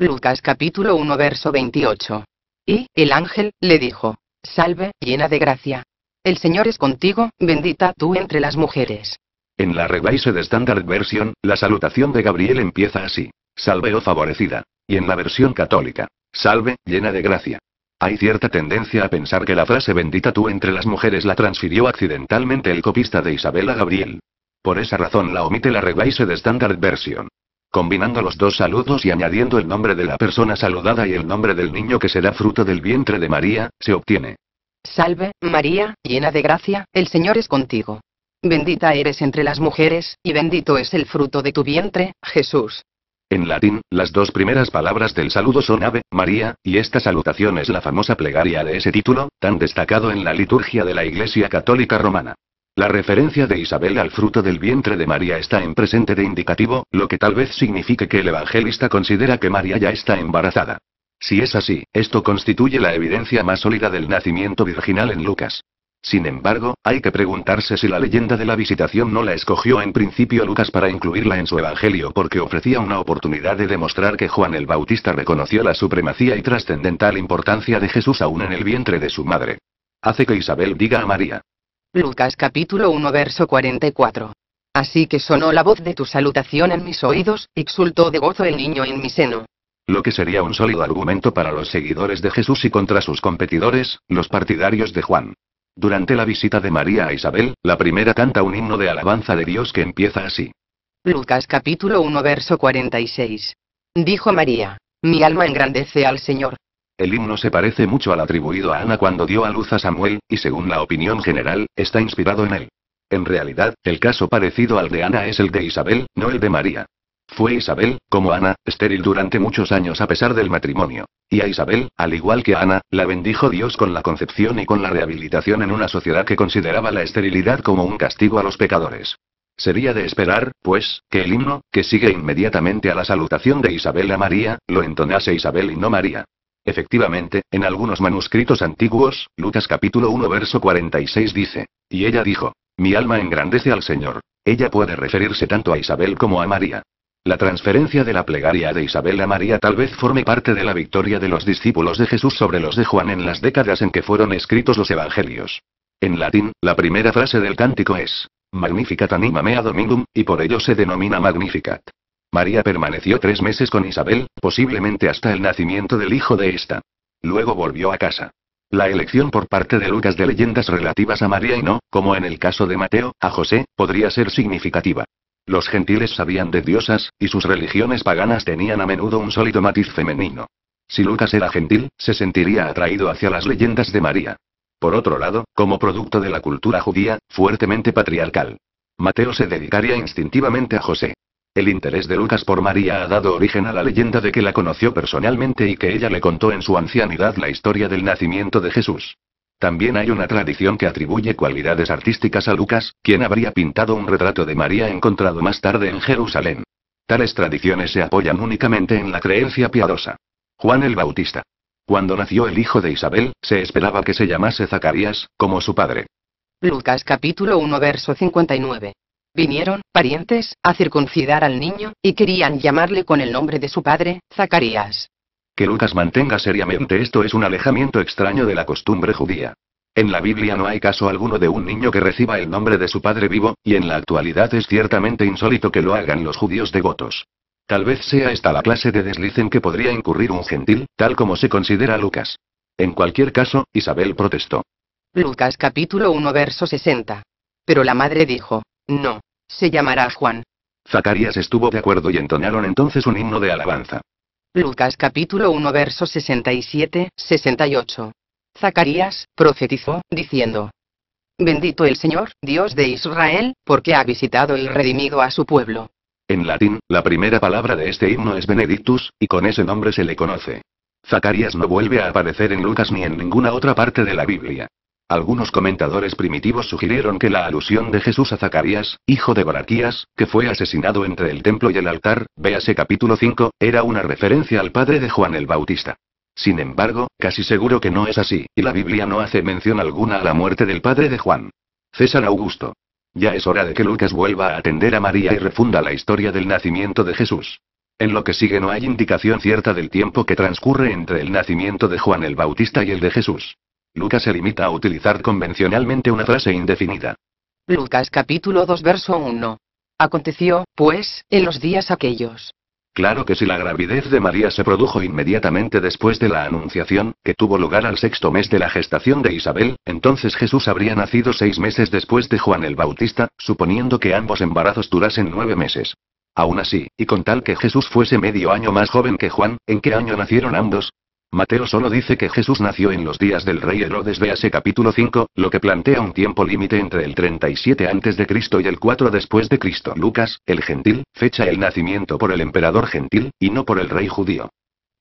Lucas capítulo 1 verso 28. Y, el ángel, le dijo, Salve, llena de gracia. El Señor es contigo, bendita tú entre las mujeres. En la Revised Standard Version, la salutación de Gabriel empieza así. Salve o oh favorecida. Y en la versión católica. Salve, llena de gracia. Hay cierta tendencia a pensar que la frase bendita tú entre las mujeres la transfirió accidentalmente el copista de Isabel a Gabriel. Por esa razón la omite la Revised Standard Version combinando los dos saludos y añadiendo el nombre de la persona saludada y el nombre del niño que será fruto del vientre de María, se obtiene. Salve, María, llena de gracia, el Señor es contigo. Bendita eres entre las mujeres, y bendito es el fruto de tu vientre, Jesús. En latín, las dos primeras palabras del saludo son Ave, María, y esta salutación es la famosa plegaria de ese título, tan destacado en la liturgia de la Iglesia Católica Romana. La referencia de Isabel al fruto del vientre de María está en presente de indicativo, lo que tal vez signifique que el evangelista considera que María ya está embarazada. Si es así, esto constituye la evidencia más sólida del nacimiento virginal en Lucas. Sin embargo, hay que preguntarse si la leyenda de la visitación no la escogió en principio Lucas para incluirla en su evangelio porque ofrecía una oportunidad de demostrar que Juan el Bautista reconoció la supremacía y trascendental importancia de Jesús aún en el vientre de su madre. Hace que Isabel diga a María, Lucas capítulo 1 verso 44. Así que sonó la voz de tu salutación en mis oídos, exultó de gozo el niño en mi seno. Lo que sería un sólido argumento para los seguidores de Jesús y contra sus competidores, los partidarios de Juan. Durante la visita de María a Isabel, la primera canta un himno de alabanza de Dios que empieza así. Lucas capítulo 1 verso 46. Dijo María, mi alma engrandece al Señor, el himno se parece mucho al atribuido a Ana cuando dio a luz a Samuel, y según la opinión general, está inspirado en él. En realidad, el caso parecido al de Ana es el de Isabel, no el de María. Fue Isabel, como Ana, estéril durante muchos años a pesar del matrimonio. Y a Isabel, al igual que a Ana, la bendijo Dios con la concepción y con la rehabilitación en una sociedad que consideraba la esterilidad como un castigo a los pecadores. Sería de esperar, pues, que el himno, que sigue inmediatamente a la salutación de Isabel a María, lo entonase Isabel y no María. Efectivamente, en algunos manuscritos antiguos, Lucas capítulo 1 verso 46 dice, y ella dijo, mi alma engrandece al Señor. Ella puede referirse tanto a Isabel como a María. La transferencia de la plegaria de Isabel a María tal vez forme parte de la victoria de los discípulos de Jesús sobre los de Juan en las décadas en que fueron escritos los evangelios. En latín, la primera frase del cántico es, Magnificat anima mea dominum, y por ello se denomina Magnificat. María permaneció tres meses con Isabel, posiblemente hasta el nacimiento del hijo de esta. Luego volvió a casa. La elección por parte de Lucas de leyendas relativas a María y no, como en el caso de Mateo, a José, podría ser significativa. Los gentiles sabían de diosas, y sus religiones paganas tenían a menudo un sólido matiz femenino. Si Lucas era gentil, se sentiría atraído hacia las leyendas de María. Por otro lado, como producto de la cultura judía, fuertemente patriarcal. Mateo se dedicaría instintivamente a José. El interés de Lucas por María ha dado origen a la leyenda de que la conoció personalmente y que ella le contó en su ancianidad la historia del nacimiento de Jesús. También hay una tradición que atribuye cualidades artísticas a Lucas, quien habría pintado un retrato de María encontrado más tarde en Jerusalén. Tales tradiciones se apoyan únicamente en la creencia piadosa. Juan el Bautista. Cuando nació el hijo de Isabel, se esperaba que se llamase Zacarías, como su padre. Lucas capítulo 1 verso 59 vinieron, parientes, a circuncidar al niño, y querían llamarle con el nombre de su padre, Zacarías. Que Lucas mantenga seriamente esto es un alejamiento extraño de la costumbre judía. En la Biblia no hay caso alguno de un niño que reciba el nombre de su padre vivo, y en la actualidad es ciertamente insólito que lo hagan los judíos devotos. Tal vez sea esta la clase de desliz en que podría incurrir un gentil, tal como se considera Lucas. En cualquier caso, Isabel protestó. Lucas capítulo 1 verso 60. Pero la madre dijo, no, se llamará Juan. Zacarías estuvo de acuerdo y entonaron entonces un himno de alabanza. Lucas capítulo 1 verso 67, 68. Zacarías, profetizó, diciendo. Bendito el Señor, Dios de Israel, porque ha visitado y redimido a su pueblo. En latín, la primera palabra de este himno es Benedictus, y con ese nombre se le conoce. Zacarías no vuelve a aparecer en Lucas ni en ninguna otra parte de la Biblia. Algunos comentadores primitivos sugirieron que la alusión de Jesús a Zacarías, hijo de Baraquías, que fue asesinado entre el templo y el altar, véase capítulo 5, era una referencia al padre de Juan el Bautista. Sin embargo, casi seguro que no es así, y la Biblia no hace mención alguna a la muerte del padre de Juan. César Augusto. Ya es hora de que Lucas vuelva a atender a María y refunda la historia del nacimiento de Jesús. En lo que sigue no hay indicación cierta del tiempo que transcurre entre el nacimiento de Juan el Bautista y el de Jesús. Lucas se limita a utilizar convencionalmente una frase indefinida. Lucas capítulo 2 verso 1. Aconteció, pues, en los días aquellos. Claro que si la gravidez de María se produjo inmediatamente después de la Anunciación, que tuvo lugar al sexto mes de la gestación de Isabel, entonces Jesús habría nacido seis meses después de Juan el Bautista, suponiendo que ambos embarazos durasen nueve meses. Aún así, y con tal que Jesús fuese medio año más joven que Juan, ¿en qué año nacieron ambos? Mateo solo dice que Jesús nació en los días del rey Herodes véase capítulo 5, lo que plantea un tiempo límite entre el 37 a.C. y el 4 después de Cristo. Lucas, el gentil, fecha el nacimiento por el emperador gentil, y no por el rey judío.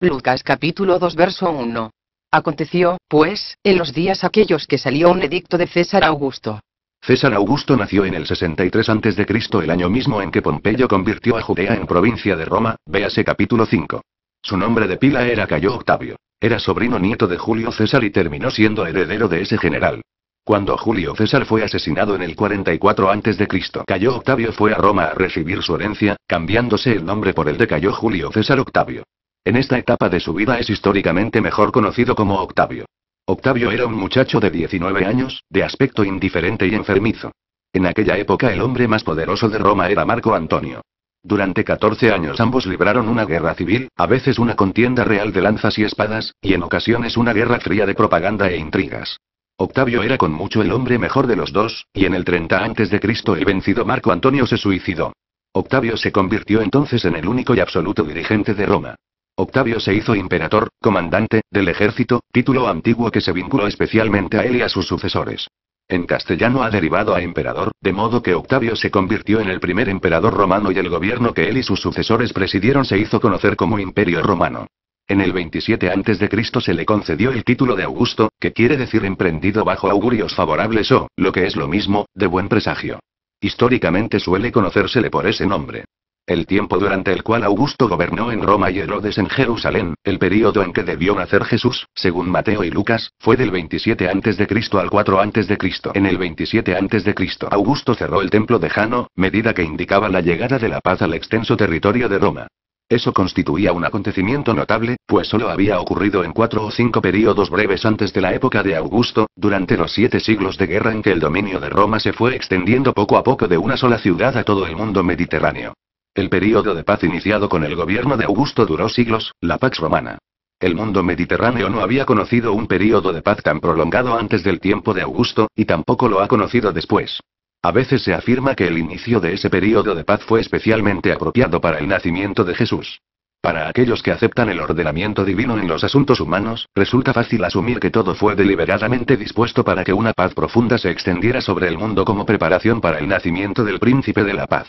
Lucas capítulo 2 verso 1. Aconteció, pues, en los días aquellos que salió un edicto de César Augusto. César Augusto nació en el 63 a.C. el año mismo en que Pompeyo convirtió a Judea en provincia de Roma, véase capítulo 5. Su nombre de pila era Cayo Octavio. Era sobrino nieto de Julio César y terminó siendo heredero de ese general. Cuando Julio César fue asesinado en el 44 a.C., Cayo Octavio fue a Roma a recibir su herencia, cambiándose el nombre por el de Cayo Julio César Octavio. En esta etapa de su vida es históricamente mejor conocido como Octavio. Octavio era un muchacho de 19 años, de aspecto indiferente y enfermizo. En aquella época el hombre más poderoso de Roma era Marco Antonio. Durante 14 años ambos libraron una guerra civil, a veces una contienda real de lanzas y espadas, y en ocasiones una guerra fría de propaganda e intrigas. Octavio era con mucho el hombre mejor de los dos, y en el 30 a.C. el vencido Marco Antonio se suicidó. Octavio se convirtió entonces en el único y absoluto dirigente de Roma. Octavio se hizo imperator, comandante, del ejército, título antiguo que se vinculó especialmente a él y a sus sucesores. En castellano ha derivado a emperador, de modo que Octavio se convirtió en el primer emperador romano y el gobierno que él y sus sucesores presidieron se hizo conocer como Imperio Romano. En el 27 a.C. se le concedió el título de Augusto, que quiere decir emprendido bajo augurios favorables o, lo que es lo mismo, de buen presagio. Históricamente suele conocérsele por ese nombre el tiempo durante el cual Augusto gobernó en Roma y Herodes en Jerusalén, el período en que debió nacer Jesús, según Mateo y Lucas, fue del 27 a.C. al 4 a.C. En el 27 a.C. Augusto cerró el templo de Jano, medida que indicaba la llegada de la paz al extenso territorio de Roma. Eso constituía un acontecimiento notable, pues solo había ocurrido en cuatro o cinco períodos breves antes de la época de Augusto, durante los siete siglos de guerra en que el dominio de Roma se fue extendiendo poco a poco de una sola ciudad a todo el mundo mediterráneo. El período de paz iniciado con el gobierno de Augusto duró siglos, la Pax Romana. El mundo mediterráneo no había conocido un período de paz tan prolongado antes del tiempo de Augusto, y tampoco lo ha conocido después. A veces se afirma que el inicio de ese período de paz fue especialmente apropiado para el nacimiento de Jesús. Para aquellos que aceptan el ordenamiento divino en los asuntos humanos, resulta fácil asumir que todo fue deliberadamente dispuesto para que una paz profunda se extendiera sobre el mundo como preparación para el nacimiento del príncipe de la paz.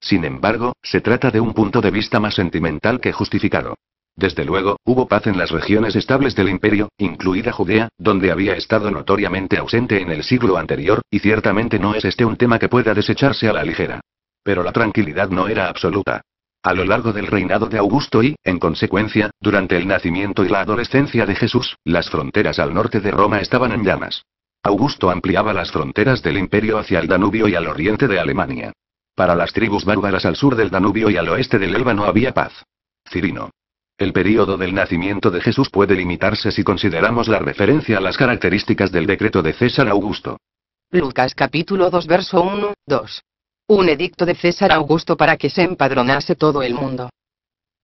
Sin embargo, se trata de un punto de vista más sentimental que justificado. Desde luego, hubo paz en las regiones estables del imperio, incluida Judea, donde había estado notoriamente ausente en el siglo anterior, y ciertamente no es este un tema que pueda desecharse a la ligera. Pero la tranquilidad no era absoluta. A lo largo del reinado de Augusto y, en consecuencia, durante el nacimiento y la adolescencia de Jesús, las fronteras al norte de Roma estaban en llamas. Augusto ampliaba las fronteras del imperio hacia el Danubio y al oriente de Alemania. Para las tribus bárbaras al sur del Danubio y al oeste del Elba no había paz. Cirino. El período del nacimiento de Jesús puede limitarse si consideramos la referencia a las características del decreto de César Augusto. Lucas capítulo 2 verso 1, 2. Un edicto de César Augusto para que se empadronase todo el mundo.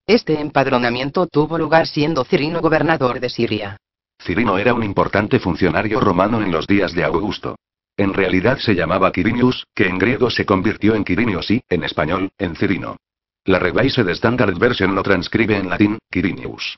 Este empadronamiento tuvo lugar siendo Cirino gobernador de Siria. Cirino era un importante funcionario romano en los días de Augusto. En realidad se llamaba Quirinius, que en griego se convirtió en Quirinius y, en español, en Cirino. La de Standard Version lo transcribe en latín, Quirinius.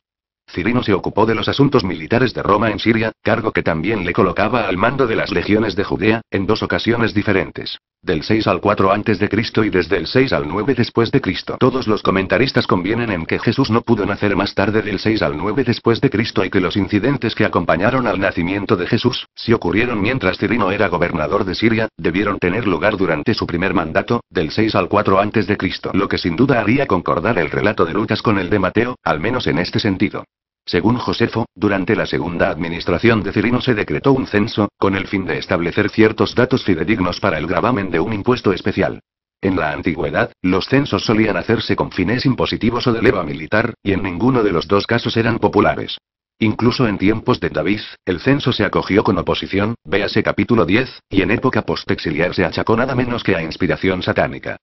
Cirino se ocupó de los asuntos militares de Roma en Siria, cargo que también le colocaba al mando de las legiones de Judea, en dos ocasiones diferentes. Del 6 al 4 antes de Cristo y desde el 6 al 9 después de Cristo. Todos los comentaristas convienen en que Jesús no pudo nacer más tarde del 6 al 9 después de Cristo y que los incidentes que acompañaron al nacimiento de Jesús, si ocurrieron mientras Cirino era gobernador de Siria, debieron tener lugar durante su primer mandato, del 6 al 4 antes de Cristo, lo que sin duda haría concordar el relato de Lucas con el de Mateo, al menos en este sentido. Según Josefo, durante la segunda administración de Cirino se decretó un censo, con el fin de establecer ciertos datos fidedignos para el gravamen de un impuesto especial. En la antigüedad, los censos solían hacerse con fines impositivos o de leva militar, y en ninguno de los dos casos eran populares. Incluso en tiempos de David, el censo se acogió con oposición, véase capítulo 10, y en época postexiliar se achacó nada menos que a inspiración satánica.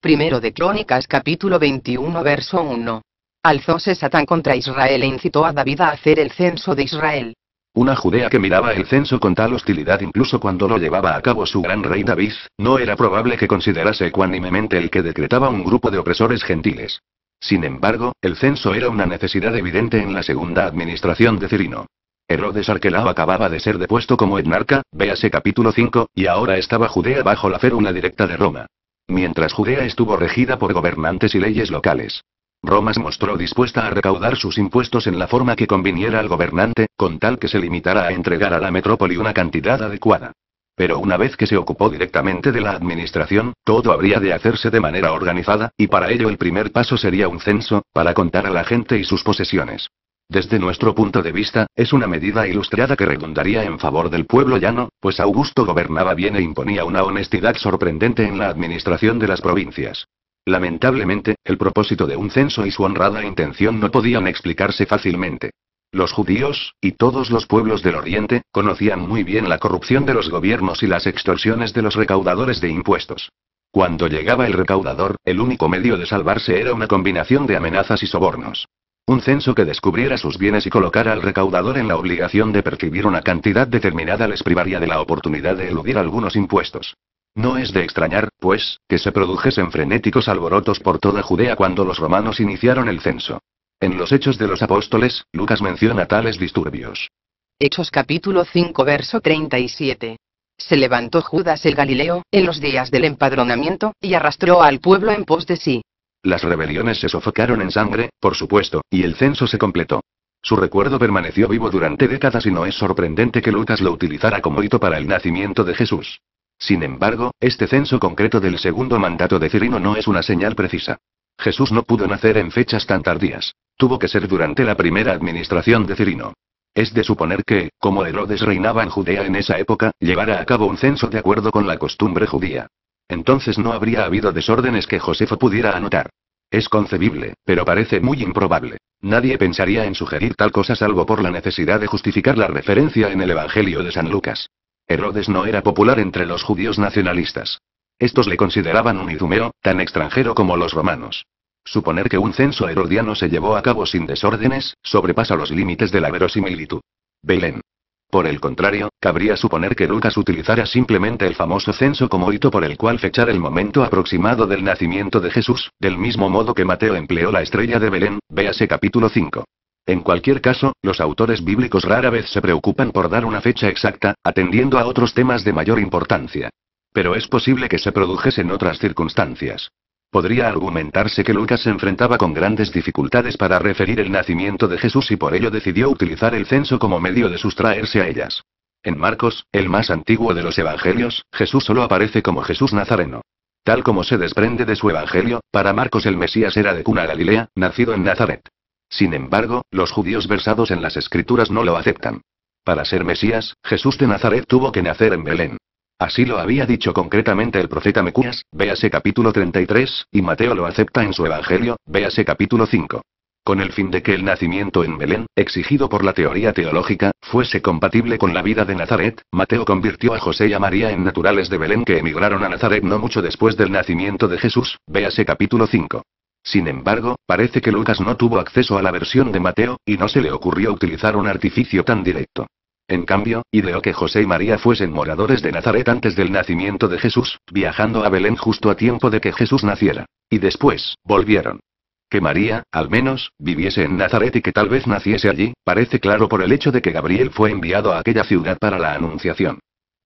Primero de Crónicas capítulo 21 verso 1. Alzóse Satán contra Israel e incitó a David a hacer el censo de Israel. Una Judea que miraba el censo con tal hostilidad incluso cuando lo llevaba a cabo su gran rey David, no era probable que considerase ecuánimemente el que decretaba un grupo de opresores gentiles. Sin embargo, el censo era una necesidad evidente en la segunda administración de Cirino. Herodes Arquelao acababa de ser depuesto como etnarca, véase capítulo 5, y ahora estaba Judea bajo la férula directa de Roma. Mientras Judea estuvo regida por gobernantes y leyes locales. Roma se mostró dispuesta a recaudar sus impuestos en la forma que conviniera al gobernante, con tal que se limitara a entregar a la metrópoli una cantidad adecuada. Pero una vez que se ocupó directamente de la administración, todo habría de hacerse de manera organizada, y para ello el primer paso sería un censo, para contar a la gente y sus posesiones. Desde nuestro punto de vista, es una medida ilustrada que redundaría en favor del pueblo llano, pues Augusto gobernaba bien e imponía una honestidad sorprendente en la administración de las provincias. Lamentablemente, el propósito de un censo y su honrada intención no podían explicarse fácilmente. Los judíos, y todos los pueblos del Oriente, conocían muy bien la corrupción de los gobiernos y las extorsiones de los recaudadores de impuestos. Cuando llegaba el recaudador, el único medio de salvarse era una combinación de amenazas y sobornos. Un censo que descubriera sus bienes y colocara al recaudador en la obligación de percibir una cantidad determinada les privaría de la oportunidad de eludir algunos impuestos. No es de extrañar, pues, que se produjesen frenéticos alborotos por toda Judea cuando los romanos iniciaron el censo. En los Hechos de los Apóstoles, Lucas menciona tales disturbios. Hechos capítulo 5 verso 37. Se levantó Judas el Galileo, en los días del empadronamiento, y arrastró al pueblo en pos de sí. Las rebeliones se sofocaron en sangre, por supuesto, y el censo se completó. Su recuerdo permaneció vivo durante décadas y no es sorprendente que Lucas lo utilizara como hito para el nacimiento de Jesús. Sin embargo, este censo concreto del segundo mandato de Cirino no es una señal precisa. Jesús no pudo nacer en fechas tan tardías. Tuvo que ser durante la primera administración de Cirino. Es de suponer que, como Herodes reinaba en Judea en esa época, llevara a cabo un censo de acuerdo con la costumbre judía. Entonces no habría habido desórdenes que Josefo pudiera anotar. Es concebible, pero parece muy improbable. Nadie pensaría en sugerir tal cosa salvo por la necesidad de justificar la referencia en el Evangelio de San Lucas. Herodes no era popular entre los judíos nacionalistas. Estos le consideraban un idumeo, tan extranjero como los romanos. Suponer que un censo herodiano se llevó a cabo sin desórdenes, sobrepasa los límites de la verosimilitud. Belén. Por el contrario, cabría suponer que Lucas utilizara simplemente el famoso censo como hito por el cual fechar el momento aproximado del nacimiento de Jesús, del mismo modo que Mateo empleó la estrella de Belén, véase capítulo 5. En cualquier caso, los autores bíblicos rara vez se preocupan por dar una fecha exacta, atendiendo a otros temas de mayor importancia. Pero es posible que se produjesen otras circunstancias. Podría argumentarse que Lucas se enfrentaba con grandes dificultades para referir el nacimiento de Jesús y por ello decidió utilizar el censo como medio de sustraerse a ellas. En Marcos, el más antiguo de los evangelios, Jesús solo aparece como Jesús Nazareno. Tal como se desprende de su evangelio, para Marcos el Mesías era de cuna Galilea, nacido en Nazaret. Sin embargo, los judíos versados en las escrituras no lo aceptan. Para ser Mesías, Jesús de Nazaret tuvo que nacer en Belén. Así lo había dicho concretamente el profeta Mecuyas, véase capítulo 33, y Mateo lo acepta en su Evangelio, véase capítulo 5 con el fin de que el nacimiento en Belén, exigido por la teoría teológica, fuese compatible con la vida de Nazaret, Mateo convirtió a José y a María en naturales de Belén que emigraron a Nazaret no mucho después del nacimiento de Jesús, véase capítulo 5. Sin embargo, parece que Lucas no tuvo acceso a la versión de Mateo, y no se le ocurrió utilizar un artificio tan directo. En cambio, ideó que José y María fuesen moradores de Nazaret antes del nacimiento de Jesús, viajando a Belén justo a tiempo de que Jesús naciera. Y después, volvieron. Que María, al menos, viviese en Nazaret y que tal vez naciese allí, parece claro por el hecho de que Gabriel fue enviado a aquella ciudad para la Anunciación.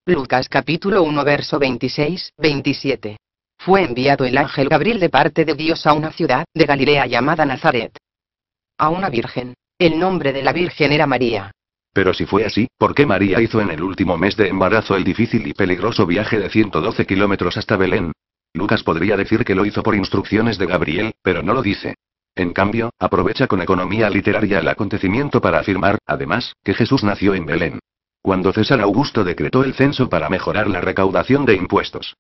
Lucas capítulo 1 verso 26, 27 fue enviado el ángel Gabriel de parte de Dios a una ciudad de Galilea llamada Nazaret. A una virgen. El nombre de la virgen era María. Pero si fue así, ¿por qué María hizo en el último mes de embarazo el difícil y peligroso viaje de 112 kilómetros hasta Belén? Lucas podría decir que lo hizo por instrucciones de Gabriel, pero no lo dice. En cambio, aprovecha con economía literaria el acontecimiento para afirmar, además, que Jesús nació en Belén. Cuando César Augusto decretó el censo para mejorar la recaudación de impuestos.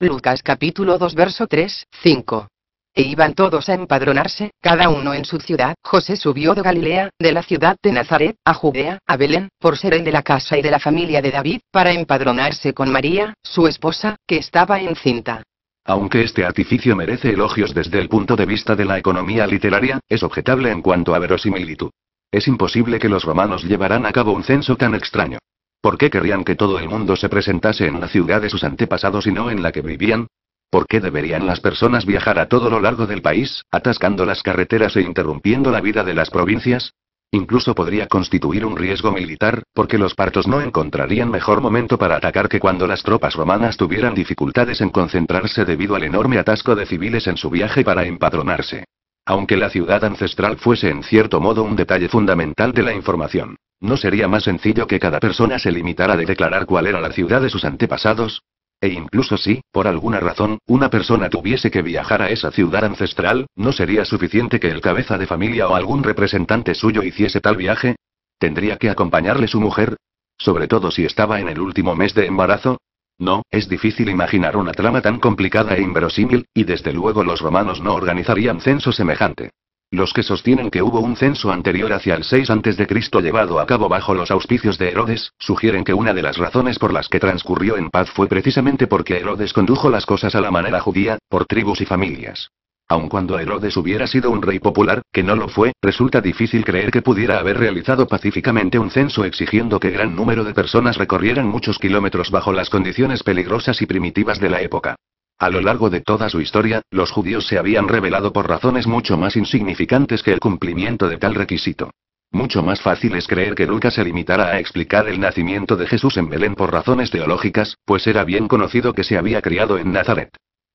Lucas capítulo 2 verso 3, 5. E iban todos a empadronarse, cada uno en su ciudad. José subió de Galilea, de la ciudad de Nazaret, a Judea, a Belén, por ser el de la casa y de la familia de David, para empadronarse con María, su esposa, que estaba encinta. Aunque este artificio merece elogios desde el punto de vista de la economía literaria, es objetable en cuanto a verosimilitud. Es imposible que los romanos llevaran a cabo un censo tan extraño. ¿Por qué querrían que todo el mundo se presentase en la ciudad de sus antepasados y no en la que vivían? ¿Por qué deberían las personas viajar a todo lo largo del país, atascando las carreteras e interrumpiendo la vida de las provincias? Incluso podría constituir un riesgo militar, porque los partos no encontrarían mejor momento para atacar que cuando las tropas romanas tuvieran dificultades en concentrarse debido al enorme atasco de civiles en su viaje para empadronarse aunque la ciudad ancestral fuese en cierto modo un detalle fundamental de la información. ¿No sería más sencillo que cada persona se limitara de declarar cuál era la ciudad de sus antepasados? E incluso si, por alguna razón, una persona tuviese que viajar a esa ciudad ancestral, ¿no sería suficiente que el cabeza de familia o algún representante suyo hiciese tal viaje? ¿Tendría que acompañarle su mujer? Sobre todo si estaba en el último mes de embarazo. No, es difícil imaginar una trama tan complicada e inverosímil, y desde luego los romanos no organizarían censo semejante. Los que sostienen que hubo un censo anterior hacia el 6 a.C. llevado a cabo bajo los auspicios de Herodes, sugieren que una de las razones por las que transcurrió en paz fue precisamente porque Herodes condujo las cosas a la manera judía, por tribus y familias. Aun cuando Herodes hubiera sido un rey popular, que no lo fue, resulta difícil creer que pudiera haber realizado pacíficamente un censo exigiendo que gran número de personas recorrieran muchos kilómetros bajo las condiciones peligrosas y primitivas de la época. A lo largo de toda su historia, los judíos se habían revelado por razones mucho más insignificantes que el cumplimiento de tal requisito. Mucho más fácil es creer que Lucas se limitara a explicar el nacimiento de Jesús en Belén por razones teológicas, pues era bien conocido que se había criado en Nazaret.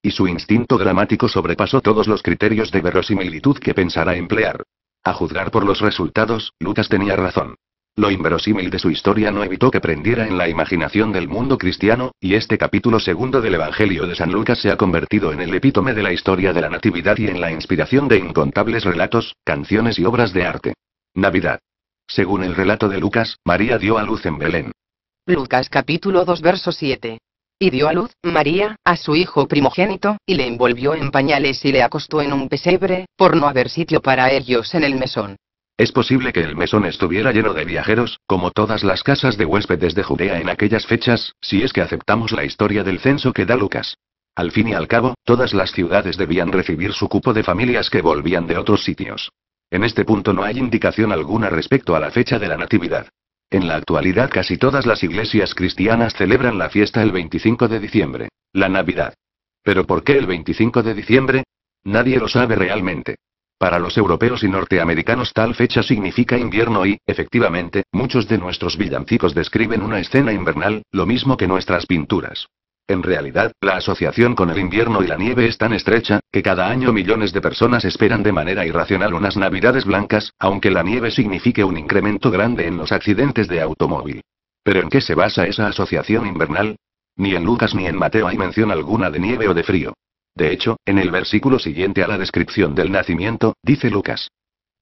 Y su instinto dramático sobrepasó todos los criterios de verosimilitud que pensara emplear. A juzgar por los resultados, Lucas tenía razón. Lo inverosímil de su historia no evitó que prendiera en la imaginación del mundo cristiano, y este capítulo segundo del Evangelio de San Lucas se ha convertido en el epítome de la historia de la Natividad y en la inspiración de incontables relatos, canciones y obras de arte. Navidad. Según el relato de Lucas, María dio a luz en Belén. Lucas capítulo 2 verso 7 y dio a luz, María, a su hijo primogénito, y le envolvió en pañales y le acostó en un pesebre, por no haber sitio para ellos en el mesón. Es posible que el mesón estuviera lleno de viajeros, como todas las casas de huéspedes de Judea en aquellas fechas, si es que aceptamos la historia del censo que da Lucas. Al fin y al cabo, todas las ciudades debían recibir su cupo de familias que volvían de otros sitios. En este punto no hay indicación alguna respecto a la fecha de la Natividad. En la actualidad casi todas las iglesias cristianas celebran la fiesta el 25 de diciembre, la Navidad. ¿Pero por qué el 25 de diciembre? Nadie lo sabe realmente. Para los europeos y norteamericanos tal fecha significa invierno y, efectivamente, muchos de nuestros villancicos describen una escena invernal, lo mismo que nuestras pinturas. En realidad, la asociación con el invierno y la nieve es tan estrecha, que cada año millones de personas esperan de manera irracional unas navidades blancas, aunque la nieve signifique un incremento grande en los accidentes de automóvil. ¿Pero en qué se basa esa asociación invernal? Ni en Lucas ni en Mateo hay mención alguna de nieve o de frío. De hecho, en el versículo siguiente a la descripción del nacimiento, dice Lucas.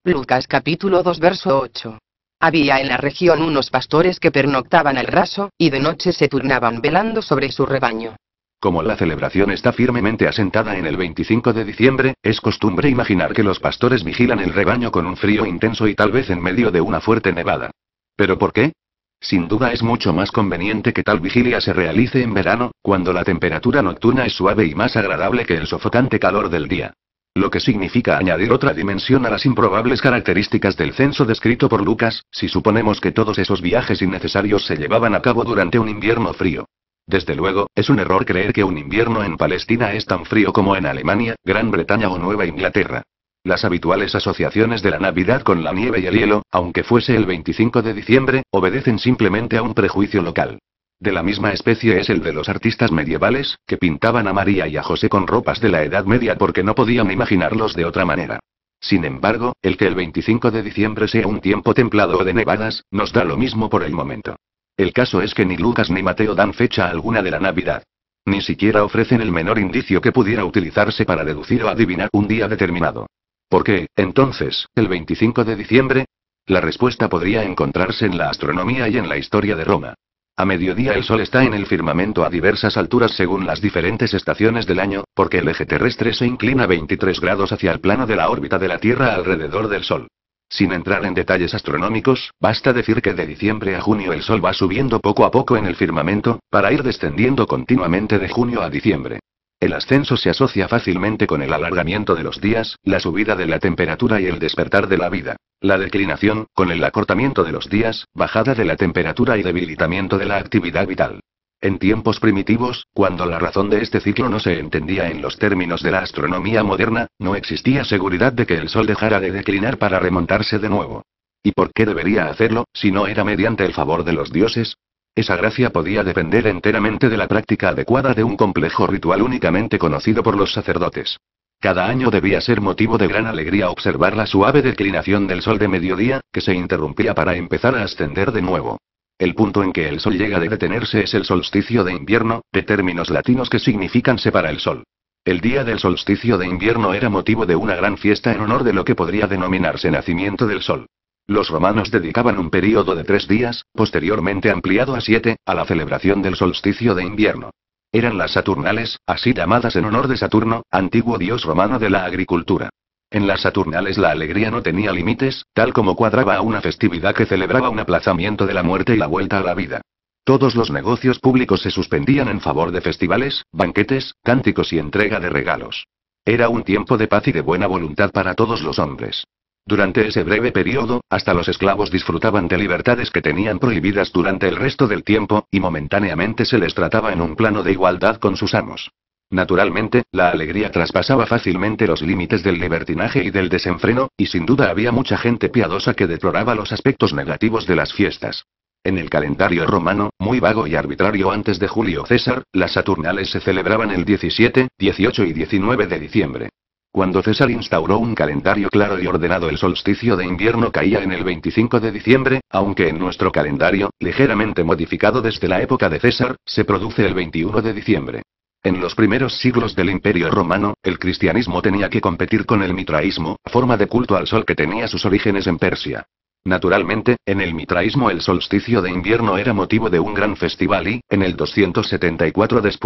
Lucas capítulo 2 verso 8. Había en la región unos pastores que pernoctaban al raso, y de noche se turnaban velando sobre su rebaño. Como la celebración está firmemente asentada en el 25 de diciembre, es costumbre imaginar que los pastores vigilan el rebaño con un frío intenso y tal vez en medio de una fuerte nevada. ¿Pero por qué? Sin duda es mucho más conveniente que tal vigilia se realice en verano, cuando la temperatura nocturna es suave y más agradable que el sofocante calor del día. Lo que significa añadir otra dimensión a las improbables características del censo descrito por Lucas, si suponemos que todos esos viajes innecesarios se llevaban a cabo durante un invierno frío. Desde luego, es un error creer que un invierno en Palestina es tan frío como en Alemania, Gran Bretaña o Nueva Inglaterra. Las habituales asociaciones de la Navidad con la nieve y el hielo, aunque fuese el 25 de diciembre, obedecen simplemente a un prejuicio local. De la misma especie es el de los artistas medievales, que pintaban a María y a José con ropas de la Edad Media porque no podían imaginarlos de otra manera. Sin embargo, el que el 25 de diciembre sea un tiempo templado o de nevadas, nos da lo mismo por el momento. El caso es que ni Lucas ni Mateo dan fecha alguna de la Navidad. Ni siquiera ofrecen el menor indicio que pudiera utilizarse para deducir o adivinar un día determinado. ¿Por qué, entonces, el 25 de diciembre? La respuesta podría encontrarse en la astronomía y en la historia de Roma. A mediodía el Sol está en el firmamento a diversas alturas según las diferentes estaciones del año, porque el eje terrestre se inclina 23 grados hacia el plano de la órbita de la Tierra alrededor del Sol. Sin entrar en detalles astronómicos, basta decir que de diciembre a junio el Sol va subiendo poco a poco en el firmamento, para ir descendiendo continuamente de junio a diciembre. El ascenso se asocia fácilmente con el alargamiento de los días, la subida de la temperatura y el despertar de la vida. La declinación, con el acortamiento de los días, bajada de la temperatura y debilitamiento de la actividad vital. En tiempos primitivos, cuando la razón de este ciclo no se entendía en los términos de la astronomía moderna, no existía seguridad de que el Sol dejara de declinar para remontarse de nuevo. ¿Y por qué debería hacerlo, si no era mediante el favor de los dioses? Esa gracia podía depender enteramente de la práctica adecuada de un complejo ritual únicamente conocido por los sacerdotes. Cada año debía ser motivo de gran alegría observar la suave declinación del sol de mediodía, que se interrumpía para empezar a ascender de nuevo. El punto en que el sol llega a detenerse es el solsticio de invierno, de términos latinos que significan separa el sol. El día del solsticio de invierno era motivo de una gran fiesta en honor de lo que podría denominarse nacimiento del sol. Los romanos dedicaban un período de tres días, posteriormente ampliado a siete, a la celebración del solsticio de invierno. Eran las Saturnales, así llamadas en honor de Saturno, antiguo dios romano de la agricultura. En las Saturnales la alegría no tenía límites, tal como cuadraba a una festividad que celebraba un aplazamiento de la muerte y la vuelta a la vida. Todos los negocios públicos se suspendían en favor de festivales, banquetes, cánticos y entrega de regalos. Era un tiempo de paz y de buena voluntad para todos los hombres. Durante ese breve periodo, hasta los esclavos disfrutaban de libertades que tenían prohibidas durante el resto del tiempo, y momentáneamente se les trataba en un plano de igualdad con sus amos. Naturalmente, la alegría traspasaba fácilmente los límites del libertinaje y del desenfreno, y sin duda había mucha gente piadosa que deploraba los aspectos negativos de las fiestas. En el calendario romano, muy vago y arbitrario antes de Julio César, las Saturnales se celebraban el 17, 18 y 19 de diciembre. Cuando César instauró un calendario claro y ordenado el solsticio de invierno caía en el 25 de diciembre, aunque en nuestro calendario, ligeramente modificado desde la época de César, se produce el 21 de diciembre. En los primeros siglos del Imperio Romano, el cristianismo tenía que competir con el mitraísmo, forma de culto al sol que tenía sus orígenes en Persia. Naturalmente, en el mitraísmo el solsticio de invierno era motivo de un gran festival y, en el 274 d.C.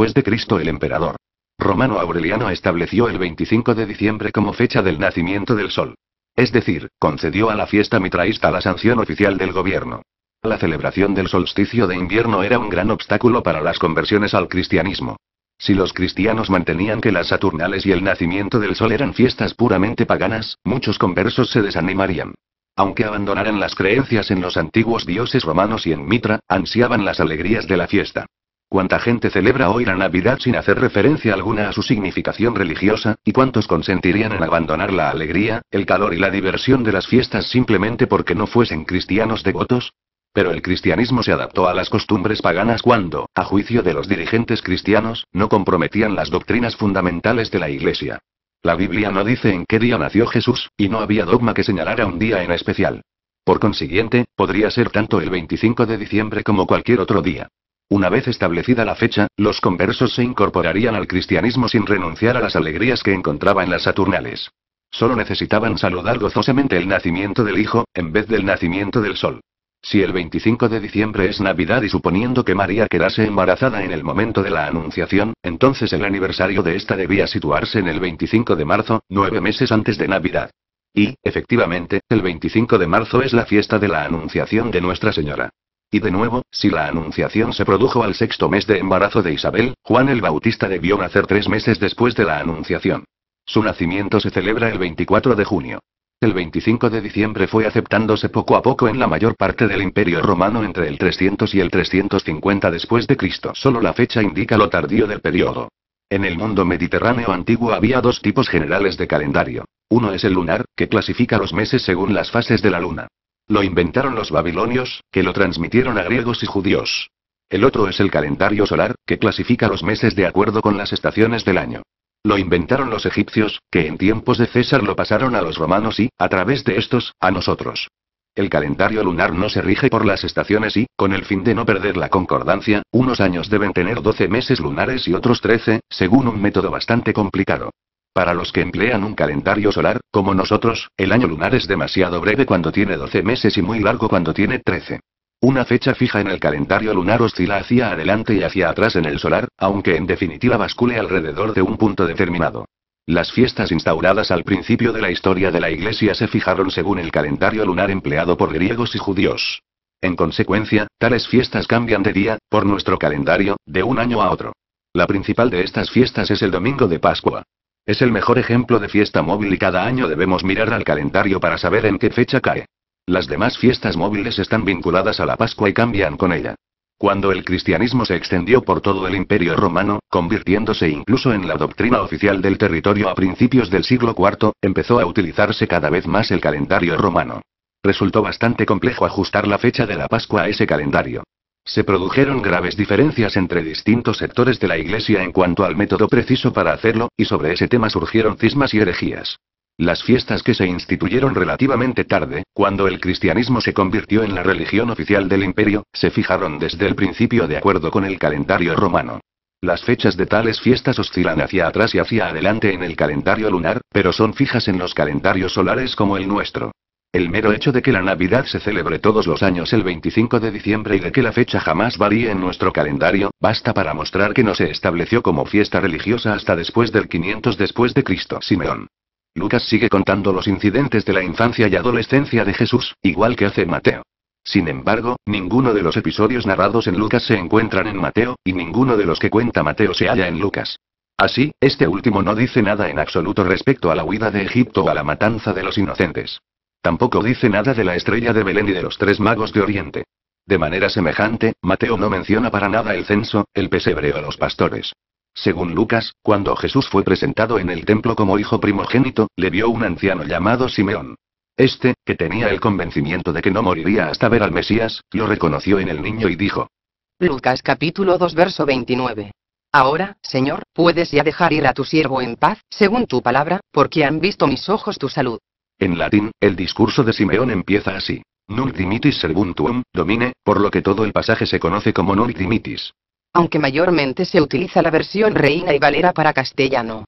el emperador Romano Aureliano estableció el 25 de diciembre como fecha del nacimiento del sol. Es decir, concedió a la fiesta mitraísta la sanción oficial del gobierno. La celebración del solsticio de invierno era un gran obstáculo para las conversiones al cristianismo. Si los cristianos mantenían que las Saturnales y el nacimiento del sol eran fiestas puramente paganas, muchos conversos se desanimarían. Aunque abandonaran las creencias en los antiguos dioses romanos y en Mitra, ansiaban las alegrías de la fiesta. ¿Cuánta gente celebra hoy la Navidad sin hacer referencia alguna a su significación religiosa, y cuántos consentirían en abandonar la alegría, el calor y la diversión de las fiestas simplemente porque no fuesen cristianos devotos? Pero el cristianismo se adaptó a las costumbres paganas cuando, a juicio de los dirigentes cristianos, no comprometían las doctrinas fundamentales de la Iglesia. La Biblia no dice en qué día nació Jesús, y no había dogma que señalara un día en especial. Por consiguiente, podría ser tanto el 25 de diciembre como cualquier otro día. Una vez establecida la fecha, los conversos se incorporarían al cristianismo sin renunciar a las alegrías que encontraba en las Saturnales. Solo necesitaban saludar gozosamente el nacimiento del Hijo, en vez del nacimiento del Sol. Si el 25 de diciembre es Navidad y suponiendo que María quedase embarazada en el momento de la Anunciación, entonces el aniversario de esta debía situarse en el 25 de marzo, nueve meses antes de Navidad. Y, efectivamente, el 25 de marzo es la fiesta de la Anunciación de Nuestra Señora. Y de nuevo, si la anunciación se produjo al sexto mes de embarazo de Isabel, Juan el Bautista debió nacer tres meses después de la anunciación. Su nacimiento se celebra el 24 de junio. El 25 de diciembre fue aceptándose poco a poco en la mayor parte del Imperio Romano entre el 300 y el 350 después de Cristo. Solo la fecha indica lo tardío del periodo. En el mundo mediterráneo antiguo había dos tipos generales de calendario. Uno es el lunar, que clasifica los meses según las fases de la luna. Lo inventaron los babilonios, que lo transmitieron a griegos y judíos. El otro es el calendario solar, que clasifica los meses de acuerdo con las estaciones del año. Lo inventaron los egipcios, que en tiempos de César lo pasaron a los romanos y, a través de estos, a nosotros. El calendario lunar no se rige por las estaciones y, con el fin de no perder la concordancia, unos años deben tener 12 meses lunares y otros 13, según un método bastante complicado. Para los que emplean un calendario solar, como nosotros, el año lunar es demasiado breve cuando tiene 12 meses y muy largo cuando tiene 13. Una fecha fija en el calendario lunar oscila hacia adelante y hacia atrás en el solar, aunque en definitiva bascule alrededor de un punto determinado. Las fiestas instauradas al principio de la historia de la Iglesia se fijaron según el calendario lunar empleado por griegos y judíos. En consecuencia, tales fiestas cambian de día, por nuestro calendario, de un año a otro. La principal de estas fiestas es el domingo de Pascua. Es el mejor ejemplo de fiesta móvil y cada año debemos mirar al calendario para saber en qué fecha cae. Las demás fiestas móviles están vinculadas a la Pascua y cambian con ella. Cuando el cristianismo se extendió por todo el imperio romano, convirtiéndose incluso en la doctrina oficial del territorio a principios del siglo IV, empezó a utilizarse cada vez más el calendario romano. Resultó bastante complejo ajustar la fecha de la Pascua a ese calendario. Se produjeron graves diferencias entre distintos sectores de la Iglesia en cuanto al método preciso para hacerlo, y sobre ese tema surgieron cismas y herejías. Las fiestas que se instituyeron relativamente tarde, cuando el cristianismo se convirtió en la religión oficial del imperio, se fijaron desde el principio de acuerdo con el calendario romano. Las fechas de tales fiestas oscilan hacia atrás y hacia adelante en el calendario lunar, pero son fijas en los calendarios solares como el nuestro. El mero hecho de que la Navidad se celebre todos los años el 25 de diciembre y de que la fecha jamás varíe en nuestro calendario, basta para mostrar que no se estableció como fiesta religiosa hasta después del 500 después Simeón. Lucas sigue contando los incidentes de la infancia y adolescencia de Jesús, igual que hace Mateo. Sin embargo, ninguno de los episodios narrados en Lucas se encuentran en Mateo, y ninguno de los que cuenta Mateo se halla en Lucas. Así, este último no dice nada en absoluto respecto a la huida de Egipto o a la matanza de los inocentes. Tampoco dice nada de la estrella de Belén y de los tres magos de Oriente. De manera semejante, Mateo no menciona para nada el censo, el pesebre o los pastores. Según Lucas, cuando Jesús fue presentado en el templo como hijo primogénito, le vio un anciano llamado Simeón. Este, que tenía el convencimiento de que no moriría hasta ver al Mesías, lo reconoció en el niño y dijo. Lucas capítulo 2 verso 29. Ahora, Señor, puedes ya dejar ir a tu siervo en paz, según tu palabra, porque han visto mis ojos tu salud. En latín, el discurso de Simeón empieza así. Nunc dimittis servuntum, domine, por lo que todo el pasaje se conoce como nunc dimitis». Aunque mayormente se utiliza la versión reina y valera para castellano.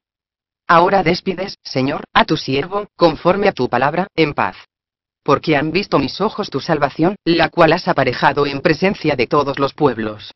Ahora despides, Señor, a tu siervo, conforme a tu palabra, en paz. Porque han visto mis ojos tu salvación, la cual has aparejado en presencia de todos los pueblos.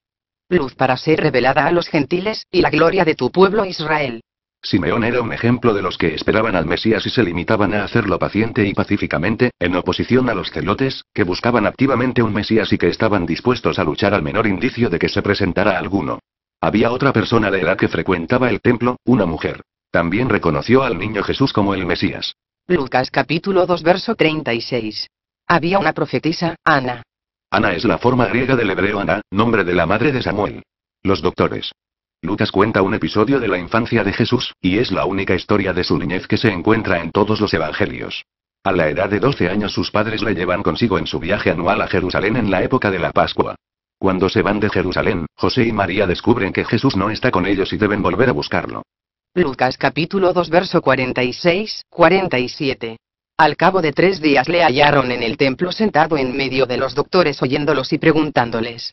Luz para ser revelada a los gentiles, y la gloria de tu pueblo Israel. Simeón era un ejemplo de los que esperaban al Mesías y se limitaban a hacerlo paciente y pacíficamente, en oposición a los celotes, que buscaban activamente un Mesías y que estaban dispuestos a luchar al menor indicio de que se presentara alguno. Había otra persona de edad que frecuentaba el templo, una mujer. También reconoció al niño Jesús como el Mesías. Lucas capítulo 2 verso 36. Había una profetisa, Ana. Ana es la forma griega del hebreo Ana, nombre de la madre de Samuel. Los doctores Lucas cuenta un episodio de la infancia de Jesús, y es la única historia de su niñez que se encuentra en todos los evangelios. A la edad de 12 años sus padres le llevan consigo en su viaje anual a Jerusalén en la época de la Pascua. Cuando se van de Jerusalén, José y María descubren que Jesús no está con ellos y deben volver a buscarlo. Lucas capítulo 2 verso 46, 47. Al cabo de tres días le hallaron en el templo sentado en medio de los doctores oyéndolos y preguntándoles,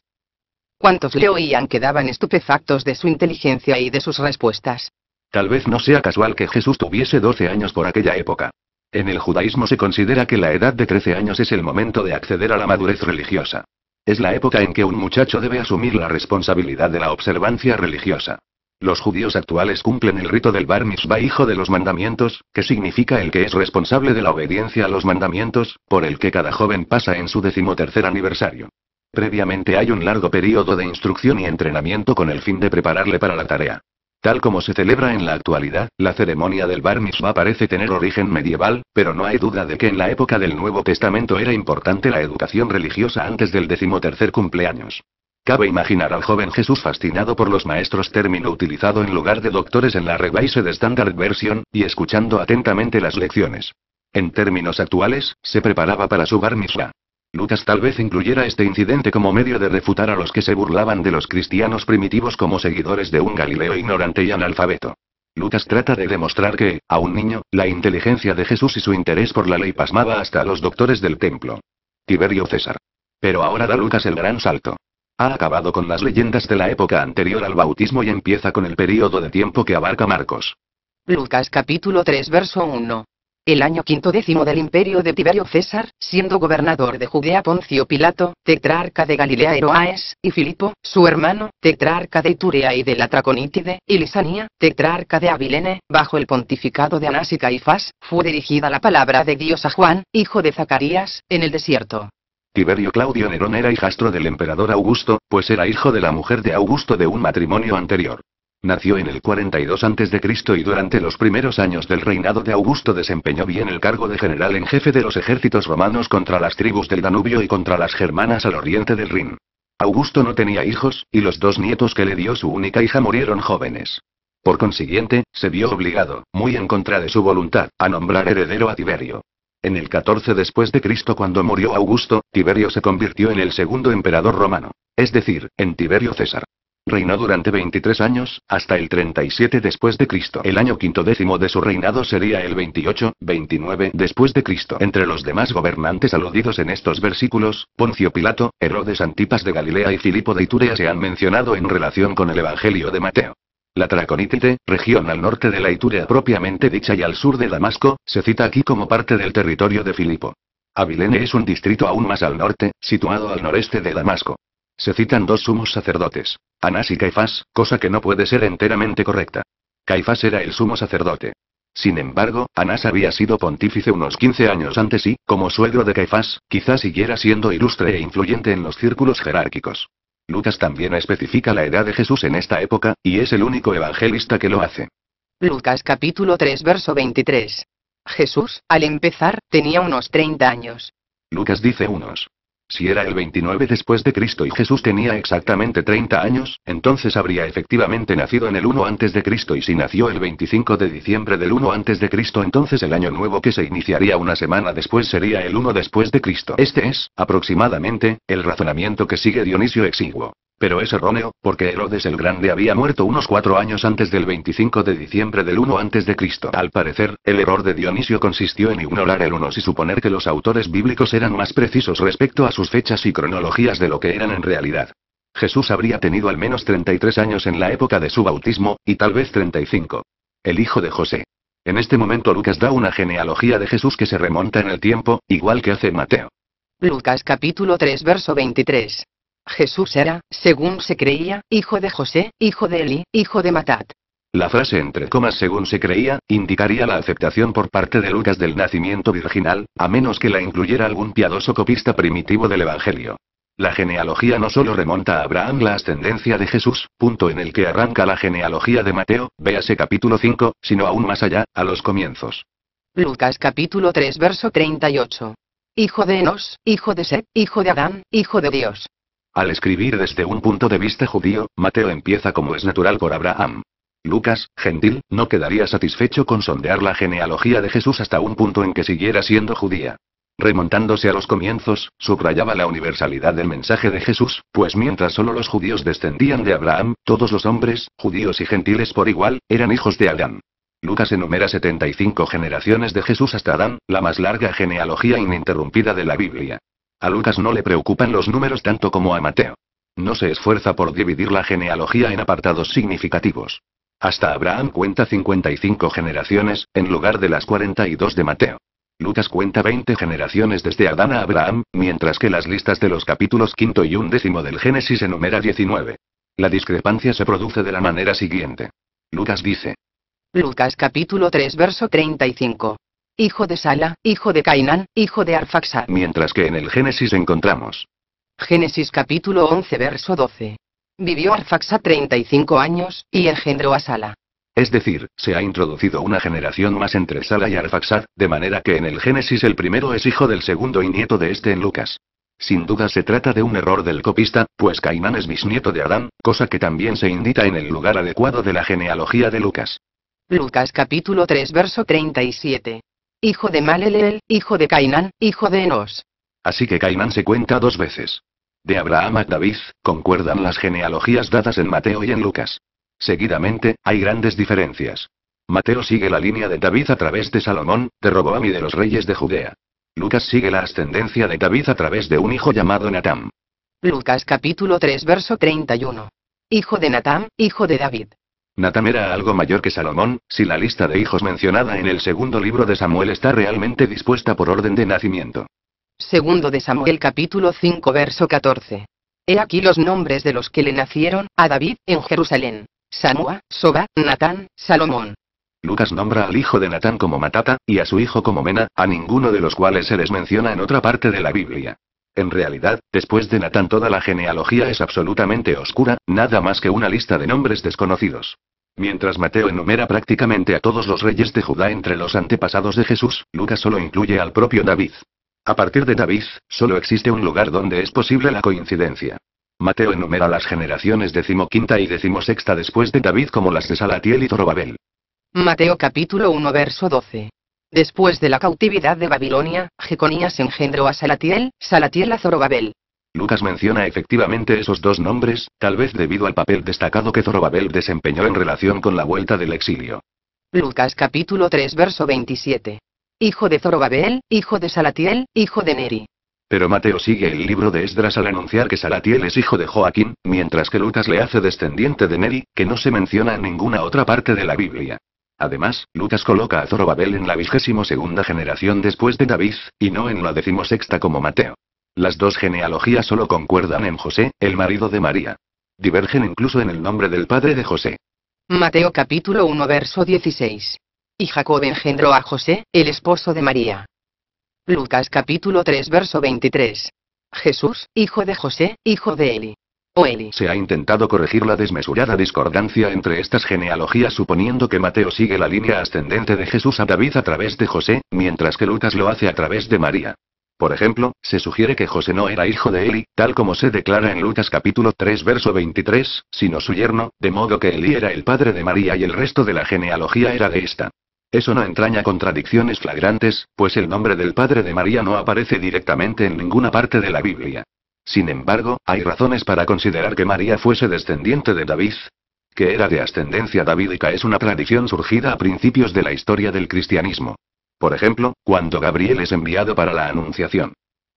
Cuantos le oían quedaban estupefactos de su inteligencia y de sus respuestas. Tal vez no sea casual que Jesús tuviese 12 años por aquella época. En el judaísmo se considera que la edad de 13 años es el momento de acceder a la madurez religiosa. Es la época en que un muchacho debe asumir la responsabilidad de la observancia religiosa. Los judíos actuales cumplen el rito del Bar Mitzvah hijo de los mandamientos, que significa el que es responsable de la obediencia a los mandamientos, por el que cada joven pasa en su decimotercer aniversario. Previamente hay un largo periodo de instrucción y entrenamiento con el fin de prepararle para la tarea. Tal como se celebra en la actualidad, la ceremonia del Bar Mitzvah parece tener origen medieval, pero no hay duda de que en la época del Nuevo Testamento era importante la educación religiosa antes del decimotercer cumpleaños. Cabe imaginar al joven Jesús fascinado por los maestros término utilizado en lugar de doctores en la Revised Standard Version, y escuchando atentamente las lecciones. En términos actuales, se preparaba para su Bar Mitzvah. Lucas tal vez incluyera este incidente como medio de refutar a los que se burlaban de los cristianos primitivos como seguidores de un Galileo ignorante y analfabeto. Lucas trata de demostrar que, a un niño, la inteligencia de Jesús y su interés por la ley pasmaba hasta a los doctores del templo. Tiberio César. Pero ahora da Lucas el gran salto. Ha acabado con las leyendas de la época anterior al bautismo y empieza con el período de tiempo que abarca Marcos. Lucas capítulo 3 verso 1 el año quinto décimo del imperio de Tiberio César, siendo gobernador de Judea Poncio Pilato, tetrarca de Galilea Heroaes, y Filipo, su hermano, tetrarca de Iturea y de la Traconítide, y Lisania, tetrarca de Abilene, bajo el pontificado de Anás y Caifás, fue dirigida la palabra de Dios a Juan, hijo de Zacarías, en el desierto. Tiberio Claudio Nerón era hijastro del emperador Augusto, pues era hijo de la mujer de Augusto de un matrimonio anterior. Nació en el 42 a.C. y durante los primeros años del reinado de Augusto desempeñó bien el cargo de general en jefe de los ejércitos romanos contra las tribus del Danubio y contra las germanas al oriente del Rin. Augusto no tenía hijos, y los dos nietos que le dio su única hija murieron jóvenes. Por consiguiente, se vio obligado, muy en contra de su voluntad, a nombrar heredero a Tiberio. En el 14 después cuando murió Augusto, Tiberio se convirtió en el segundo emperador romano, es decir, en Tiberio César. Reinó durante 23 años, hasta el 37 después de Cristo. El año quinto décimo de su reinado sería el 28, 29 después de Cristo. Entre los demás gobernantes aludidos en estos versículos, Poncio Pilato, Herodes Antipas de Galilea y Filipo de Iturea se han mencionado en relación con el Evangelio de Mateo. La Traconítide, región al norte de la Iturea propiamente dicha y al sur de Damasco, se cita aquí como parte del territorio de Filipo. Abilene es un distrito aún más al norte, situado al noreste de Damasco. Se citan dos sumos sacerdotes, Anás y Caifás, cosa que no puede ser enteramente correcta. Caifás era el sumo sacerdote. Sin embargo, Anás había sido pontífice unos 15 años antes y, como suegro de Caifás, quizás siguiera siendo ilustre e influyente en los círculos jerárquicos. Lucas también especifica la edad de Jesús en esta época, y es el único evangelista que lo hace. Lucas capítulo 3 verso 23. Jesús, al empezar, tenía unos 30 años. Lucas dice unos. Si era el 29 después de Cristo y Jesús tenía exactamente 30 años, entonces habría efectivamente nacido en el 1 antes de Cristo y si nació el 25 de diciembre del 1 antes de Cristo, entonces el año nuevo que se iniciaría una semana después sería el 1 después de Cristo. Este es, aproximadamente, el razonamiento que sigue Dionisio Exiguo. Pero es erróneo, porque Herodes el Grande había muerto unos cuatro años antes del 25 de diciembre del 1 antes de Cristo. Al parecer, el error de Dionisio consistió en ignorar el 1 y suponer que los autores bíblicos eran más precisos respecto a sus fechas y cronologías de lo que eran en realidad. Jesús habría tenido al menos 33 años en la época de su bautismo, y tal vez 35. El hijo de José. En este momento Lucas da una genealogía de Jesús que se remonta en el tiempo, igual que hace Mateo. Lucas capítulo 3 verso 23. Jesús era, según se creía, hijo de José, hijo de Eli, hijo de Matat. La frase entre comas según se creía, indicaría la aceptación por parte de Lucas del nacimiento virginal, a menos que la incluyera algún piadoso copista primitivo del Evangelio. La genealogía no solo remonta a Abraham la ascendencia de Jesús, punto en el que arranca la genealogía de Mateo, véase capítulo 5, sino aún más allá, a los comienzos. Lucas capítulo 3 verso 38. Hijo de Enos, hijo de Seth, hijo de Adán, hijo de Dios. Al escribir desde un punto de vista judío, Mateo empieza como es natural por Abraham. Lucas, gentil, no quedaría satisfecho con sondear la genealogía de Jesús hasta un punto en que siguiera siendo judía. Remontándose a los comienzos, subrayaba la universalidad del mensaje de Jesús, pues mientras solo los judíos descendían de Abraham, todos los hombres, judíos y gentiles por igual, eran hijos de Adán. Lucas enumera 75 generaciones de Jesús hasta Adán, la más larga genealogía ininterrumpida de la Biblia. A Lucas no le preocupan los números tanto como a Mateo. No se esfuerza por dividir la genealogía en apartados significativos. Hasta Abraham cuenta 55 generaciones, en lugar de las 42 de Mateo. Lucas cuenta 20 generaciones desde Adán a Abraham, mientras que las listas de los capítulos quinto y undécimo del Génesis enumera 19. La discrepancia se produce de la manera siguiente. Lucas dice. Lucas capítulo 3 verso 35 hijo de Sala, hijo de Cainán, hijo de Arfaxad. Mientras que en el Génesis encontramos. Génesis capítulo 11 verso 12. Vivió Arfaxad 35 años, y engendró a Sala. Es decir, se ha introducido una generación más entre Sala y Arfaxad, de manera que en el Génesis el primero es hijo del segundo y nieto de este en Lucas. Sin duda se trata de un error del copista, pues Cainán es bisnieto de Adán, cosa que también se indica en el lugar adecuado de la genealogía de Lucas. Lucas capítulo 3 verso 37 hijo de Maleleel, hijo de Cainán, hijo de Enos. Así que Cainán se cuenta dos veces. De Abraham a David, concuerdan las genealogías dadas en Mateo y en Lucas. Seguidamente, hay grandes diferencias. Mateo sigue la línea de David a través de Salomón, de Roboam y de los reyes de Judea. Lucas sigue la ascendencia de David a través de un hijo llamado Natán. Lucas capítulo 3 verso 31. Hijo de Natán, hijo de David. Natán era algo mayor que Salomón, si la lista de hijos mencionada en el segundo libro de Samuel está realmente dispuesta por orden de nacimiento. Segundo de Samuel capítulo 5 verso 14. He aquí los nombres de los que le nacieron, a David, en Jerusalén. Samua, Soba, Natán, Salomón. Lucas nombra al hijo de Natán como Matata, y a su hijo como Mena, a ninguno de los cuales se les menciona en otra parte de la Biblia. En realidad, después de Natán toda la genealogía es absolutamente oscura, nada más que una lista de nombres desconocidos. Mientras Mateo enumera prácticamente a todos los reyes de Judá entre los antepasados de Jesús, Lucas solo incluye al propio David. A partir de David, solo existe un lugar donde es posible la coincidencia. Mateo enumera las generaciones decimoquinta y decimosexta después de David como las de Salatiel y Zorobabel. Mateo capítulo 1 verso 12. Después de la cautividad de Babilonia, Jeconías engendró a Salatiel, Salatiel a Zorobabel. Lucas menciona efectivamente esos dos nombres, tal vez debido al papel destacado que Zorobabel desempeñó en relación con la vuelta del exilio. Lucas capítulo 3 verso 27. Hijo de Zorobabel, hijo de Salatiel, hijo de Neri. Pero Mateo sigue el libro de Esdras al anunciar que Salatiel es hijo de Joaquín, mientras que Lucas le hace descendiente de Neri, que no se menciona en ninguna otra parte de la Biblia. Además, Lucas coloca a Zorobabel en la vigésimo segunda generación después de David, y no en la decimosexta como Mateo. Las dos genealogías solo concuerdan en José, el marido de María. Divergen incluso en el nombre del padre de José. Mateo capítulo 1 verso 16. Y Jacob engendró a José, el esposo de María. Lucas capítulo 3 verso 23. Jesús, hijo de José, hijo de Eli. Se ha intentado corregir la desmesurada discordancia entre estas genealogías suponiendo que Mateo sigue la línea ascendente de Jesús a David a través de José, mientras que Lucas lo hace a través de María. Por ejemplo, se sugiere que José no era hijo de Eli, tal como se declara en Lucas capítulo 3 verso 23, sino su yerno, de modo que Eli era el padre de María y el resto de la genealogía era de esta. Eso no entraña contradicciones flagrantes, pues el nombre del padre de María no aparece directamente en ninguna parte de la Biblia. Sin embargo, hay razones para considerar que María fuese descendiente de David. Que era de ascendencia davídica es una tradición surgida a principios de la historia del cristianismo. Por ejemplo, cuando Gabriel es enviado para la Anunciación.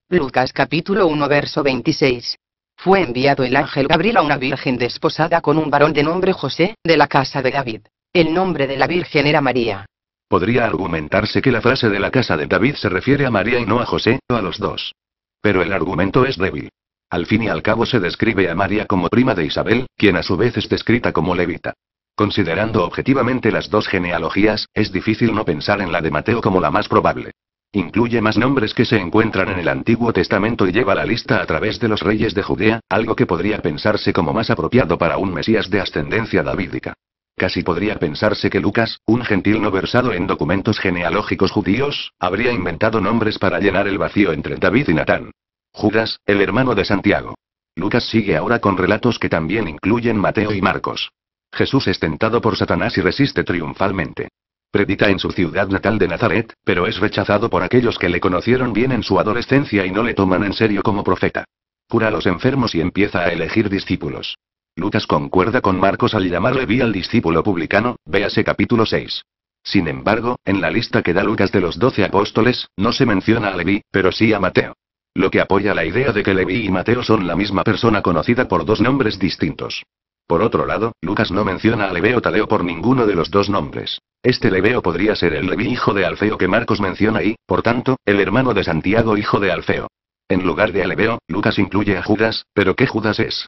Lucas capítulo 1 verso 26. Fue enviado el ángel Gabriel a una virgen desposada con un varón de nombre José, de la casa de David. El nombre de la virgen era María. Podría argumentarse que la frase de la casa de David se refiere a María y no a José, o a los dos. Pero el argumento es débil. Al fin y al cabo se describe a María como prima de Isabel, quien a su vez es descrita como levita. Considerando objetivamente las dos genealogías, es difícil no pensar en la de Mateo como la más probable. Incluye más nombres que se encuentran en el Antiguo Testamento y lleva la lista a través de los reyes de Judea, algo que podría pensarse como más apropiado para un Mesías de ascendencia davídica. Casi podría pensarse que Lucas, un gentil no versado en documentos genealógicos judíos, habría inventado nombres para llenar el vacío entre David y Natán. Judas, el hermano de Santiago. Lucas sigue ahora con relatos que también incluyen Mateo y Marcos. Jesús es tentado por Satanás y resiste triunfalmente. Predica en su ciudad natal de Nazaret, pero es rechazado por aquellos que le conocieron bien en su adolescencia y no le toman en serio como profeta. Cura a los enfermos y empieza a elegir discípulos. Lucas concuerda con Marcos al llamar Levi al discípulo publicano, véase capítulo 6. Sin embargo, en la lista que da Lucas de los doce apóstoles, no se menciona a Leví, pero sí a Mateo. Lo que apoya la idea de que Levi y Mateo son la misma persona conocida por dos nombres distintos. Por otro lado, Lucas no menciona a o Taleo por ninguno de los dos nombres. Este Leveo podría ser el Levi hijo de Alfeo que Marcos menciona y, por tanto, el hermano de Santiago hijo de Alfeo. En lugar de Aleveo, Lucas incluye a Judas, pero ¿qué Judas es?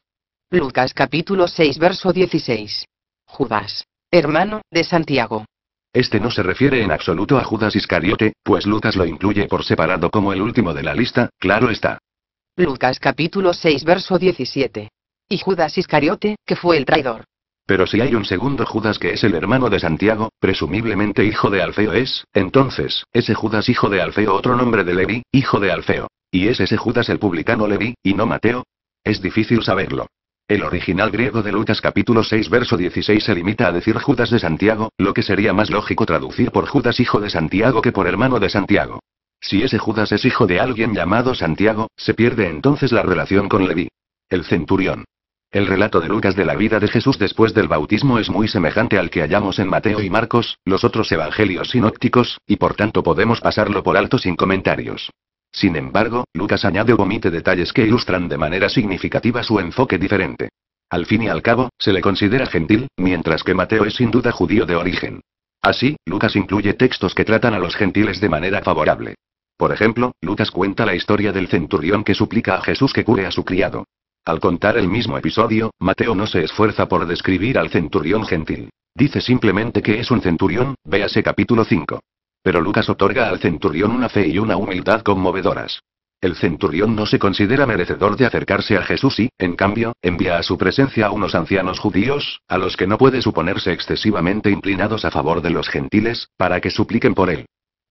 Lucas capítulo 6 verso 16. Judas, hermano de Santiago. Este no se refiere en absoluto a Judas Iscariote, pues Lucas lo incluye por separado como el último de la lista, claro está. Lucas capítulo 6 verso 17. Y Judas Iscariote, que fue el traidor. Pero si hay un segundo Judas que es el hermano de Santiago, presumiblemente hijo de Alfeo es, entonces, ese Judas hijo de Alfeo otro nombre de Levi, hijo de Alfeo. ¿Y es ese Judas el publicano Levi, y no Mateo? Es difícil saberlo. El original griego de Lucas capítulo 6 verso 16 se limita a decir Judas de Santiago, lo que sería más lógico traducir por Judas hijo de Santiago que por hermano de Santiago. Si ese Judas es hijo de alguien llamado Santiago, se pierde entonces la relación con Levi. El centurión. El relato de Lucas de la vida de Jesús después del bautismo es muy semejante al que hallamos en Mateo y Marcos, los otros evangelios sinópticos, y por tanto podemos pasarlo por alto sin comentarios. Sin embargo, Lucas añade o omite detalles que ilustran de manera significativa su enfoque diferente. Al fin y al cabo, se le considera gentil, mientras que Mateo es sin duda judío de origen. Así, Lucas incluye textos que tratan a los gentiles de manera favorable. Por ejemplo, Lucas cuenta la historia del centurión que suplica a Jesús que cure a su criado. Al contar el mismo episodio, Mateo no se esfuerza por describir al centurión gentil. Dice simplemente que es un centurión, véase capítulo 5. Pero Lucas otorga al centurión una fe y una humildad conmovedoras. El centurión no se considera merecedor de acercarse a Jesús y, en cambio, envía a su presencia a unos ancianos judíos, a los que no puede suponerse excesivamente inclinados a favor de los gentiles, para que supliquen por él.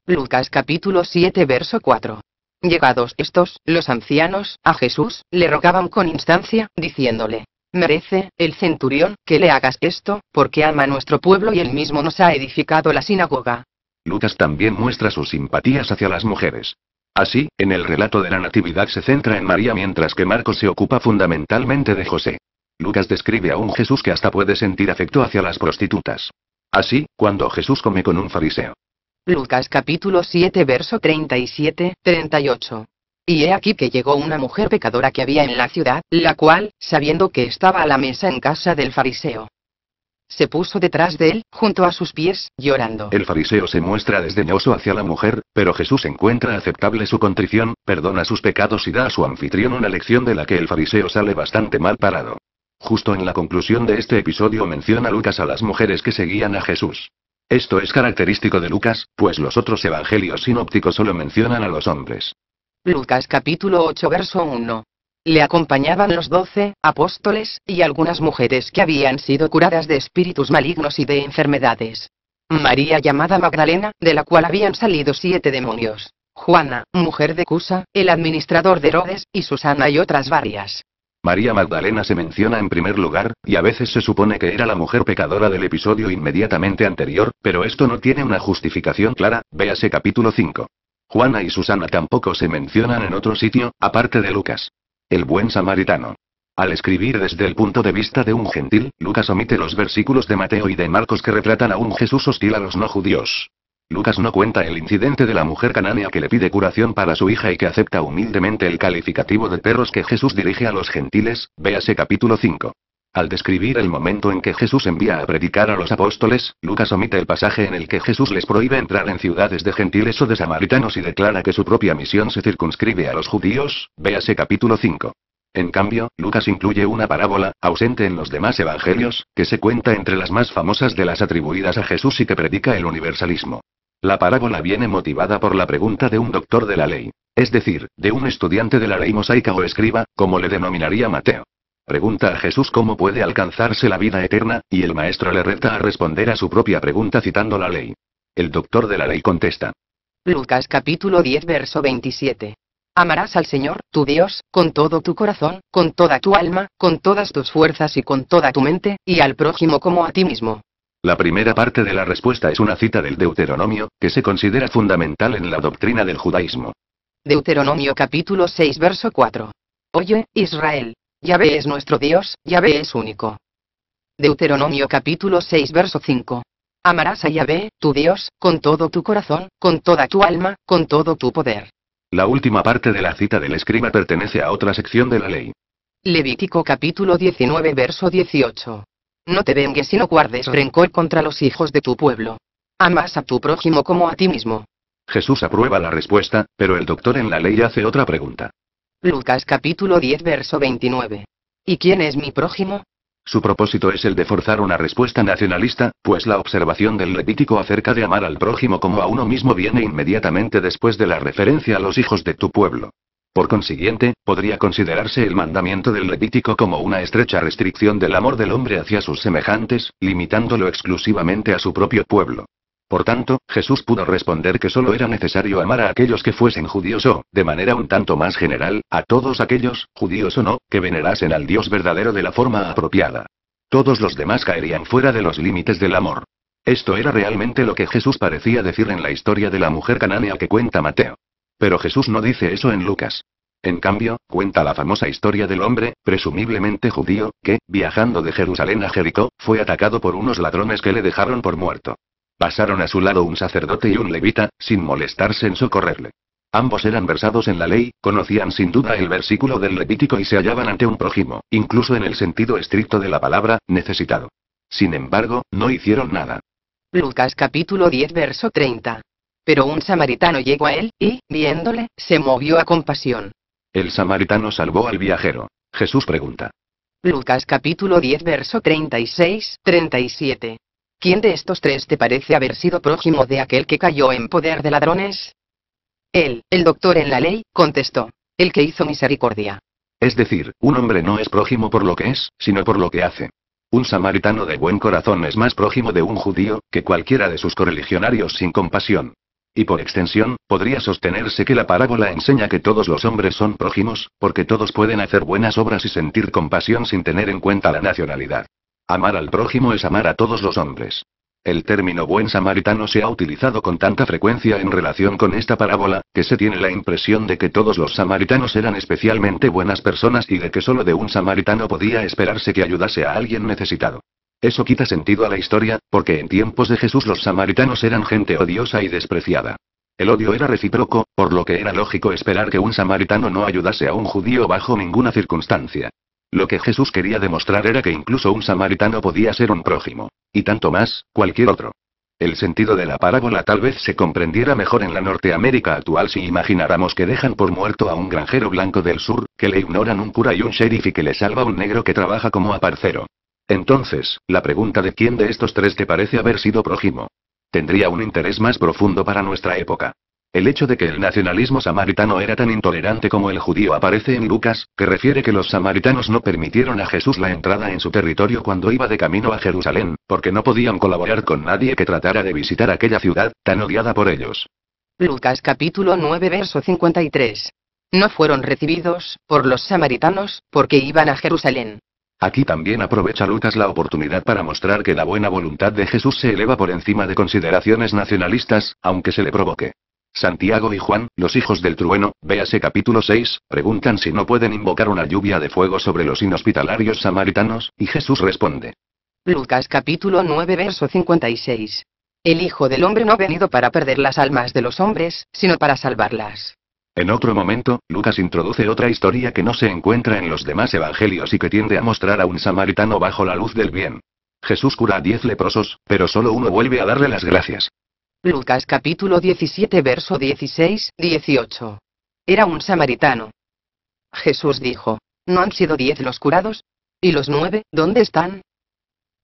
Lucas capítulo 7 verso 4. Llegados estos, los ancianos, a Jesús, le rogaban con instancia, diciéndole, Merece, el centurión, que le hagas esto, porque ama a nuestro pueblo y él mismo nos ha edificado la sinagoga. Lucas también muestra sus simpatías hacia las mujeres. Así, en el relato de la Natividad se centra en María mientras que Marcos se ocupa fundamentalmente de José. Lucas describe a un Jesús que hasta puede sentir afecto hacia las prostitutas. Así, cuando Jesús come con un fariseo. Lucas capítulo 7 verso 37, 38. Y he aquí que llegó una mujer pecadora que había en la ciudad, la cual, sabiendo que estaba a la mesa en casa del fariseo, se puso detrás de él, junto a sus pies, llorando. El fariseo se muestra desdeñoso hacia la mujer, pero Jesús encuentra aceptable su contrición, perdona sus pecados y da a su anfitrión una lección de la que el fariseo sale bastante mal parado. Justo en la conclusión de este episodio menciona Lucas a las mujeres que seguían a Jesús. Esto es característico de Lucas, pues los otros evangelios sinópticos solo mencionan a los hombres. Lucas capítulo 8 verso 1 le acompañaban los doce apóstoles, y algunas mujeres que habían sido curadas de espíritus malignos y de enfermedades. María llamada Magdalena, de la cual habían salido siete demonios. Juana, mujer de Cusa, el administrador de Herodes, y Susana y otras varias. María Magdalena se menciona en primer lugar, y a veces se supone que era la mujer pecadora del episodio inmediatamente anterior, pero esto no tiene una justificación clara, véase capítulo 5. Juana y Susana tampoco se mencionan en otro sitio, aparte de Lucas. El buen samaritano. Al escribir desde el punto de vista de un gentil, Lucas omite los versículos de Mateo y de Marcos que retratan a un Jesús hostil a los no judíos. Lucas no cuenta el incidente de la mujer cananea que le pide curación para su hija y que acepta humildemente el calificativo de perros que Jesús dirige a los gentiles, véase capítulo 5. Al describir el momento en que Jesús envía a predicar a los apóstoles, Lucas omite el pasaje en el que Jesús les prohíbe entrar en ciudades de gentiles o de samaritanos y declara que su propia misión se circunscribe a los judíos, véase capítulo 5. En cambio, Lucas incluye una parábola, ausente en los demás evangelios, que se cuenta entre las más famosas de las atribuidas a Jesús y que predica el universalismo. La parábola viene motivada por la pregunta de un doctor de la ley, es decir, de un estudiante de la ley mosaica o escriba, como le denominaría Mateo. Pregunta a Jesús cómo puede alcanzarse la vida eterna, y el maestro le reta a responder a su propia pregunta citando la ley. El doctor de la ley contesta. Lucas capítulo 10 verso 27. Amarás al Señor, tu Dios, con todo tu corazón, con toda tu alma, con todas tus fuerzas y con toda tu mente, y al prójimo como a ti mismo. La primera parte de la respuesta es una cita del Deuteronomio, que se considera fundamental en la doctrina del judaísmo. Deuteronomio capítulo 6 verso 4. Oye, Israel, Yahvé es nuestro Dios, Yahvé es único. Deuteronomio capítulo 6 verso 5. Amarás a Yahvé, tu Dios, con todo tu corazón, con toda tu alma, con todo tu poder. La última parte de la cita del escriba pertenece a otra sección de la ley. Levítico capítulo 19 verso 18. No te vengues y no guardes rencor contra los hijos de tu pueblo. Amas a tu prójimo como a ti mismo. Jesús aprueba la respuesta, pero el doctor en la ley hace otra pregunta. Lucas capítulo 10 verso 29. ¿Y quién es mi prójimo? Su propósito es el de forzar una respuesta nacionalista, pues la observación del Levítico acerca de amar al prójimo como a uno mismo viene inmediatamente después de la referencia a los hijos de tu pueblo. Por consiguiente, podría considerarse el mandamiento del Levítico como una estrecha restricción del amor del hombre hacia sus semejantes, limitándolo exclusivamente a su propio pueblo. Por tanto, Jesús pudo responder que solo era necesario amar a aquellos que fuesen judíos o, de manera un tanto más general, a todos aquellos, judíos o no, que venerasen al Dios verdadero de la forma apropiada. Todos los demás caerían fuera de los límites del amor. Esto era realmente lo que Jesús parecía decir en la historia de la mujer cananea que cuenta Mateo. Pero Jesús no dice eso en Lucas. En cambio, cuenta la famosa historia del hombre, presumiblemente judío, que, viajando de Jerusalén a Jericó, fue atacado por unos ladrones que le dejaron por muerto. Pasaron a su lado un sacerdote y un levita, sin molestarse en socorrerle. Ambos eran versados en la ley, conocían sin duda el versículo del Levítico y se hallaban ante un prójimo, incluso en el sentido estricto de la palabra, necesitado. Sin embargo, no hicieron nada. Lucas capítulo 10 verso 30. Pero un samaritano llegó a él, y, viéndole, se movió a compasión. El samaritano salvó al viajero. Jesús pregunta. Lucas capítulo 10 verso 36, 37. ¿Quién de estos tres te parece haber sido prójimo de aquel que cayó en poder de ladrones? Él, el doctor en la ley, contestó. El que hizo misericordia. Es decir, un hombre no es prójimo por lo que es, sino por lo que hace. Un samaritano de buen corazón es más prójimo de un judío, que cualquiera de sus correligionarios sin compasión. Y por extensión, podría sostenerse que la parábola enseña que todos los hombres son prójimos, porque todos pueden hacer buenas obras y sentir compasión sin tener en cuenta la nacionalidad. Amar al prójimo es amar a todos los hombres. El término buen samaritano se ha utilizado con tanta frecuencia en relación con esta parábola, que se tiene la impresión de que todos los samaritanos eran especialmente buenas personas y de que solo de un samaritano podía esperarse que ayudase a alguien necesitado. Eso quita sentido a la historia, porque en tiempos de Jesús los samaritanos eran gente odiosa y despreciada. El odio era recíproco, por lo que era lógico esperar que un samaritano no ayudase a un judío bajo ninguna circunstancia. Lo que Jesús quería demostrar era que incluso un samaritano podía ser un prójimo. Y tanto más, cualquier otro. El sentido de la parábola tal vez se comprendiera mejor en la Norteamérica actual si imagináramos que dejan por muerto a un granjero blanco del sur, que le ignoran un cura y un sheriff y que le salva un negro que trabaja como aparcero. Entonces, la pregunta de quién de estos tres te parece haber sido prójimo, tendría un interés más profundo para nuestra época. El hecho de que el nacionalismo samaritano era tan intolerante como el judío aparece en Lucas, que refiere que los samaritanos no permitieron a Jesús la entrada en su territorio cuando iba de camino a Jerusalén, porque no podían colaborar con nadie que tratara de visitar aquella ciudad, tan odiada por ellos. Lucas capítulo 9 verso 53. No fueron recibidos, por los samaritanos, porque iban a Jerusalén. Aquí también aprovecha Lucas la oportunidad para mostrar que la buena voluntad de Jesús se eleva por encima de consideraciones nacionalistas, aunque se le provoque. Santiago y Juan, los hijos del trueno, véase capítulo 6, preguntan si no pueden invocar una lluvia de fuego sobre los inhospitalarios samaritanos, y Jesús responde. Lucas capítulo 9 verso 56. El Hijo del Hombre no ha venido para perder las almas de los hombres, sino para salvarlas. En otro momento, Lucas introduce otra historia que no se encuentra en los demás evangelios y que tiende a mostrar a un samaritano bajo la luz del bien. Jesús cura a diez leprosos, pero solo uno vuelve a darle las gracias. Lucas capítulo 17 verso 16, 18. Era un samaritano. Jesús dijo, ¿no han sido diez los curados? ¿Y los nueve, dónde están?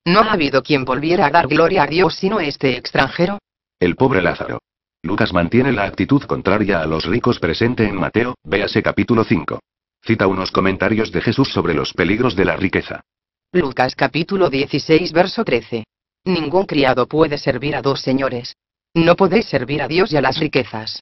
No ha habido quien volviera a dar gloria a Dios sino este extranjero. El pobre Lázaro. Lucas mantiene la actitud contraria a los ricos presente en Mateo, véase capítulo 5. Cita unos comentarios de Jesús sobre los peligros de la riqueza. Lucas capítulo 16 verso 13. Ningún criado puede servir a dos señores, no podéis servir a Dios y a las riquezas.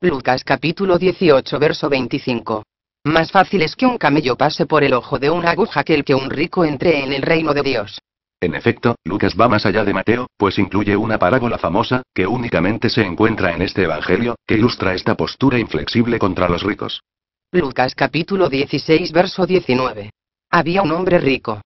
Lucas capítulo 18 verso 25. Más fácil es que un camello pase por el ojo de una aguja que el que un rico entre en el reino de Dios. En efecto, Lucas va más allá de Mateo, pues incluye una parábola famosa, que únicamente se encuentra en este Evangelio, que ilustra esta postura inflexible contra los ricos. Lucas capítulo 16 verso 19. Había un hombre rico.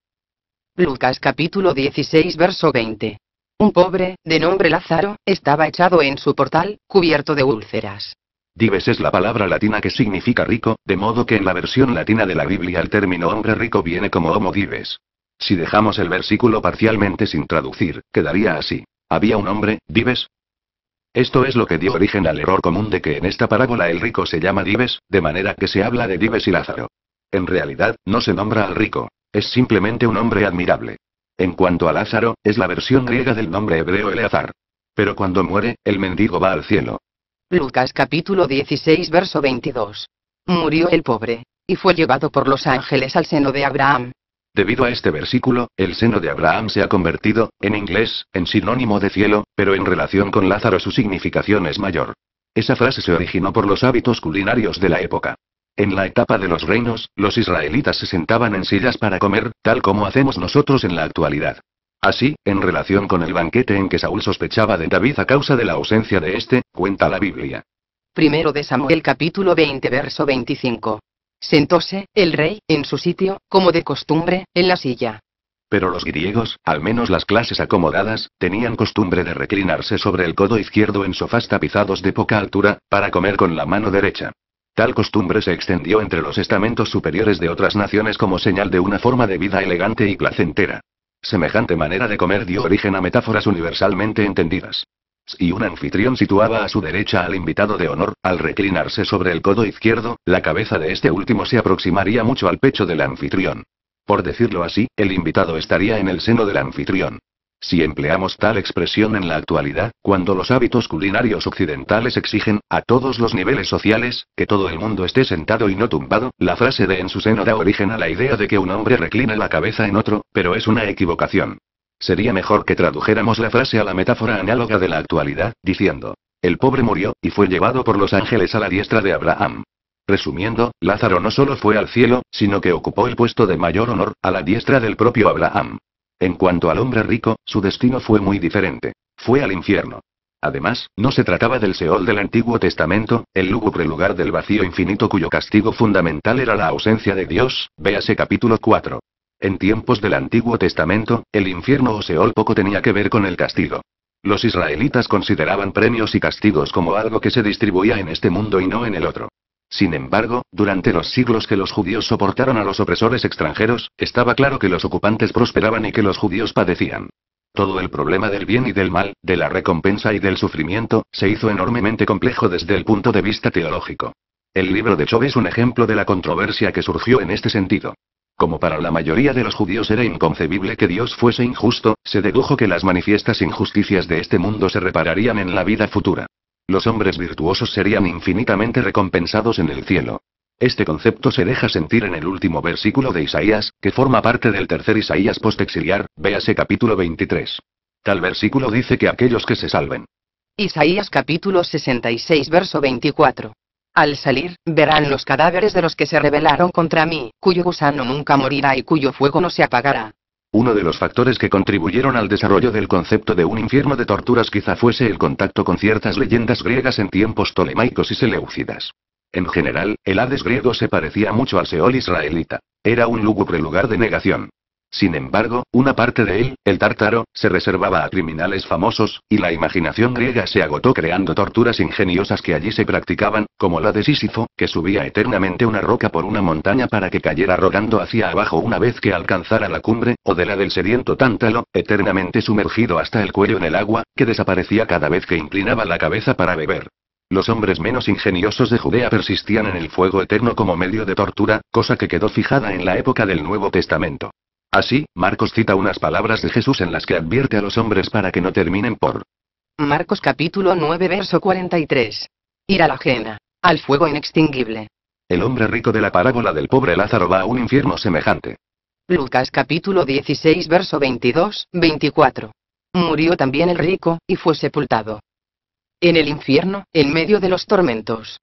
Lucas capítulo 16 verso 20. Un pobre, de nombre Lázaro, estaba echado en su portal, cubierto de úlceras. Dives es la palabra latina que significa rico, de modo que en la versión latina de la Biblia el término hombre rico viene como homo dives. Si dejamos el versículo parcialmente sin traducir, quedaría así. Había un hombre, dives, esto es lo que dio origen al error común de que en esta parábola el rico se llama Dives, de manera que se habla de Dives y Lázaro. En realidad, no se nombra al rico. Es simplemente un hombre admirable. En cuanto a Lázaro, es la versión griega del nombre hebreo Eleazar. Pero cuando muere, el mendigo va al cielo. Lucas capítulo 16 verso 22. Murió el pobre, y fue llevado por los ángeles al seno de Abraham. Debido a este versículo, el seno de Abraham se ha convertido, en inglés, en sinónimo de cielo, pero en relación con Lázaro su significación es mayor. Esa frase se originó por los hábitos culinarios de la época. En la etapa de los reinos, los israelitas se sentaban en sillas para comer, tal como hacemos nosotros en la actualidad. Así, en relación con el banquete en que Saúl sospechaba de David a causa de la ausencia de este, cuenta la Biblia. Primero de Samuel capítulo 20 verso 25. Sentóse, el rey, en su sitio, como de costumbre, en la silla. Pero los griegos, al menos las clases acomodadas, tenían costumbre de reclinarse sobre el codo izquierdo en sofás tapizados de poca altura, para comer con la mano derecha. Tal costumbre se extendió entre los estamentos superiores de otras naciones como señal de una forma de vida elegante y placentera. Semejante manera de comer dio origen a metáforas universalmente entendidas. Si un anfitrión situaba a su derecha al invitado de honor, al reclinarse sobre el codo izquierdo, la cabeza de este último se aproximaría mucho al pecho del anfitrión. Por decirlo así, el invitado estaría en el seno del anfitrión. Si empleamos tal expresión en la actualidad, cuando los hábitos culinarios occidentales exigen, a todos los niveles sociales, que todo el mundo esté sentado y no tumbado, la frase de en su seno da origen a la idea de que un hombre reclina la cabeza en otro, pero es una equivocación. Sería mejor que tradujéramos la frase a la metáfora análoga de la actualidad, diciendo, el pobre murió, y fue llevado por los ángeles a la diestra de Abraham. Resumiendo, Lázaro no solo fue al cielo, sino que ocupó el puesto de mayor honor, a la diestra del propio Abraham. En cuanto al hombre rico, su destino fue muy diferente. Fue al infierno. Además, no se trataba del Seol del Antiguo Testamento, el lúgubre lugar del vacío infinito cuyo castigo fundamental era la ausencia de Dios, véase capítulo 4. En tiempos del Antiguo Testamento, el infierno o Seol poco tenía que ver con el castigo. Los israelitas consideraban premios y castigos como algo que se distribuía en este mundo y no en el otro. Sin embargo, durante los siglos que los judíos soportaron a los opresores extranjeros, estaba claro que los ocupantes prosperaban y que los judíos padecían. Todo el problema del bien y del mal, de la recompensa y del sufrimiento, se hizo enormemente complejo desde el punto de vista teológico. El libro de Job es un ejemplo de la controversia que surgió en este sentido. Como para la mayoría de los judíos era inconcebible que Dios fuese injusto, se dedujo que las manifiestas injusticias de este mundo se repararían en la vida futura. Los hombres virtuosos serían infinitamente recompensados en el cielo. Este concepto se deja sentir en el último versículo de Isaías, que forma parte del tercer Isaías postexiliar, véase capítulo 23. Tal versículo dice que aquellos que se salven. Isaías capítulo 66 verso 24. Al salir, verán los cadáveres de los que se rebelaron contra mí, cuyo gusano nunca morirá y cuyo fuego no se apagará. Uno de los factores que contribuyeron al desarrollo del concepto de un infierno de torturas quizá fuese el contacto con ciertas leyendas griegas en tiempos tolemaicos y seleucidas. En general, el Hades griego se parecía mucho al Seol israelita. Era un lúgubre lugar de negación. Sin embargo, una parte de él, el tártaro, se reservaba a criminales famosos, y la imaginación griega se agotó creando torturas ingeniosas que allí se practicaban, como la de Sísifo, que subía eternamente una roca por una montaña para que cayera rodando hacia abajo una vez que alcanzara la cumbre, o de la del sediento Tántalo, eternamente sumergido hasta el cuello en el agua, que desaparecía cada vez que inclinaba la cabeza para beber. Los hombres menos ingeniosos de Judea persistían en el fuego eterno como medio de tortura, cosa que quedó fijada en la época del Nuevo Testamento. Así, Marcos cita unas palabras de Jesús en las que advierte a los hombres para que no terminen por. Marcos capítulo 9 verso 43. Ir a la ajena. Al fuego inextinguible. El hombre rico de la parábola del pobre Lázaro va a un infierno semejante. Lucas capítulo 16 verso 22, 24. Murió también el rico, y fue sepultado. En el infierno, en medio de los tormentos.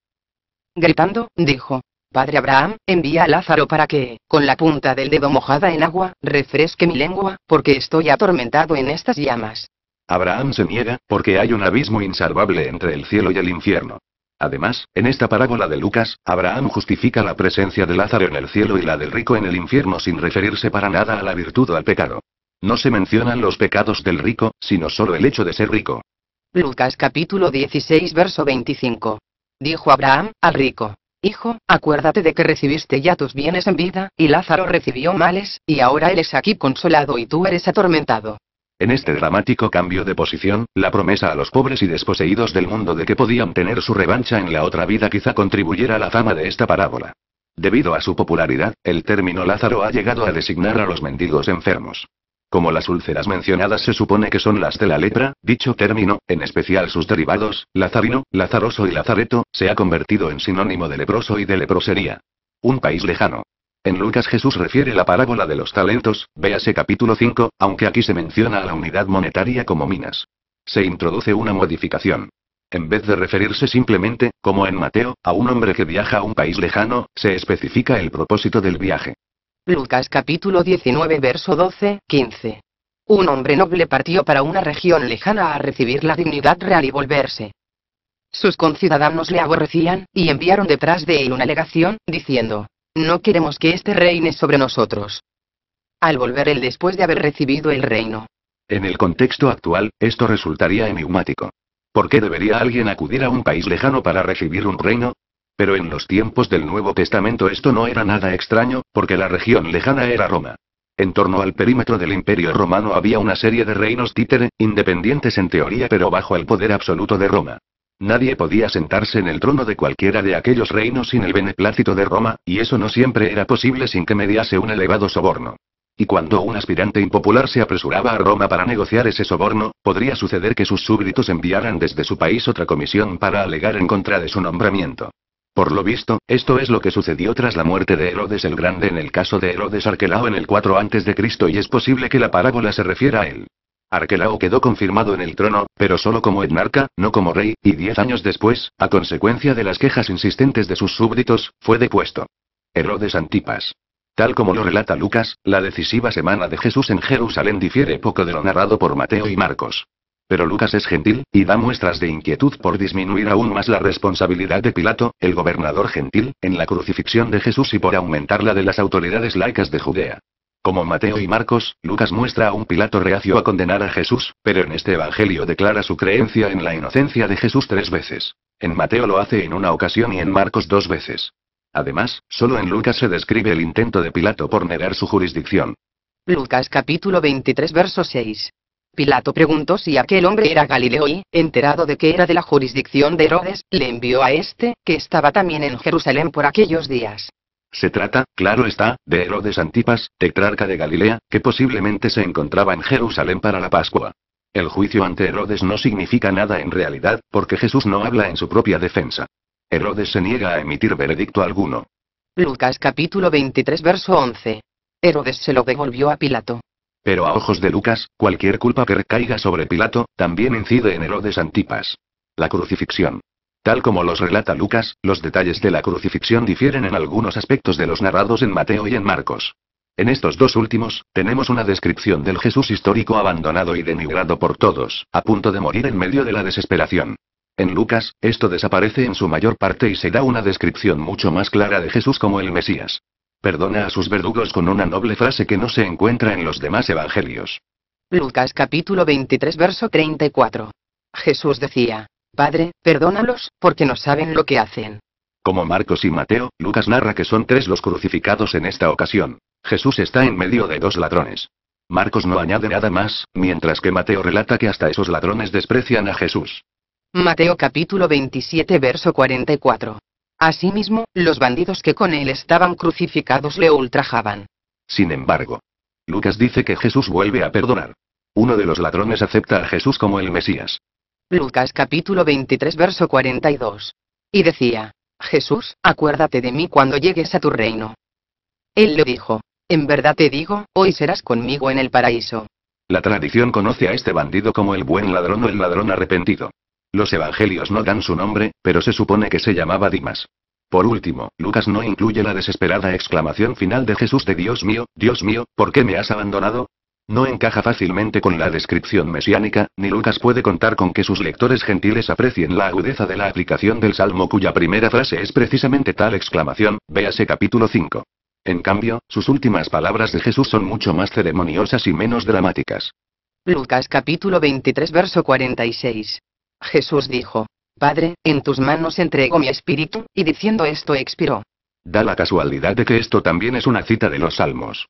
Gritando, dijo, Padre Abraham, envía a Lázaro para que, con la punta del dedo mojada en agua, refresque mi lengua, porque estoy atormentado en estas llamas. Abraham se niega, porque hay un abismo insalvable entre el cielo y el infierno. Además, en esta parábola de Lucas, Abraham justifica la presencia de Lázaro en el cielo y la del rico en el infierno sin referirse para nada a la virtud o al pecado. No se mencionan los pecados del rico, sino solo el hecho de ser rico. Lucas capítulo 16 verso 25. Dijo Abraham, al rico, acuérdate de que recibiste ya tus bienes en vida, y Lázaro recibió males, y ahora él es aquí consolado y tú eres atormentado. En este dramático cambio de posición, la promesa a los pobres y desposeídos del mundo de que podían tener su revancha en la otra vida quizá contribuyera a la fama de esta parábola. Debido a su popularidad, el término Lázaro ha llegado a designar a los mendigos enfermos. Como las úlceras mencionadas se supone que son las de la lepra, dicho término, en especial sus derivados, lazarino, lazaroso y lazareto, se ha convertido en sinónimo de leproso y de leprosería. Un país lejano. En Lucas Jesús refiere la parábola de los talentos, véase capítulo 5, aunque aquí se menciona a la unidad monetaria como minas. Se introduce una modificación. En vez de referirse simplemente, como en Mateo, a un hombre que viaja a un país lejano, se especifica el propósito del viaje. Lucas capítulo 19 verso 12, 15. Un hombre noble partió para una región lejana a recibir la dignidad real y volverse. Sus conciudadanos le aborrecían, y enviaron detrás de él una alegación, diciendo, No queremos que este reine sobre nosotros. Al volver él después de haber recibido el reino. En el contexto actual, esto resultaría enigmático. ¿Por qué debería alguien acudir a un país lejano para recibir un reino? Pero en los tiempos del Nuevo Testamento esto no era nada extraño, porque la región lejana era Roma. En torno al perímetro del Imperio Romano había una serie de reinos títere, independientes en teoría pero bajo el poder absoluto de Roma. Nadie podía sentarse en el trono de cualquiera de aquellos reinos sin el beneplácito de Roma, y eso no siempre era posible sin que mediase un elevado soborno. Y cuando un aspirante impopular se apresuraba a Roma para negociar ese soborno, podría suceder que sus súbditos enviaran desde su país otra comisión para alegar en contra de su nombramiento. Por lo visto, esto es lo que sucedió tras la muerte de Herodes el Grande en el caso de Herodes Arquelao en el 4 a.C. y es posible que la parábola se refiera a él. Arquelao quedó confirmado en el trono, pero solo como etnarca, no como rey, y diez años después, a consecuencia de las quejas insistentes de sus súbditos, fue depuesto. Herodes Antipas. Tal como lo relata Lucas, la decisiva semana de Jesús en Jerusalén difiere poco de lo narrado por Mateo y Marcos. Pero Lucas es gentil, y da muestras de inquietud por disminuir aún más la responsabilidad de Pilato, el gobernador gentil, en la crucifixión de Jesús y por aumentar la de las autoridades laicas de Judea. Como Mateo y Marcos, Lucas muestra a un Pilato reacio a condenar a Jesús, pero en este Evangelio declara su creencia en la inocencia de Jesús tres veces. En Mateo lo hace en una ocasión y en Marcos dos veces. Además, solo en Lucas se describe el intento de Pilato por negar su jurisdicción. Lucas capítulo 23 verso 6. Pilato preguntó si aquel hombre era Galileo y, enterado de que era de la jurisdicción de Herodes, le envió a este, que estaba también en Jerusalén por aquellos días. Se trata, claro está, de Herodes Antipas, tetrarca de Galilea, que posiblemente se encontraba en Jerusalén para la Pascua. El juicio ante Herodes no significa nada en realidad, porque Jesús no habla en su propia defensa. Herodes se niega a emitir veredicto alguno. Lucas capítulo 23 verso 11. Herodes se lo devolvió a Pilato. Pero a ojos de Lucas, cualquier culpa que recaiga sobre Pilato, también incide en Herodes Antipas. La crucifixión. Tal como los relata Lucas, los detalles de la crucifixión difieren en algunos aspectos de los narrados en Mateo y en Marcos. En estos dos últimos, tenemos una descripción del Jesús histórico abandonado y denigrado por todos, a punto de morir en medio de la desesperación. En Lucas, esto desaparece en su mayor parte y se da una descripción mucho más clara de Jesús como el Mesías. Perdona a sus verdugos con una noble frase que no se encuentra en los demás evangelios. Lucas capítulo 23 verso 34. Jesús decía, Padre, perdónalos, porque no saben lo que hacen. Como Marcos y Mateo, Lucas narra que son tres los crucificados en esta ocasión. Jesús está en medio de dos ladrones. Marcos no añade nada más, mientras que Mateo relata que hasta esos ladrones desprecian a Jesús. Mateo capítulo 27 verso 44. Asimismo, los bandidos que con él estaban crucificados le ultrajaban. Sin embargo, Lucas dice que Jesús vuelve a perdonar. Uno de los ladrones acepta a Jesús como el Mesías. Lucas capítulo 23 verso 42. Y decía, Jesús, acuérdate de mí cuando llegues a tu reino. Él le dijo, en verdad te digo, hoy serás conmigo en el paraíso. La tradición conoce a este bandido como el buen ladrón o el ladrón arrepentido. Los evangelios no dan su nombre, pero se supone que se llamaba Dimas. Por último, Lucas no incluye la desesperada exclamación final de Jesús de Dios mío, Dios mío, ¿por qué me has abandonado? No encaja fácilmente con la descripción mesiánica, ni Lucas puede contar con que sus lectores gentiles aprecien la agudeza de la aplicación del Salmo cuya primera frase es precisamente tal exclamación, véase capítulo 5. En cambio, sus últimas palabras de Jesús son mucho más ceremoniosas y menos dramáticas. Lucas capítulo 23 verso 46. Jesús dijo, Padre, en tus manos entrego mi espíritu, y diciendo esto expiró. Da la casualidad de que esto también es una cita de los Salmos.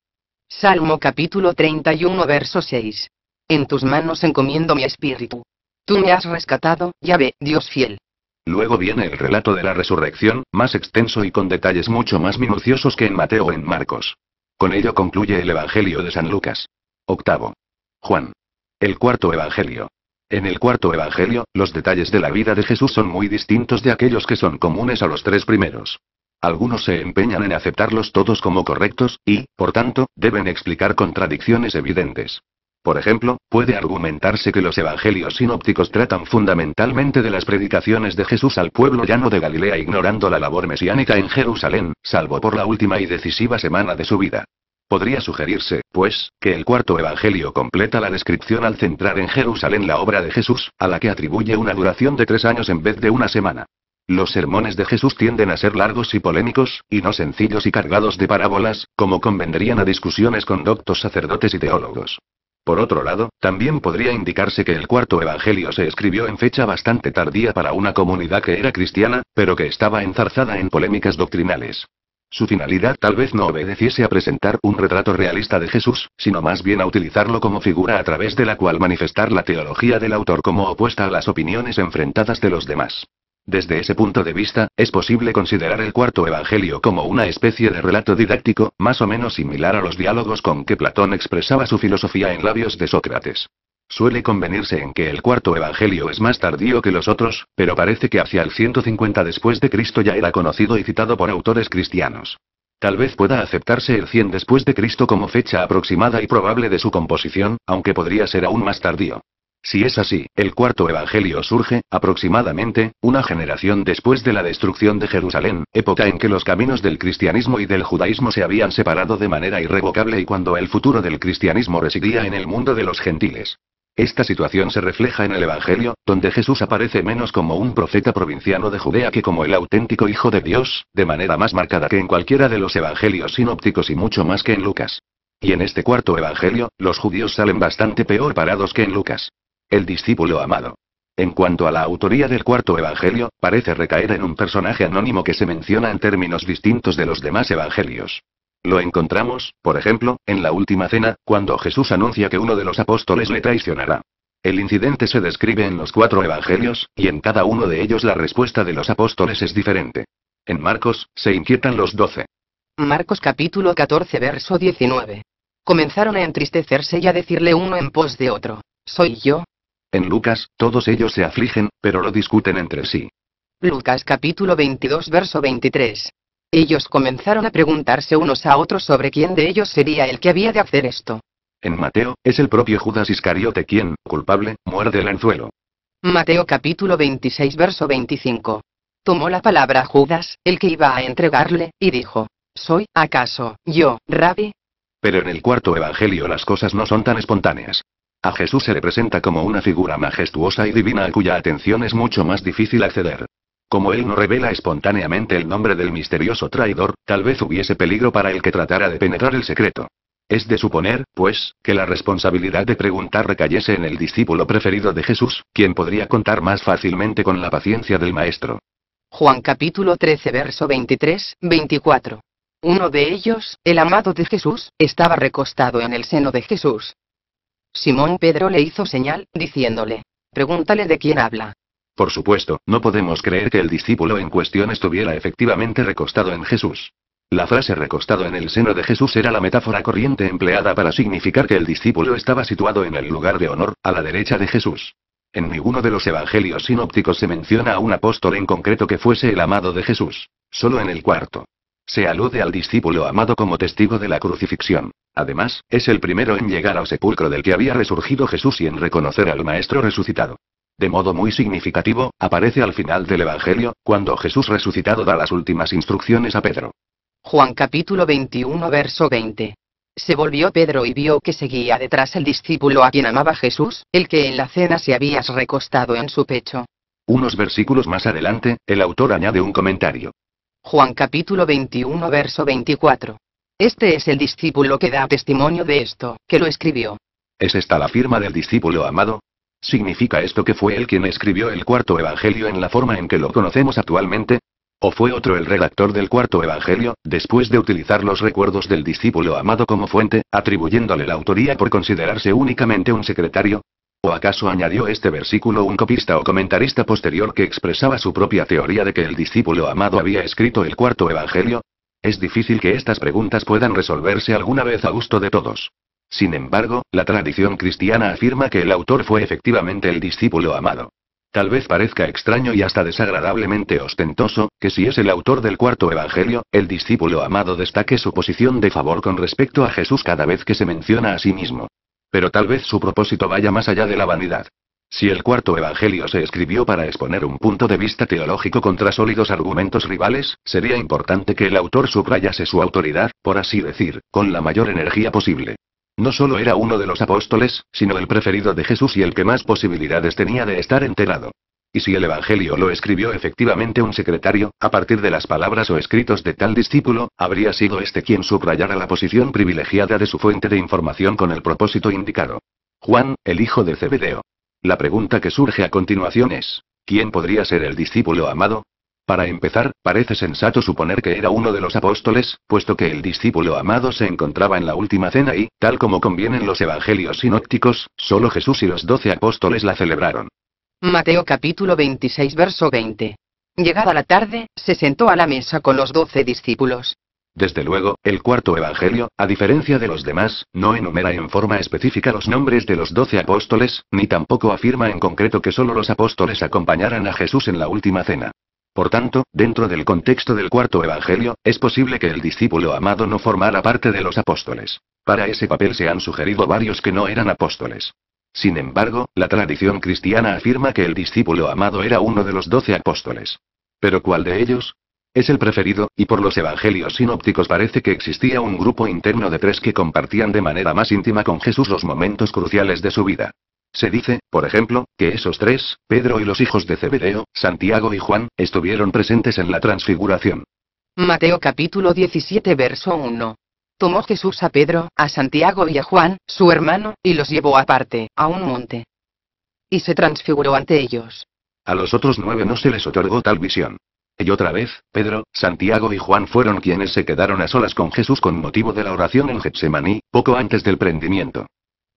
Salmo capítulo 31 verso 6. En tus manos encomiendo mi espíritu. Tú me has rescatado, ve Dios fiel. Luego viene el relato de la resurrección, más extenso y con detalles mucho más minuciosos que en Mateo o en Marcos. Con ello concluye el Evangelio de San Lucas. Octavo. Juan. El cuarto Evangelio. En el cuarto Evangelio, los detalles de la vida de Jesús son muy distintos de aquellos que son comunes a los tres primeros. Algunos se empeñan en aceptarlos todos como correctos, y, por tanto, deben explicar contradicciones evidentes. Por ejemplo, puede argumentarse que los evangelios sinópticos tratan fundamentalmente de las predicaciones de Jesús al pueblo llano de Galilea ignorando la labor mesiánica en Jerusalén, salvo por la última y decisiva semana de su vida. Podría sugerirse, pues, que el cuarto Evangelio completa la descripción al centrar en Jerusalén la obra de Jesús, a la que atribuye una duración de tres años en vez de una semana. Los sermones de Jesús tienden a ser largos y polémicos, y no sencillos y cargados de parábolas, como convendrían a discusiones con doctos sacerdotes y teólogos. Por otro lado, también podría indicarse que el cuarto Evangelio se escribió en fecha bastante tardía para una comunidad que era cristiana, pero que estaba enzarzada en polémicas doctrinales. Su finalidad tal vez no obedeciese a presentar un retrato realista de Jesús, sino más bien a utilizarlo como figura a través de la cual manifestar la teología del autor como opuesta a las opiniones enfrentadas de los demás. Desde ese punto de vista, es posible considerar el cuarto Evangelio como una especie de relato didáctico, más o menos similar a los diálogos con que Platón expresaba su filosofía en labios de Sócrates. Suele convenirse en que el cuarto evangelio es más tardío que los otros, pero parece que hacia el 150 después de Cristo ya era conocido y citado por autores cristianos. Tal vez pueda aceptarse el 100 después de Cristo como fecha aproximada y probable de su composición, aunque podría ser aún más tardío. Si es así, el cuarto evangelio surge, aproximadamente, una generación después de la destrucción de Jerusalén, época en que los caminos del cristianismo y del judaísmo se habían separado de manera irrevocable y cuando el futuro del cristianismo residía en el mundo de los gentiles. Esta situación se refleja en el Evangelio, donde Jesús aparece menos como un profeta provinciano de Judea que como el auténtico Hijo de Dios, de manera más marcada que en cualquiera de los Evangelios sinópticos y mucho más que en Lucas. Y en este cuarto Evangelio, los judíos salen bastante peor parados que en Lucas el discípulo amado. En cuanto a la autoría del cuarto evangelio, parece recaer en un personaje anónimo que se menciona en términos distintos de los demás evangelios. Lo encontramos, por ejemplo, en la última cena, cuando Jesús anuncia que uno de los apóstoles le traicionará. El incidente se describe en los cuatro evangelios, y en cada uno de ellos la respuesta de los apóstoles es diferente. En Marcos, se inquietan los doce. Marcos capítulo 14 verso 19. Comenzaron a entristecerse y a decirle uno en pos de otro. Soy yo, en Lucas, todos ellos se afligen, pero lo discuten entre sí. Lucas capítulo 22 verso 23. Ellos comenzaron a preguntarse unos a otros sobre quién de ellos sería el que había de hacer esto. En Mateo, es el propio Judas Iscariote quien, culpable, muerde el anzuelo. Mateo capítulo 26 verso 25. Tomó la palabra Judas, el que iba a entregarle, y dijo, ¿Soy, acaso, yo, Rabbi? Pero en el cuarto Evangelio las cosas no son tan espontáneas. A Jesús se le presenta como una figura majestuosa y divina a cuya atención es mucho más difícil acceder. Como él no revela espontáneamente el nombre del misterioso traidor, tal vez hubiese peligro para el que tratara de penetrar el secreto. Es de suponer, pues, que la responsabilidad de preguntar recayese en el discípulo preferido de Jesús, quien podría contar más fácilmente con la paciencia del Maestro. Juan capítulo 13 verso 23, 24. Uno de ellos, el amado de Jesús, estaba recostado en el seno de Jesús, Simón Pedro le hizo señal, diciéndole, pregúntale de quién habla. Por supuesto, no podemos creer que el discípulo en cuestión estuviera efectivamente recostado en Jesús. La frase recostado en el seno de Jesús era la metáfora corriente empleada para significar que el discípulo estaba situado en el lugar de honor, a la derecha de Jesús. En ninguno de los evangelios sinópticos se menciona a un apóstol en concreto que fuese el amado de Jesús. Solo en el cuarto. Se alude al discípulo amado como testigo de la crucifixión. Además, es el primero en llegar al sepulcro del que había resurgido Jesús y en reconocer al Maestro resucitado. De modo muy significativo, aparece al final del Evangelio, cuando Jesús resucitado da las últimas instrucciones a Pedro. Juan capítulo 21 verso 20. Se volvió Pedro y vio que seguía detrás el discípulo a quien amaba Jesús, el que en la cena se había recostado en su pecho. Unos versículos más adelante, el autor añade un comentario. Juan capítulo 21 verso 24. Este es el discípulo que da testimonio de esto, que lo escribió. ¿Es esta la firma del discípulo amado? ¿Significa esto que fue él quien escribió el cuarto evangelio en la forma en que lo conocemos actualmente? ¿O fue otro el redactor del cuarto evangelio, después de utilizar los recuerdos del discípulo amado como fuente, atribuyéndole la autoría por considerarse únicamente un secretario? ¿O acaso añadió este versículo un copista o comentarista posterior que expresaba su propia teoría de que el discípulo amado había escrito el cuarto evangelio? Es difícil que estas preguntas puedan resolverse alguna vez a gusto de todos. Sin embargo, la tradición cristiana afirma que el autor fue efectivamente el discípulo amado. Tal vez parezca extraño y hasta desagradablemente ostentoso, que si es el autor del cuarto Evangelio, el discípulo amado destaque su posición de favor con respecto a Jesús cada vez que se menciona a sí mismo. Pero tal vez su propósito vaya más allá de la vanidad. Si el cuarto Evangelio se escribió para exponer un punto de vista teológico contra sólidos argumentos rivales, sería importante que el autor subrayase su autoridad, por así decir, con la mayor energía posible. No solo era uno de los apóstoles, sino el preferido de Jesús y el que más posibilidades tenía de estar enterado. Y si el Evangelio lo escribió efectivamente un secretario, a partir de las palabras o escritos de tal discípulo, habría sido este quien subrayara la posición privilegiada de su fuente de información con el propósito indicado. Juan, el hijo de Cebedeo. La pregunta que surge a continuación es, ¿quién podría ser el discípulo amado? Para empezar, parece sensato suponer que era uno de los apóstoles, puesto que el discípulo amado se encontraba en la última cena y, tal como convienen los evangelios sinópticos, solo Jesús y los doce apóstoles la celebraron. Mateo capítulo 26 verso 20. Llegada la tarde, se sentó a la mesa con los doce discípulos. Desde luego, el cuarto Evangelio, a diferencia de los demás, no enumera en forma específica los nombres de los doce apóstoles, ni tampoco afirma en concreto que solo los apóstoles acompañaran a Jesús en la última cena. Por tanto, dentro del contexto del cuarto Evangelio, es posible que el discípulo amado no formara parte de los apóstoles. Para ese papel se han sugerido varios que no eran apóstoles. Sin embargo, la tradición cristiana afirma que el discípulo amado era uno de los doce apóstoles. ¿Pero cuál de ellos? Es el preferido, y por los evangelios sinópticos parece que existía un grupo interno de tres que compartían de manera más íntima con Jesús los momentos cruciales de su vida. Se dice, por ejemplo, que esos tres, Pedro y los hijos de Zebedeo, Santiago y Juan, estuvieron presentes en la transfiguración. Mateo capítulo 17 verso 1. Tomó Jesús a Pedro, a Santiago y a Juan, su hermano, y los llevó aparte, a un monte. Y se transfiguró ante ellos. A los otros nueve no se les otorgó tal visión. Y otra vez, Pedro, Santiago y Juan fueron quienes se quedaron a solas con Jesús con motivo de la oración en Getsemaní, poco antes del prendimiento.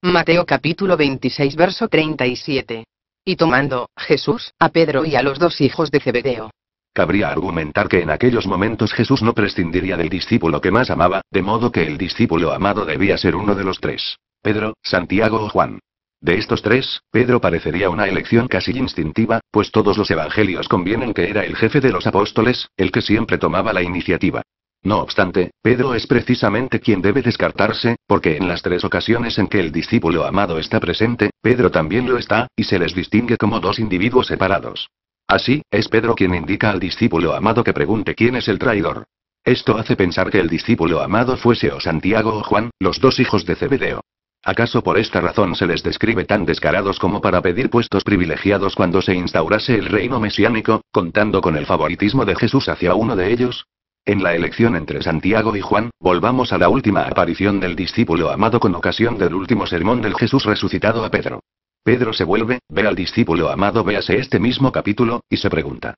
Mateo capítulo 26 verso 37. Y tomando, Jesús, a Pedro y a los dos hijos de Zebedeo, Cabría argumentar que en aquellos momentos Jesús no prescindiría del discípulo que más amaba, de modo que el discípulo amado debía ser uno de los tres, Pedro, Santiago o Juan. De estos tres, Pedro parecería una elección casi instintiva, pues todos los evangelios convienen que era el jefe de los apóstoles, el que siempre tomaba la iniciativa. No obstante, Pedro es precisamente quien debe descartarse, porque en las tres ocasiones en que el discípulo amado está presente, Pedro también lo está, y se les distingue como dos individuos separados. Así, es Pedro quien indica al discípulo amado que pregunte quién es el traidor. Esto hace pensar que el discípulo amado fuese o Santiago o Juan, los dos hijos de Cebedeo. ¿Acaso por esta razón se les describe tan descarados como para pedir puestos privilegiados cuando se instaurase el reino mesiánico, contando con el favoritismo de Jesús hacia uno de ellos? En la elección entre Santiago y Juan, volvamos a la última aparición del discípulo amado con ocasión del último sermón del Jesús resucitado a Pedro. Pedro se vuelve, ve al discípulo amado, véase este mismo capítulo, y se pregunta.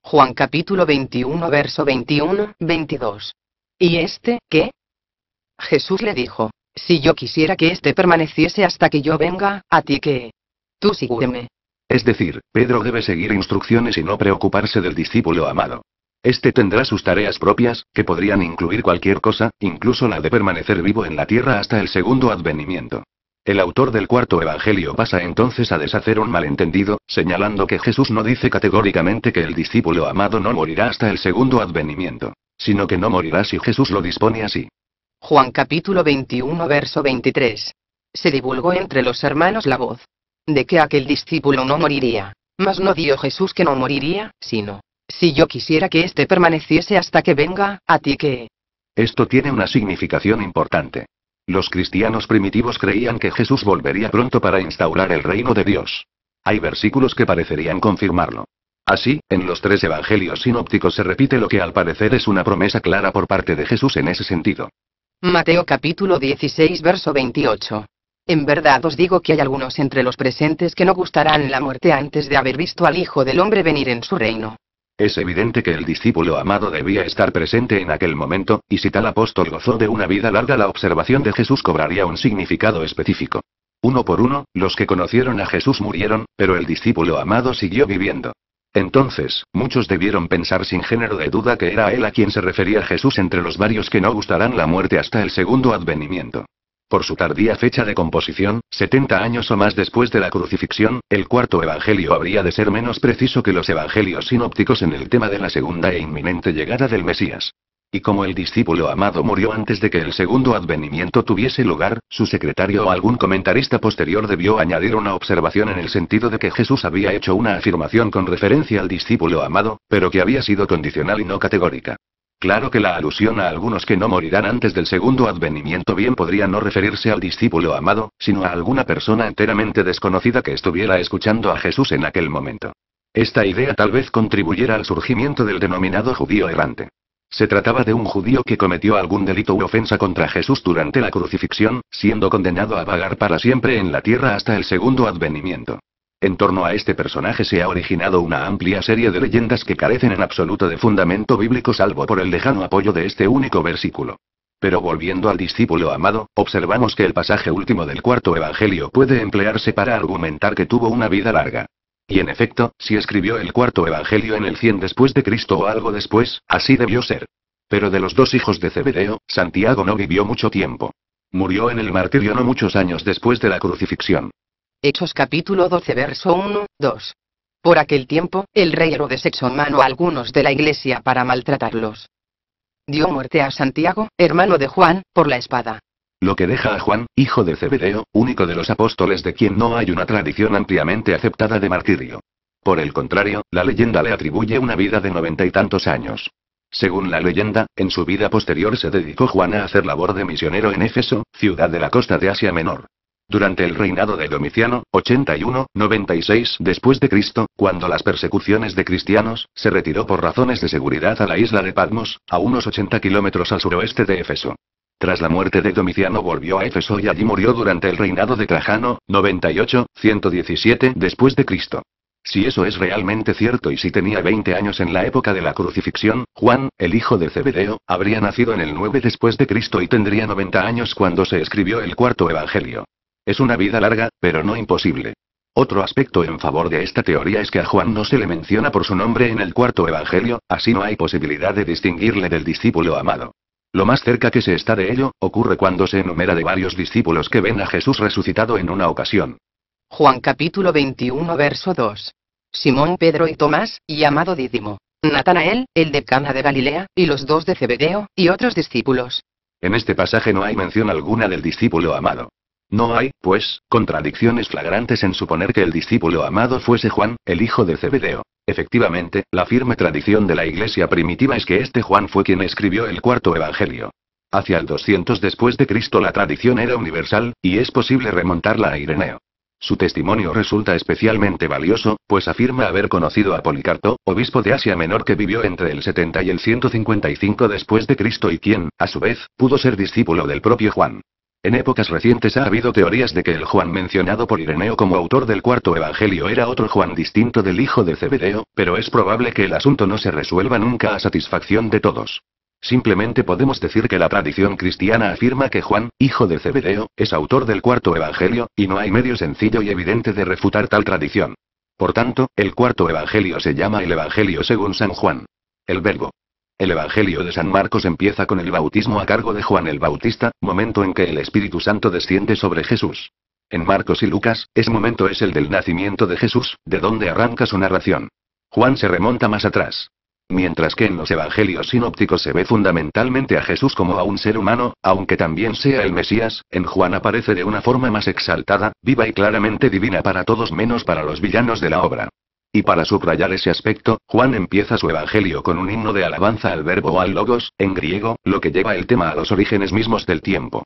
Juan capítulo 21 verso 21, 22. ¿Y este, qué? Jesús le dijo, si yo quisiera que este permaneciese hasta que yo venga, a ti que... Tú sígueme. Es decir, Pedro debe seguir instrucciones y no preocuparse del discípulo amado. Este tendrá sus tareas propias, que podrían incluir cualquier cosa, incluso la de permanecer vivo en la tierra hasta el segundo advenimiento. El autor del cuarto Evangelio pasa entonces a deshacer un malentendido, señalando que Jesús no dice categóricamente que el discípulo amado no morirá hasta el segundo advenimiento, sino que no morirá si Jesús lo dispone así. Juan capítulo 21 verso 23. Se divulgó entre los hermanos la voz de que aquel discípulo no moriría, mas no dio Jesús que no moriría, sino, si yo quisiera que éste permaneciese hasta que venga, a ti que... Esto tiene una significación importante. Los cristianos primitivos creían que Jesús volvería pronto para instaurar el reino de Dios. Hay versículos que parecerían confirmarlo. Así, en los tres evangelios sinópticos se repite lo que al parecer es una promesa clara por parte de Jesús en ese sentido. Mateo capítulo 16 verso 28. En verdad os digo que hay algunos entre los presentes que no gustarán la muerte antes de haber visto al Hijo del Hombre venir en su reino. Es evidente que el discípulo amado debía estar presente en aquel momento, y si tal apóstol gozó de una vida larga la observación de Jesús cobraría un significado específico. Uno por uno, los que conocieron a Jesús murieron, pero el discípulo amado siguió viviendo. Entonces, muchos debieron pensar sin género de duda que era él a quien se refería Jesús entre los varios que no gustarán la muerte hasta el segundo advenimiento. Por su tardía fecha de composición, 70 años o más después de la crucifixión, el cuarto evangelio habría de ser menos preciso que los evangelios sinópticos en el tema de la segunda e inminente llegada del Mesías. Y como el discípulo amado murió antes de que el segundo advenimiento tuviese lugar, su secretario o algún comentarista posterior debió añadir una observación en el sentido de que Jesús había hecho una afirmación con referencia al discípulo amado, pero que había sido condicional y no categórica. Claro que la alusión a algunos que no morirán antes del segundo advenimiento bien podría no referirse al discípulo amado, sino a alguna persona enteramente desconocida que estuviera escuchando a Jesús en aquel momento. Esta idea tal vez contribuyera al surgimiento del denominado judío errante. Se trataba de un judío que cometió algún delito u ofensa contra Jesús durante la crucifixión, siendo condenado a vagar para siempre en la tierra hasta el segundo advenimiento. En torno a este personaje se ha originado una amplia serie de leyendas que carecen en absoluto de fundamento bíblico salvo por el lejano apoyo de este único versículo. Pero volviendo al discípulo amado, observamos que el pasaje último del cuarto Evangelio puede emplearse para argumentar que tuvo una vida larga. Y en efecto, si escribió el cuarto Evangelio en el 100 después de Cristo o algo después, así debió ser. Pero de los dos hijos de Zebedeo, Santiago no vivió mucho tiempo. Murió en el martirio no muchos años después de la crucifixión. Hechos capítulo 12 verso 1, 2. Por aquel tiempo, el rey Herodes echó mano a algunos de la iglesia para maltratarlos. Dio muerte a Santiago, hermano de Juan, por la espada. Lo que deja a Juan, hijo de Zebedeo, único de los apóstoles de quien no hay una tradición ampliamente aceptada de martirio. Por el contrario, la leyenda le atribuye una vida de noventa y tantos años. Según la leyenda, en su vida posterior se dedicó Juan a hacer labor de misionero en Éfeso, ciudad de la costa de Asia Menor. Durante el reinado de Domiciano, 81-96 d.C., cuando las persecuciones de cristianos, se retiró por razones de seguridad a la isla de Patmos, a unos 80 kilómetros al suroeste de Éfeso. Tras la muerte de Domiciano volvió a Éfeso y allí murió durante el reinado de Trajano, 98-117 d.C. Si eso es realmente cierto y si tenía 20 años en la época de la crucifixión, Juan, el hijo de Zebedeo, habría nacido en el 9 d.C. y tendría 90 años cuando se escribió el cuarto evangelio. Es una vida larga, pero no imposible. Otro aspecto en favor de esta teoría es que a Juan no se le menciona por su nombre en el cuarto Evangelio, así no hay posibilidad de distinguirle del discípulo amado. Lo más cerca que se está de ello, ocurre cuando se enumera de varios discípulos que ven a Jesús resucitado en una ocasión. Juan capítulo 21 verso 2. Simón Pedro y Tomás, y Amado Dídimo. Natanael, el de Cana de Galilea, y los dos de Cebedeo, y otros discípulos. En este pasaje no hay mención alguna del discípulo amado. No hay, pues, contradicciones flagrantes en suponer que el discípulo amado fuese Juan, el hijo de Cebedeo. Efectivamente, la firme tradición de la iglesia primitiva es que este Juan fue quien escribió el cuarto evangelio. Hacia el 200 después de Cristo la tradición era universal, y es posible remontarla a Ireneo. Su testimonio resulta especialmente valioso, pues afirma haber conocido a Policarto, obispo de Asia Menor que vivió entre el 70 y el 155 después de Cristo y quien, a su vez, pudo ser discípulo del propio Juan. En épocas recientes ha habido teorías de que el Juan mencionado por Ireneo como autor del cuarto evangelio era otro Juan distinto del hijo de Cebedeo, pero es probable que el asunto no se resuelva nunca a satisfacción de todos. Simplemente podemos decir que la tradición cristiana afirma que Juan, hijo de Cebedeo, es autor del cuarto evangelio, y no hay medio sencillo y evidente de refutar tal tradición. Por tanto, el cuarto evangelio se llama el evangelio según San Juan. El verbo el Evangelio de San Marcos empieza con el bautismo a cargo de Juan el Bautista, momento en que el Espíritu Santo desciende sobre Jesús. En Marcos y Lucas, ese momento es el del nacimiento de Jesús, de donde arranca su narración. Juan se remonta más atrás. Mientras que en los evangelios sinópticos se ve fundamentalmente a Jesús como a un ser humano, aunque también sea el Mesías, en Juan aparece de una forma más exaltada, viva y claramente divina para todos menos para los villanos de la obra. Y para subrayar ese aspecto, Juan empieza su evangelio con un himno de alabanza al verbo o al logos, en griego, lo que lleva el tema a los orígenes mismos del tiempo.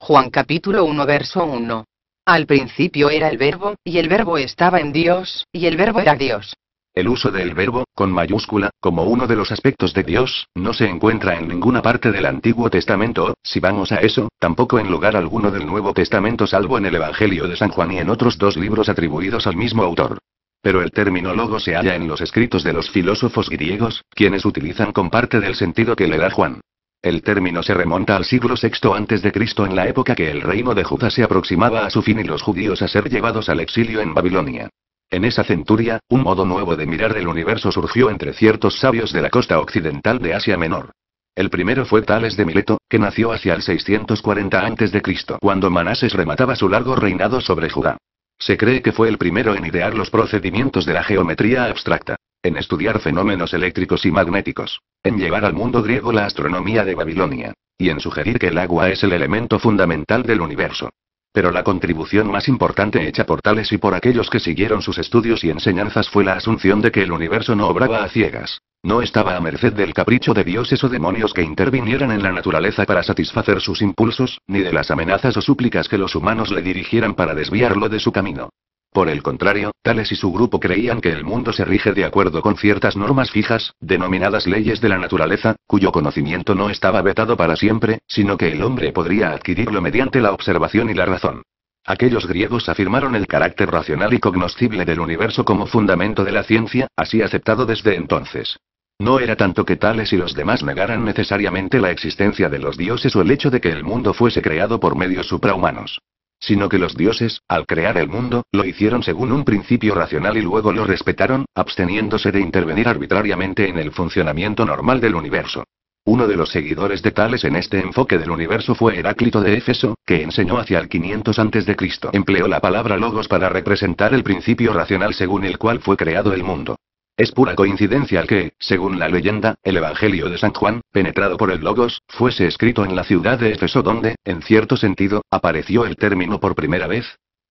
Juan capítulo 1 verso 1. Al principio era el verbo, y el verbo estaba en Dios, y el verbo era Dios. El uso del verbo, con mayúscula, como uno de los aspectos de Dios, no se encuentra en ninguna parte del Antiguo Testamento, si vamos a eso, tampoco en lugar alguno del Nuevo Testamento salvo en el Evangelio de San Juan y en otros dos libros atribuidos al mismo autor pero el término logo se halla en los escritos de los filósofos griegos, quienes utilizan con parte del sentido que le da Juan. El término se remonta al siglo VI a.C. en la época que el reino de Judá se aproximaba a su fin y los judíos a ser llevados al exilio en Babilonia. En esa centuria, un modo nuevo de mirar el universo surgió entre ciertos sabios de la costa occidental de Asia Menor. El primero fue Tales de Mileto, que nació hacia el 640 a.C., cuando Manases remataba su largo reinado sobre Judá. Se cree que fue el primero en idear los procedimientos de la geometría abstracta, en estudiar fenómenos eléctricos y magnéticos, en llevar al mundo griego la astronomía de Babilonia, y en sugerir que el agua es el elemento fundamental del universo. Pero la contribución más importante hecha por Tales y por aquellos que siguieron sus estudios y enseñanzas fue la asunción de que el universo no obraba a ciegas, no estaba a merced del capricho de dioses o demonios que intervinieran en la naturaleza para satisfacer sus impulsos, ni de las amenazas o súplicas que los humanos le dirigieran para desviarlo de su camino. Por el contrario, Tales y su grupo creían que el mundo se rige de acuerdo con ciertas normas fijas, denominadas leyes de la naturaleza, cuyo conocimiento no estaba vetado para siempre, sino que el hombre podría adquirirlo mediante la observación y la razón. Aquellos griegos afirmaron el carácter racional y cognoscible del universo como fundamento de la ciencia, así aceptado desde entonces. No era tanto que tales y los demás negaran necesariamente la existencia de los dioses o el hecho de que el mundo fuese creado por medios suprahumanos sino que los dioses, al crear el mundo, lo hicieron según un principio racional y luego lo respetaron, absteniéndose de intervenir arbitrariamente en el funcionamiento normal del universo. Uno de los seguidores de Tales en este enfoque del universo fue Heráclito de Éfeso, que enseñó hacia el 500 a.C. Empleó la palabra logos para representar el principio racional según el cual fue creado el mundo. Es pura coincidencia que, según la leyenda, el Evangelio de San Juan, penetrado por el Logos, fuese escrito en la ciudad de Éfeso donde, en cierto sentido, apareció el término por primera vez.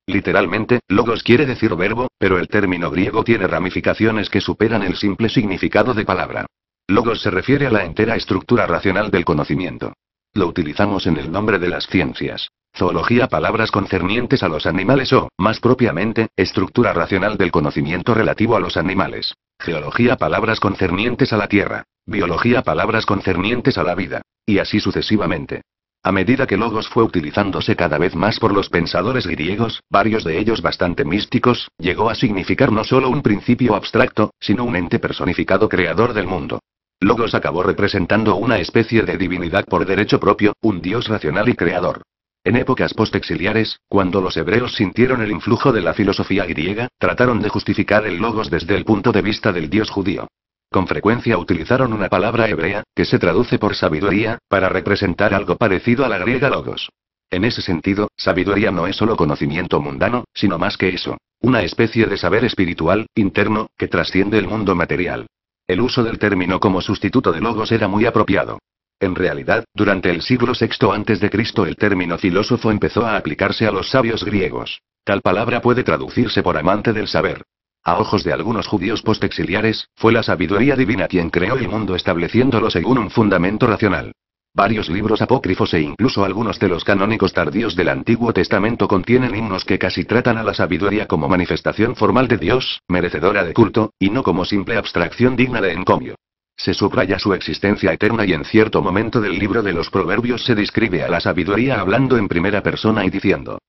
Literalmente, logos quiere decir verbo, pero el término griego tiene ramificaciones que superan el simple significado de palabra. Logos se refiere a la entera estructura racional del conocimiento. Lo utilizamos en el nombre de las ciencias. Zoología Palabras concernientes a los animales o, más propiamente, estructura racional del conocimiento relativo a los animales. Geología Palabras concernientes a la Tierra. Biología Palabras concernientes a la vida. Y así sucesivamente. A medida que Logos fue utilizándose cada vez más por los pensadores griegos, varios de ellos bastante místicos, llegó a significar no solo un principio abstracto, sino un ente personificado creador del mundo. Logos acabó representando una especie de divinidad por derecho propio, un dios racional y creador. En épocas postexiliares, cuando los hebreos sintieron el influjo de la filosofía griega, trataron de justificar el logos desde el punto de vista del dios judío. Con frecuencia utilizaron una palabra hebrea, que se traduce por sabiduría, para representar algo parecido a la griega logos. En ese sentido, sabiduría no es solo conocimiento mundano, sino más que eso, una especie de saber espiritual, interno, que trasciende el mundo material. El uso del término como sustituto de logos era muy apropiado. En realidad, durante el siglo VI a.C. el término filósofo empezó a aplicarse a los sabios griegos. Tal palabra puede traducirse por amante del saber. A ojos de algunos judíos postexiliares, fue la sabiduría divina quien creó el mundo estableciéndolo según un fundamento racional. Varios libros apócrifos e incluso algunos de los canónicos tardíos del Antiguo Testamento contienen himnos que casi tratan a la sabiduría como manifestación formal de Dios, merecedora de culto, y no como simple abstracción digna de encomio. Se subraya su existencia eterna y en cierto momento del libro de los Proverbios se describe a la sabiduría hablando en primera persona y diciendo.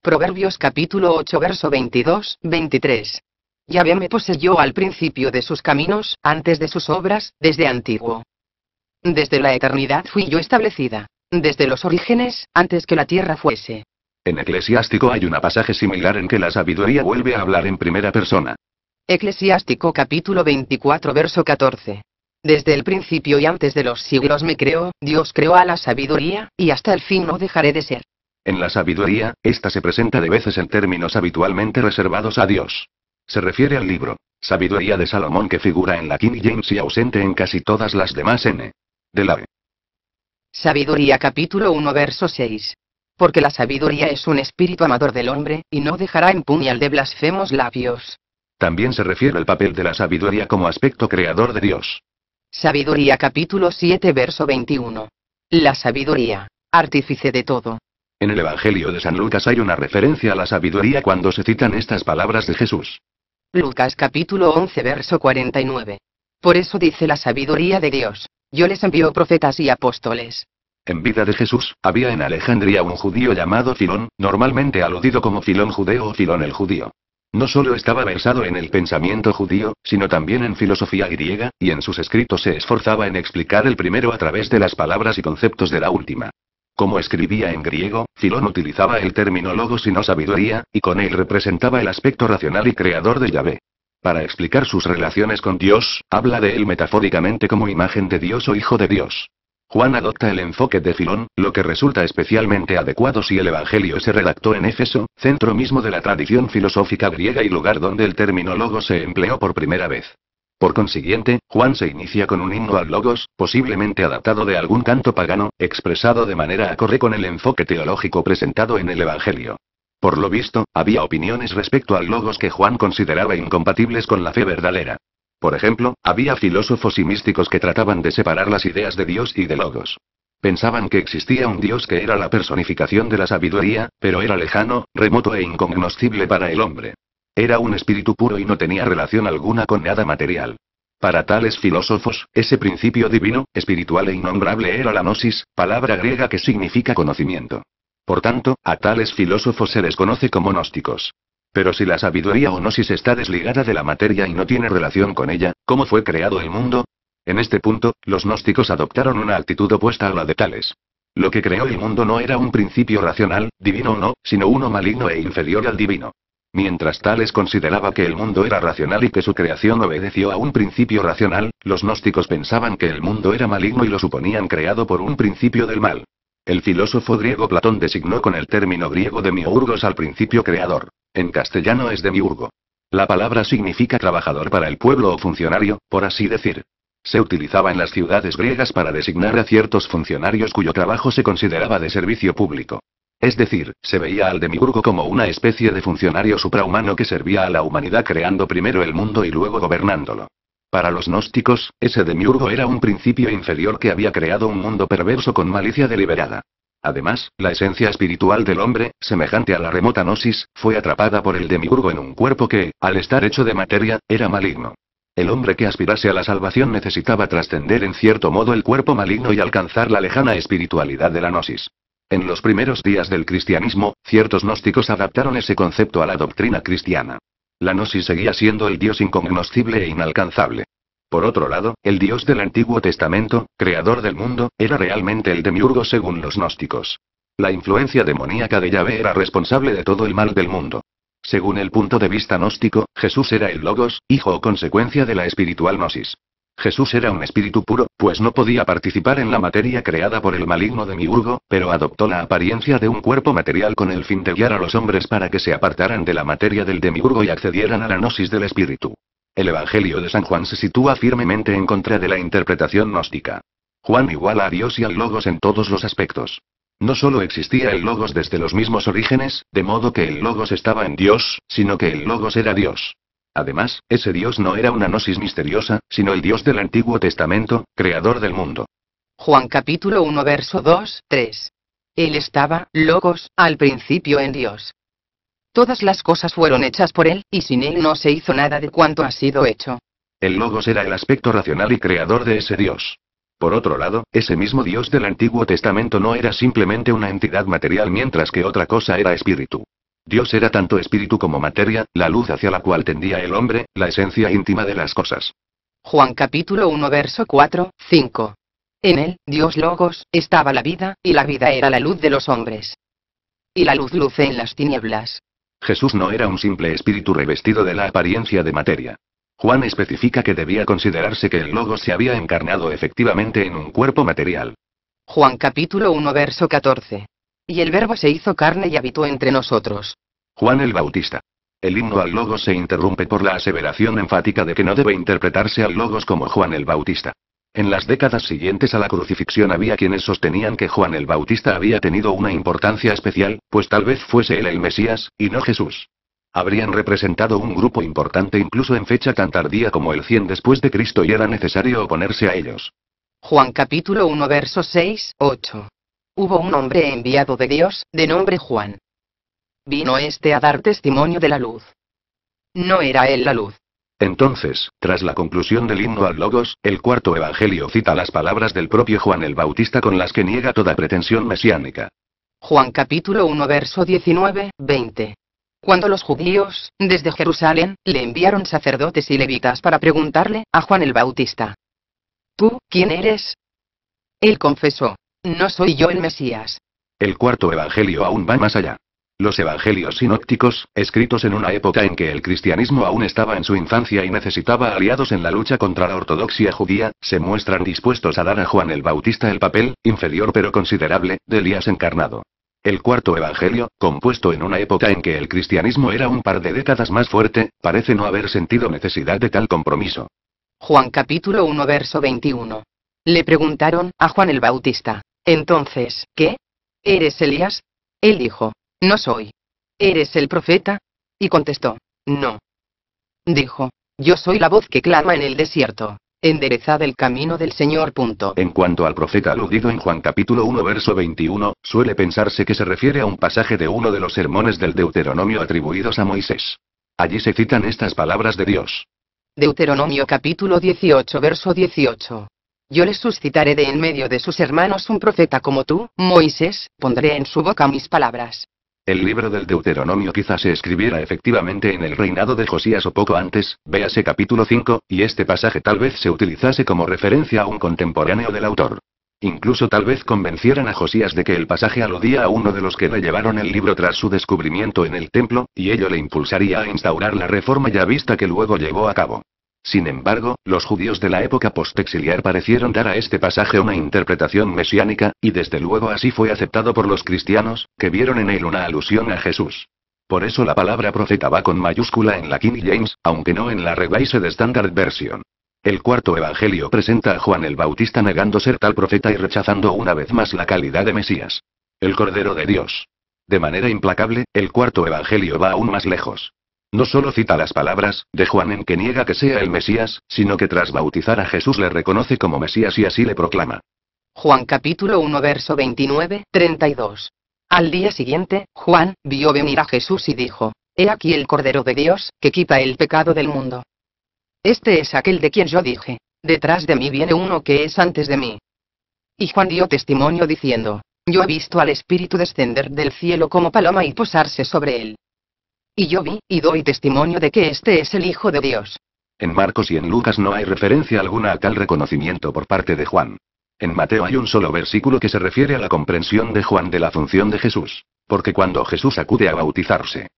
Proverbios capítulo 8 verso 22, 23. Yahvé me poseyó al principio de sus caminos, antes de sus obras, desde antiguo. Desde la eternidad fui yo establecida. Desde los orígenes, antes que la tierra fuese. En Eclesiástico hay una pasaje similar en que la sabiduría vuelve a hablar en primera persona. Eclesiástico capítulo 24 verso 14. Desde el principio y antes de los siglos me creó, Dios creó a la sabiduría, y hasta el fin no dejaré de ser. En la sabiduría, esta se presenta de veces en términos habitualmente reservados a Dios. Se refiere al libro Sabiduría de Salomón que figura en la King James y ausente en casi todas las demás N. E. De la e. Sabiduría capítulo 1 verso 6. Porque la sabiduría es un espíritu amador del hombre, y no dejará en puñal de blasfemos labios. También se refiere al papel de la sabiduría como aspecto creador de Dios. Sabiduría capítulo 7 verso 21. La sabiduría, artífice de todo. En el Evangelio de San Lucas hay una referencia a la sabiduría cuando se citan estas palabras de Jesús. Lucas capítulo 11 verso 49. Por eso dice la sabiduría de Dios, yo les envío profetas y apóstoles. En vida de Jesús, había en Alejandría un judío llamado Filón, normalmente aludido como Filón judeo o Filón el judío. No solo estaba versado en el pensamiento judío, sino también en filosofía griega, y en sus escritos se esforzaba en explicar el primero a través de las palabras y conceptos de la última. Como escribía en griego, Filón utilizaba el término logos y no sabiduría, y con él representaba el aspecto racional y creador de Yahvé. Para explicar sus relaciones con Dios, habla de él metafóricamente como imagen de Dios o hijo de Dios. Juan adopta el enfoque de Filón, lo que resulta especialmente adecuado si el Evangelio se redactó en Éfeso, centro mismo de la tradición filosófica griega y lugar donde el término logos se empleó por primera vez. Por consiguiente, Juan se inicia con un himno al logos, posiblemente adaptado de algún canto pagano, expresado de manera acorde con el enfoque teológico presentado en el Evangelio. Por lo visto, había opiniones respecto al logos que Juan consideraba incompatibles con la fe verdadera. Por ejemplo, había filósofos y místicos que trataban de separar las ideas de Dios y de Logos. Pensaban que existía un Dios que era la personificación de la sabiduría, pero era lejano, remoto e incognoscible para el hombre. Era un espíritu puro y no tenía relación alguna con nada material. Para tales filósofos, ese principio divino, espiritual e innombrable era la gnosis, palabra griega que significa conocimiento. Por tanto, a tales filósofos se les conoce como gnósticos. Pero si la sabiduría o no si se está desligada de la materia y no tiene relación con ella, ¿cómo fue creado el mundo? En este punto, los gnósticos adoptaron una actitud opuesta a la de Tales. Lo que creó el mundo no era un principio racional, divino o no, sino uno maligno e inferior al divino. Mientras Tales consideraba que el mundo era racional y que su creación obedeció a un principio racional, los gnósticos pensaban que el mundo era maligno y lo suponían creado por un principio del mal. El filósofo griego Platón designó con el término griego demiurgos al principio creador. En castellano es demiurgo. La palabra significa trabajador para el pueblo o funcionario, por así decir. Se utilizaba en las ciudades griegas para designar a ciertos funcionarios cuyo trabajo se consideraba de servicio público. Es decir, se veía al demiurgo como una especie de funcionario suprahumano que servía a la humanidad creando primero el mundo y luego gobernándolo. Para los gnósticos, ese demiurgo era un principio inferior que había creado un mundo perverso con malicia deliberada. Además, la esencia espiritual del hombre, semejante a la remota gnosis, fue atrapada por el demiurgo en un cuerpo que, al estar hecho de materia, era maligno. El hombre que aspirase a la salvación necesitaba trascender en cierto modo el cuerpo maligno y alcanzar la lejana espiritualidad de la gnosis. En los primeros días del cristianismo, ciertos gnósticos adaptaron ese concepto a la doctrina cristiana. La Gnosis seguía siendo el Dios incognoscible e inalcanzable. Por otro lado, el Dios del Antiguo Testamento, creador del mundo, era realmente el demiurgo según los gnósticos. La influencia demoníaca de Yahvé era responsable de todo el mal del mundo. Según el punto de vista gnóstico, Jesús era el Logos, hijo o consecuencia de la espiritual Gnosis. Jesús era un espíritu puro, pues no podía participar en la materia creada por el maligno de pero adoptó la apariencia de un cuerpo material con el fin de guiar a los hombres para que se apartaran de la materia del demiurgo y accedieran a la gnosis del espíritu. El Evangelio de San Juan se sitúa firmemente en contra de la interpretación gnóstica. Juan iguala a Dios y al Logos en todos los aspectos. No solo existía el Logos desde los mismos orígenes, de modo que el Logos estaba en Dios, sino que el Logos era Dios. Además, ese Dios no era una gnosis misteriosa, sino el Dios del Antiguo Testamento, creador del mundo. Juan capítulo 1 verso 2, 3. Él estaba, Logos, al principio en Dios. Todas las cosas fueron hechas por Él, y sin Él no se hizo nada de cuanto ha sido hecho. El logos era el aspecto racional y creador de ese Dios. Por otro lado, ese mismo Dios del Antiguo Testamento no era simplemente una entidad material mientras que otra cosa era espíritu. Dios era tanto espíritu como materia, la luz hacia la cual tendía el hombre, la esencia íntima de las cosas. Juan capítulo 1 verso 4, 5. En él, Dios Logos, estaba la vida, y la vida era la luz de los hombres. Y la luz luce en las tinieblas. Jesús no era un simple espíritu revestido de la apariencia de materia. Juan especifica que debía considerarse que el Logos se había encarnado efectivamente en un cuerpo material. Juan capítulo 1 verso 14. Y el verbo se hizo carne y habitó entre nosotros. Juan el Bautista. El himno al Logos se interrumpe por la aseveración enfática de que no debe interpretarse al Logos como Juan el Bautista. En las décadas siguientes a la crucifixión había quienes sostenían que Juan el Bautista había tenido una importancia especial, pues tal vez fuese él el Mesías, y no Jesús. Habrían representado un grupo importante incluso en fecha tan tardía como el 100 después de Cristo y era necesario oponerse a ellos. Juan capítulo 1 verso 6, 8. Hubo un hombre enviado de Dios, de nombre Juan. Vino este a dar testimonio de la luz. No era él la luz. Entonces, tras la conclusión del himno al Logos, el cuarto evangelio cita las palabras del propio Juan el Bautista con las que niega toda pretensión mesiánica. Juan capítulo 1 verso 19, 20. Cuando los judíos, desde Jerusalén, le enviaron sacerdotes y levitas para preguntarle a Juan el Bautista. ¿Tú, quién eres? Él confesó, no soy yo el Mesías. El cuarto evangelio aún va más allá. Los evangelios sinópticos, escritos en una época en que el cristianismo aún estaba en su infancia y necesitaba aliados en la lucha contra la ortodoxia judía, se muestran dispuestos a dar a Juan el Bautista el papel, inferior pero considerable, de Elías encarnado. El cuarto evangelio, compuesto en una época en que el cristianismo era un par de décadas más fuerte, parece no haber sentido necesidad de tal compromiso. Juan capítulo 1 verso 21. Le preguntaron, a Juan el Bautista, entonces, ¿qué? ¿Eres Elías? Él dijo, no soy. ¿Eres el profeta? Y contestó, no. Dijo, yo soy la voz que clama en el desierto. Enderezad el camino del Señor. En cuanto al profeta aludido en Juan capítulo 1 verso 21, suele pensarse que se refiere a un pasaje de uno de los sermones del Deuteronomio atribuidos a Moisés. Allí se citan estas palabras de Dios. Deuteronomio capítulo 18 verso 18. Yo les suscitaré de en medio de sus hermanos un profeta como tú, Moisés, pondré en su boca mis palabras. El libro del Deuteronomio quizás se escribiera efectivamente en el reinado de Josías o poco antes, véase capítulo 5, y este pasaje tal vez se utilizase como referencia a un contemporáneo del autor. Incluso tal vez convencieran a Josías de que el pasaje aludía a uno de los que le llevaron el libro tras su descubrimiento en el templo, y ello le impulsaría a instaurar la reforma ya vista que luego llevó a cabo. Sin embargo, los judíos de la época postexiliar parecieron dar a este pasaje una interpretación mesiánica, y desde luego así fue aceptado por los cristianos, que vieron en él una alusión a Jesús. Por eso la palabra profeta va con mayúscula en la King James, aunque no en la Revised Standard Version. El cuarto evangelio presenta a Juan el Bautista negando ser tal profeta y rechazando una vez más la calidad de Mesías. El Cordero de Dios. De manera implacable, el cuarto evangelio va aún más lejos. No solo cita las palabras de Juan en que niega que sea el Mesías, sino que tras bautizar a Jesús le reconoce como Mesías y así le proclama. Juan capítulo 1 verso 29, 32. Al día siguiente, Juan vio venir a Jesús y dijo, He aquí el Cordero de Dios, que quita el pecado del mundo. Este es aquel de quien yo dije, detrás de mí viene uno que es antes de mí. Y Juan dio testimonio diciendo, Yo he visto al Espíritu descender del cielo como paloma y posarse sobre él. Y yo vi, y doy testimonio de que este es el Hijo de Dios. En Marcos y en Lucas no hay referencia alguna a tal reconocimiento por parte de Juan. En Mateo hay un solo versículo que se refiere a la comprensión de Juan de la función de Jesús, porque cuando Jesús acude a bautizarse.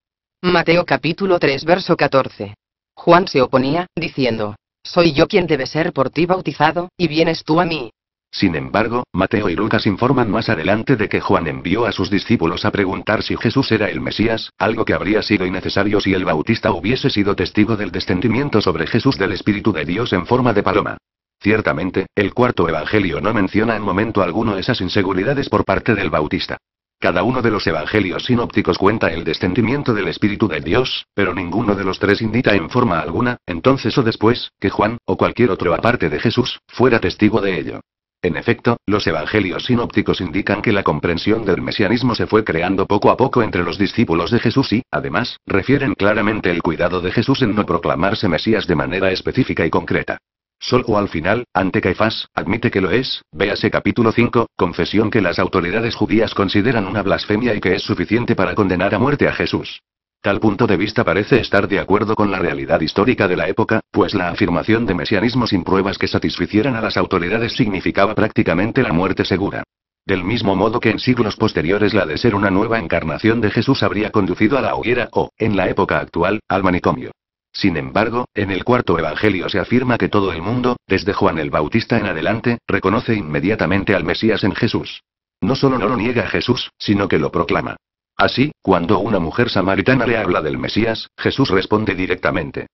Mateo capítulo 3 verso 14. Juan se oponía, diciendo, Soy yo quien debe ser por ti bautizado, y vienes tú a mí. Sin embargo, Mateo y Lucas informan más adelante de que Juan envió a sus discípulos a preguntar si Jesús era el Mesías, algo que habría sido innecesario si el Bautista hubiese sido testigo del descendimiento sobre Jesús del Espíritu de Dios en forma de paloma. Ciertamente, el cuarto Evangelio no menciona en momento alguno esas inseguridades por parte del Bautista. Cada uno de los evangelios sinópticos cuenta el descendimiento del Espíritu de Dios, pero ninguno de los tres indica en forma alguna, entonces o después, que Juan, o cualquier otro aparte de Jesús, fuera testigo de ello. En efecto, los evangelios sinópticos indican que la comprensión del mesianismo se fue creando poco a poco entre los discípulos de Jesús y, además, refieren claramente el cuidado de Jesús en no proclamarse Mesías de manera específica y concreta. Solo al final, ante Caifás, admite que lo es, véase capítulo 5, confesión que las autoridades judías consideran una blasfemia y que es suficiente para condenar a muerte a Jesús. Tal punto de vista parece estar de acuerdo con la realidad histórica de la época, pues la afirmación de mesianismo sin pruebas que satisficieran a las autoridades significaba prácticamente la muerte segura. Del mismo modo que en siglos posteriores la de ser una nueva encarnación de Jesús habría conducido a la hoguera o, en la época actual, al manicomio. Sin embargo, en el cuarto Evangelio se afirma que todo el mundo, desde Juan el Bautista en adelante, reconoce inmediatamente al Mesías en Jesús. No solo no lo niega Jesús, sino que lo proclama. Así, cuando una mujer samaritana le habla del Mesías, Jesús responde directamente.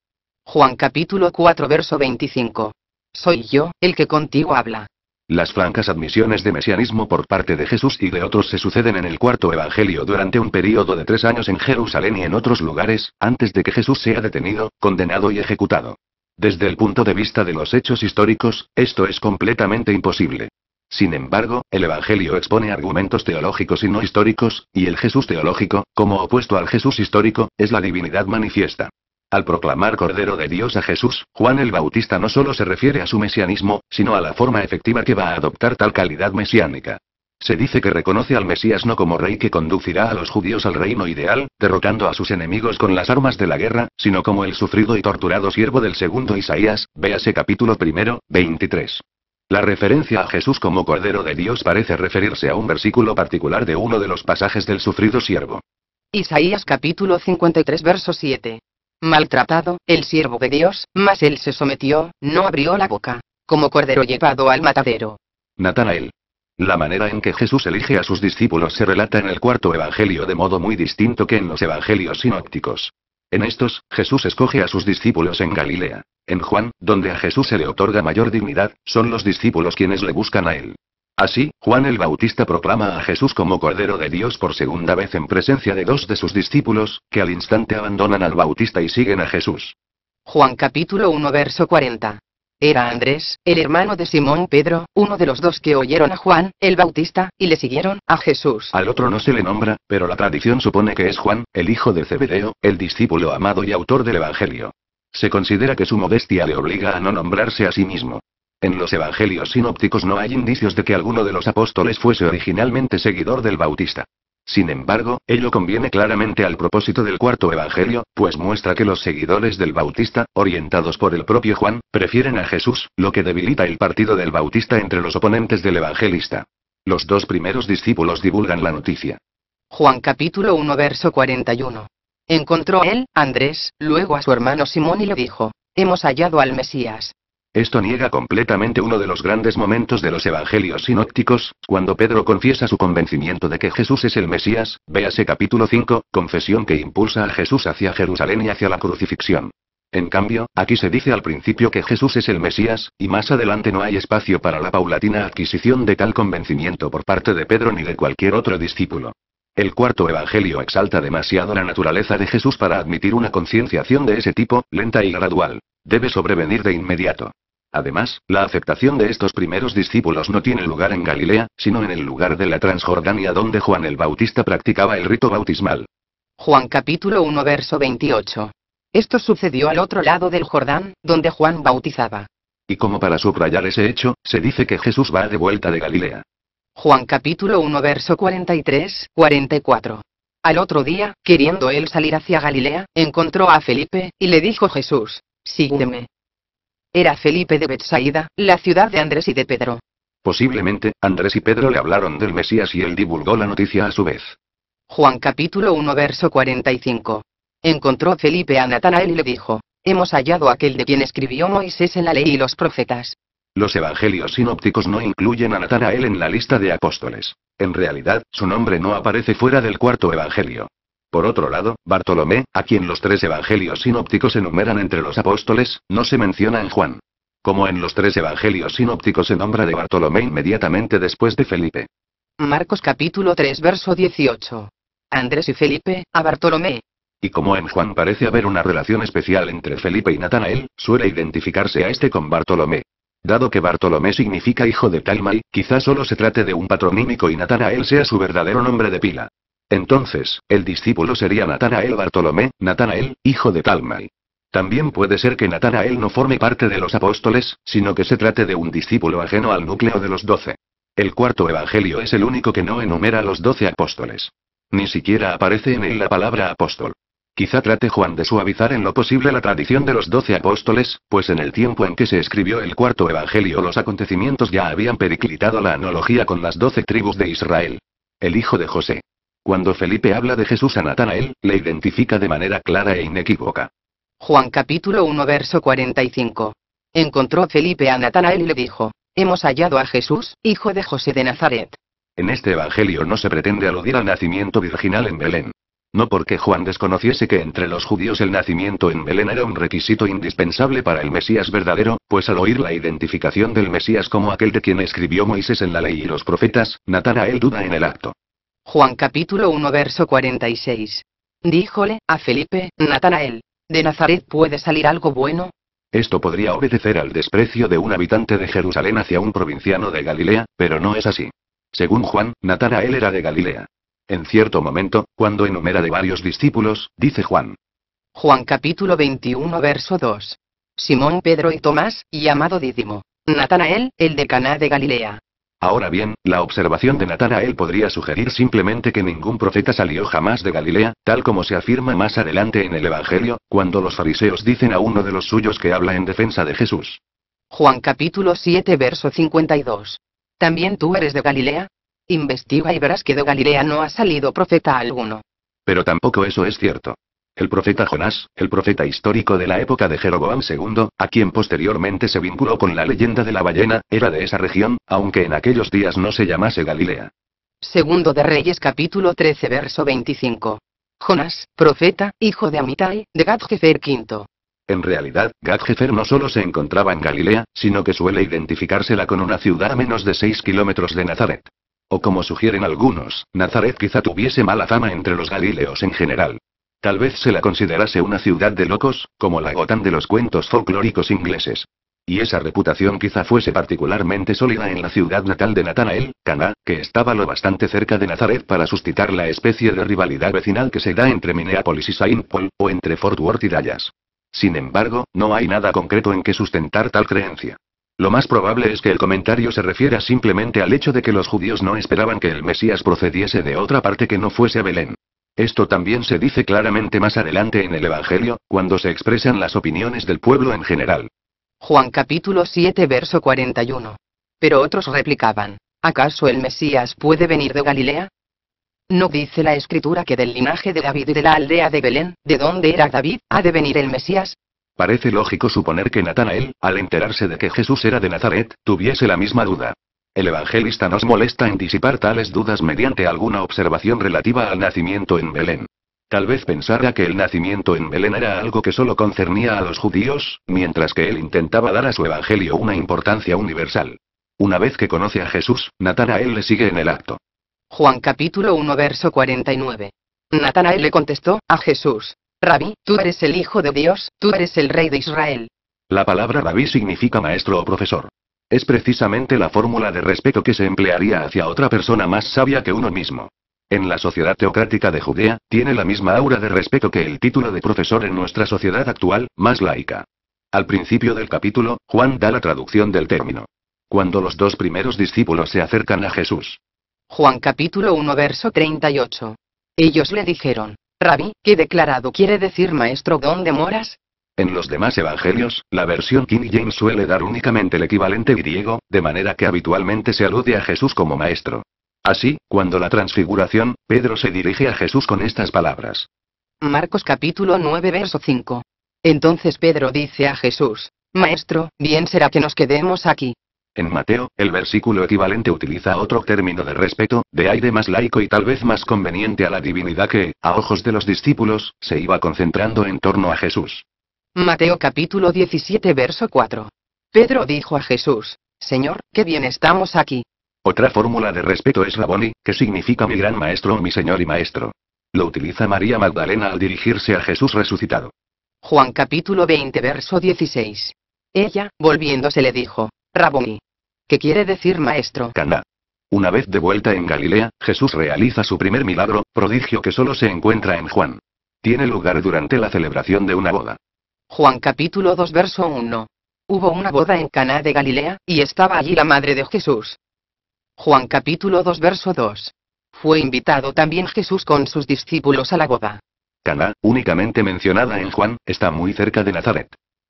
Juan capítulo 4 verso 25. Soy yo, el que contigo habla. Las francas admisiones de mesianismo por parte de Jesús y de otros se suceden en el cuarto evangelio durante un período de tres años en Jerusalén y en otros lugares, antes de que Jesús sea detenido, condenado y ejecutado. Desde el punto de vista de los hechos históricos, esto es completamente imposible. Sin embargo, el Evangelio expone argumentos teológicos y no históricos, y el Jesús teológico, como opuesto al Jesús histórico, es la divinidad manifiesta. Al proclamar Cordero de Dios a Jesús, Juan el Bautista no solo se refiere a su mesianismo, sino a la forma efectiva que va a adoptar tal calidad mesiánica. Se dice que reconoce al Mesías no como rey que conducirá a los judíos al reino ideal, derrotando a sus enemigos con las armas de la guerra, sino como el sufrido y torturado siervo del segundo Isaías, véase capítulo primero, 23. La referencia a Jesús como Cordero de Dios parece referirse a un versículo particular de uno de los pasajes del sufrido siervo. Isaías capítulo 53 verso 7. Maltratado, el siervo de Dios, mas él se sometió, no abrió la boca, como cordero llevado al matadero. Natanael. La manera en que Jesús elige a sus discípulos se relata en el cuarto evangelio de modo muy distinto que en los evangelios sinópticos. En estos, Jesús escoge a sus discípulos en Galilea. En Juan, donde a Jesús se le otorga mayor dignidad, son los discípulos quienes le buscan a él. Así, Juan el Bautista proclama a Jesús como Cordero de Dios por segunda vez en presencia de dos de sus discípulos, que al instante abandonan al Bautista y siguen a Jesús. Juan capítulo 1 verso 40. Era Andrés, el hermano de Simón Pedro, uno de los dos que oyeron a Juan, el Bautista, y le siguieron, a Jesús. Al otro no se le nombra, pero la tradición supone que es Juan, el hijo de Zebedeo, el discípulo amado y autor del Evangelio. Se considera que su modestia le obliga a no nombrarse a sí mismo. En los evangelios sinópticos no hay indicios de que alguno de los apóstoles fuese originalmente seguidor del Bautista. Sin embargo, ello conviene claramente al propósito del cuarto Evangelio, pues muestra que los seguidores del Bautista, orientados por el propio Juan, prefieren a Jesús, lo que debilita el partido del Bautista entre los oponentes del Evangelista. Los dos primeros discípulos divulgan la noticia. Juan capítulo 1 verso 41. Encontró él, Andrés, luego a su hermano Simón y le dijo, Hemos hallado al Mesías. Esto niega completamente uno de los grandes momentos de los evangelios sinópticos, cuando Pedro confiesa su convencimiento de que Jesús es el Mesías, véase capítulo 5, confesión que impulsa a Jesús hacia Jerusalén y hacia la crucifixión. En cambio, aquí se dice al principio que Jesús es el Mesías, y más adelante no hay espacio para la paulatina adquisición de tal convencimiento por parte de Pedro ni de cualquier otro discípulo. El cuarto evangelio exalta demasiado la naturaleza de Jesús para admitir una concienciación de ese tipo, lenta y gradual. Debe sobrevenir de inmediato. Además, la aceptación de estos primeros discípulos no tiene lugar en Galilea, sino en el lugar de la Transjordania donde Juan el Bautista practicaba el rito bautismal. Juan capítulo 1 verso 28. Esto sucedió al otro lado del Jordán, donde Juan bautizaba. Y como para subrayar ese hecho, se dice que Jesús va de vuelta de Galilea. Juan capítulo 1 verso 43, 44. Al otro día, queriendo él salir hacia Galilea, encontró a Felipe, y le dijo Jesús, sígueme. Era Felipe de Betsaida, la ciudad de Andrés y de Pedro. Posiblemente, Andrés y Pedro le hablaron del Mesías y él divulgó la noticia a su vez. Juan capítulo 1 verso 45. Encontró Felipe a Natanael y le dijo, Hemos hallado aquel de quien escribió Moisés en la ley y los profetas. Los evangelios sinópticos no incluyen a Natanael en la lista de apóstoles. En realidad, su nombre no aparece fuera del cuarto evangelio. Por otro lado, Bartolomé, a quien los tres evangelios sinópticos enumeran entre los apóstoles, no se menciona en Juan. Como en los tres evangelios sinópticos se nombra de Bartolomé inmediatamente después de Felipe. Marcos capítulo 3 verso 18. Andrés y Felipe, a Bartolomé. Y como en Juan parece haber una relación especial entre Felipe y Natanael, suele identificarse a este con Bartolomé. Dado que Bartolomé significa hijo de Talmai, quizás solo se trate de un patronímico y Natanael sea su verdadero nombre de pila. Entonces, el discípulo sería Natanael Bartolomé, Natanael, hijo de Talmai. También puede ser que Natanael no forme parte de los apóstoles, sino que se trate de un discípulo ajeno al núcleo de los doce. El cuarto evangelio es el único que no enumera los doce apóstoles. Ni siquiera aparece en él la palabra apóstol. Quizá trate Juan de suavizar en lo posible la tradición de los doce apóstoles, pues en el tiempo en que se escribió el cuarto evangelio los acontecimientos ya habían periclitado la analogía con las doce tribus de Israel. El hijo de José, cuando Felipe habla de Jesús a Natanael, le identifica de manera clara e inequívoca. Juan capítulo 1 verso 45. Encontró Felipe a Natanael y le dijo, Hemos hallado a Jesús, hijo de José de Nazaret. En este Evangelio no se pretende aludir al nacimiento virginal en Belén. No porque Juan desconociese que entre los judíos el nacimiento en Belén era un requisito indispensable para el Mesías verdadero, pues al oír la identificación del Mesías como aquel de quien escribió Moisés en la ley y los profetas, Natanael duda en el acto. Juan capítulo 1 verso 46. Díjole, a Felipe, Natanael, ¿de Nazaret puede salir algo bueno? Esto podría obedecer al desprecio de un habitante de Jerusalén hacia un provinciano de Galilea, pero no es así. Según Juan, Natanael era de Galilea. En cierto momento, cuando enumera de varios discípulos, dice Juan. Juan capítulo 21 verso 2. Simón Pedro y Tomás, llamado Dídimo. Natanael, el de Caná de Galilea, Ahora bien, la observación de Natanael podría sugerir simplemente que ningún profeta salió jamás de Galilea, tal como se afirma más adelante en el Evangelio, cuando los fariseos dicen a uno de los suyos que habla en defensa de Jesús. Juan capítulo 7 verso 52. ¿También tú eres de Galilea? Investiga y verás que de Galilea no ha salido profeta alguno. Pero tampoco eso es cierto. El profeta Jonás, el profeta histórico de la época de Jeroboam II, a quien posteriormente se vinculó con la leyenda de la ballena, era de esa región, aunque en aquellos días no se llamase Galilea. Segundo de Reyes capítulo 13 verso 25. Jonás, profeta, hijo de Amitai, de Gadjefer V. En realidad, Gadjefer no solo se encontraba en Galilea, sino que suele identificársela con una ciudad a menos de 6 kilómetros de Nazaret. O como sugieren algunos, Nazaret quizá tuviese mala fama entre los galileos en general. Tal vez se la considerase una ciudad de locos, como la Gotham de los cuentos folclóricos ingleses. Y esa reputación quizá fuese particularmente sólida en la ciudad natal de Natanael, Cana, que estaba lo bastante cerca de Nazaret para suscitar la especie de rivalidad vecinal que se da entre Minneapolis y Saint Paul, o entre Fort Worth y Dallas. Sin embargo, no hay nada concreto en que sustentar tal creencia. Lo más probable es que el comentario se refiera simplemente al hecho de que los judíos no esperaban que el Mesías procediese de otra parte que no fuese Belén. Esto también se dice claramente más adelante en el Evangelio, cuando se expresan las opiniones del pueblo en general. Juan capítulo 7 verso 41. Pero otros replicaban, ¿acaso el Mesías puede venir de Galilea? ¿No dice la escritura que del linaje de David y de la aldea de Belén, de donde era David, ha de venir el Mesías? Parece lógico suponer que Natanael, al enterarse de que Jesús era de Nazaret, tuviese la misma duda. El evangelista nos molesta en disipar tales dudas mediante alguna observación relativa al nacimiento en Belén. Tal vez pensara que el nacimiento en Belén era algo que solo concernía a los judíos, mientras que él intentaba dar a su evangelio una importancia universal. Una vez que conoce a Jesús, Natanael le sigue en el acto. Juan capítulo 1 verso 49. Natanael le contestó, a Jesús, Rabí, tú eres el Hijo de Dios, tú eres el Rey de Israel. La palabra rabí significa maestro o profesor. Es precisamente la fórmula de respeto que se emplearía hacia otra persona más sabia que uno mismo. En la sociedad teocrática de Judea, tiene la misma aura de respeto que el título de profesor en nuestra sociedad actual, más laica. Al principio del capítulo, Juan da la traducción del término. Cuando los dos primeros discípulos se acercan a Jesús. Juan capítulo 1 verso 38. Ellos le dijeron, Rabí, ¿qué declarado quiere decir maestro, ¿dónde moras? En los demás evangelios, la versión King James suele dar únicamente el equivalente griego, de manera que habitualmente se alude a Jesús como maestro. Así, cuando la transfiguración, Pedro se dirige a Jesús con estas palabras. Marcos capítulo 9 verso 5. Entonces Pedro dice a Jesús, Maestro, bien será que nos quedemos aquí. En Mateo, el versículo equivalente utiliza otro término de respeto, de aire más laico y tal vez más conveniente a la divinidad que, a ojos de los discípulos, se iba concentrando en torno a Jesús. Mateo capítulo 17 verso 4. Pedro dijo a Jesús, Señor, qué bien estamos aquí. Otra fórmula de respeto es Raboni, que significa mi gran maestro o mi señor y maestro. Lo utiliza María Magdalena al dirigirse a Jesús resucitado. Juan capítulo 20 verso 16. Ella, volviéndose le dijo, Raboni. ¿Qué quiere decir maestro? Cana. Una vez de vuelta en Galilea, Jesús realiza su primer milagro, prodigio que solo se encuentra en Juan. Tiene lugar durante la celebración de una boda. Juan capítulo 2 verso 1. Hubo una boda en Caná de Galilea, y estaba allí la madre de Jesús. Juan capítulo 2 verso 2. Fue invitado también Jesús con sus discípulos a la boda. Caná, únicamente mencionada en Juan, está muy cerca de Nazaret.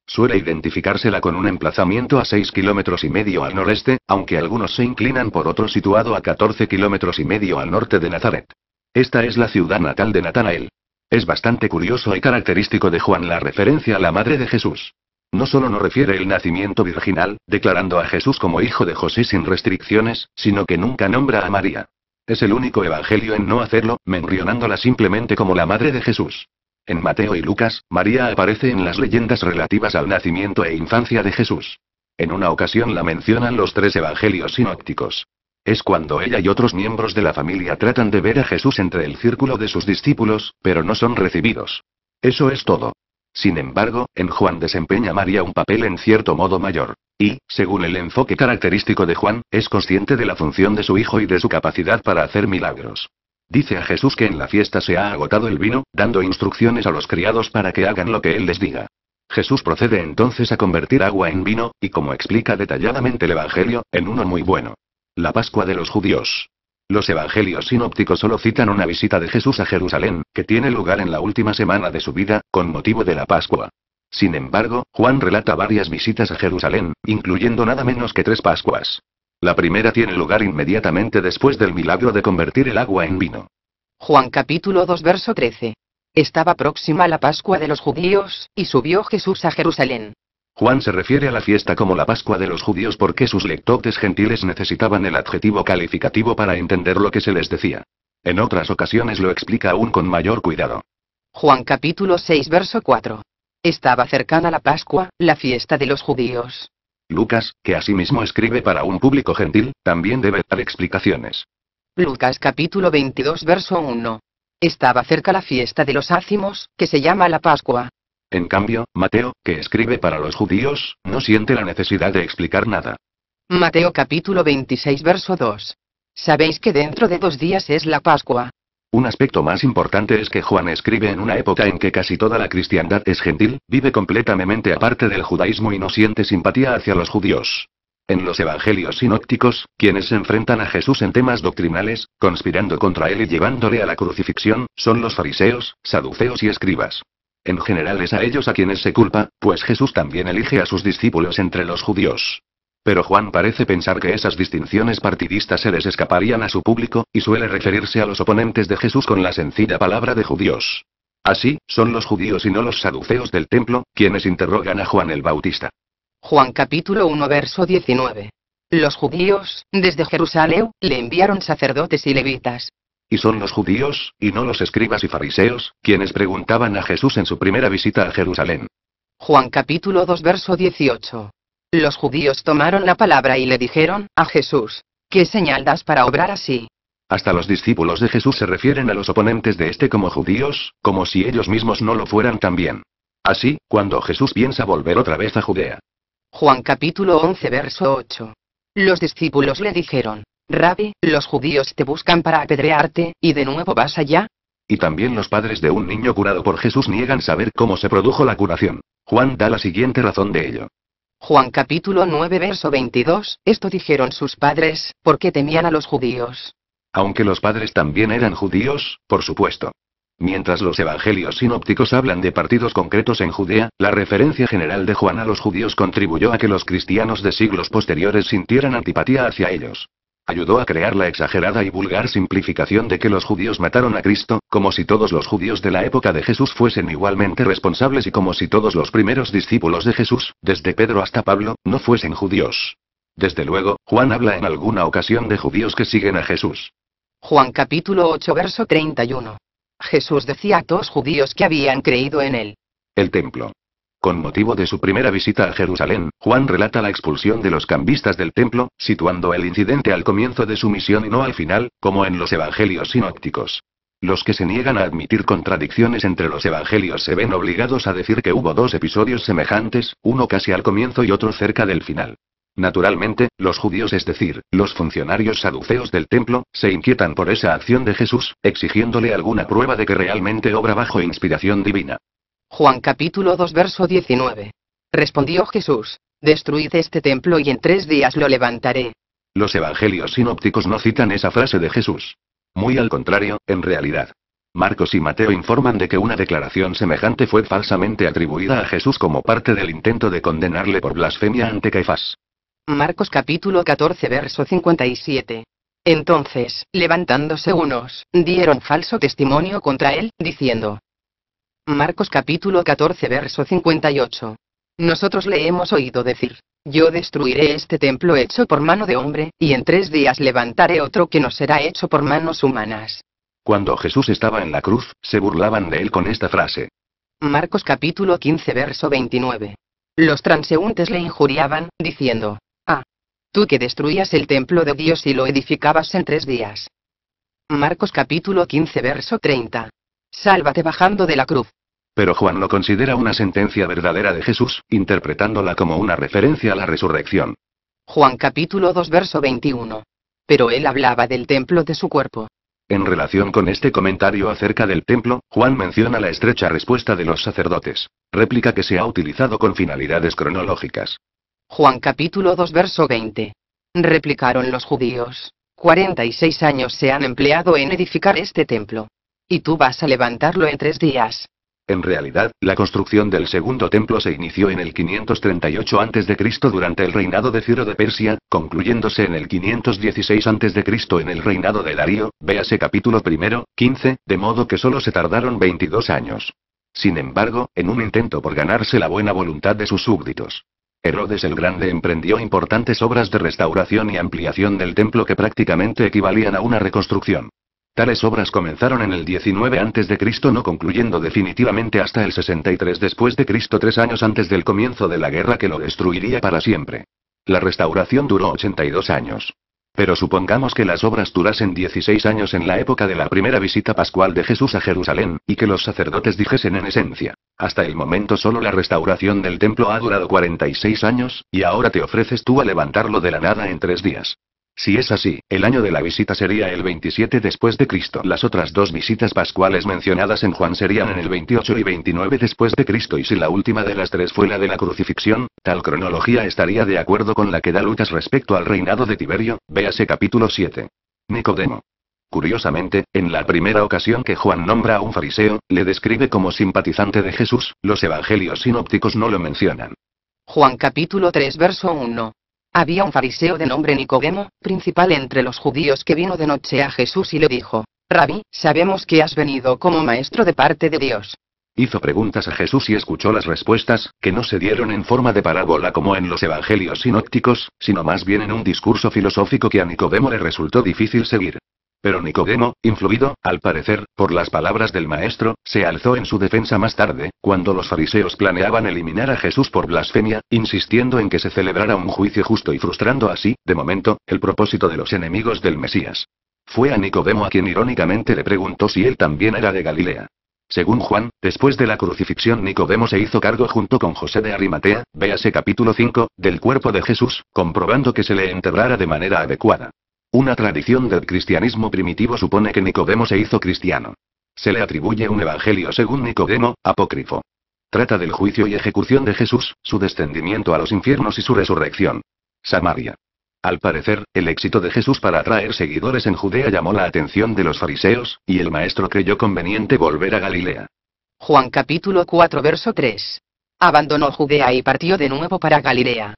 Suele identificársela con un emplazamiento a 6 kilómetros y medio al noreste, aunque algunos se inclinan por otro situado a 14 kilómetros y medio al norte de Nazaret. Esta es la ciudad natal de Natanael. Es bastante curioso y característico de Juan la referencia a la madre de Jesús. No solo no refiere el nacimiento virginal, declarando a Jesús como hijo de José sin restricciones, sino que nunca nombra a María. Es el único evangelio en no hacerlo, mencionándola simplemente como la madre de Jesús. En Mateo y Lucas, María aparece en las leyendas relativas al nacimiento e infancia de Jesús. En una ocasión la mencionan los tres evangelios sinópticos. Es cuando ella y otros miembros de la familia tratan de ver a Jesús entre el círculo de sus discípulos, pero no son recibidos. Eso es todo. Sin embargo, en Juan desempeña María un papel en cierto modo mayor. Y, según el enfoque característico de Juan, es consciente de la función de su hijo y de su capacidad para hacer milagros. Dice a Jesús que en la fiesta se ha agotado el vino, dando instrucciones a los criados para que hagan lo que él les diga. Jesús procede entonces a convertir agua en vino, y como explica detalladamente el Evangelio, en uno muy bueno. La Pascua de los judíos. Los evangelios sinópticos solo citan una visita de Jesús a Jerusalén, que tiene lugar en la última semana de su vida, con motivo de la Pascua. Sin embargo, Juan relata varias visitas a Jerusalén, incluyendo nada menos que tres Pascuas. La primera tiene lugar inmediatamente después del milagro de convertir el agua en vino. Juan capítulo 2 verso 13. Estaba próxima la Pascua de los judíos, y subió Jesús a Jerusalén. Juan se refiere a la fiesta como la Pascua de los judíos porque sus lectores gentiles necesitaban el adjetivo calificativo para entender lo que se les decía. En otras ocasiones lo explica aún con mayor cuidado. Juan capítulo 6 verso 4. Estaba cercana la Pascua, la fiesta de los judíos. Lucas, que asimismo escribe para un público gentil, también debe dar explicaciones. Lucas capítulo 22 verso 1. Estaba cerca la fiesta de los ácimos, que se llama la Pascua. En cambio, Mateo, que escribe para los judíos, no siente la necesidad de explicar nada. Mateo capítulo 26 verso 2. Sabéis que dentro de dos días es la Pascua. Un aspecto más importante es que Juan escribe en una época en que casi toda la cristiandad es gentil, vive completamente aparte del judaísmo y no siente simpatía hacia los judíos. En los evangelios sinópticos, quienes se enfrentan a Jesús en temas doctrinales, conspirando contra él y llevándole a la crucifixión, son los fariseos, saduceos y escribas. En general es a ellos a quienes se culpa, pues Jesús también elige a sus discípulos entre los judíos. Pero Juan parece pensar que esas distinciones partidistas se les escaparían a su público, y suele referirse a los oponentes de Jesús con la sencilla palabra de judíos. Así, son los judíos y no los saduceos del templo, quienes interrogan a Juan el Bautista. Juan capítulo 1 verso 19. Los judíos, desde Jerusalén, le enviaron sacerdotes y levitas, y son los judíos, y no los escribas y fariseos, quienes preguntaban a Jesús en su primera visita a Jerusalén. Juan capítulo 2 verso 18. Los judíos tomaron la palabra y le dijeron, a Jesús, ¿qué señal das para obrar así? Hasta los discípulos de Jesús se refieren a los oponentes de este como judíos, como si ellos mismos no lo fueran también. Así, cuando Jesús piensa volver otra vez a Judea. Juan capítulo 11 verso 8. Los discípulos le dijeron, Rabbi, los judíos te buscan para apedrearte, y de nuevo vas allá. Y también los padres de un niño curado por Jesús niegan saber cómo se produjo la curación. Juan da la siguiente razón de ello. Juan capítulo 9 verso 22, esto dijeron sus padres, porque temían a los judíos. Aunque los padres también eran judíos, por supuesto. Mientras los evangelios sinópticos hablan de partidos concretos en Judea, la referencia general de Juan a los judíos contribuyó a que los cristianos de siglos posteriores sintieran antipatía hacia ellos. Ayudó a crear la exagerada y vulgar simplificación de que los judíos mataron a Cristo, como si todos los judíos de la época de Jesús fuesen igualmente responsables y como si todos los primeros discípulos de Jesús, desde Pedro hasta Pablo, no fuesen judíos. Desde luego, Juan habla en alguna ocasión de judíos que siguen a Jesús. Juan capítulo 8 verso 31. Jesús decía a todos judíos que habían creído en él. El templo, con motivo de su primera visita a Jerusalén, Juan relata la expulsión de los cambistas del templo, situando el incidente al comienzo de su misión y no al final, como en los evangelios sinópticos. Los que se niegan a admitir contradicciones entre los evangelios se ven obligados a decir que hubo dos episodios semejantes, uno casi al comienzo y otro cerca del final. Naturalmente, los judíos, es decir, los funcionarios saduceos del templo, se inquietan por esa acción de Jesús, exigiéndole alguna prueba de que realmente obra bajo inspiración divina. Juan capítulo 2 verso 19. Respondió Jesús, destruid este templo y en tres días lo levantaré. Los evangelios sinópticos no citan esa frase de Jesús. Muy al contrario, en realidad. Marcos y Mateo informan de que una declaración semejante fue falsamente atribuida a Jesús como parte del intento de condenarle por blasfemia ante Caifás. Marcos capítulo 14 verso 57. Entonces, levantándose unos, dieron falso testimonio contra él, diciendo, Marcos capítulo 14 verso 58. Nosotros le hemos oído decir, yo destruiré este templo hecho por mano de hombre, y en tres días levantaré otro que no será hecho por manos humanas. Cuando Jesús estaba en la cruz, se burlaban de él con esta frase. Marcos capítulo 15 verso 29. Los transeúntes le injuriaban, diciendo, Ah, tú que destruías el templo de Dios y lo edificabas en tres días. Marcos capítulo 15 verso 30. Sálvate bajando de la cruz. Pero Juan lo considera una sentencia verdadera de Jesús, interpretándola como una referencia a la resurrección. Juan capítulo 2 verso 21. Pero él hablaba del templo de su cuerpo. En relación con este comentario acerca del templo, Juan menciona la estrecha respuesta de los sacerdotes, réplica que se ha utilizado con finalidades cronológicas. Juan capítulo 2 verso 20. Replicaron los judíos. 46 años se han empleado en edificar este templo. Y tú vas a levantarlo en tres días. En realidad, la construcción del segundo templo se inició en el 538 a.C. durante el reinado de Ciro de Persia, concluyéndose en el 516 a.C. en el reinado de Darío, véase capítulo primero, 15, de modo que solo se tardaron 22 años. Sin embargo, en un intento por ganarse la buena voluntad de sus súbditos, Herodes el Grande emprendió importantes obras de restauración y ampliación del templo que prácticamente equivalían a una reconstrucción. Tales obras comenzaron en el 19 Cristo, no concluyendo definitivamente hasta el 63 después de Cristo tres años antes del comienzo de la guerra que lo destruiría para siempre. La restauración duró 82 años. Pero supongamos que las obras durasen 16 años en la época de la primera visita pascual de Jesús a Jerusalén, y que los sacerdotes dijesen en esencia, hasta el momento solo la restauración del templo ha durado 46 años, y ahora te ofreces tú a levantarlo de la nada en tres días. Si es así, el año de la visita sería el 27 después de Cristo. Las otras dos visitas pascuales mencionadas en Juan serían en el 28 y 29 después de Cristo y si la última de las tres fue la de la crucifixión, tal cronología estaría de acuerdo con la que da Lucas respecto al reinado de Tiberio, véase capítulo 7. Nicodemo. Curiosamente, en la primera ocasión que Juan nombra a un fariseo, le describe como simpatizante de Jesús, los evangelios sinópticos no lo mencionan. Juan capítulo 3 verso 1. Había un fariseo de nombre Nicodemo, principal entre los judíos que vino de noche a Jesús y le dijo, Rabí, sabemos que has venido como maestro de parte de Dios. Hizo preguntas a Jesús y escuchó las respuestas, que no se dieron en forma de parábola como en los evangelios sinópticos, sino más bien en un discurso filosófico que a Nicodemo le resultó difícil seguir. Pero Nicodemo, influido, al parecer, por las palabras del maestro, se alzó en su defensa más tarde, cuando los fariseos planeaban eliminar a Jesús por blasfemia, insistiendo en que se celebrara un juicio justo y frustrando así, de momento, el propósito de los enemigos del Mesías. Fue a Nicodemo a quien irónicamente le preguntó si él también era de Galilea. Según Juan, después de la crucifixión Nicodemo se hizo cargo junto con José de Arimatea, véase capítulo 5, del cuerpo de Jesús, comprobando que se le enterrara de manera adecuada. Una tradición del cristianismo primitivo supone que Nicodemo se hizo cristiano. Se le atribuye un evangelio según Nicodemo, apócrifo. Trata del juicio y ejecución de Jesús, su descendimiento a los infiernos y su resurrección. Samaria. Al parecer, el éxito de Jesús para atraer seguidores en Judea llamó la atención de los fariseos, y el maestro creyó conveniente volver a Galilea. Juan capítulo 4 verso 3. Abandonó Judea y partió de nuevo para Galilea.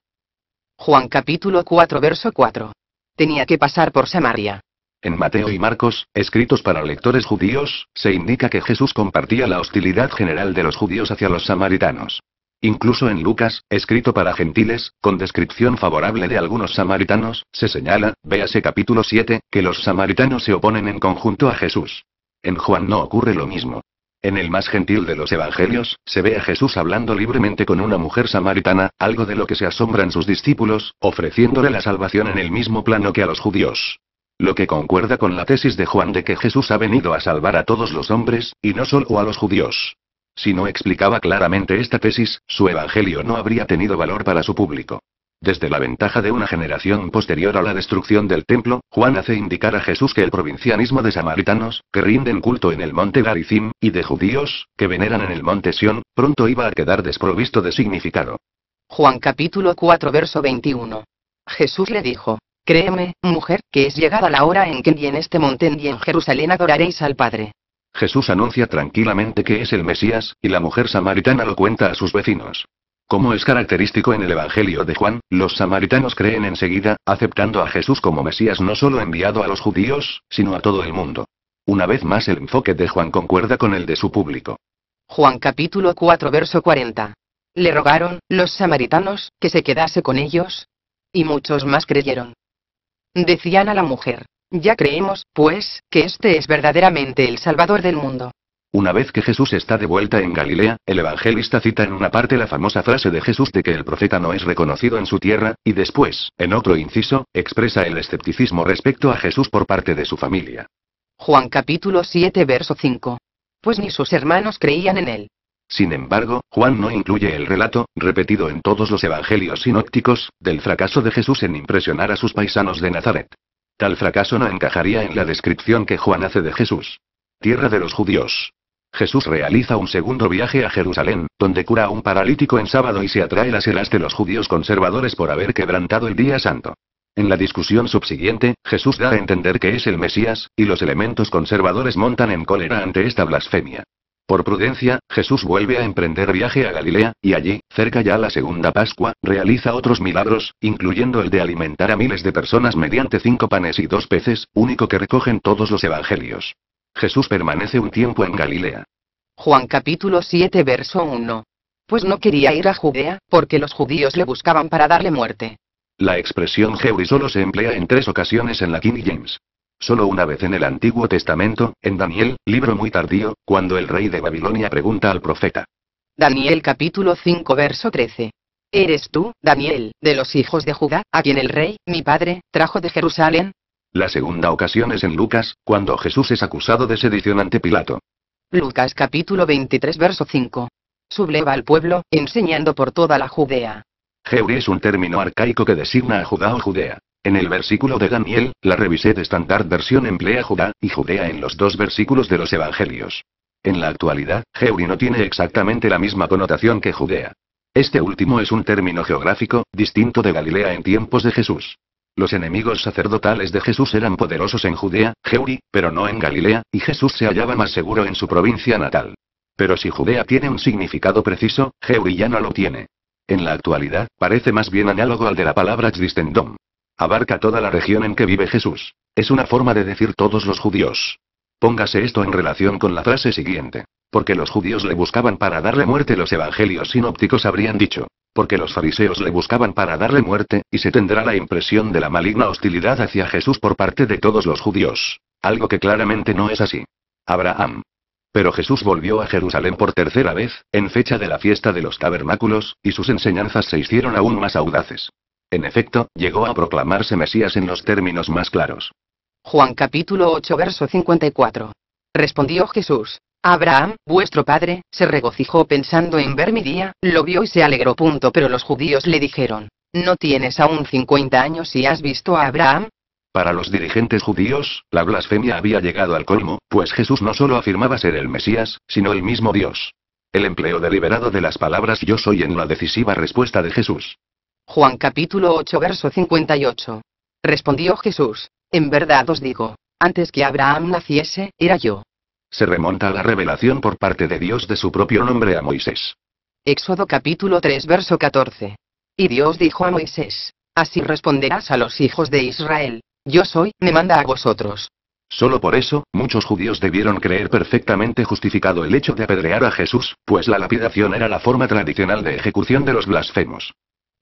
Juan capítulo 4 verso 4 tenía que pasar por Samaria. En Mateo y Marcos, escritos para lectores judíos, se indica que Jesús compartía la hostilidad general de los judíos hacia los samaritanos. Incluso en Lucas, escrito para gentiles, con descripción favorable de algunos samaritanos, se señala, véase capítulo 7, que los samaritanos se oponen en conjunto a Jesús. En Juan no ocurre lo mismo. En el más gentil de los evangelios, se ve a Jesús hablando libremente con una mujer samaritana, algo de lo que se asombran sus discípulos, ofreciéndole la salvación en el mismo plano que a los judíos. Lo que concuerda con la tesis de Juan de que Jesús ha venido a salvar a todos los hombres, y no solo a los judíos. Si no explicaba claramente esta tesis, su evangelio no habría tenido valor para su público. Desde la ventaja de una generación posterior a la destrucción del templo, Juan hace indicar a Jesús que el provincianismo de samaritanos, que rinden culto en el monte Garizim, y de judíos, que veneran en el monte Sión, pronto iba a quedar desprovisto de significado. Juan capítulo 4 verso 21. Jesús le dijo, Créeme, mujer, que es llegada la hora en que ni en este monte ni en Jerusalén adoraréis al Padre. Jesús anuncia tranquilamente que es el Mesías, y la mujer samaritana lo cuenta a sus vecinos. Como es característico en el Evangelio de Juan, los samaritanos creen enseguida, aceptando a Jesús como Mesías no solo enviado a los judíos, sino a todo el mundo. Una vez más el enfoque de Juan concuerda con el de su público. Juan capítulo 4 verso 40. Le rogaron, los samaritanos, que se quedase con ellos. Y muchos más creyeron. Decían a la mujer, ya creemos, pues, que este es verdaderamente el Salvador del mundo. Una vez que Jesús está de vuelta en Galilea, el evangelista cita en una parte la famosa frase de Jesús de que el profeta no es reconocido en su tierra, y después, en otro inciso, expresa el escepticismo respecto a Jesús por parte de su familia. Juan capítulo 7 verso 5. Pues ni sus hermanos creían en él. Sin embargo, Juan no incluye el relato, repetido en todos los evangelios sinópticos, del fracaso de Jesús en impresionar a sus paisanos de Nazaret. Tal fracaso no encajaría en la descripción que Juan hace de Jesús. Tierra de los judíos. Jesús realiza un segundo viaje a Jerusalén, donde cura a un paralítico en sábado y se atrae las heras de los judíos conservadores por haber quebrantado el día santo. En la discusión subsiguiente, Jesús da a entender que es el Mesías, y los elementos conservadores montan en cólera ante esta blasfemia. Por prudencia, Jesús vuelve a emprender viaje a Galilea, y allí, cerca ya la segunda Pascua, realiza otros milagros, incluyendo el de alimentar a miles de personas mediante cinco panes y dos peces, único que recogen todos los evangelios. Jesús permanece un tiempo en Galilea. Juan capítulo 7 verso 1. Pues no quería ir a Judea, porque los judíos le buscaban para darle muerte. La expresión Jewi solo se emplea en tres ocasiones en la King James. Solo una vez en el Antiguo Testamento, en Daniel, libro muy tardío, cuando el rey de Babilonia pregunta al profeta. Daniel capítulo 5 verso 13. ¿Eres tú, Daniel, de los hijos de Judá, a quien el rey, mi padre, trajo de Jerusalén, la segunda ocasión es en Lucas, cuando Jesús es acusado de sedición ante Pilato. Lucas capítulo 23 verso 5. Subleva al pueblo, enseñando por toda la Judea. Jeuri es un término arcaico que designa a Judá o Judea. En el versículo de Daniel, la Revised Standard versión emplea Judá y Judea en los dos versículos de los Evangelios. En la actualidad, Geuri no tiene exactamente la misma connotación que Judea. Este último es un término geográfico, distinto de Galilea en tiempos de Jesús. Los enemigos sacerdotales de Jesús eran poderosos en Judea, Geuri, pero no en Galilea, y Jesús se hallaba más seguro en su provincia natal. Pero si Judea tiene un significado preciso, Geuri ya no lo tiene. En la actualidad, parece más bien análogo al de la palabra Jdistendom. Abarca toda la región en que vive Jesús. Es una forma de decir todos los judíos. Póngase esto en relación con la frase siguiente. Porque los judíos le buscaban para darle muerte, los evangelios sinópticos habrían dicho. Porque los fariseos le buscaban para darle muerte, y se tendrá la impresión de la maligna hostilidad hacia Jesús por parte de todos los judíos. Algo que claramente no es así. Abraham. Pero Jesús volvió a Jerusalén por tercera vez, en fecha de la fiesta de los tabernáculos, y sus enseñanzas se hicieron aún más audaces. En efecto, llegó a proclamarse Mesías en los términos más claros. Juan capítulo 8 verso 54. Respondió Jesús. Abraham, vuestro padre, se regocijó pensando en ver mi día, lo vio y se alegró. Punto. Pero los judíos le dijeron, ¿no tienes aún 50 años y has visto a Abraham? Para los dirigentes judíos, la blasfemia había llegado al colmo, pues Jesús no solo afirmaba ser el Mesías, sino el mismo Dios. El empleo deliberado de las palabras yo soy en la decisiva respuesta de Jesús. Juan capítulo 8 verso 58. Respondió Jesús, en verdad os digo, antes que Abraham naciese, era yo. Se remonta a la revelación por parte de Dios de su propio nombre a Moisés. Éxodo capítulo 3 verso 14. Y Dios dijo a Moisés, así responderás a los hijos de Israel, yo soy, me manda a vosotros. Solo por eso, muchos judíos debieron creer perfectamente justificado el hecho de apedrear a Jesús, pues la lapidación era la forma tradicional de ejecución de los blasfemos.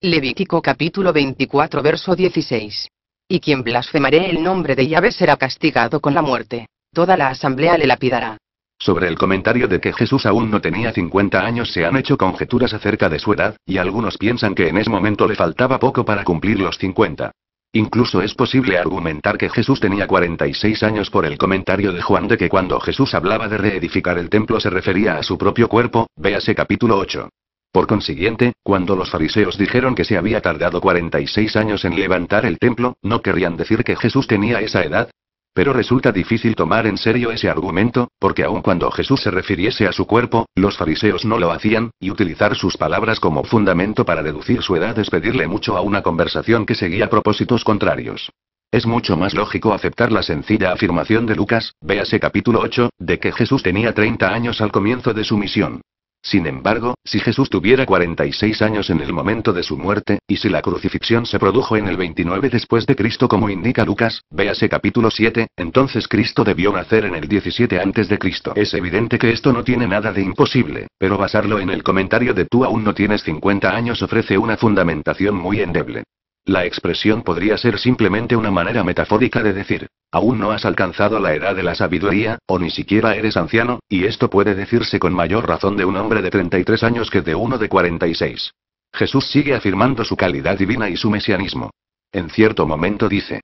Levítico capítulo 24 verso 16. Y quien blasfemare el nombre de Yahvé será castigado con la muerte. Toda la asamblea le lapidará. Sobre el comentario de que Jesús aún no tenía 50 años se han hecho conjeturas acerca de su edad, y algunos piensan que en ese momento le faltaba poco para cumplir los 50. Incluso es posible argumentar que Jesús tenía 46 años por el comentario de Juan de que cuando Jesús hablaba de reedificar el templo se refería a su propio cuerpo, véase capítulo 8. Por consiguiente, cuando los fariseos dijeron que se había tardado 46 años en levantar el templo, no querrían decir que Jesús tenía esa edad. Pero resulta difícil tomar en serio ese argumento, porque aun cuando Jesús se refiriese a su cuerpo, los fariseos no lo hacían, y utilizar sus palabras como fundamento para deducir su edad es pedirle mucho a una conversación que seguía propósitos contrarios. Es mucho más lógico aceptar la sencilla afirmación de Lucas, véase capítulo 8, de que Jesús tenía 30 años al comienzo de su misión. Sin embargo, si Jesús tuviera 46 años en el momento de su muerte, y si la crucifixión se produjo en el 29 después de Cristo como indica Lucas, véase capítulo 7, entonces Cristo debió nacer en el 17 antes de Cristo. Es evidente que esto no tiene nada de imposible, pero basarlo en el comentario de tú aún no tienes 50 años ofrece una fundamentación muy endeble. La expresión podría ser simplemente una manera metafórica de decir, aún no has alcanzado la edad de la sabiduría, o ni siquiera eres anciano, y esto puede decirse con mayor razón de un hombre de 33 años que de uno de 46. Jesús sigue afirmando su calidad divina y su mesianismo. En cierto momento dice.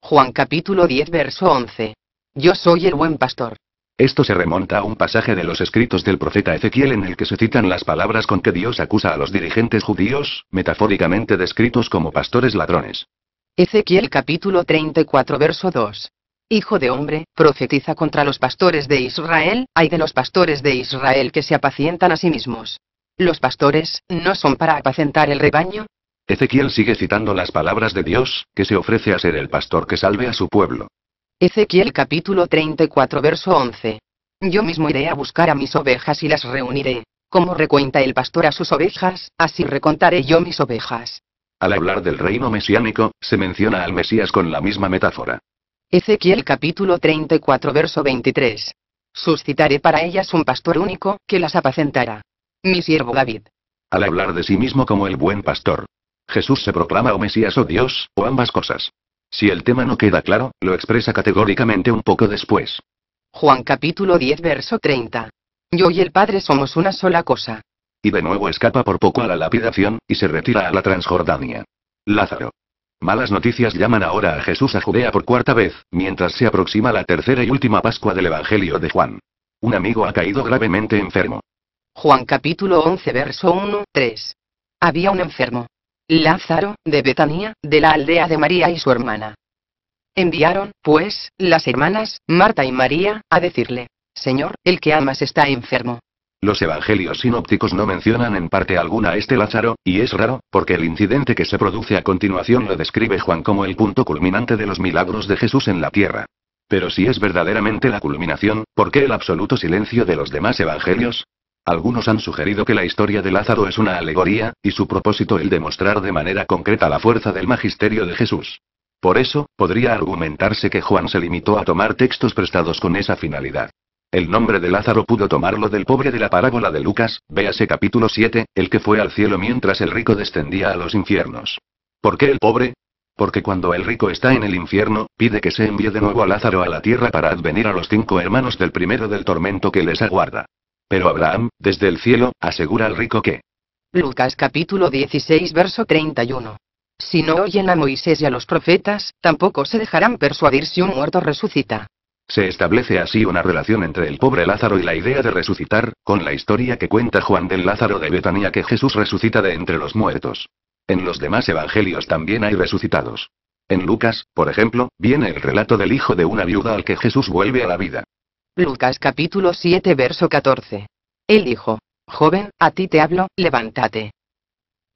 Juan capítulo 10 verso 11. Yo soy el buen pastor. Esto se remonta a un pasaje de los escritos del profeta Ezequiel en el que se citan las palabras con que Dios acusa a los dirigentes judíos, metafóricamente descritos como pastores ladrones. Ezequiel capítulo 34 verso 2. Hijo de hombre, profetiza contra los pastores de Israel, hay de los pastores de Israel que se apacientan a sí mismos. Los pastores, ¿no son para apacentar el rebaño? Ezequiel sigue citando las palabras de Dios, que se ofrece a ser el pastor que salve a su pueblo. Ezequiel capítulo 34 verso 11. Yo mismo iré a buscar a mis ovejas y las reuniré. Como recuenta el pastor a sus ovejas, así recontaré yo mis ovejas. Al hablar del reino mesiánico, se menciona al Mesías con la misma metáfora. Ezequiel capítulo 34 verso 23. Suscitaré para ellas un pastor único, que las apacentará. Mi siervo David. Al hablar de sí mismo como el buen pastor. Jesús se proclama o oh Mesías o oh Dios, o oh ambas cosas. Si el tema no queda claro, lo expresa categóricamente un poco después. Juan capítulo 10 verso 30. Yo y el Padre somos una sola cosa. Y de nuevo escapa por poco a la lapidación, y se retira a la Transjordania. Lázaro. Malas noticias llaman ahora a Jesús a Judea por cuarta vez, mientras se aproxima la tercera y última Pascua del Evangelio de Juan. Un amigo ha caído gravemente enfermo. Juan capítulo 11 verso 1, 3. Había un enfermo. Lázaro, de Betania, de la aldea de María y su hermana. Enviaron, pues, las hermanas, Marta y María, a decirle, Señor, el que amas está enfermo. Los evangelios sinópticos no mencionan en parte alguna a este Lázaro, y es raro, porque el incidente que se produce a continuación lo describe Juan como el punto culminante de los milagros de Jesús en la tierra. Pero si es verdaderamente la culminación, ¿por qué el absoluto silencio de los demás evangelios? Algunos han sugerido que la historia de Lázaro es una alegoría, y su propósito el demostrar de manera concreta la fuerza del magisterio de Jesús. Por eso, podría argumentarse que Juan se limitó a tomar textos prestados con esa finalidad. El nombre de Lázaro pudo tomarlo del pobre de la parábola de Lucas, véase capítulo 7, el que fue al cielo mientras el rico descendía a los infiernos. ¿Por qué el pobre? Porque cuando el rico está en el infierno, pide que se envíe de nuevo a Lázaro a la tierra para advenir a los cinco hermanos del primero del tormento que les aguarda. Pero Abraham, desde el cielo, asegura al rico que. Lucas capítulo 16 verso 31. Si no oyen a Moisés y a los profetas, tampoco se dejarán persuadir si un muerto resucita. Se establece así una relación entre el pobre Lázaro y la idea de resucitar, con la historia que cuenta Juan del Lázaro de Betania que Jesús resucita de entre los muertos. En los demás evangelios también hay resucitados. En Lucas, por ejemplo, viene el relato del hijo de una viuda al que Jesús vuelve a la vida. Lucas capítulo 7 verso 14. Él dijo, Joven, a ti te hablo, levántate.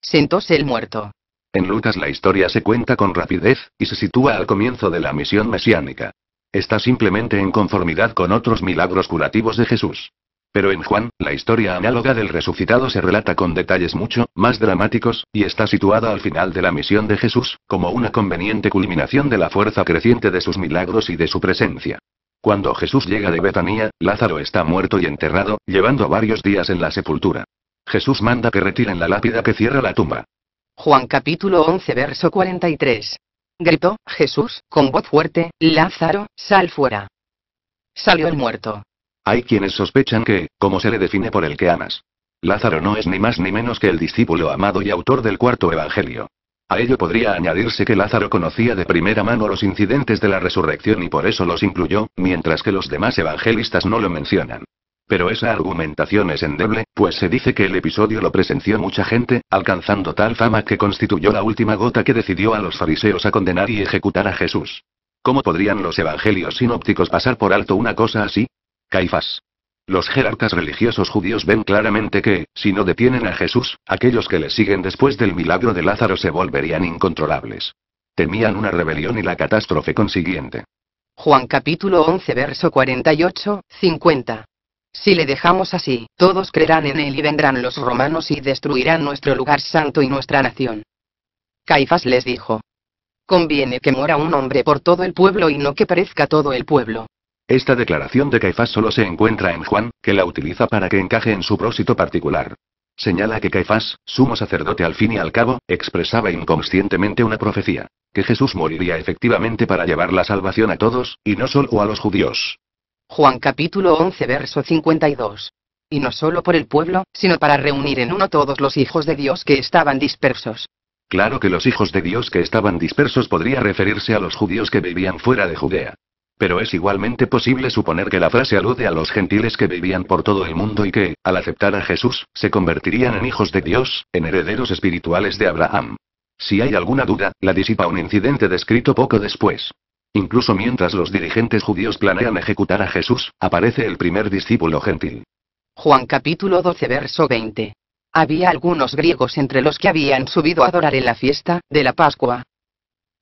Sentóse el muerto. En Lucas la historia se cuenta con rapidez, y se sitúa al comienzo de la misión mesiánica. Está simplemente en conformidad con otros milagros curativos de Jesús. Pero en Juan, la historia análoga del resucitado se relata con detalles mucho más dramáticos, y está situada al final de la misión de Jesús, como una conveniente culminación de la fuerza creciente de sus milagros y de su presencia. Cuando Jesús llega de Betanía, Lázaro está muerto y enterrado, llevando varios días en la sepultura. Jesús manda que retiren la lápida que cierra la tumba. Juan capítulo 11 verso 43. Gritó, Jesús, con voz fuerte, Lázaro, sal fuera. Salió el muerto. Hay quienes sospechan que, como se le define por el que amas. Lázaro no es ni más ni menos que el discípulo amado y autor del cuarto evangelio. A ello podría añadirse que Lázaro conocía de primera mano los incidentes de la resurrección y por eso los incluyó, mientras que los demás evangelistas no lo mencionan. Pero esa argumentación es endeble, pues se dice que el episodio lo presenció mucha gente, alcanzando tal fama que constituyó la última gota que decidió a los fariseos a condenar y ejecutar a Jesús. ¿Cómo podrían los evangelios sinópticos pasar por alto una cosa así? Caifás. Los jerarcas religiosos judíos ven claramente que, si no detienen a Jesús, aquellos que le siguen después del milagro de Lázaro se volverían incontrolables. Temían una rebelión y la catástrofe consiguiente. Juan capítulo 11 verso 48, 50. Si le dejamos así, todos creerán en él y vendrán los romanos y destruirán nuestro lugar santo y nuestra nación. Caifás les dijo. Conviene que muera un hombre por todo el pueblo y no que perezca todo el pueblo. Esta declaración de Caifás solo se encuentra en Juan, que la utiliza para que encaje en su prósito particular. Señala que Caifás, sumo sacerdote al fin y al cabo, expresaba inconscientemente una profecía. Que Jesús moriría efectivamente para llevar la salvación a todos, y no solo a los judíos. Juan capítulo 11 verso 52. Y no solo por el pueblo, sino para reunir en uno todos los hijos de Dios que estaban dispersos. Claro que los hijos de Dios que estaban dispersos podría referirse a los judíos que vivían fuera de Judea. Pero es igualmente posible suponer que la frase alude a los gentiles que vivían por todo el mundo y que, al aceptar a Jesús, se convertirían en hijos de Dios, en herederos espirituales de Abraham. Si hay alguna duda, la disipa un incidente descrito poco después. Incluso mientras los dirigentes judíos planean ejecutar a Jesús, aparece el primer discípulo gentil. Juan capítulo 12 verso 20. Había algunos griegos entre los que habían subido a adorar en la fiesta de la Pascua,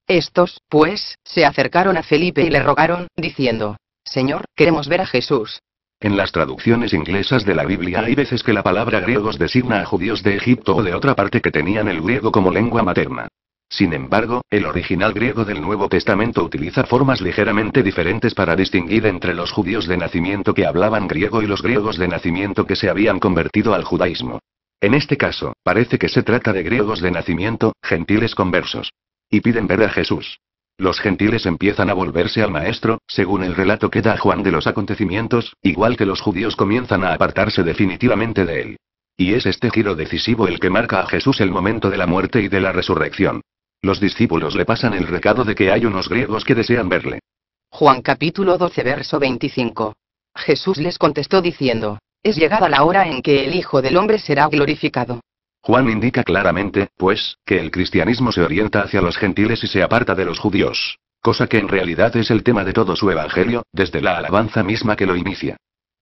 estos, pues, se acercaron a Felipe y le rogaron, diciendo, Señor, queremos ver a Jesús. En las traducciones inglesas de la Biblia hay veces que la palabra griegos designa a judíos de Egipto o de otra parte que tenían el griego como lengua materna. Sin embargo, el original griego del Nuevo Testamento utiliza formas ligeramente diferentes para distinguir entre los judíos de nacimiento que hablaban griego y los griegos de nacimiento que se habían convertido al judaísmo. En este caso, parece que se trata de griegos de nacimiento, gentiles conversos. Y piden ver a Jesús. Los gentiles empiezan a volverse al maestro, según el relato que da Juan de los acontecimientos, igual que los judíos comienzan a apartarse definitivamente de él. Y es este giro decisivo el que marca a Jesús el momento de la muerte y de la resurrección. Los discípulos le pasan el recado de que hay unos griegos que desean verle. Juan capítulo 12 verso 25. Jesús les contestó diciendo, es llegada la hora en que el Hijo del Hombre será glorificado. Juan indica claramente, pues, que el cristianismo se orienta hacia los gentiles y se aparta de los judíos, cosa que en realidad es el tema de todo su evangelio, desde la alabanza misma que lo inicia.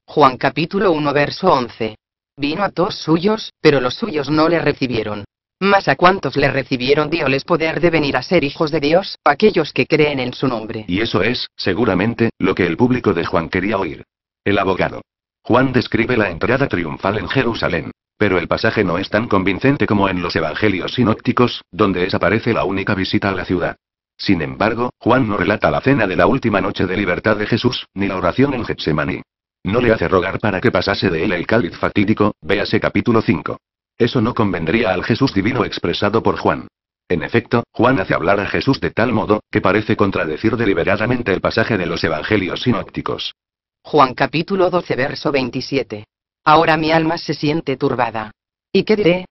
Juan capítulo 1 verso 11. Vino a todos suyos, pero los suyos no le recibieron. Mas a cuantos le recibieron dioles poder de venir a ser hijos de Dios, aquellos que creen en su nombre. Y eso es, seguramente, lo que el público de Juan quería oír. El abogado. Juan describe la entrada triunfal en Jerusalén. Pero el pasaje no es tan convincente como en los Evangelios sinópticos, donde desaparece la única visita a la ciudad. Sin embargo, Juan no relata la cena de la última noche de libertad de Jesús, ni la oración en Getsemaní. No le hace rogar para que pasase de él el cáliz fatídico, véase capítulo 5. Eso no convendría al Jesús divino expresado por Juan. En efecto, Juan hace hablar a Jesús de tal modo, que parece contradecir deliberadamente el pasaje de los evangelios sinópticos. Juan capítulo 12 verso 27. Ahora mi alma se siente turbada. ¿Y qué diré?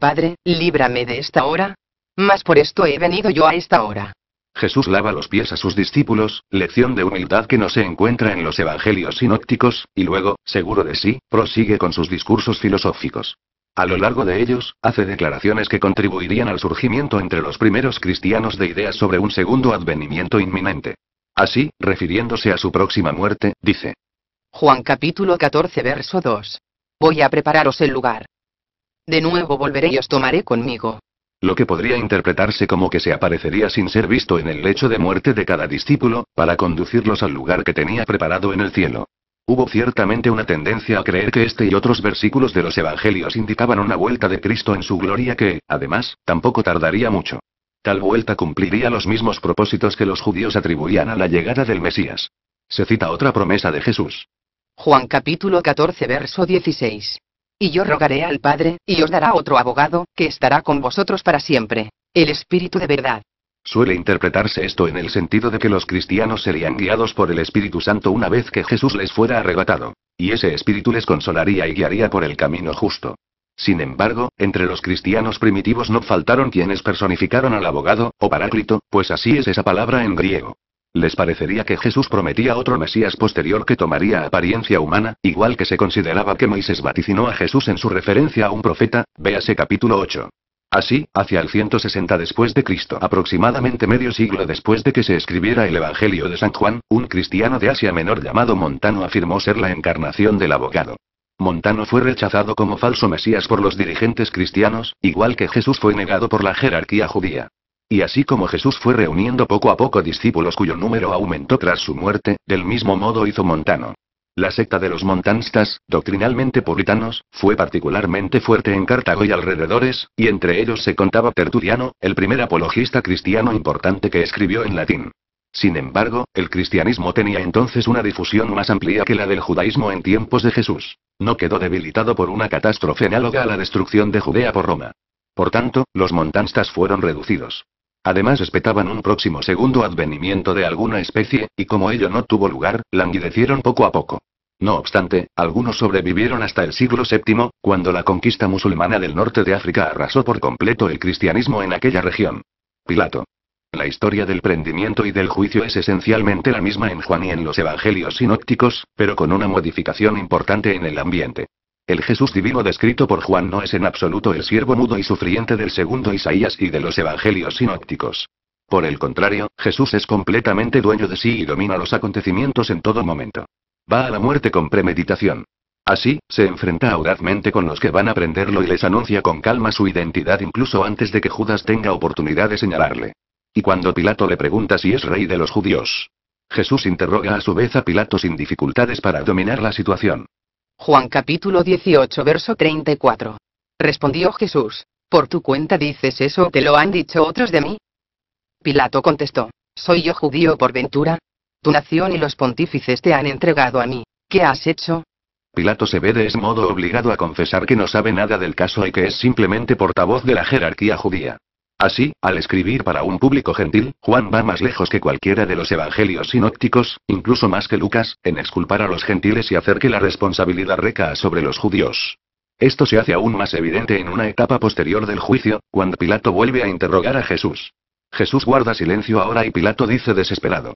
Padre, líbrame de esta hora. Más por esto he venido yo a esta hora. Jesús lava los pies a sus discípulos, lección de humildad que no se encuentra en los evangelios sinópticos, y luego, seguro de sí, prosigue con sus discursos filosóficos. A lo largo de ellos, hace declaraciones que contribuirían al surgimiento entre los primeros cristianos de ideas sobre un segundo advenimiento inminente. Así, refiriéndose a su próxima muerte, dice, Juan capítulo 14 verso 2. Voy a prepararos el lugar. De nuevo volveré y os tomaré conmigo. Lo que podría interpretarse como que se aparecería sin ser visto en el lecho de muerte de cada discípulo, para conducirlos al lugar que tenía preparado en el cielo. Hubo ciertamente una tendencia a creer que este y otros versículos de los Evangelios indicaban una vuelta de Cristo en su gloria que, además, tampoco tardaría mucho. Tal vuelta cumpliría los mismos propósitos que los judíos atribuían a la llegada del Mesías. Se cita otra promesa de Jesús. Juan capítulo 14 verso 16. Y yo rogaré al Padre, y os dará otro abogado, que estará con vosotros para siempre. El Espíritu de verdad. Suele interpretarse esto en el sentido de que los cristianos serían guiados por el Espíritu Santo una vez que Jesús les fuera arrebatado, y ese Espíritu les consolaría y guiaría por el camino justo. Sin embargo, entre los cristianos primitivos no faltaron quienes personificaron al abogado, o paráclito, pues así es esa palabra en griego. Les parecería que Jesús prometía otro Mesías posterior que tomaría apariencia humana, igual que se consideraba que Moisés vaticinó a Jesús en su referencia a un profeta, véase capítulo 8. Así, hacia el 160 después de Cristo, aproximadamente medio siglo después de que se escribiera el Evangelio de San Juan, un cristiano de Asia Menor llamado Montano afirmó ser la encarnación del abogado. Montano fue rechazado como falso Mesías por los dirigentes cristianos, igual que Jesús fue negado por la jerarquía judía. Y así como Jesús fue reuniendo poco a poco discípulos cuyo número aumentó tras su muerte, del mismo modo hizo Montano. La secta de los montanistas, doctrinalmente puritanos, fue particularmente fuerte en Cartago y alrededores, y entre ellos se contaba Tertuliano, el primer apologista cristiano importante que escribió en latín. Sin embargo, el cristianismo tenía entonces una difusión más amplia que la del judaísmo en tiempos de Jesús. No quedó debilitado por una catástrofe análoga a la destrucción de Judea por Roma. Por tanto, los montanistas fueron reducidos. Además respetaban un próximo segundo advenimiento de alguna especie, y como ello no tuvo lugar, languidecieron poco a poco. No obstante, algunos sobrevivieron hasta el siglo VII, cuando la conquista musulmana del norte de África arrasó por completo el cristianismo en aquella región. Pilato. La historia del prendimiento y del juicio es esencialmente la misma en Juan y en los Evangelios sinópticos, pero con una modificación importante en el ambiente. El Jesús divino descrito por Juan no es en absoluto el siervo mudo y sufriente del segundo Isaías y de los evangelios sinópticos. Por el contrario, Jesús es completamente dueño de sí y domina los acontecimientos en todo momento. Va a la muerte con premeditación. Así, se enfrenta audazmente con los que van a prenderlo y les anuncia con calma su identidad incluso antes de que Judas tenga oportunidad de señalarle. Y cuando Pilato le pregunta si es rey de los judíos, Jesús interroga a su vez a Pilato sin dificultades para dominar la situación. Juan capítulo 18 verso 34. Respondió Jesús, ¿por tu cuenta dices eso o te lo han dicho otros de mí? Pilato contestó, ¿soy yo judío por ventura? Tu nación y los pontífices te han entregado a mí, ¿qué has hecho? Pilato se ve de ese modo obligado a confesar que no sabe nada del caso y que es simplemente portavoz de la jerarquía judía. Así, al escribir para un público gentil, Juan va más lejos que cualquiera de los evangelios sinópticos, incluso más que Lucas, en exculpar a los gentiles y hacer que la responsabilidad reca sobre los judíos. Esto se hace aún más evidente en una etapa posterior del juicio, cuando Pilato vuelve a interrogar a Jesús. Jesús guarda silencio ahora y Pilato dice desesperado.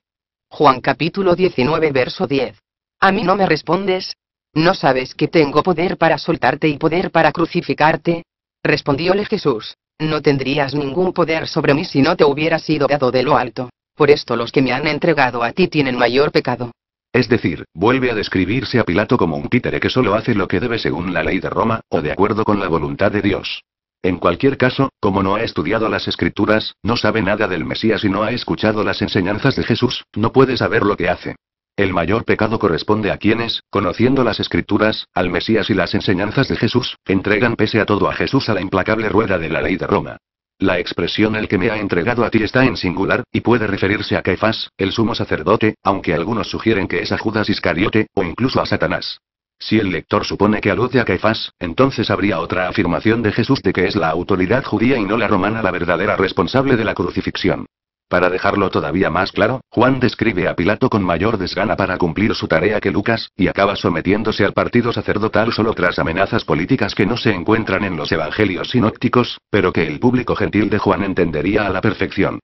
Juan capítulo 19 verso 10. ¿A mí no me respondes? ¿No sabes que tengo poder para soltarte y poder para crucificarte? Respondióle Jesús. No tendrías ningún poder sobre mí si no te hubiera sido dado de lo alto. Por esto los que me han entregado a ti tienen mayor pecado. Es decir, vuelve a describirse a Pilato como un títere que solo hace lo que debe según la ley de Roma, o de acuerdo con la voluntad de Dios. En cualquier caso, como no ha estudiado las escrituras, no sabe nada del Mesías y no ha escuchado las enseñanzas de Jesús, no puede saber lo que hace. El mayor pecado corresponde a quienes, conociendo las escrituras, al Mesías y las enseñanzas de Jesús, entregan pese a todo a Jesús a la implacable rueda de la ley de Roma. La expresión el que me ha entregado a ti está en singular, y puede referirse a Caifás, el sumo sacerdote, aunque algunos sugieren que es a Judas Iscariote, o incluso a Satanás. Si el lector supone que alude a Caifás, entonces habría otra afirmación de Jesús de que es la autoridad judía y no la romana la verdadera responsable de la crucifixión. Para dejarlo todavía más claro, Juan describe a Pilato con mayor desgana para cumplir su tarea que Lucas, y acaba sometiéndose al partido sacerdotal solo tras amenazas políticas que no se encuentran en los evangelios sinópticos, pero que el público gentil de Juan entendería a la perfección.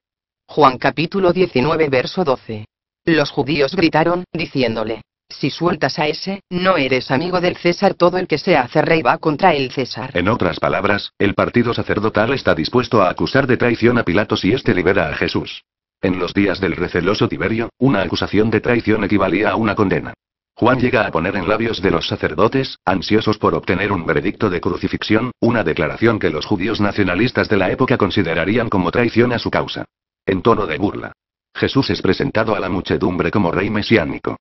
Juan capítulo 19 verso 12. Los judíos gritaron, diciéndole, si sueltas a ese, no eres amigo del César. Todo el que se hace rey va contra el César. En otras palabras, el partido sacerdotal está dispuesto a acusar de traición a Pilato si éste libera a Jesús. En los días del receloso Tiberio, una acusación de traición equivalía a una condena. Juan llega a poner en labios de los sacerdotes, ansiosos por obtener un veredicto de crucifixión, una declaración que los judíos nacionalistas de la época considerarían como traición a su causa. En tono de burla. Jesús es presentado a la muchedumbre como rey mesiánico.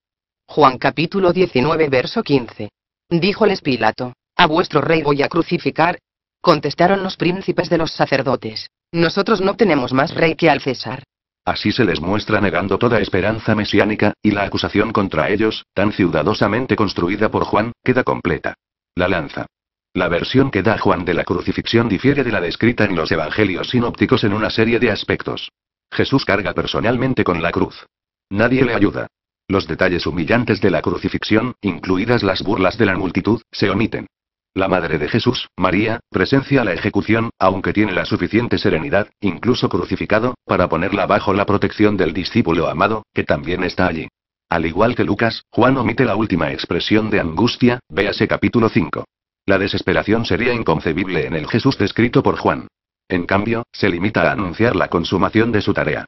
Juan capítulo 19 verso 15. Díjoles Pilato, a vuestro rey voy a crucificar. Contestaron los príncipes de los sacerdotes, nosotros no tenemos más rey que al César. Así se les muestra negando toda esperanza mesiánica, y la acusación contra ellos, tan ciudadosamente construida por Juan, queda completa. La lanza. La versión que da Juan de la crucifixión difiere de la descrita en los evangelios sinópticos en una serie de aspectos. Jesús carga personalmente con la cruz. Nadie le ayuda. Los detalles humillantes de la crucifixión, incluidas las burlas de la multitud, se omiten. La madre de Jesús, María, presencia la ejecución, aunque tiene la suficiente serenidad, incluso crucificado, para ponerla bajo la protección del discípulo amado, que también está allí. Al igual que Lucas, Juan omite la última expresión de angustia, véase capítulo 5. La desesperación sería inconcebible en el Jesús descrito por Juan. En cambio, se limita a anunciar la consumación de su tarea.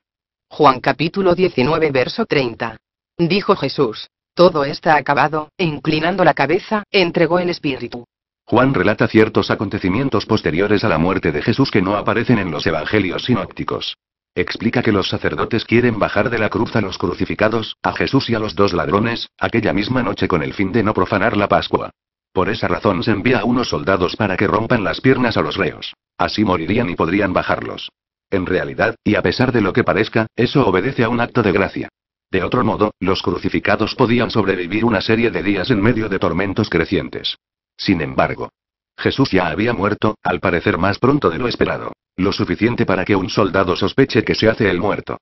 Juan capítulo 19 verso 30. Dijo Jesús. Todo está acabado, e inclinando la cabeza, entregó el espíritu. Juan relata ciertos acontecimientos posteriores a la muerte de Jesús que no aparecen en los evangelios sinópticos. Explica que los sacerdotes quieren bajar de la cruz a los crucificados, a Jesús y a los dos ladrones, aquella misma noche con el fin de no profanar la Pascua. Por esa razón se envía a unos soldados para que rompan las piernas a los reos. Así morirían y podrían bajarlos. En realidad, y a pesar de lo que parezca, eso obedece a un acto de gracia. De otro modo, los crucificados podían sobrevivir una serie de días en medio de tormentos crecientes. Sin embargo, Jesús ya había muerto, al parecer más pronto de lo esperado. Lo suficiente para que un soldado sospeche que se hace el muerto.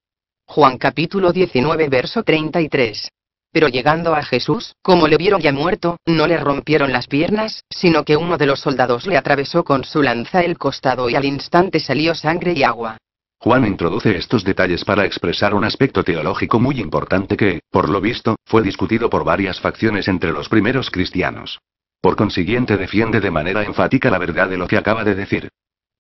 Juan capítulo 19 verso 33. Pero llegando a Jesús, como le vieron ya muerto, no le rompieron las piernas, sino que uno de los soldados le atravesó con su lanza el costado y al instante salió sangre y agua. Juan introduce estos detalles para expresar un aspecto teológico muy importante que, por lo visto, fue discutido por varias facciones entre los primeros cristianos. Por consiguiente defiende de manera enfática la verdad de lo que acaba de decir.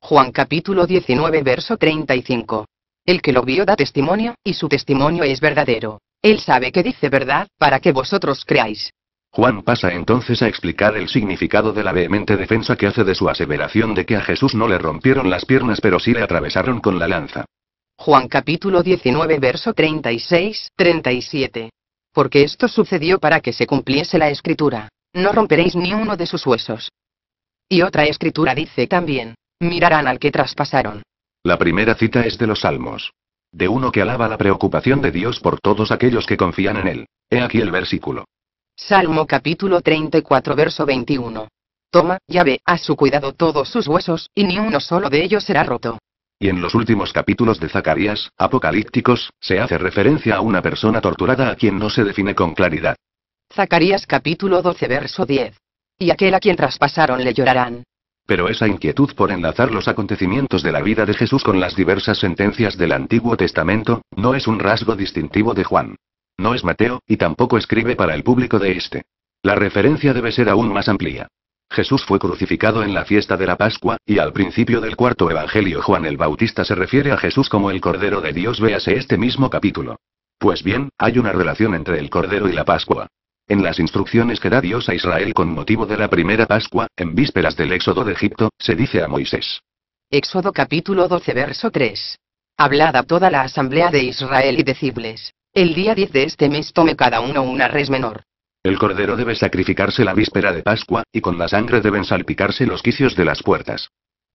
Juan capítulo 19 verso 35. El que lo vio da testimonio, y su testimonio es verdadero. Él sabe que dice verdad, para que vosotros creáis. Juan pasa entonces a explicar el significado de la vehemente defensa que hace de su aseveración de que a Jesús no le rompieron las piernas pero sí le atravesaron con la lanza. Juan capítulo 19 verso 36, 37. Porque esto sucedió para que se cumpliese la escritura. No romperéis ni uno de sus huesos. Y otra escritura dice también, mirarán al que traspasaron. La primera cita es de los Salmos. De uno que alaba la preocupación de Dios por todos aquellos que confían en él. He aquí el versículo. Salmo capítulo 34 verso 21. Toma, llave, a su cuidado todos sus huesos, y ni uno solo de ellos será roto. Y en los últimos capítulos de Zacarías, Apocalípticos, se hace referencia a una persona torturada a quien no se define con claridad. Zacarías capítulo 12 verso 10. Y aquel a quien traspasaron le llorarán. Pero esa inquietud por enlazar los acontecimientos de la vida de Jesús con las diversas sentencias del Antiguo Testamento, no es un rasgo distintivo de Juan. No es Mateo, y tampoco escribe para el público de este. La referencia debe ser aún más amplia. Jesús fue crucificado en la fiesta de la Pascua, y al principio del cuarto Evangelio Juan el Bautista se refiere a Jesús como el Cordero de Dios, véase este mismo capítulo. Pues bien, hay una relación entre el Cordero y la Pascua. En las instrucciones que da Dios a Israel con motivo de la primera Pascua, en vísperas del éxodo de Egipto, se dice a Moisés. Éxodo capítulo 12 verso 3. Hablad a toda la asamblea de Israel y decibles. El día 10 de este mes tome cada uno una res menor. El cordero debe sacrificarse la víspera de Pascua, y con la sangre deben salpicarse los quicios de las puertas.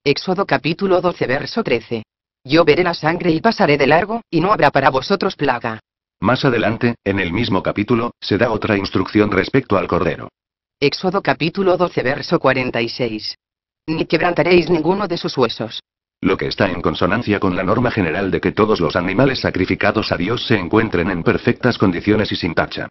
Éxodo capítulo 12 verso 13. Yo veré la sangre y pasaré de largo, y no habrá para vosotros plaga. Más adelante, en el mismo capítulo, se da otra instrucción respecto al cordero. Éxodo capítulo 12 verso 46. Ni quebrantaréis ninguno de sus huesos. Lo que está en consonancia con la norma general de que todos los animales sacrificados a Dios se encuentren en perfectas condiciones y sin tacha.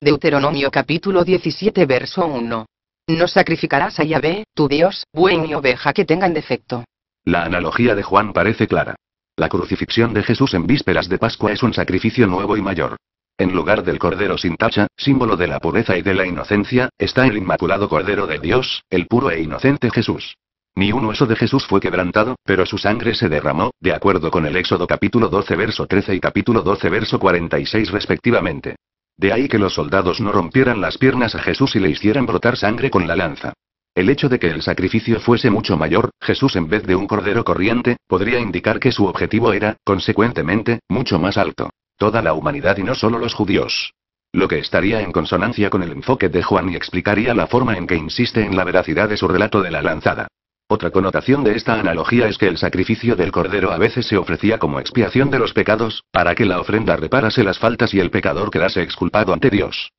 Deuteronomio capítulo 17 verso 1. No sacrificarás a Yahvé, tu Dios, buen ni oveja que tengan defecto. La analogía de Juan parece clara. La crucifixión de Jesús en vísperas de Pascua es un sacrificio nuevo y mayor. En lugar del cordero sin tacha, símbolo de la pureza y de la inocencia, está el inmaculado cordero de Dios, el puro e inocente Jesús. Ni un hueso de Jesús fue quebrantado, pero su sangre se derramó, de acuerdo con el Éxodo capítulo 12 verso 13 y capítulo 12 verso 46 respectivamente. De ahí que los soldados no rompieran las piernas a Jesús y le hicieran brotar sangre con la lanza. El hecho de que el sacrificio fuese mucho mayor, Jesús en vez de un cordero corriente, podría indicar que su objetivo era, consecuentemente, mucho más alto. Toda la humanidad y no solo los judíos. Lo que estaría en consonancia con el enfoque de Juan y explicaría la forma en que insiste en la veracidad de su relato de la lanzada. Otra connotación de esta analogía es que el sacrificio del cordero a veces se ofrecía como expiación de los pecados, para que la ofrenda reparase las faltas y el pecador quedase exculpado ante Dios.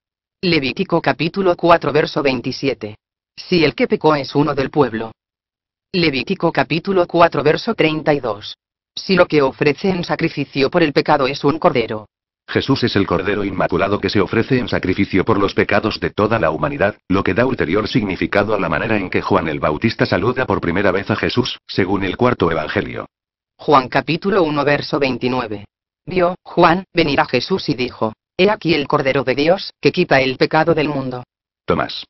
Levítico capítulo 4 verso 27. Si el que pecó es uno del pueblo. Levítico capítulo 4 verso 32. Si lo que ofrece en sacrificio por el pecado es un cordero, Jesús es el Cordero Inmaculado que se ofrece en sacrificio por los pecados de toda la humanidad, lo que da ulterior significado a la manera en que Juan el Bautista saluda por primera vez a Jesús, según el cuarto Evangelio. Juan capítulo 1 verso 29. Vio, Juan, venir a Jesús y dijo, He aquí el Cordero de Dios, que quita el pecado del mundo. Tomás.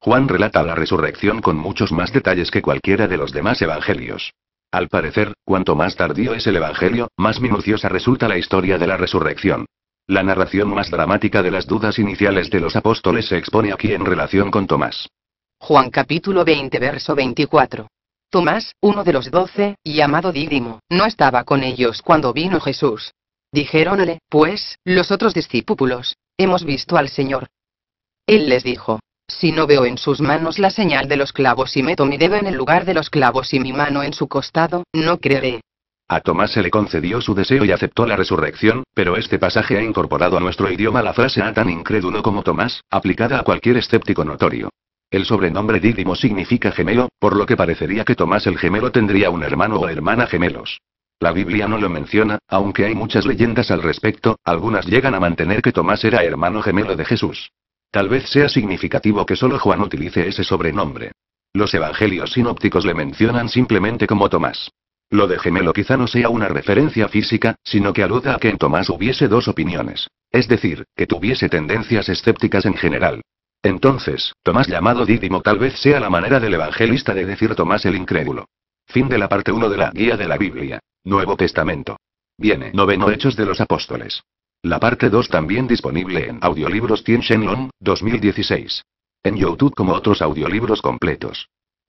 Juan relata la resurrección con muchos más detalles que cualquiera de los demás evangelios. Al parecer, cuanto más tardío es el Evangelio, más minuciosa resulta la historia de la resurrección. La narración más dramática de las dudas iniciales de los apóstoles se expone aquí en relación con Tomás. Juan capítulo 20 verso 24. Tomás, uno de los doce, llamado Dídimo, no estaba con ellos cuando vino Jesús. Dijéronle, pues, los otros discípulos, hemos visto al Señor. Él les dijo, si no veo en sus manos la señal de los clavos y meto mi dedo en el lugar de los clavos y mi mano en su costado, no creeré. A Tomás se le concedió su deseo y aceptó la resurrección, pero este pasaje ha incorporado a nuestro idioma la frase a ah, tan incrédulo como Tomás, aplicada a cualquier escéptico notorio. El sobrenombre Dídimo significa gemelo, por lo que parecería que Tomás el gemelo tendría un hermano o hermana gemelos. La Biblia no lo menciona, aunque hay muchas leyendas al respecto, algunas llegan a mantener que Tomás era hermano gemelo de Jesús. Tal vez sea significativo que solo Juan utilice ese sobrenombre. Los evangelios sinópticos le mencionan simplemente como Tomás. Lo de gemelo quizá no sea una referencia física, sino que aluda a que en Tomás hubiese dos opiniones. Es decir, que tuviese tendencias escépticas en general. Entonces, Tomás llamado Dídimo tal vez sea la manera del evangelista de decir Tomás el incrédulo. Fin de la parte 1 de la Guía de la Biblia. Nuevo Testamento. Viene Noveno Hechos de los Apóstoles. La parte 2 también disponible en Audiolibros Tien Shenlong, 2016. En YouTube como otros audiolibros completos.